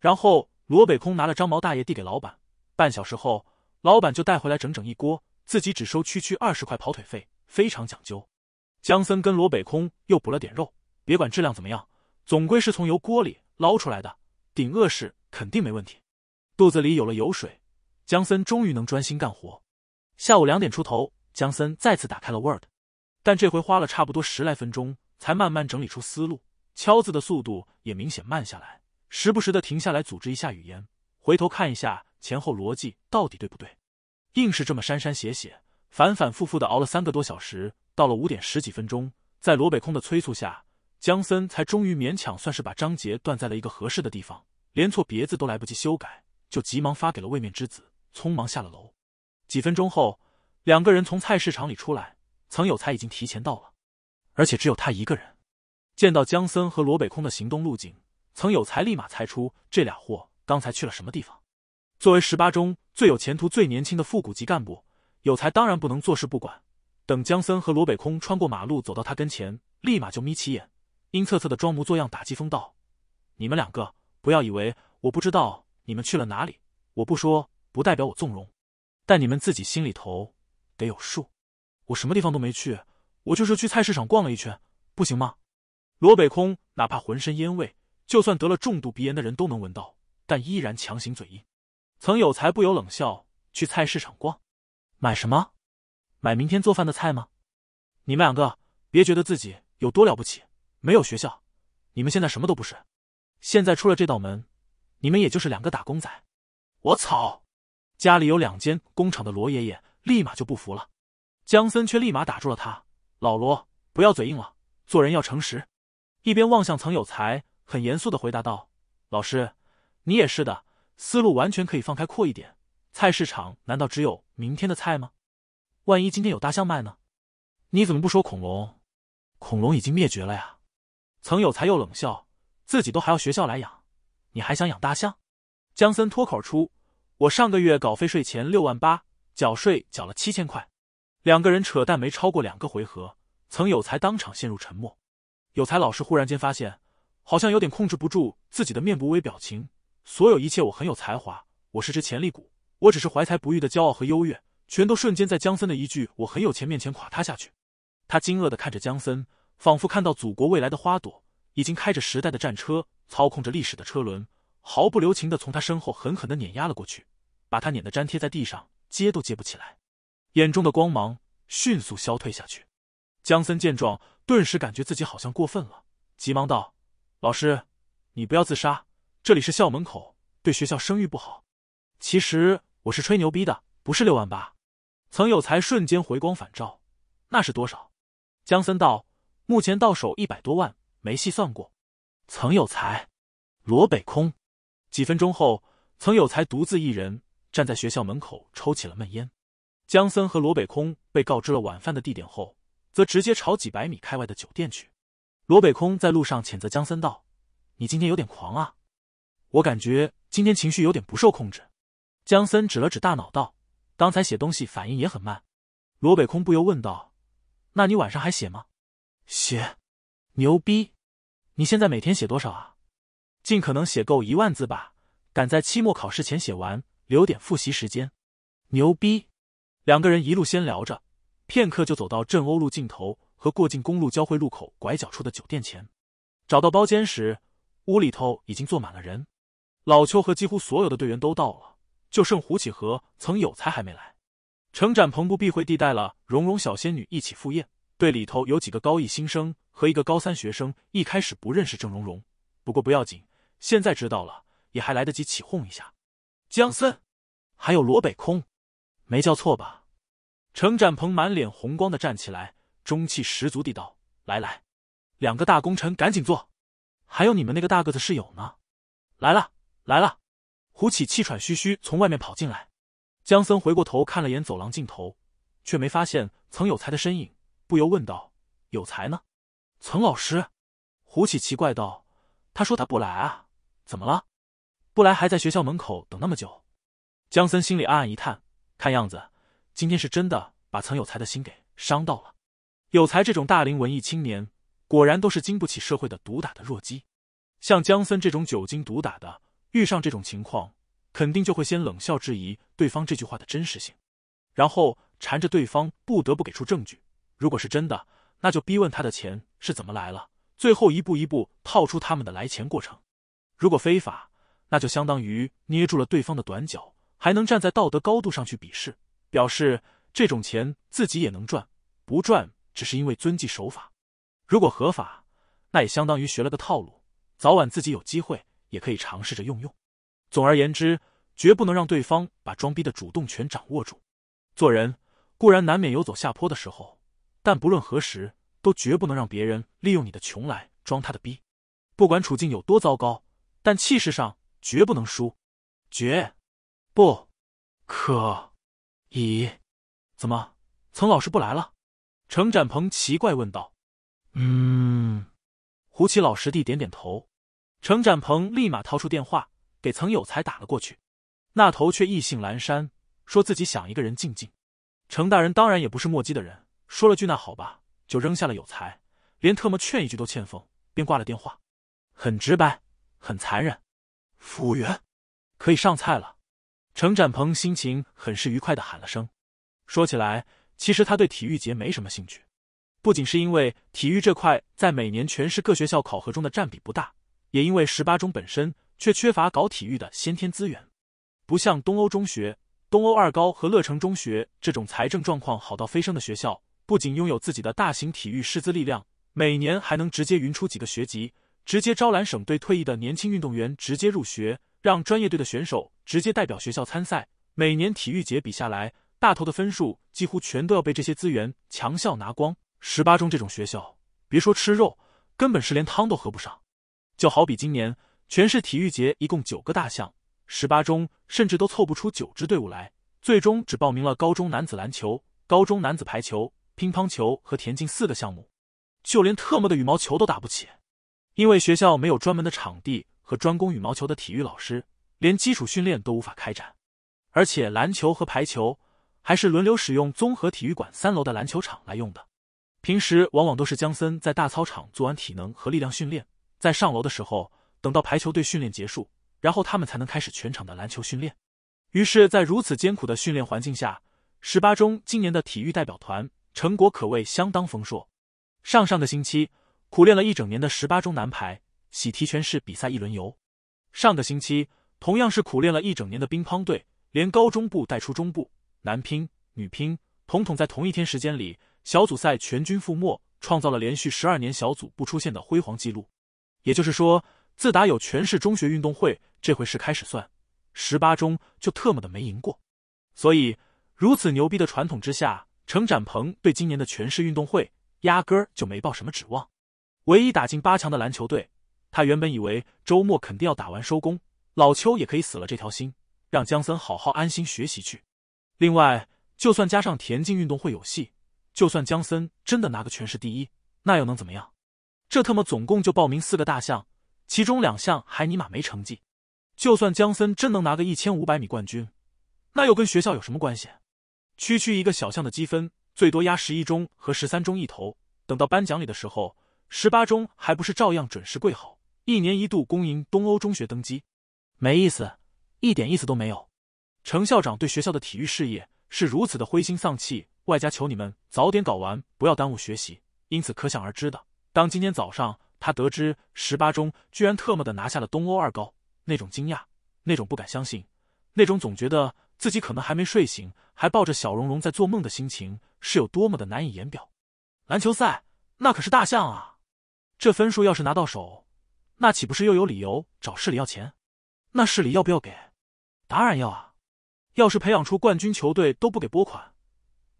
然后罗北空拿了张毛大爷递给老板，半小时后，老板就带回来整整一锅，自己只收区区二十块跑腿费，非常讲究。江森跟罗北空又补了点肉，别管质量怎么样，总归是从油锅里捞出来的，顶饿是肯定没问题。肚子里有了油水，江森终于能专心干活。下午两点出头，江森再次打开了 Word，但这回花了差不多十来分钟。才慢慢整理出思路，敲字的速度也明显慢下来，时不时的停下来组织一下语言，回头看一下前后逻辑到底对不对。硬是这么删删写写，反反复复的熬了三个多小时，到了五点十几分钟，在罗北空的催促下，江森才终于勉强算是把章节断在了一个合适的地方，连错别字都来不及修改，就急忙发给了位面之子，匆忙下了楼。几分钟后，两个人从菜市场里出来，曾有才已经提前到了。而且只有他一个人，见到江森和罗北空的行动路径，曾有才立马猜出这俩货刚才去了什么地方。作为十八中最有前途、最年轻的副股级干部，有才当然不能坐视不管。等江森和罗北空穿过马路走到他跟前，立马就眯起眼，阴恻恻的装模作样打击风道：“你们两个不要以为我不知道你们去了哪里，我不说不代表我纵容，但你们自己心里头得有数。我什么地方都没去。”我就是去菜市场逛了一圈，不行吗？罗北空哪怕浑身烟味，就算得了重度鼻炎的人都能闻到，但依然强行嘴硬。曾有才不由冷笑：去菜市场逛，买什么？买明天做饭的菜吗？你们两个别觉得自己有多了不起，没有学校，你们现在什么都不是。现在出了这道门，你们也就是两个打工仔。我操！家里有两间工厂的罗爷爷立马就不服了，江森却立马打住了他。老罗，不要嘴硬了，做人要诚实。一边望向曾有才，很严肃的回答道：“老师，你也是的，思路完全可以放开阔一点。菜市场难道只有明天的菜吗？万一今天有大象卖呢？你怎么不说恐龙？恐龙已经灭绝了呀！”曾有才又冷笑：“自己都还要学校来养，你还想养大象？”江森脱口出：“我上个月稿费税前六万八，缴税缴了七千块。”两个人扯淡没超过两个回合，曾有才当场陷入沉默。有才老师忽然间发现，好像有点控制不住自己的面部微表情。所有一切，我很有才华，我是只潜力股，我只是怀才不遇的骄傲和优越，全都瞬间在江森的一句“我很有钱”面前垮塌下去。他惊愕的看着江森，仿佛看到祖国未来的花朵，已经开着时代的战车，操控着历史的车轮，毫不留情的从他身后狠狠的碾压了过去，把他碾得粘贴在地上，接都接不起来。眼中的光芒迅速消退下去，江森见状，顿时感觉自己好像过分了，急忙道：“老师，你不要自杀，这里是校门口，对学校声誉不好。”其实我是吹牛逼的，不是六万八。曾有才瞬间回光返照，那是多少？江森道：“目前到手一百多万，没细算过。”曾有才、罗北空，几分钟后，曾有才独自一人站在学校门口抽起了闷烟。江森和罗北空被告知了晚饭的地点后，则直接朝几百米开外的酒店去。罗北空在路上谴责江森道：“你今天有点狂啊，我感觉今天情绪有点不受控制。”江森指了指大脑道：“刚才写东西反应也很慢。”罗北空不由问道：“那你晚上还写吗？”“写，牛逼！你现在每天写多少啊？”“尽可能写够一万字吧，赶在期末考试前写完，留点复习时间。”“牛逼！”两个人一路先聊着，片刻就走到镇欧路尽头和过境公路交汇路口拐角处的酒店前。找到包间时，屋里头已经坐满了人。老邱和几乎所有的队员都到了，就剩胡启和、曾有才还没来。程展鹏不避讳地带了蓉蓉小仙女一起赴宴。队里头有几个高一新生和一个高三学生，一开始不认识郑蓉蓉，不过不要紧，现在知道了也还来得及起哄一下。江森，还有罗北空。没叫错吧？程展鹏满脸红光的站起来，中气十足地道：“来来，两个大功臣，赶紧坐。还有你们那个大个子室友呢？来了，来了。”胡启气喘吁吁从外面跑进来。江森回过头看了眼走廊尽头，却没发现曾有才的身影，不由问道：“有才呢？曾老师？”胡启奇怪道：“他说他不来啊，怎么了？不来，还在学校门口等那么久？”江森心里暗暗一叹。看样子，今天是真的把曾有才的心给伤到了。有才这种大龄文艺青年，果然都是经不起社会的毒打的弱鸡。像江森这种久经毒打的，遇上这种情况，肯定就会先冷笑质疑对方这句话的真实性，然后缠着对方不得不给出证据。如果是真的，那就逼问他的钱是怎么来了，最后一步一步套出他们的来钱过程。如果非法，那就相当于捏住了对方的短脚。还能站在道德高度上去鄙视，表示这种钱自己也能赚，不赚只是因为遵纪守法。如果合法，那也相当于学了个套路，早晚自己有机会也可以尝试着用用。总而言之，绝不能让对方把装逼的主动权掌握住。做人固然难免有走下坡的时候，但不论何时，都绝不能让别人利用你的穷来装他的逼。不管处境有多糟糕，但气势上绝不能输，绝。不可以？怎么，曾老师不来了？程展鹏奇怪问道。嗯，胡奇老师地点点头。程展鹏立马掏出电话给曾有才打了过去，那头却意兴阑珊，说自己想一个人静静。程大人当然也不是墨迹的人，说了句那好吧，就扔下了有才，连特么劝一句都欠奉，便挂了电话。很直白，很残忍。服务员，可以上菜了。程展鹏心情很是愉快的喊了声：“说起来，其实他对体育节没什么兴趣，不仅是因为体育这块在每年全市各学校考核中的占比不大，也因为十八中本身却缺乏搞体育的先天资源。不像东欧中学、东欧二高和乐城中学这种财政状况好到飞升的学校，不仅拥有自己的大型体育师资力量，每年还能直接匀出几个学籍，直接招揽省队退役的年轻运动员直接入学。”让专业队的选手直接代表学校参赛。每年体育节比下来，大头的分数几乎全都要被这些资源强校拿光。十八中这种学校，别说吃肉，根本是连汤都喝不上。就好比今年全市体育节一共九个大项，十八中甚至都凑不出九支队伍来，最终只报名了高中男子篮球、高中男子排球、乒乓球和田径四个项目，就连特么的羽毛球都打不起，因为学校没有专门的场地。和专攻羽毛球的体育老师，连基础训练都无法开展，而且篮球和排球还是轮流使用综合体育馆三楼的篮球场来用的。平时往往都是姜森在大操场做完体能和力量训练，在上楼的时候，等到排球队训练结束，然后他们才能开始全场的篮球训练。于是，在如此艰苦的训练环境下，十八中今年的体育代表团成果可谓相当丰硕。上上个星期，苦练了一整年的十八中男排。喜提全市比赛一轮游。上个星期，同样是苦练了一整年的乒乓队，连高中部带初中部，男乒、女乒统统在同一天时间里小组赛全军覆没，创造了连续十二年小组不出现的辉煌记录。也就是说，自打有全市中学运动会这回事开始算，十八中就特么的没赢过。所以，如此牛逼的传统之下，程展鹏对今年的全市运动会压根儿就没抱什么指望。唯一打进八强的篮球队。他原本以为周末肯定要打完收工，老邱也可以死了这条心，让江森好好安心学习去。另外，就算加上田径运动会有戏，就算江森真的拿个全市第一，那又能怎么样？这特么总共就报名四个大项，其中两项还尼玛没成绩。就算江森真能拿个一千五百米冠军，那又跟学校有什么关系？区区一个小项的积分，最多压十一中和十三中一头。等到颁奖礼的时候，十八中还不是照样准时跪好。一年一度恭迎东欧中学登基，没意思，一点意思都没有。程校长对学校的体育事业是如此的灰心丧气，外加求你们早点搞完，不要耽误学习。因此可想而知的，当今天早上他得知十八中居然特么的拿下了东欧二高，那种惊讶，那种不敢相信，那种总觉得自己可能还没睡醒，还抱着小绒绒在做梦的心情，是有多么的难以言表。篮球赛那可是大项啊，这分数要是拿到手。那岂不是又有理由找市里要钱？那市里要不要给？当然要啊！要是培养出冠军球队都不给拨款，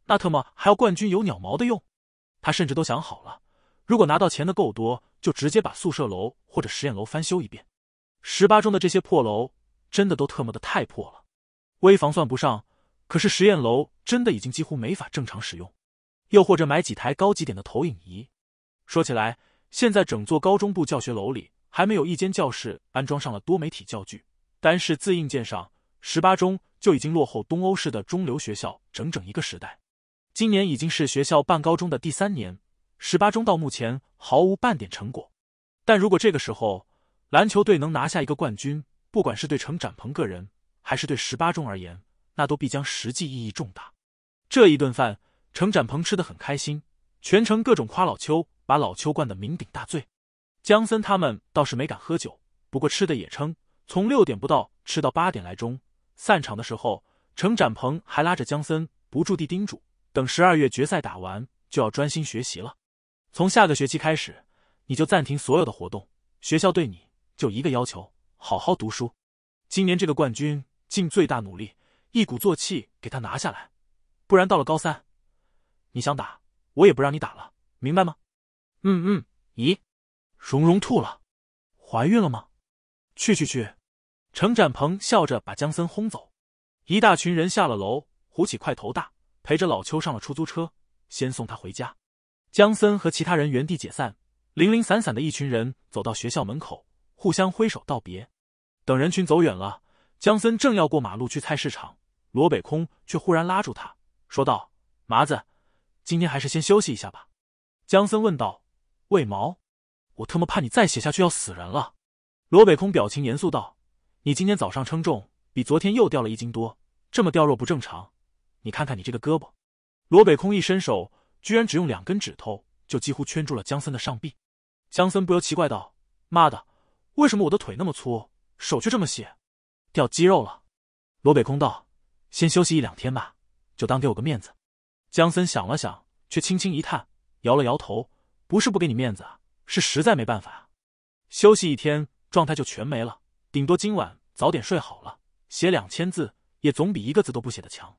那特么还要冠军有鸟毛的用？他甚至都想好了，如果拿到钱的够多，就直接把宿舍楼或者实验楼翻修一遍。十八中的这些破楼真的都特么的太破了，危房算不上，可是实验楼真的已经几乎没法正常使用。又或者买几台高级点的投影仪。说起来，现在整座高中部教学楼里。还没有一间教室安装上了多媒体教具，单是自硬件上，十八中就已经落后东欧式的中流学校整整一个时代。今年已经是学校办高中的第三年，十八中到目前毫无半点成果。但如果这个时候篮球队能拿下一个冠军，不管是对程展鹏个人，还是对十八中而言，那都必将实际意义重大。这一顿饭，程展鹏吃得很开心，全程各种夸老邱，把老邱灌得酩酊大醉。江森他们倒是没敢喝酒，不过吃的也撑。从六点不到吃到八点来钟，散场的时候，程展鹏还拉着江森不住地叮嘱：“等十二月决赛打完，就要专心学习了。从下个学期开始，你就暂停所有的活动。学校对你就一个要求：好好读书。今年这个冠军，尽最大努力一鼓作气给他拿下来，不然到了高三，你想打我也不让你打了，明白吗？”“嗯嗯。”“咦。”蓉蓉吐了，怀孕了吗？去去去！程展鹏笑着把姜森轰走。一大群人下了楼，胡起块头大陪着老邱上了出租车，先送他回家。姜森和其他人原地解散，零零散散的一群人走到学校门口，互相挥手道别。等人群走远了，姜森正要过马路去菜市场，罗北空却忽然拉住他，说道：“麻子，今天还是先休息一下吧。”姜森问道：“为毛？”我他妈怕你再写下去要死人了！罗北空表情严肃道：“你今天早上称重，比昨天又掉了一斤多，这么掉肉不正常。你看看你这个胳膊。”罗北空一伸手，居然只用两根指头就几乎圈住了江森的上臂。江森不由奇怪道：“妈的，为什么我的腿那么粗，手却这么细？掉肌肉了？”罗北空道：“先休息一两天吧，就当给我个面子。”江森想了想，却轻轻一叹，摇了摇头：“不是不给你面子啊。”是实在没办法啊，休息一天，状态就全没了。顶多今晚早点睡好了，写两千字也总比一个字都不写的强。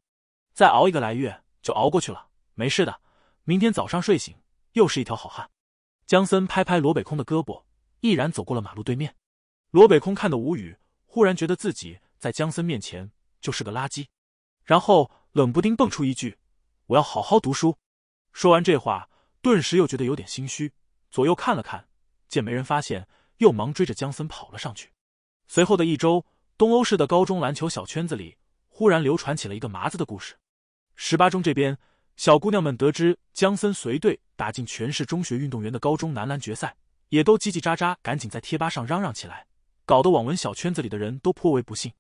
再熬一个来月就熬过去了，没事的。明天早上睡醒又是一条好汉。江森拍拍罗北空的胳膊，毅然走过了马路对面。罗北空看得无语，忽然觉得自己在江森面前就是个垃圾，然后冷不丁蹦出一句：“我要好好读书。”说完这话，顿时又觉得有点心虚。左右看了看，见没人发现，又忙追着江森跑了上去。随后的一周，东欧市的高中篮球小圈子里忽然流传起了一个麻子的故事。十八中这边，小姑娘们得知江森随队打进全市中学运动员的高中男篮决赛，也都叽叽喳喳，赶紧在贴吧上嚷嚷起来，搞得网文小圈子里的人都颇为不信。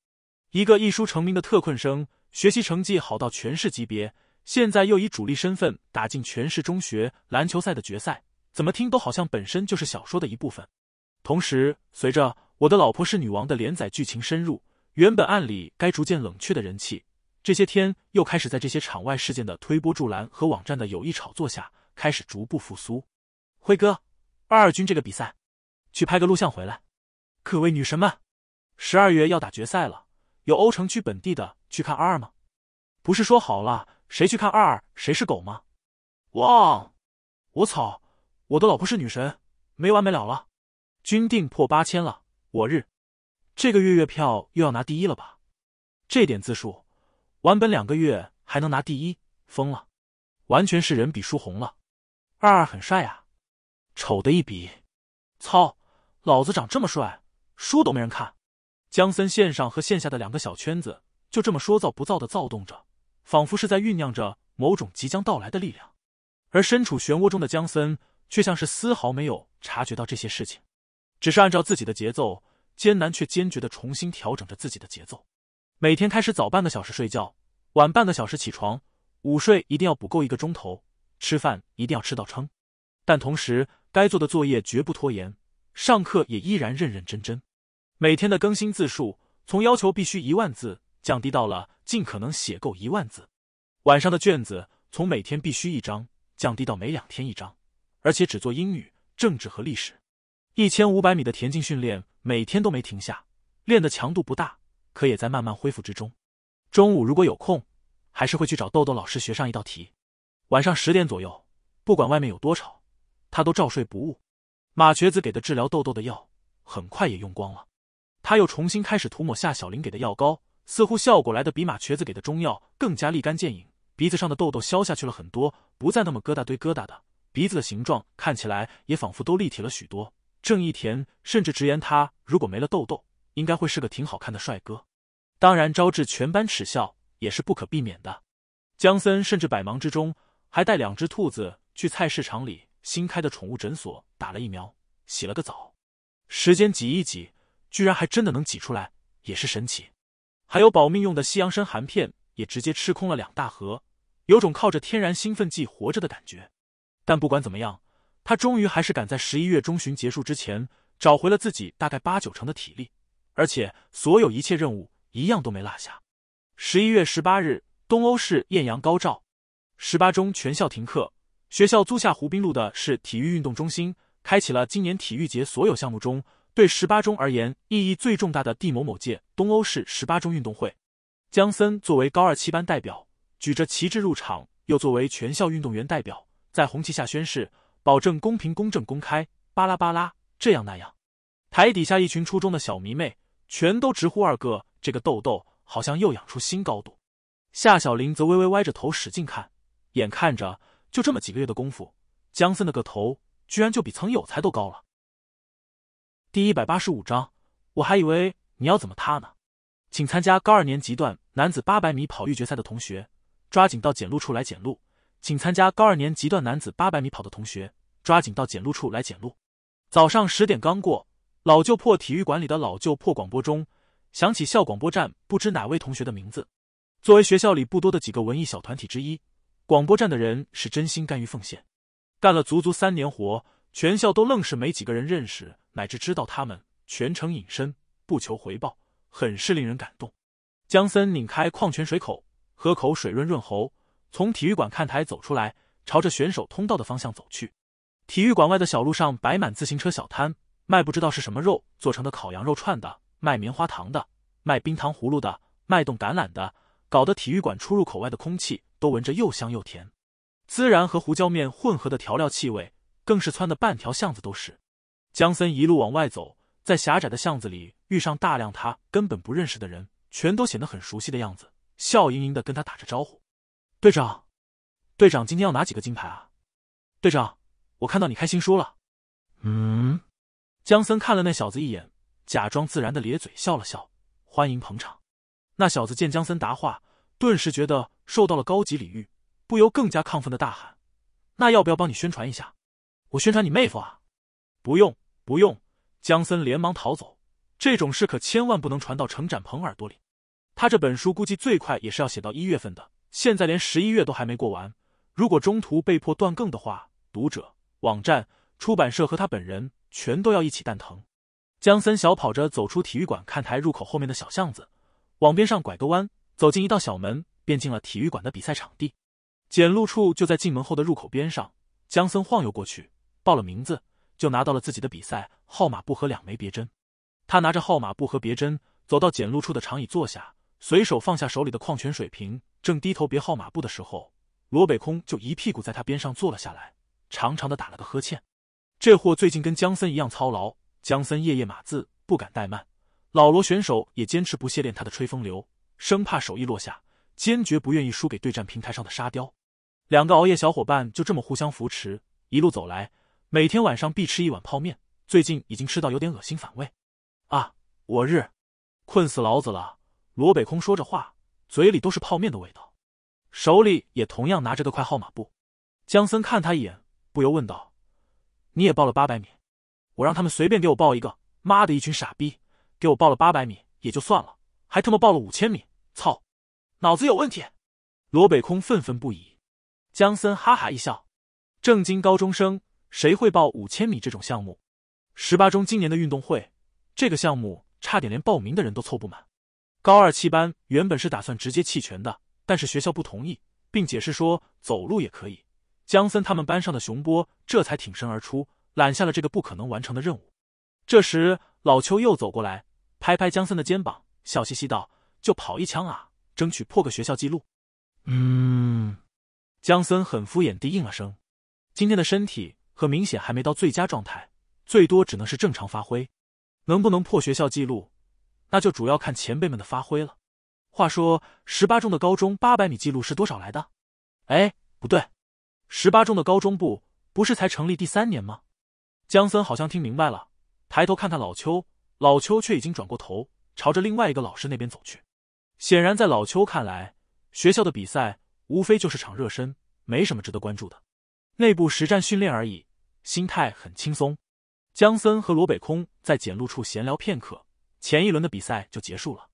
一个一书成名的特困生，学习成绩好到全市级别，现在又以主力身份打进全市中学篮球赛的决赛。怎么听都好像本身就是小说的一部分。同时，随着《我的老婆是女王》的连载剧情深入，原本按理该逐渐冷却的人气，这些天又开始在这些场外事件的推波助澜和网站的有意炒作下，开始逐步复苏。辉哥，二二军这个比赛，去拍个录像回来。各位女神们，十二月要打决赛了，有欧城区本地的去看二二吗？不是说好了，谁去看二二谁是狗吗？哇！我操！我的老婆是女神，没完没了了。均订破八千了，我日！这个月月票又要拿第一了吧？这点字数，完本两个月还能拿第一，疯了！完全是人比书红了。二二很帅啊，丑的一比，操，老子长这么帅，书都没人看。江森线上和线下的两个小圈子就这么说造不造的躁动着，仿佛是在酝酿着某种即将到来的力量。而身处漩涡中的江森。却像是丝毫没有察觉到这些事情，只是按照自己的节奏，艰难却坚决的重新调整着自己的节奏。每天开始早半个小时睡觉，晚半个小时起床，午睡一定要补够一个钟头，吃饭一定要吃到撑。但同时，该做的作业绝不拖延，上课也依然认认真真。每天的更新字数从要求必须一万字降低到了尽可能写够一万字，晚上的卷子从每天必须一张降低到每两天一张。而且只做英语、政治和历史，一千五百米的田径训练每天都没停下，练的强度不大，可也在慢慢恢复之中。中午如果有空，还是会去找豆豆老师学上一道题。晚上十点左右，不管外面有多吵，他都照睡不误。马瘸子给的治疗痘痘的药很快也用光了，他又重新开始涂抹夏小玲给的药膏，似乎效果来的比马瘸子给的中药更加立竿见影，鼻子上的痘痘消下去了很多，不再那么疙瘩堆疙瘩的。鼻子的形状看起来也仿佛都立体了许多。郑义田甚至直言，他如果没了痘痘，应该会是个挺好看的帅哥。当然，招致全班耻笑也是不可避免的。江森甚至百忙之中还带两只兔子去菜市场里新开的宠物诊所打了疫苗，洗了个澡。时间挤一挤，居然还真的能挤出来，也是神奇。还有保命用的西洋参含片也直接吃空了两大盒，有种靠着天然兴奋剂活着的感觉。但不管怎么样，他终于还是赶在十一月中旬结束之前，找回了自己大概八九成的体力，而且所有一切任务一样都没落下。十一月十八日，东欧市艳阳高照，十八中全校停课。学校租下湖滨路的市体育运动中心，开启了今年体育节所有项目中对十八中而言意义最重大的第某某届东欧市十八中运动会。江森作为高二七班代表，举着旗帜入场，又作为全校运动员代表。在红旗下宣誓，保证公平、公正、公开，巴拉巴拉，这样那样。台底下一群初中的小迷妹，全都直呼二哥，这个豆豆好像又养出新高度。夏小林则微微歪着头使劲看，眼看着就这么几个月的功夫，江森的个头居然就比曾有才都高了。第一百八十五章，我还以为你要怎么塌呢？请参加高二年级段男子八百米跑预决赛的同学，抓紧到检录处来检录。请参加高二年级段男子八百米跑的同学，抓紧到检录处来检录。早上十点刚过，老旧破体育馆里的老旧破广播中响起校广播站，不知哪位同学的名字。作为学校里不多的几个文艺小团体之一，广播站的人是真心甘于奉献，干了足足三年活，全校都愣是没几个人认识，乃至知道他们全程隐身，不求回报，很是令人感动。江森拧开矿泉水口，喝口水润润喉。从体育馆看台走出来，朝着选手通道的方向走去。体育馆外的小路上摆满自行车小摊，卖不知道是什么肉做成的烤羊肉串的，卖棉花糖的，卖冰糖葫芦的，卖冻橄榄的，搞得体育馆出入口外的空气都闻着又香又甜。孜然和胡椒面混合的调料气味更是窜的半条巷子都是。江森一路往外走，在狭窄的巷子里遇上大量他根本不认识的人，全都显得很熟悉的样子，笑盈盈的跟他打着招呼。队长，队长，今天要拿几个金牌啊？队长，我看到你开新书了。嗯，江森看了那小子一眼，假装自然的咧嘴笑了笑，欢迎捧场。那小子见江森答话，顿时觉得受到了高级礼遇，不由更加亢奋的大喊：“那要不要帮你宣传一下？我宣传你妹夫啊！”不用，不用。江森连忙逃走，这种事可千万不能传到程展鹏耳朵里。他这本书估计最快也是要写到一月份的。现在连十一月都还没过完，如果中途被迫断更的话，读者、网站、出版社和他本人全都要一起蛋疼。江森小跑着走出体育馆看台入口后面的小巷子，往边上拐个弯，走进一道小门，便进了体育馆的比赛场地。检录处就在进门后的入口边上。江森晃悠过去，报了名字，就拿到了自己的比赛号码布和两枚别针。他拿着号码布和别针走到检录处的长椅坐下，随手放下手里的矿泉水瓶。正低头别号码布的时候，罗北空就一屁股在他边上坐了下来，长长的打了个呵欠。这货最近跟姜森一样操劳，姜森夜夜码字不敢怠慢，老罗选手也坚持不懈练他的吹风流，生怕手艺落下，坚决不愿意输给对战平台上的沙雕。两个熬夜小伙伴就这么互相扶持，一路走来，每天晚上必吃一碗泡面，最近已经吃到有点恶心反胃。啊，我日，困死老子了！罗北空说着话。嘴里都是泡面的味道，手里也同样拿着个块号码布。江森看他一眼，不由问道：“你也报了八百米？我让他们随便给我报一个。妈的，一群傻逼，给我报了八百米也就算了，还他妈报了五千米！操，脑子有问题！”罗北空愤愤不已。江森哈哈一笑：“正经高中生谁会报五千米这种项目？十八中今年的运动会，这个项目差点连报名的人都凑不满。”高二七班原本是打算直接弃权的，但是学校不同意，并解释说走路也可以。江森他们班上的熊波这才挺身而出，揽下了这个不可能完成的任务。这时老邱又走过来，拍拍江森的肩膀，笑嘻嘻道：“就跑一枪啊，争取破个学校记录。”嗯，江森很敷衍地应了声：“今天的身体和明显还没到最佳状态，最多只能是正常发挥，能不能破学校记录？”那就主要看前辈们的发挥了。话说，十八中的高中八百米记录是多少来的？哎，不对，十八中的高中部不是才成立第三年吗？江森好像听明白了，抬头看看老邱，老邱却已经转过头，朝着另外一个老师那边走去。显然，在老邱看来，学校的比赛无非就是场热身，没什么值得关注的，内部实战训练而已，心态很轻松。江森和罗北空在简陋处闲聊片刻。前一轮的比赛就结束了。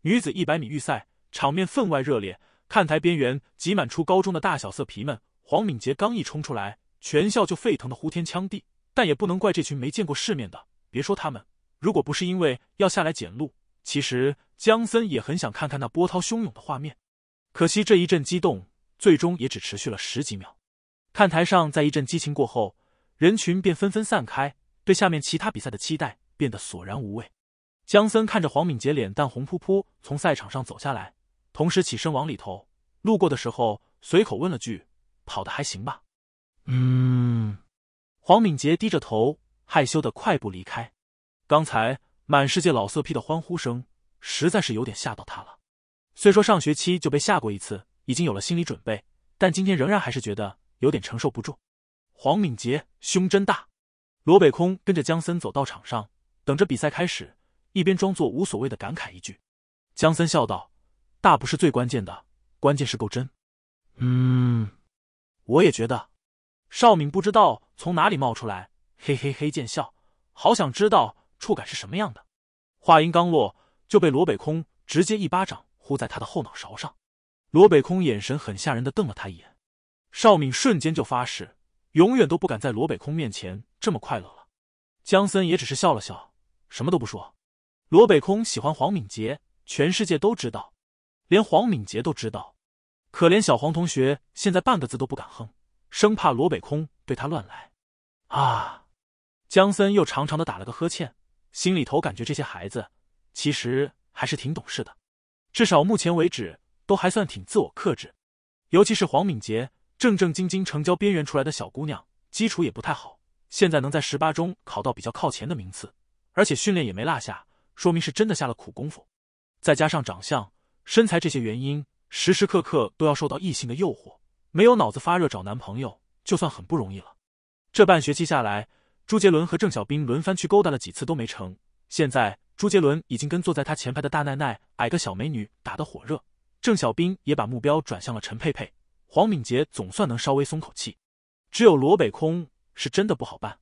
女子一百米预赛场面分外热烈，看台边缘挤满初高中的大小色皮们。黄敏杰刚一冲出来，全校就沸腾的呼天抢地。但也不能怪这群没见过世面的，别说他们，如果不是因为要下来捡路，其实江森也很想看看那波涛汹涌的画面。可惜这一阵激动，最终也只持续了十几秒。看台上在一阵激情过后，人群便纷纷散开，对下面其他比赛的期待变得索然无味。江森看着黄敏杰脸蛋红扑扑从赛场上走下来，同时起身往里头。路过的时候，随口问了句：“跑的还行吧？”嗯。黄敏杰低着头，害羞的快步离开。刚才满世界老色批的欢呼声，实在是有点吓到他了。虽说上学期就被吓过一次，已经有了心理准备，但今天仍然还是觉得有点承受不住。黄敏杰胸真大。罗北空跟着江森走到场上，等着比赛开始。一边装作无所谓的感慨一句，江森笑道：“大不是最关键的，关键是够真。”嗯，我也觉得。邵敏不知道从哪里冒出来，嘿嘿嘿，见笑，好想知道触感是什么样的。话音刚落，就被罗北空直接一巴掌呼在他的后脑勺上。罗北空眼神很吓人的瞪了他一眼，邵敏瞬间就发誓，永远都不敢在罗北空面前这么快乐了。江森也只是笑了笑，什么都不说。罗北空喜欢黄敏杰，全世界都知道，连黄敏杰都知道。可怜小黄同学现在半个字都不敢哼，生怕罗北空对他乱来。啊！江森又长长的打了个呵欠，心里头感觉这些孩子其实还是挺懂事的，至少目前为止都还算挺自我克制。尤其是黄敏杰，正正经经城郊边缘出来的小姑娘，基础也不太好，现在能在十八中考到比较靠前的名次，而且训练也没落下。说明是真的下了苦功夫，再加上长相、身材这些原因，时时刻刻都要受到异性的诱惑，没有脑子发热找男朋友，就算很不容易了。这半学期下来，朱杰伦和郑小兵轮番去勾搭了几次都没成。现在朱杰伦已经跟坐在他前排的大奈奈、矮个小美女打得火热，郑小兵也把目标转向了陈佩佩。黄敏杰总算能稍微松口气，只有罗北空是真的不好办。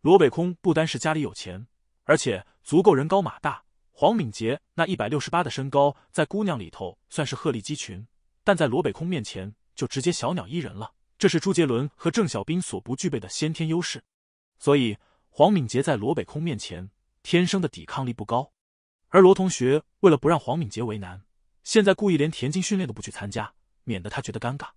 罗北空不单是家里有钱。而且足够人高马大，黄敏杰那一百六十八的身高，在姑娘里头算是鹤立鸡群，但在罗北空面前就直接小鸟依人了。这是朱杰伦和郑小兵所不具备的先天优势，所以黄敏杰在罗北空面前天生的抵抗力不高。而罗同学为了不让黄敏杰为难，现在故意连田径训练都不去参加，免得他觉得尴尬。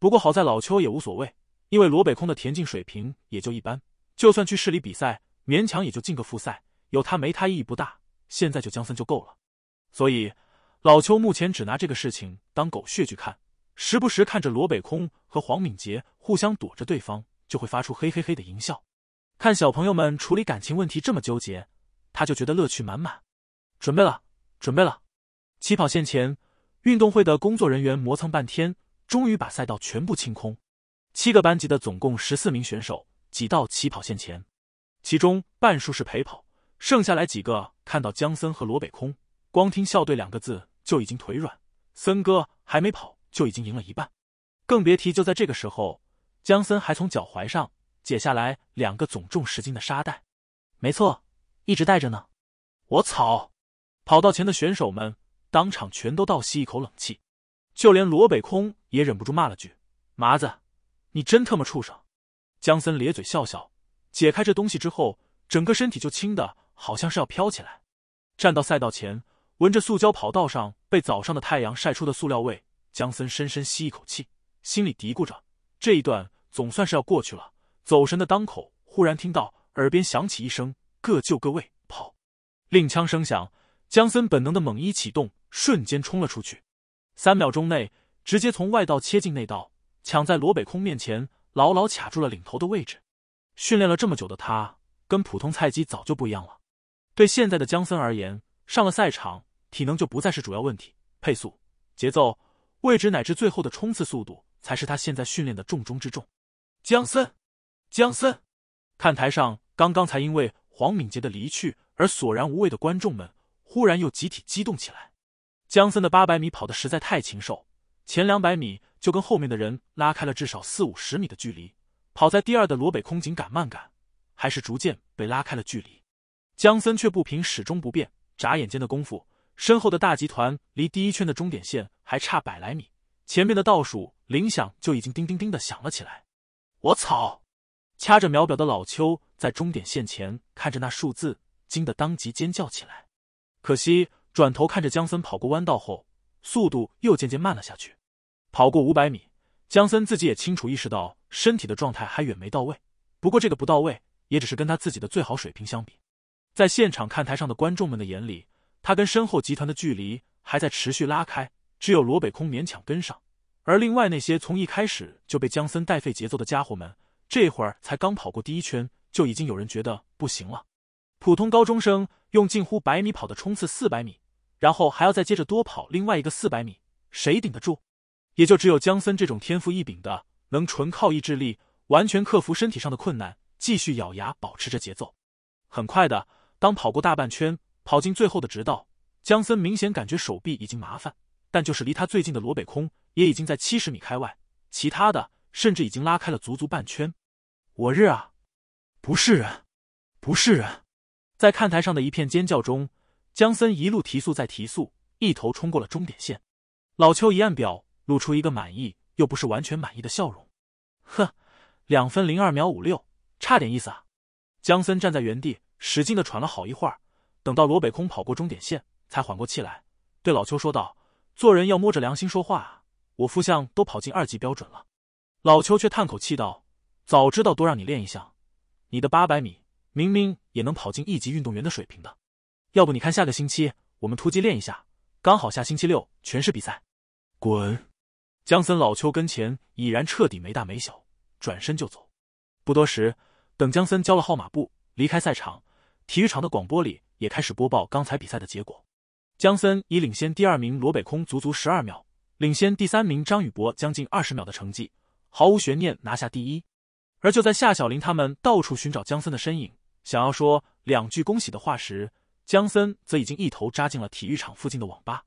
不过好在老邱也无所谓，因为罗北空的田径水平也就一般，就算去市里比赛。勉强也就进个复赛，有他没他意义不大。现在就江森就够了，所以老邱目前只拿这个事情当狗血剧看，时不时看着罗北空和黄敏杰互相躲着对方，就会发出嘿嘿嘿的淫笑。看小朋友们处理感情问题这么纠结，他就觉得乐趣满满。准备了，准备了！起跑线前，运动会的工作人员磨蹭半天，终于把赛道全部清空。七个班级的总共十四名选手挤到起跑线前。其中半数是陪跑，剩下来几个看到江森和罗北空，光听“校队”两个字就已经腿软。森哥还没跑就已经赢了一半，更别提就在这个时候，江森还从脚踝上解下来两个总重十斤的沙袋。没错，一直带着呢。我操！跑道前的选手们当场全都倒吸一口冷气，就连罗北空也忍不住骂了句：“麻子，你真特么畜生！”江森咧嘴笑笑。解开这东西之后，整个身体就轻的，好像是要飘起来。站到赛道前，闻着塑胶跑道上被早上的太阳晒出的塑料味，江森深深吸一口气，心里嘀咕着：“这一段总算是要过去了。”走神的当口，忽然听到耳边响起一声“各就各位，跑！”令枪声响，江森本能的猛一启动，瞬间冲了出去。三秒钟内，直接从外道切进内道，抢在罗北空面前，牢牢卡住了领头的位置。训练了这么久的他，跟普通菜鸡早就不一样了。对现在的姜森而言，上了赛场，体能就不再是主要问题，配速、节奏、位置乃至最后的冲刺速度，才是他现在训练的重中之重。姜森，姜森！看台上刚刚才因为黄敏捷的离去而索然无味的观众们，忽然又集体激动起来。姜森的八百米跑得实在太禽兽，前两百米就跟后面的人拉开了至少四五十米的距离。跑在第二的罗北空警赶慢赶，还是逐渐被拉开了距离。江森却不平始终不变，眨眼间的功夫，身后的大集团离第一圈的终点线还差百来米，前面的倒数铃响就已经叮叮叮的响了起来。我操！掐着秒表的老邱在终点线前看着那数字，惊得当即尖叫起来。可惜，转头看着江森跑过弯道后，速度又渐渐慢了下去。跑过五百米。江森自己也清楚意识到，身体的状态还远没到位。不过这个不到位，也只是跟他自己的最好水平相比。在现场看台上的观众们的眼里，他跟身后集团的距离还在持续拉开，只有罗北空勉强跟上。而另外那些从一开始就被江森带废节奏的家伙们，这会儿才刚跑过第一圈，就已经有人觉得不行了。普通高中生用近乎百米跑的冲刺四百米，然后还要再接着多跑另外一个四百米，谁顶得住？也就只有江森这种天赋异禀的，能纯靠意志力完全克服身体上的困难，继续咬牙保持着节奏。很快的，当跑过大半圈，跑进最后的直道，江森明显感觉手臂已经麻烦，但就是离他最近的罗北空也已经在七十米开外，其他的甚至已经拉开了足足半圈。我日啊！不是人，不是人！在看台上的一片尖叫中，江森一路提速再提速，一头冲过了终点线。老邱一按表。露出一个满意又不是完全满意的笑容，呵，两分零二秒五六，差点意思啊！姜森站在原地，使劲的喘了好一会儿，等到罗北空跑过终点线，才缓过气来，对老邱说道：“做人要摸着良心说话啊，我副项都跑进二级标准了。”老邱却叹口气道：“早知道多让你练一下，你的八百米明明也能跑进一级运动员的水平的。要不你看下个星期我们突击练一下，刚好下星期六全是比赛。”滚！江森老邱跟前已然彻底没大没小，转身就走。不多时，等江森交了号码布，离开赛场，体育场的广播里也开始播报刚才比赛的结果。江森已领先第二名罗北空足足十二秒，领先第三名张宇博将近二十秒的成绩，毫无悬念拿下第一。而就在夏小林他们到处寻找江森的身影，想要说两句恭喜的话时，江森则已经一头扎进了体育场附近的网吧。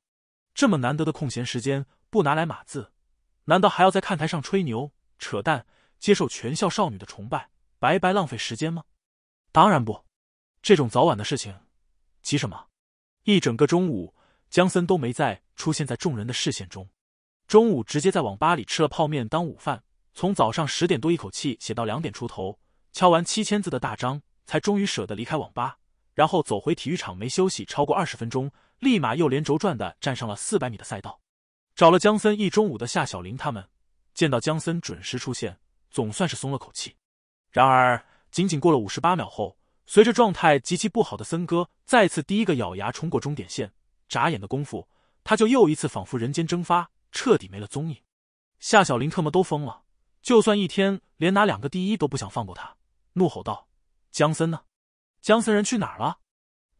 这么难得的空闲时间，不拿来码字。难道还要在看台上吹牛扯淡，接受全校少女的崇拜，白白浪费时间吗？当然不，这种早晚的事情，急什么？一整个中午，江森都没再出现在众人的视线中。中午直接在网吧里吃了泡面当午饭，从早上十点多一口气写到两点出头，敲完七千字的大章，才终于舍得离开网吧，然后走回体育场，没休息超过二十分钟，立马又连轴转的站上了四百米的赛道。找了江森一中午的夏小林他们，见到江森准时出现，总算是松了口气。然而，仅仅过了五十八秒后，随着状态极其不好的森哥再次第一个咬牙冲过终点线，眨眼的功夫，他就又一次仿佛人间蒸发，彻底没了踪影。夏小林特么都疯了，就算一天连拿两个第一都不想放过他，怒吼道：“江森呢？江森人去哪儿了？”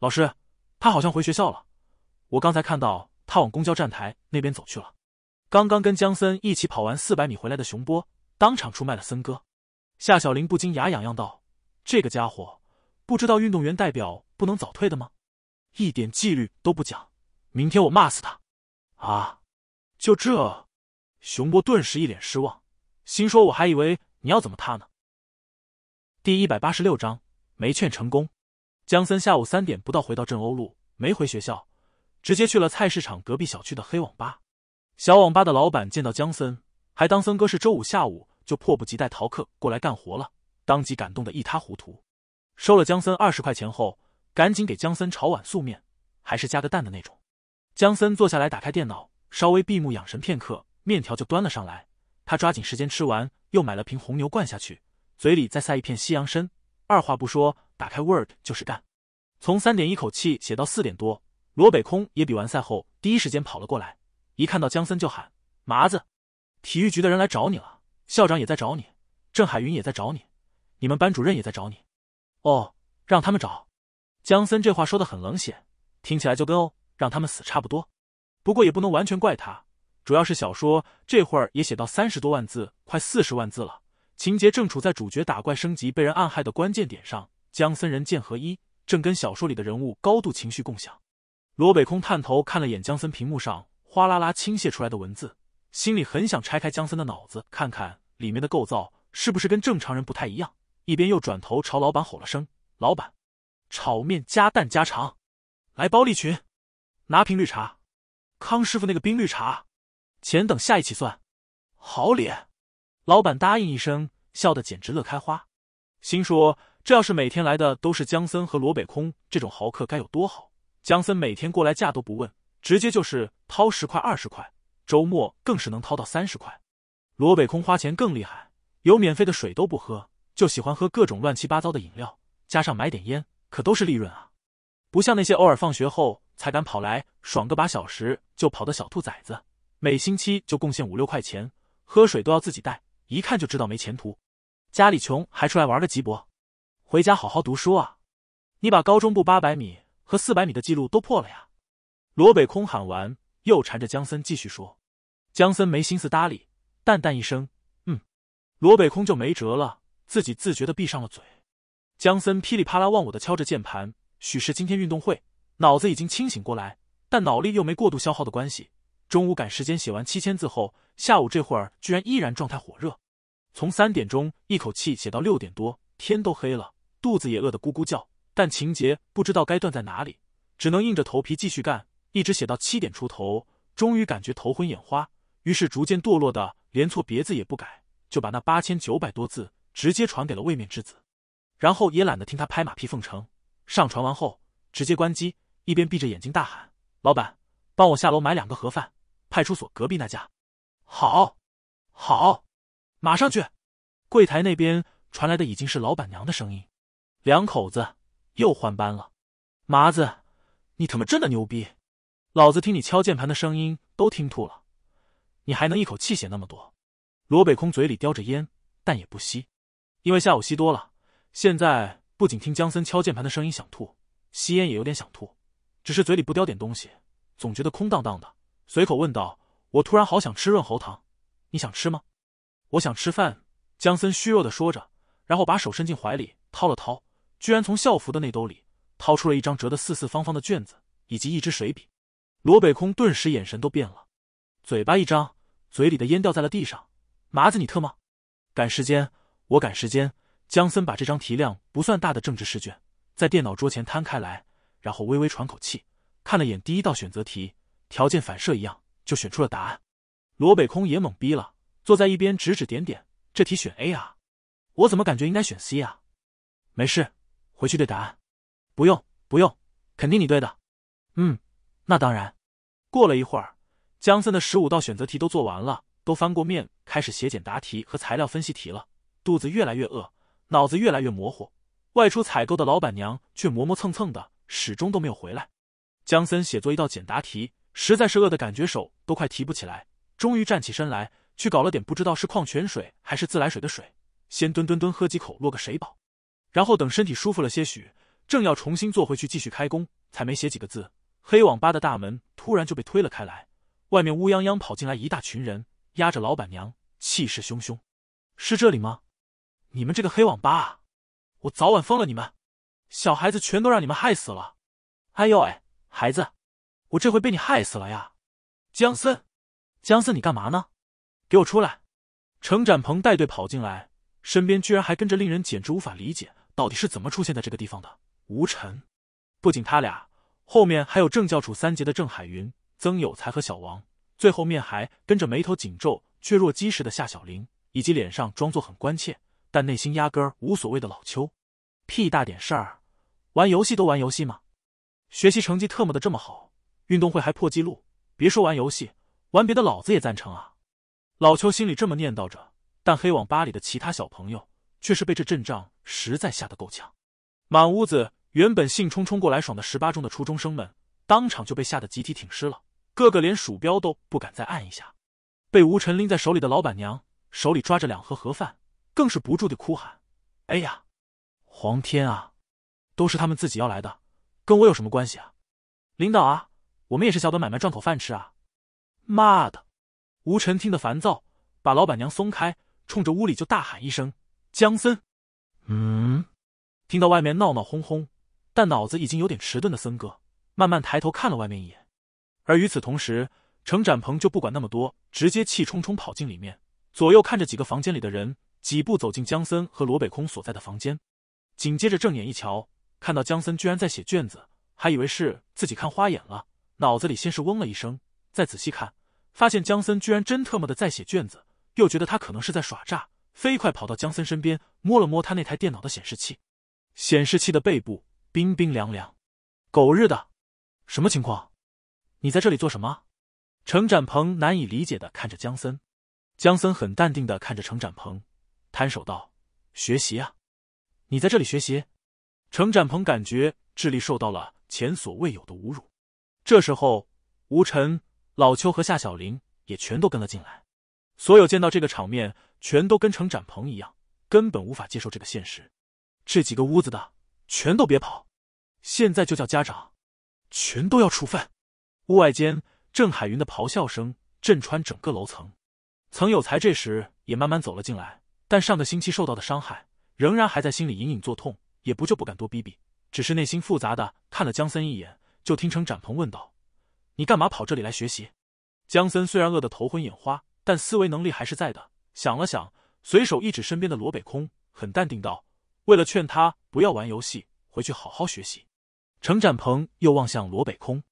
老师，他好像回学校了。我刚才看到。他往公交站台那边走去了。刚刚跟江森一起跑完四百米回来的熊波，当场出卖了森哥。夏小林不禁牙痒痒道：“这个家伙，不知道运动员代表不能早退的吗？一点纪律都不讲，明天我骂死他！”啊，就这，熊波顿时一脸失望，心说我还以为你要怎么他呢。第一百八十六章没劝成功。江森下午三点不到回到镇欧路，没回学校。直接去了菜市场隔壁小区的黑网吧，小网吧的老板见到江森，还当森哥是周五下午就迫不及待逃课过来干活了，当即感动的一塌糊涂，收了江森二十块钱后，赶紧给江森炒碗素面，还是加个蛋的那种。江森坐下来，打开电脑，稍微闭目养神片刻，面条就端了上来。他抓紧时间吃完，又买了瓶红牛灌下去，嘴里再塞一片西洋参，二话不说，打开 Word 就是干，从三点一口气写到四点多。罗北空也比完赛后，第一时间跑了过来，一看到姜森就喊：“麻子，体育局的人来找你了，校长也在找你，郑海云也在找你，你们班主任也在找你。”“哦，让他们找。”姜森这话说的很冷血，听起来就跟“哦，让他们死”差不多。不过也不能完全怪他，主要是小说这会儿也写到三十多万字，快四十万字了，情节正处在主角打怪升级、被人暗害的关键点上。姜森人剑合一，正跟小说里的人物高度情绪共享。罗北空探头看了眼江森屏幕上哗啦啦倾泻出来的文字，心里很想拆开江森的脑子，看看里面的构造是不是跟正常人不太一样。一边又转头朝老板吼了声：“老板，炒面加蛋加肠，来包利群，拿瓶绿茶，康师傅那个冰绿茶，钱等下一起算。”好咧！老板答应一声，笑得简直乐开花，心说这要是每天来的都是江森和罗北空这种豪客，该有多好。江森每天过来价都不问，直接就是掏十块二十块，周末更是能掏到三十块。罗北空花钱更厉害，有免费的水都不喝，就喜欢喝各种乱七八糟的饮料，加上买点烟，可都是利润啊。不像那些偶尔放学后才敢跑来爽个把小时就跑的小兔崽子，每星期就贡献五六块钱，喝水都要自己带，一看就知道没前途。家里穷还出来玩个鸡博，回家好好读书啊！你把高中部八百米。和四百米的记录都破了呀！罗北空喊完，又缠着姜森继续说。姜森没心思搭理，淡淡一声“嗯”，罗北空就没辙了，自己自觉的闭上了嘴。姜森噼里啪啦忘我的敲着键盘，许是今天运动会，脑子已经清醒过来，但脑力又没过度消耗的关系，中午赶时间写完七千字后，下午这会儿居然依然状态火热，从三点钟一口气写到六点多，天都黑了，肚子也饿得咕咕叫。但情节不知道该断在哪里，只能硬着头皮继续干，一直写到七点出头，终于感觉头昏眼花，于是逐渐堕落的连错别字也不改，就把那八千九百多字直接传给了位面之子，然后也懒得听他拍马屁奉承。上传完后，直接关机，一边闭着眼睛大喊：“老板，帮我下楼买两个盒饭，派出所隔壁那家。”“好，好，马上去。”柜台那边传来的已经是老板娘的声音：“两口子。”又换班了，麻子，你他妈真的牛逼！老子听你敲键盘的声音都听吐了，你还能一口气写那么多？罗北空嘴里叼着烟，但也不吸，因为下午吸多了。现在不仅听江森敲键盘的声音想吐，吸烟也有点想吐，只是嘴里不叼点东西，总觉得空荡荡的。随口问道：“我突然好想吃润喉糖，你想吃吗？”“我想吃饭。”江森虚弱的说着，然后把手伸进怀里掏了掏。居然从校服的内兜里掏出了一张折的四四方方的卷子以及一支水笔，罗北空顿时眼神都变了，嘴巴一张，嘴里的烟掉在了地上。麻子你特么赶时间，我赶时间。江森把这张题量不算大的政治试卷在电脑桌前摊开来，然后微微喘口气，看了眼第一道选择题，条件反射一样就选出了答案。罗北空也懵逼了，坐在一边指指点点：“这题选 A 啊，我怎么感觉应该选 C 啊？”没事。回去对答案，不用不用，肯定你对的。嗯，那当然。过了一会儿，江森的十五道选择题都做完了，都翻过面，开始写简答题和材料分析题了。肚子越来越饿，脑子越来越模糊。外出采购的老板娘却磨磨蹭蹭的，始终都没有回来。江森写作一道简答题，实在是饿的感觉，手都快提不起来。终于站起身来，去搞了点不知道是矿泉水还是自来水的水，先蹲蹲蹲喝几口，落个水饱。然后等身体舒服了些许，正要重新坐回去继续开工，才没写几个字，黑网吧的大门突然就被推了开来，外面乌泱泱跑进来一大群人，压着老板娘，气势汹汹。是这里吗？你们这个黑网吧，我早晚封了你们！小孩子全都让你们害死了！哎呦哎，孩子，我这回被你害死了呀！江森，江森你干嘛呢？给我出来！程展鹏带队跑进来。身边居然还跟着令人简直无法理解，到底是怎么出现在这个地方的？吴晨。不仅他俩，后面还有正教主三杰的郑海云、曾有才和小王，最后面还跟着眉头紧皱却若鸡时的夏小玲，以及脸上装作很关切但内心压根儿无所谓的老邱。屁大点事儿，玩游戏都玩游戏吗？学习成绩特么的这么好，运动会还破纪录，别说玩游戏，玩别的老子也赞成啊！老邱心里这么念叨着。但黑网吧里的其他小朋友却是被这阵仗实在吓得够呛，满屋子原本兴冲冲过来爽的十八中的初中生们，当场就被吓得集体挺尸了，个个连鼠标都不敢再按一下。被吴晨拎在手里的老板娘手里抓着两盒盒饭，更是不住的哭喊：“哎呀，黄天啊，都是他们自己要来的，跟我有什么关系啊？领导啊，我们也是小本买卖赚口饭吃啊！”妈的！吴晨听得烦躁，把老板娘松开。冲着屋里就大喊一声：“江森！”嗯，听到外面闹闹哄哄，但脑子已经有点迟钝的森哥慢慢抬头看了外面一眼。而与此同时，程展鹏就不管那么多，直接气冲冲跑进里面，左右看着几个房间里的人，几步走进江森和罗北空所在的房间，紧接着正眼一瞧，看到江森居然在写卷子，还以为是自己看花眼了。脑子里先是嗡了一声，再仔细看，发现江森居然真特么的在写卷子。又觉得他可能是在耍诈，飞快跑到江森身边，摸了摸他那台电脑的显示器，显示器的背部冰冰凉凉。狗日的，什么情况？你在这里做什么？程展鹏难以理解的看着江森，江森很淡定的看着程展鹏，摊手道：“学习啊，你在这里学习。”程展鹏感觉智力受到了前所未有的侮辱。这时候，吴晨、老邱和夏小玲也全都跟了进来。所有见到这个场面，全都跟程展鹏一样，根本无法接受这个现实。这几个屋子的全都别跑，现在就叫家长，全都要处分。屋外间郑海云的咆哮声震穿整个楼层。曾有才这时也慢慢走了进来，但上个星期受到的伤害仍然还在心里隐隐作痛，也不就不敢多逼逼，只是内心复杂的看了江森一眼，就听程展鹏问道：“你干嘛跑这里来学习？”江森虽然饿得头昏眼花。但思维能力还是在的。想了想，随手一指身边的罗北空，很淡定道：“为了劝他不要玩游戏，回去好好学习。”程展鹏又望向罗北空，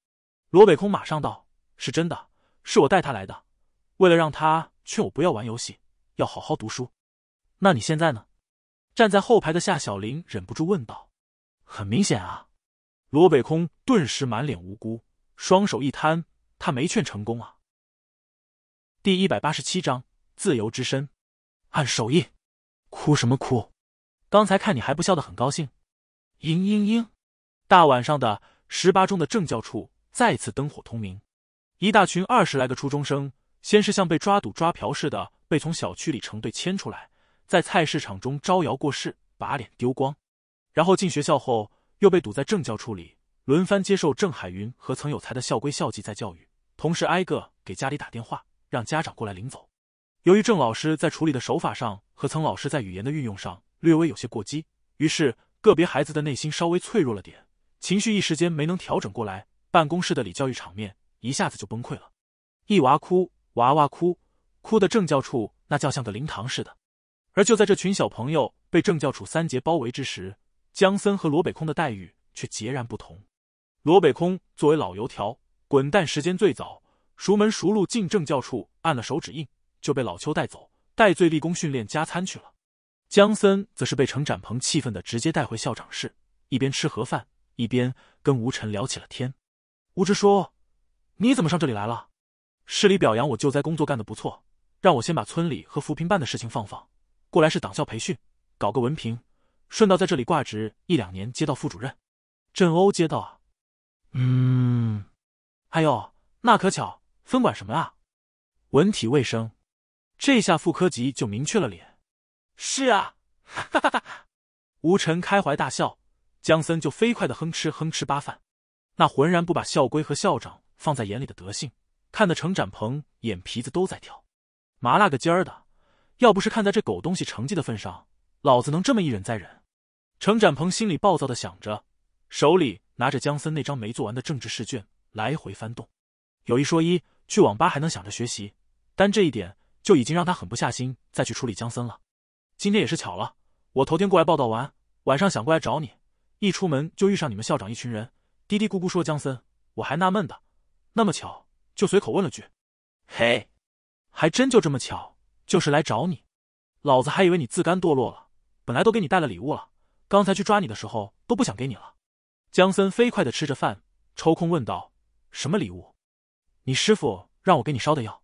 罗北空马上道：“是真的，是我带他来的，为了让他劝我不要玩游戏，要好好读书。”那你现在呢？站在后排的夏小玲忍不住问道：“很明显啊！”罗北空顿时满脸无辜，双手一摊：“他没劝成功啊。”第一百八十七章自由之身，按手印，哭什么哭？刚才看你还不笑得很高兴，嘤嘤嘤！大晚上的，十八中的政教处再次灯火通明，一大群二十来个初中生，先是像被抓赌抓嫖似的被从小区里成队牵出来，在菜市场中招摇过市，把脸丢光，然后进学校后又被堵在政教处里，轮番接受郑海云和曾有才的校规校纪在教育，同时挨个给家里打电话。让家长过来领走。由于郑老师在处理的手法上和曾老师在语言的运用上略微有些过激，于是个别孩子的内心稍微脆弱了点，情绪一时间没能调整过来。办公室的李教育场面一下子就崩溃了，一娃哭，娃娃哭，哭的政教处那叫像个灵堂似的。而就在这群小朋友被政教处三杰包围之时，江森和罗北空的待遇却截然不同。罗北空作为老油条，滚蛋时间最早。熟门熟路进政教处，按了手指印，就被老邱带走，戴罪立功，训练加餐去了。江森则是被程展鹏气愤的直接带回校长室，一边吃盒饭，一边跟吴晨聊起了天。吴志说：“你怎么上这里来了？”市里表扬我救灾工作干的不错，让我先把村里和扶贫办的事情放放，过来是党校培训，搞个文凭，顺道在这里挂职一两年，街道副主任。镇欧街道啊，嗯，还有那可巧。分管什么啊？文体卫生，这下副科级就明确了脸。是啊，哈哈哈哈！吴晨开怀大笑，江森就飞快的哼哧哼哧扒饭，那浑然不把校规和校长放在眼里的德性，看得程展鹏眼皮子都在跳，麻辣个尖儿的！要不是看在这狗东西成绩的份上，老子能这么一忍再忍？程展鹏心里暴躁的想着，手里拿着江森那张没做完的政治试卷来回翻动。有一说一。去网吧还能想着学习，单这一点就已经让他狠不下心再去处理江森了。今天也是巧了，我头天过来报道完，晚上想过来找你，一出门就遇上你们校长一群人嘀嘀咕咕说江森，我还纳闷的，那么巧就随口问了句：“嘿，还真就这么巧，就是来找你，老子还以为你自甘堕落了，本来都给你带了礼物了，刚才去抓你的时候都不想给你了。”江森飞快的吃着饭，抽空问道：“什么礼物？”你师傅让我给你烧的药，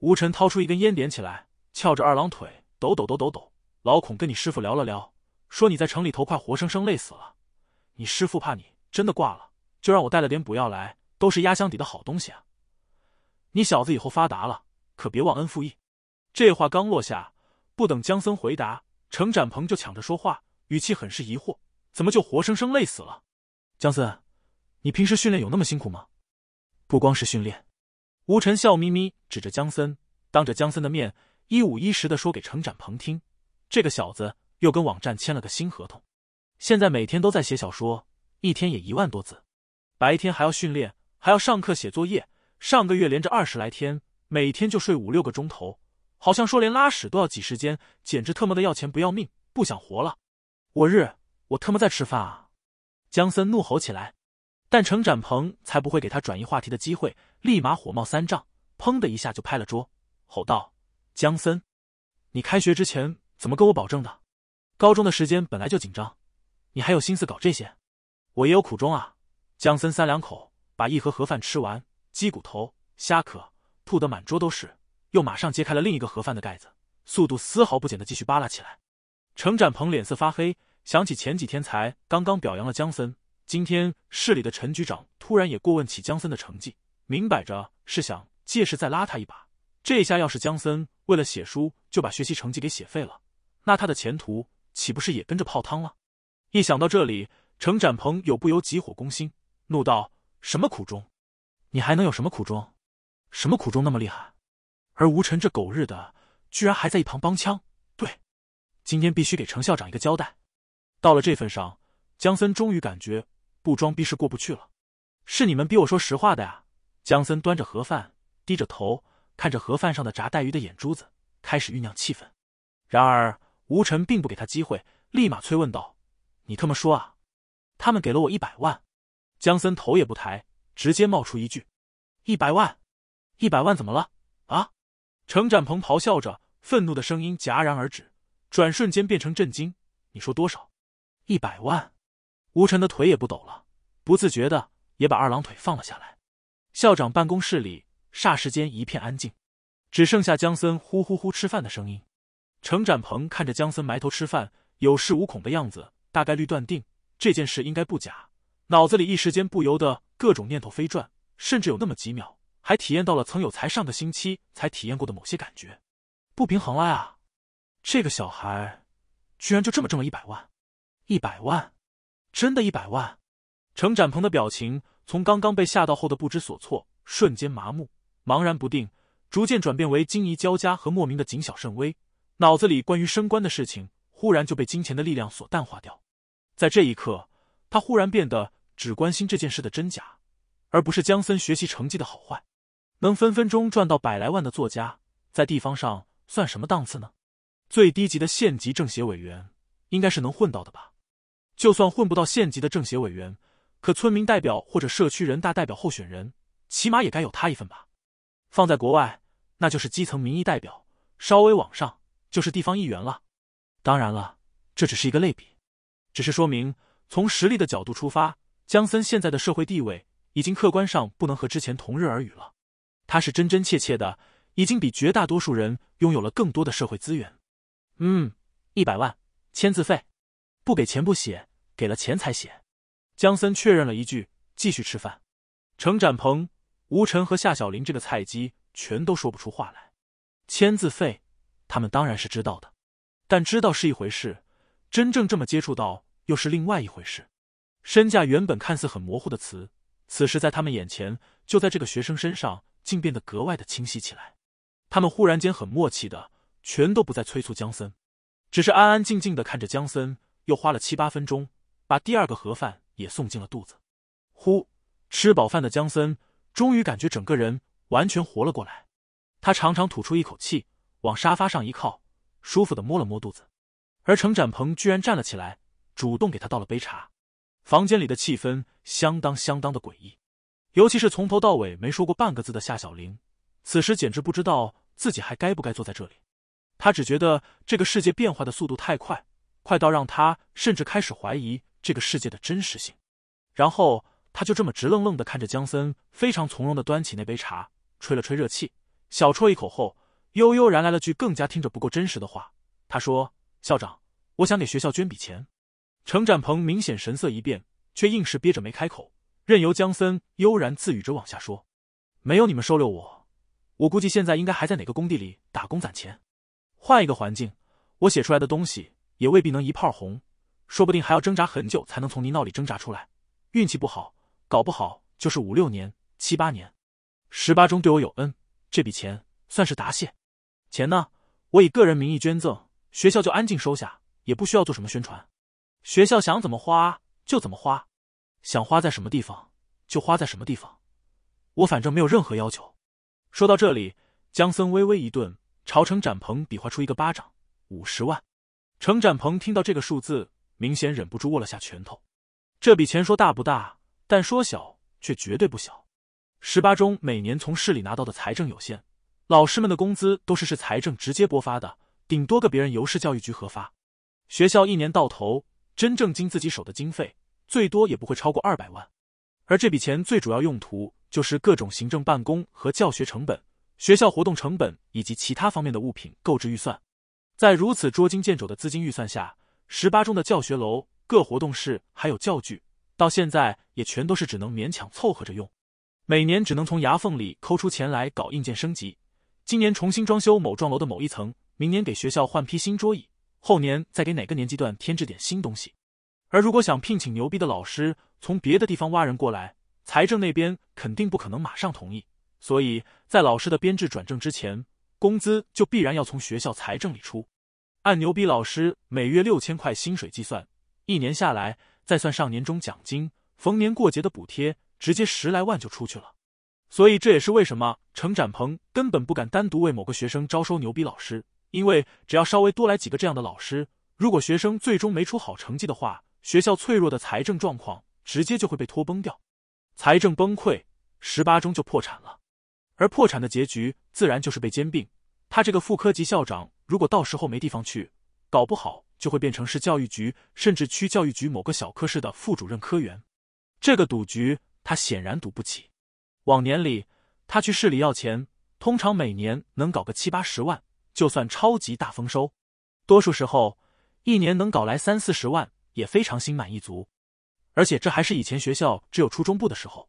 吴晨掏出一根烟点起来，翘着二郎腿抖抖抖抖抖。老孔跟你师傅聊了聊，说你在城里头快活生生累死了，你师傅怕你真的挂了，就让我带了点补药来，都是压箱底的好东西啊。你小子以后发达了，可别忘恩负义。这话刚落下，不等江森回答，程展鹏就抢着说话，语气很是疑惑：“怎么就活生生累死了？江森，你平时训练有那么辛苦吗？不光是训练。”吴晨笑眯眯指着江森，当着江森的面一五一十的说给程展鹏听：“这个小子又跟网站签了个新合同，现在每天都在写小说，一天也一万多字。白天还要训练，还要上课写作业。上个月连着二十来天，每天就睡五六个钟头，好像说连拉屎都要挤时间，简直特么的要钱不要命，不想活了！我日，我特么在吃饭啊！”江森怒吼起来。但程展鹏才不会给他转移话题的机会，立马火冒三丈，砰的一下就拍了桌，吼道：“江森，你开学之前怎么跟我保证的？高中的时间本来就紧张，你还有心思搞这些？我也有苦衷啊！”江森三两口把一盒盒饭吃完，鸡骨头、虾壳吐得满桌都是，又马上揭开了另一个盒饭的盖子，速度丝毫不减的继续扒拉起来。程展鹏脸色发黑，想起前几天才刚刚表扬了江森。今天市里的陈局长突然也过问起江森的成绩，明摆着是想借势再拉他一把。这下要是江森为了写书就把学习成绩给写废了，那他的前途岂不是也跟着泡汤了？一想到这里，程展鹏有不由急火攻心，怒道：“什么苦衷？你还能有什么苦衷？什么苦衷那么厉害？”而吴辰这狗日的居然还在一旁帮腔：“对，今天必须给程校长一个交代。”到了这份上，江森终于感觉。不装逼是过不去了，是你们逼我说实话的呀！姜森端着盒饭，低着头看着盒饭上的炸带鱼的眼珠子，开始酝酿气氛。然而吴晨并不给他机会，立马催问道：“你他妈说啊！他们给了我一百万。”姜森头也不抬，直接冒出一句：“一百万，一百万怎么了？啊？”程展鹏咆哮着，愤怒的声音戛然而止，转瞬间变成震惊：“你说多少？一百万？”吴晨的腿也不抖了，不自觉的也把二郎腿放了下来。校长办公室里霎时间一片安静，只剩下江森呼呼呼吃饭的声音。程展鹏看着江森埋头吃饭、有恃无恐的样子，大概率断定这件事应该不假，脑子里一时间不由得各种念头飞转，甚至有那么几秒还体验到了曾有才上个星期才体验过的某些感觉。不平衡了啊！这个小孩居然就这么挣了一百万！一百万！真的一百万！程展鹏的表情从刚刚被吓到后的不知所措，瞬间麻木、茫然不定，逐渐转变为惊疑交加和莫名的谨小慎微。脑子里关于升官的事情，忽然就被金钱的力量所淡化掉。在这一刻，他忽然变得只关心这件事的真假，而不是江森学习成绩的好坏。能分分钟赚到百来万的作家，在地方上算什么档次呢？最低级的县级政协委员，应该是能混到的吧？就算混不到县级的政协委员，可村民代表或者社区人大代表候选人，起码也该有他一份吧。放在国外，那就是基层民意代表；稍微往上，就是地方议员了。当然了，这只是一个类比，只是说明从实力的角度出发，江森现在的社会地位已经客观上不能和之前同日而语了。他是真真切切的，已经比绝大多数人拥有了更多的社会资源。嗯，一百万签字费。不给钱不写，给了钱才写。江森确认了一句，继续吃饭。程展鹏、吴晨和夏小林这个菜鸡全都说不出话来。签字费，他们当然是知道的，但知道是一回事，真正这么接触到又是另外一回事。身价原本看似很模糊的词，此时在他们眼前，就在这个学生身上，竟变得格外的清晰起来。他们忽然间很默契的，全都不再催促江森，只是安安静静的看着江森。又花了七八分钟，把第二个盒饭也送进了肚子。呼，吃饱饭的江森终于感觉整个人完全活了过来。他长长吐出一口气，往沙发上一靠，舒服的摸了摸肚子。而程展鹏居然站了起来，主动给他倒了杯茶。房间里的气氛相当相当的诡异，尤其是从头到尾没说过半个字的夏小玲，此时简直不知道自己还该不该坐在这里。他只觉得这个世界变化的速度太快。快到让他甚至开始怀疑这个世界的真实性，然后他就这么直愣愣的看着江森，非常从容的端起那杯茶，吹了吹热气，小啜一口后，悠悠然来了句更加听着不够真实的话：“他说，校长，我想给学校捐笔钱。”程展鹏明显神色一变，却硬是憋着没开口，任由江森悠然自语着往下说：“没有你们收留我，我估计现在应该还在哪个工地里打工攒钱，换一个环境，我写出来的东西。”也未必能一炮红，说不定还要挣扎很久才能从泥淖里挣扎出来。运气不好，搞不好就是五六年、七八年。十八中对我有恩，这笔钱算是答谢。钱呢，我以个人名义捐赠，学校就安静收下，也不需要做什么宣传。学校想怎么花就怎么花，想花在什么地方就花在什么地方。我反正没有任何要求。说到这里，江森微微一顿，朝程展鹏比划出一个巴掌，五十万。程展鹏听到这个数字，明显忍不住握了下拳头。这笔钱说大不大，但说小却绝对不小。十八中每年从市里拿到的财政有限，老师们的工资都是市财政直接拨发的，顶多个别人由市教育局核发。学校一年到头真正经自己手的经费，最多也不会超过二百万。而这笔钱最主要用途就是各种行政办公和教学成本、学校活动成本以及其他方面的物品购置预算。在如此捉襟见肘的资金预算下，十八中的教学楼、各活动室还有教具，到现在也全都是只能勉强凑合着用，每年只能从牙缝里抠出钱来搞硬件升级。今年重新装修某幢楼的某一层，明年给学校换批新桌椅，后年再给哪个年级段添置点新东西。而如果想聘请牛逼的老师，从别的地方挖人过来，财政那边肯定不可能马上同意。所以在老师的编制转正之前。工资就必然要从学校财政里出，按牛逼老师每月六千块薪水计算，一年下来，再算上年终奖金、逢年过节的补贴，直接十来万就出去了。所以这也是为什么程展鹏根本不敢单独为某个学生招收牛逼老师，因为只要稍微多来几个这样的老师，如果学生最终没出好成绩的话，学校脆弱的财政状况直接就会被拖崩掉，财政崩溃，十八中就破产了。而破产的结局，自然就是被兼并。他这个副科级校长，如果到时候没地方去，搞不好就会变成市教育局甚至区教育局某个小科室的副主任科员。这个赌局，他显然赌不起。往年里，他去市里要钱，通常每年能搞个七八十万，就算超级大丰收；多数时候，一年能搞来三四十万，也非常心满意足。而且这还是以前学校只有初中部的时候，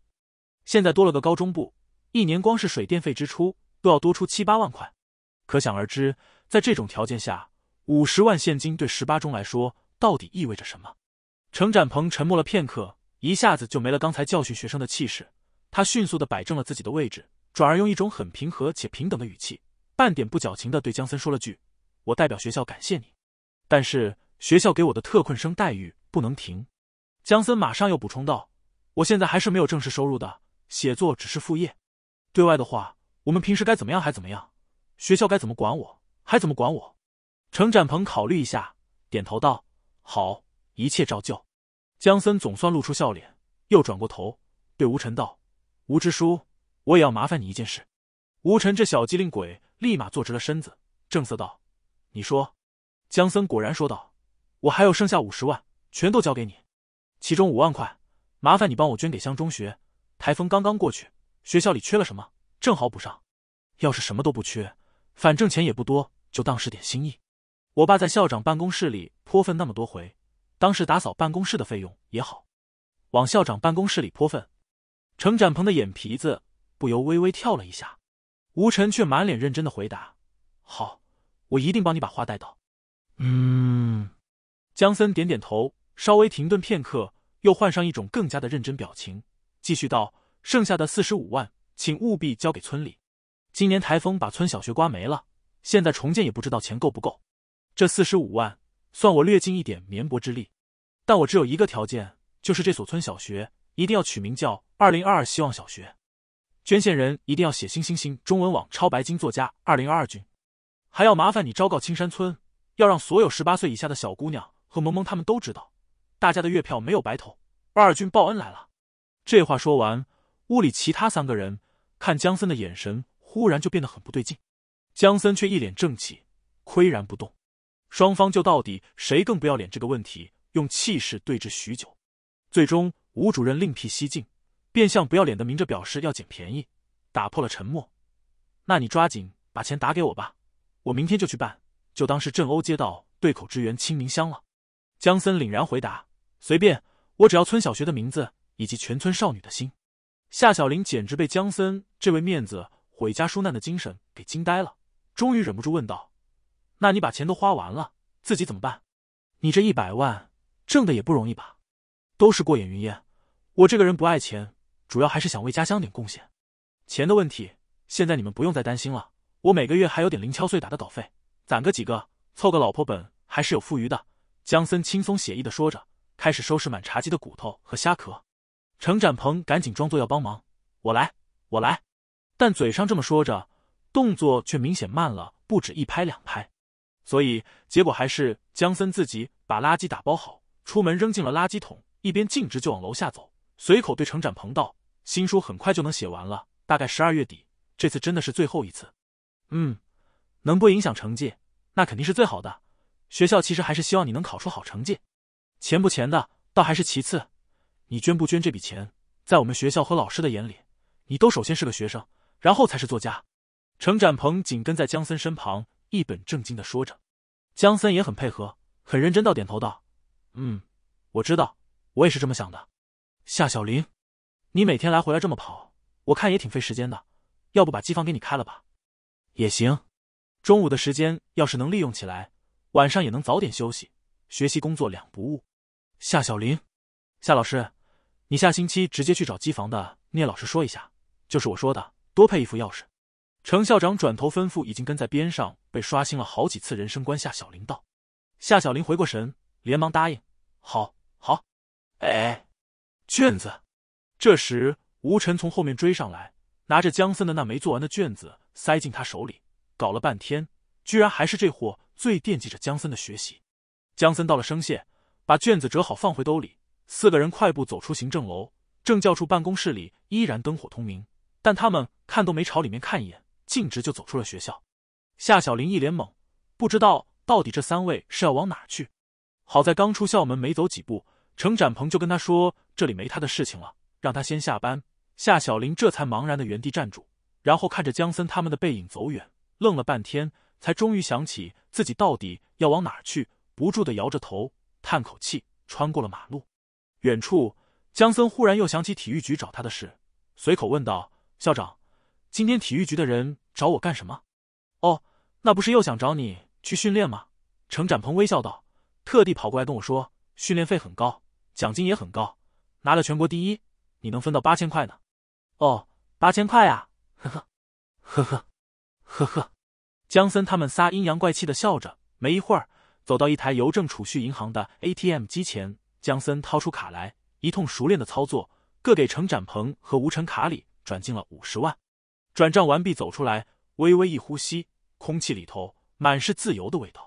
现在多了个高中部。一年光是水电费支出都要多出七八万块，可想而知，在这种条件下，五十万现金对十八中来说到底意味着什么？程展鹏沉默了片刻，一下子就没了刚才教训学生的气势。他迅速的摆正了自己的位置，转而用一种很平和且平等的语气，半点不矫情的对江森说了句：“我代表学校感谢你，但是学校给我的特困生待遇不能停。”江森马上又补充道：“我现在还是没有正式收入的，写作只是副业。”对外的话，我们平时该怎么样还怎么样，学校该怎么管我还怎么管我。程展鹏考虑一下，点头道：“好，一切照旧。”江森总算露出笑脸，又转过头对吴晨道：“吴支书，我也要麻烦你一件事。”吴晨这小机灵鬼立马坐直了身子，正色道：“你说。”江森果然说道：“我还有剩下五十万，全都交给你，其中五万块，麻烦你帮我捐给乡中学。台风刚刚过去。”学校里缺了什么，正好补上。要是什么都不缺，反正钱也不多，就当是点心意。我爸在校长办公室里泼粪那么多回，当时打扫办公室的费用也好，往校长办公室里泼粪。程展鹏的眼皮子不由微微跳了一下，吴晨却满脸认真的回答：“好，我一定帮你把话带到。”嗯，江森点点头，稍微停顿片刻，又换上一种更加的认真表情，继续道。剩下的四十五万，请务必交给村里。今年台风把村小学刮没了，现在重建也不知道钱够不够。这四十五万算我略尽一点绵薄之力，但我只有一个条件，就是这所村小学一定要取名叫“二零二二希望小学”。捐献人一定要写“星星星中文网超白金作家二零二二君”，还要麻烦你昭告青山村，要让所有十八岁以下的小姑娘和萌萌他们都知道，大家的月票没有白投，二二君报恩来了。这话说完。屋里其他三个人看江森的眼神忽然就变得很不对劲，江森却一脸正气，岿然不动。双方就到底谁更不要脸这个问题，用气势对峙许久。最终，吴主任另辟蹊径，变相不要脸的明着表示要捡便宜，打破了沉默。那你抓紧把钱打给我吧，我明天就去办，就当是镇欧街道对口支援清明乡了。江森凛然回答：“随便，我只要村小学的名字以及全村少女的心。”夏小玲简直被江森这位面子毁家纾难的精神给惊呆了，终于忍不住问道：“那你把钱都花完了，自己怎么办？你这一百万挣的也不容易吧？都是过眼云烟。我这个人不爱钱，主要还是想为家乡点贡献。钱的问题，现在你们不用再担心了。我每个月还有点零敲碎打的稿费，攒个几个，凑个老婆本还是有富余的。”江森轻松写意的说着，开始收拾满茶几的骨头和虾壳。程展鹏赶紧装作要帮忙，我来，我来。但嘴上这么说着，动作却明显慢了不止一拍两拍，所以结果还是江森自己把垃圾打包好，出门扔进了垃圾桶，一边径直就往楼下走，随口对程展鹏道：“新书很快就能写完了，大概十二月底。这次真的是最后一次。”“嗯，能不影响成绩，那肯定是最好的。学校其实还是希望你能考出好成绩，钱不钱的倒还是其次。”你捐不捐这笔钱，在我们学校和老师的眼里，你都首先是个学生，然后才是作家。程展鹏紧跟在江森身旁，一本正经的说着。江森也很配合，很认真到点头道：“嗯，我知道，我也是这么想的。”夏小林，你每天来回来这么跑，我看也挺费时间的，要不把机房给你开了吧？也行，中午的时间要是能利用起来，晚上也能早点休息，学习工作两不误。夏小林，夏老师。你下星期直接去找机房的聂老师说一下，就是我说的，多配一副钥匙。程校长转头吩咐已经跟在边上被刷新了好几次人生观夏小林道：“夏小林回过神，连忙答应：好，好。哎，卷子。”这时吴晨从后面追上来，拿着江森的那没做完的卷子塞进他手里，搞了半天，居然还是这货最惦记着江森的学习。江森道了声谢，把卷子折好放回兜里。四个人快步走出行政楼，政教处办公室里依然灯火通明，但他们看都没朝里面看一眼，径直就走出了学校。夏小林一脸懵，不知道到底这三位是要往哪去。好在刚出校门没走几步，程展鹏就跟他说这里没他的事情了，让他先下班。夏小林这才茫然的原地站住，然后看着江森他们的背影走远，愣了半天，才终于想起自己到底要往哪去，不住的摇着头，叹口气，穿过了马路。远处，江森忽然又想起体育局找他的事，随口问道：“校长，今天体育局的人找我干什么？”“哦，那不是又想找你去训练吗？”程展鹏微笑道，“特地跑过来跟我说，训练费很高，奖金也很高，拿了全国第一，你能分到八千块呢。”“哦，八千块啊！”“呵呵，呵呵，呵呵。”江森他们仨阴阳怪气的笑着，没一会儿，走到一台邮政储蓄银行的 ATM 机前。江森掏出卡来，一通熟练的操作，各给程展鹏和吴成卡里转进了五十万。转账完毕，走出来，微微一呼吸，空气里头满是自由的味道。